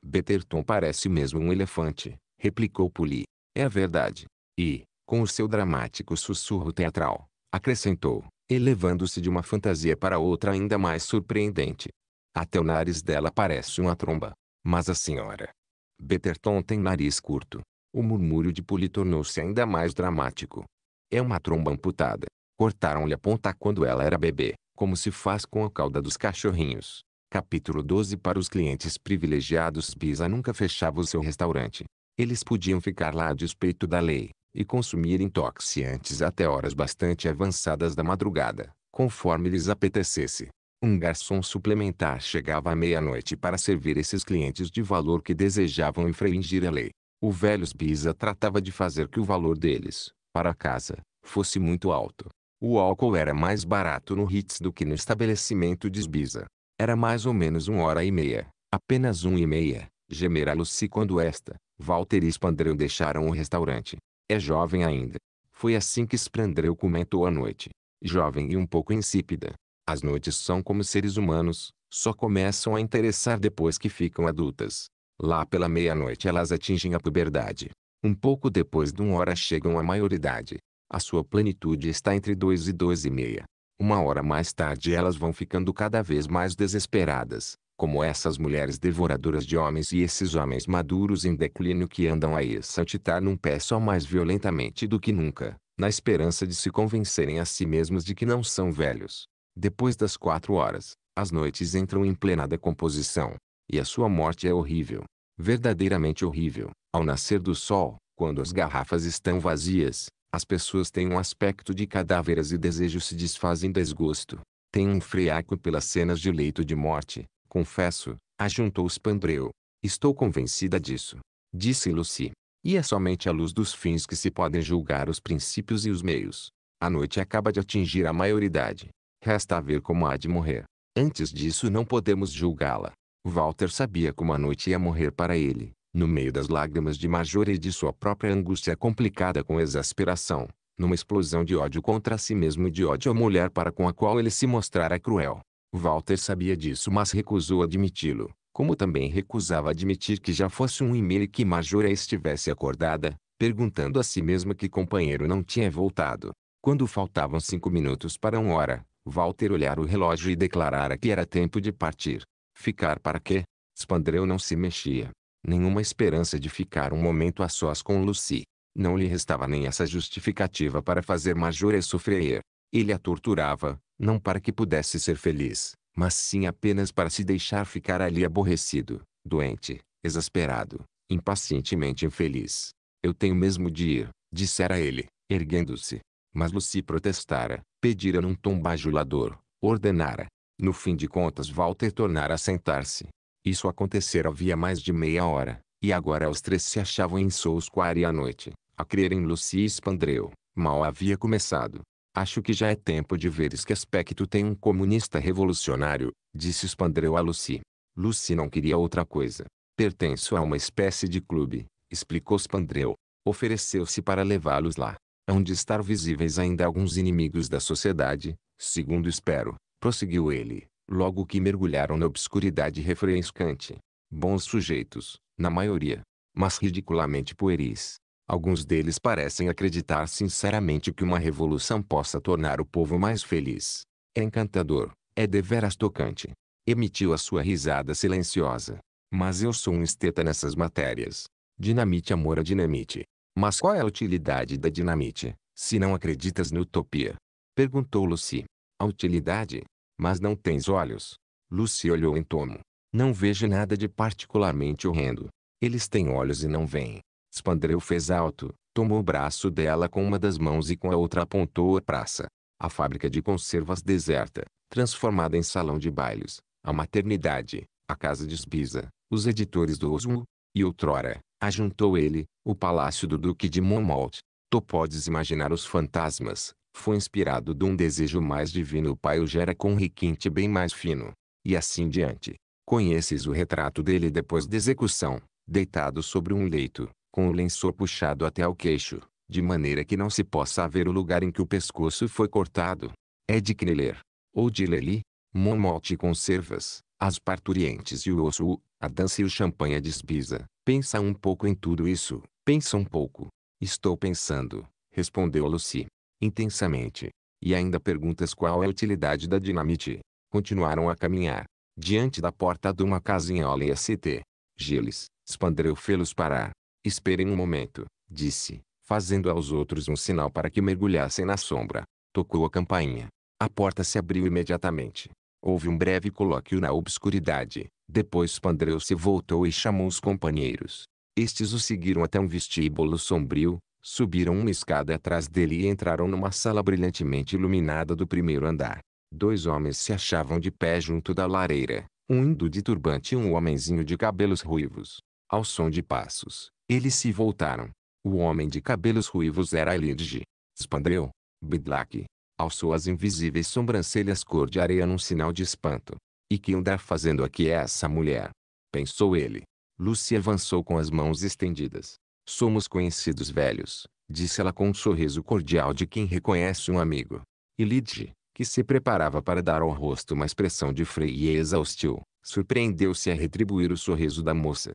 Betterton parece mesmo um elefante, replicou Poli. É a verdade. E, com o seu dramático sussurro teatral, acrescentou, elevando-se de uma fantasia para outra ainda mais surpreendente. Até o nariz dela parece uma tromba. Mas a senhora Betterton tem nariz curto. O murmúrio de Poli tornou-se ainda mais dramático. É uma tromba amputada. Cortaram-lhe a ponta quando ela era bebê, como se faz com a cauda dos cachorrinhos. Capítulo 12 Para os clientes privilegiados Pisa nunca fechava o seu restaurante. Eles podiam ficar lá a despeito da lei, e consumir intoxicantes até horas bastante avançadas da madrugada, conforme lhes apetecesse. Um garçom suplementar chegava à meia-noite para servir esses clientes de valor que desejavam infringir a lei. O velho Spisa tratava de fazer que o valor deles, para casa, fosse muito alto. O álcool era mais barato no Ritz do que no estabelecimento de Sbisa. Era mais ou menos uma hora e meia, apenas uma e meia, gemera Lucy quando esta, Walter e Spandreu deixaram o restaurante. É jovem ainda. Foi assim que Spandreu comentou à noite. Jovem e um pouco insípida, as noites são como seres humanos, só começam a interessar depois que ficam adultas. Lá pela meia-noite elas atingem a puberdade. Um pouco depois de uma hora chegam à maioridade. A sua plenitude está entre dois e dois e meia. Uma hora mais tarde elas vão ficando cada vez mais desesperadas, como essas mulheres devoradoras de homens e esses homens maduros em declínio que andam a exaltitar num pé só mais violentamente do que nunca, na esperança de se convencerem a si mesmos de que não são velhos. Depois das quatro horas, as noites entram em plena decomposição, e a sua morte é horrível, verdadeiramente horrível. Ao nascer do sol, quando as garrafas estão vazias, as pessoas têm um aspecto de cadáveres e desejos se desfazem desgosto. Tem um freaco pelas cenas de leito de morte, confesso, ajuntou Spandreu. Estou convencida disso, disse Lucy. E é somente à luz dos fins que se podem julgar os princípios e os meios. A noite acaba de atingir a maioridade. Resta ver como há de morrer. Antes disso não podemos julgá-la. Walter sabia como a noite ia morrer para ele, no meio das lágrimas de Major e de sua própria angústia complicada com exasperação, numa explosão de ódio contra si mesmo e de ódio à mulher para com a qual ele se mostrara cruel. Walter sabia disso mas recusou admiti-lo, como também recusava admitir que já fosse um e-mail e que Majora estivesse acordada, perguntando a si mesma que companheiro não tinha voltado. Quando faltavam cinco minutos para uma hora, Walter olhara o relógio e declarara que era tempo de partir. Ficar para quê? Spandreu não se mexia. Nenhuma esperança de ficar um momento a sós com Lucy. Não lhe restava nem essa justificativa para fazer Majora sofrer. Ele a torturava, não para que pudesse ser feliz, mas sim apenas para se deixar ficar ali aborrecido, doente, exasperado, impacientemente infeliz. Eu tenho mesmo de ir, dissera ele, erguendo-se. Mas Lucy protestara, pedira num tom bajulador, ordenara. No fim de contas Walter tornara a sentar-se. Isso acontecera havia mais de meia hora, e agora os três se achavam em Soul Square à noite, a crer em Lucy Spandreu. Mal havia começado. Acho que já é tempo de veres que aspecto tem um comunista revolucionário, disse Spandreu a Lucy. Lucy não queria outra coisa. Pertenço a uma espécie de clube, explicou Spandreu. Ofereceu-se para levá-los lá hão de estar visíveis ainda alguns inimigos da sociedade, segundo espero, prosseguiu ele, logo que mergulharam na obscuridade refrescante. Bons sujeitos, na maioria, mas ridiculamente pueris. Alguns deles parecem acreditar sinceramente que uma revolução possa tornar o povo mais feliz. É encantador, é deveras tocante. Emitiu a sua risada silenciosa. Mas eu sou um esteta nessas matérias. Dinamite amor a dinamite. Mas qual é a utilidade da dinamite, se não acreditas na utopia? Perguntou Lucy. A utilidade? Mas não tens olhos. Lucy olhou em tomo. Não vejo nada de particularmente horrendo. Eles têm olhos e não veem. Spandreu fez alto, tomou o braço dela com uma das mãos e com a outra apontou a praça. A fábrica de conservas deserta, transformada em salão de bailes. A maternidade, a casa de Spisa, os editores do Osmo, e outrora, Ajuntou ele, o palácio do Duque de Monmouth. Tu podes imaginar os fantasmas. Foi inspirado de um desejo mais divino o pai o gera com um requinte bem mais fino. E assim diante. Conheces o retrato dele depois da execução, deitado sobre um leito, com o lençol puxado até ao queixo, de maneira que não se possa haver o lugar em que o pescoço foi cortado. É de Kneler, ou de Lely, Monmouth conservas, as parturientes e o osso, a dança e o champanha de espisa, Pensa um pouco em tudo isso. Pensa um pouco. Estou pensando, respondeu Lucy, intensamente. E ainda perguntas qual é a utilidade da dinamite. Continuaram a caminhar. Diante da porta de uma casinhola em ST. Gilles, Spandreu fê-los parar. Esperem um momento, disse, fazendo aos outros um sinal para que mergulhassem na sombra. Tocou a campainha. A porta se abriu imediatamente. Houve um breve colóquio na obscuridade. Depois Pandreu se voltou e chamou os companheiros. Estes o seguiram até um vestíbulo sombrio, subiram uma escada atrás dele e entraram numa sala brilhantemente iluminada do primeiro andar. Dois homens se achavam de pé junto da lareira, um indo de turbante e um homenzinho de cabelos ruivos. Ao som de passos, eles se voltaram. O homem de cabelos ruivos era Elidge. Spandreu. Bidlak. Alçou as invisíveis sobrancelhas cor de areia num sinal de espanto. E que andar fazendo aqui é essa mulher? Pensou ele. Lucy avançou com as mãos estendidas. Somos conhecidos velhos, disse ela com um sorriso cordial de quem reconhece um amigo. E Lidge, que se preparava para dar ao rosto uma expressão de frieza hostil, surpreendeu-se a retribuir o sorriso da moça.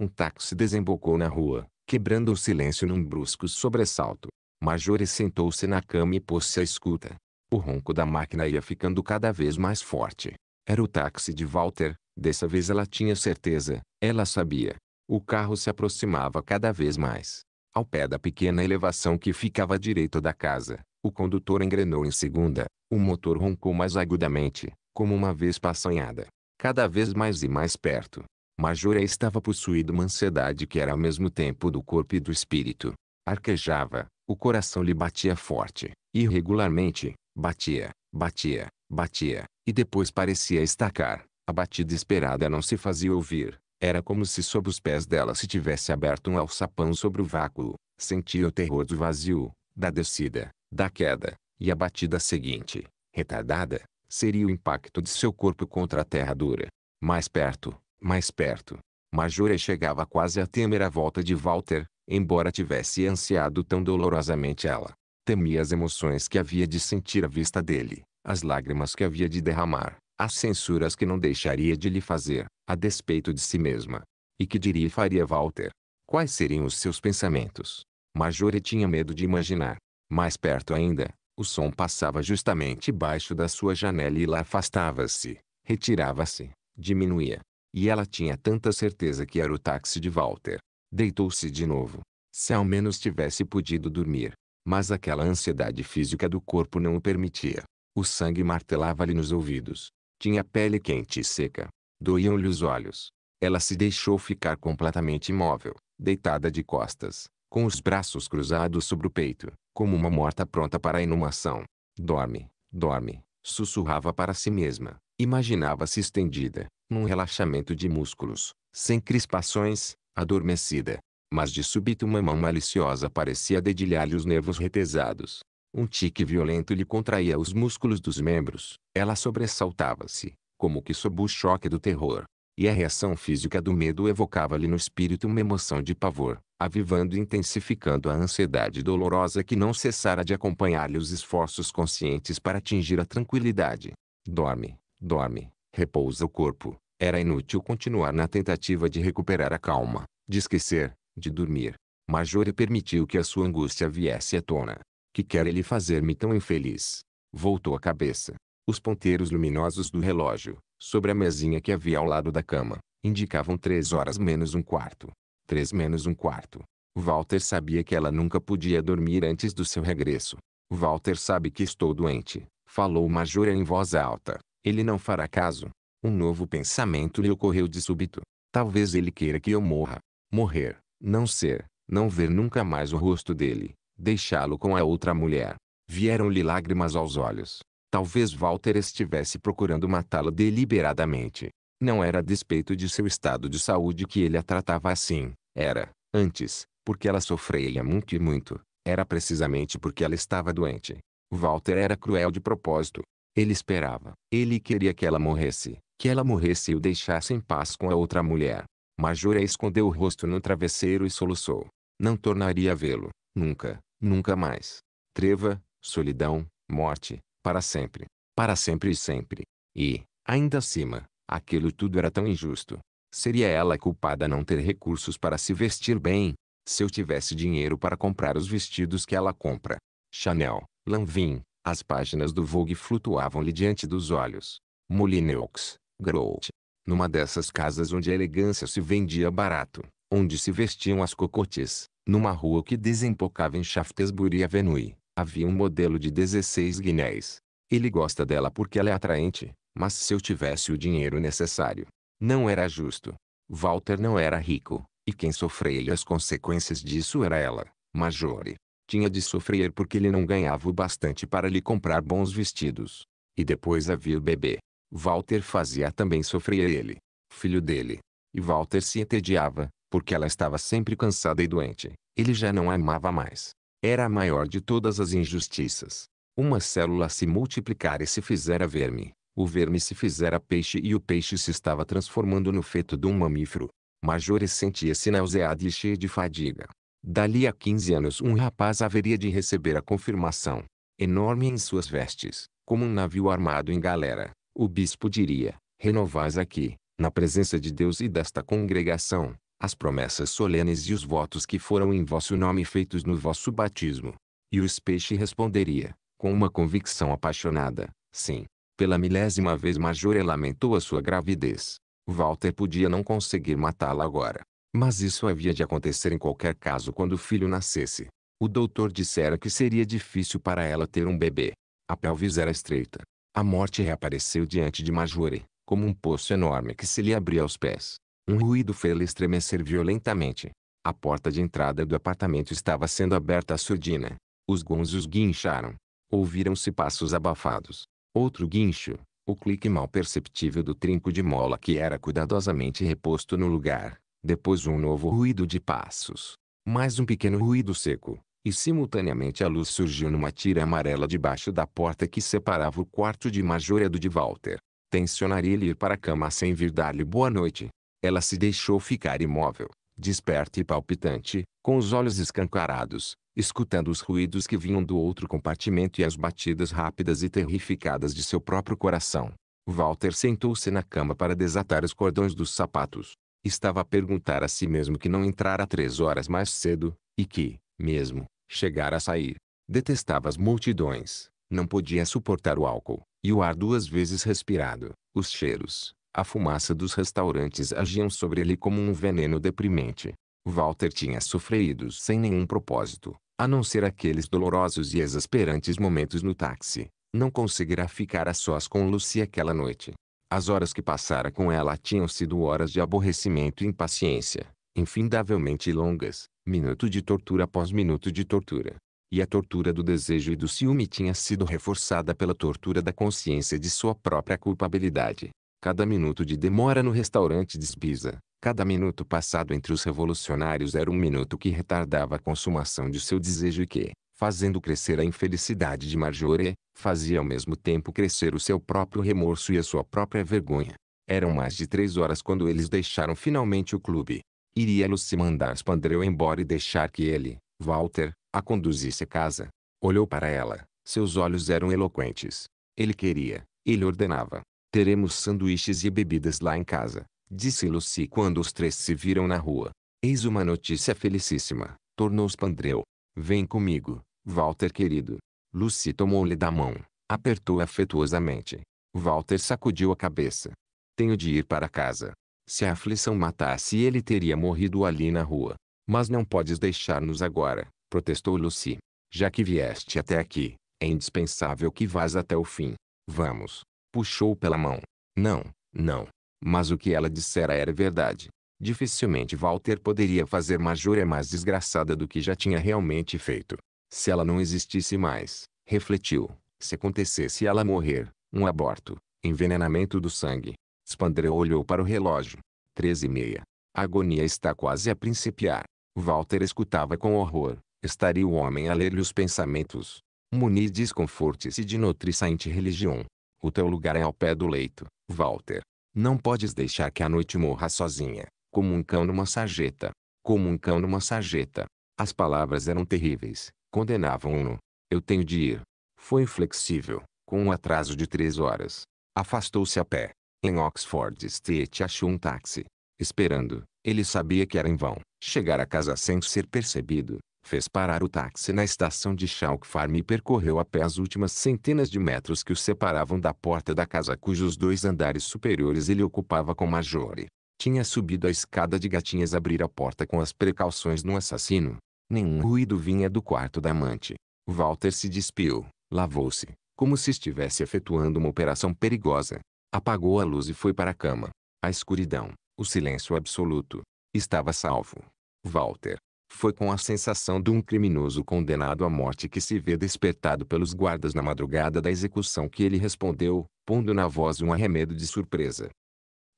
Um táxi desembocou na rua, quebrando o silêncio num brusco sobressalto. Majore sentou-se na cama e pôs-se à escuta. O ronco da máquina ia ficando cada vez mais forte. Era o táxi de Walter. Dessa vez ela tinha certeza. Ela sabia. O carro se aproximava cada vez mais. Ao pé da pequena elevação que ficava à direita da casa, o condutor engrenou em segunda. O motor roncou mais agudamente, como uma vez passanhada. Cada vez mais e mais perto. Majora estava possuído uma ansiedade que era ao mesmo tempo do corpo e do espírito. Arquejava, o coração lhe batia forte, irregularmente, batia, batia, Batia, e depois parecia estacar. A batida esperada não se fazia ouvir. Era como se sob os pés dela se tivesse aberto um alçapão sobre o vácuo. Sentia o terror do vazio, da descida, da queda, e a batida seguinte, retardada, seria o impacto de seu corpo contra a terra dura. Mais perto, mais perto. Majora chegava quase a temer a volta de Walter, embora tivesse ansiado tão dolorosamente ela. Temia as emoções que havia de sentir à vista dele as lágrimas que havia de derramar, as censuras que não deixaria de lhe fazer, a despeito de si mesma. E que diria e faria Walter? Quais seriam os seus pensamentos? Marjorie tinha medo de imaginar. Mais perto ainda, o som passava justamente baixo da sua janela e lá afastava-se, retirava-se, diminuía. E ela tinha tanta certeza que era o táxi de Walter. Deitou-se de novo. Se ao menos tivesse podido dormir. Mas aquela ansiedade física do corpo não o permitia. O sangue martelava-lhe nos ouvidos. Tinha pele quente e seca. Doíam-lhe os olhos. Ela se deixou ficar completamente imóvel, deitada de costas, com os braços cruzados sobre o peito, como uma morta pronta para a inumação. Dorme, dorme, sussurrava para si mesma. Imaginava-se estendida, num relaxamento de músculos, sem crispações, adormecida. Mas de súbito uma mão maliciosa parecia dedilhar-lhe os nervos retesados. Um tique violento lhe contraía os músculos dos membros. Ela sobressaltava-se, como que sob o choque do terror. E a reação física do medo evocava-lhe no espírito uma emoção de pavor, avivando e intensificando a ansiedade dolorosa que não cessara de acompanhar-lhe os esforços conscientes para atingir a tranquilidade. Dorme, dorme, repousa o corpo. Era inútil continuar na tentativa de recuperar a calma, de esquecer, de dormir. Majore permitiu que a sua angústia viesse à tona que quer ele fazer-me tão infeliz? Voltou a cabeça. Os ponteiros luminosos do relógio, sobre a mesinha que havia ao lado da cama, indicavam três horas menos um quarto. Três menos um quarto. Walter sabia que ela nunca podia dormir antes do seu regresso. Walter sabe que estou doente, falou Majora em voz alta. Ele não fará caso. Um novo pensamento lhe ocorreu de súbito. Talvez ele queira que eu morra. Morrer, não ser, não ver nunca mais o rosto dele, deixá-lo com a outra mulher. Vieram-lhe lágrimas aos olhos. Talvez Walter estivesse procurando matá-la deliberadamente. Não era a despeito de seu estado de saúde que ele a tratava assim. Era, antes, porque ela sofria muito e muito. Era precisamente porque ela estava doente. Walter era cruel de propósito. Ele esperava. Ele queria que ela morresse. Que ela morresse e o deixasse em paz com a outra mulher. Majora escondeu o rosto no travesseiro e soluçou. Não tornaria a vê-lo. Nunca nunca mais. Treva, solidão, morte, para sempre, para sempre e sempre. E, ainda acima, aquilo tudo era tão injusto. Seria ela culpada não ter recursos para se vestir bem, se eu tivesse dinheiro para comprar os vestidos que ela compra. Chanel, Lanvin, as páginas do Vogue flutuavam-lhe diante dos olhos. Moulineux, Groot. Numa dessas casas onde a elegância se vendia barato, onde se vestiam as cocotes, numa rua que desembocava em Shaftesbury Avenue. Havia um modelo de 16 guinéis. Ele gosta dela porque ela é atraente, mas se eu tivesse o dinheiro necessário, não era justo. Walter não era rico, e quem sofreu as consequências disso era ela, Majore. Tinha de sofrer porque ele não ganhava o bastante para lhe comprar bons vestidos. E depois havia o bebê. Walter fazia também sofrer ele, filho dele. E Walter se entediava, porque ela estava sempre cansada e doente. Ele já não a amava mais. Era a maior de todas as injustiças. Uma célula se multiplicar e se fizera verme. O verme se fizera peixe e o peixe se estava transformando no feto de um mamífero. Majores sentia-se nauseado e cheio de fadiga. Dali a 15 anos um rapaz haveria de receber a confirmação. Enorme em suas vestes, como um navio armado em galera, o bispo diria, renovais aqui, na presença de Deus e desta congregação, as promessas solenes e os votos que foram em vosso nome feitos no vosso batismo. E o peixe responderia, com uma convicção apaixonada, sim. Pela milésima vez Major lamentou a sua gravidez. Walter podia não conseguir matá-la agora. Mas isso havia de acontecer em qualquer caso quando o filho nascesse. O doutor dissera que seria difícil para ela ter um bebê. A pelvis era estreita. A morte reapareceu diante de Majore, como um poço enorme que se lhe abria aos pés. Um ruído fê-la estremecer violentamente. A porta de entrada do apartamento estava sendo aberta à surdina. Os gonzos guincharam. Ouviram-se passos abafados. Outro guincho, o clique mal perceptível do trinco de mola que era cuidadosamente reposto no lugar. Depois um novo ruído de passos. Mais um pequeno ruído seco. E simultaneamente a luz surgiu numa tira amarela debaixo da porta que separava o quarto de Majora do de Walter. Tensionaria ele ir para a cama sem vir dar-lhe boa noite. Ela se deixou ficar imóvel, desperta e palpitante, com os olhos escancarados, escutando os ruídos que vinham do outro compartimento e as batidas rápidas e terrificadas de seu próprio coração. Walter sentou-se na cama para desatar os cordões dos sapatos. Estava a perguntar a si mesmo que não entrara três horas mais cedo, e que, mesmo, chegara a sair. Detestava as multidões, não podia suportar o álcool, e o ar duas vezes respirado, os cheiros, a fumaça dos restaurantes agiam sobre ele como um veneno deprimente. Walter tinha sofrido sem nenhum propósito, a não ser aqueles dolorosos e exasperantes momentos no táxi. Não conseguirá ficar a sós com Lucy aquela noite. As horas que passara com ela tinham sido horas de aborrecimento e impaciência, infindavelmente longas, minuto de tortura após minuto de tortura. E a tortura do desejo e do ciúme tinha sido reforçada pela tortura da consciência de sua própria culpabilidade. Cada minuto de demora no restaurante despisa. Cada minuto passado entre os revolucionários era um minuto que retardava a consumação de seu desejo e que, fazendo crescer a infelicidade de Marjorie, fazia ao mesmo tempo crescer o seu próprio remorso e a sua própria vergonha. Eram mais de três horas quando eles deixaram finalmente o clube. iria Lucy mandar Spandreu embora e deixar que ele, Walter, a conduzisse a casa. Olhou para ela. Seus olhos eram eloquentes. Ele queria, ele ordenava, Teremos sanduíches e bebidas lá em casa, disse Lucy quando os três se viram na rua. Eis uma notícia felicíssima, tornou Spandreu. Vem comigo, Walter querido. Lucy tomou-lhe da mão, apertou afetuosamente. Walter sacudiu a cabeça. Tenho de ir para casa. Se a aflição matasse ele teria morrido ali na rua. Mas não podes deixar-nos agora, protestou Lucy. Já que vieste até aqui, é indispensável que vás até o fim. Vamos. Puxou pela mão. Não, não. Mas o que ela dissera era verdade. Dificilmente Walter poderia fazer uma júria é mais desgraçada do que já tinha realmente feito. Se ela não existisse mais, refletiu, se acontecesse ela morrer, um aborto, envenenamento do sangue. Spandrel olhou para o relógio. Treze e meia. A agonia está quase a principiar. Walter escutava com horror. Estaria o homem a ler-lhe os pensamentos. Muni desconforte-se de notriçante religião. O teu lugar é ao pé do leito, Walter. Não podes deixar que a noite morra sozinha, como um cão numa sarjeta. Como um cão numa sarjeta. As palavras eram terríveis, condenavam-no. Eu tenho de ir. Foi inflexível, com um atraso de três horas. Afastou-se a pé. Em Oxford Street achou um táxi. Esperando, ele sabia que era em vão chegar a casa sem ser percebido fez parar o táxi na estação de Chalk Farm e percorreu a pé as últimas centenas de metros que o separavam da porta da casa cujos dois andares superiores ele ocupava com Majore. Tinha subido a escada de gatinhas abrir a porta com as precauções do assassino. Nenhum ruído vinha do quarto da amante. Walter se despiu, lavou-se, como se estivesse efetuando uma operação perigosa. Apagou a luz e foi para a cama. A escuridão, o silêncio absoluto. Estava salvo. Walter, foi com a sensação de um criminoso condenado à morte que se vê despertado pelos guardas na madrugada da execução que ele respondeu, pondo na voz um arremedo de surpresa.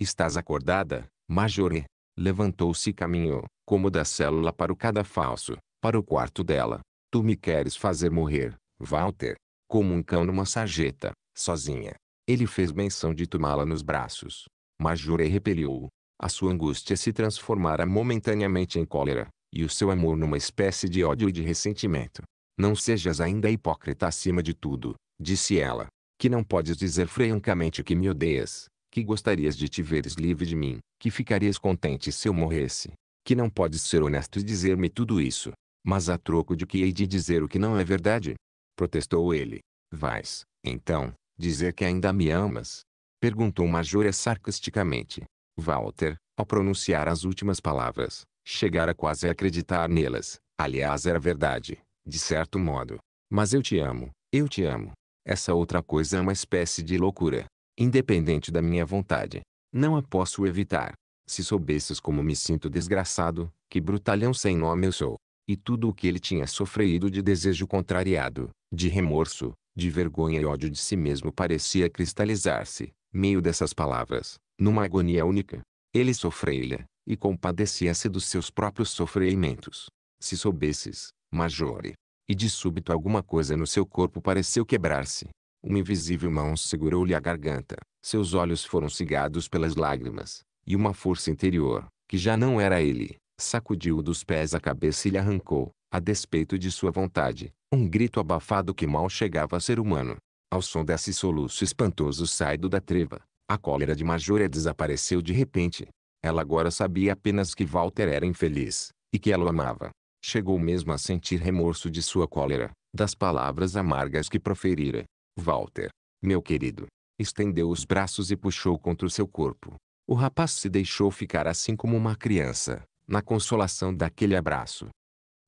Estás acordada, Majore? Levantou-se e caminhou, como da célula para o cadafalso, para o quarto dela. Tu me queres fazer morrer, Walter. Como um cão numa sarjeta, sozinha. Ele fez menção de tomá-la nos braços. Majore repeliu-o. A sua angústia se transformara momentaneamente em cólera e o seu amor numa espécie de ódio e de ressentimento. Não sejas ainda hipócrita acima de tudo, disse ela, que não podes dizer francamente que me odeias, que gostarias de te veres livre de mim, que ficarias contente se eu morresse, que não podes ser honesto e dizer-me tudo isso, mas a troco de que hei de dizer o que não é verdade? Protestou ele. Vais, então, dizer que ainda me amas? Perguntou Majora sarcasticamente. Walter, ao pronunciar as últimas palavras, Chegara quase a acreditar nelas. Aliás era verdade, de certo modo. Mas eu te amo, eu te amo. Essa outra coisa é uma espécie de loucura. Independente da minha vontade. Não a posso evitar. Se soubesses como me sinto desgraçado, que brutalhão sem nome eu sou. E tudo o que ele tinha sofrido de desejo contrariado, de remorso, de vergonha e ódio de si mesmo parecia cristalizar-se, meio dessas palavras, numa agonia única. Ele sofreu-lhe, e compadecia-se dos seus próprios sofrimentos. Se soubesses, Majore. E de súbito alguma coisa no seu corpo pareceu quebrar-se. Uma invisível mão segurou-lhe a garganta. Seus olhos foram cigados pelas lágrimas, e uma força interior, que já não era ele, sacudiu dos pés a cabeça e lhe arrancou, a despeito de sua vontade, um grito abafado que mal chegava a ser humano. Ao som desse soluço espantoso saído da treva, a cólera de Majora desapareceu de repente. Ela agora sabia apenas que Walter era infeliz, e que ela o amava. Chegou mesmo a sentir remorso de sua cólera, das palavras amargas que proferira. Walter, meu querido, estendeu os braços e puxou contra o seu corpo. O rapaz se deixou ficar assim como uma criança, na consolação daquele abraço.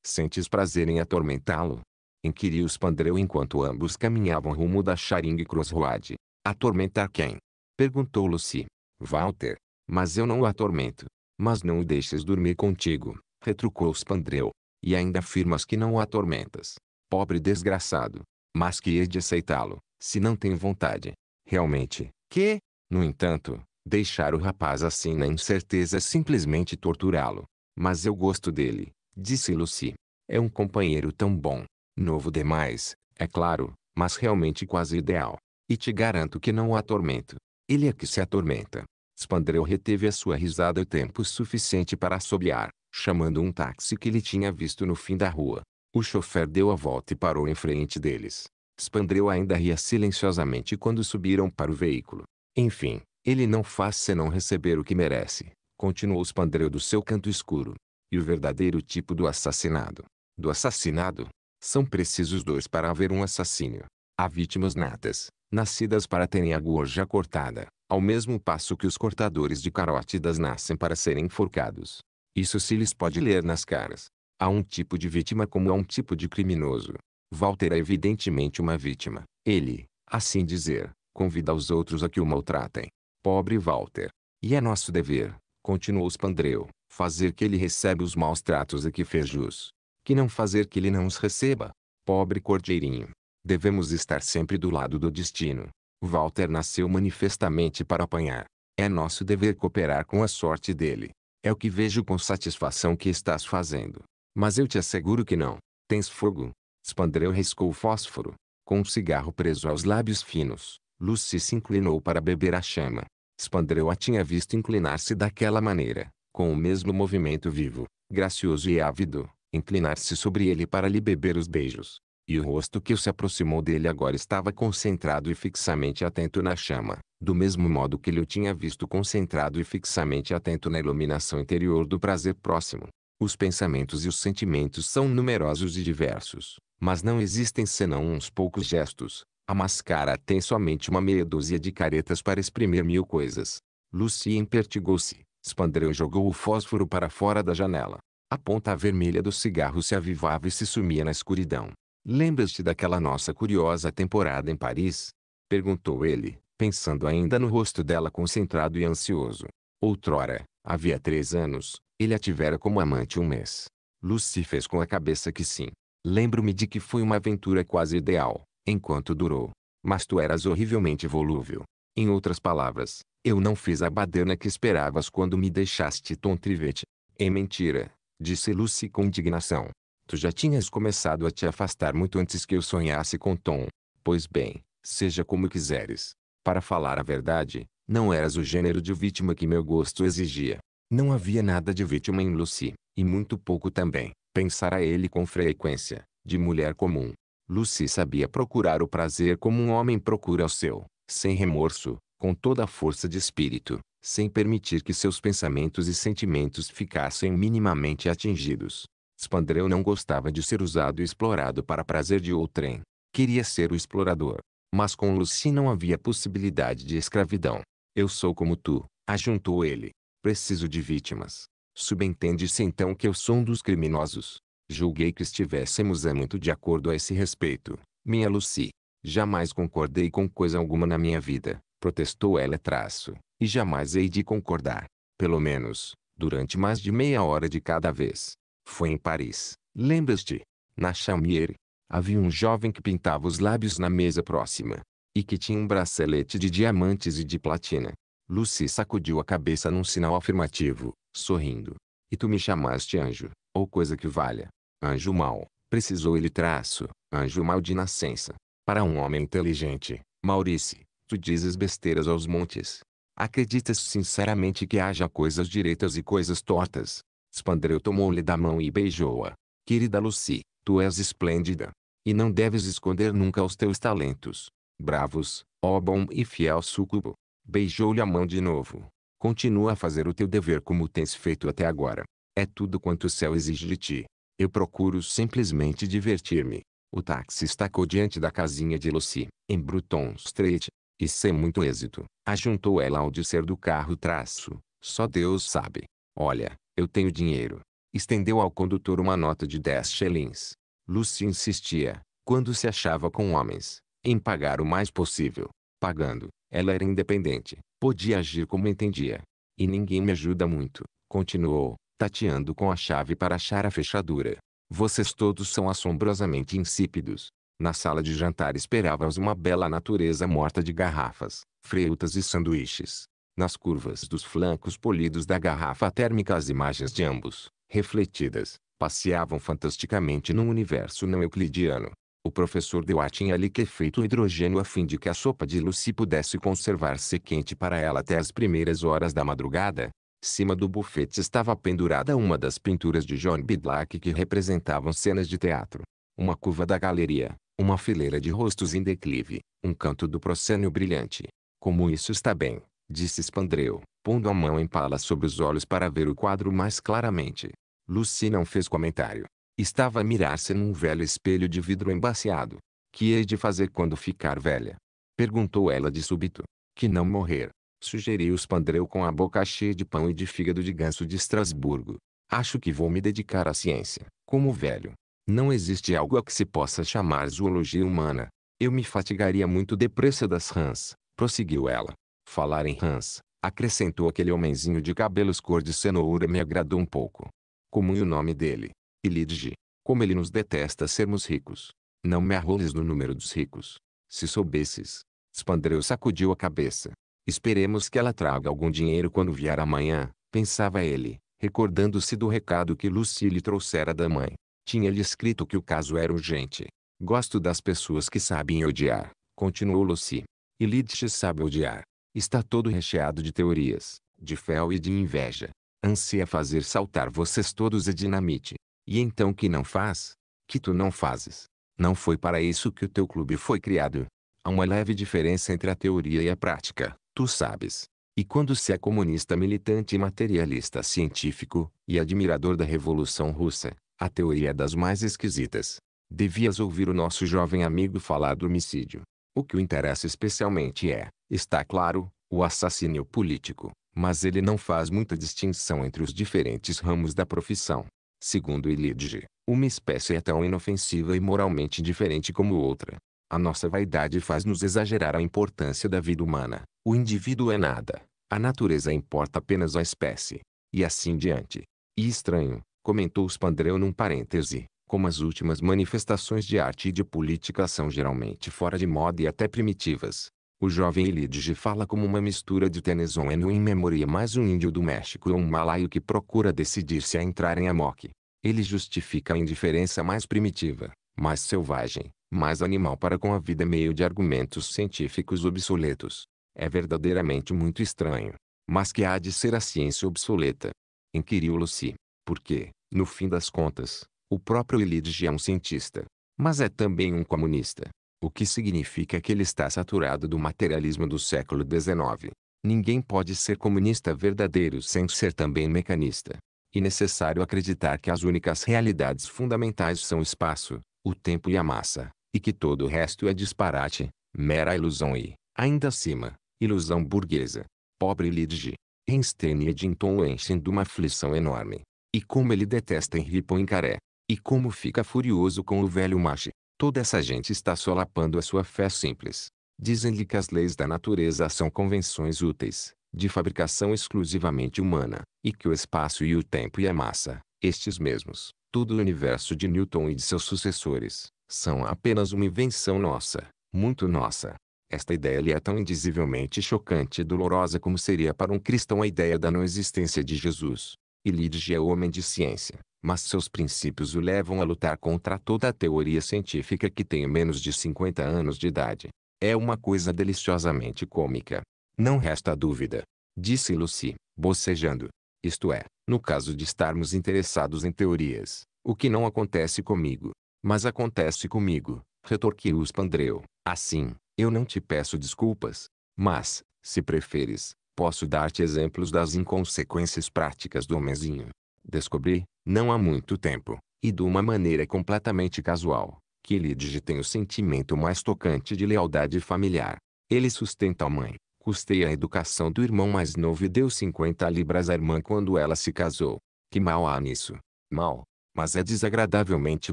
Sentes prazer em atormentá-lo? Inquiriu Spandreu enquanto ambos caminhavam rumo da Charing Crossroad. Atormentar quem? Perguntou Lucy. Walter, mas eu não o atormento. Mas não o deixes dormir contigo, retrucou Spandreu. E ainda afirmas que não o atormentas. Pobre desgraçado. Mas que hei de aceitá-lo, se não tem vontade. Realmente, que, no entanto, deixar o rapaz assim na incerteza é simplesmente torturá-lo. Mas eu gosto dele, disse Lucy. É um companheiro tão bom. Novo demais, é claro, mas realmente quase ideal. E te garanto que não o atormento. Ele é que se atormenta. Spandrel reteve a sua risada o tempo suficiente para assobiar, chamando um táxi que ele tinha visto no fim da rua. O chofer deu a volta e parou em frente deles. Spandrel ainda ria silenciosamente quando subiram para o veículo. Enfim, ele não faz senão receber o que merece, continuou Spandrel do seu canto escuro. E o verdadeiro tipo do assassinado. Do assassinado? São precisos dois para haver um assassínio. Há vítimas natas, nascidas para terem a gorja cortada, ao mesmo passo que os cortadores de carótidas nascem para serem enforcados. Isso se lhes pode ler nas caras. Há um tipo de vítima como há um tipo de criminoso. Walter é evidentemente uma vítima. Ele, assim dizer, convida os outros a que o maltratem. Pobre Walter. E é nosso dever, continuou Spandreu, fazer que ele receba os maus tratos a que fez jus. Que não fazer que ele não os receba. Pobre Cordeirinho. Devemos estar sempre do lado do destino. Walter nasceu manifestamente para apanhar. É nosso dever cooperar com a sorte dele. É o que vejo com satisfação que estás fazendo. Mas eu te asseguro que não. Tens fogo. Spandreu riscou o fósforo. Com um cigarro preso aos lábios finos, Lucy se inclinou para beber a chama. Spandreu a tinha visto inclinar-se daquela maneira, com o mesmo movimento vivo, gracioso e ávido, inclinar-se sobre ele para lhe beber os beijos e o rosto que se aproximou dele agora estava concentrado e fixamente atento na chama, do mesmo modo que ele o tinha visto concentrado e fixamente atento na iluminação interior do prazer próximo. Os pensamentos e os sentimentos são numerosos e diversos, mas não existem senão uns poucos gestos. A máscara tem somente uma meia dúzia de caretas para exprimir mil coisas. Lucien empertigou-se. Spandreu jogou o fósforo para fora da janela. A ponta vermelha do cigarro se avivava e se sumia na escuridão. Lembras-te daquela nossa curiosa temporada em Paris? Perguntou ele, pensando ainda no rosto dela concentrado e ansioso. Outrora, havia três anos, ele a tivera como amante um mês. Lucy fez com a cabeça que sim. Lembro-me de que foi uma aventura quase ideal, enquanto durou. Mas tu eras horrivelmente volúvel. Em outras palavras, eu não fiz a baderna que esperavas quando me deixaste Tom tontrivete. É mentira, disse Lucy com indignação. Tu já tinhas começado a te afastar muito antes que eu sonhasse com Tom. Pois bem, seja como quiseres. Para falar a verdade, não eras o gênero de vítima que meu gosto exigia. Não havia nada de vítima em Lucy, e muito pouco também, pensara ele com frequência, de mulher comum. Lucy sabia procurar o prazer como um homem procura o seu, sem remorso, com toda a força de espírito, sem permitir que seus pensamentos e sentimentos ficassem minimamente atingidos. Spandrel não gostava de ser usado e explorado para prazer de outrem. Queria ser o explorador. Mas com Lucy não havia possibilidade de escravidão. Eu sou como tu, ajuntou ele. Preciso de vítimas. Subentende-se então que eu sou um dos criminosos. Julguei que estivéssemos é muito de acordo a esse respeito, minha Lucy. Jamais concordei com coisa alguma na minha vida, protestou ela traço, e jamais hei de concordar. Pelo menos, durante mais de meia hora de cada vez. Foi em Paris. Lembras-te? Na Chamière. Havia um jovem que pintava os lábios na mesa próxima. E que tinha um bracelete de diamantes e de platina. Lucy sacudiu a cabeça num sinal afirmativo, sorrindo. E tu me chamaste anjo, ou coisa que valha. Anjo mau, precisou ele traço, anjo mau de nascença. Para um homem inteligente, Maurice, tu dizes besteiras aos montes. Acreditas sinceramente que haja coisas direitas e coisas tortas? Spandreu tomou-lhe da mão e beijou-a. Querida Lucy, tu és esplêndida. E não deves esconder nunca os teus talentos. Bravos, ó bom e fiel súcubo. Beijou-lhe a mão de novo. Continua a fazer o teu dever como tens feito até agora. É tudo quanto o céu exige de ti. Eu procuro simplesmente divertir-me. O táxi estacou diante da casinha de Lucy, em Bruton Street. E sem muito êxito, ajuntou ela ao descer do carro traço. Só Deus sabe. Olha, eu tenho dinheiro. Estendeu ao condutor uma nota de dez shillings. Lúcia insistia, quando se achava com homens, em pagar o mais possível. Pagando, ela era independente, podia agir como entendia. E ninguém me ajuda muito, continuou, tateando com a chave para achar a fechadura. Vocês todos são assombrosamente insípidos. Na sala de jantar esperava-os uma bela natureza morta de garrafas, frutas e sanduíches nas curvas dos flancos polidos da garrafa térmica as imagens de ambos, refletidas, passeavam fantasticamente num universo não euclidiano. O professor Dewar tinha liquefeito o hidrogênio a fim de que a sopa de Lucy pudesse conservar-se quente para ela até as primeiras horas da madrugada. Cima do bufete estava pendurada uma das pinturas de John Bidlack que representavam cenas de teatro. Uma curva da galeria, uma fileira de rostos em declive, um canto do proscênio brilhante. Como isso está bem, disse Spandreu, pondo a mão em pala sobre os olhos para ver o quadro mais claramente. Lucy não fez comentário. Estava a mirar-se num velho espelho de vidro embaciado. Que hei de fazer quando ficar velha? Perguntou ela de súbito. Que não morrer. Sugeriu Spandreu com a boca cheia de pão e de fígado de ganso de Estrasburgo. Acho que vou me dedicar à ciência, como velho. Não existe algo a que se possa chamar zoologia humana. Eu me fatigaria muito depressa das rãs, prosseguiu ela. Falar em Hans, acrescentou aquele homenzinho de cabelos cor de cenoura me agradou um pouco. e é o nome dele. Ilidge. Como ele nos detesta sermos ricos. Não me arroles no número dos ricos. Se soubesses. Spandreu sacudiu a cabeça. Esperemos que ela traga algum dinheiro quando vier amanhã, pensava ele, recordando-se do recado que Lucy lhe trouxera da mãe. Tinha-lhe escrito que o caso era urgente. Gosto das pessoas que sabem odiar, continuou Lucy. E Lidge sabe odiar está todo recheado de teorias, de fel e de inveja. Anseia fazer saltar vocês todos a dinamite. E então que não faz? Que tu não fazes. Não foi para isso que o teu clube foi criado. Há uma leve diferença entre a teoria e a prática, tu sabes. E quando se é comunista militante e materialista científico, e admirador da Revolução Russa, a teoria é das mais esquisitas. Devias ouvir o nosso jovem amigo falar do homicídio. O que o interessa especialmente é, está claro, o assassínio político, mas ele não faz muita distinção entre os diferentes ramos da profissão. Segundo Elidige, uma espécie é tão inofensiva e moralmente diferente como outra. A nossa vaidade faz-nos exagerar a importância da vida humana. O indivíduo é nada. A natureza importa apenas a espécie. E assim diante. E estranho, comentou Spandreu num parêntese, como as últimas manifestações de arte e de política são geralmente fora de moda e até primitivas. O jovem Elidige fala como uma mistura de Tennyson Tenezoneno em memória mais um índio do México ou um malaio que procura decidir se a entrar em Amok. Ele justifica a indiferença mais primitiva, mais selvagem, mais animal para com a vida meio de argumentos científicos obsoletos. É verdadeiramente muito estranho. Mas que há de ser a ciência obsoleta? Inquiriu Lucy. Porque, no fim das contas, o próprio Eliud é um cientista, mas é também um comunista, o que significa que ele está saturado do materialismo do século XIX. Ninguém pode ser comunista verdadeiro sem ser também mecanista. E necessário acreditar que as únicas realidades fundamentais são o espaço, o tempo e a massa, e que todo o resto é disparate, mera ilusão e, ainda acima, ilusão burguesa. Pobre Lidge. Einstein e Eddington o enchem de uma aflição enorme. E como ele detesta Henri Poincaré, e como fica furioso com o velho macho. Toda essa gente está solapando a sua fé simples. Dizem-lhe que as leis da natureza são convenções úteis, de fabricação exclusivamente humana, e que o espaço e o tempo e a massa, estes mesmos, todo o universo de Newton e de seus sucessores, são apenas uma invenção nossa, muito nossa. Esta ideia lhe é tão indizivelmente chocante e dolorosa como seria para um cristão a ideia da não existência de Jesus. E Lidige é homem de ciência mas seus princípios o levam a lutar contra toda a teoria científica que tenha menos de 50 anos de idade. É uma coisa deliciosamente cômica. Não resta dúvida, disse Lucy, bocejando. Isto é, no caso de estarmos interessados em teorias, o que não acontece comigo. Mas acontece comigo, retorquiu Spandreu. Assim, eu não te peço desculpas, mas, se preferes, posso dar-te exemplos das inconsequências práticas do homenzinho. Descobri, não há muito tempo, e de uma maneira completamente casual, que Lídige tem o sentimento mais tocante de lealdade familiar. Ele sustenta a mãe, custeia a educação do irmão mais novo e deu 50 libras à irmã quando ela se casou. Que mal há nisso? Mal, mas é desagradavelmente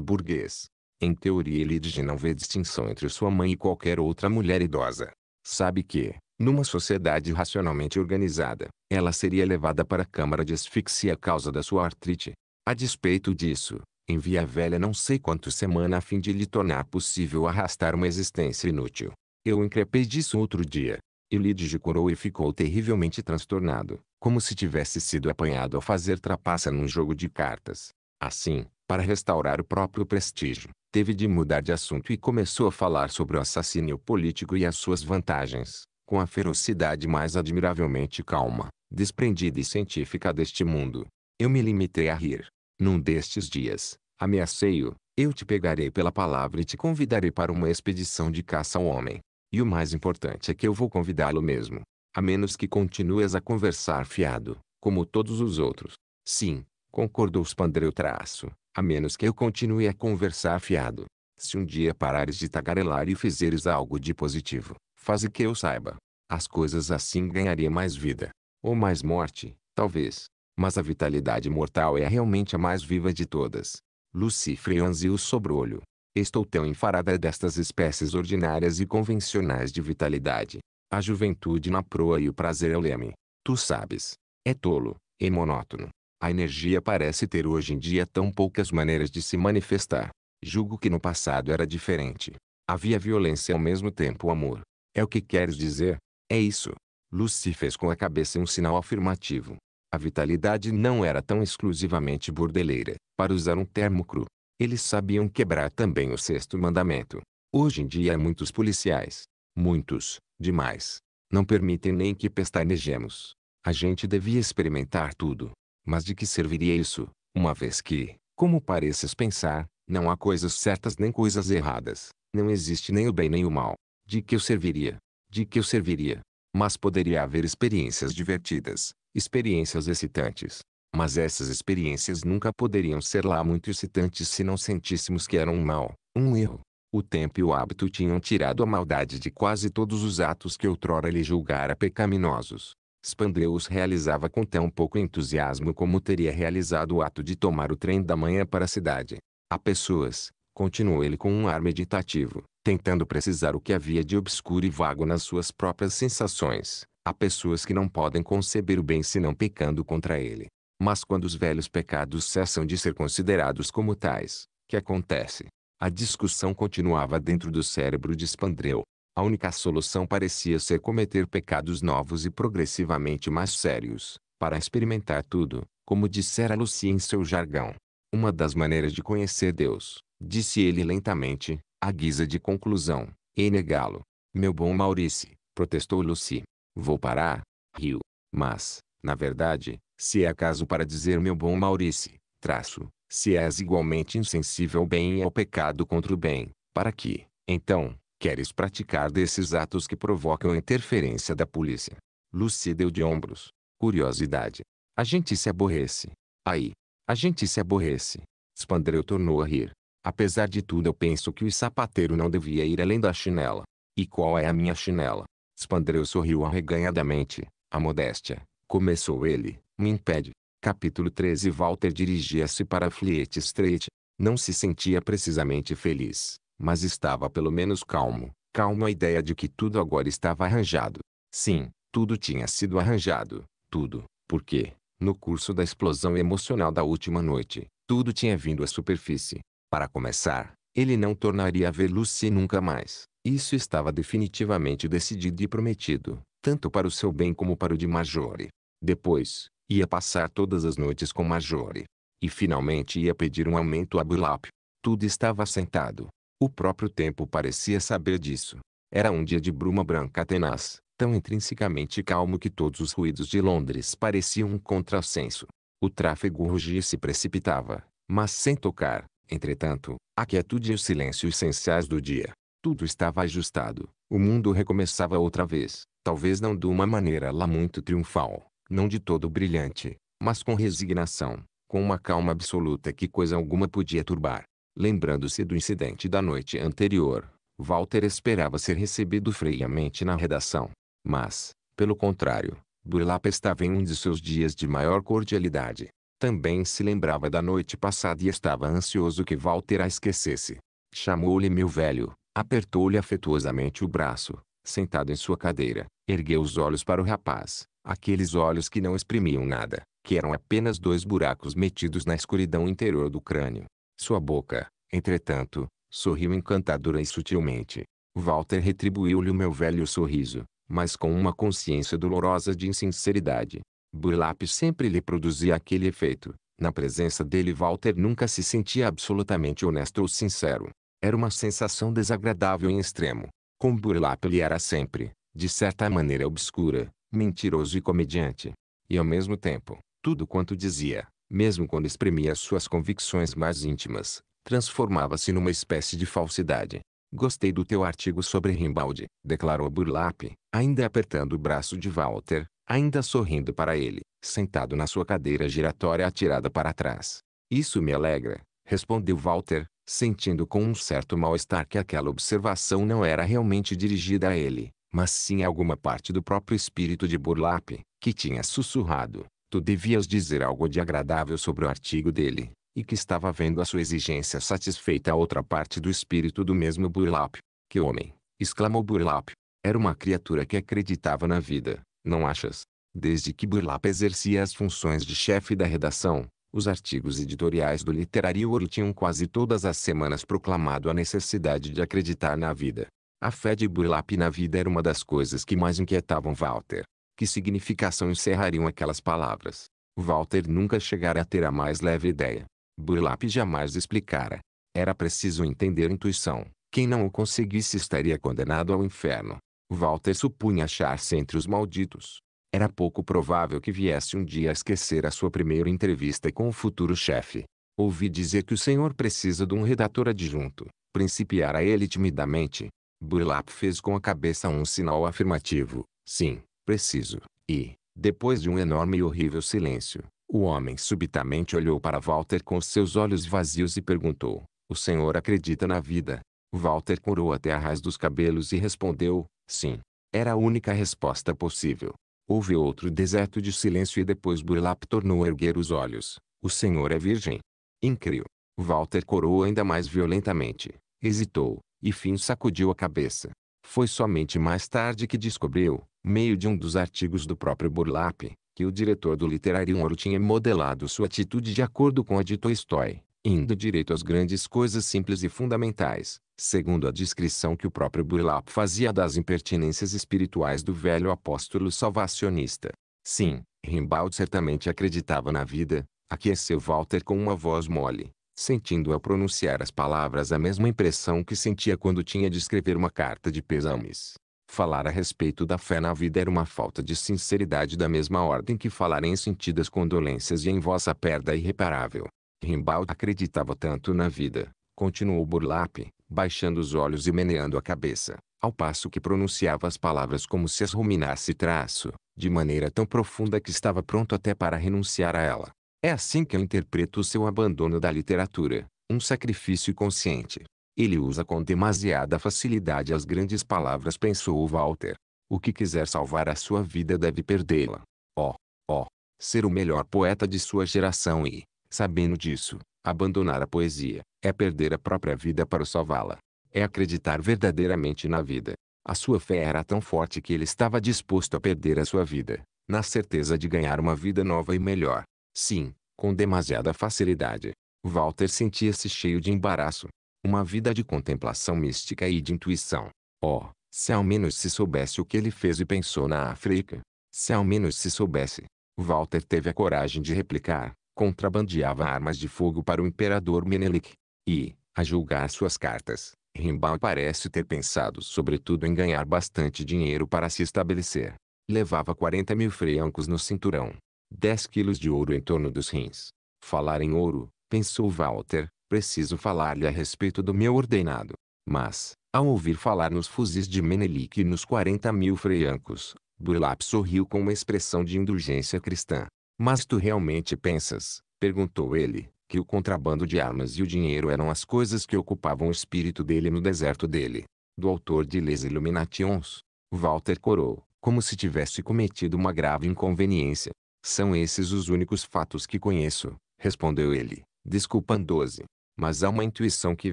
burguês. Em teoria Lídige não vê distinção entre sua mãe e qualquer outra mulher idosa. Sabe que, numa sociedade racionalmente organizada, ela seria levada para a câmara de asfixia a causa da sua artrite, a despeito disso, em Via Velha não sei quanto semana a fim de lhe tornar possível arrastar uma existência inútil. Eu increpei disso outro dia. Elides decorou e ficou terrivelmente transtornado, como se tivesse sido apanhado ao fazer trapaça num jogo de cartas. Assim, para restaurar o próprio prestígio, teve de mudar de assunto e começou a falar sobre o assassínio político e as suas vantagens, com a ferocidade mais admiravelmente calma, desprendida e científica deste mundo. Eu me limitei a rir, num destes dias, ameacei-o, eu te pegarei pela palavra e te convidarei para uma expedição de caça ao homem. E o mais importante é que eu vou convidá-lo mesmo, a menos que continues a conversar fiado, como todos os outros. Sim, concordou Spandreu traço, a menos que eu continue a conversar fiado. Se um dia parares de tagarelar e fizeres algo de positivo, faze que eu saiba. As coisas assim ganhariam mais vida. Ou mais morte, talvez. Mas a vitalidade mortal é realmente a mais viva de todas. Lucifre e o sobrolho. Estou tão enfarada destas espécies ordinárias e convencionais de vitalidade. A juventude na proa e o prazer é o leme. Tu sabes. É tolo, é monótono. A energia parece ter hoje em dia tão poucas maneiras de se manifestar. Julgo que no passado era diferente. Havia violência e ao mesmo tempo o amor. É o que queres dizer? É isso. Lucy fez com a cabeça um sinal afirmativo. A vitalidade não era tão exclusivamente bordeleira, para usar um termo cru. Eles sabiam quebrar também o sexto mandamento. Hoje em dia muitos policiais, muitos, demais, não permitem nem que pestanejemos. A gente devia experimentar tudo. Mas de que serviria isso, uma vez que, como pareces pensar, não há coisas certas nem coisas erradas, não existe nem o bem nem o mal. De que eu serviria? De que eu serviria? Mas poderia haver experiências divertidas, experiências excitantes. Mas essas experiências nunca poderiam ser lá muito excitantes se não sentíssemos que eram um mal, um erro. O tempo e o hábito tinham tirado a maldade de quase todos os atos que outrora ele julgara pecaminosos. Spandreu os realizava com tão pouco entusiasmo como teria realizado o ato de tomar o trem da manhã para a cidade. Há pessoas, continuou ele com um ar meditativo, tentando precisar o que havia de obscuro e vago nas suas próprias sensações, Há pessoas que não podem conceber o bem senão pecando contra ele. Mas quando os velhos pecados cessam de ser considerados como tais, que acontece? A discussão continuava dentro do cérebro de Spandreu. A única solução parecia ser cometer pecados novos e progressivamente mais sérios, para experimentar tudo, como dissera Lucy em seu jargão. Uma das maneiras de conhecer Deus, disse ele lentamente, à guisa de conclusão, é negá-lo. Meu bom Maurice, protestou Lucy. Vou parar, rio. Mas, na verdade, se é acaso para dizer meu bom Maurício, traço, se és igualmente insensível ao bem e é ao pecado contra o bem, para que, então, queres praticar desses atos que provocam interferência da polícia? Lucideu deu de ombros. Curiosidade. A gente se aborrece. Aí. A gente se aborrece. Spandreu tornou a rir. Apesar de tudo eu penso que o sapateiro não devia ir além da chinela. E qual é a minha chinela? Spandreu sorriu arreganhadamente. A modéstia, começou ele, me impede. Capítulo 13 Walter dirigia-se para Fleet Street. Não se sentia precisamente feliz, mas estava pelo menos calmo. Calmo a ideia de que tudo agora estava arranjado. Sim, tudo tinha sido arranjado. Tudo, porque, no curso da explosão emocional da última noite, tudo tinha vindo à superfície. Para começar, ele não tornaria a ver Lucy nunca mais. Isso estava definitivamente decidido e prometido, tanto para o seu bem como para o de Majore. Depois, ia passar todas as noites com Majore. E finalmente ia pedir um aumento a Bulap. Tudo estava assentado. O próprio tempo parecia saber disso. Era um dia de bruma branca tenaz, tão intrinsecamente calmo que todos os ruídos de Londres pareciam um contrassenso. O tráfego rugia e se precipitava, mas sem tocar, entretanto, a quietude e o silêncio essenciais do dia. Tudo estava ajustado. O mundo recomeçava outra vez, talvez não de uma maneira lá muito triunfal, não de todo brilhante, mas com resignação, com uma calma absoluta que coisa alguma podia turbar. Lembrando-se do incidente da noite anterior, Walter esperava ser recebido freiamente na redação. Mas, pelo contrário, Burlap estava em um de seus dias de maior cordialidade. Também se lembrava da noite passada e estava ansioso que Walter a esquecesse. Chamou-lhe meu velho, Apertou-lhe afetuosamente o braço, sentado em sua cadeira, ergueu os olhos para o rapaz, aqueles olhos que não exprimiam nada, que eram apenas dois buracos metidos na escuridão interior do crânio. Sua boca, entretanto, sorriu encantadora e sutilmente. Walter retribuiu-lhe o meu velho sorriso, mas com uma consciência dolorosa de insinceridade. Burlap sempre lhe produzia aquele efeito. Na presença dele Walter nunca se sentia absolutamente honesto ou sincero. Era uma sensação desagradável em extremo. Com burlap ele era sempre, de certa maneira obscura, mentiroso e comediante. E ao mesmo tempo, tudo quanto dizia, mesmo quando exprimia suas convicções mais íntimas, transformava-se numa espécie de falsidade. Gostei do teu artigo sobre Rimbaud, declarou Burlap, ainda apertando o braço de Walter, ainda sorrindo para ele, sentado na sua cadeira giratória atirada para trás. Isso me alegra, respondeu Walter, sentindo com um certo mal-estar que aquela observação não era realmente dirigida a ele, mas sim a alguma parte do próprio espírito de Burlap, que tinha sussurrado. Tu devias dizer algo de agradável sobre o artigo dele, e que estava vendo a sua exigência satisfeita a outra parte do espírito do mesmo Burlap. Que homem! exclamou Burlap. Era uma criatura que acreditava na vida, não achas? Desde que Burlap exercia as funções de chefe da redação, os artigos editoriais do Literário Ouro tinham quase todas as semanas proclamado a necessidade de acreditar na vida. A fé de Burlap na vida era uma das coisas que mais inquietavam Walter. Que significação encerrariam aquelas palavras? Walter nunca chegara a ter a mais leve ideia. Burlap jamais explicara. Era preciso entender a intuição. Quem não o conseguisse estaria condenado ao inferno. Walter supunha achar-se entre os malditos. Era pouco provável que viesse um dia a esquecer a sua primeira entrevista com o futuro chefe. Ouvi dizer que o senhor precisa de um redator adjunto. Principiara ele timidamente. Burlap fez com a cabeça um sinal afirmativo. Sim, preciso. E, depois de um enorme e horrível silêncio, o homem subitamente olhou para Walter com seus olhos vazios e perguntou: O senhor acredita na vida? Walter corou até a raiz dos cabelos e respondeu: Sim. Era a única resposta possível. Houve outro deserto de silêncio e depois Burlap tornou a erguer os olhos. O senhor é virgem. Incrível. Walter corou ainda mais violentamente. Hesitou, e fim sacudiu a cabeça. Foi somente mais tarde que descobriu, meio de um dos artigos do próprio Burlap, que o diretor do Literário Ouro tinha modelado sua atitude de acordo com a de Tolstói, indo direito às grandes coisas simples e fundamentais, segundo a descrição que o próprio Burlap fazia das impertinências espirituais do velho apóstolo salvacionista. Sim, Rimbaud certamente acreditava na vida, aqueceu é Walter com uma voz mole, sentindo ao pronunciar as palavras a mesma impressão que sentia quando tinha de escrever uma carta de pesames. Falar a respeito da fé na vida era uma falta de sinceridade da mesma ordem que falar em sentidas condolências e em vossa perda irreparável. Rimbaud acreditava tanto na vida, continuou Burlap, baixando os olhos e meneando a cabeça, ao passo que pronunciava as palavras como se as ruminasse traço, de maneira tão profunda que estava pronto até para renunciar a ela. É assim que eu interpreto o seu abandono da literatura, um sacrifício consciente. Ele usa com demasiada facilidade as grandes palavras pensou Walter. O que quiser salvar a sua vida deve perdê-la. Ó, oh, ó, oh, ser o melhor poeta de sua geração e, sabendo disso, Abandonar a poesia é perder a própria vida para salvá-la. É acreditar verdadeiramente na vida. A sua fé era tão forte que ele estava disposto a perder a sua vida, na certeza de ganhar uma vida nova e melhor. Sim, com demasiada facilidade. Walter sentia-se cheio de embaraço. Uma vida de contemplação mística e de intuição. Oh, se ao menos se soubesse o que ele fez e pensou na África. Se ao menos se soubesse. Walter teve a coragem de replicar contrabandeava armas de fogo para o imperador Menelik. E, a julgar suas cartas, Rimbaud parece ter pensado sobretudo em ganhar bastante dinheiro para se estabelecer. Levava 40 mil francos no cinturão. 10 quilos de ouro em torno dos rins. Falar em ouro, pensou Walter, preciso falar-lhe a respeito do meu ordenado. Mas, ao ouvir falar nos fuzis de Menelik e nos 40 mil francos, Burlap sorriu com uma expressão de indulgência cristã. Mas tu realmente pensas, perguntou ele, que o contrabando de armas e o dinheiro eram as coisas que ocupavam o espírito dele no deserto dele? Do autor de Les Illuminations, Walter corou, como se tivesse cometido uma grave inconveniência. São esses os únicos fatos que conheço, respondeu ele, desculpando-se. Mas há uma intuição que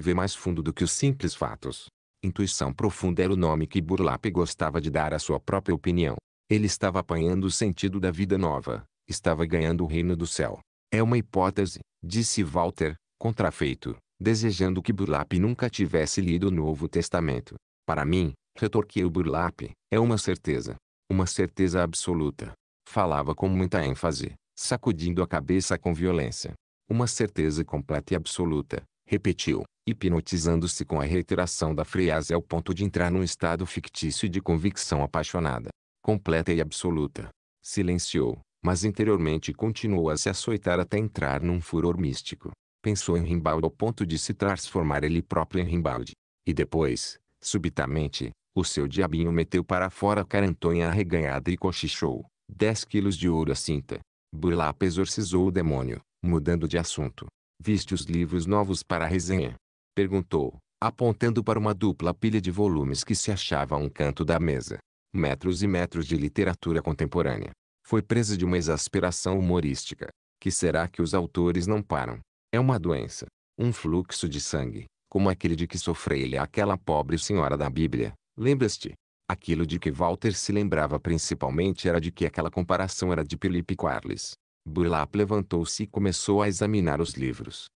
vê mais fundo do que os simples fatos. Intuição profunda era o nome que Burlap gostava de dar à sua própria opinião. Ele estava apanhando o sentido da vida nova, Estava ganhando o reino do céu. É uma hipótese, disse Walter, contrafeito, desejando que Burlap nunca tivesse lido o Novo Testamento. Para mim, retorquiu Burlap, é uma certeza. Uma certeza absoluta. Falava com muita ênfase, sacudindo a cabeça com violência. Uma certeza completa e absoluta, repetiu, hipnotizando-se com a reiteração da frase ao ponto de entrar num estado fictício de convicção apaixonada, completa e absoluta. Silenciou, mas interiormente continuou a se açoitar até entrar num furor místico. Pensou em Rimbaldi ao ponto de se transformar ele próprio em Rimbaldi. E depois, subitamente, o seu diabinho meteu para fora a carantonha arreganhada e cochichou. Dez quilos de ouro a cinta. Burlap exorcizou o demônio, mudando de assunto. Viste os livros novos para a resenha? Perguntou, apontando para uma dupla pilha de volumes que se achava a um canto da mesa. Metros e metros de literatura contemporânea foi presa de uma exasperação humorística. Que será que os autores não param? É uma doença, um fluxo de sangue, como aquele de que sofreu ele aquela pobre senhora da Bíblia. Lembras-te? Aquilo de que Walter se lembrava principalmente era de que aquela comparação era de Philip Quarles. Burlap levantou-se e começou a examinar os livros.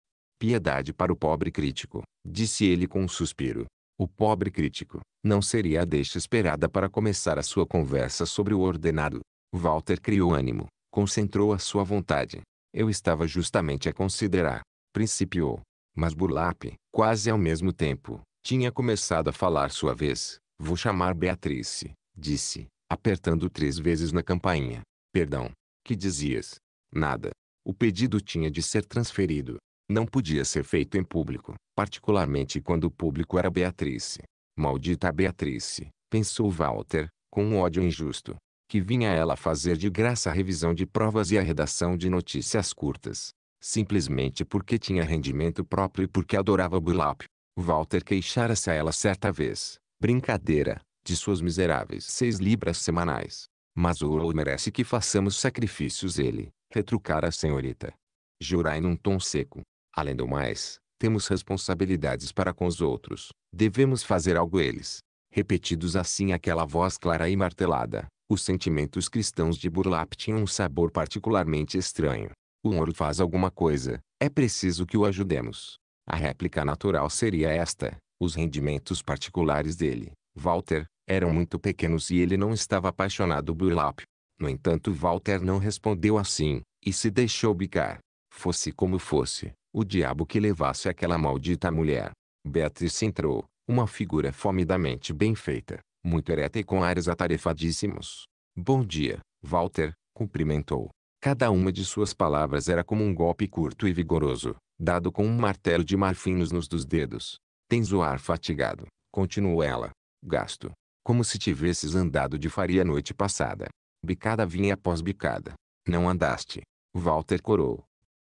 Piedade para o pobre crítico, disse ele com um suspiro. O pobre crítico, não seria a deixa esperada para começar a sua conversa sobre o ordenado. Walter criou ânimo, concentrou a sua vontade. Eu estava justamente a considerar. Principiou. Mas Burlap, quase ao mesmo tempo, tinha começado a falar sua vez. Vou chamar Beatrice, disse, apertando três vezes na campainha. Perdão. Que dizias? Nada. O pedido tinha de ser transferido. Não podia ser feito em público, particularmente quando o público era Beatrice. Maldita Beatrice, pensou Walter, com um ódio injusto que vinha ela fazer de graça a revisão de provas e a redação de notícias curtas, simplesmente porque tinha rendimento próprio e porque adorava burlap. Walter queixara-se a ela certa vez, brincadeira, de suas miseráveis seis libras semanais. Mas Orwell merece que façamos sacrifícios ele, retrucara a senhorita. Jurai num tom seco. Além do mais, temos responsabilidades para com os outros, devemos fazer algo eles. Repetidos assim aquela voz clara e martelada, os sentimentos cristãos de Burlap tinham um sabor particularmente estranho. O ouro faz alguma coisa, é preciso que o ajudemos. A réplica natural seria esta: os rendimentos particulares dele, Walter, eram muito pequenos e ele não estava apaixonado por Burlap. No entanto, Walter não respondeu assim, e se deixou bicar. Fosse como fosse, o diabo que levasse aquela maldita mulher. Beatrice entrou, uma figura fomidamente bem feita muito ereta e com ares atarefadíssimos. Bom dia, Walter, cumprimentou. Cada uma de suas palavras era como um golpe curto e vigoroso, dado com um martelo de marfim nos nos dos dedos. Tens o ar fatigado, continuou ela. Gasto. Como se tivesses andado de faria a noite passada. Bicada vinha após bicada. Não andaste. Walter corou.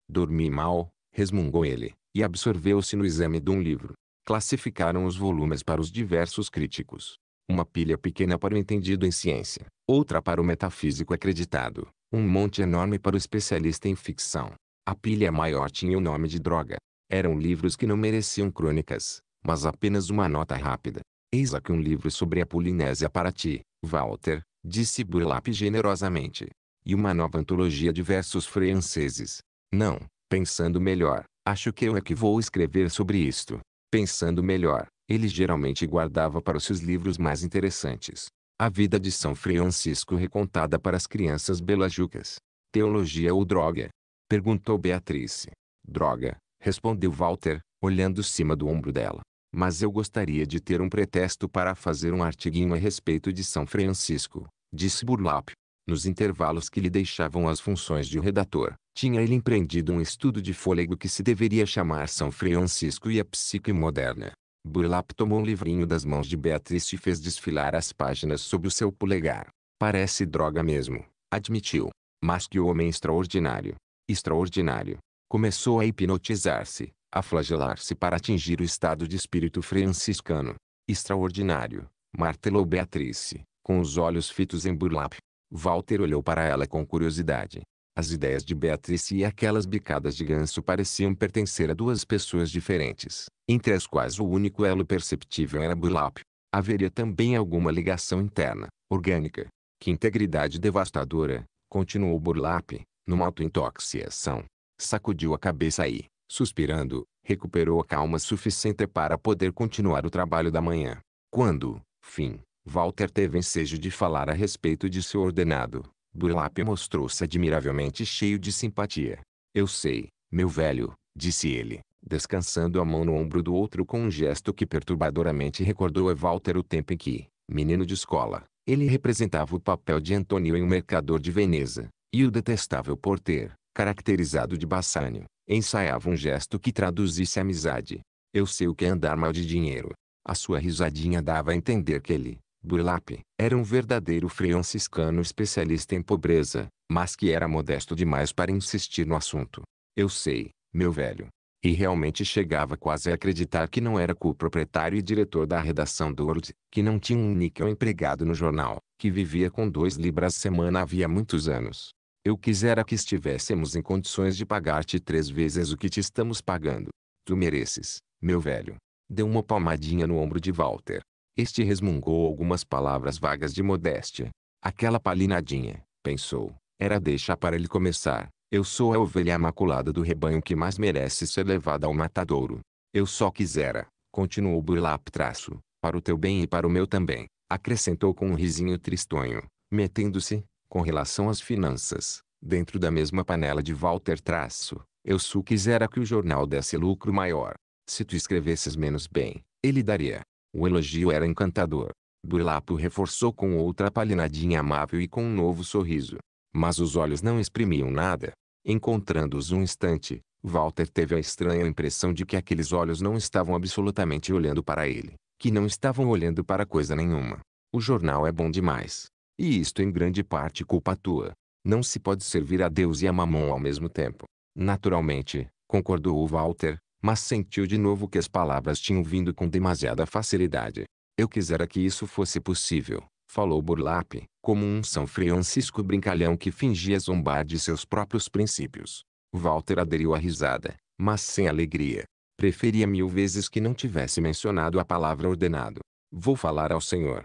Dormi mal, resmungou ele, e absorveu-se no exame de um livro. Classificaram os volumes para os diversos críticos. Uma pilha pequena para o entendido em ciência, outra para o metafísico acreditado, um monte enorme para o especialista em ficção. A pilha maior tinha o nome de droga. Eram livros que não mereciam crônicas, mas apenas uma nota rápida. Eis aqui um livro sobre a Polinésia para ti, Walter, disse Burlap generosamente. E uma nova antologia de versos franceses. Não, pensando melhor, acho que eu é que vou escrever sobre isto. Pensando melhor, ele geralmente guardava para os seus livros mais interessantes. A vida de São Francisco recontada para as crianças belajucas. Teologia ou droga? Perguntou Beatrice. Droga, respondeu Walter, olhando cima do ombro dela. Mas eu gostaria de ter um pretexto para fazer um artiguinho a respeito de São Francisco, disse Burlap. Nos intervalos que lhe deixavam as funções de redator, tinha ele empreendido um estudo de fôlego que se deveria chamar São Francisco e a Psique Moderna. Burlap tomou um livrinho das mãos de Beatrice e fez desfilar as páginas sob o seu polegar. Parece droga mesmo, admitiu. Mas que homem extraordinário. Extraordinário. Começou a hipnotizar-se, a flagelar-se para atingir o estado de espírito franciscano. Extraordinário, martelou Beatrice, com os olhos fitos em Burlap. Walter olhou para ela com curiosidade. As ideias de Beatrice e aquelas bicadas de ganso pareciam pertencer a duas pessoas diferentes, entre as quais o único elo perceptível era Burlap. Haveria também alguma ligação interna, orgânica. Que integridade devastadora, continuou Burlap, numa autointoxiação. Sacudiu a cabeça e, suspirando, recuperou a calma suficiente para poder continuar o trabalho da manhã. Quando, fim, Walter teve ensejo de falar a respeito de seu ordenado, Burlap mostrou-se admiravelmente cheio de simpatia. Eu sei, meu velho, disse ele, descansando a mão no ombro do outro com um gesto que perturbadoramente recordou a Walter o tempo em que, menino de escola, ele representava o papel de Antônio em O Mercador de Veneza, e o detestável porter, caracterizado de Bassânio, ensaiava um gesto que traduzisse amizade. Eu sei o que é andar mal de dinheiro. A sua risadinha dava a entender que ele, Burlap, era um verdadeiro franciscano especialista em pobreza, mas que era modesto demais para insistir no assunto. Eu sei, meu velho. E realmente chegava quase a acreditar que não era co-proprietário e diretor da redação do World, que não tinha um níquel empregado no jornal, que vivia com dois libras semana havia muitos anos. Eu quisera que estivéssemos em condições de pagar-te três vezes o que te estamos pagando. Tu mereces, meu velho. Deu uma palmadinha no ombro de Walter. Este resmungou algumas palavras vagas de modéstia. Aquela palinadinha, pensou, era deixar para ele começar. Eu sou a ovelha imaculada do rebanho que mais merece ser levada ao matadouro. Eu só quisera, continuou Burlap traço, para o teu bem e para o meu também, acrescentou com um risinho tristonho, metendo-se, com relação às finanças, dentro da mesma panela de Walter traço. Eu só quisera que o jornal desse lucro maior. Se tu escrevesses menos bem, ele daria. O elogio era encantador. Burlapo reforçou com outra palinadinha amável e com um novo sorriso. Mas os olhos não exprimiam nada. Encontrando-os um instante, Walter teve a estranha impressão de que aqueles olhos não estavam absolutamente olhando para ele, que não estavam olhando para coisa nenhuma. O jornal é bom demais. E isto em grande parte culpa tua. Não se pode servir a Deus e a Mamon ao mesmo tempo. Naturalmente, concordou Walter, mas sentiu de novo que as palavras tinham vindo com demasiada facilidade. Eu quisera que isso fosse possível, falou Burlap, como um São Francisco brincalhão que fingia zombar de seus próprios princípios. Walter aderiu à risada, mas sem alegria. Preferia mil vezes que não tivesse mencionado a palavra ordenado. Vou falar ao senhor.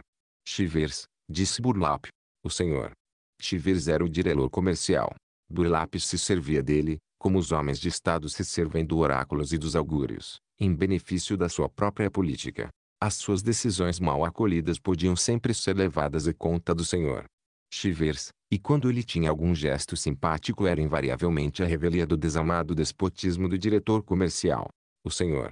Chivers, disse Burlap. O senhor. Chivers era o direlor comercial. Burlap se servia dele, como os homens de Estado se servem do oráculos e dos augúrios, em benefício da sua própria política. As suas decisões mal acolhidas podiam sempre ser levadas à conta do Senhor. Chivers, e quando ele tinha algum gesto simpático era invariavelmente a revelia do desamado despotismo do diretor comercial, o Senhor.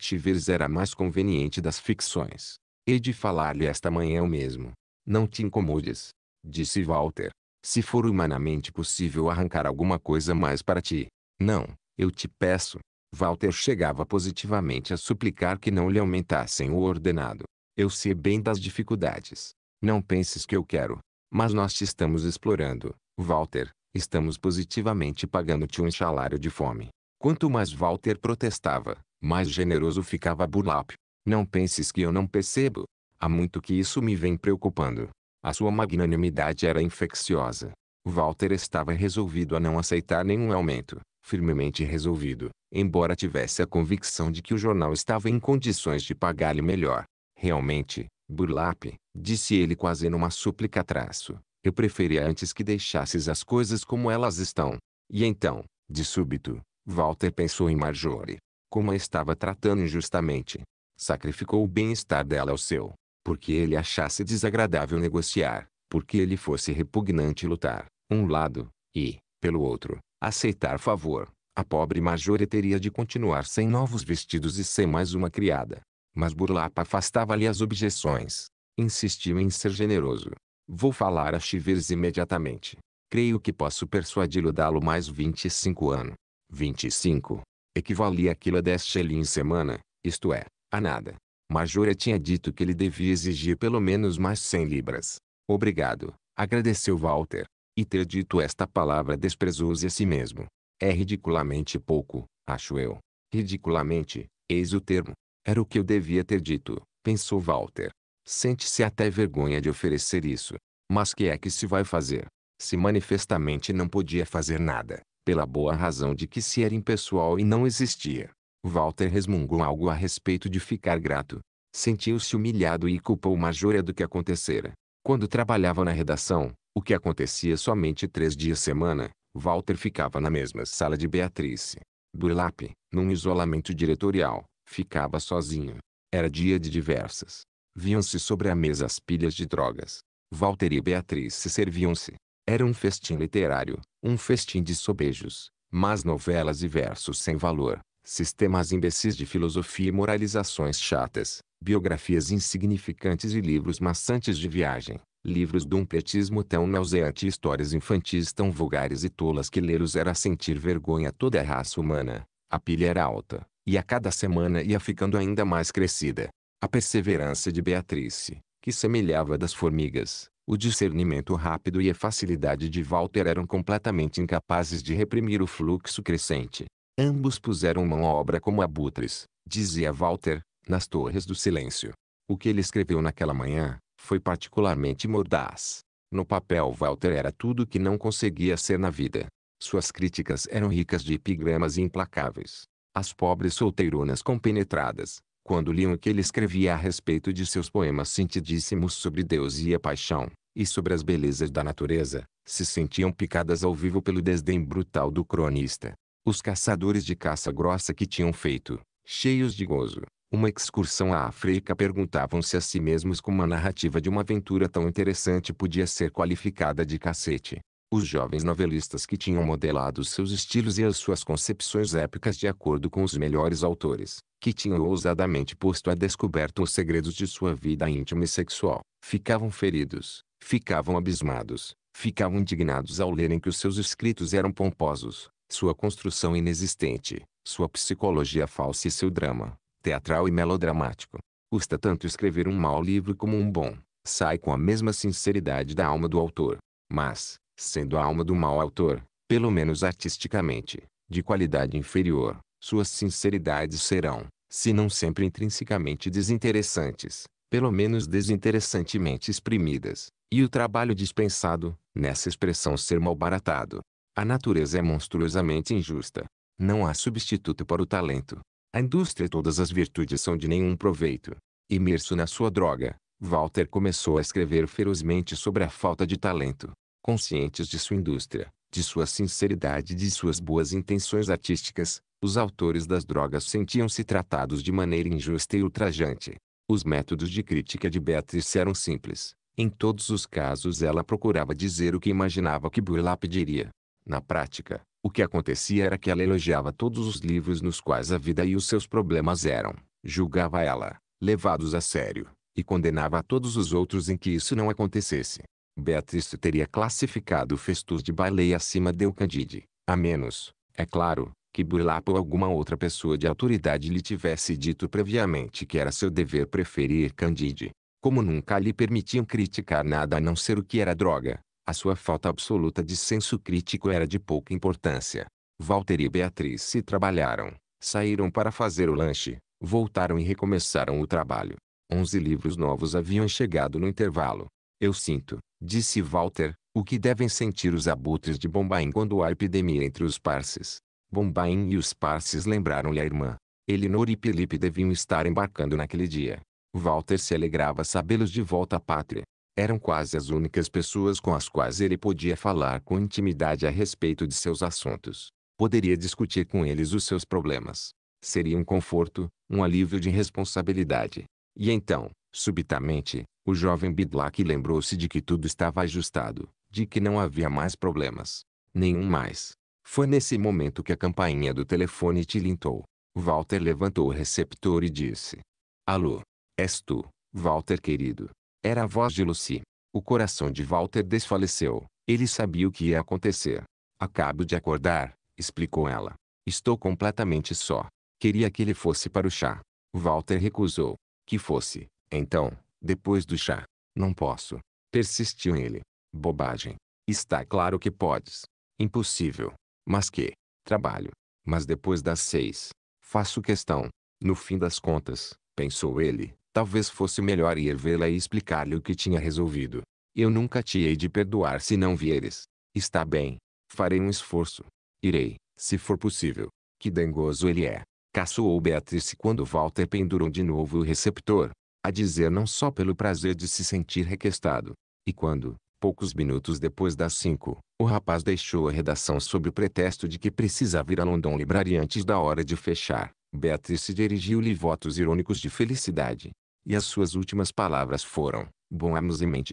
Chivers era a mais conveniente das ficções. Hei de falar-lhe esta manhã o mesmo. Não te incomodes, disse Walter se for humanamente possível arrancar alguma coisa mais para ti. Não, eu te peço. Walter chegava positivamente a suplicar que não lhe aumentassem o ordenado. Eu sei bem das dificuldades. Não penses que eu quero. Mas nós te estamos explorando, Walter. Estamos positivamente pagando-te um salário de fome. Quanto mais Walter protestava, mais generoso ficava Burlap. Não penses que eu não percebo. Há muito que isso me vem preocupando. A sua magnanimidade era infecciosa. Walter estava resolvido a não aceitar nenhum aumento, firmemente resolvido, embora tivesse a convicção de que o jornal estava em condições de pagar-lhe melhor. Realmente, Burlap, disse ele quase numa súplica traço, eu preferia antes que deixasses as coisas como elas estão. E então, de súbito, Walter pensou em Marjorie. Como a estava tratando injustamente. Sacrificou o bem-estar dela ao seu porque ele achasse desagradável negociar, porque ele fosse repugnante lutar, um lado, e, pelo outro, aceitar favor. A pobre Majora teria de continuar sem novos vestidos e sem mais uma criada. Mas Burlapa afastava-lhe as objeções. Insistiu em ser generoso. Vou falar a Chivers imediatamente. Creio que posso persuadi-lo dá-lo mais 25 anos. 25. Equivalia aquilo a 10 shillings semana, isto é, a nada. Majora tinha dito que ele devia exigir pelo menos mais 100 libras. Obrigado, agradeceu Walter. E ter dito esta palavra desprezou-se a si mesmo. É ridiculamente pouco, acho eu. Ridiculamente, eis o termo. Era o que eu devia ter dito, pensou Walter. Sente-se até vergonha de oferecer isso. Mas que é que se vai fazer? Se manifestamente não podia fazer nada, pela boa razão de que se era impessoal e não existia. Walter resmungou algo a respeito de ficar grato. Sentiu-se humilhado e culpou Majora do que acontecera. Quando trabalhava na redação, o que acontecia somente três dias semana, Walter ficava na mesma sala de Beatrice. Burlap, num isolamento diretorial, ficava sozinho. Era dia de diversas. Viam-se sobre a mesa as pilhas de drogas. Walter e Beatrice serviam-se. Era um festim literário, um festim de sobejos, mas novelas e versos sem valor, sistemas imbecis de filosofia e moralizações chatas, biografias insignificantes e livros maçantes de viagem, livros de um petismo tão nauseante e histórias infantis tão vulgares e tolas que lê-los era sentir vergonha a toda a raça humana. A pilha era alta, e a cada semana ia ficando ainda mais crescida. A perseverança de Beatrice, que semelhava das formigas, o discernimento rápido e a facilidade de Walter eram completamente incapazes de reprimir o fluxo crescente. Ambos puseram mão à obra como abutres, dizia Walter, nas Torres do Silêncio. O que ele escreveu naquela manhã, foi particularmente mordaz. No papel Walter era tudo o que não conseguia ser na vida. Suas críticas eram ricas de epigramas implacáveis. As pobres solteironas compenetradas, quando liam o que ele escrevia a respeito de seus poemas sentidíssimos sobre Deus e a paixão, e sobre as belezas da natureza, se sentiam picadas ao vivo pelo desdém brutal do cronista os caçadores de caça grossa que tinham feito, cheios de gozo, uma excursão à África perguntavam-se a si mesmos como a narrativa de uma aventura tão interessante podia ser qualificada de cacete. Os jovens novelistas que tinham modelado seus estilos e as suas concepções épicas de acordo com os melhores autores, que tinham ousadamente posto a descoberto os segredos de sua vida íntima e sexual, ficavam feridos, ficavam abismados, ficavam indignados ao lerem que os seus escritos eram pomposos, sua construção inexistente, sua psicologia falsa e seu drama, teatral e melodramático. Custa tanto escrever um mau livro como um bom, sai com a mesma sinceridade da alma do autor. Mas, sendo a alma do mau autor, pelo menos artisticamente, de qualidade inferior, suas sinceridades serão, se não sempre intrinsecamente desinteressantes, pelo menos desinteressantemente exprimidas, e o trabalho dispensado, nessa expressão ser malbaratado, a natureza é monstruosamente injusta. Não há substituto para o talento. A indústria e todas as virtudes são de nenhum proveito. Imerso na sua droga, Walter começou a escrever ferozmente sobre a falta de talento. Conscientes de sua indústria, de sua sinceridade e de suas boas intenções artísticas, os autores das drogas sentiam-se tratados de maneira injusta e ultrajante. Os métodos de crítica de Beatrice eram simples. Em todos os casos ela procurava dizer o que imaginava que Burlap diria. Na prática, o que acontecia era que ela elogiava todos os livros nos quais a vida e os seus problemas eram, julgava ela, levados a sério, e condenava a todos os outros em que isso não acontecesse. Beatriz teria classificado Festus de Baleia acima de Candide, a menos, é claro, que Burlap ou alguma outra pessoa de autoridade lhe tivesse dito previamente que era seu dever preferir Candide. Como nunca lhe permitiam criticar nada a não ser o que era droga, a sua falta absoluta de senso crítico era de pouca importância. Walter e Beatriz se trabalharam, saíram para fazer o lanche, voltaram e recomeçaram o trabalho. Onze livros novos haviam chegado no intervalo. Eu sinto, disse Walter, o que devem sentir os abutres de Bombaim quando há epidemia entre os parses. Bombaim e os parses lembraram-lhe a irmã. Elinor e Felipe deviam estar embarcando naquele dia. Walter se alegrava sabê-los de volta à pátria eram quase as únicas pessoas com as quais ele podia falar com intimidade a respeito de seus assuntos. Poderia discutir com eles os seus problemas. Seria um conforto, um alívio de responsabilidade. E então, subitamente, o jovem Bidlack lembrou-se de que tudo estava ajustado, de que não havia mais problemas. Nenhum mais. Foi nesse momento que a campainha do telefone tilintou. Walter levantou o receptor e disse. Alô? És tu, Walter querido. Era a voz de Lucy. O coração de Walter desfaleceu. Ele sabia o que ia acontecer. Acabo de acordar, explicou ela. Estou completamente só. Queria que ele fosse para o chá. Walter recusou. Que fosse, então, depois do chá. Não posso. Persistiu ele. Bobagem. Está claro que podes. Impossível. Mas que? Trabalho. Mas depois das seis. Faço questão. No fim das contas, pensou ele, Talvez fosse melhor ir vê-la e explicar-lhe o que tinha resolvido. Eu nunca te hei de perdoar se não vieres. Está bem. Farei um esforço. Irei, se for possível. Que dengoso ele é. Caçoou Beatrice quando Walter pendurou de novo o receptor. A dizer não só pelo prazer de se sentir requestado. E quando, poucos minutos depois das cinco, o rapaz deixou a redação sob o pretexto de que precisava ir a London Libraria antes da hora de fechar. Beatrice dirigiu-lhe votos irônicos de felicidade. E as suas últimas palavras foram, bom amusement.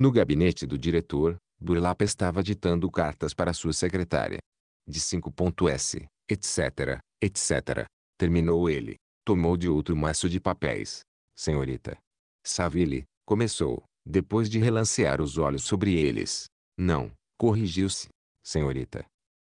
No gabinete do diretor, Burlap estava ditando cartas para sua secretária. De 5.S, etc, etc. Terminou ele. Tomou de outro maço de papéis. Senhorita. Saville, começou, depois de relancear os olhos sobre eles. Não, corrigiu-se. Senhorita.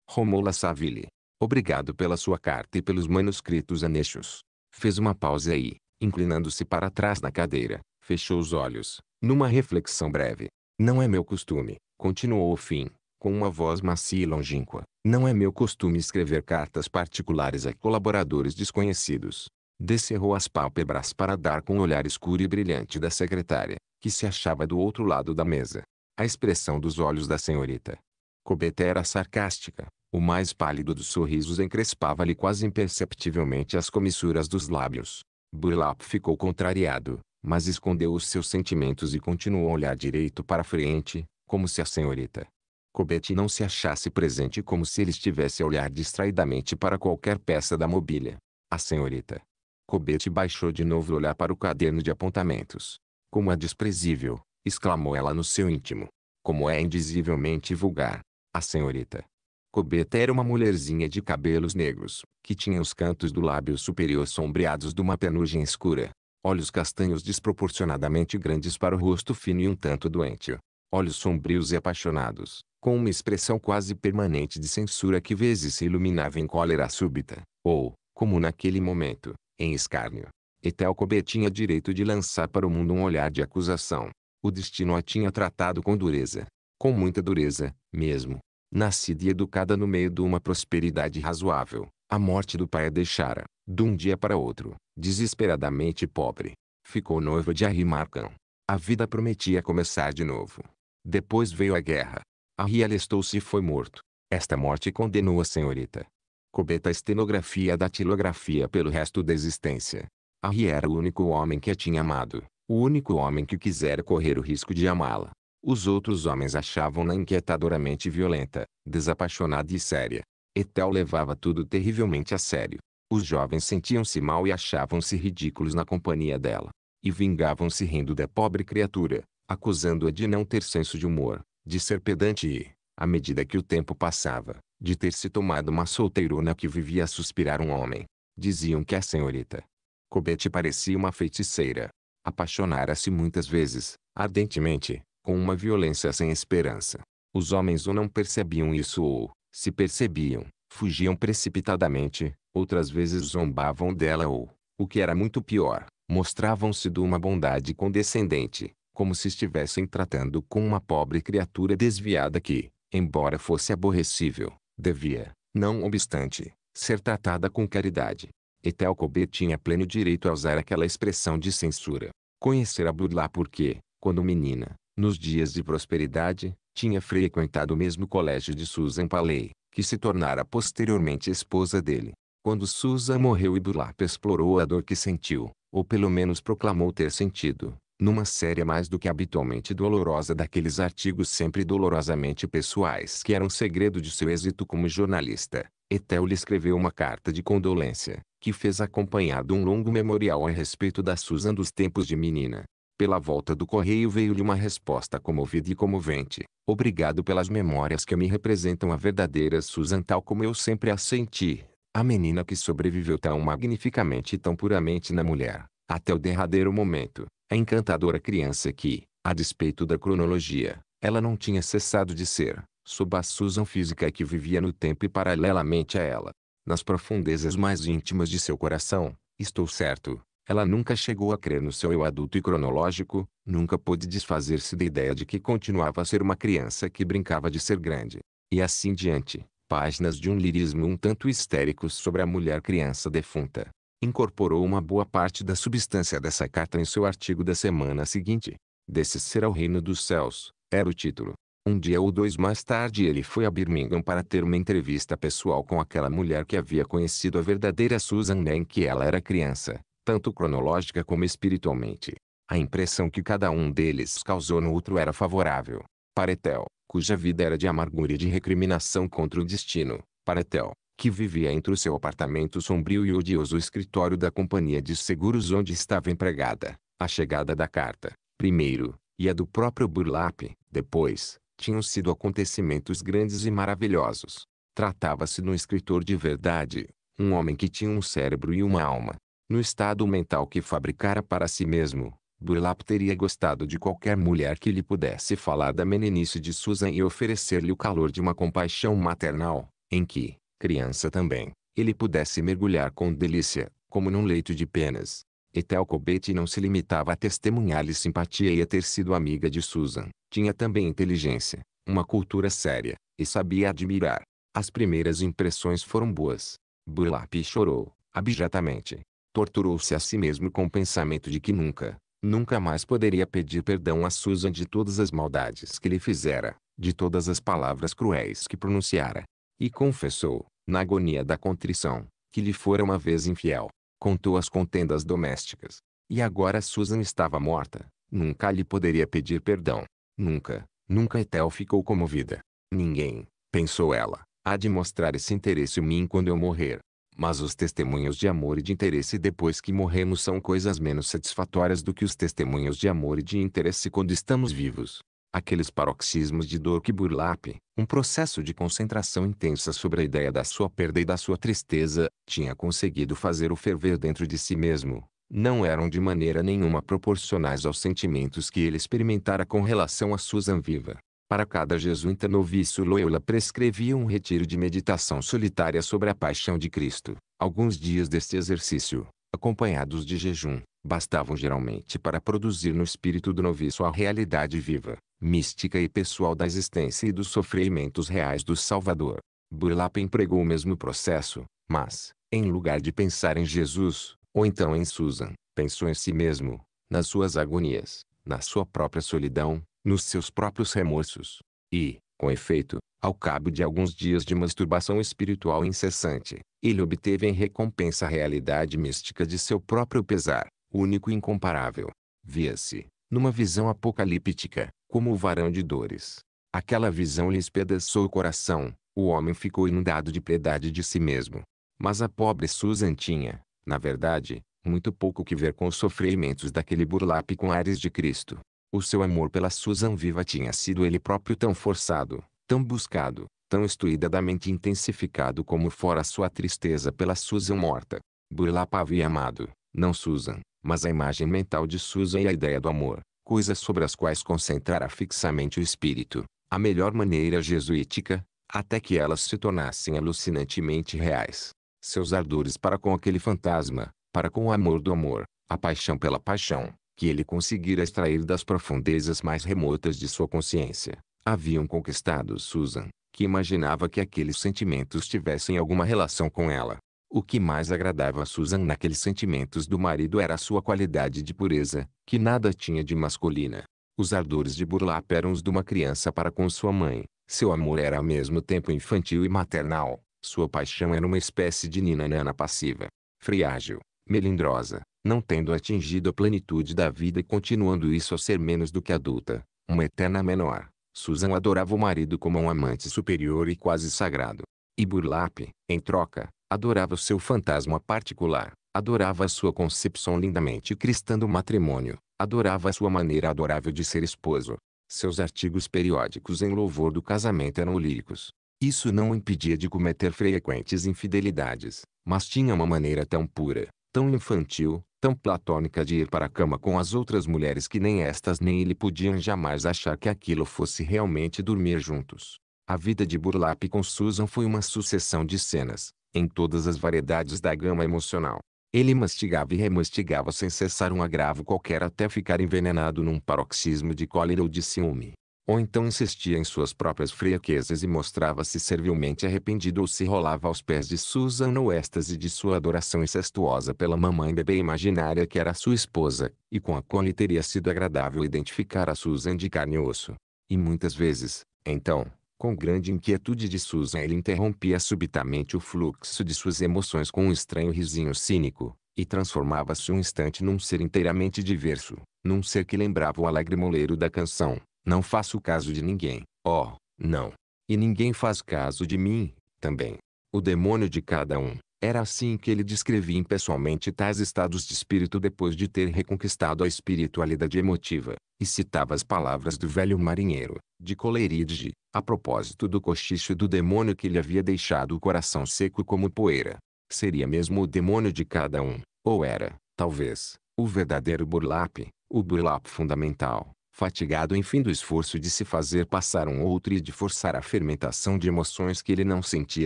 Romola Saville. Obrigado pela sua carta e pelos manuscritos anexos. Fez uma pausa aí inclinando-se para trás na cadeira, fechou os olhos, numa reflexão breve. Não é meu costume, continuou o fim, com uma voz macia e longínqua. Não é meu costume escrever cartas particulares a colaboradores desconhecidos. Descerrou as pálpebras para dar com o olhar escuro e brilhante da secretária, que se achava do outro lado da mesa. A expressão dos olhos da senhorita Cobeta era sarcástica. O mais pálido dos sorrisos encrespava-lhe quase imperceptivelmente as comissuras dos lábios. Burlap ficou contrariado, mas escondeu os seus sentimentos e continuou a olhar direito para frente, como se a senhorita Cobet não se achasse presente como se ele estivesse a olhar distraidamente para qualquer peça da mobília. A senhorita Cobet baixou de novo o olhar para o caderno de apontamentos. Como é desprezível, exclamou ela no seu íntimo. Como é indizivelmente vulgar. A senhorita Cobeta era uma mulherzinha de cabelos negros, que tinha os cantos do lábio superior sombreados de uma penugem escura. Olhos castanhos desproporcionadamente grandes para o rosto fino e um tanto doente. Olhos sombrios e apaixonados, com uma expressão quase permanente de censura que vezes se iluminava em cólera súbita, ou, como naquele momento, em escárnio. Etel Cobet tinha direito de lançar para o mundo um olhar de acusação. O destino a tinha tratado com dureza. Com muita dureza, mesmo. Nascida e educada no meio de uma prosperidade razoável, a morte do pai a deixara, de um dia para outro, desesperadamente pobre. Ficou noiva de Arrimarcan. A vida prometia começar de novo. Depois veio a guerra. Harry alistou-se e foi morto. Esta morte condenou a senhorita. Cobeta estenografia da tilografia pelo resto da existência. Harry era o único homem que a tinha amado. O único homem que quisera correr o risco de amá-la. Os outros homens achavam-na inquietadoramente violenta, desapaixonada e séria. Etel levava tudo terrivelmente a sério. Os jovens sentiam-se mal e achavam-se ridículos na companhia dela. E vingavam-se rindo da pobre criatura, acusando-a de não ter senso de humor, de ser pedante e, à medida que o tempo passava, de ter se tomado uma solteirona que vivia a suspirar um homem. Diziam que a senhorita Cobete parecia uma feiticeira. Apaixonara-se muitas vezes, ardentemente, com uma violência sem esperança. Os homens ou não percebiam isso ou, se percebiam, fugiam precipitadamente, outras vezes zombavam dela ou, o que era muito pior, mostravam-se de uma bondade condescendente, como se estivessem tratando com uma pobre criatura desviada que, embora fosse aborrecível, devia, não obstante, ser tratada com caridade. Etel Kobe tinha pleno direito a usar aquela expressão de censura. Conhecera Burla porque, quando menina, nos dias de prosperidade, tinha frequentado o mesmo colégio de Susan Paley, que se tornara posteriormente esposa dele. Quando Susan morreu e Burlap explorou a dor que sentiu, ou pelo menos proclamou ter sentido, numa série mais do que habitualmente dolorosa daqueles artigos sempre dolorosamente pessoais que eram segredo de seu êxito como jornalista. Etel lhe escreveu uma carta de condolência, que fez acompanhado um longo memorial a respeito da Susan dos tempos de menina. Pela volta do correio veio-lhe uma resposta comovida e comovente. Obrigado pelas memórias que me representam a verdadeira Susan tal como eu sempre a senti. A menina que sobreviveu tão magnificamente e tão puramente na mulher, até o derradeiro momento. A é encantadora criança que, a despeito da cronologia, ela não tinha cessado de ser, sob a Susan física que vivia no tempo e paralelamente a ela. Nas profundezas mais íntimas de seu coração, estou certo, ela nunca chegou a crer no seu eu adulto e cronológico, nunca pôde desfazer-se da ideia de que continuava a ser uma criança que brincava de ser grande. E assim diante, páginas de um lirismo um tanto histérico sobre a mulher criança defunta. Incorporou uma boa parte da substância dessa carta em seu artigo da semana seguinte. Desse ser ao reino dos céus, era o título. Um dia ou dois mais tarde ele foi a Birmingham para ter uma entrevista pessoal com aquela mulher que havia conhecido a verdadeira Susan nem que ela era criança tanto cronológica como espiritualmente. A impressão que cada um deles causou no outro era favorável. Para Etel, cuja vida era de amargura e de recriminação contra o destino, para Etel, que vivia entre o seu apartamento sombrio e odioso escritório da companhia de seguros onde estava empregada, a chegada da carta, primeiro, e a do próprio Burlap, depois, tinham sido acontecimentos grandes e maravilhosos. Tratava-se de um escritor de verdade, um homem que tinha um cérebro e uma alma, no estado mental que fabricara para si mesmo, Burlap teria gostado de qualquer mulher que lhe pudesse falar da meninice de Susan e oferecer-lhe o calor de uma compaixão maternal, em que, criança também, ele pudesse mergulhar com delícia, como num leito de penas. Etel Cobet não se limitava a testemunhar-lhe simpatia e a ter sido amiga de Susan. Tinha também inteligência, uma cultura séria, e sabia admirar. As primeiras impressões foram boas. Burlap chorou, abjetamente torturou-se a si mesmo com o pensamento de que nunca, nunca mais poderia pedir perdão a Susan de todas as maldades que lhe fizera, de todas as palavras cruéis que pronunciara. E confessou, na agonia da contrição, que lhe fora uma vez infiel. Contou as contendas domésticas. E agora Susan estava morta. Nunca lhe poderia pedir perdão. Nunca, nunca Etel ficou comovida. Ninguém, pensou ela, há de mostrar esse interesse em mim quando eu morrer. Mas os testemunhos de amor e de interesse depois que morremos são coisas menos satisfatórias do que os testemunhos de amor e de interesse quando estamos vivos. Aqueles paroxismos de dor que Burlap, um processo de concentração intensa sobre a ideia da sua perda e da sua tristeza, tinha conseguido fazer o ferver dentro de si mesmo, não eram de maneira nenhuma proporcionais aos sentimentos que ele experimentara com relação a Susan viva. Para cada jesuíta noviço Loyola prescrevia um retiro de meditação solitária sobre a paixão de Cristo. Alguns dias deste exercício, acompanhados de jejum, bastavam geralmente para produzir no espírito do noviço a realidade viva, mística e pessoal da existência e dos sofrimentos reais do Salvador. Burlap empregou o mesmo processo, mas, em lugar de pensar em Jesus, ou então em Susan, pensou em si mesmo, nas suas agonias, na sua própria solidão, nos seus próprios remorsos. E, com efeito, ao cabo de alguns dias de masturbação espiritual incessante, ele obteve em recompensa a realidade mística de seu próprio pesar, único e incomparável. Via-se, numa visão apocalíptica, como o varão de dores. Aquela visão lhe espedaçou o coração, o homem ficou inundado de piedade de si mesmo. Mas a pobre Susan tinha, na verdade, muito pouco que ver com os sofrimentos daquele burlap com ares de Cristo. O seu amor pela Susan viva tinha sido ele próprio tão forçado, tão buscado, tão estuidadamente intensificado como fora sua tristeza pela Susan morta. Burlap havia amado, não Susan, mas a imagem mental de Susan e a ideia do amor, coisas sobre as quais concentrara fixamente o espírito, a melhor maneira jesuítica, até que elas se tornassem alucinantemente reais. Seus ardores para com aquele fantasma, para com o amor do amor, a paixão pela paixão, que ele conseguira extrair das profundezas mais remotas de sua consciência, haviam conquistado Susan, que imaginava que aqueles sentimentos tivessem alguma relação com ela. O que mais agradava a Susan naqueles sentimentos do marido era a sua qualidade de pureza, que nada tinha de masculina. Os ardores de burlap eram os de uma criança para com sua mãe. Seu amor era ao mesmo tempo infantil e maternal. Sua paixão era uma espécie de nina-nana passiva, friágil, melindrosa, não tendo atingido a plenitude da vida e continuando isso a ser menos do que adulta, uma eterna menor. Susan adorava o marido como um amante superior e quase sagrado. E Burlap, em troca, adorava o seu fantasma particular, adorava a sua concepção lindamente cristã do matrimônio, adorava a sua maneira adorável de ser esposo. Seus artigos periódicos em louvor do casamento eram líricos. Isso não o impedia de cometer frequentes infidelidades, mas tinha uma maneira tão pura, tão infantil, tão platônica de ir para a cama com as outras mulheres que nem estas nem ele podiam jamais achar que aquilo fosse realmente dormir juntos. A vida de Burlap com Susan foi uma sucessão de cenas, em todas as variedades da gama emocional. Ele mastigava e remastigava sem cessar um agravo qualquer até ficar envenenado num paroxismo de cólera ou de ciúme. Ou então insistia em suas próprias fraquezas e mostrava-se servilmente arrependido ou se rolava aos pés de Susan no êxtase de sua adoração incestuosa pela mamãe bebê imaginária que era sua esposa, e com a qual lhe teria sido agradável identificar a Susan de carne e osso. E muitas vezes, então, com grande inquietude de Susan ele interrompia subitamente o fluxo de suas emoções com um estranho risinho cínico, e transformava-se um instante num ser inteiramente diverso, num ser que lembrava o alegre moleiro da canção, não faço caso de ninguém, ó, oh, não. E ninguém faz caso de mim, também. O demônio de cada um. Era assim que ele descrevia impessoalmente tais estados de espírito depois de ter reconquistado a espiritualidade emotiva, e citava as palavras do velho marinheiro, de Coleridge, a propósito do cochicho do demônio que lhe havia deixado o coração seco como poeira. Seria mesmo o demônio de cada um, ou era, talvez, o verdadeiro burlap, o burlap fundamental, fatigado enfim do esforço de se fazer passar um outro e de forçar a fermentação de emoções que ele não sentia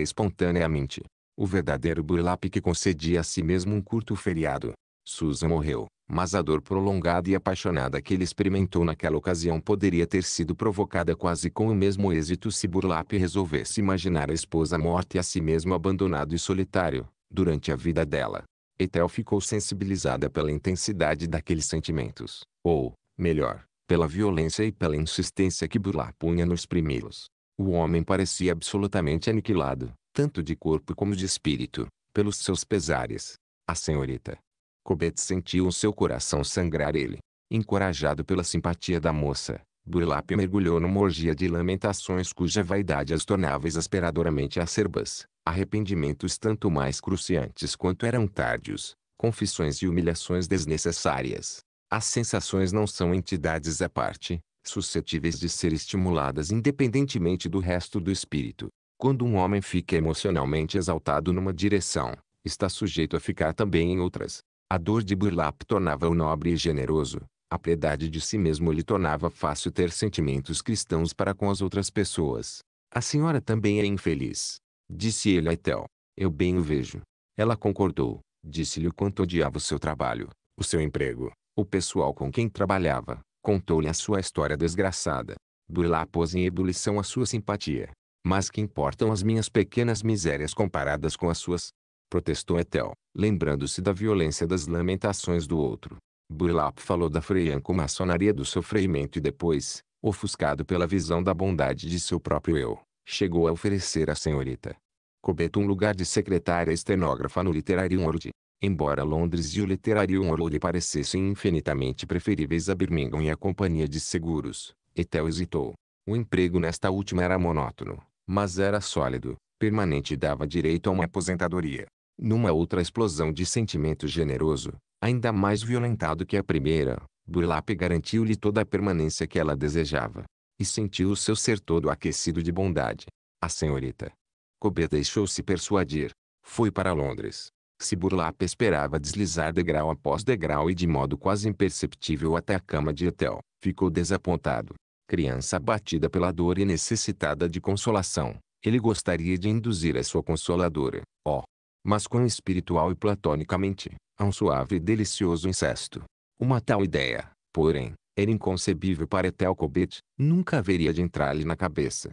espontaneamente. O verdadeiro burlap que concedia a si mesmo um curto feriado. Susan morreu, mas a dor prolongada e apaixonada que ele experimentou naquela ocasião poderia ter sido provocada quase com o mesmo êxito se Burlap resolvesse imaginar a esposa morta e a si mesmo abandonado e solitário, durante a vida dela. Ethel ficou sensibilizada pela intensidade daqueles sentimentos, ou, melhor, pela violência e pela insistência que Burla punha nos primeiros. O homem parecia absolutamente aniquilado, tanto de corpo como de espírito, pelos seus pesares. A senhorita Cobet sentiu o seu coração sangrar ele. Encorajado pela simpatia da moça, Burlap mergulhou numa orgia de lamentações cuja vaidade as tornava exasperadoramente acerbas, arrependimentos tanto mais cruciantes quanto eram tardios, confissões e humilhações desnecessárias. As sensações não são entidades à parte, suscetíveis de ser estimuladas independentemente do resto do espírito. Quando um homem fica emocionalmente exaltado numa direção, está sujeito a ficar também em outras. A dor de Burlap tornava-o nobre e generoso. A piedade de si mesmo lhe tornava fácil ter sentimentos cristãos para com as outras pessoas. A senhora também é infeliz. Disse ele a Etel. Eu bem o vejo. Ela concordou. Disse-lhe o quanto odiava o seu trabalho, o seu emprego, o pessoal com quem trabalhava, contou-lhe a sua história desgraçada. Burlap pôs em ebulição a sua simpatia. Mas que importam as minhas pequenas misérias comparadas com as suas? Protestou Etel, lembrando-se da violência das lamentações do outro. Burlap falou da freian com maçonaria do sofrimento e depois, ofuscado pela visão da bondade de seu próprio eu, chegou a oferecer à senhorita Cobeto um lugar de secretária estenógrafa no Literarium Orde. Embora Londres e o literário honor lhe parecessem infinitamente preferíveis a Birmingham e a companhia de seguros, Etel hesitou. O emprego nesta última era monótono, mas era sólido, permanente e dava direito a uma aposentadoria. Numa outra explosão de sentimento generoso, ainda mais violentado que a primeira, Burlap garantiu-lhe toda a permanência que ela desejava. E sentiu o seu ser todo aquecido de bondade. A senhorita Cobet deixou-se persuadir. Foi para Londres. Se Burlap esperava deslizar degrau após degrau e de modo quase imperceptível até a cama de Etel, ficou desapontado. Criança abatida pela dor e necessitada de consolação, ele gostaria de induzir a sua consoladora, ó, oh, mas com espiritual e platonicamente, a um suave e delicioso incesto. Uma tal ideia, porém, era inconcebível para Etel Cobet, nunca haveria de entrar-lhe na cabeça.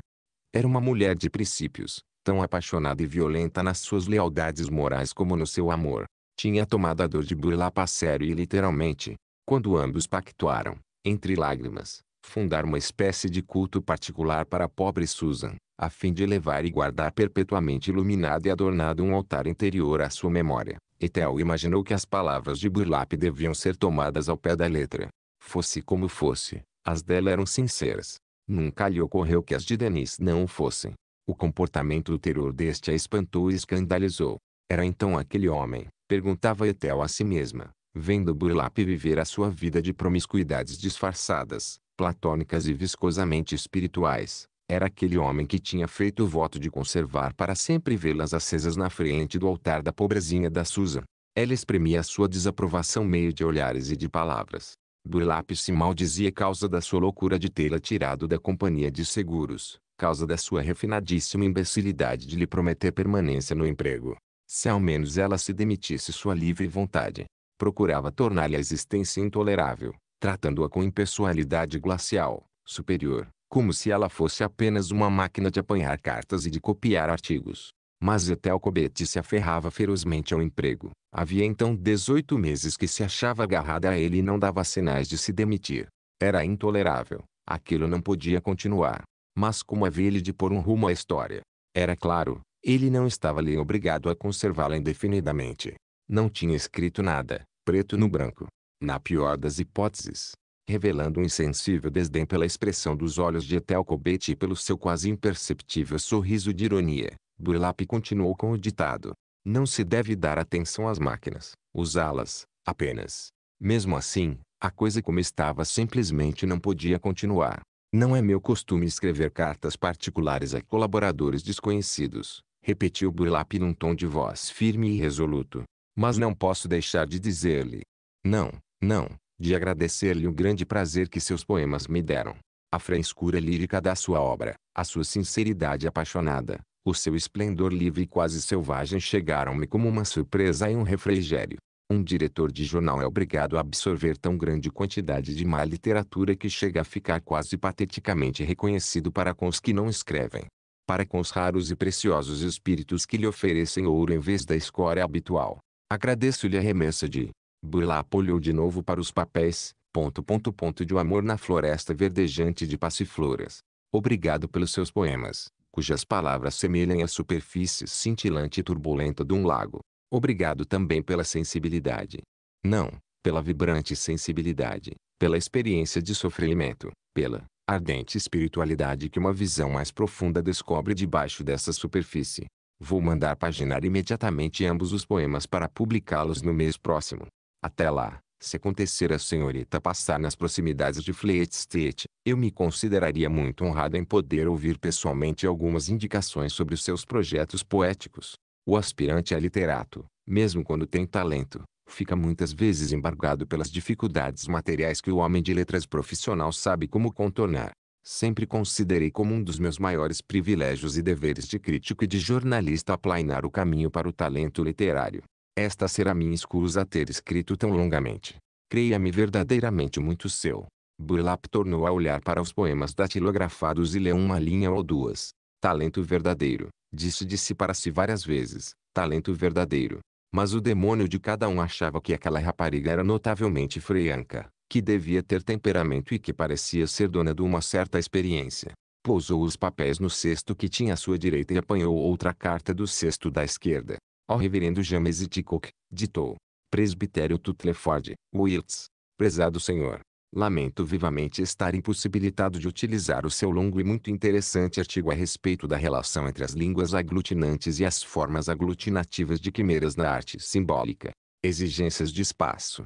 Era uma mulher de princípios, tão apaixonada e violenta nas suas lealdades morais como no seu amor. Tinha tomado a dor de burlap a sério e literalmente, quando ambos pactuaram, entre lágrimas, fundar uma espécie de culto particular para a pobre Susan, a fim de levar e guardar perpetuamente iluminado e adornado um altar interior à sua memória. Etel imaginou que as palavras de burlap deviam ser tomadas ao pé da letra. Fosse como fosse, as dela eram sinceras. Nunca lhe ocorreu que as de Denise não fossem. O comportamento ulterior deste a espantou e escandalizou. Era então aquele homem, perguntava Etel a si mesma, vendo Burlap viver a sua vida de promiscuidades disfarçadas, platônicas e viscosamente espirituais. Era aquele homem que tinha feito o voto de conservar para sempre vê-las acesas na frente do altar da pobrezinha da Susan. Ela exprimia sua desaprovação meio de olhares e de palavras. Burlap se maldizia causa da sua loucura de tê-la tirado da companhia de seguros causa da sua refinadíssima imbecilidade de lhe prometer permanência no emprego. Se ao menos ela se demitisse sua livre vontade, procurava tornar-lhe a existência intolerável, tratando-a com impessoalidade glacial, superior, como se ela fosse apenas uma máquina de apanhar cartas e de copiar artigos. Mas Etel Cobete se aferrava ferozmente ao emprego. Havia então 18 meses que se achava agarrada a ele e não dava sinais de se demitir. Era intolerável. Aquilo não podia continuar mas como havia ele de pôr um rumo à história. Era claro, ele não estava lhe obrigado a conservá-la indefinidamente. Não tinha escrito nada, preto no branco. Na pior das hipóteses, revelando um insensível desdém pela expressão dos olhos de Etel Cobet e pelo seu quase imperceptível sorriso de ironia, Burlap continuou com o ditado. Não se deve dar atenção às máquinas, usá-las, apenas. Mesmo assim, a coisa como estava simplesmente não podia continuar. Não é meu costume escrever cartas particulares a colaboradores desconhecidos, repetiu Burlap num tom de voz firme e resoluto. Mas não posso deixar de dizer-lhe. Não, não, de agradecer-lhe o grande prazer que seus poemas me deram. A frescura lírica da sua obra, a sua sinceridade apaixonada, o seu esplendor livre e quase selvagem chegaram-me como uma surpresa e um refrigério. Um diretor de jornal é obrigado a absorver tão grande quantidade de má literatura que chega a ficar quase pateticamente reconhecido para com os que não escrevem. Para com os raros e preciosos espíritos que lhe oferecem ouro em vez da escória habitual. Agradeço-lhe a remessa de. Burlap olhou de novo para os papéis, ponto ponto ponto de o um amor na floresta verdejante de passifloras. Obrigado pelos seus poemas, cujas palavras semelham a superfície cintilante e turbulenta de um lago. Obrigado também pela sensibilidade. Não, pela vibrante sensibilidade, pela experiência de sofrimento, pela ardente espiritualidade que uma visão mais profunda descobre debaixo dessa superfície. Vou mandar paginar imediatamente ambos os poemas para publicá-los no mês próximo. Até lá, se acontecer a senhorita passar nas proximidades de Fleet Street, eu me consideraria muito honrado em poder ouvir pessoalmente algumas indicações sobre os seus projetos poéticos. O aspirante a é literato, mesmo quando tem talento, fica muitas vezes embargado pelas dificuldades materiais que o homem de letras profissional sabe como contornar. Sempre considerei como um dos meus maiores privilégios e deveres de crítico e de jornalista aplainar o caminho para o talento literário. Esta será minha escusa a ter escrito tão longamente. Creia-me verdadeiramente muito seu. Burlap tornou a olhar para os poemas datilografados e leu uma linha ou duas. Talento verdadeiro, Disse de si para si várias vezes, talento verdadeiro. Mas o demônio de cada um achava que aquela rapariga era notavelmente freanca, que devia ter temperamento e que parecia ser dona de uma certa experiência. Pousou os papéis no cesto que tinha à sua direita e apanhou outra carta do cesto da esquerda. Ao reverendo James Hitchcock, ditou. Presbitério Tutleford, Wiltz, Prezado senhor, Lamento vivamente estar impossibilitado de utilizar o seu longo e muito interessante artigo a respeito da relação entre as línguas aglutinantes e as formas aglutinativas de quimeras na arte simbólica. Exigências de espaço.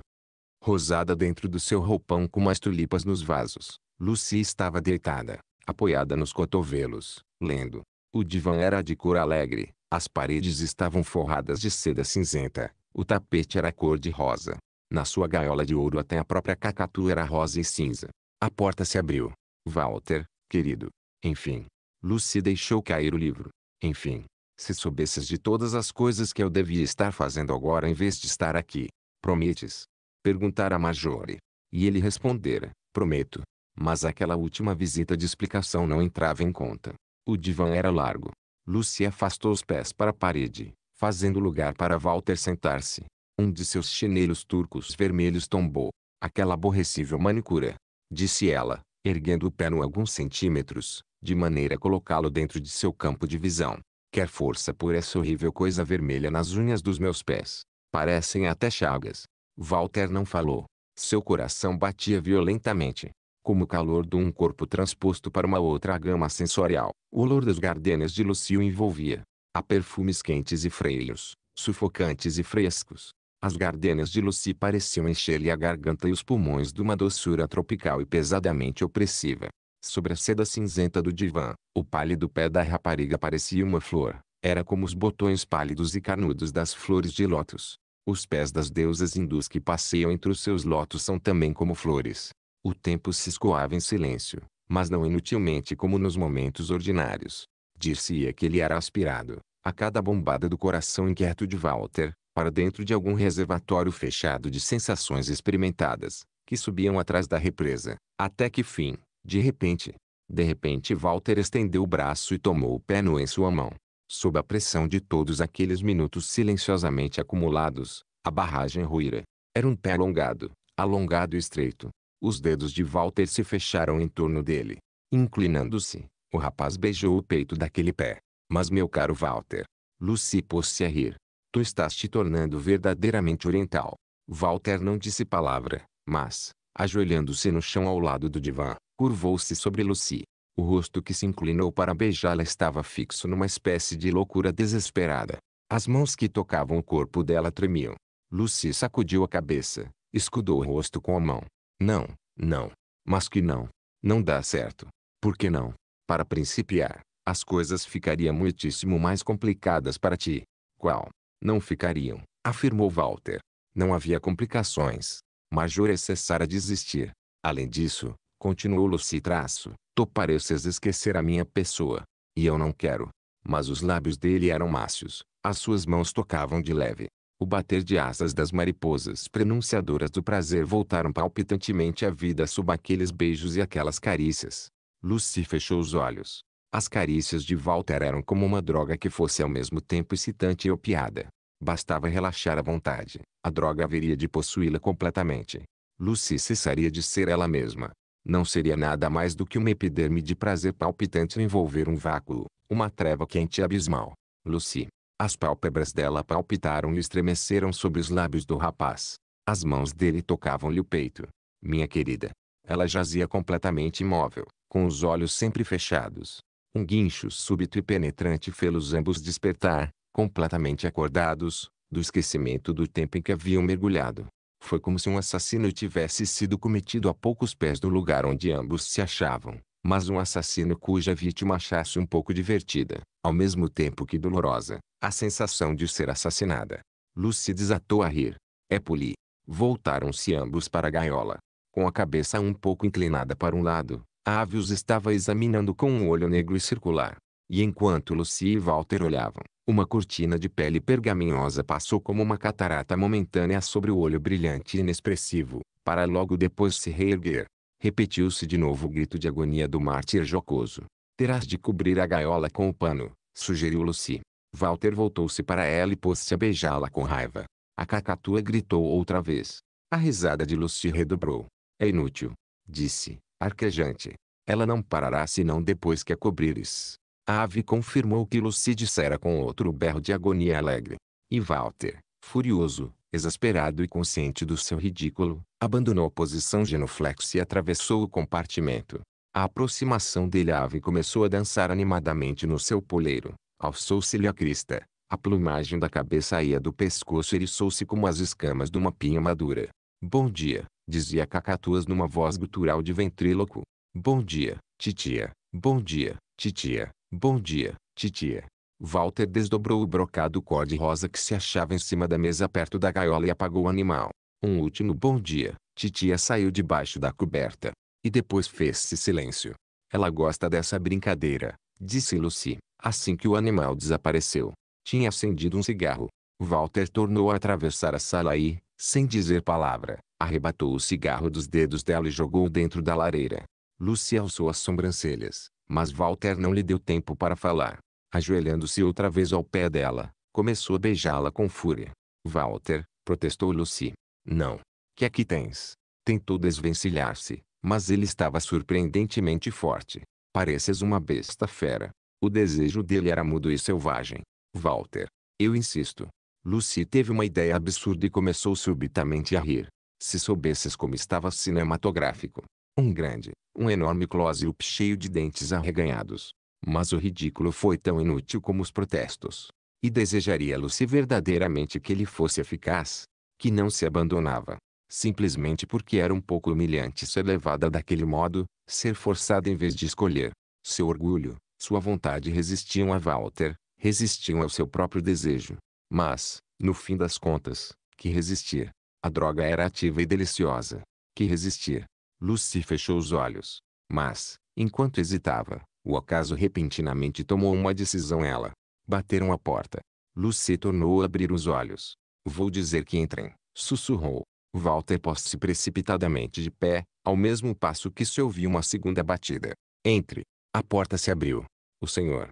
Rosada dentro do seu roupão com as tulipas nos vasos, Lucy estava deitada, apoiada nos cotovelos, lendo. O divã era de cor alegre, as paredes estavam forradas de seda cinzenta, o tapete era cor de rosa. Na sua gaiola de ouro até a própria cacatua era rosa e cinza. A porta se abriu. Walter, querido. Enfim. Lucy deixou cair o livro. Enfim. Se soubesses de todas as coisas que eu devia estar fazendo agora em vez de estar aqui. Prometes? Perguntara Majore. E ele respondera, prometo. Mas aquela última visita de explicação não entrava em conta. O divã era largo. Lucy afastou os pés para a parede, fazendo lugar para Walter sentar-se. Um de seus chinelos turcos vermelhos tombou. Aquela aborrecível manicura. Disse ela, erguendo o pé no alguns centímetros, de maneira a colocá-lo dentro de seu campo de visão. Quer força por essa horrível coisa vermelha nas unhas dos meus pés. Parecem até chagas. Walter não falou. Seu coração batia violentamente como o calor de um corpo transposto para uma outra gama sensorial. O olor das gardenias de Lucio envolvia. Há perfumes quentes e freios, sufocantes e frescos, as gardenias de Lucy pareciam encher-lhe a garganta e os pulmões de uma doçura tropical e pesadamente opressiva. Sobre a seda cinzenta do divã, o pálido pé da rapariga parecia uma flor. Era como os botões pálidos e carnudos das flores de lótus. Os pés das deusas hindus que passeiam entre os seus lótus são também como flores. O tempo se escoava em silêncio, mas não inutilmente como nos momentos ordinários. Dir-se-ia que ele era aspirado, a cada bombada do coração inquieto de Walter, para dentro de algum reservatório fechado de sensações experimentadas, que subiam atrás da represa, até que fim, de repente. De repente Walter estendeu o braço e tomou o pé no em sua mão. Sob a pressão de todos aqueles minutos silenciosamente acumulados, a barragem ruíra. Era um pé alongado, alongado e estreito. Os dedos de Walter se fecharam em torno dele. Inclinando-se, o rapaz beijou o peito daquele pé. Mas meu caro Walter, Lucy pôs-se a rir. Tu estás te tornando verdadeiramente oriental. Walter não disse palavra, mas, ajoelhando-se no chão ao lado do divã, curvou-se sobre Lucy. O rosto que se inclinou para beijá-la estava fixo numa espécie de loucura desesperada. As mãos que tocavam o corpo dela tremiam. Lucy sacudiu a cabeça, escudou o rosto com a mão. Não, não. Mas que não. Não dá certo. Por que não? Para principiar, as coisas ficariam muitíssimo mais complicadas para ti. Qual, não ficariam, afirmou Walter. Não havia complicações. Major é cessara de desistir. Além disso, continuou Lucy traço, tu pareces esquecer a minha pessoa. E eu não quero. Mas os lábios dele eram mácios, as suas mãos tocavam de leve. O bater de asas das mariposas prenunciadoras do prazer voltaram palpitantemente à vida sob aqueles beijos e aquelas carícias. Lucy fechou os olhos, as carícias de Walter eram como uma droga que fosse ao mesmo tempo excitante e opiada. Bastava relaxar a vontade. A droga haveria de possuí-la completamente. Lucy cessaria de ser ela mesma. Não seria nada mais do que uma epiderme de prazer palpitante envolver um vácuo, uma treva quente e abismal. Lucy. As pálpebras dela palpitaram e estremeceram sobre os lábios do rapaz. As mãos dele tocavam-lhe o peito. Minha querida. Ela jazia completamente imóvel, com os olhos sempre fechados, um guincho súbito e penetrante fê-los ambos despertar, completamente acordados, do esquecimento do tempo em que haviam mergulhado. Foi como se um assassino tivesse sido cometido a poucos pés do lugar onde ambos se achavam, mas um assassino cuja vítima achasse um pouco divertida, ao mesmo tempo que dolorosa, a sensação de ser assassinada. Lucy desatou a rir. É Poli. Voltaram-se ambos para a gaiola, com a cabeça um pouco inclinada para um lado, ave os estava examinando com um olho negro e circular. E enquanto Lucy e Walter olhavam, uma cortina de pele pergaminhosa passou como uma catarata momentânea sobre o olho brilhante e inexpressivo, para logo depois se reerguer. Repetiu-se de novo o grito de agonia do mártir jocoso. Terás de cobrir a gaiola com o pano, sugeriu Lucy. Walter voltou-se para ela e pôs-se a beijá-la com raiva. A cacatua gritou outra vez. A risada de Lucy redobrou. É inútil, disse arquejante. Ela não parará senão depois que a cobrires. A ave confirmou que Lucy dissera com outro berro de agonia alegre. E Walter, furioso, exasperado e consciente do seu ridículo, abandonou a posição genuflexa e atravessou o compartimento. A aproximação dele à ave começou a dançar animadamente no seu poleiro. Alçou-se-lhe a crista. A plumagem da cabeça ia do pescoço e eriçou-se como as escamas de uma pinha madura. Bom dia, dizia Cacatuas numa voz gutural de ventríloco. Bom dia, titia. Bom dia, titia. Bom dia, titia. Walter desdobrou o brocado cor-de-rosa que se achava em cima da mesa perto da gaiola e apagou o animal. Um último bom dia, titia saiu debaixo da coberta. E depois fez-se silêncio. Ela gosta dessa brincadeira, disse Lucy, assim que o animal desapareceu. Tinha acendido um cigarro. Walter tornou a atravessar a sala e, sem dizer palavra, arrebatou o cigarro dos dedos dela e jogou-o dentro da lareira. Lucy alçou as sobrancelhas, mas Walter não lhe deu tempo para falar. Ajoelhando-se outra vez ao pé dela, começou a beijá-la com fúria. Walter, protestou Lucy. Não. Que é que tens? Tentou desvencilhar-se, mas ele estava surpreendentemente forte. Pareces uma besta fera. O desejo dele era mudo e selvagem. Walter, eu insisto. Lucy teve uma ideia absurda e começou subitamente a rir. Se soubesses como estava cinematográfico. Um grande, um enorme close-up cheio de dentes arreganhados. Mas o ridículo foi tão inútil como os protestos. E desejaria Lucy verdadeiramente que ele fosse eficaz. Que não se abandonava. Simplesmente porque era um pouco humilhante ser levada daquele modo, ser forçada em vez de escolher. Seu orgulho, sua vontade resistiam a Walter, resistiam ao seu próprio desejo. Mas, no fim das contas, que resistir. A droga era ativa e deliciosa. Que resistir. Lucy fechou os olhos. Mas, enquanto hesitava, o acaso repentinamente tomou uma decisão ela. Bateram a porta. Lucy tornou a abrir os olhos. Vou dizer que entrem, sussurrou. Walter pôs-se precipitadamente de pé, ao mesmo passo que se ouviu uma segunda batida. Entre. A porta se abriu. O senhor.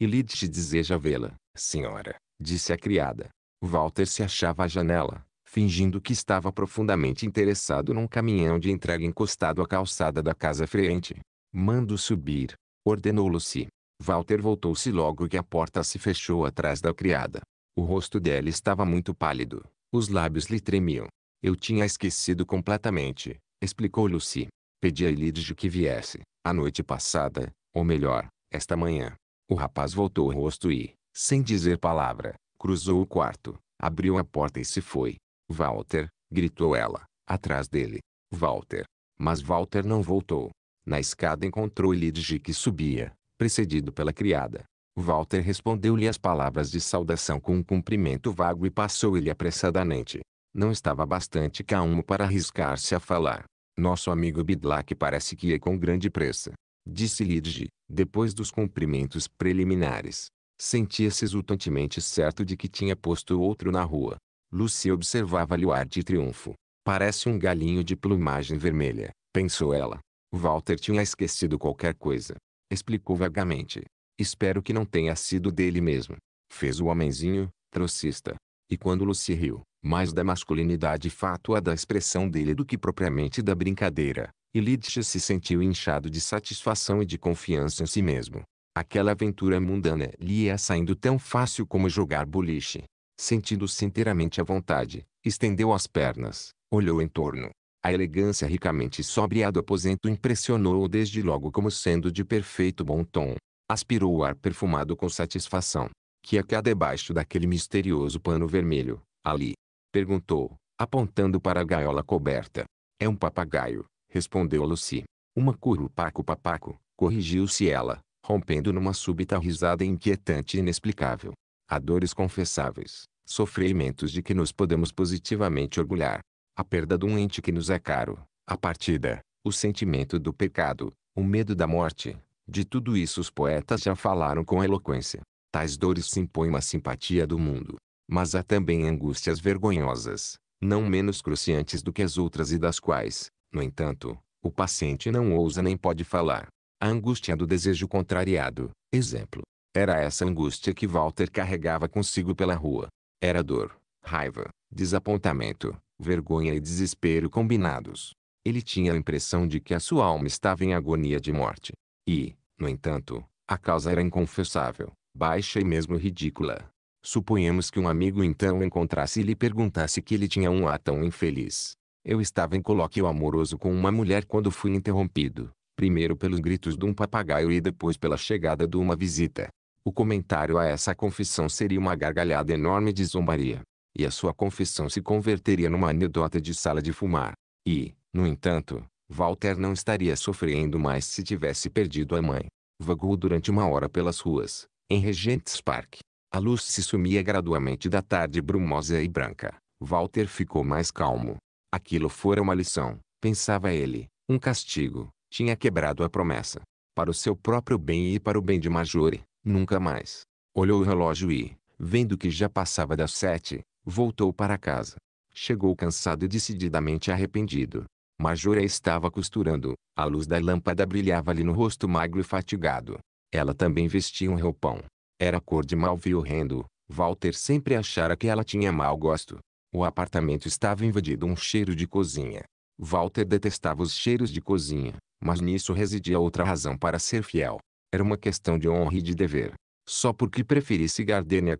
E Ilidge deseja vê-la, senhora disse a criada. Walter se achava à janela, fingindo que estava profundamente interessado num caminhão de entrega encostado à calçada da casa frente. Mando subir, ordenou Lucy. Walter voltou-se logo que a porta se fechou atrás da criada. O rosto dela estava muito pálido, os lábios lhe tremiam. Eu tinha esquecido completamente, explicou Lucy. Pedi a Elidge que viesse, a noite passada, ou melhor, esta manhã. O rapaz voltou o rosto e, sem dizer palavra, cruzou o quarto, abriu a porta e se foi. Walter, gritou ela, atrás dele. Walter. Mas Walter não voltou. Na escada encontrou Lidge que subia, precedido pela criada. Walter respondeu-lhe as palavras de saudação com um cumprimento vago e passou-lhe apressadamente. Não estava bastante calmo para arriscar-se a falar. Nosso amigo Bidlack parece que é com grande pressa. Disse Lidge, depois dos cumprimentos preliminares. Sentia-se exultantemente certo de que tinha posto outro na rua. Lucy observava-lhe o ar de triunfo. Parece um galinho de plumagem vermelha, pensou ela. Walter tinha esquecido qualquer coisa. Explicou vagamente. Espero que não tenha sido dele mesmo. Fez o homenzinho, trocista. E quando Lucy riu, mais da masculinidade fatua da expressão dele do que propriamente da brincadeira, e se sentiu inchado de satisfação e de confiança em si mesmo. Aquela aventura mundana lhe ia é saindo tão fácil como jogar boliche. Sentindo-se inteiramente à vontade, estendeu as pernas, olhou em torno. A elegância ricamente sóbria do aposento impressionou-o desde logo como sendo de perfeito bom tom. Aspirou o ar perfumado com satisfação. Que é cá debaixo daquele misterioso pano vermelho, ali? Perguntou, apontando para a gaiola coberta. É um papagaio, respondeu Lucy. Uma curupaco-papaco, corrigiu-se ela, rompendo numa súbita risada inquietante e inexplicável. Há dores confessáveis, sofrimentos de que nos podemos positivamente orgulhar. A perda de um ente que nos é caro, a partida, o sentimento do pecado, o medo da morte, de tudo isso os poetas já falaram com eloquência. Tais dores se impõem à simpatia do mundo. Mas há também angústias vergonhosas, não menos cruciantes do que as outras e das quais, no entanto, o paciente não ousa nem pode falar. A angústia do desejo contrariado, exemplo. Era essa angústia que Walter carregava consigo pela rua. Era dor, raiva, desapontamento, vergonha e desespero combinados. Ele tinha a impressão de que a sua alma estava em agonia de morte. E, no entanto, a causa era inconfessável, baixa e mesmo ridícula. Suponhamos que um amigo então o encontrasse e lhe perguntasse que ele tinha um ar tão infeliz. Eu estava em colóquio amoroso com uma mulher quando fui interrompido, primeiro pelos gritos de um papagaio e depois pela chegada de uma visita. O comentário a essa confissão seria uma gargalhada enorme de zombaria. E a sua confissão se converteria numa anedota de sala de fumar. E, no entanto, Walter não estaria sofrendo mais se tivesse perdido a mãe. Vagou durante uma hora pelas ruas, em Regent's Park. A luz se sumia gradualmente da tarde brumosa e branca. Walter ficou mais calmo. Aquilo fora uma lição, pensava ele, um castigo, tinha quebrado a promessa. Para o seu próprio bem e para o bem de Marjorie, nunca mais. Olhou o relógio e, vendo que já passava das sete, voltou para casa. Chegou cansado e decididamente arrependido. Marjorie estava costurando, a luz da lâmpada brilhava-lhe no rosto magro e fatigado. Ela também vestia um roupão. Era cor de malve horrendo. Walter sempre achara que ela tinha mau gosto. O apartamento estava invadido um cheiro de cozinha. Walter detestava os cheiros de cozinha. Mas nisso residia outra razão para ser fiel. Era uma questão de honra e de dever. Só porque preferisse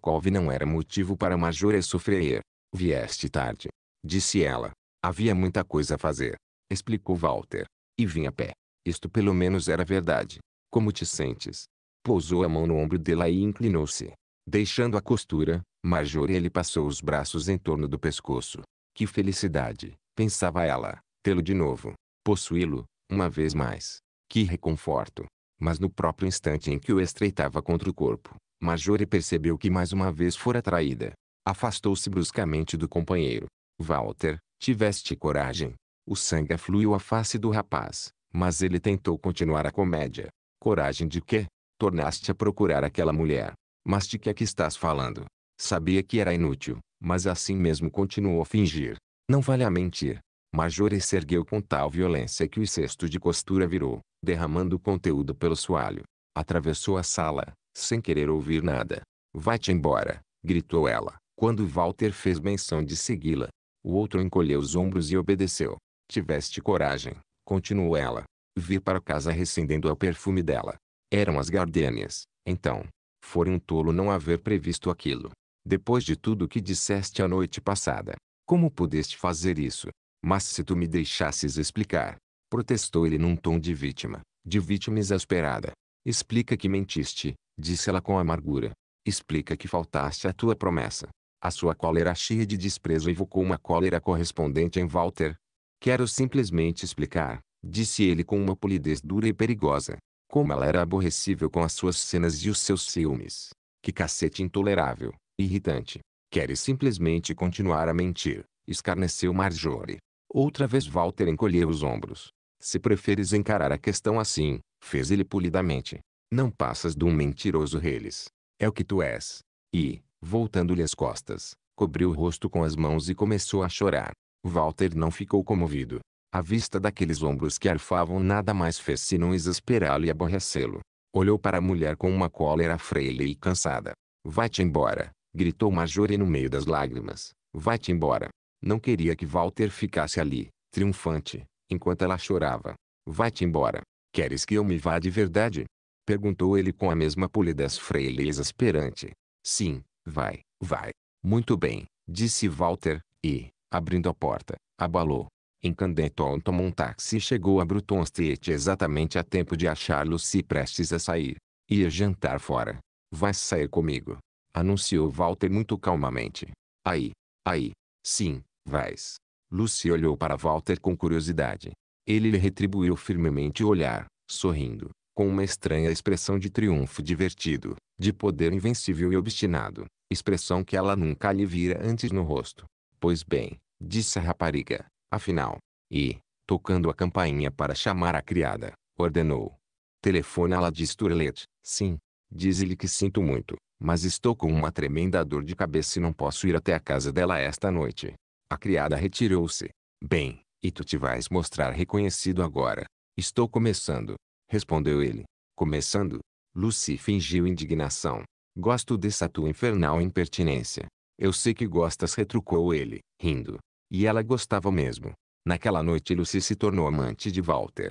Cove não era motivo para Majora sofrer. Vieste tarde. Disse ela. Havia muita coisa a fazer. Explicou Walter. E vim a pé. Isto pelo menos era verdade. Como te sentes? Pousou a mão no ombro dela e inclinou-se. Deixando a costura, Major ele passou os braços em torno do pescoço. Que felicidade, pensava ela, tê-lo de novo. Possuí-lo, uma vez mais. Que reconforto! Mas no próprio instante em que o estreitava contra o corpo, Majore percebeu que mais uma vez fora traída. Afastou-se bruscamente do companheiro. Walter, tiveste coragem. O sangue afluiu à face do rapaz, mas ele tentou continuar a comédia. Coragem de quê? Tornaste a procurar aquela mulher. Mas de que é que estás falando? Sabia que era inútil, mas assim mesmo continuou a fingir. Não vale a mentir. Majore se ergueu com tal violência que o cesto de costura virou, derramando o conteúdo pelo soalho. Atravessou a sala, sem querer ouvir nada. Vai-te embora, gritou ela, quando Walter fez menção de segui-la. O outro encolheu os ombros e obedeceu. Tiveste coragem, continuou ela. Vi para casa recendendo o perfume dela. Eram as gardênias, então. Fora um tolo não haver previsto aquilo. Depois de tudo o que disseste a noite passada, como pudeste fazer isso? Mas se tu me deixasses explicar, protestou ele num tom de vítima, de vítima exasperada. Explica que mentiste, disse ela com amargura. Explica que faltaste à tua promessa. A sua cólera cheia de desprezo evocou uma cólera correspondente em Walter. Quero simplesmente explicar, disse ele com uma polidez dura e perigosa. Como ela era aborrecível com as suas cenas e os seus ciúmes. Que cacete intolerável, irritante. Queres simplesmente continuar a mentir, escarneceu Marjorie. Outra vez Walter encolheu os ombros. Se preferes encarar a questão assim, fez ele polidamente. Não passas de um mentiroso reles. É o que tu és. E, voltando-lhe as costas, cobriu o rosto com as mãos e começou a chorar. Walter não ficou comovido. A vista daqueles ombros que arfavam nada mais fez senão exasperá-lo e aborrecê-lo. Olhou para a mulher com uma cólera freia e cansada. Vai-te embora, gritou e no meio das lágrimas. Vai-te embora. Não queria que Walter ficasse ali, triunfante, enquanto ela chorava. Vai-te embora. Queres que eu me vá de verdade? Perguntou ele com a mesma polidez freia e exasperante. Sim, vai, vai. Muito bem, disse Walter, e, abrindo a porta, abalou. Em Candenton tomou um táxi e chegou a Bruton Street exatamente a tempo de achar Lucy prestes a sair. Ia jantar fora. Vai sair comigo. Anunciou Walter muito calmamente. Aí, aí, sim, Vais. Lucy olhou para Walter com curiosidade. Ele lhe retribuiu firmemente o olhar, sorrindo, com uma estranha expressão de triunfo divertido, de poder invencível e obstinado, expressão que ela nunca lhe vira antes no rosto. Pois bem, disse a rapariga, afinal, e, tocando a campainha para chamar a criada, ordenou. telefone ela de Sturlet. Sim, diz-lhe que sinto muito, mas estou com uma tremenda dor de cabeça e não posso ir até a casa dela esta noite. A criada retirou-se. Bem, e tu te vais mostrar reconhecido agora. Estou começando, respondeu ele. Começando? Lucy fingiu indignação. Gosto dessa tua infernal impertinência. Eu sei que gostas, retrucou ele, rindo. E ela gostava mesmo. Naquela noite Lucy se tornou amante de Walter.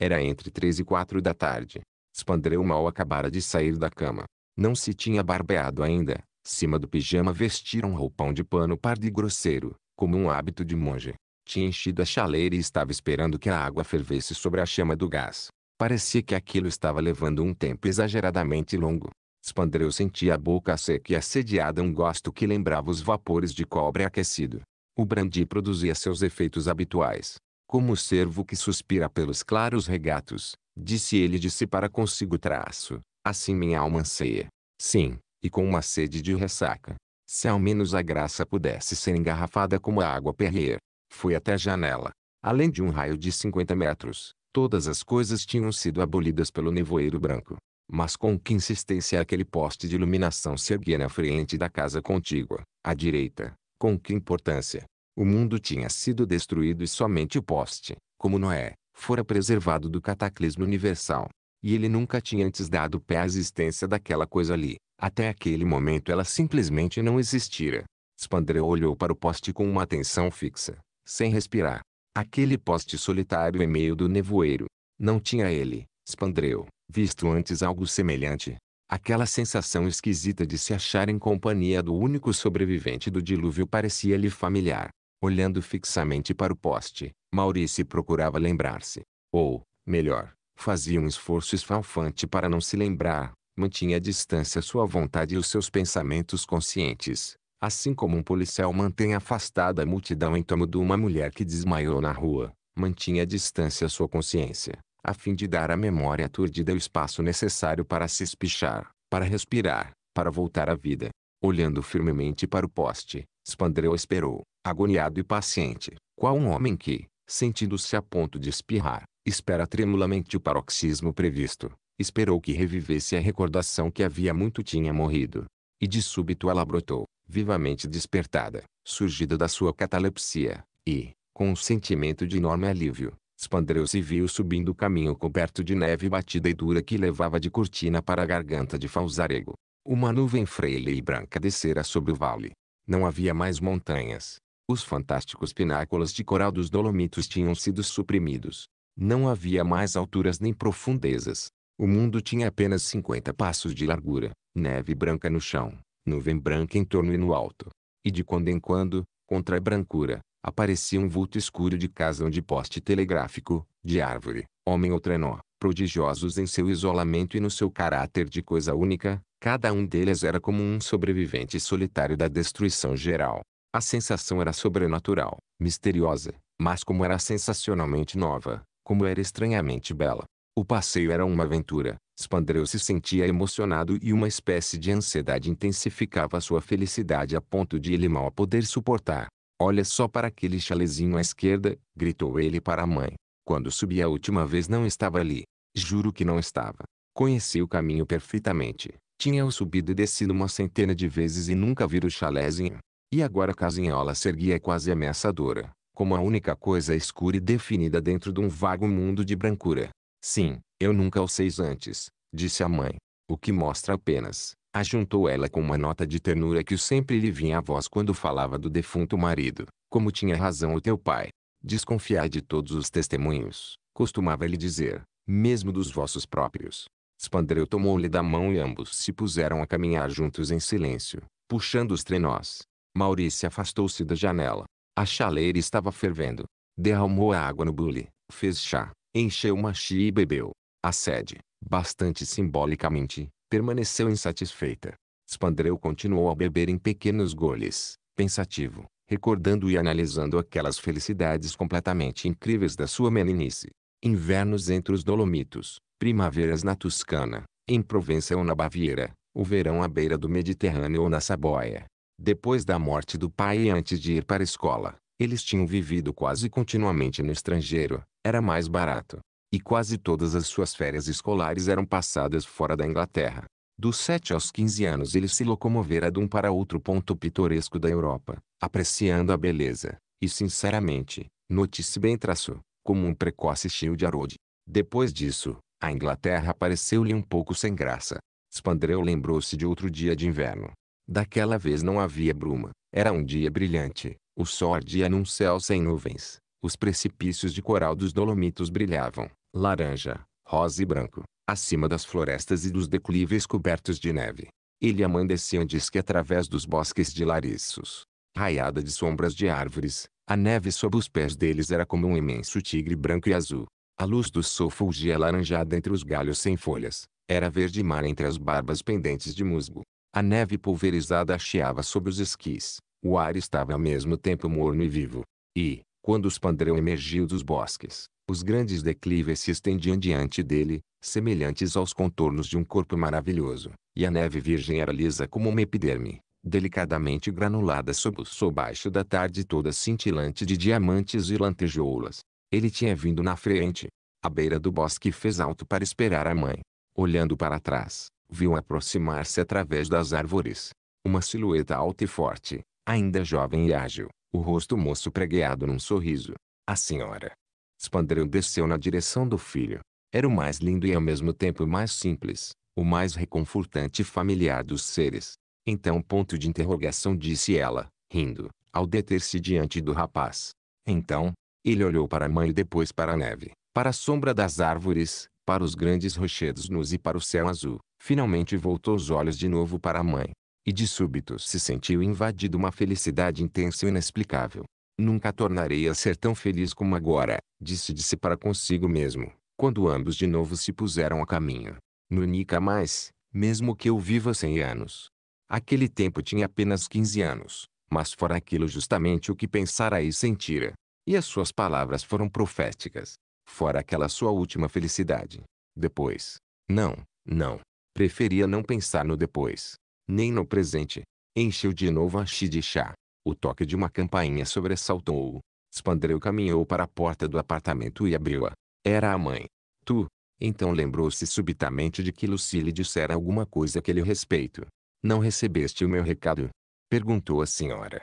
Era entre três e quatro da tarde. Spandreu mal acabara de sair da cama. Não se tinha barbeado ainda. Cima do pijama vestira um roupão de pano pardo e grosseiro, como um hábito de monge. Tinha enchido a chaleira e estava esperando que a água fervesse sobre a chama do gás. Parecia que aquilo estava levando um tempo exageradamente longo. Spandreu sentia a boca seca e assediada um gosto que lembrava os vapores de cobre aquecido. O brandy produzia seus efeitos habituais. Como o cervo que suspira pelos claros regatos, disse ele de si para consigo traço, assim minha alma anseia. Sim, e com uma sede de ressaca. Se ao menos a graça pudesse ser engarrafada como a água perrier. Foi até a janela. Além de um raio de 50 metros, todas as coisas tinham sido abolidas pelo nevoeiro branco. Mas com que insistência aquele poste de iluminação se erguia na frente da casa contígua, à direita, com que importância. O mundo tinha sido destruído e somente o poste, como Noé, fora preservado do cataclismo universal. E ele nunca tinha antes dado pé à existência daquela coisa ali, até aquele momento ela simplesmente não existira. Spandrel olhou para o poste com uma atenção fixa, sem respirar. Aquele poste solitário em meio do nevoeiro. Não tinha ele, Spandrel, visto antes algo semelhante. Aquela sensação esquisita de se achar em companhia do único sobrevivente do dilúvio parecia-lhe familiar. Olhando fixamente para o poste, Maurício procurava lembrar-se. Ou, melhor, fazia um esforço esfalfante para não se lembrar, mantinha à distância sua vontade e os seus pensamentos conscientes, assim como um policial mantém afastada a multidão em torno de uma mulher que desmaiou na rua, mantinha à distância sua consciência, a fim de dar à memória aturdida o espaço necessário para se espichar, para respirar, para voltar à vida. Olhando firmemente para o poste, Spandreu esperou, agoniado e paciente, qual um homem que, sentindo-se a ponto de espirrar, espera tremulamente o paroxismo previsto. Esperou que revivesse a recordação que havia muito tinha morrido. E de súbito ela brotou, vivamente despertada, surgida da sua catalepsia, e, com um sentimento de enorme alívio, espandreu se e viu subindo o caminho coberto de neve batida e dura que levava de cortina para a garganta de Falzarego. Uma nuvem freia e branca descera sobre o vale. Não havia mais montanhas. Os fantásticos pináculos de coral dos Dolomitos tinham sido suprimidos. Não havia mais alturas nem profundezas. O mundo tinha apenas 50 passos de largura, neve branca no chão, nuvem branca em torno e no alto. E de quando em quando, contra a brancura, aparecia um vulto escuro de casa, ou de poste telegráfico, de árvore, homem ou trenó. Prodigiosos em seu isolamento e no seu caráter de coisa única, cada um deles era como um sobrevivente solitário da destruição geral. A sensação era sobrenatural, misteriosa, mas como era sensacionalmente nova, como era estranhamente bela. O passeio era uma aventura. Spandreu se sentia emocionado e uma espécie de ansiedade intensificava sua felicidade a ponto de ele mal poder suportar. Olha só para aquele chalezinho à esquerda, gritou ele para a mãe. Quando subi a última vez não estava ali. Juro que não estava. Conheci o caminho perfeitamente. Tinha-o subido e descido uma centena de vezes e nunca vira o chalézinho. E agora a casinhola se erguia é quase ameaçadora, como a única coisa escura e definida dentro de um vago mundo de brancura. Sim, eu nunca o sei antes, disse a mãe. O que mostra apenas, ajuntou ela com uma nota de ternura que sempre lhe vinha à voz quando falava do defunto marido, como tinha razão o teu pai. desconfiar de todos os testemunhos, costumava lhe dizer, mesmo dos vossos próprios. Spandreu tomou-lhe da mão e ambos se puseram a caminhar juntos em silêncio, puxando os trenós. Maurício afastou-se da janela. A chaleira estava fervendo. Derramou a água no bule, fez chá, encheu uma chia e bebeu. A sede, bastante simbolicamente, permaneceu insatisfeita. Spandreu continuou a beber em pequenos goles, pensativo, recordando e analisando aquelas felicidades completamente incríveis da sua meninice. Invernos entre os Dolomitos, primaveras na Toscana, em Provença ou na Baviera, o verão à beira do Mediterrâneo ou na Saboia. Depois da morte do pai e antes de ir para a escola, eles tinham vivido quase continuamente no estrangeiro, era mais barato. E quase todas as suas férias escolares eram passadas fora da Inglaterra. Dos 7 aos 15 anos ele se locomovera de um para outro ponto pitoresco da Europa, apreciando a beleza, e sinceramente, notice bem traço, como um precoce cheio de Harold. Depois disso, a Inglaterra pareceu-lhe um pouco sem graça. Spandreu lembrou-se de outro dia de inverno. Daquela vez não havia bruma, era um dia brilhante, o sol ardia num céu sem nuvens, os precipícios de coral dos Dolomitos brilhavam, laranja, rosa e branco, acima das florestas e dos declives cobertos de neve. Ele amandeciam que através dos bosques de lariços, raiada de sombras de árvores, a neve sob os pés deles era como um imenso tigre branco e azul. A luz do sol fulgia laranjada entre os galhos sem folhas, era verde mar entre as barbas pendentes de musgo. A neve pulverizada acheava sobre os esquis. O ar estava ao mesmo tempo morno e vivo. E, quando os Pandreu emergiu dos bosques, os grandes declives se estendiam diante dele, semelhantes aos contornos de um corpo maravilhoso, e a neve virgem era lisa como uma epiderme, delicadamente granulada sob o sol baixo da tarde toda cintilante de diamantes e lantejoulas. Ele tinha vindo na frente. À beira do bosque fez alto para esperar a mãe. Olhando para trás, viu aproximar-se através das árvores. Uma silhueta alta e forte, ainda jovem e ágil, o rosto moço pregueado num sorriso. A senhora. Spandreu desceu na direção do filho. Era o mais lindo e ao mesmo tempo o mais simples, o mais reconfortante e familiar dos seres. Então ponto de interrogação disse ela, rindo, ao deter-se diante do rapaz. Então, ele olhou para a mãe e depois para a neve, para a sombra das árvores, para os grandes rochedos nus e para o céu azul. Finalmente voltou os olhos de novo para a mãe. E de súbito se sentiu invadido uma felicidade intensa e inexplicável. Nunca tornarei a ser tão feliz como agora, disse de si para consigo mesmo, quando ambos de novo se puseram a caminho. Nunca mais, mesmo que eu viva cem anos. Aquele tempo tinha apenas quinze anos, mas fora aquilo justamente o que pensara e sentira. E as suas palavras foram proféticas. Fora aquela sua última felicidade. Depois. Não, não. Preferia não pensar no depois nem no presente. Encheu de novo a chi de chá. O toque de uma campainha sobressaltou-o. Spandreu caminhou para a porta do apartamento e abriu-a. Era a mãe. Tu. Então lembrou-se subitamente de que Lucile dissera alguma coisa a aquele respeito. Não recebeste o meu recado? Perguntou a senhora.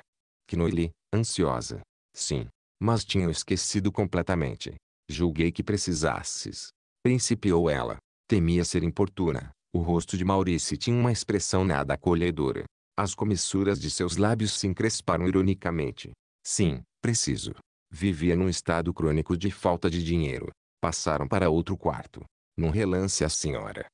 Knowley, ansiosa. Sim. Mas tinha esquecido completamente. Julguei que precisasses. Principiou ela. Temia ser importuna. O rosto de Maurício tinha uma expressão nada acolhedora. As comissuras de seus lábios se encresparam ironicamente. Sim, preciso. Vivia num estado crônico de falta de dinheiro. Passaram para outro quarto. Num relance a senhora.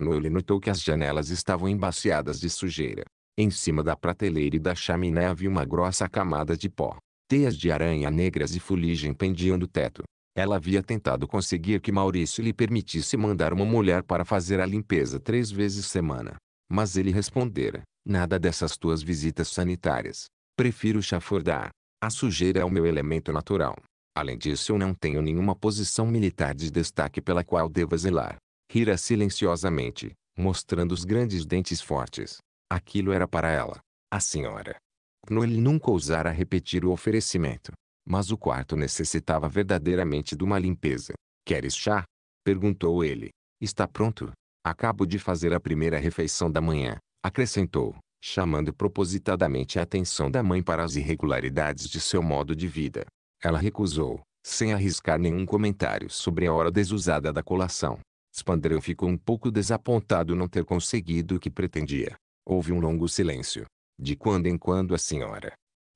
Noelle notou que as janelas estavam embaciadas de sujeira. Em cima da prateleira e da chaminé havia uma grossa camada de pó. Teias de aranha negras e fuligem pendiam do teto. Ela havia tentado conseguir que Maurício lhe permitisse mandar uma mulher para fazer a limpeza três vezes semana. Mas ele respondera, nada dessas tuas visitas sanitárias. Prefiro chafurdar. A sujeira é o meu elemento natural. Além disso eu não tenho nenhuma posição militar de destaque pela qual deva zelar. Rira silenciosamente, mostrando os grandes dentes fortes. Aquilo era para ela. A senhora. Knoll nunca ousara repetir o oferecimento. Mas o quarto necessitava verdadeiramente de uma limpeza. Queres chá? Perguntou ele. Está pronto? Acabo de fazer a primeira refeição da manhã, acrescentou, chamando propositadamente a atenção da mãe para as irregularidades de seu modo de vida. Ela recusou, sem arriscar nenhum comentário sobre a hora desusada da colação. Spandreu ficou um pouco desapontado não ter conseguido o que pretendia. Houve um longo silêncio. De quando em quando a senhora,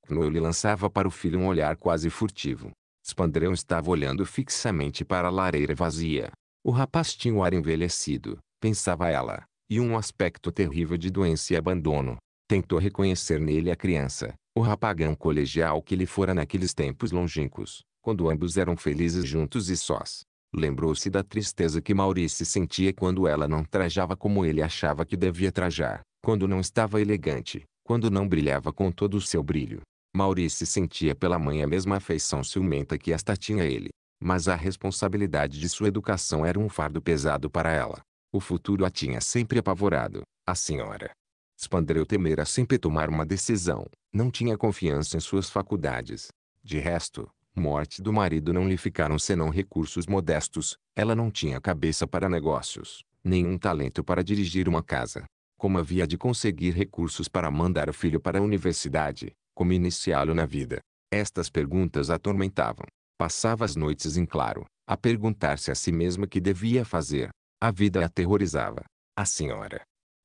Chloe lançava para o filho um olhar quase furtivo. Spandrão estava olhando fixamente para a lareira vazia. O rapaz tinha o ar envelhecido, pensava ela, e um aspecto terrível de doença e abandono. Tentou reconhecer nele a criança, o rapagão colegial que ele fora naqueles tempos longínquos, quando ambos eram felizes juntos e sós. Lembrou-se da tristeza que Maurice sentia quando ela não trajava como ele achava que devia trajar, quando não estava elegante, quando não brilhava com todo o seu brilho. Maurício sentia pela mãe a mesma afeição ciumenta que esta tinha ele. Mas a responsabilidade de sua educação era um fardo pesado para ela. O futuro a tinha sempre apavorado. A senhora Spandreu temera sempre tomar uma decisão. Não tinha confiança em suas faculdades. De resto, morte do marido não lhe ficaram senão recursos modestos. Ela não tinha cabeça para negócios, nenhum talento para dirigir uma casa. Como havia de conseguir recursos para mandar o filho para a universidade, como iniciá-lo na vida. Estas perguntas atormentavam. Passava as noites em claro, a perguntar-se a si mesma que devia fazer. A vida a aterrorizava. A senhora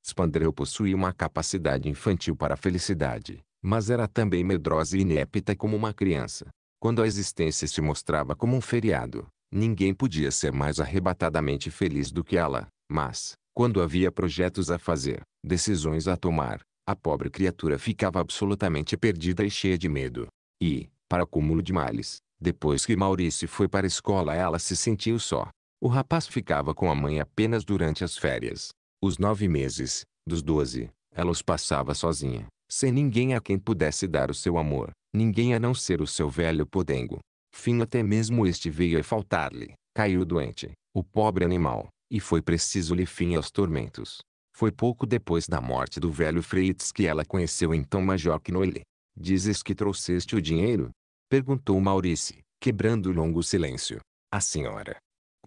Spandrel possuía uma capacidade infantil para a felicidade, mas era também medrosa e inepta como uma criança. Quando a existência se mostrava como um feriado, ninguém podia ser mais arrebatadamente feliz do que ela, mas, quando havia projetos a fazer, decisões a tomar, a pobre criatura ficava absolutamente perdida e cheia de medo. E, para acúmulo de males, depois que Maurício foi para a escola ela se sentiu só. O rapaz ficava com a mãe apenas durante as férias. Os nove meses, dos doze, ela os passava sozinha, sem ninguém a quem pudesse dar o seu amor, ninguém a não ser o seu velho podengo. Fim até mesmo este veio a faltar-lhe, caiu doente, o pobre animal, e foi preciso-lhe fim aos tormentos. Foi pouco depois da morte do velho Freitas que ela conheceu então Major Knolle. Dizes que trouxeste o dinheiro? Perguntou Maurice, quebrando o longo silêncio. A senhora.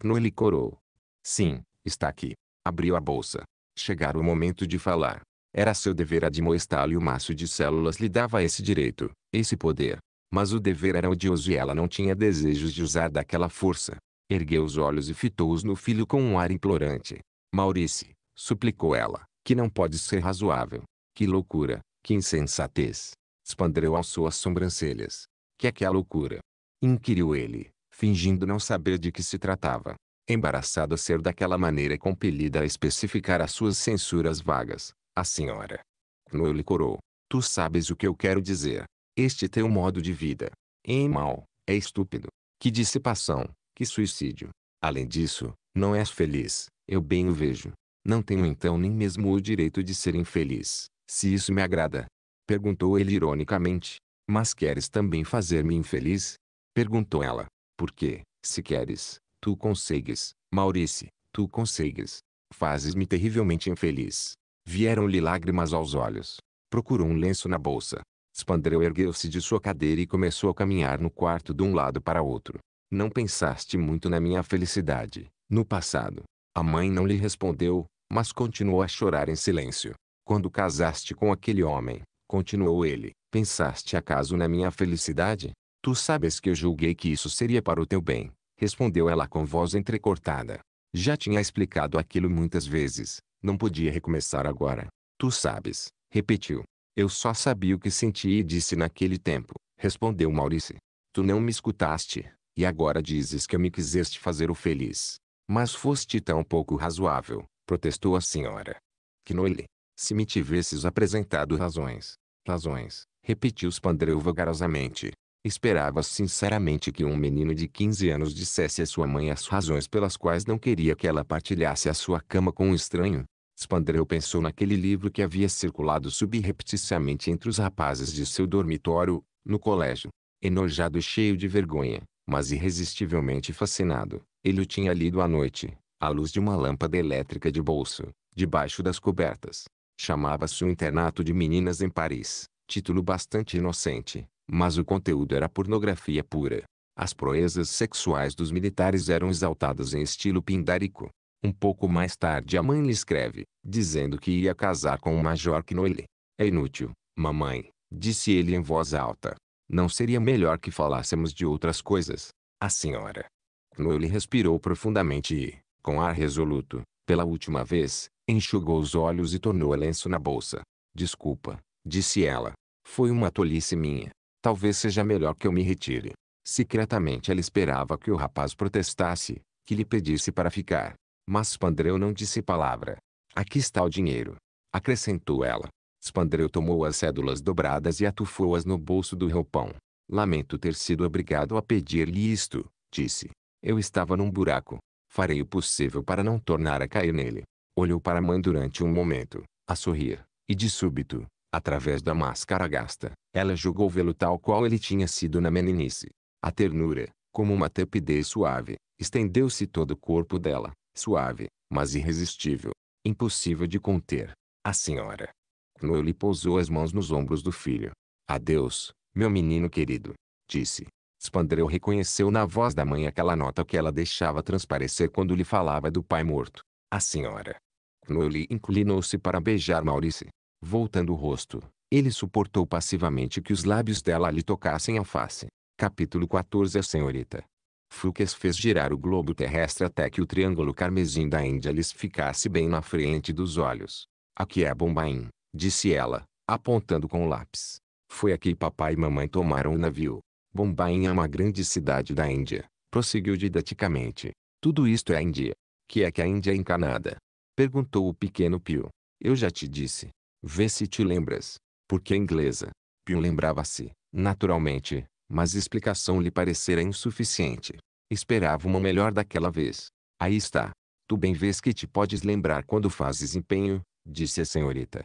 Knolle corou. Sim, está aqui. Abriu a bolsa. Chegara o momento de falar. Era seu dever admoestá-lo e o maço de células lhe dava esse direito, esse poder. Mas o dever era odioso e ela não tinha desejos de usar daquela força. Ergueu os olhos e fitou-os no filho com um ar implorante. Maurice, suplicou ela, que não pode ser razoável. Que loucura, que insensatez! Expandreu as suas sobrancelhas. Que é que é loucura? Inquiriu ele, fingindo não saber de que se tratava. Embaraçado a ser daquela maneira compelida a especificar as suas censuras vagas, a senhora. Noel lhe corou. Tu sabes o que eu quero dizer. Este teu modo de vida. É mal, é estúpido. Que dissipação, que suicídio. Além disso, não és feliz, eu bem o vejo. Não tenho então nem mesmo o direito de ser infeliz, se isso me agrada. Perguntou ele ironicamente. Mas queres também fazer-me infeliz? Perguntou ela. Porque, se queres, tu consegues, Maurice, tu consegues. Fazes-me terrivelmente infeliz. Vieram-lhe lágrimas aos olhos. Procurou um lenço na bolsa. Spandreu ergueu-se de sua cadeira e começou a caminhar no quarto de um lado para outro. Não pensaste muito na minha felicidade, no passado, a mãe não lhe respondeu, mas continuou a chorar em silêncio. Quando casaste com aquele homem, continuou ele, pensaste acaso na minha felicidade? Tu sabes que eu julguei que isso seria para o teu bem, respondeu ela com voz entrecortada. Já tinha explicado aquilo muitas vezes, não podia recomeçar agora. Tu sabes, repetiu. Eu só sabia o que senti e disse naquele tempo, respondeu Maurice. Tu não me escutaste, e agora dizes que me quiseste fazer o feliz. Mas foste tão pouco razoável, protestou a senhora. Knoile. Se me tivesses apresentado razões, razões, repetiu Spandreu vagarosamente. Esperava sinceramente que um menino de 15 anos dissesse à sua mãe as razões pelas quais não queria que ela partilhasse a sua cama com um estranho. Spandreu pensou naquele livro que havia circulado subrepticiamente entre os rapazes de seu dormitório, no colégio. Enojado e cheio de vergonha, mas irresistivelmente fascinado, ele o tinha lido à noite, à luz de uma lâmpada elétrica de bolso, debaixo das cobertas. Chamava-se o um Internato de Meninas em Paris, título bastante inocente, mas o conteúdo era pornografia pura. As proezas sexuais dos militares eram exaltadas em estilo pindarico. Um pouco mais tarde a mãe lhe escreve, dizendo que ia casar com o Major Knoyle. É inútil, mamãe, disse ele em voz alta. Não seria melhor que falássemos de outras coisas? A senhora, Chloe respirou profundamente e, com ar resoluto, pela última vez, enxugou os olhos e tornou o lenço na bolsa. Desculpa, disse ela. Foi uma tolice minha. Talvez seja melhor que eu me retire. Secretamente ela esperava que o rapaz protestasse, que lhe pedisse para ficar. Mas Spandreu não disse palavra. Aqui está o dinheiro. Acrescentou ela. Spandreu tomou as cédulas dobradas e atufou-as no bolso do roupão. Lamento ter sido obrigado a pedir-lhe isto, disse. Eu estava num buraco. Farei o possível para não tornar a cair nele. Olhou para a mãe durante um momento, a sorrir, e de súbito, através da máscara gasta, ela julgou vê-lo tal qual ele tinha sido na meninice. A ternura, como uma tepidez suave, estendeu-se todo o corpo dela, suave, mas irresistível, impossível de conter. A senhora. Noel lhe pousou as mãos nos ombros do filho. Adeus, meu menino querido, disse. Spandrel reconheceu na voz da mãe aquela nota que ela deixava transparecer quando lhe falava do pai morto. A senhora. Knowley inclinou-se para beijar Maurice. Voltando o rosto, ele suportou passivamente que os lábios dela lhe tocassem a face. Capítulo 14 A senhorita. Fuques fez girar o globo terrestre até que o triângulo carmesim da Índia lhes ficasse bem na frente dos olhos. Aqui é Bombaim, disse ela, apontando com o lápis. Foi aqui papai e mamãe tomaram o navio. Bombaim é uma grande cidade da Índia, prosseguiu didaticamente. Tudo isto é a Índia. Que é que a Índia é encanada? Perguntou o pequeno Pio. Eu já te disse. Vê se te lembras. Porque é inglesa. Pio lembrava-se, naturalmente, mas explicação lhe parecera insuficiente. Esperava uma melhor daquela vez. Aí está. Tu bem vês que te podes lembrar quando fazes empenho, disse a senhorita.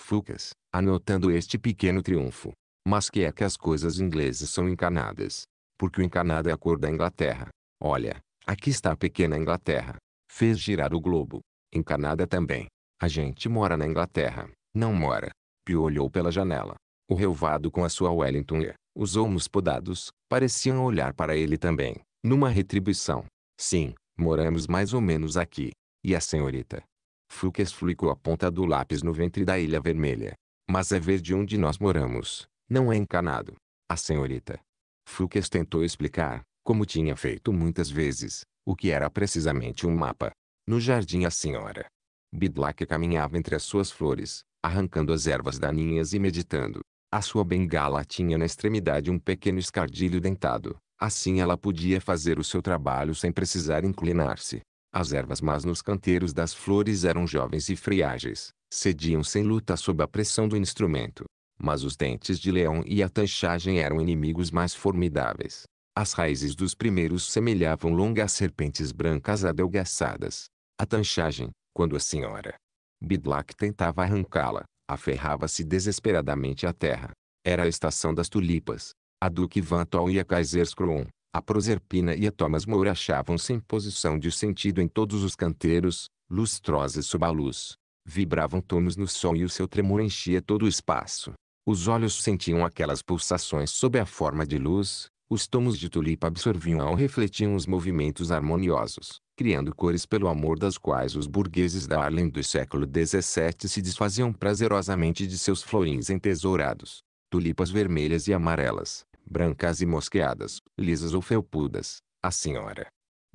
Fucas, anotando este pequeno triunfo, mas que é que as coisas inglesas são encanadas. Porque o encanado é a cor da Inglaterra. Olha, aqui está a pequena Inglaterra. Fez girar o globo. Encanada também. A gente mora na Inglaterra, não mora. Pio olhou pela janela. O relvado com a sua Wellington e os olmos podados pareciam olhar para ele também, numa retribuição. Sim, moramos mais ou menos aqui. E a senhorita? Fuques flicou a ponta do lápis no ventre da Ilha Vermelha. Mas é vez de onde nós moramos não é encanado. A senhorita Fuques tentou explicar, como tinha feito muitas vezes, o que era precisamente um mapa. No jardim a senhora Bidlack caminhava entre as suas flores, arrancando as ervas daninhas e meditando. A sua bengala tinha na extremidade um pequeno escardilho dentado. Assim ela podia fazer o seu trabalho sem precisar inclinar-se. As ervas más nos canteiros das flores eram jovens e friágeis, cediam sem luta sob a pressão do instrumento mas os dentes de leão e a tanchagem eram inimigos mais formidáveis. As raízes dos primeiros semelhavam longas serpentes brancas adelgaçadas. A tanchagem, quando a senhora Bidlack tentava arrancá-la, aferrava-se desesperadamente à terra. Era a estação das tulipas. A Duque Van Tol e a Kaiserskron, a Proserpina e a Thomas Moore achavam-se em posição de sentido em todos os canteiros, lustrosas sob a luz. Vibravam tomos no sol e o seu tremor enchia todo o espaço. Os olhos sentiam aquelas pulsações sob a forma de luz, os tomos de tulipa absorviam ou refletiam os movimentos harmoniosos, criando cores pelo amor das quais os burgueses da Arlen do século XVII se desfaziam prazerosamente de seus florins entesourados. Tulipas vermelhas e amarelas, brancas e mosqueadas, lisas ou felpudas. A senhora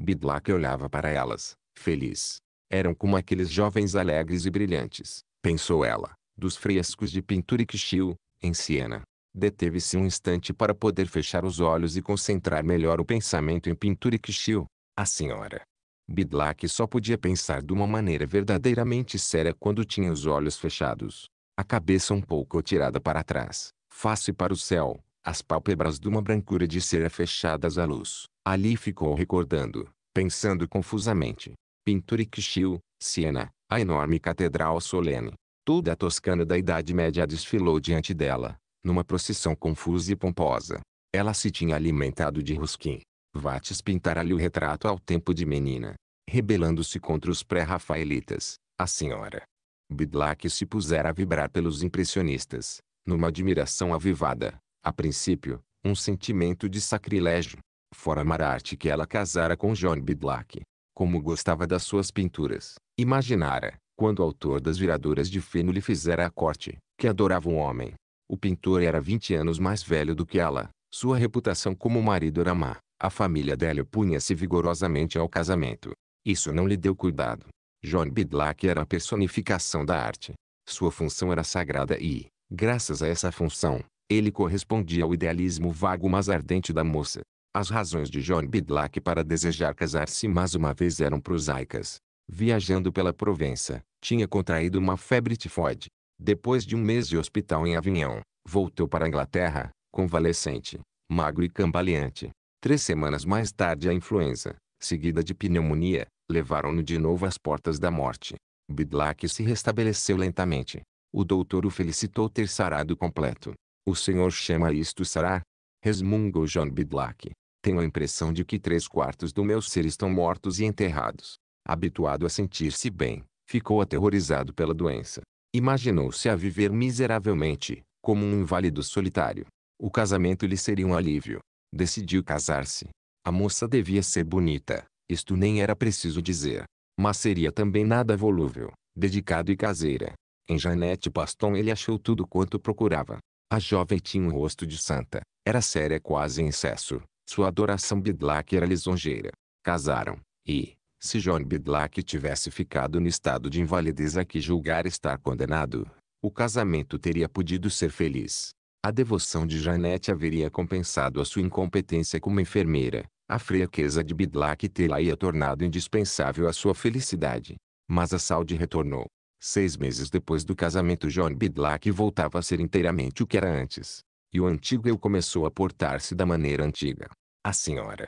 Bidlack olhava para elas, feliz. Eram como aqueles jovens alegres e brilhantes, pensou ela, dos frescos de pintura e quixil, em Siena. Deteve-se um instante para poder fechar os olhos e concentrar melhor o pensamento em pintura e quixil. A senhora Bidlack só podia pensar de uma maneira verdadeiramente séria quando tinha os olhos fechados, a cabeça um pouco tirada para trás, face para o céu, as pálpebras de uma brancura de cera fechadas à luz. Ali ficou recordando, pensando confusamente. Pintura e Quixil, Siena, a enorme catedral solene, Toda a Toscana da Idade Média desfilou diante dela, numa procissão confusa e pomposa. Ela se tinha alimentado de rusquim. Vates pintara-lhe o retrato ao tempo de menina, rebelando-se contra os pré-rafaelitas. A senhora Bidlack se pusera a vibrar pelos impressionistas, numa admiração avivada, a princípio, um sentimento de sacrilégio. Fora Mararte que ela casara com John Bidlack. Como gostava das suas pinturas, imaginara, quando o autor das viraduras de feno lhe fizera a corte, que adorava um homem. O pintor era 20 anos mais velho do que ela, sua reputação como marido era má, a família dela opunha-se vigorosamente ao casamento. Isso não lhe deu cuidado. John Bidlack era a personificação da arte. Sua função era sagrada e, graças a essa função, ele correspondia ao idealismo vago mas ardente da moça. As razões de John Bidlack para desejar casar-se mais uma vez eram prosaicas viajando pela Provença, tinha contraído uma febre tifoide. Depois de um mês de hospital em Avignon, voltou para a Inglaterra, convalescente, magro e cambaleante. Três semanas mais tarde a influenza, seguida de pneumonia, levaram-no de novo às portas da morte. Bidlack se restabeleceu lentamente. O doutor o felicitou ter sarado completo. O senhor chama isto sarar? Resmungou John Bidlack. Tenho a impressão de que três quartos do meu ser estão mortos e enterrados habituado a sentir-se bem, ficou aterrorizado pela doença. Imaginou-se a viver miseravelmente, como um inválido solitário. O casamento lhe seria um alívio. Decidiu casar-se. A moça devia ser bonita, isto nem era preciso dizer. Mas seria também nada volúvel, dedicado e caseira. Em Janete Paston ele achou tudo quanto procurava. A jovem tinha um rosto de santa, era séria quase em excesso, sua adoração bidlack era lisonjeira. Casaram, e, se John Bidlack tivesse ficado no estado de invalidez a que julgar estar condenado, o casamento teria podido ser feliz. A devoção de Janete haveria compensado a sua incompetência como enfermeira. A fraqueza de Bidlack teria tornado indispensável a sua felicidade. Mas a saúde retornou. Seis meses depois do casamento John Bidlack voltava a ser inteiramente o que era antes. E o antigo eu começou a portar-se da maneira antiga. A senhora,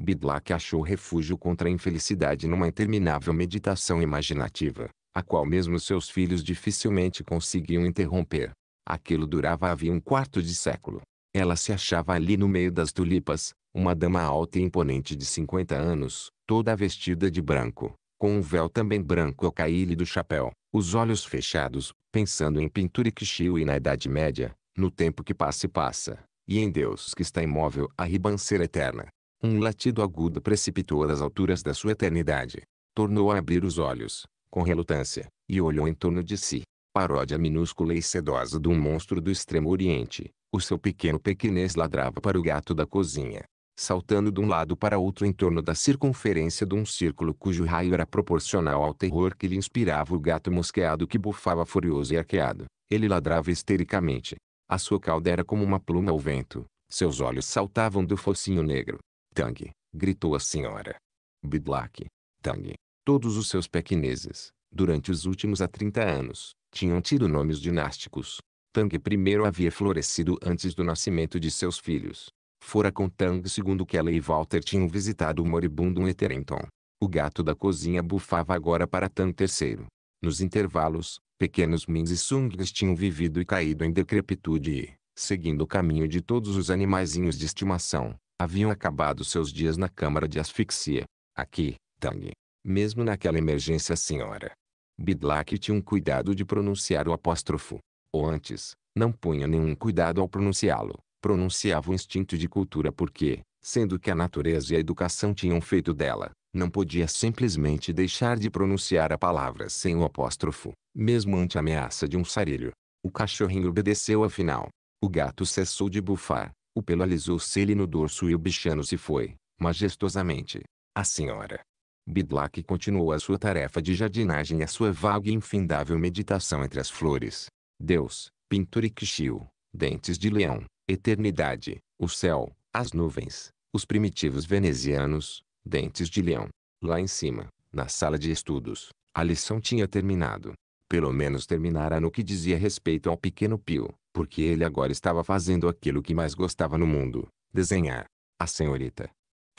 Bidlack achou refúgio contra a infelicidade numa interminável meditação imaginativa, a qual mesmo seus filhos dificilmente conseguiam interromper. Aquilo durava havia um quarto de século. Ela se achava ali no meio das tulipas, uma dama alta e imponente de 50 anos, toda vestida de branco, com um véu também branco ao cair-lhe do chapéu, os olhos fechados, pensando em pintura e quichio e na Idade Média, no tempo que passa e passa, e em Deus que está imóvel a ribanceira eterna. Um latido agudo precipitou das alturas da sua eternidade. Tornou a abrir os olhos, com relutância, e olhou em torno de si. Paródia minúscula e sedosa de um monstro do extremo oriente, o seu pequeno pequenês ladrava para o gato da cozinha, saltando de um lado para outro em torno da circunferência de um círculo cujo raio era proporcional ao terror que lhe inspirava o gato mosqueado que bufava furioso e arqueado. Ele ladrava histericamente. A sua cauda era como uma pluma ao vento. Seus olhos saltavam do focinho negro, Tang! gritou a senhora. Bidlack, Tang. Todos os seus pequineses, durante os últimos há 30 anos, tinham tido nomes dinásticos. Tang I havia florescido antes do nascimento de seus filhos. Fora com Tang II que ela e Walter tinham visitado o moribundo Etherington. O gato da cozinha bufava agora para Tang III. Nos intervalos, pequenos Mins e Sungs tinham vivido e caído em decrepitude e, seguindo o caminho de todos os animaizinhos de estimação, haviam acabado seus dias na câmara de asfixia. Aqui, Tang. Mesmo naquela emergência senhora. Bidlack tinha um cuidado de pronunciar o apóstrofo. Ou antes, não punha nenhum cuidado ao pronunciá-lo. Pronunciava o instinto de cultura porque, sendo que a natureza e a educação tinham feito dela, não podia simplesmente deixar de pronunciar a palavra sem o apóstrofo, mesmo ante a ameaça de um sarilho. O cachorrinho obedeceu afinal. O gato cessou de bufar, o pelo alisou-se-lhe no dorso e o bichano se foi, majestosamente. A senhora. Bidlack continuou a sua tarefa de jardinagem e a sua vaga e infindável meditação entre as flores. Deus, pintor e quichil, dentes de leão, eternidade, o céu, as nuvens, os primitivos venezianos, dentes de leão. Lá em cima, na sala de estudos, a lição tinha terminado. Pelo menos terminara no que dizia respeito ao pequeno Pio porque ele agora estava fazendo aquilo que mais gostava no mundo, desenhar. A senhorita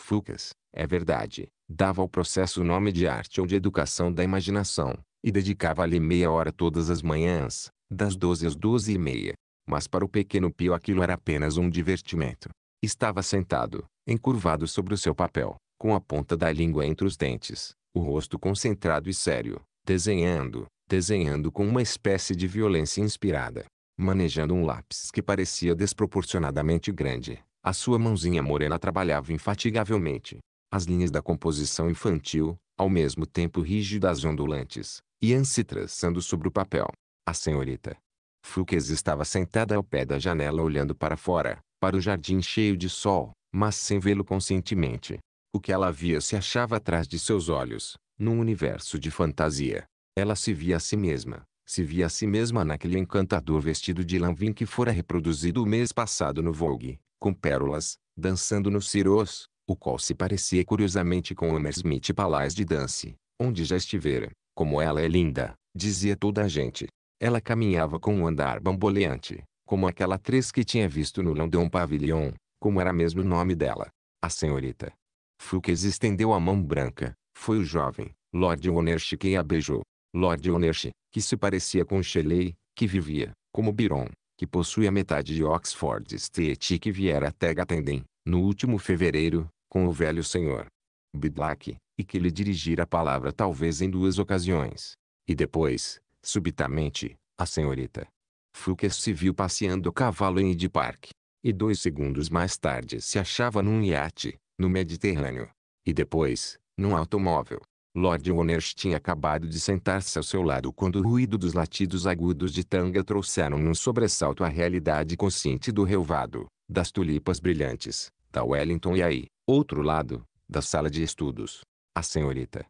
Fucas, é verdade, dava ao processo o nome de arte ou de educação da imaginação, e dedicava-lhe meia hora todas as manhãs, das doze às doze e meia. Mas para o pequeno Pio aquilo era apenas um divertimento. Estava sentado, encurvado sobre o seu papel, com a ponta da língua entre os dentes, o rosto concentrado e sério, desenhando, desenhando com uma espécie de violência inspirada manejando um lápis que parecia desproporcionadamente grande. A sua mãozinha morena trabalhava infatigavelmente. As linhas da composição infantil, ao mesmo tempo rígidas e ondulantes, iam se traçando sobre o papel. A senhorita Fuques estava sentada ao pé da janela olhando para fora, para o jardim cheio de sol, mas sem vê-lo conscientemente. O que ela via se achava atrás de seus olhos, num universo de fantasia. Ela se via a si mesma, se via a si mesma naquele encantador vestido de lanvin que fora reproduzido o mês passado no Vogue, com pérolas, dançando no Ciroz, o qual se parecia curiosamente com o Hammersmith Palais de Dance, onde já estivera. Como ela é linda, dizia toda a gente. Ela caminhava com um andar bamboleante, como aquela atriz que tinha visto no London Pavilion, como era mesmo o nome dela. A senhorita. Fuchs estendeu a mão branca, foi o jovem, Lord Ownership que a beijou. Lord Onersh, que se parecia com Shelley, que vivia, como Byron, que possui a metade de Oxford Street e que viera até Gatenden, no último fevereiro, com o velho senhor Bidlack, e que lhe dirigira a palavra talvez em duas ocasiões. E depois, subitamente, a senhorita Fulker se viu passeando a cavalo em Hyde Park. E dois segundos mais tarde se achava num iate, no Mediterrâneo. E depois, num automóvel, Lord Oners tinha acabado de sentar-se ao seu lado quando o ruído dos latidos agudos de tanga trouxeram num sobressalto a realidade consciente do relvado, das tulipas brilhantes, da Wellington e aí, outro lado, da sala de estudos. A senhorita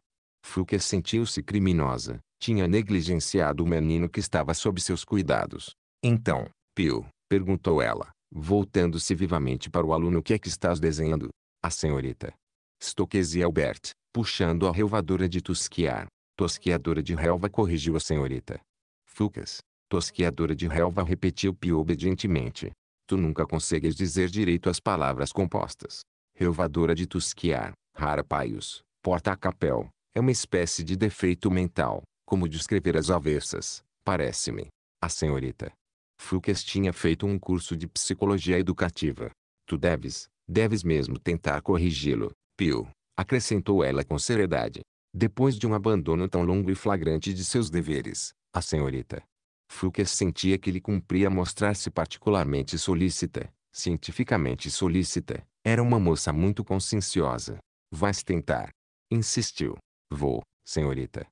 Fuke sentiu-se criminosa, tinha negligenciado o menino que estava sob seus cuidados. Então, Pio, perguntou ela, voltando-se vivamente para o aluno o que é que estás desenhando? A senhorita Stokes e Albert, puxando a relvadora de tosquiar. Tosquiadora de relva corrigiu a senhorita. Fucas, tosquiadora de relva repetiu Pio obedientemente. Tu nunca consegues dizer direito as palavras compostas. Relvadora de tosquiar, rara paios, porta-capel, é uma espécie de defeito mental, como descrever as avessas, parece-me. A senhorita. Fucas tinha feito um curso de psicologia educativa. Tu deves, deves mesmo tentar corrigi-lo, Pio, acrescentou ela com seriedade. Depois de um abandono tão longo e flagrante de seus deveres, a senhorita Fulkes sentia que lhe cumpria mostrar-se particularmente solícita, cientificamente solícita. Era uma moça muito conscienciosa. Vais tentar. Insistiu. Vou, senhorita.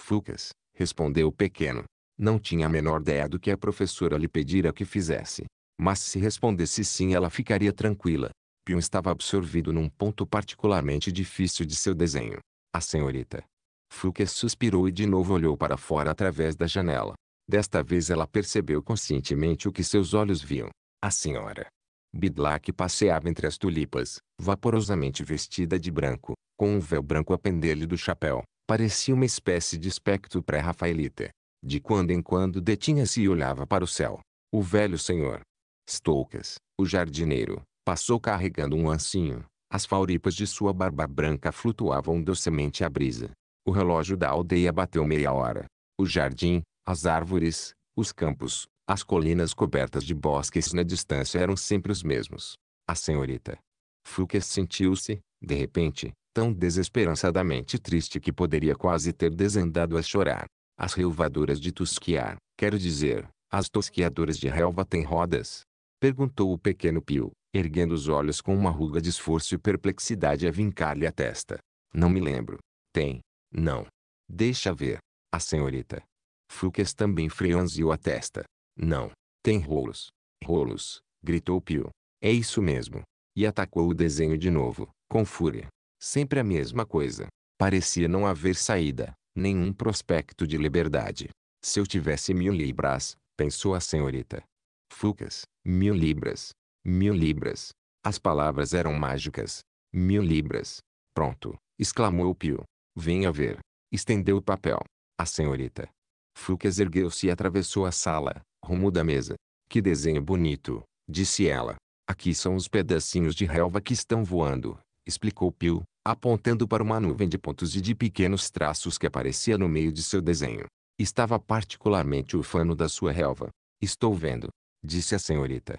Fulkes, respondeu o pequeno. Não tinha a menor ideia do que a professora lhe pedira que fizesse. Mas se respondesse sim ela ficaria tranquila. Pion estava absorvido num ponto particularmente difícil de seu desenho. A senhorita. Fouquet suspirou e de novo olhou para fora através da janela. Desta vez ela percebeu conscientemente o que seus olhos viam. A senhora. Bidlack passeava entre as tulipas, vaporosamente vestida de branco, com um véu branco a pender-lhe do chapéu. Parecia uma espécie de espectro pré-rafaelita. De quando em quando detinha-se e olhava para o céu. O velho senhor. Stoukas, o jardineiro, Passou carregando um ancinho. As fauripas de sua barba branca flutuavam docemente à brisa. O relógio da aldeia bateu meia hora. O jardim, as árvores, os campos, as colinas cobertas de bosques na distância eram sempre os mesmos. A senhorita Fuques sentiu-se, de repente, tão desesperançadamente triste que poderia quase ter desandado a chorar. As relvadoras de tosquiar, quero dizer, as tosquiadoras de relva têm rodas? Perguntou o pequeno Pio erguendo os olhos com uma ruga de esforço e perplexidade a vincar-lhe a testa. Não me lembro. Tem. Não. Deixa ver. A senhorita. Fuques também franziu a testa. Não. Tem rolos. Rolos, gritou Pio. É isso mesmo. E atacou o desenho de novo, com fúria. Sempre a mesma coisa. Parecia não haver saída, nenhum prospecto de liberdade. Se eu tivesse mil libras, pensou a senhorita. Fucas, mil libras. Mil libras. As palavras eram mágicas. Mil libras. Pronto, exclamou Pio. Venha ver. Estendeu o papel. A senhorita. Fucas ergueu-se e atravessou a sala, rumo da mesa. Que desenho bonito, disse ela. Aqui são os pedacinhos de relva que estão voando, explicou Pio, apontando para uma nuvem de pontos e de pequenos traços que aparecia no meio de seu desenho. Estava particularmente ufano da sua relva. Estou vendo, disse a senhorita.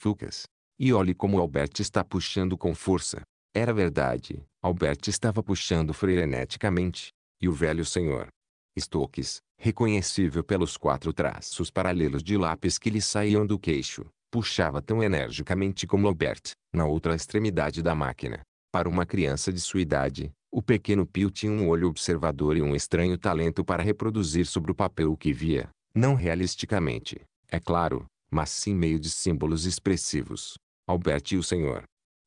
Fucas. E olhe como Albert está puxando com força. Era verdade, Albert estava puxando freneticamente. E o velho senhor, Stokes, reconhecível pelos quatro traços paralelos de lápis que lhe saíam do queixo, puxava tão energicamente como Albert, na outra extremidade da máquina. Para uma criança de sua idade, o pequeno Pio tinha um olho observador e um estranho talento para reproduzir sobre o papel o que via, não realisticamente, é claro, mas sim meio de símbolos expressivos. Albert e o Senhor.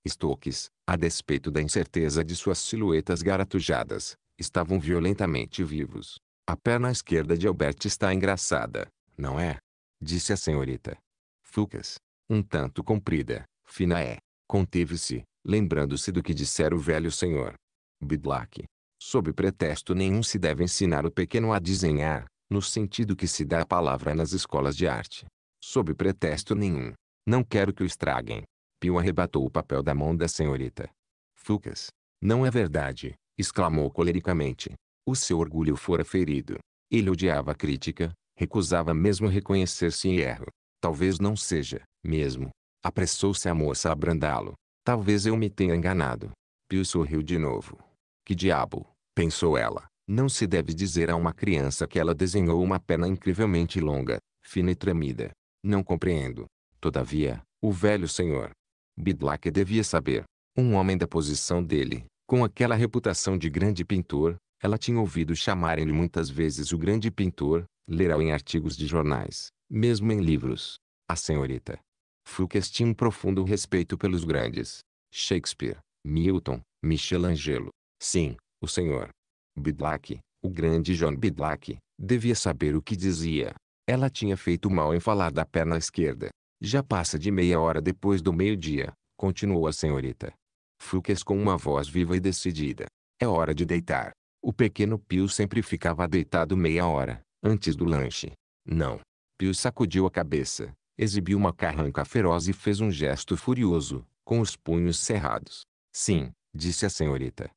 Stokes, a despeito da incerteza de suas silhuetas garatujadas, estavam violentamente vivos. A perna esquerda de Albert está engraçada, não é? Disse a senhorita. Fucas, um tanto comprida, fina é. Conteve-se, lembrando-se do que dissera o velho senhor. Bidlack. Sob pretexto nenhum se deve ensinar o pequeno a desenhar, no sentido que se dá a palavra nas escolas de arte. Sob pretexto nenhum. Não quero que o estraguem. Pio arrebatou o papel da mão da senhorita. Fucas. Não é verdade, exclamou colericamente. O seu orgulho fora ferido. Ele odiava a crítica, recusava mesmo reconhecer-se em erro. Talvez não seja, mesmo. Apressou-se a moça a abrandá-lo. Talvez eu me tenha enganado. Pio sorriu de novo. Que diabo, pensou ela. Não se deve dizer a uma criança que ela desenhou uma perna incrivelmente longa, fina e tremida. Não compreendo. Todavia, o velho senhor Bidlack devia saber. Um homem da posição dele, com aquela reputação de grande pintor, ela tinha ouvido chamarem-lhe muitas vezes o grande pintor, lerá-o em artigos de jornais, mesmo em livros. A senhorita Fuchs tinha um profundo respeito pelos grandes. Shakespeare, Milton, Michelangelo. Sim, o senhor Bidlack, o grande John Bidlack, devia saber o que dizia. Ela tinha feito mal em falar da perna esquerda. Já passa de meia hora depois do meio-dia, continuou a senhorita. Fuques com uma voz viva e decidida. É hora de deitar. O pequeno Pio sempre ficava deitado meia hora, antes do lanche. Não. Pio sacudiu a cabeça, exibiu uma carranca feroz e fez um gesto furioso, com os punhos cerrados. Sim, disse a senhorita.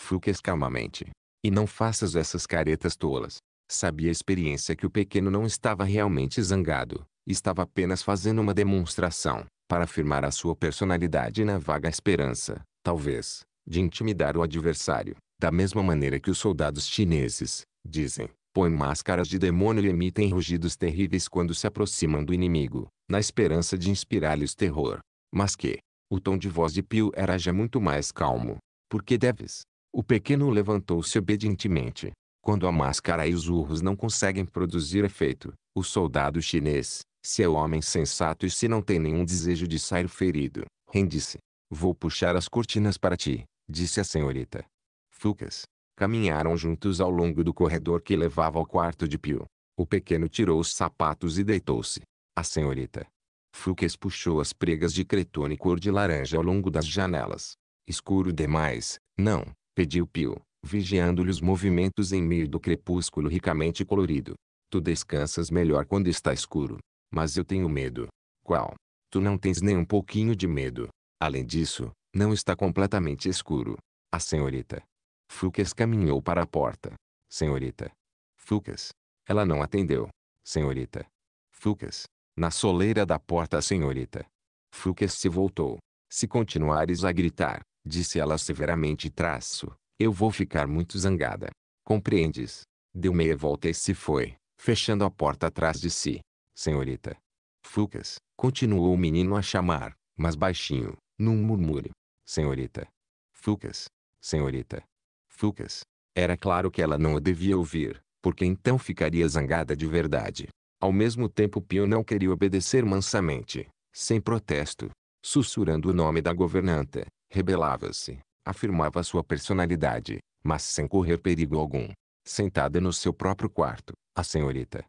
Fuques calmamente. E não faças essas caretas tolas. Sabia a experiência que o pequeno não estava realmente zangado, estava apenas fazendo uma demonstração, para afirmar a sua personalidade na vaga esperança, talvez, de intimidar o adversário, da mesma maneira que os soldados chineses, dizem, põem máscaras de demônio e emitem rugidos terríveis quando se aproximam do inimigo, na esperança de inspirar-lhes terror. Mas que, o tom de voz de Pio era já muito mais calmo. Por que deves? O pequeno levantou-se obedientemente, quando a máscara e os urros não conseguem produzir efeito, o soldado chinês, se é homem sensato e se não tem nenhum desejo de sair ferido, rende-se. Vou puxar as cortinas para ti, disse a senhorita. Fucas. Caminharam juntos ao longo do corredor que levava ao quarto de Pio. O pequeno tirou os sapatos e deitou-se. A senhorita. Fucas puxou as pregas de cretone cor de laranja ao longo das janelas. Escuro demais, não, pediu Pio vigiando-lhe os movimentos em meio do crepúsculo ricamente colorido. Tu descansas melhor quando está escuro. Mas eu tenho medo. Qual? Tu não tens nem um pouquinho de medo. Além disso, não está completamente escuro. A senhorita. Fucas caminhou para a porta. Senhorita. Fucas. Ela não atendeu. Senhorita. Fucas. Na soleira da porta a senhorita. Fucas se voltou. Se continuares a gritar, disse ela severamente traço, eu vou ficar muito zangada. Compreendes? Deu meia volta e se foi, fechando a porta atrás de si. Senhorita. Fucas, continuou o menino a chamar, mas baixinho, num murmúrio. Senhorita. Fucas. Senhorita. Fucas. Era claro que ela não o devia ouvir, porque então ficaria zangada de verdade. Ao mesmo tempo Pio não queria obedecer mansamente, sem protesto. Sussurrando o nome da governanta, rebelava-se afirmava sua personalidade, mas sem correr perigo algum. Sentada no seu próprio quarto, a senhorita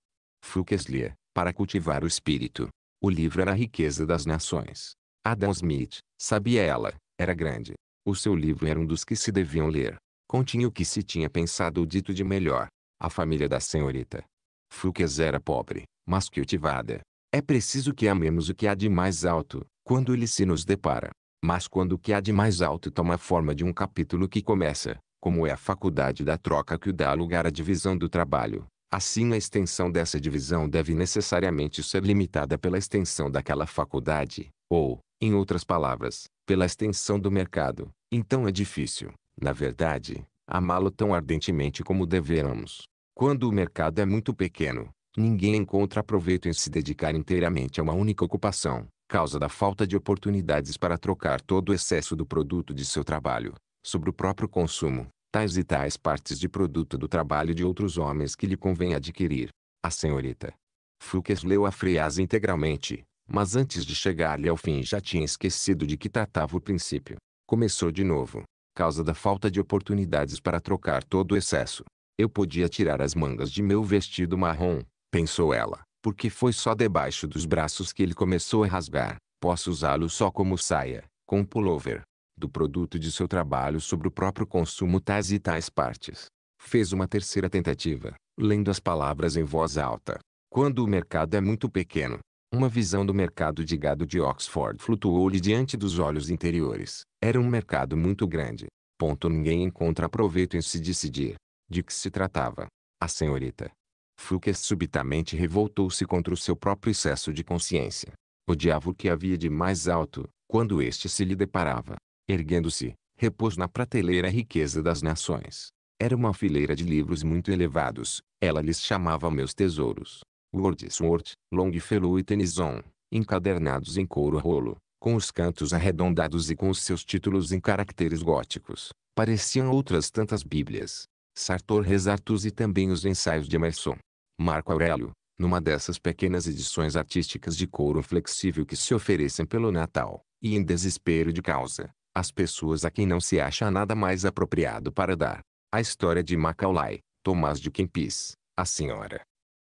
Fuchs lia, para cultivar o espírito. O livro era a riqueza das nações. Adam Smith, sabia ela, era grande. O seu livro era um dos que se deviam ler. Continha o que se tinha pensado o dito de melhor. A família da senhorita Fuchs era pobre, mas cultivada. É preciso que amemos o que há de mais alto, quando ele se nos depara. Mas quando o que há de mais alto toma a forma de um capítulo que começa, como é a faculdade da troca que dá lugar à divisão do trabalho, assim a extensão dessa divisão deve necessariamente ser limitada pela extensão daquela faculdade, ou, em outras palavras, pela extensão do mercado. Então é difícil, na verdade, amá-lo tão ardentemente como deveramos. Quando o mercado é muito pequeno, ninguém encontra proveito em se dedicar inteiramente a uma única ocupação, causa da falta de oportunidades para trocar todo o excesso do produto de seu trabalho, sobre o próprio consumo, tais e tais partes de produto do trabalho de outros homens que lhe convém adquirir. A senhorita Fuques leu a frase integralmente, mas antes de chegar-lhe ao fim já tinha esquecido de que tratava o princípio. Começou de novo. Causa da falta de oportunidades para trocar todo o excesso. Eu podia tirar as mangas de meu vestido marrom, pensou ela, porque foi só debaixo dos braços que ele começou a rasgar. Posso usá-lo só como saia, com pullover. Do produto de seu trabalho sobre o próprio consumo tais e tais partes. Fez uma terceira tentativa, lendo as palavras em voz alta. Quando o mercado é muito pequeno, uma visão do mercado de gado de Oxford flutuou-lhe diante dos olhos interiores. Era um mercado muito grande. Ponto ninguém encontra proveito em se decidir de que se tratava. A senhorita, Fouquet subitamente revoltou-se contra o seu próprio excesso de consciência. Odiava o que havia de mais alto, quando este se lhe deparava. Erguendo-se, repôs na prateleira a riqueza das nações. Era uma fileira de livros muito elevados, ela lhes chamava meus tesouros. Wordsworth, Longfellow e Tennyson, encadernados em couro rolo, com os cantos arredondados e com os seus títulos em caracteres góticos, pareciam outras tantas bíblias. Sartor Resartus e também os ensaios de Emerson. Marco Aurélio, numa dessas pequenas edições artísticas de couro flexível que se oferecem pelo Natal, e em desespero de causa, as pessoas a quem não se acha nada mais apropriado para dar. A história de Macaulay, Tomás de Kempis, a senhora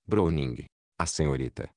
Browning, a senhorita.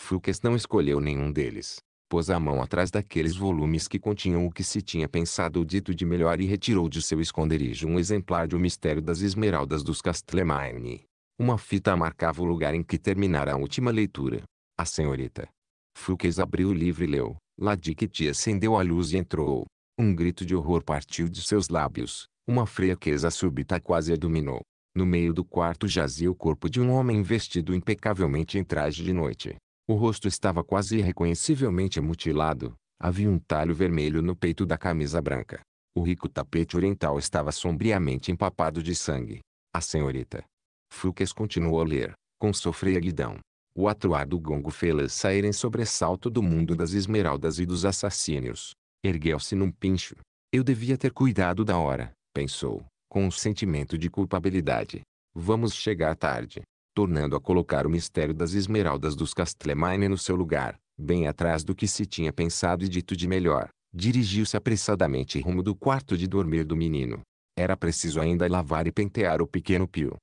Fuques não escolheu nenhum deles, pôs a mão atrás daqueles volumes que continham o que se tinha pensado ou dito de melhor e retirou de seu esconderijo um exemplar de O Mistério das Esmeraldas dos Castlemaine. Uma fita marcava o lugar em que terminara a última leitura. A senhorita Fruques abriu o livro e leu. Ladiquiti acendeu a luz e entrou. Um grito de horror partiu de seus lábios. Uma fraqueza súbita quase a dominou. No meio do quarto jazia o corpo de um homem vestido impecavelmente em traje de noite. O rosto estava quase irreconhecivelmente mutilado. Havia um talho vermelho no peito da camisa branca. O rico tapete oriental estava sombriamente empapado de sangue. A senhorita. Fuques continuou a ler, com sofreguidão. O atuar do gongo fê-la sair em sobressalto do mundo das esmeraldas e dos assassínios. Ergueu-se num pincho. Eu devia ter cuidado da hora, pensou, com um sentimento de culpabilidade. Vamos chegar tarde tornando a colocar o mistério das esmeraldas dos Castlemaine no seu lugar, bem atrás do que se tinha pensado e dito de melhor. Dirigiu-se apressadamente rumo do quarto de dormir do menino. Era preciso ainda lavar e pentear o pequeno Pio.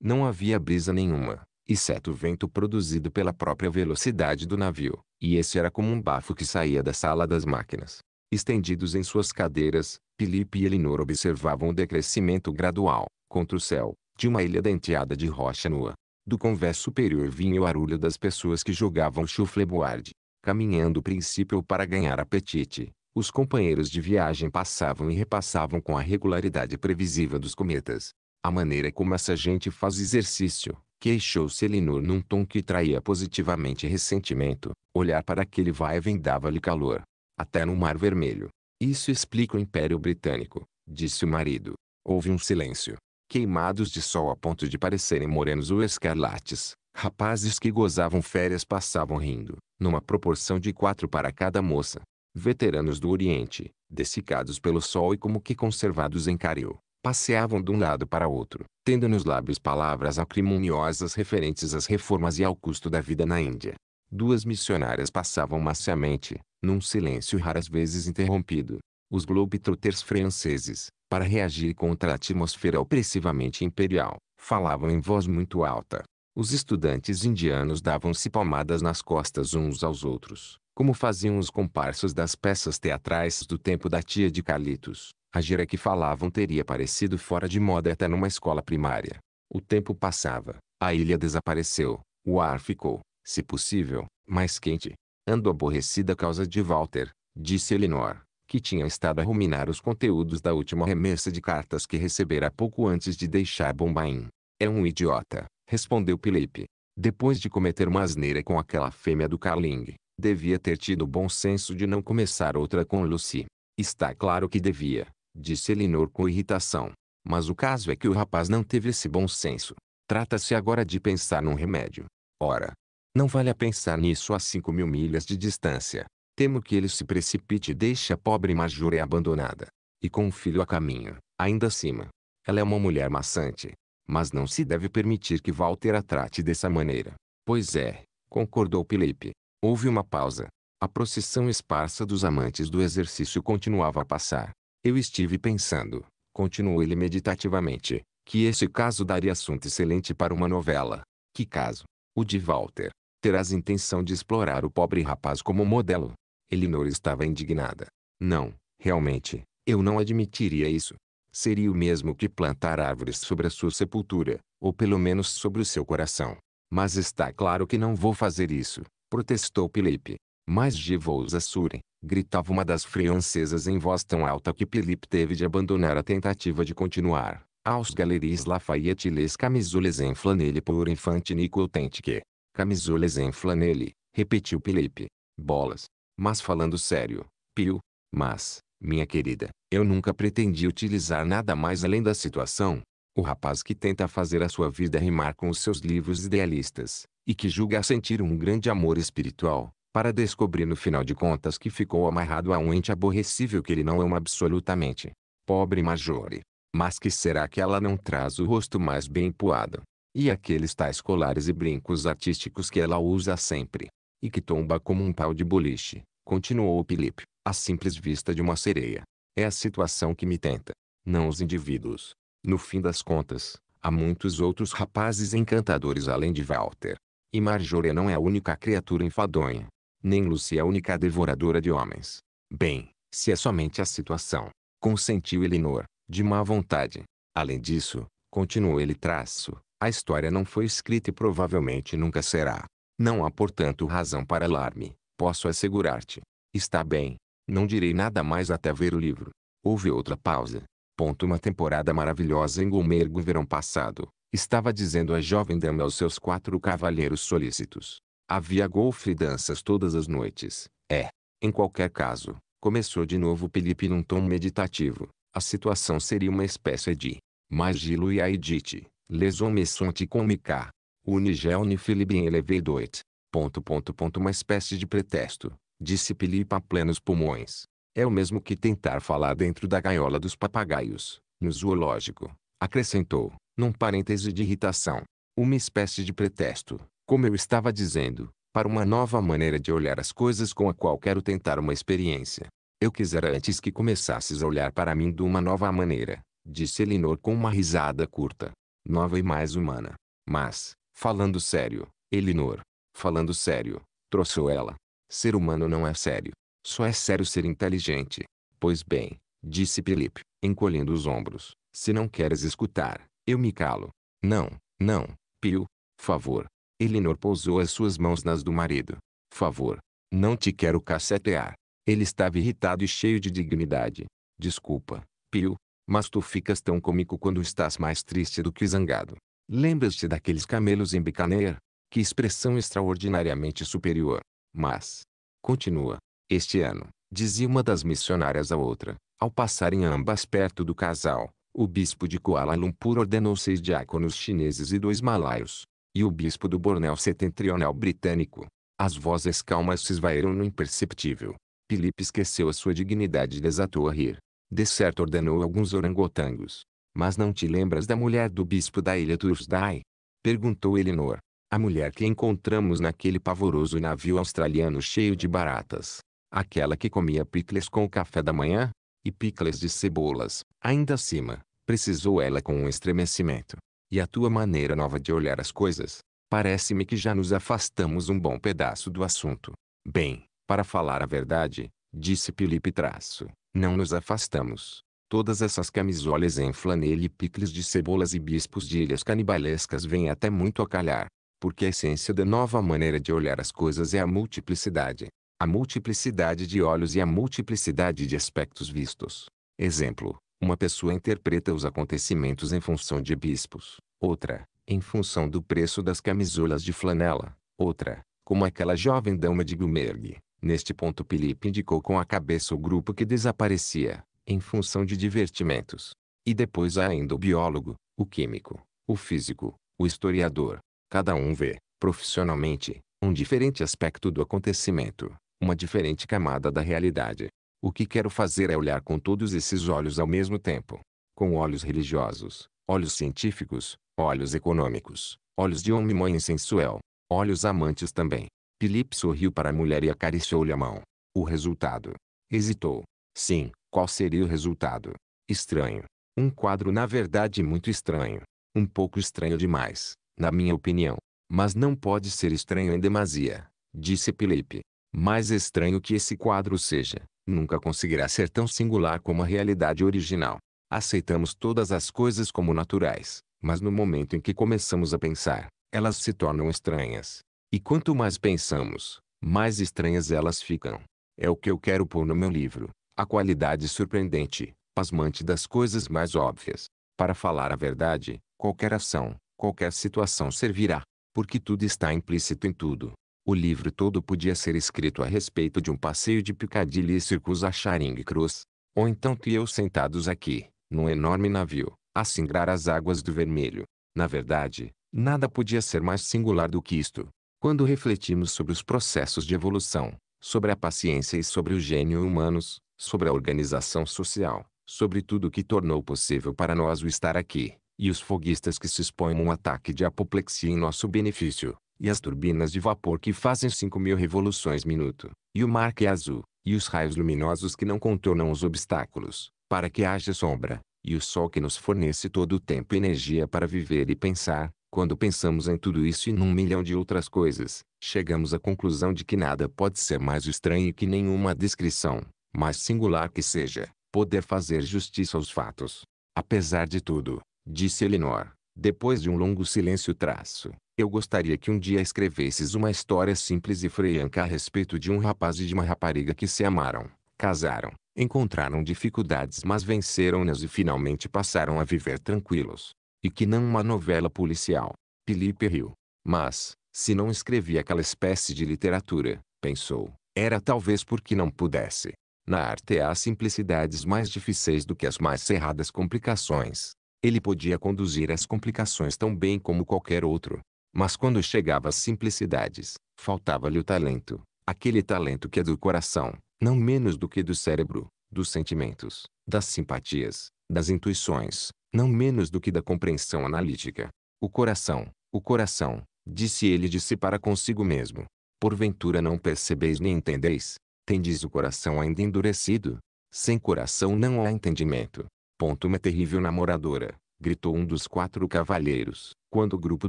Não havia brisa nenhuma, exceto o vento produzido pela própria velocidade do navio, e esse era como um bafo que saía da sala das máquinas. Estendidos em suas cadeiras, Filipe e Elinor observavam o decrescimento gradual, contra o céu, de uma ilha denteada de rocha nua, do convés superior vinha o arulho das pessoas que jogavam chufleboard. Caminhando o princípio para ganhar apetite, os companheiros de viagem passavam e repassavam com a regularidade previsível dos cometas. A maneira como essa gente faz exercício, queixou-se Elinor num tom que traía positivamente ressentimento. Olhar para aquele vai dava-lhe calor. Até no Mar Vermelho. Isso explica o Império Britânico, disse o marido. Houve um silêncio queimados de sol a ponto de parecerem morenos ou escarlates. Rapazes que gozavam férias passavam rindo, numa proporção de quatro para cada moça. Veteranos do Oriente, dessicados pelo sol e como que conservados em Cario, passeavam de um lado para outro, tendo nos lábios palavras acrimoniosas referentes às reformas e ao custo da vida na Índia. Duas missionárias passavam maciamente, num silêncio raras vezes interrompido. Os globetrotters franceses, para reagir contra a atmosfera opressivamente imperial, falavam em voz muito alta. Os estudantes indianos davam-se palmadas nas costas uns aos outros, como faziam os comparsos das peças teatrais do tempo da tia de Calitos. A gira que falavam teria parecido fora de moda até numa escola primária. O tempo passava, a ilha desapareceu, o ar ficou, se possível, mais quente. Ando aborrecida a causa de Walter, disse Elinor que tinha estado a ruminar os conteúdos da última remessa de cartas que recebera pouco antes de deixar Bombaim. É um idiota, respondeu Felipe. Depois de cometer uma asneira com aquela fêmea do Carling, devia ter tido bom senso de não começar outra com Lucy. Está claro que devia, disse Elinor com irritação. Mas o caso é que o rapaz não teve esse bom senso. Trata-se agora de pensar num remédio. Ora, não vale a pensar nisso a cinco mil milhas de distância. Temo que ele se precipite e deixe a pobre Marjure abandonada. E com o filho a caminho, ainda acima. Ela é uma mulher maçante. Mas não se deve permitir que Walter a trate dessa maneira. Pois é, concordou Felipe. Houve uma pausa. A procissão esparsa dos amantes do exercício continuava a passar. Eu estive pensando, continuou ele meditativamente, que esse caso daria assunto excelente para uma novela. Que caso? O de Walter. Terás intenção de explorar o pobre rapaz como modelo. Elinor estava indignada. Não, realmente, eu não admitiria isso. Seria o mesmo que plantar árvores sobre a sua sepultura, ou pelo menos sobre o seu coração. Mas está claro que não vou fazer isso, protestou Pilipe. Mas je vous assure, gritava uma das francesas em voz tão alta que Pilipe teve de abandonar a tentativa de continuar. Aos galeries Lafayette les camisoles en flanelle pour infantinique autêntique. Camisoles en flanelle, repetiu Pilipe. Bolas, mas falando sério, Pio, mas, minha querida, eu nunca pretendi utilizar nada mais além da situação. O rapaz que tenta fazer a sua vida rimar com os seus livros idealistas, e que julga sentir um grande amor espiritual, para descobrir no final de contas que ficou amarrado a um ente aborrecível que ele não ama absolutamente. Pobre Majore. Mas que será que ela não traz o rosto mais bem empoado? E aqueles tais colares e brincos artísticos que ela usa sempre e que tomba como um pau de boliche, continuou o Pilipe, a simples vista de uma sereia. É a situação que me tenta, não os indivíduos. No fim das contas, há muitos outros rapazes encantadores além de Walter. E Marjorie não é a única criatura enfadonha. Nem Lucy é a única devoradora de homens. Bem, se é somente a situação, consentiu Elinor, de má vontade. Além disso, continuou ele traço, a história não foi escrita e provavelmente nunca será. Não há portanto razão para alarme, posso assegurar-te. Está bem, não direi nada mais até ver o livro. Houve outra pausa. Ponto uma temporada maravilhosa em Gomergo verão passado, estava dizendo a jovem dama aos seus quatro cavalheiros solícitos. Havia golfe e danças todas as noites, é. Em qualquer caso, começou de novo Felipe num tom meditativo, a situação seria uma espécie de mais Gilo e Aidite, les hommes sont comica, Unigel Philibin elevedoit. Ponto, ponto, ponto, uma espécie de pretexto, disse Pilipa a plenos pulmões. É o mesmo que tentar falar dentro da gaiola dos papagaios, no zoológico, acrescentou, num parêntese de irritação. Uma espécie de pretexto, como eu estava dizendo, para uma nova maneira de olhar as coisas com a qual quero tentar uma experiência. Eu quisera antes que começasses a olhar para mim de uma nova maneira, disse Elinor com uma risada curta, nova e mais humana. Mas, Falando sério, Elinor. Falando sério, trouxeu ela. Ser humano não é sério. Só é sério ser inteligente. Pois bem, disse Felipe, encolhendo os ombros. Se não queres escutar, eu me calo. Não, não, Pio. Favor. Elinor pousou as suas mãos nas do marido. Favor. Não te quero cacetear. Ele estava irritado e cheio de dignidade. Desculpa, Pio. Mas tu ficas tão cômico quando estás mais triste do que zangado. Lembras-te daqueles camelos em Bicaneir? Que expressão extraordinariamente superior. Mas, continua, este ano, dizia uma das missionárias à outra, ao passarem ambas perto do casal, o bispo de Kuala Lumpur ordenou seis diáconos chineses e dois malaios, e o bispo do Bornéu setentrional britânico. As vozes calmas se esvaíram no imperceptível. Filipe esqueceu a sua dignidade e desatou a rir. De certo ordenou alguns orangotangos, mas não te lembras da mulher do bispo da ilha Tursday? Perguntou Elinor. A mulher que encontramos naquele pavoroso navio australiano cheio de baratas. Aquela que comia picles com o café da manhã? E picles de cebolas. Ainda acima, precisou ela com um estremecimento. E a tua maneira nova de olhar as coisas? Parece-me que já nos afastamos um bom pedaço do assunto. Bem, para falar a verdade, disse Felipe Traço, não nos afastamos todas essas camisolas em flanela e picles de cebolas e bispos de ilhas canibalescas vêm até muito a calhar, porque a essência da nova maneira de olhar as coisas é a multiplicidade. A multiplicidade de olhos e a multiplicidade de aspectos vistos. Exemplo, uma pessoa interpreta os acontecimentos em função de bispos, outra, em função do preço das camisolas de flanela, outra, como aquela jovem dama de Gumergue. Neste ponto Felipe indicou com a cabeça o grupo que desaparecia, em função de divertimentos. E depois há ainda o biólogo, o químico, o físico, o historiador. Cada um vê, profissionalmente, um diferente aspecto do acontecimento, uma diferente camada da realidade. O que quero fazer é olhar com todos esses olhos ao mesmo tempo. Com olhos religiosos, olhos científicos, olhos econômicos, olhos de homem mãe sensual, olhos amantes também. Philip sorriu para a mulher e acariciou-lhe a mão. O resultado? Hesitou. Sim, qual seria o resultado? Estranho. Um quadro na verdade muito estranho. Um pouco estranho demais, na minha opinião. Mas não pode ser estranho em demasia, disse Felipe. Mais estranho que esse quadro seja, nunca conseguirá ser tão singular como a realidade original. Aceitamos todas as coisas como naturais, mas no momento em que começamos a pensar, elas se tornam estranhas. E quanto mais pensamos, mais estranhas elas ficam. É o que eu quero pôr no meu livro. A qualidade surpreendente, pasmante das coisas mais óbvias. Para falar a verdade, qualquer ação, qualquer situação servirá, porque tudo está implícito em tudo. O livro todo podia ser escrito a respeito de um passeio de Piccadilly e Circus a Charing Cross, ou então que eu sentados aqui, num enorme navio, a singrar as águas do vermelho. Na verdade, nada podia ser mais singular do que isto. Quando refletimos sobre os processos de evolução, sobre a paciência e sobre o gênio humanos, sobre a organização social, sobre tudo o que tornou possível para nós o estar aqui, e os foguistas que se expõem a um ataque de apoplexia em nosso benefício, e as turbinas de vapor que fazem 5 mil revoluções minuto, e o mar que é azul, e os raios luminosos que não contornam os obstáculos, para que haja sombra, e o sol que nos fornece todo o tempo energia para viver e pensar, quando pensamos em tudo isso e num milhão de outras coisas, chegamos à conclusão de que nada pode ser mais estranho que nenhuma descrição, mais singular que seja, poder fazer justiça aos fatos. Apesar de tudo, disse Elinor, depois de um longo silêncio traço, eu gostaria que um dia escrevesses uma história simples e freianca a respeito de um rapaz e de uma rapariga que se amaram, casaram, encontraram dificuldades mas venceram-nas e finalmente passaram a viver tranquilos. E que não uma novela policial. Felipe riu. Mas, se não escrevia aquela espécie de literatura, pensou, era talvez porque não pudesse. Na arte há simplicidades mais difíceis do que as mais cerradas complicações. Ele podia conduzir as complicações tão bem como qualquer outro. Mas quando chegava às simplicidades, faltava-lhe o talento. Aquele talento que é do coração, não menos do que do cérebro, dos sentimentos, das simpatias, das intuições, não menos do que da compreensão analítica. O coração, o coração, disse ele de si para consigo mesmo. Porventura não percebeis nem entendeis, tendes o coração ainda endurecido? Sem coração não há entendimento. Ponto uma terrível namoradora, gritou um dos quatro cavalheiros, quando o grupo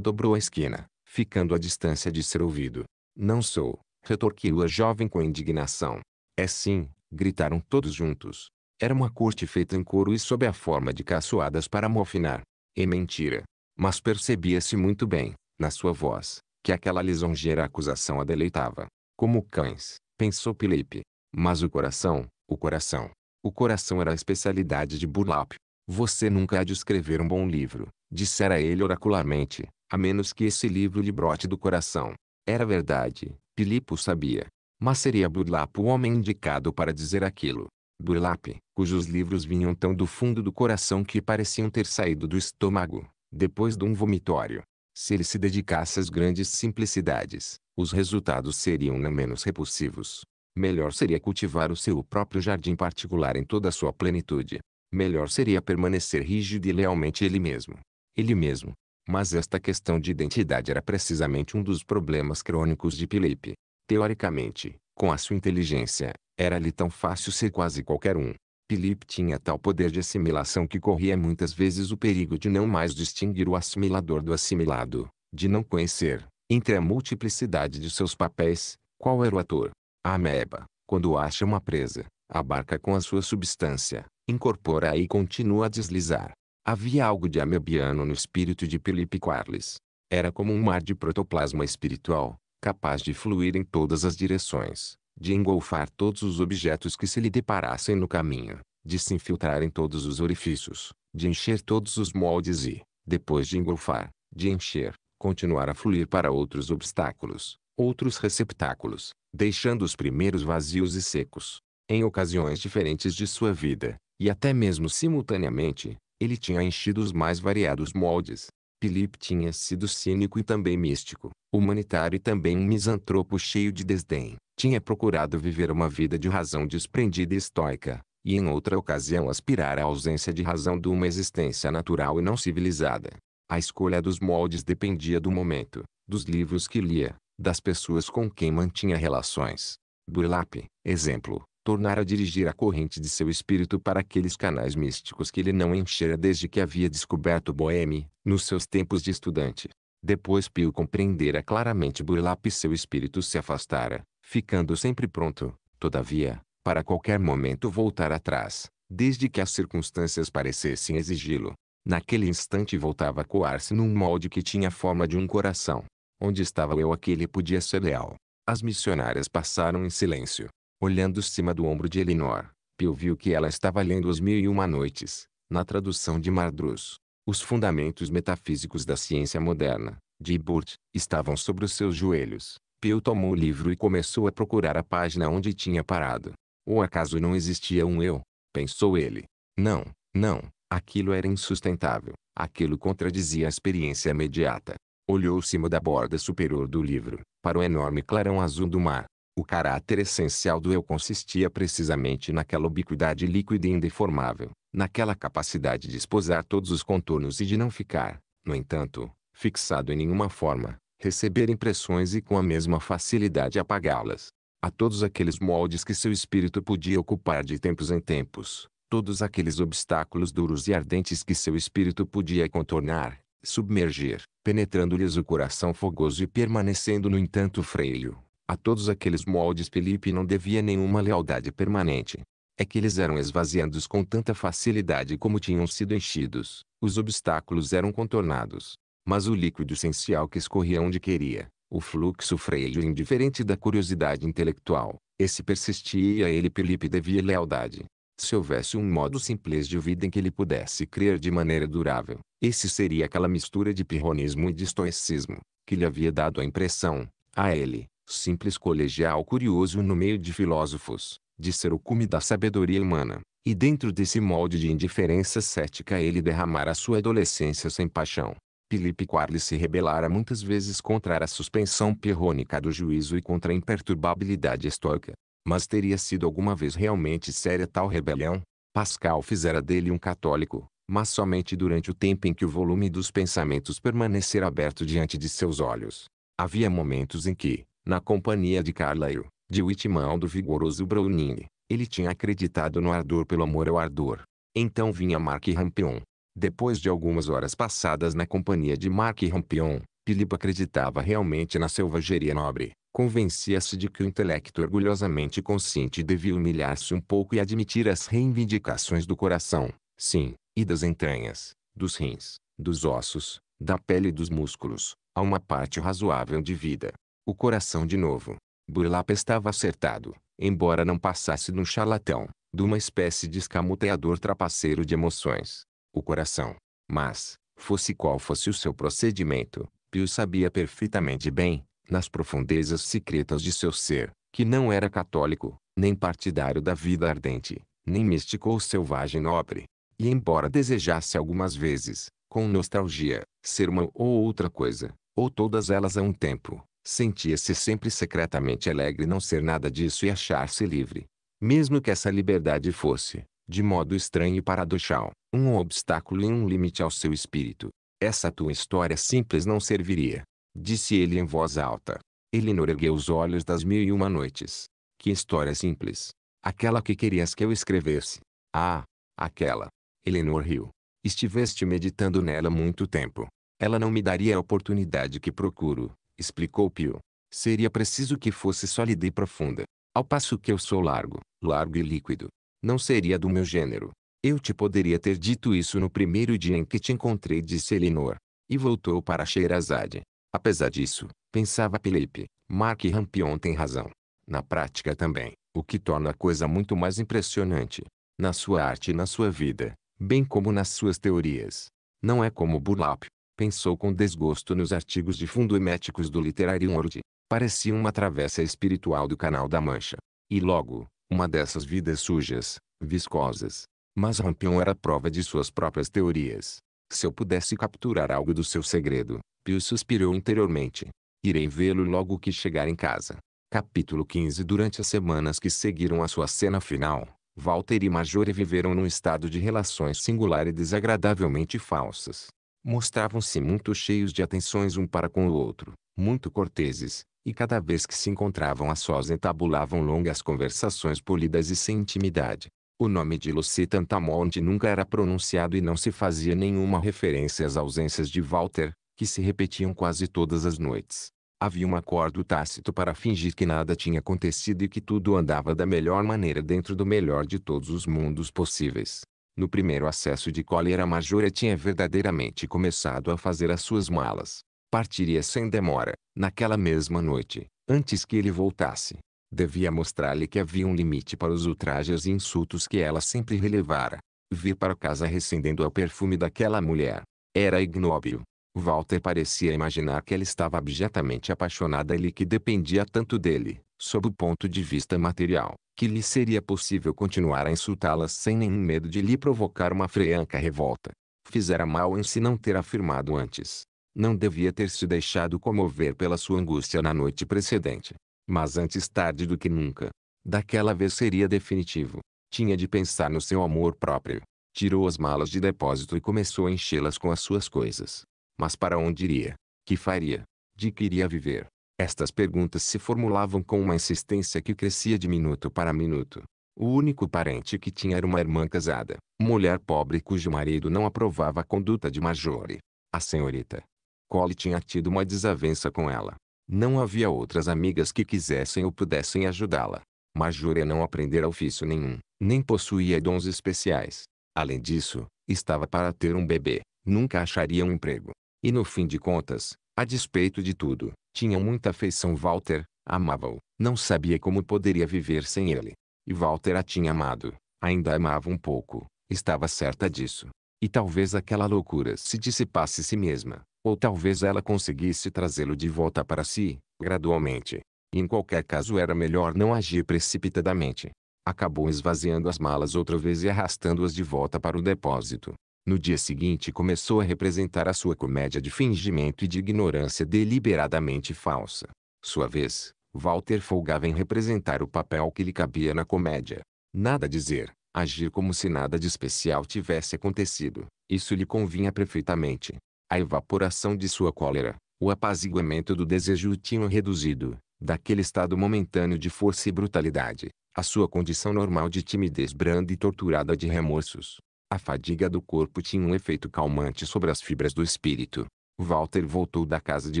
dobrou a esquina, ficando à distância de ser ouvido. Não sou, retorquiu a jovem com indignação. É sim, gritaram todos juntos. Era uma corte feita em couro e sob a forma de caçoadas para mofinar. É mentira. Mas percebia-se muito bem, na sua voz, que aquela lisonjeira acusação a deleitava. Como cães, pensou Pilipe. Mas o coração, o coração. O coração era a especialidade de Burlap. Você nunca há de escrever um bom livro, dissera ele oracularmente, a menos que esse livro lhe brote do coração. Era verdade, Filipe sabia. Mas seria Burlap o homem indicado para dizer aquilo. Burlap, cujos livros vinham tão do fundo do coração que pareciam ter saído do estômago, depois de um vomitório. Se ele se dedicasse às grandes simplicidades, os resultados seriam não menos repulsivos. Melhor seria cultivar o seu próprio jardim particular em toda a sua plenitude. Melhor seria permanecer rígido e lealmente ele mesmo. Ele mesmo. Mas esta questão de identidade era precisamente um dos problemas crônicos de Pilipe. Teoricamente, com a sua inteligência, era-lhe tão fácil ser quase qualquer um. Filipe tinha tal poder de assimilação que corria muitas vezes o perigo de não mais distinguir o assimilador do assimilado, de não conhecer, entre a multiplicidade de seus papéis, qual era o ator. A ameba, quando acha uma presa, abarca com a sua substância, incorpora-a e continua a deslizar. Havia algo de amebiano no espírito de Filipe Quarles. Era como um mar de protoplasma espiritual, capaz de fluir em todas as direções, de engolfar todos os objetos que se lhe deparassem no caminho, de se infiltrar em todos os orifícios, de encher todos os moldes e, depois de engolfar, de encher, continuar a fluir para outros obstáculos, outros receptáculos, deixando os primeiros vazios e secos. Em ocasiões diferentes de sua vida, e até mesmo simultaneamente, ele tinha enchido os mais variados moldes. Philip tinha sido cínico e também místico, humanitário e também um misantropo cheio de desdém tinha procurado viver uma vida de razão desprendida e estoica, e em outra ocasião aspirar à ausência de razão de uma existência natural e não civilizada. A escolha dos moldes dependia do momento, dos livros que lia, das pessoas com quem mantinha relações. Burlap, exemplo, tornara a dirigir a corrente de seu espírito para aqueles canais místicos que ele não enchera desde que havia descoberto Bohème, nos seus tempos de estudante. Depois Pio compreendera claramente Burlap e seu espírito se afastara, ficando sempre pronto, todavia, para qualquer momento voltar atrás, desde que as circunstâncias parecessem exigi-lo. Naquele instante voltava a coar-se num molde que tinha a forma de um coração. Onde estava eu aquele podia ser leal. As missionárias passaram em silêncio. Olhando cima do ombro de Elinor, Pio viu que ela estava lendo As Mil e Uma Noites, na tradução de Mardrus. Os fundamentos metafísicos da ciência moderna, de Iburt, estavam sobre os seus joelhos o tomou o livro e começou a procurar a página onde tinha parado. Ou acaso não existia um eu? Pensou ele. Não, não, aquilo era insustentável. Aquilo contradizia a experiência imediata. Olhou cima da borda superior do livro, para o enorme clarão azul do mar. O caráter essencial do eu consistia precisamente naquela ubiquidade líquida e indeformável, naquela capacidade de esposar todos os contornos e de não ficar, no entanto, fixado em nenhuma forma, receber impressões e com a mesma facilidade apagá-las. A todos aqueles moldes que seu espírito podia ocupar de tempos em tempos, todos aqueles obstáculos duros e ardentes que seu espírito podia contornar, submergir, penetrando-lhes o coração fogoso e permanecendo no entanto freio. A todos aqueles moldes Felipe não devia nenhuma lealdade permanente. É que eles eram esvaziados com tanta facilidade como tinham sido enchidos. Os obstáculos eram contornados mas o líquido essencial que escorria onde queria. O fluxo freio indiferente da curiosidade intelectual, esse persistia e a ele Felipe devia lealdade. Se houvesse um modo simples de vida em que ele pudesse crer de maneira durável, esse seria aquela mistura de pirronismo e de estoicismo, que lhe havia dado a impressão, a ele, simples colegial curioso no meio de filósofos, de ser o cume da sabedoria humana, e dentro desse molde de indiferença cética ele derramara sua adolescência sem paixão, Felipe Quarles se rebelara muitas vezes contra a suspensão pirrônica do juízo e contra a imperturbabilidade estoica. Mas teria sido alguma vez realmente séria tal rebelião? Pascal fizera dele um católico, mas somente durante o tempo em que o volume dos pensamentos permanecera aberto diante de seus olhos. Havia momentos em que, na companhia de Carlyle, de Whitman do vigoroso Browning, ele tinha acreditado no ardor pelo amor ao ardor. Então vinha Mark Rampion, depois de algumas horas passadas na companhia de Mark e Rampion, Filipe acreditava realmente na selvageria nobre. Convencia-se de que o intelecto orgulhosamente consciente devia humilhar-se um pouco e admitir as reivindicações do coração, sim, e das entranhas, dos rins, dos ossos, da pele e dos músculos, a uma parte razoável de vida. O coração de novo. Burlap estava acertado, embora não passasse de um charlatão, de uma espécie de escamoteador trapaceiro de emoções o coração. Mas, fosse qual fosse o seu procedimento, Pio sabia perfeitamente bem, nas profundezas secretas de seu ser, que não era católico, nem partidário da vida ardente, nem místico ou selvagem nobre. E embora desejasse algumas vezes, com nostalgia, ser uma ou outra coisa, ou todas elas a um tempo, sentia-se sempre secretamente alegre não ser nada disso e achar-se livre. Mesmo que essa liberdade fosse, de modo estranho e paradoxal, um obstáculo e um limite ao seu espírito. Essa tua história simples não serviria. Disse ele em voz alta. Elinor ergueu os olhos das mil e uma noites. Que história simples. Aquela que querias que eu escrevesse. Ah, aquela. Elinor riu. Estiveste meditando nela muito tempo. Ela não me daria a oportunidade que procuro, explicou Pio. Seria preciso que fosse sólida e profunda. Ao passo que eu sou largo, largo e líquido. Não seria do meu gênero. Eu te poderia ter dito isso no primeiro dia em que te encontrei, disse Elinor. E voltou para Sheherazade. Apesar disso, pensava Felipe, Mark Rampion tem razão. Na prática também, o que torna a coisa muito mais impressionante. Na sua arte e na sua vida, bem como nas suas teorias. Não é como Burlap. Pensou com desgosto nos artigos de fundo eméticos do Literarium World. Parecia uma travessa espiritual do Canal da Mancha. E logo, uma dessas vidas sujas, viscosas, mas Rampion era prova de suas próprias teorias. Se eu pudesse capturar algo do seu segredo, Pio suspirou interiormente. Irei vê-lo logo que chegar em casa. Capítulo 15 Durante as semanas que seguiram a sua cena final, Walter e Majore viveram num estado de relações singular e desagradavelmente falsas. Mostravam-se muito cheios de atenções um para com o outro, muito corteses, e cada vez que se encontravam a sós entabulavam longas conversações polidas e sem intimidade. O nome de Lucy Tantamonte nunca era pronunciado e não se fazia nenhuma referência às ausências de Walter, que se repetiam quase todas as noites. Havia um acordo tácito para fingir que nada tinha acontecido e que tudo andava da melhor maneira dentro do melhor de todos os mundos possíveis. No primeiro acesso de cólera Majora tinha verdadeiramente começado a fazer as suas malas. Partiria sem demora, naquela mesma noite, antes que ele voltasse. Devia mostrar-lhe que havia um limite para os ultrajes e insultos que ela sempre relevara. Vir para casa recendendo o perfume daquela mulher. Era ignóbil. Walter parecia imaginar que ela estava abjetamente apaixonada e que dependia tanto dele, sob o ponto de vista material, que lhe seria possível continuar a insultá-la sem nenhum medo de lhe provocar uma franca revolta. Fizera mal em se não ter afirmado antes. Não devia ter se deixado comover pela sua angústia na noite precedente. Mas antes tarde do que nunca. Daquela vez seria definitivo. Tinha de pensar no seu amor próprio. Tirou as malas de depósito e começou a enchê-las com as suas coisas. Mas para onde iria? Que faria? De que iria viver? Estas perguntas se formulavam com uma insistência que crescia de minuto para minuto. O único parente que tinha era uma irmã casada, mulher pobre cujo marido não aprovava a conduta de Majore. A senhorita Cole tinha tido uma desavença com ela, não havia outras amigas que quisessem ou pudessem ajudá-la. Mas Júlia não aprendera ofício nenhum, nem possuía dons especiais. Além disso, estava para ter um bebê, nunca acharia um emprego. E no fim de contas, a despeito de tudo, tinha muita afeição Walter, amava-o, não sabia como poderia viver sem ele. E Walter a tinha amado, ainda amava um pouco, estava certa disso. E talvez aquela loucura se dissipasse si mesma, ou talvez ela conseguisse trazê-lo de volta para si, gradualmente. Em qualquer caso era melhor não agir precipitadamente. Acabou esvaziando as malas outra vez e arrastando-as de volta para o depósito. No dia seguinte começou a representar a sua comédia de fingimento e de ignorância deliberadamente falsa. Sua vez, Walter folgava em representar o papel que lhe cabia na comédia. Nada a dizer, agir como se nada de especial tivesse acontecido. Isso lhe convinha perfeitamente a evaporação de sua cólera, o apaziguamento do desejo o tinham reduzido, daquele estado momentâneo de força e brutalidade, à sua condição normal de timidez branda e torturada de remorsos. A fadiga do corpo tinha um efeito calmante sobre as fibras do espírito. Walter voltou da casa de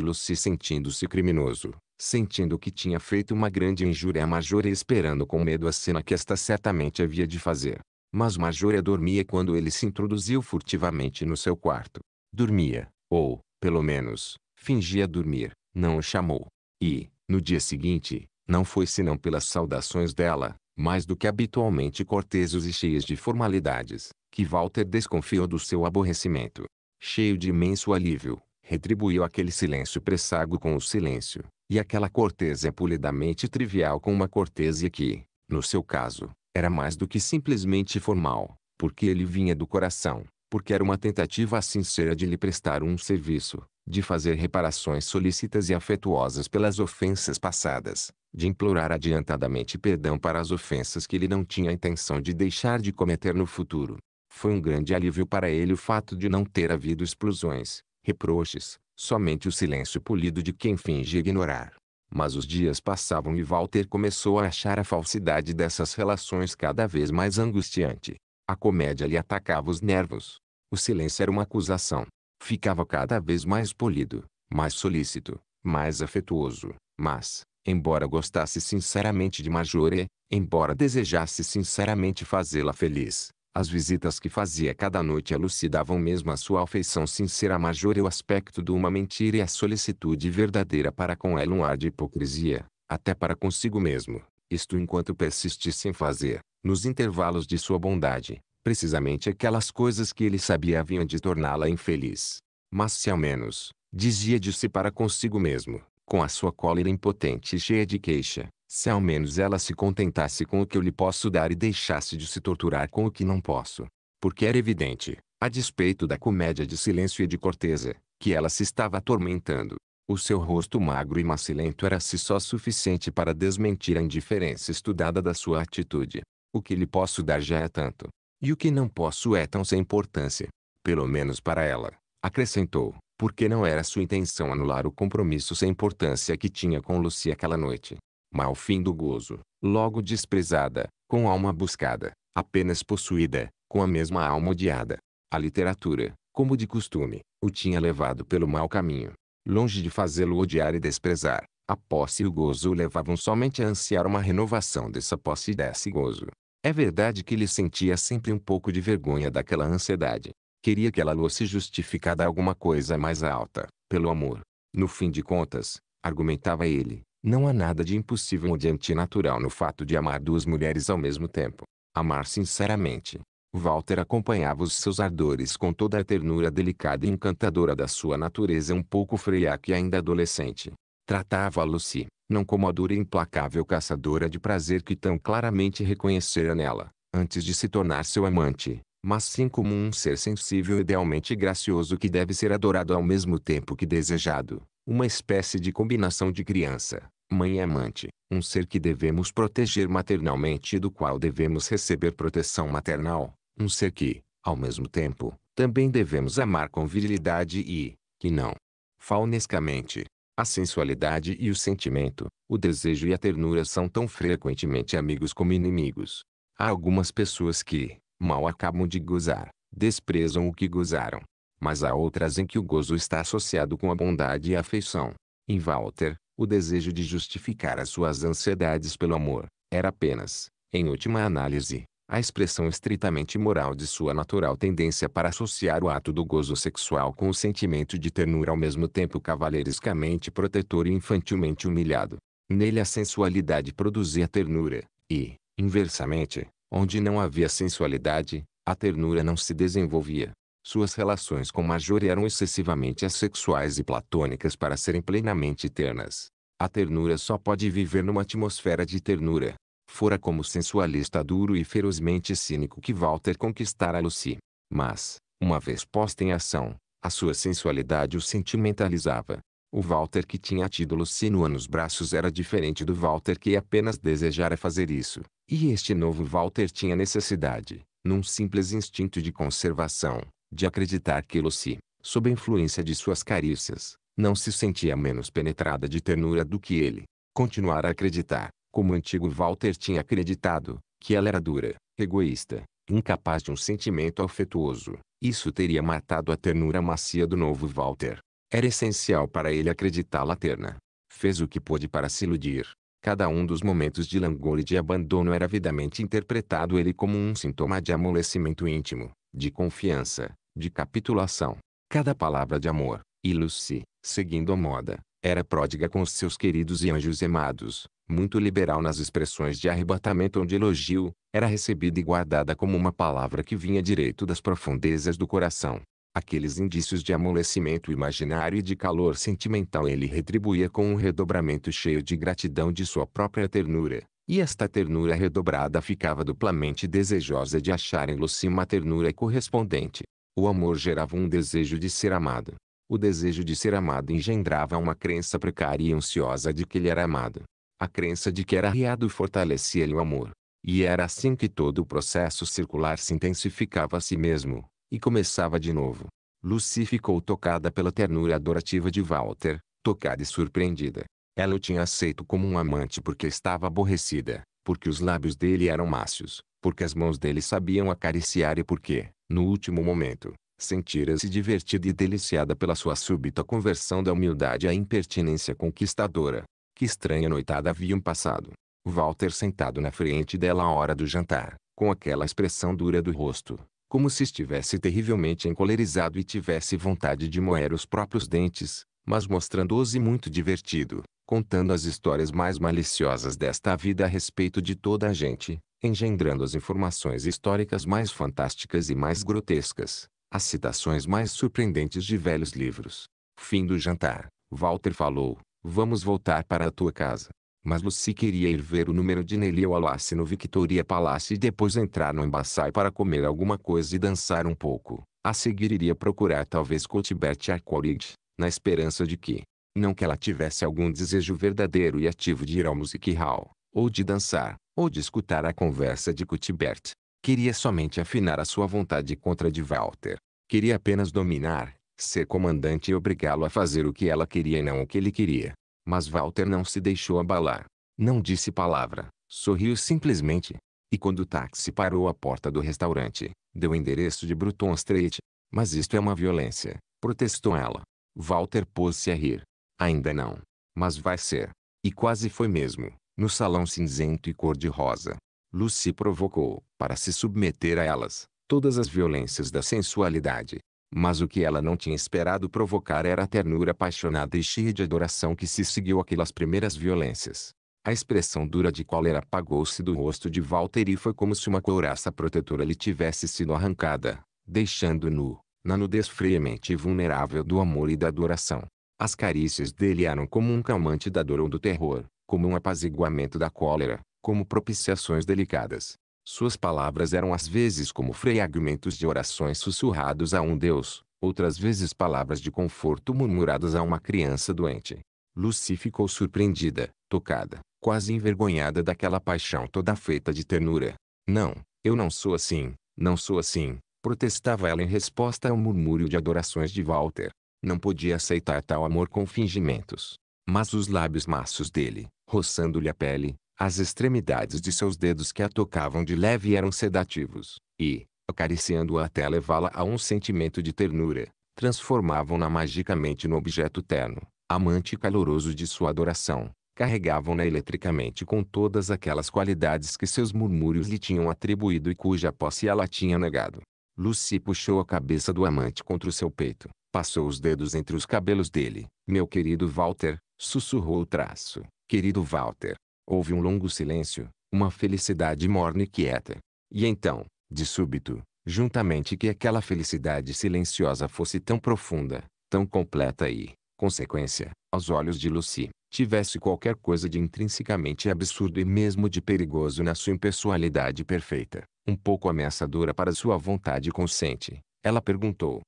Lucy sentindo-se criminoso, sentindo que tinha feito uma grande injúria a Major e esperando com medo a cena que esta certamente havia de fazer. Mas Majora dormia quando ele se introduziu furtivamente no seu quarto dormia, ou, pelo menos, fingia dormir, não o chamou. E, no dia seguinte, não foi senão pelas saudações dela, mais do que habitualmente corteses e cheias de formalidades, que Walter desconfiou do seu aborrecimento. Cheio de imenso alívio, retribuiu aquele silêncio pressago com o silêncio, e aquela cortesia polidamente trivial com uma cortesia que, no seu caso, era mais do que simplesmente formal, porque ele vinha do coração porque era uma tentativa sincera assim de lhe prestar um serviço, de fazer reparações solícitas e afetuosas pelas ofensas passadas, de implorar adiantadamente perdão para as ofensas que ele não tinha intenção de deixar de cometer no futuro. Foi um grande alívio para ele o fato de não ter havido explosões, reproches, somente o silêncio polido de quem finge ignorar. Mas os dias passavam e Walter começou a achar a falsidade dessas relações cada vez mais angustiante. A comédia lhe atacava os nervos. O silêncio era uma acusação. Ficava cada vez mais polido, mais solícito, mais afetuoso, mas, embora gostasse sinceramente de Majore, embora desejasse sinceramente fazê-la feliz, as visitas que fazia cada noite elucidavam mesmo a sua afeição sincera a Majore o aspecto de uma mentira e a solicitude verdadeira para com ela um ar de hipocrisia, até para consigo mesmo, isto enquanto persistisse em fazer, nos intervalos de sua bondade, precisamente aquelas coisas que ele sabia haviam de torná-la infeliz. Mas se ao menos, dizia de si para consigo mesmo, com a sua cólera impotente e cheia de queixa, se ao menos ela se contentasse com o que eu lhe posso dar e deixasse de se torturar com o que não posso. Porque era evidente, a despeito da comédia de silêncio e de corteza, que ela se estava atormentando. O seu rosto magro e macilento era-se só suficiente para desmentir a indiferença estudada da sua atitude. O que lhe posso dar já é tanto. E o que não posso é tão sem importância. Pelo menos para ela. Acrescentou, porque não era sua intenção anular o compromisso sem importância que tinha com Lucy aquela noite. Mal- fim do gozo, logo desprezada, com alma buscada, apenas possuída, com a mesma alma odiada. A literatura, como de costume, o tinha levado pelo mau caminho. Longe de fazê-lo odiar e desprezar, a posse e o gozo o levavam somente a ansiar uma renovação dessa posse e desse gozo. É verdade que lhe sentia sempre um pouco de vergonha daquela ansiedade. Queria que ela fosse justificada a alguma coisa mais alta, pelo amor. No fim de contas, argumentava ele, não há nada de impossível ou de antinatural no fato de amar duas mulheres ao mesmo tempo. Amar sinceramente. Walter acompanhava os seus ardores com toda a ternura delicada e encantadora da sua natureza um pouco freia que ainda adolescente. Tratava Lucy, não como a dura e implacável caçadora de prazer que tão claramente reconhecera nela, antes de se tornar seu amante, mas sim como um ser sensível e idealmente gracioso que deve ser adorado ao mesmo tempo que desejado, uma espécie de combinação de criança, mãe e amante, um ser que devemos proteger maternalmente e do qual devemos receber proteção maternal, um ser que, ao mesmo tempo, também devemos amar com virilidade e, que não, faunescamente, a sensualidade e o sentimento, o desejo e a ternura são tão frequentemente amigos como inimigos. Há algumas pessoas que, mal acabam de gozar, desprezam o que gozaram. Mas há outras em que o gozo está associado com a bondade e a afeição. Em Walter, o desejo de justificar as suas ansiedades pelo amor, era apenas, em última análise, a expressão estritamente moral de sua natural tendência para associar o ato do gozo sexual com o sentimento de ternura ao mesmo tempo cavalheirescamente protetor e infantilmente humilhado. Nele a sensualidade produzia ternura, e, inversamente, onde não havia sensualidade, a ternura não se desenvolvia. Suas relações com Marjorie eram excessivamente assexuais e platônicas para serem plenamente ternas. A ternura só pode viver numa atmosfera de ternura fora como sensualista duro e ferozmente cínico que Walter conquistara Lucy. Mas, uma vez posta em ação, a sua sensualidade o sentimentalizava. O Walter que tinha tido Lucino nos braços era diferente do Walter que apenas desejara fazer isso. E este novo Walter tinha necessidade, num simples instinto de conservação, de acreditar que Lucy, sob a influência de suas carícias, não se sentia menos penetrada de ternura do que ele. Continuar a acreditar, como o antigo Walter tinha acreditado, que ela era dura, egoísta, incapaz de um sentimento afetuoso. Isso teria matado a ternura macia do novo Walter. Era essencial para ele acreditá-la terna. Fez o que pôde para se iludir. Cada um dos momentos de langor e de abandono era avidamente interpretado ele como um sintoma de amolecimento íntimo, de confiança, de capitulação. Cada palavra de amor, e Lucy, seguindo a moda, era pródiga com os seus queridos e anjos amados, muito liberal nas expressões de arrebatamento ou de elogio, era recebida e guardada como uma palavra que vinha direito das profundezas do coração. Aqueles indícios de amolecimento imaginário e de calor sentimental ele retribuía com um redobramento cheio de gratidão de sua própria ternura. E esta ternura redobrada ficava duplamente desejosa de achar em Lucy uma ternura correspondente. O amor gerava um desejo de ser amado. O desejo de ser amado engendrava uma crença precária e ansiosa de que ele era amado. A crença de que era riado fortalecia-lhe o amor. E era assim que todo o processo circular se intensificava a si mesmo, e começava de novo. Lucy ficou tocada pela ternura adorativa de Walter, tocada e surpreendida. Ela o tinha aceito como um amante porque estava aborrecida, porque os lábios dele eram macios, porque as mãos dele sabiam acariciar e porque, no último momento, sentira-se divertida e deliciada pela sua súbita conversão da humildade à impertinência conquistadora. Que estranha noitada haviam passado. Walter sentado na frente dela à hora do jantar, com aquela expressão dura do rosto, como se estivesse terrivelmente encolerizado e tivesse vontade de moer os próprios dentes, mas mostrando-os e muito divertido, contando as histórias mais maliciosas desta vida a respeito de toda a gente, engendrando as informações históricas mais fantásticas e mais grotescas, as citações mais surpreendentes de velhos livros. Fim do jantar. Walter falou, Vamos voltar para a tua casa. Mas Lucy queria ir ver o número de Nelly Wallace no Victoria Palace e depois entrar no Embaçai para comer alguma coisa e dançar um pouco. A seguir iria procurar talvez Cotibert Arcorid, na esperança de que, não que ela tivesse algum desejo verdadeiro e ativo de ir ao Music Hall, ou de dançar, ou de escutar a conversa de Cotibert. Queria somente afinar a sua vontade contra a de Walter. Queria apenas dominar, ser comandante e obrigá-lo a fazer o que ela queria e não o que ele queria. Mas Walter não se deixou abalar. Não disse palavra, sorriu simplesmente. E quando o táxi parou à porta do restaurante, deu o endereço de Bruton Street. Mas isto é uma violência, protestou ela. Walter pôs-se a rir. Ainda não. Mas vai ser. E quase foi mesmo, no salão cinzento e cor-de-rosa. Lucy provocou, para se submeter a elas, todas as violências da sensualidade, mas o que ela não tinha esperado provocar era a ternura apaixonada e cheia de adoração que se seguiu aquelas primeiras violências. A expressão dura de cólera apagou-se do rosto de Walter e foi como se uma couraça protetora lhe tivesse sido arrancada, deixando nu, na nudez fremente vulnerável do amor e da adoração. As carícias dele eram como um calmante da dor ou do terror, como um apaziguamento da cólera, como propiciações delicadas, suas palavras eram às vezes como fragmentos de orações sussurrados a um Deus, outras vezes palavras de conforto murmuradas a uma criança doente. Lucy ficou surpreendida, tocada, quase envergonhada daquela paixão toda feita de ternura. Não, eu não sou assim, não sou assim, protestava ela em resposta ao murmúrio de adorações de Walter. Não podia aceitar tal amor com fingimentos. Mas os lábios maços dele, roçando-lhe a pele, as extremidades de seus dedos que a tocavam de leve eram sedativos, e, acariciando-a até levá-la a um sentimento de ternura, transformavam-na magicamente no objeto terno, amante caloroso de sua adoração. Carregavam-na eletricamente com todas aquelas qualidades que seus murmúrios lhe tinham atribuído e cuja posse ela tinha negado. Lucy puxou a cabeça do amante contra o seu peito, passou os dedos entre os cabelos dele. Meu querido Walter, sussurrou o traço. Querido Walter, Houve um longo silêncio, uma felicidade morna e quieta. E então, de súbito, juntamente que aquela felicidade silenciosa fosse tão profunda, tão completa e, consequência, aos olhos de Lucy, tivesse qualquer coisa de intrinsecamente absurdo e mesmo de perigoso na sua impessoalidade perfeita, um pouco ameaçadora para sua vontade consciente, ela perguntou.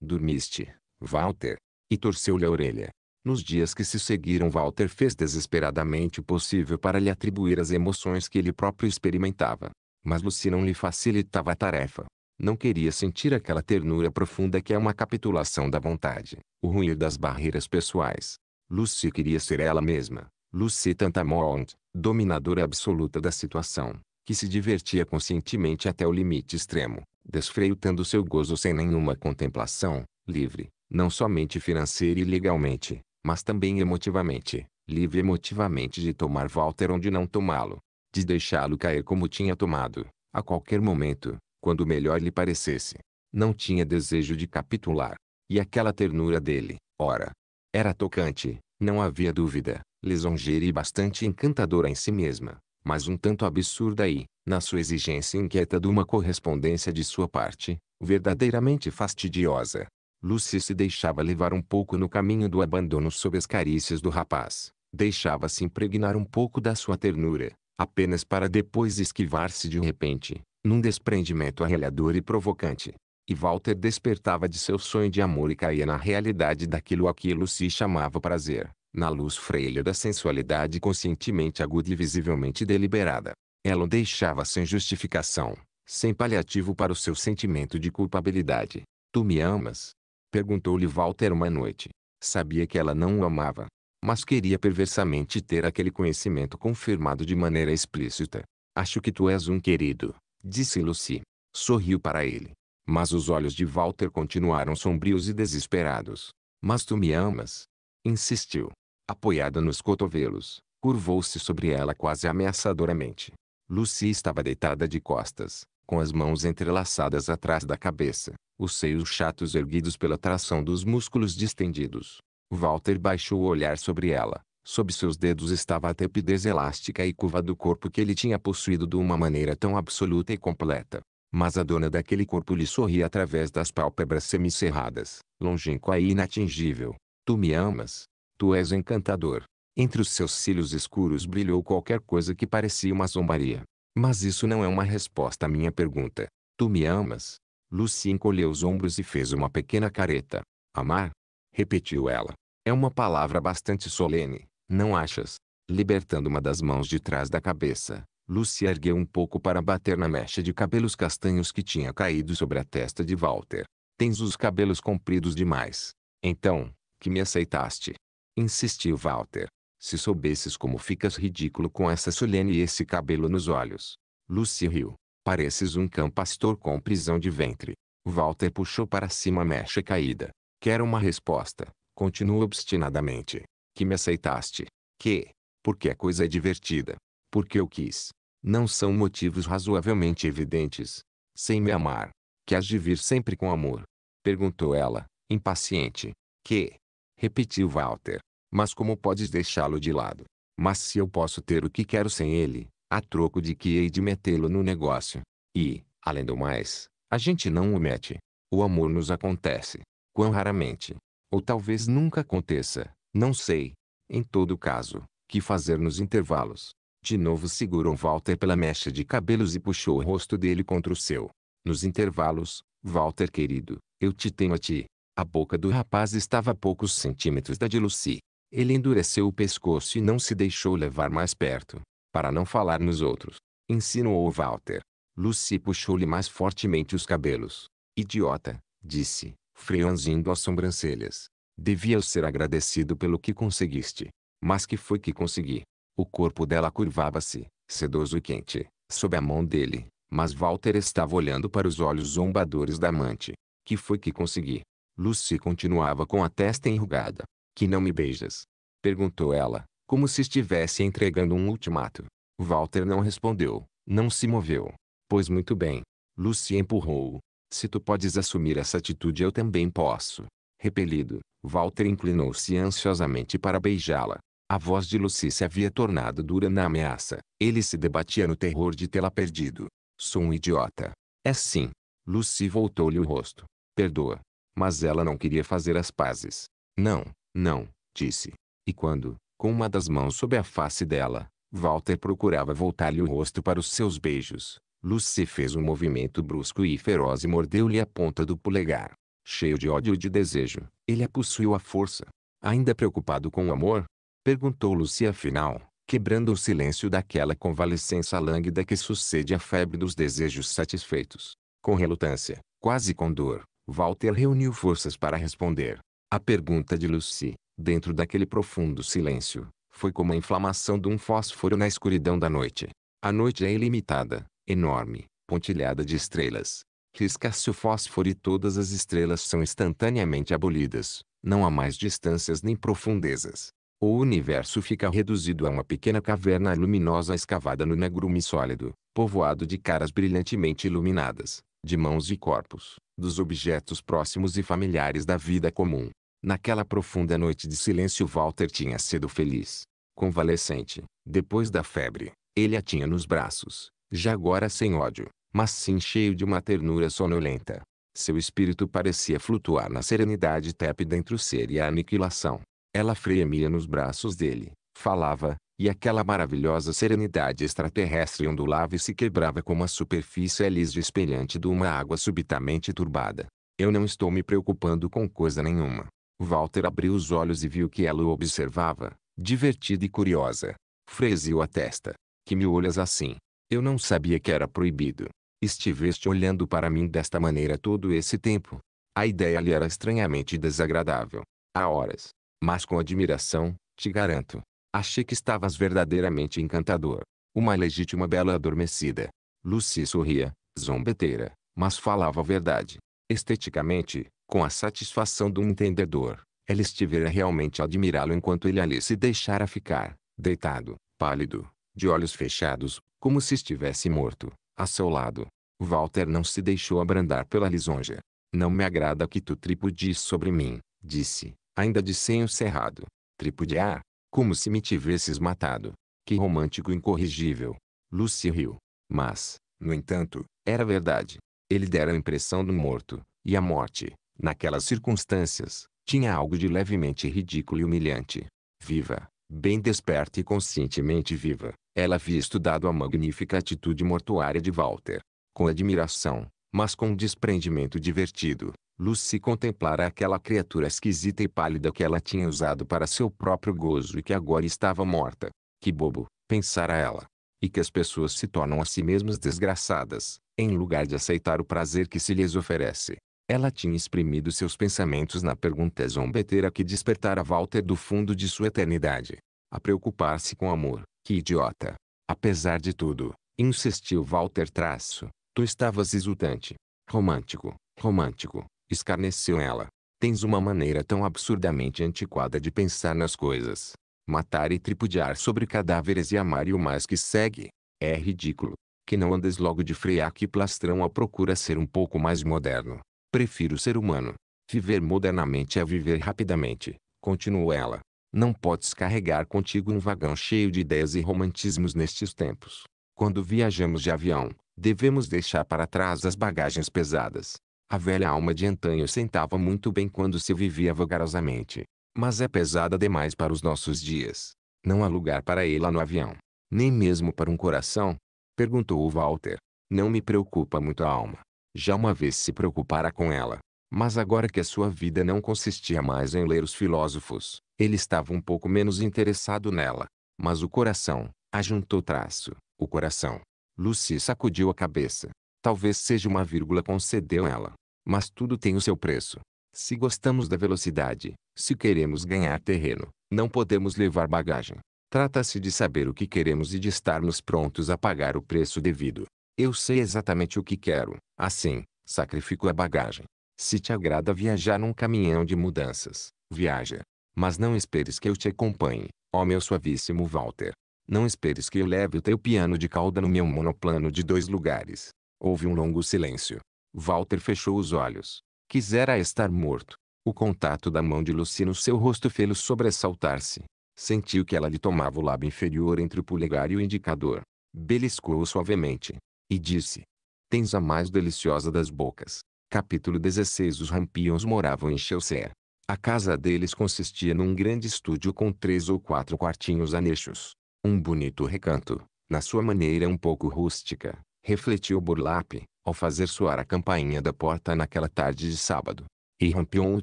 Dormiste, Walter? E torceu-lhe a orelha. Nos dias que se seguiram Walter fez desesperadamente o possível para lhe atribuir as emoções que ele próprio experimentava. Mas Lucy não lhe facilitava a tarefa. Não queria sentir aquela ternura profunda que é uma capitulação da vontade, o ruir das barreiras pessoais. Lucy queria ser ela mesma. Lucy Tantamount, dominadora absoluta da situação, que se divertia conscientemente até o limite extremo, desfreutando seu gozo sem nenhuma contemplação, livre, não somente financeira e legalmente, mas também emotivamente, livre emotivamente de tomar Walter onde não tomá-lo, de deixá-lo cair como tinha tomado, a qualquer momento, quando melhor lhe parecesse. Não tinha desejo de capitular. E aquela ternura dele, ora, era tocante, não havia dúvida, lisonjeira e bastante encantadora em si mesma, mas um tanto absurda e, na sua exigência inquieta de uma correspondência de sua parte, verdadeiramente fastidiosa. Lúcia se deixava levar um pouco no caminho do abandono sob as carícias do rapaz. Deixava-se impregnar um pouco da sua ternura, apenas para depois esquivar-se de repente, num desprendimento arrelhador e provocante. E Walter despertava de seu sonho de amor e caía na realidade daquilo a que Lucy chamava prazer, na luz freia da sensualidade conscientemente aguda e visivelmente deliberada. Ela o deixava sem justificação, sem paliativo para o seu sentimento de culpabilidade. Tu me amas, Perguntou-lhe Walter uma noite. Sabia que ela não o amava. Mas queria perversamente ter aquele conhecimento confirmado de maneira explícita. Acho que tu és um querido, disse Lucy. Sorriu para ele. Mas os olhos de Walter continuaram sombrios e desesperados. Mas tu me amas? Insistiu. Apoiada nos cotovelos, curvou-se sobre ela quase ameaçadoramente. Lucy estava deitada de costas, com as mãos entrelaçadas atrás da cabeça, os seios chatos erguidos pela tração dos músculos distendidos. Walter baixou o olhar sobre ela. Sob seus dedos estava a tepidez elástica e curva do corpo que ele tinha possuído de uma maneira tão absoluta e completa. Mas a dona daquele corpo lhe sorria através das pálpebras semicerradas, longínqua e inatingível. Tu me amas. Tu és encantador. Entre os seus cílios escuros brilhou qualquer coisa que parecia uma zombaria. Mas isso não é uma resposta à minha pergunta. Tu me amas? Lucy encolheu os ombros e fez uma pequena careta. Amar? Repetiu ela. É uma palavra bastante solene, não achas? Libertando uma das mãos de trás da cabeça, Lucy ergueu um pouco para bater na mecha de cabelos castanhos que tinha caído sobre a testa de Walter. Tens os cabelos compridos demais. Então, que me aceitaste? Insistiu Walter. Se soubesses como ficas ridículo com essa solene e esse cabelo nos olhos. Lucy riu. Pareces um cão pastor com prisão de ventre. Walter puxou para cima a mecha caída. Quero uma resposta. Continua obstinadamente. Que me aceitaste. Que? Porque a é coisa é divertida. Porque eu quis. Não são motivos razoavelmente evidentes. Sem me amar. Que has de vir sempre com amor. Perguntou ela, impaciente. Que? Repetiu Walter. Mas como podes deixá-lo de lado? Mas se eu posso ter o que quero sem ele, a troco de que hei de metê-lo no negócio. E, além do mais, a gente não o mete. O amor nos acontece, quão raramente, ou talvez nunca aconteça, não sei. Em todo caso, que fazer nos intervalos? De novo segurou Walter pela mecha de cabelos e puxou o rosto dele contra o seu. Nos intervalos, Walter querido, eu te tenho a ti. A boca do rapaz estava a poucos centímetros da de Lucy. Ele endureceu o pescoço e não se deixou levar mais perto para não falar nos outros. Insinuou Walter. Lucy puxou-lhe mais fortemente os cabelos. Idiota, disse, franzindo as sobrancelhas. Devias ser agradecido pelo que conseguiste. Mas que foi que consegui? O corpo dela curvava-se, sedoso e quente, sob a mão dele. Mas Walter estava olhando para os olhos zombadores da amante. Que foi que consegui? Lucy continuava com a testa enrugada. Que não me beijas? Perguntou ela, como se estivesse entregando um ultimato. Walter não respondeu, não se moveu. Pois muito bem. Lucy empurrou-o. Se tu podes assumir essa atitude eu também posso. Repelido, Walter inclinou-se ansiosamente para beijá-la. A voz de Lucy se havia tornado dura na ameaça. Ele se debatia no terror de tê-la perdido. Sou um idiota. É sim. Lucy voltou-lhe o rosto. Perdoa. Mas ela não queria fazer as pazes. Não, não, disse. E quando, com uma das mãos sob a face dela, Walter procurava voltar-lhe o rosto para os seus beijos. Lucy fez um movimento brusco e feroz e mordeu-lhe a ponta do polegar. Cheio de ódio e de desejo, ele a possuiu à força. Ainda preocupado com o amor? Perguntou Lucy afinal, quebrando o silêncio daquela convalescença lânguida que sucede à febre dos desejos satisfeitos. Com relutância, quase com dor, Walter reuniu forças para responder. A pergunta de Lucy, Dentro daquele profundo silêncio, foi como a inflamação de um fósforo na escuridão da noite. A noite é ilimitada, enorme, pontilhada de estrelas. Risca-se o fósforo e todas as estrelas são instantaneamente abolidas. Não há mais distâncias nem profundezas. O universo fica reduzido a uma pequena caverna luminosa escavada no negrume sólido, povoado de caras brilhantemente iluminadas, de mãos e corpos, dos objetos próximos e familiares da vida comum. Naquela profunda noite de silêncio Walter tinha sido feliz. Convalescente, depois da febre, ele a tinha nos braços, já agora sem ódio, mas sim cheio de uma ternura sonolenta. Seu espírito parecia flutuar na serenidade tépida entre o ser e a aniquilação. Ela fremia nos braços dele, falava, e aquela maravilhosa serenidade extraterrestre ondulava e se quebrava como a superfície lisa espelhante de uma água subitamente turbada. Eu não estou me preocupando com coisa nenhuma. Walter abriu os olhos e viu que ela o observava, divertida e curiosa. Freziu a testa. Que me olhas assim? Eu não sabia que era proibido. Estiveste olhando para mim desta maneira todo esse tempo. A ideia lhe era estranhamente desagradável. Há horas. Mas com admiração, te garanto. Achei que estavas verdadeiramente encantador. Uma legítima bela adormecida. Lucy sorria, zombeteira, mas falava a verdade. Esteticamente, com a satisfação do entendedor, ela estivera realmente a admirá-lo enquanto ele ali se deixara ficar, deitado, pálido, de olhos fechados, como se estivesse morto, a seu lado. Walter não se deixou abrandar pela lisonja. Não me agrada que tu tripudies sobre mim, disse, ainda de senho cerrado. Tripudiar? Ah, como se me tivesses matado. Que romântico incorrigível. Lucy riu. Mas, no entanto, era verdade. Ele dera a impressão do morto, e a morte, Naquelas circunstâncias, tinha algo de levemente ridículo e humilhante. Viva, bem desperta e conscientemente viva, ela havia estudado a magnífica atitude mortuária de Walter. Com admiração, mas com um desprendimento divertido, Lucy contemplara aquela criatura esquisita e pálida que ela tinha usado para seu próprio gozo e que agora estava morta. Que bobo, pensara ela. E que as pessoas se tornam a si mesmas desgraçadas, em lugar de aceitar o prazer que se lhes oferece. Ela tinha exprimido seus pensamentos na pergunta zombeteira que despertara Walter do fundo de sua eternidade. A preocupar-se com amor. Que idiota. Apesar de tudo, insistiu Walter traço. Tu estavas exultante. Romântico, romântico, escarneceu ela. Tens uma maneira tão absurdamente antiquada de pensar nas coisas. Matar e tripudiar sobre cadáveres e amar e o mais que segue. É ridículo. Que não andes logo de frear que plastrão à procura ser um pouco mais moderno. Prefiro ser humano. Viver modernamente é viver rapidamente, continuou ela. Não podes carregar contigo um vagão cheio de ideias e romantismos nestes tempos. Quando viajamos de avião, devemos deixar para trás as bagagens pesadas. A velha alma de antanho sentava muito bem quando se vivia vagarosamente. Mas é pesada demais para os nossos dias. Não há lugar para ela no avião. Nem mesmo para um coração? Perguntou Walter. Não me preocupa muito a alma já uma vez se preocupara com ela. Mas agora que a sua vida não consistia mais em ler os filósofos, ele estava um pouco menos interessado nela. Mas o coração, ajuntou traço, o coração. Lucy sacudiu a cabeça. Talvez seja uma vírgula concedeu ela. Mas tudo tem o seu preço. Se gostamos da velocidade, se queremos ganhar terreno, não podemos levar bagagem. Trata-se de saber o que queremos e de estarmos prontos a pagar o preço devido. Eu sei exatamente o que quero. Assim, sacrifico a bagagem. Se te agrada viajar num caminhão de mudanças, viaja. Mas não esperes que eu te acompanhe, ó meu suavíssimo Walter. Não esperes que eu leve o teu piano de cauda no meu monoplano de dois lugares. Houve um longo silêncio. Walter fechou os olhos. Quisera estar morto. O contato da mão de Lucy no seu rosto fê-lo sobressaltar-se. Sentiu que ela lhe tomava o lábio inferior entre o polegar e o indicador. Beliscou suavemente e disse: Tens a mais deliciosa das bocas. Capítulo 16 Os Rampions moravam em Chelsea. A casa deles consistia num grande estúdio com três ou quatro quartinhos anexos. Um bonito recanto, na sua maneira um pouco rústica, refletiu Burlap, ao fazer soar a campainha da porta naquela tarde de sábado. E Rampion o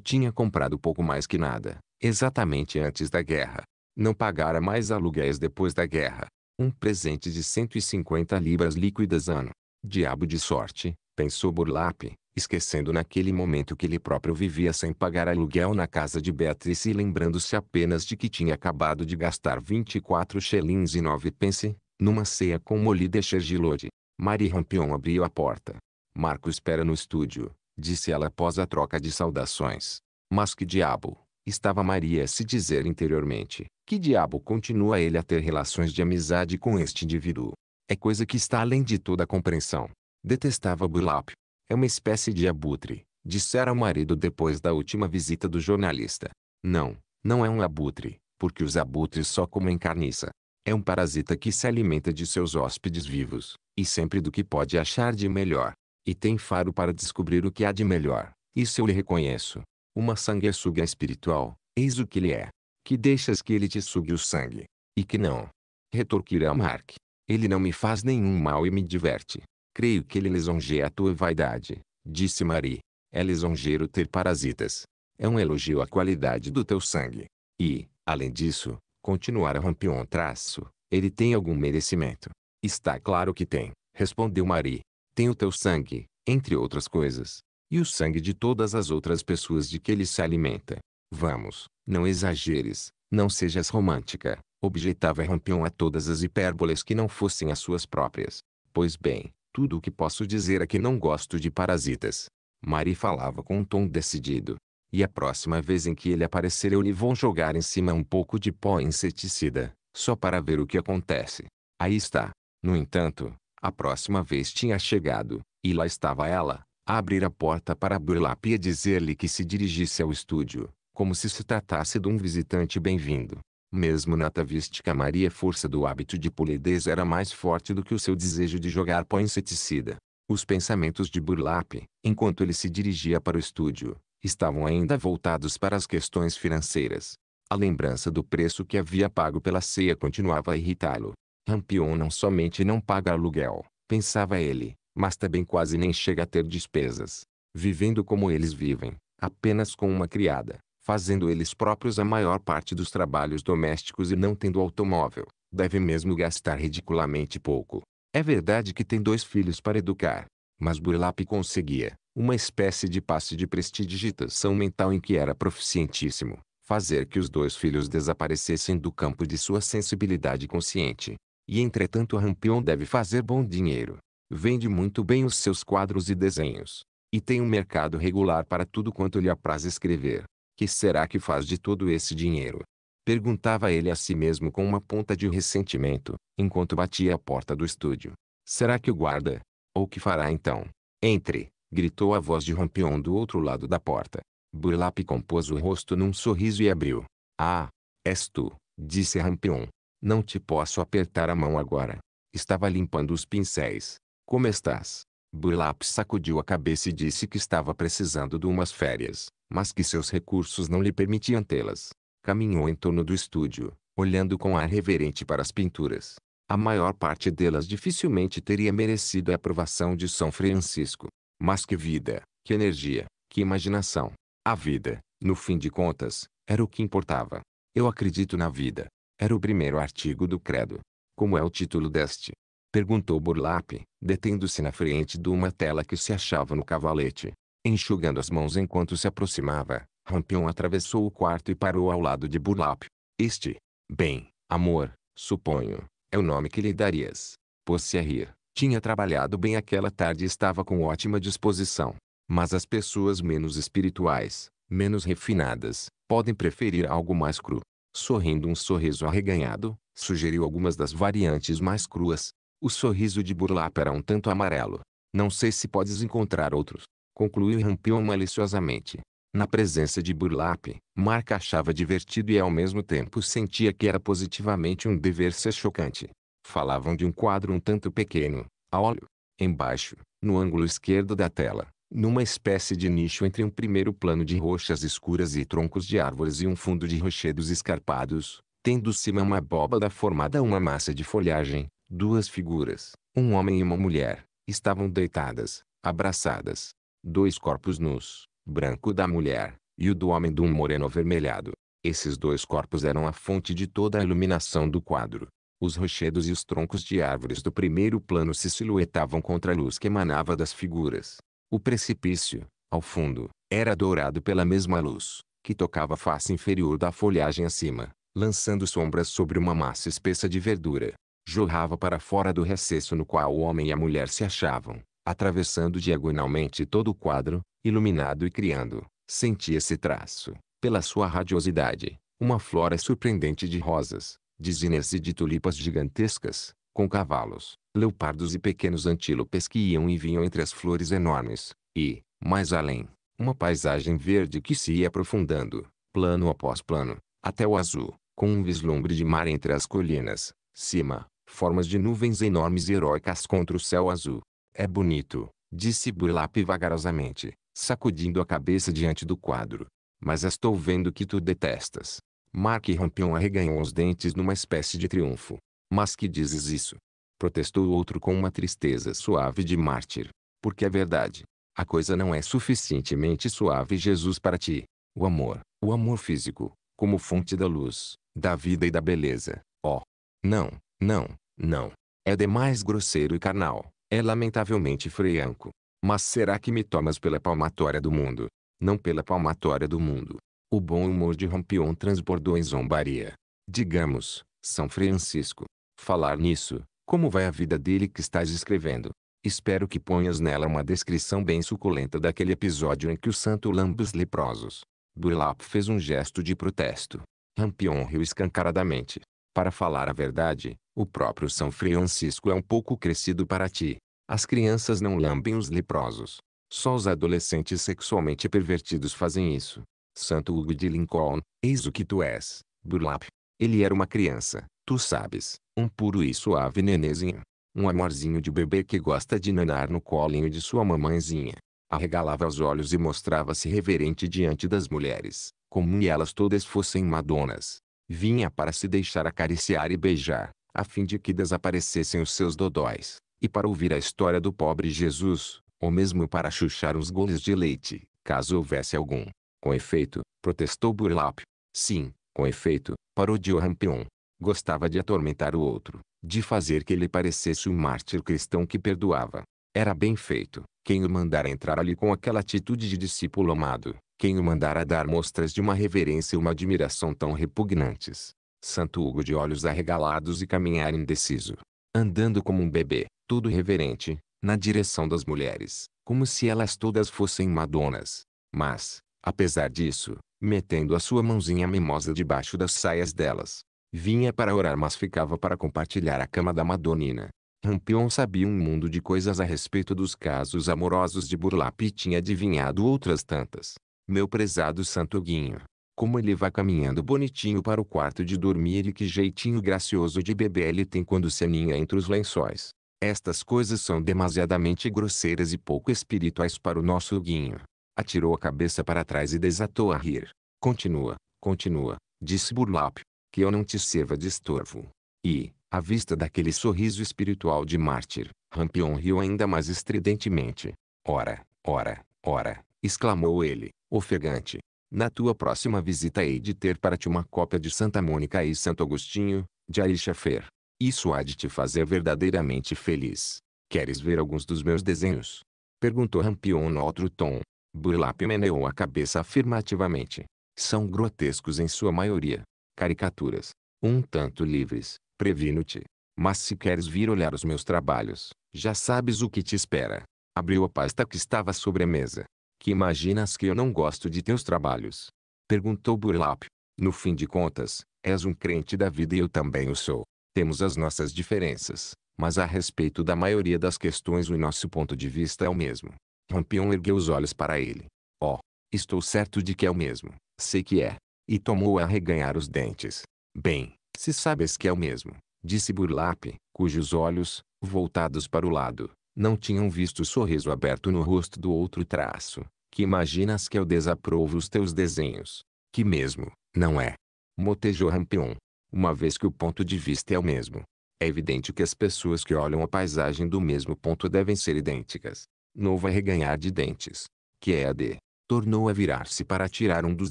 tinha comprado pouco mais que nada, exatamente antes da guerra. Não pagara mais aluguéis depois da guerra. Um presente de 150 libras líquidas ano. Diabo de sorte, pensou Burlap, esquecendo naquele momento que ele próprio vivia sem pagar aluguel na casa de Beatriz e lembrando-se apenas de que tinha acabado de gastar 24 shillings e 9 pence, numa ceia com Molly de Chergilode. Marie Rampion abriu a porta. Marco espera no estúdio, disse ela após a troca de saudações. Mas que diabo, estava Maria a se dizer interiormente. Que diabo continua ele a ter relações de amizade com este indivíduo? É coisa que está além de toda a compreensão. Detestava Burlap. É uma espécie de abutre, dissera o marido depois da última visita do jornalista. Não, não é um abutre, porque os abutres só comem carniça. É um parasita que se alimenta de seus hóspedes vivos, e sempre do que pode achar de melhor. E tem faro para descobrir o que há de melhor. Isso eu lhe reconheço. Uma sanguessuga espiritual, eis o que ele é que deixas que ele te sugue o sangue, e que não retorquirá Mark. Ele não me faz nenhum mal e me diverte. Creio que ele lisonjeia a tua vaidade, disse Marie. É lisonjeiro ter parasitas. É um elogio à qualidade do teu sangue. E, além disso, continuara Rampion traço, ele tem algum merecimento. Está claro que tem, respondeu Marie. Tem o teu sangue, entre outras coisas, e o sangue de todas as outras pessoas de que ele se alimenta. Vamos, não exageres, não sejas romântica, objetava Rampion a todas as hipérboles que não fossem as suas próprias. Pois bem, tudo o que posso dizer é que não gosto de parasitas. Mari falava com um tom decidido. E a próxima vez em que ele aparecer eu lhe vou jogar em cima um pouco de pó inseticida, só para ver o que acontece. Aí está. No entanto, a próxima vez tinha chegado, e lá estava ela, a abrir a porta para Burlap e dizer-lhe que se dirigisse ao estúdio como se se tratasse de um visitante bem-vindo. Mesmo na atavística Maria a força do hábito de polidez era mais forte do que o seu desejo de jogar pó inseticida. Os pensamentos de Burlap, enquanto ele se dirigia para o estúdio, estavam ainda voltados para as questões financeiras. A lembrança do preço que havia pago pela ceia continuava a irritá-lo. Rampion não somente não paga aluguel, pensava ele, mas também quase nem chega a ter despesas. Vivendo como eles vivem, apenas com uma criada, fazendo eles próprios a maior parte dos trabalhos domésticos e não tendo automóvel, deve mesmo gastar ridiculamente pouco. É verdade que tem dois filhos para educar, mas Burlap conseguia, uma espécie de passe de prestidigitação mental em que era proficientíssimo, fazer que os dois filhos desaparecessem do campo de sua sensibilidade consciente. E entretanto Rampion deve fazer bom dinheiro. Vende muito bem os seus quadros e desenhos. E tem um mercado regular para tudo quanto lhe apraz escrever. Que será que faz de todo esse dinheiro? Perguntava ele a si mesmo com uma ponta de ressentimento, enquanto batia a porta do estúdio. Será que o guarda? Ou que fará então? Entre, gritou a voz de Rampion do outro lado da porta. Burlap compôs o rosto num sorriso e abriu. Ah, és tu, disse Rampion. Não te posso apertar a mão agora. Estava limpando os pincéis. Como estás? Burlap sacudiu a cabeça e disse que estava precisando de umas férias, mas que seus recursos não lhe permitiam tê-las. Caminhou em torno do estúdio, olhando com ar reverente para as pinturas. A maior parte delas dificilmente teria merecido a aprovação de São Francisco. Mas que vida, que energia, que imaginação. A vida, no fim de contas, era o que importava. Eu acredito na vida. Era o primeiro artigo do credo. Como é o título deste Perguntou Burlap, detendo-se na frente de uma tela que se achava no cavalete. Enxugando as mãos enquanto se aproximava, Rampion atravessou o quarto e parou ao lado de Burlap. Este, bem, amor, suponho, é o nome que lhe darias. Pôs-se a rir. Tinha trabalhado bem aquela tarde e estava com ótima disposição. Mas as pessoas menos espirituais, menos refinadas, podem preferir algo mais cru. Sorrindo um sorriso arreganhado, sugeriu algumas das variantes mais cruas, o sorriso de Burlap era um tanto amarelo. Não sei se podes encontrar outros. Concluiu Rampion maliciosamente. Na presença de Burlap, Mark achava divertido e ao mesmo tempo sentia que era positivamente um dever ser chocante. Falavam de um quadro um tanto pequeno, a óleo. Embaixo, no ângulo esquerdo da tela, numa espécie de nicho entre um primeiro plano de rochas escuras e troncos de árvores e um fundo de rochedos escarpados, tendo cima uma abóbada formada uma massa de folhagem, Duas figuras, um homem e uma mulher, estavam deitadas, abraçadas. Dois corpos nus, branco da mulher, e o do homem de um moreno avermelhado. Esses dois corpos eram a fonte de toda a iluminação do quadro. Os rochedos e os troncos de árvores do primeiro plano se silhuetavam contra a luz que emanava das figuras. O precipício, ao fundo, era dourado pela mesma luz, que tocava a face inferior da folhagem acima, lançando sombras sobre uma massa espessa de verdura jorrava para fora do recesso no qual o homem e a mulher se achavam, atravessando diagonalmente todo o quadro, iluminado e criando, sentia-se traço, pela sua radiosidade, uma flora surpreendente de rosas, de zines e de tulipas gigantescas, com cavalos, leopardos e pequenos antílopes que iam e vinham entre as flores enormes, e, mais além, uma paisagem verde que se ia aprofundando, plano após plano, até o azul, com um vislumbre de mar entre as colinas, cima, formas de nuvens enormes e heróicas contra o céu azul. É bonito, disse Burlap vagarosamente, sacudindo a cabeça diante do quadro. Mas estou vendo que tu detestas. Mark Rampion arreganhou os dentes numa espécie de triunfo. Mas que dizes isso? Protestou o outro com uma tristeza suave de mártir. Porque é verdade. A coisa não é suficientemente suave Jesus para ti. O amor, o amor físico, como fonte da luz, da vida e da beleza. Oh, não, não, não. É demais grosseiro e carnal. É lamentavelmente freanco. Mas será que me tomas pela palmatória do mundo? Não pela palmatória do mundo. O bom humor de Rompion transbordou em zombaria. Digamos, São Francisco. Falar nisso, como vai a vida dele que estás escrevendo? Espero que ponhas nela uma descrição bem suculenta daquele episódio em que o santo lambe os leprosos. Burlap fez um gesto de protesto. Rampion riu escancaradamente. Para falar a verdade, o próprio São Francisco é um pouco crescido para ti. As crianças não lambem os leprosos. Só os adolescentes sexualmente pervertidos fazem isso. Santo Hugo de Lincoln, eis o que tu és, Burlap. Ele era uma criança, tu sabes, um puro e suave nenezinho. Um amorzinho de bebê que gosta de nanar no colinho de sua mamãezinha. Arregalava os olhos e mostrava-se reverente diante das mulheres, como se elas todas fossem madonas vinha para se deixar acariciar e beijar, a fim de que desaparecessem os seus dodóis, e para ouvir a história do pobre Jesus, ou mesmo para chuchar uns goles de leite, caso houvesse algum. Com efeito, protestou Burlap. Sim, com efeito, parodiou Rampion. Gostava de atormentar o outro, de fazer que ele parecesse um mártir cristão que perdoava. Era bem feito, quem o mandara entrar ali com aquela atitude de discípulo amado, quem o mandara dar mostras de uma reverência e uma admiração tão repugnantes. Santo Hugo de olhos arregalados e caminhar indeciso, andando como um bebê, todo reverente, na direção das mulheres, como se elas todas fossem madonas. Mas, apesar disso, metendo a sua mãozinha mimosa debaixo das saias delas, vinha para orar mas ficava para compartilhar a cama da madonina. Rampion sabia um mundo de coisas a respeito dos casos amorosos de Burlap e tinha adivinhado outras tantas. Meu prezado Santo Guinho. Como ele vai caminhando bonitinho para o quarto de dormir e que jeitinho gracioso de bebê ele tem quando se aninha entre os lençóis. Estas coisas são demasiadamente grosseiras e pouco espirituais para o nosso Guinho. Atirou a cabeça para trás e desatou a rir. Continua, continua, disse Burlap, que eu não te sirva de estorvo. E, à vista daquele sorriso espiritual de mártir, Rampion riu ainda mais estridentemente. Ora, ora, ora, exclamou ele, ofegante. Na tua próxima visita hei de ter para ti uma cópia de Santa Mônica e Santo Agostinho, de Arichafer. Isso há de te fazer verdadeiramente feliz. Queres ver alguns dos meus desenhos? Perguntou Rampion no outro tom. Burlap meneou a cabeça afirmativamente. São grotescos em sua maioria. Caricaturas. Um tanto livres, previno-te. Mas se queres vir olhar os meus trabalhos, já sabes o que te espera. Abriu a pasta que estava sobre a mesa que imaginas que eu não gosto de teus trabalhos? Perguntou Burlap. No fim de contas, és um crente da vida e eu também o sou. Temos as nossas diferenças, mas a respeito da maioria das questões o nosso ponto de vista é o mesmo. Rampion ergueu os olhos para ele. Oh, estou certo de que é o mesmo, sei que é. E tomou a arreganhar os dentes. Bem, se sabes que é o mesmo, disse Burlap, cujos olhos, voltados para o lado, não tinham visto o sorriso aberto no rosto do outro traço, que imaginas que eu desaprovo os teus desenhos, que mesmo, não é. Motejou Rampion. Uma vez que o ponto de vista é o mesmo, é evidente que as pessoas que olham a paisagem do mesmo ponto devem ser idênticas. Novo arreganhar de dentes, que é a de, tornou a virar-se para tirar um dos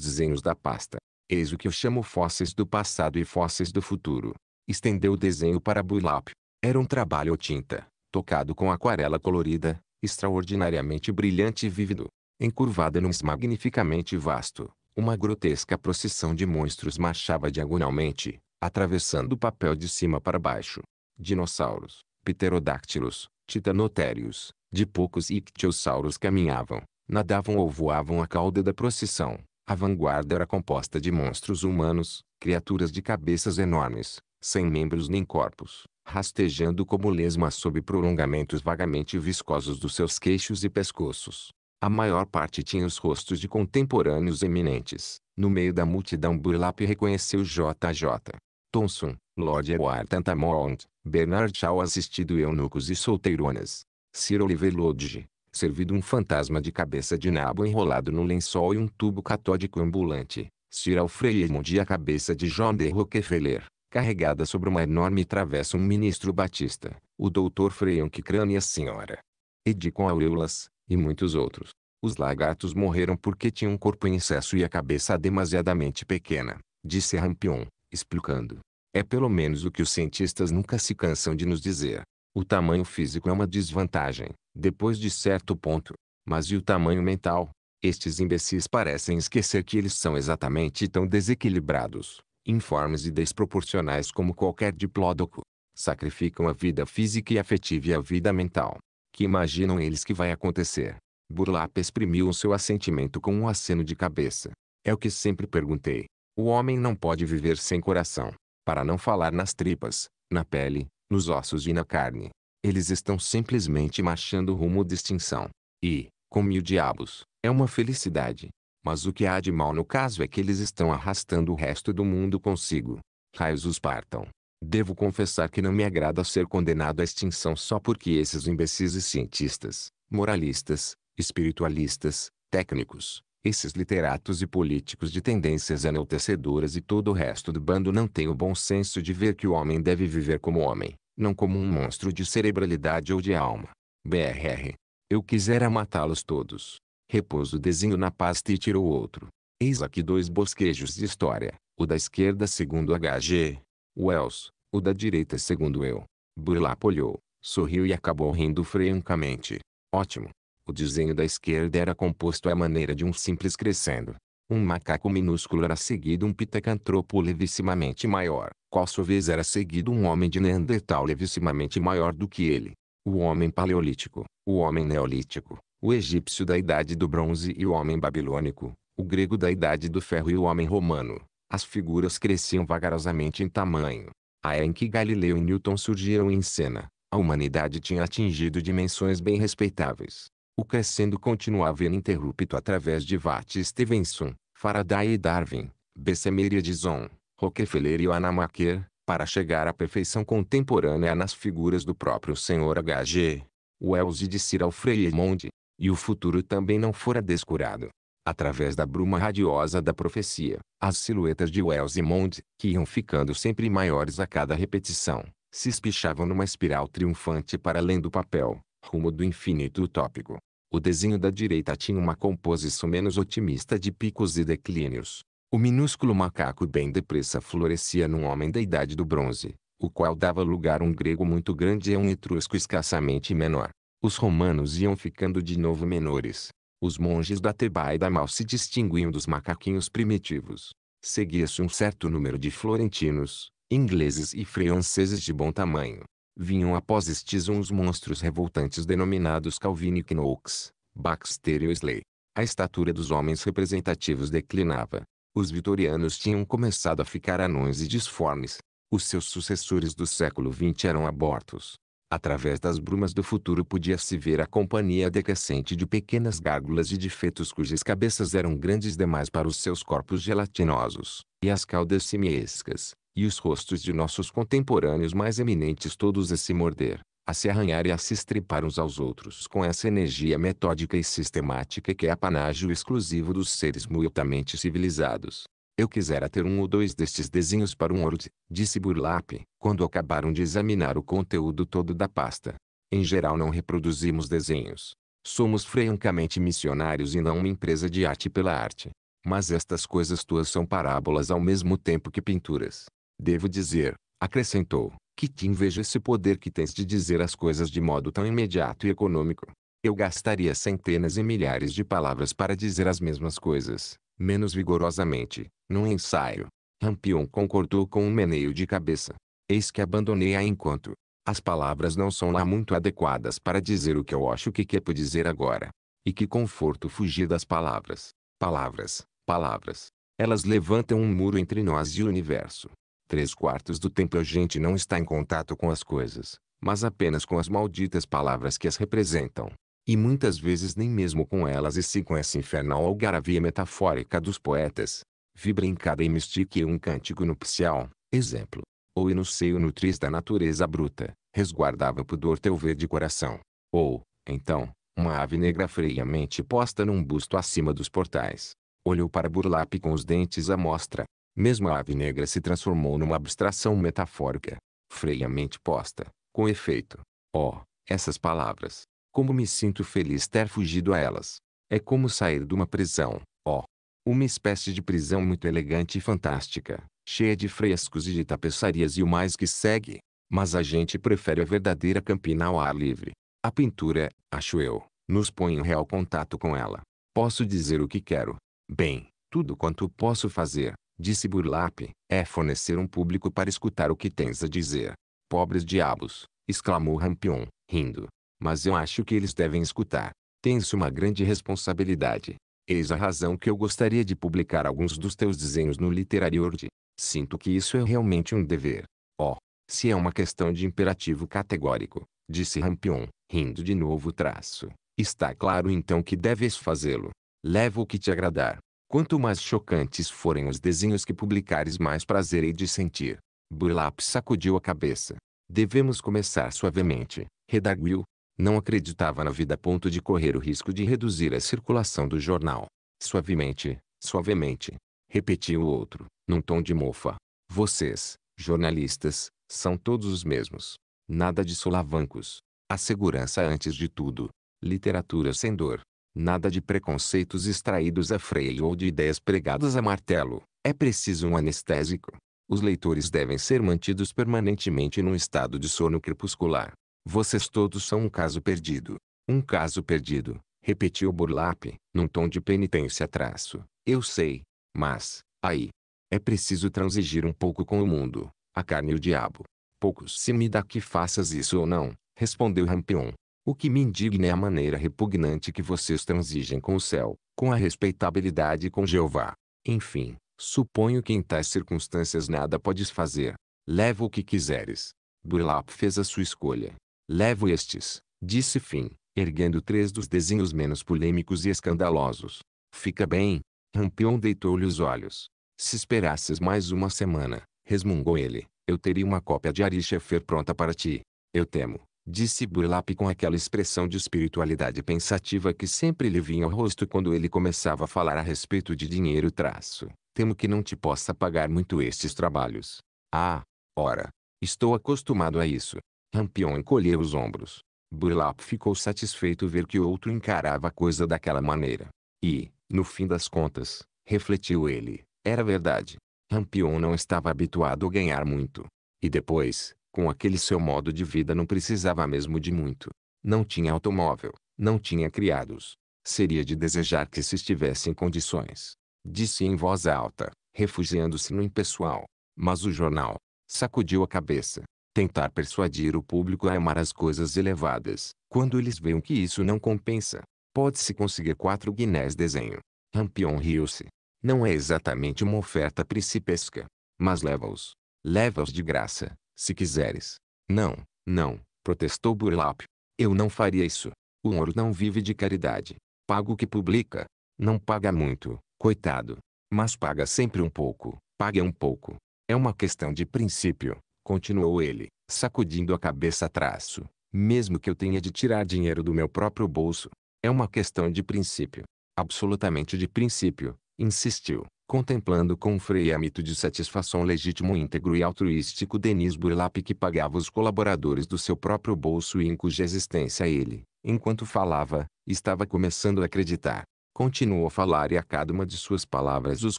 desenhos da pasta. Eis o que eu chamo fósseis do passado e fósseis do futuro. Estendeu o desenho para Bulap. Era um trabalho tinta, tocado com aquarela colorida, extraordinariamente brilhante e vívido encurvada num magnificamente vasto, uma grotesca procissão de monstros marchava diagonalmente, atravessando o papel de cima para baixo. Dinossauros, pterodáctilos, titanotérios, de poucos ictiosauros caminhavam, nadavam ou voavam à cauda da procissão. A vanguarda era composta de monstros humanos, criaturas de cabeças enormes, sem membros nem corpos, rastejando como lesmas sob prolongamentos vagamente viscosos dos seus queixos e pescoços. A maior parte tinha os rostos de contemporâneos eminentes. No meio da multidão Burlap reconheceu J.J. Thomson, Lord Edward Tantamount, Bernard Shaw assistido eunucos e solteironas. Sir Oliver Lodge, servido um fantasma de cabeça de nabo enrolado no lençol e um tubo catódico ambulante. Sir Alfred Edmund e a cabeça de John D. Rockefeller, carregada sobre uma enorme travessa um ministro batista, o doutor Freyon que crânio a senhora. Edi com auréolas, e muitos outros. Os lagartos morreram porque tinham um corpo em excesso e a cabeça demasiadamente pequena, disse Rampion, explicando. É pelo menos o que os cientistas nunca se cansam de nos dizer. O tamanho físico é uma desvantagem, depois de certo ponto. Mas e o tamanho mental? Estes imbecis parecem esquecer que eles são exatamente tão desequilibrados, informes e desproporcionais como qualquer diplódoco. Sacrificam a vida física e afetiva e a vida mental, que imaginam eles que vai acontecer? Burlap exprimiu seu assentimento com um aceno de cabeça. É o que sempre perguntei. O homem não pode viver sem coração. Para não falar nas tripas, na pele, nos ossos e na carne. Eles estão simplesmente marchando rumo à extinção. E, com mil diabos, é uma felicidade. Mas o que há de mal no caso é que eles estão arrastando o resto do mundo consigo. Raios os partam. Devo confessar que não me agrada ser condenado à extinção só porque esses imbecis e cientistas, moralistas, espiritualistas, técnicos, esses literatos e políticos de tendências enaltecedoras e todo o resto do bando não têm o bom senso de ver que o homem deve viver como homem, não como um monstro de cerebralidade ou de alma. BRR. Eu quisera matá-los todos. Repôs o desenho na pasta e tirou outro. Eis aqui dois bosquejos de história, o da esquerda segundo HG, Wells, o da direita segundo eu. Burlap olhou, sorriu e acabou rindo francamente. Ótimo. O desenho da esquerda era composto à maneira de um simples crescendo. Um macaco minúsculo era seguido um pitecantropo levissimamente maior, qual sua vez era seguido um homem de Neandertal levissimamente maior do que ele. O homem paleolítico, o homem neolítico, o egípcio da idade do bronze e o homem babilônico, o grego da idade do ferro e o homem romano, as figuras cresciam vagarosamente em tamanho. A em que Galileu e Newton surgiram em cena, a humanidade tinha atingido dimensões bem respeitáveis. O crescendo continuava ininterrupto através de Watt Stevenson, Faraday e Darwin, Bessemer e Edison, Rockefeller e Wanamaker, para chegar à perfeição contemporânea nas figuras do próprio Sr. H.G. Wells e de Sir Alfred Edmond. E o futuro também não fora descurado através da bruma radiosa da profecia, as silhuetas de Wells e Mond, que iam ficando sempre maiores a cada repetição, se espichavam numa espiral triunfante para além do papel, rumo do infinito utópico. O desenho da direita tinha uma composição menos otimista de picos e declínios. O minúsculo macaco bem depressa florescia num homem da idade do bronze, o qual dava lugar a um grego muito grande e a um etrusco escassamente menor. Os romanos iam ficando de novo menores, os monges da Tebaida mal se distinguiam dos macaquinhos primitivos. Seguia-se um certo número de florentinos, ingleses e franceses de bom tamanho. Vinham após estes uns monstros revoltantes denominados e Knox, Baxter e Wesley. A estatura dos homens representativos declinava. Os vitorianos tinham começado a ficar anões e disformes. Os seus sucessores do século XX eram abortos. Através das brumas do futuro podia-se ver a companhia decrescente de pequenas gárgulas e de fetos cujas cabeças eram grandes demais para os seus corpos gelatinosos, e as caudas simiescas, e os rostos de nossos contemporâneos mais eminentes todos a se morder, a se arranhar e a se estripar uns aos outros com essa energia metódica e sistemática que é apanágio exclusivo dos seres muitamente civilizados. Eu quisera ter um ou dois destes desenhos para um Word, disse Burlap, quando acabaram de examinar o conteúdo todo da pasta. Em geral não reproduzimos desenhos. Somos francamente missionários e não uma empresa de arte pela arte. Mas estas coisas tuas são parábolas ao mesmo tempo que pinturas. Devo dizer, acrescentou, que te invejo esse poder que tens de dizer as coisas de modo tão imediato e econômico. Eu gastaria centenas e milhares de palavras para dizer as mesmas coisas, menos vigorosamente, num ensaio. Rampion concordou com um meneio de cabeça. Eis que abandonei-a enquanto. As palavras não são lá muito adequadas para dizer o que eu acho que quero dizer agora. E que conforto fugir das palavras. Palavras, palavras. Elas levantam um muro entre nós e o universo. Três quartos do tempo a gente não está em contato com as coisas, mas apenas com as malditas palavras que as representam e muitas vezes nem mesmo com elas e se com essa infernal algaravia metafórica dos poetas. Vibra em cada hemistique um cântico nupcial, exemplo, ou e no seio nutriz da natureza bruta, resguardava pudor teu verde coração. Ou, então, uma ave negra freiamente posta num busto acima dos portais. Olhou para Burlap com os dentes à mostra. Mesmo a ave negra se transformou numa abstração metafórica. Freiamente posta, com efeito. Oh, essas palavras, como me sinto feliz ter fugido a elas. É como sair de uma prisão, ó. Oh. Uma espécie de prisão muito elegante e fantástica, cheia de frescos e de tapeçarias e o mais que segue. Mas a gente prefere a verdadeira campina ao ar livre. A pintura, acho eu, nos põe em real contato com ela. Posso dizer o que quero. Bem, tudo quanto posso fazer, disse Burlap, é fornecer um público para escutar o que tens a dizer. Pobres diabos, exclamou Rampion, rindo. Mas eu acho que eles devem escutar. Tens uma grande responsabilidade. Eis a razão que eu gostaria de publicar alguns dos teus desenhos no Literariord. Sinto que isso é realmente um dever. Oh, se é uma questão de imperativo categórico, disse Rampion, rindo de novo traço. Está claro então que deves fazê-lo. Leva o que te agradar. Quanto mais chocantes forem os desenhos que publicares mais prazer hei de sentir. Burlap sacudiu a cabeça. Devemos começar suavemente, redarguiu, não acreditava na vida a ponto de correr o risco de reduzir a circulação do jornal. Suavemente, suavemente, repetiu o outro, num tom de mofa. Vocês, jornalistas, são todos os mesmos. Nada de solavancos. A segurança antes de tudo. Literatura sem dor. Nada de preconceitos extraídos a freio ou de ideias pregadas a martelo. É preciso um anestésico. Os leitores devem ser mantidos permanentemente num estado de sono crepuscular. Vocês todos são um caso perdido. Um caso perdido, repetiu Burlap, num tom de penitência traço. Eu sei, mas, aí, é preciso transigir um pouco com o mundo, a carne e o diabo. Poucos se me dá que faças isso ou não, respondeu Rampion. O que me indigna é a maneira repugnante que vocês transigem com o céu, com a respeitabilidade e com Jeová. Enfim, suponho que em tais circunstâncias nada podes fazer. Leva o que quiseres. Burlap fez a sua escolha. Levo estes, disse Fim, erguendo três dos desenhos menos polêmicos e escandalosos. Fica bem. Rampion deitou-lhe os olhos. Se esperasses mais uma semana, resmungou ele, eu teria uma cópia de Ari Sheffer pronta para ti. Eu temo, disse Burlap com aquela expressão de espiritualidade pensativa que sempre lhe vinha ao rosto quando ele começava a falar a respeito de dinheiro traço. Temo que não te possa pagar muito estes trabalhos. Ah, ora, estou acostumado a isso, Rampion encolheu os ombros. Burlap ficou satisfeito ver que outro encarava a coisa daquela maneira. E, no fim das contas, refletiu ele, era verdade. Rampion não estava habituado a ganhar muito. E depois, com aquele seu modo de vida não precisava mesmo de muito. Não tinha automóvel, não tinha criados. Seria de desejar que se estivesse em condições. Disse em voz alta, refugiando-se no impessoal. Mas o jornal sacudiu a cabeça tentar persuadir o público a amar as coisas elevadas, quando eles veem que isso não compensa. Pode-se conseguir quatro guinés desenho. Rampion riu-se. Não é exatamente uma oferta principesca, mas leva-os. Leva-os de graça, se quiseres. Não, não, protestou Burlap. Eu não faria isso. O ouro não vive de caridade. Paga o que publica. Não paga muito, coitado. Mas paga sempre um pouco. Paga um pouco. É uma questão de princípio continuou ele, sacudindo a cabeça traço. Mesmo que eu tenha de tirar dinheiro do meu próprio bolso, é uma questão de princípio. Absolutamente de princípio, insistiu, contemplando com um freiamento de satisfação legítimo íntegro e altruístico Denis Burlap que pagava os colaboradores do seu próprio bolso e em cuja existência ele, enquanto falava, estava começando a acreditar. Continuou a falar e a cada uma de suas palavras os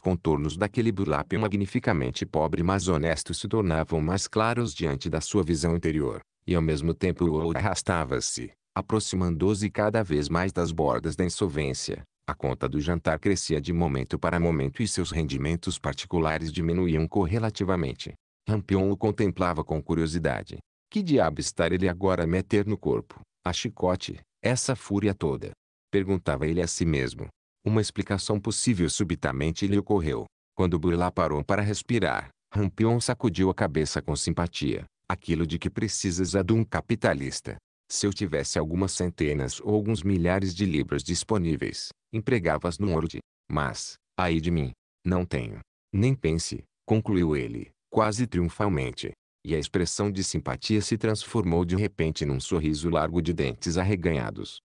contornos daquele bulápio magnificamente pobre mas honesto se tornavam mais claros diante da sua visão interior, e ao mesmo tempo o ouro arrastava-se, aproximando-se cada vez mais das bordas da insolvência. A conta do jantar crescia de momento para momento e seus rendimentos particulares diminuíam correlativamente. Rampion o contemplava com curiosidade. Que diabo estar ele agora a meter no corpo? A chicote, essa fúria toda. Perguntava ele a si mesmo. Uma explicação possível subitamente lhe ocorreu. Quando Burla parou para respirar, Rampion sacudiu a cabeça com simpatia. Aquilo de que precisas é de um capitalista. Se eu tivesse algumas centenas ou alguns milhares de libras disponíveis, empregavas no orde. Mas, aí de mim, não tenho. Nem pense, concluiu ele, quase triunfalmente. E a expressão de simpatia se transformou de repente num sorriso largo de dentes arreganhados.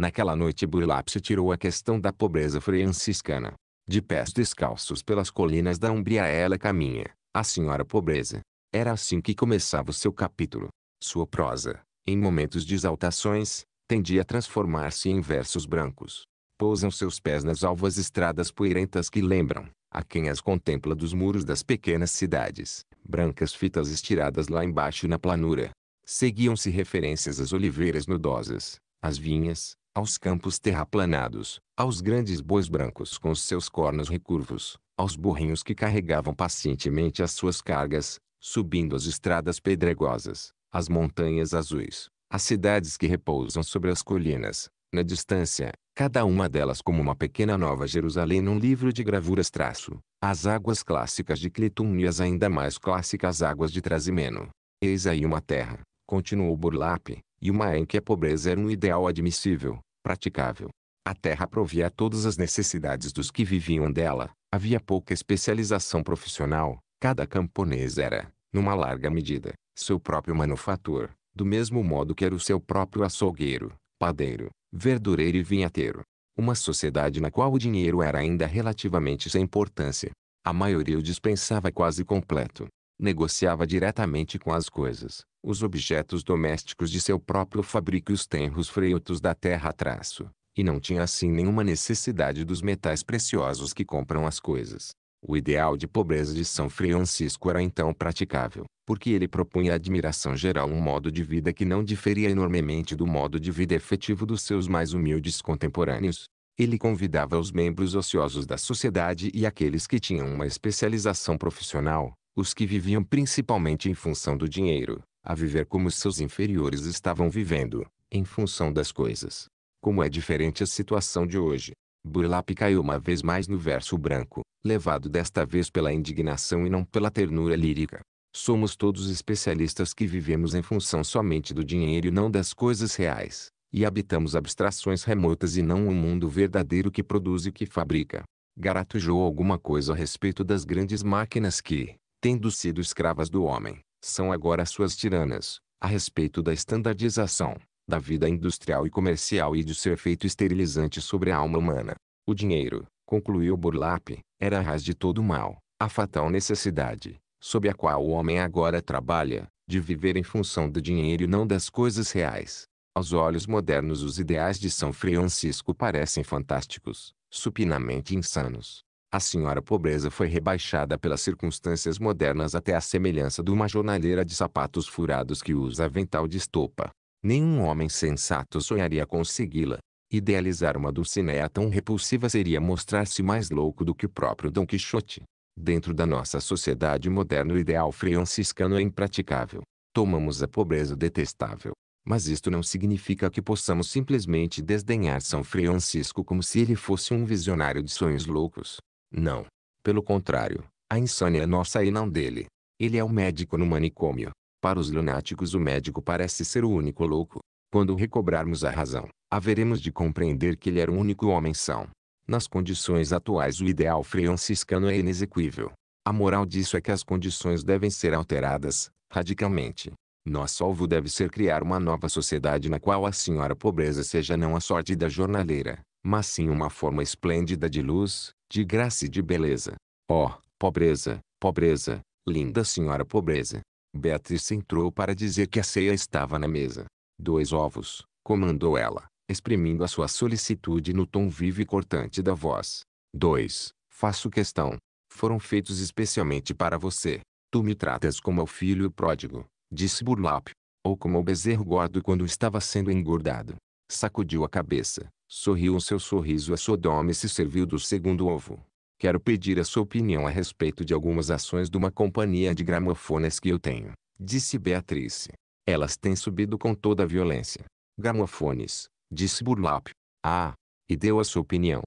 Naquela noite Burlap tirou a questão da pobreza franciscana. De pés descalços pelas colinas da Umbria ela caminha, a senhora pobreza. Era assim que começava o seu capítulo. Sua prosa, em momentos de exaltações, tendia a transformar-se em versos brancos. Pousam seus pés nas alvas estradas poeirentas que lembram, a quem as contempla dos muros das pequenas cidades, brancas fitas estiradas lá embaixo na planura. Seguiam-se referências às oliveiras nudosas, às vinhas, aos campos terraplanados, aos grandes bois brancos com seus cornos recurvos, aos burrinhos que carregavam pacientemente as suas cargas, subindo as estradas pedregosas, as montanhas azuis, as cidades que repousam sobre as colinas, na distância, cada uma delas como uma pequena nova Jerusalém num livro de gravuras traço, as águas clássicas de Clitum e as ainda mais clássicas águas de Trasimeno. Eis aí uma terra, continuou Burlap, e uma em que a pobreza era um ideal admissível, praticável. A terra provia a todas as necessidades dos que viviam dela, havia pouca especialização profissional, cada camponês era, numa larga medida, seu próprio manufator, do mesmo modo que era o seu próprio açougueiro, padeiro, verdureiro e vinhateiro. Uma sociedade na qual o dinheiro era ainda relativamente sem importância. A maioria o dispensava quase completo. Negociava diretamente com as coisas, os objetos domésticos de seu próprio fabrico e os tenros freitos da terra traço, e não tinha assim nenhuma necessidade dos metais preciosos que compram as coisas. O ideal de pobreza de São Francisco era então praticável, porque ele propunha à admiração geral um modo de vida que não diferia enormemente do modo de vida efetivo dos seus mais humildes contemporâneos. Ele convidava os membros ociosos da sociedade e aqueles que tinham uma especialização profissional, os que viviam principalmente em função do dinheiro, a viver como seus inferiores estavam vivendo, em função das coisas. Como é diferente a situação de hoje. Burlap caiu uma vez mais no verso branco, levado desta vez pela indignação e não pela ternura lírica. Somos todos especialistas que vivemos em função somente do dinheiro e não das coisas reais, e habitamos abstrações remotas e não o um mundo verdadeiro que produz e que fabrica. Garatujou alguma coisa a respeito das grandes máquinas que, tendo sido escravas do homem, são agora suas tiranas, a respeito da estandardização, da vida industrial e comercial e de seu efeito esterilizante sobre a alma humana. O dinheiro, concluiu Burlap, era a raiz de todo o mal, a fatal necessidade, sob a qual o homem agora trabalha, de viver em função do dinheiro e não das coisas reais. Aos olhos modernos os ideais de São Francisco parecem fantásticos, supinamente insanos. A senhora pobreza foi rebaixada pelas circunstâncias modernas até a semelhança de uma jornaleira de sapatos furados que usa avental de estopa. Nenhum homem sensato sonharia consegui-la. Idealizar uma Dulcinea tão repulsiva seria mostrar-se mais louco do que o próprio Dom Quixote. Dentro da nossa sociedade moderna o ideal franciscano é impraticável. Tomamos a pobreza detestável. Mas isto não significa que possamos simplesmente desdenhar São Francisco como se ele fosse um visionário de sonhos loucos. Não. Pelo contrário, a insônia é nossa e não dele. Ele é o médico no manicômio. Para os lunáticos o médico parece ser o único louco. Quando recobrarmos a razão, haveremos de compreender que ele era o único homem são. Nas condições atuais o ideal franciscano é inexequível. A moral disso é que as condições devem ser alteradas, radicalmente. Nosso alvo deve ser criar uma nova sociedade na qual a senhora pobreza seja não a sorte da jornaleira, mas sim uma forma esplêndida de luz, de graça e de beleza. Oh, pobreza, pobreza, linda senhora pobreza. Beatriz entrou para dizer que a ceia estava na mesa. Dois ovos, comandou ela, exprimindo a sua solicitude no tom vivo e cortante da voz. Dois, faço questão. Foram feitos especialmente para você. Tu me tratas como ao filho pródigo, disse Burlap, ou como o bezerro gordo quando estava sendo engordado. Sacudiu a cabeça, Sorriu o seu sorriso a Sodoma e se serviu do segundo ovo. Quero pedir a sua opinião a respeito de algumas ações de uma companhia de gramofones que eu tenho, disse Beatriz Elas têm subido com toda a violência. Gramofones, disse Burlap. Ah, e deu a sua opinião.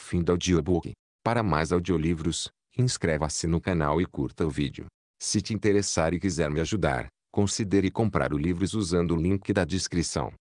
Fim do audiobook. Para mais audiolivros, inscreva-se no canal e curta o vídeo. Se te interessar e quiser me ajudar, considere comprar o livro usando o link da descrição.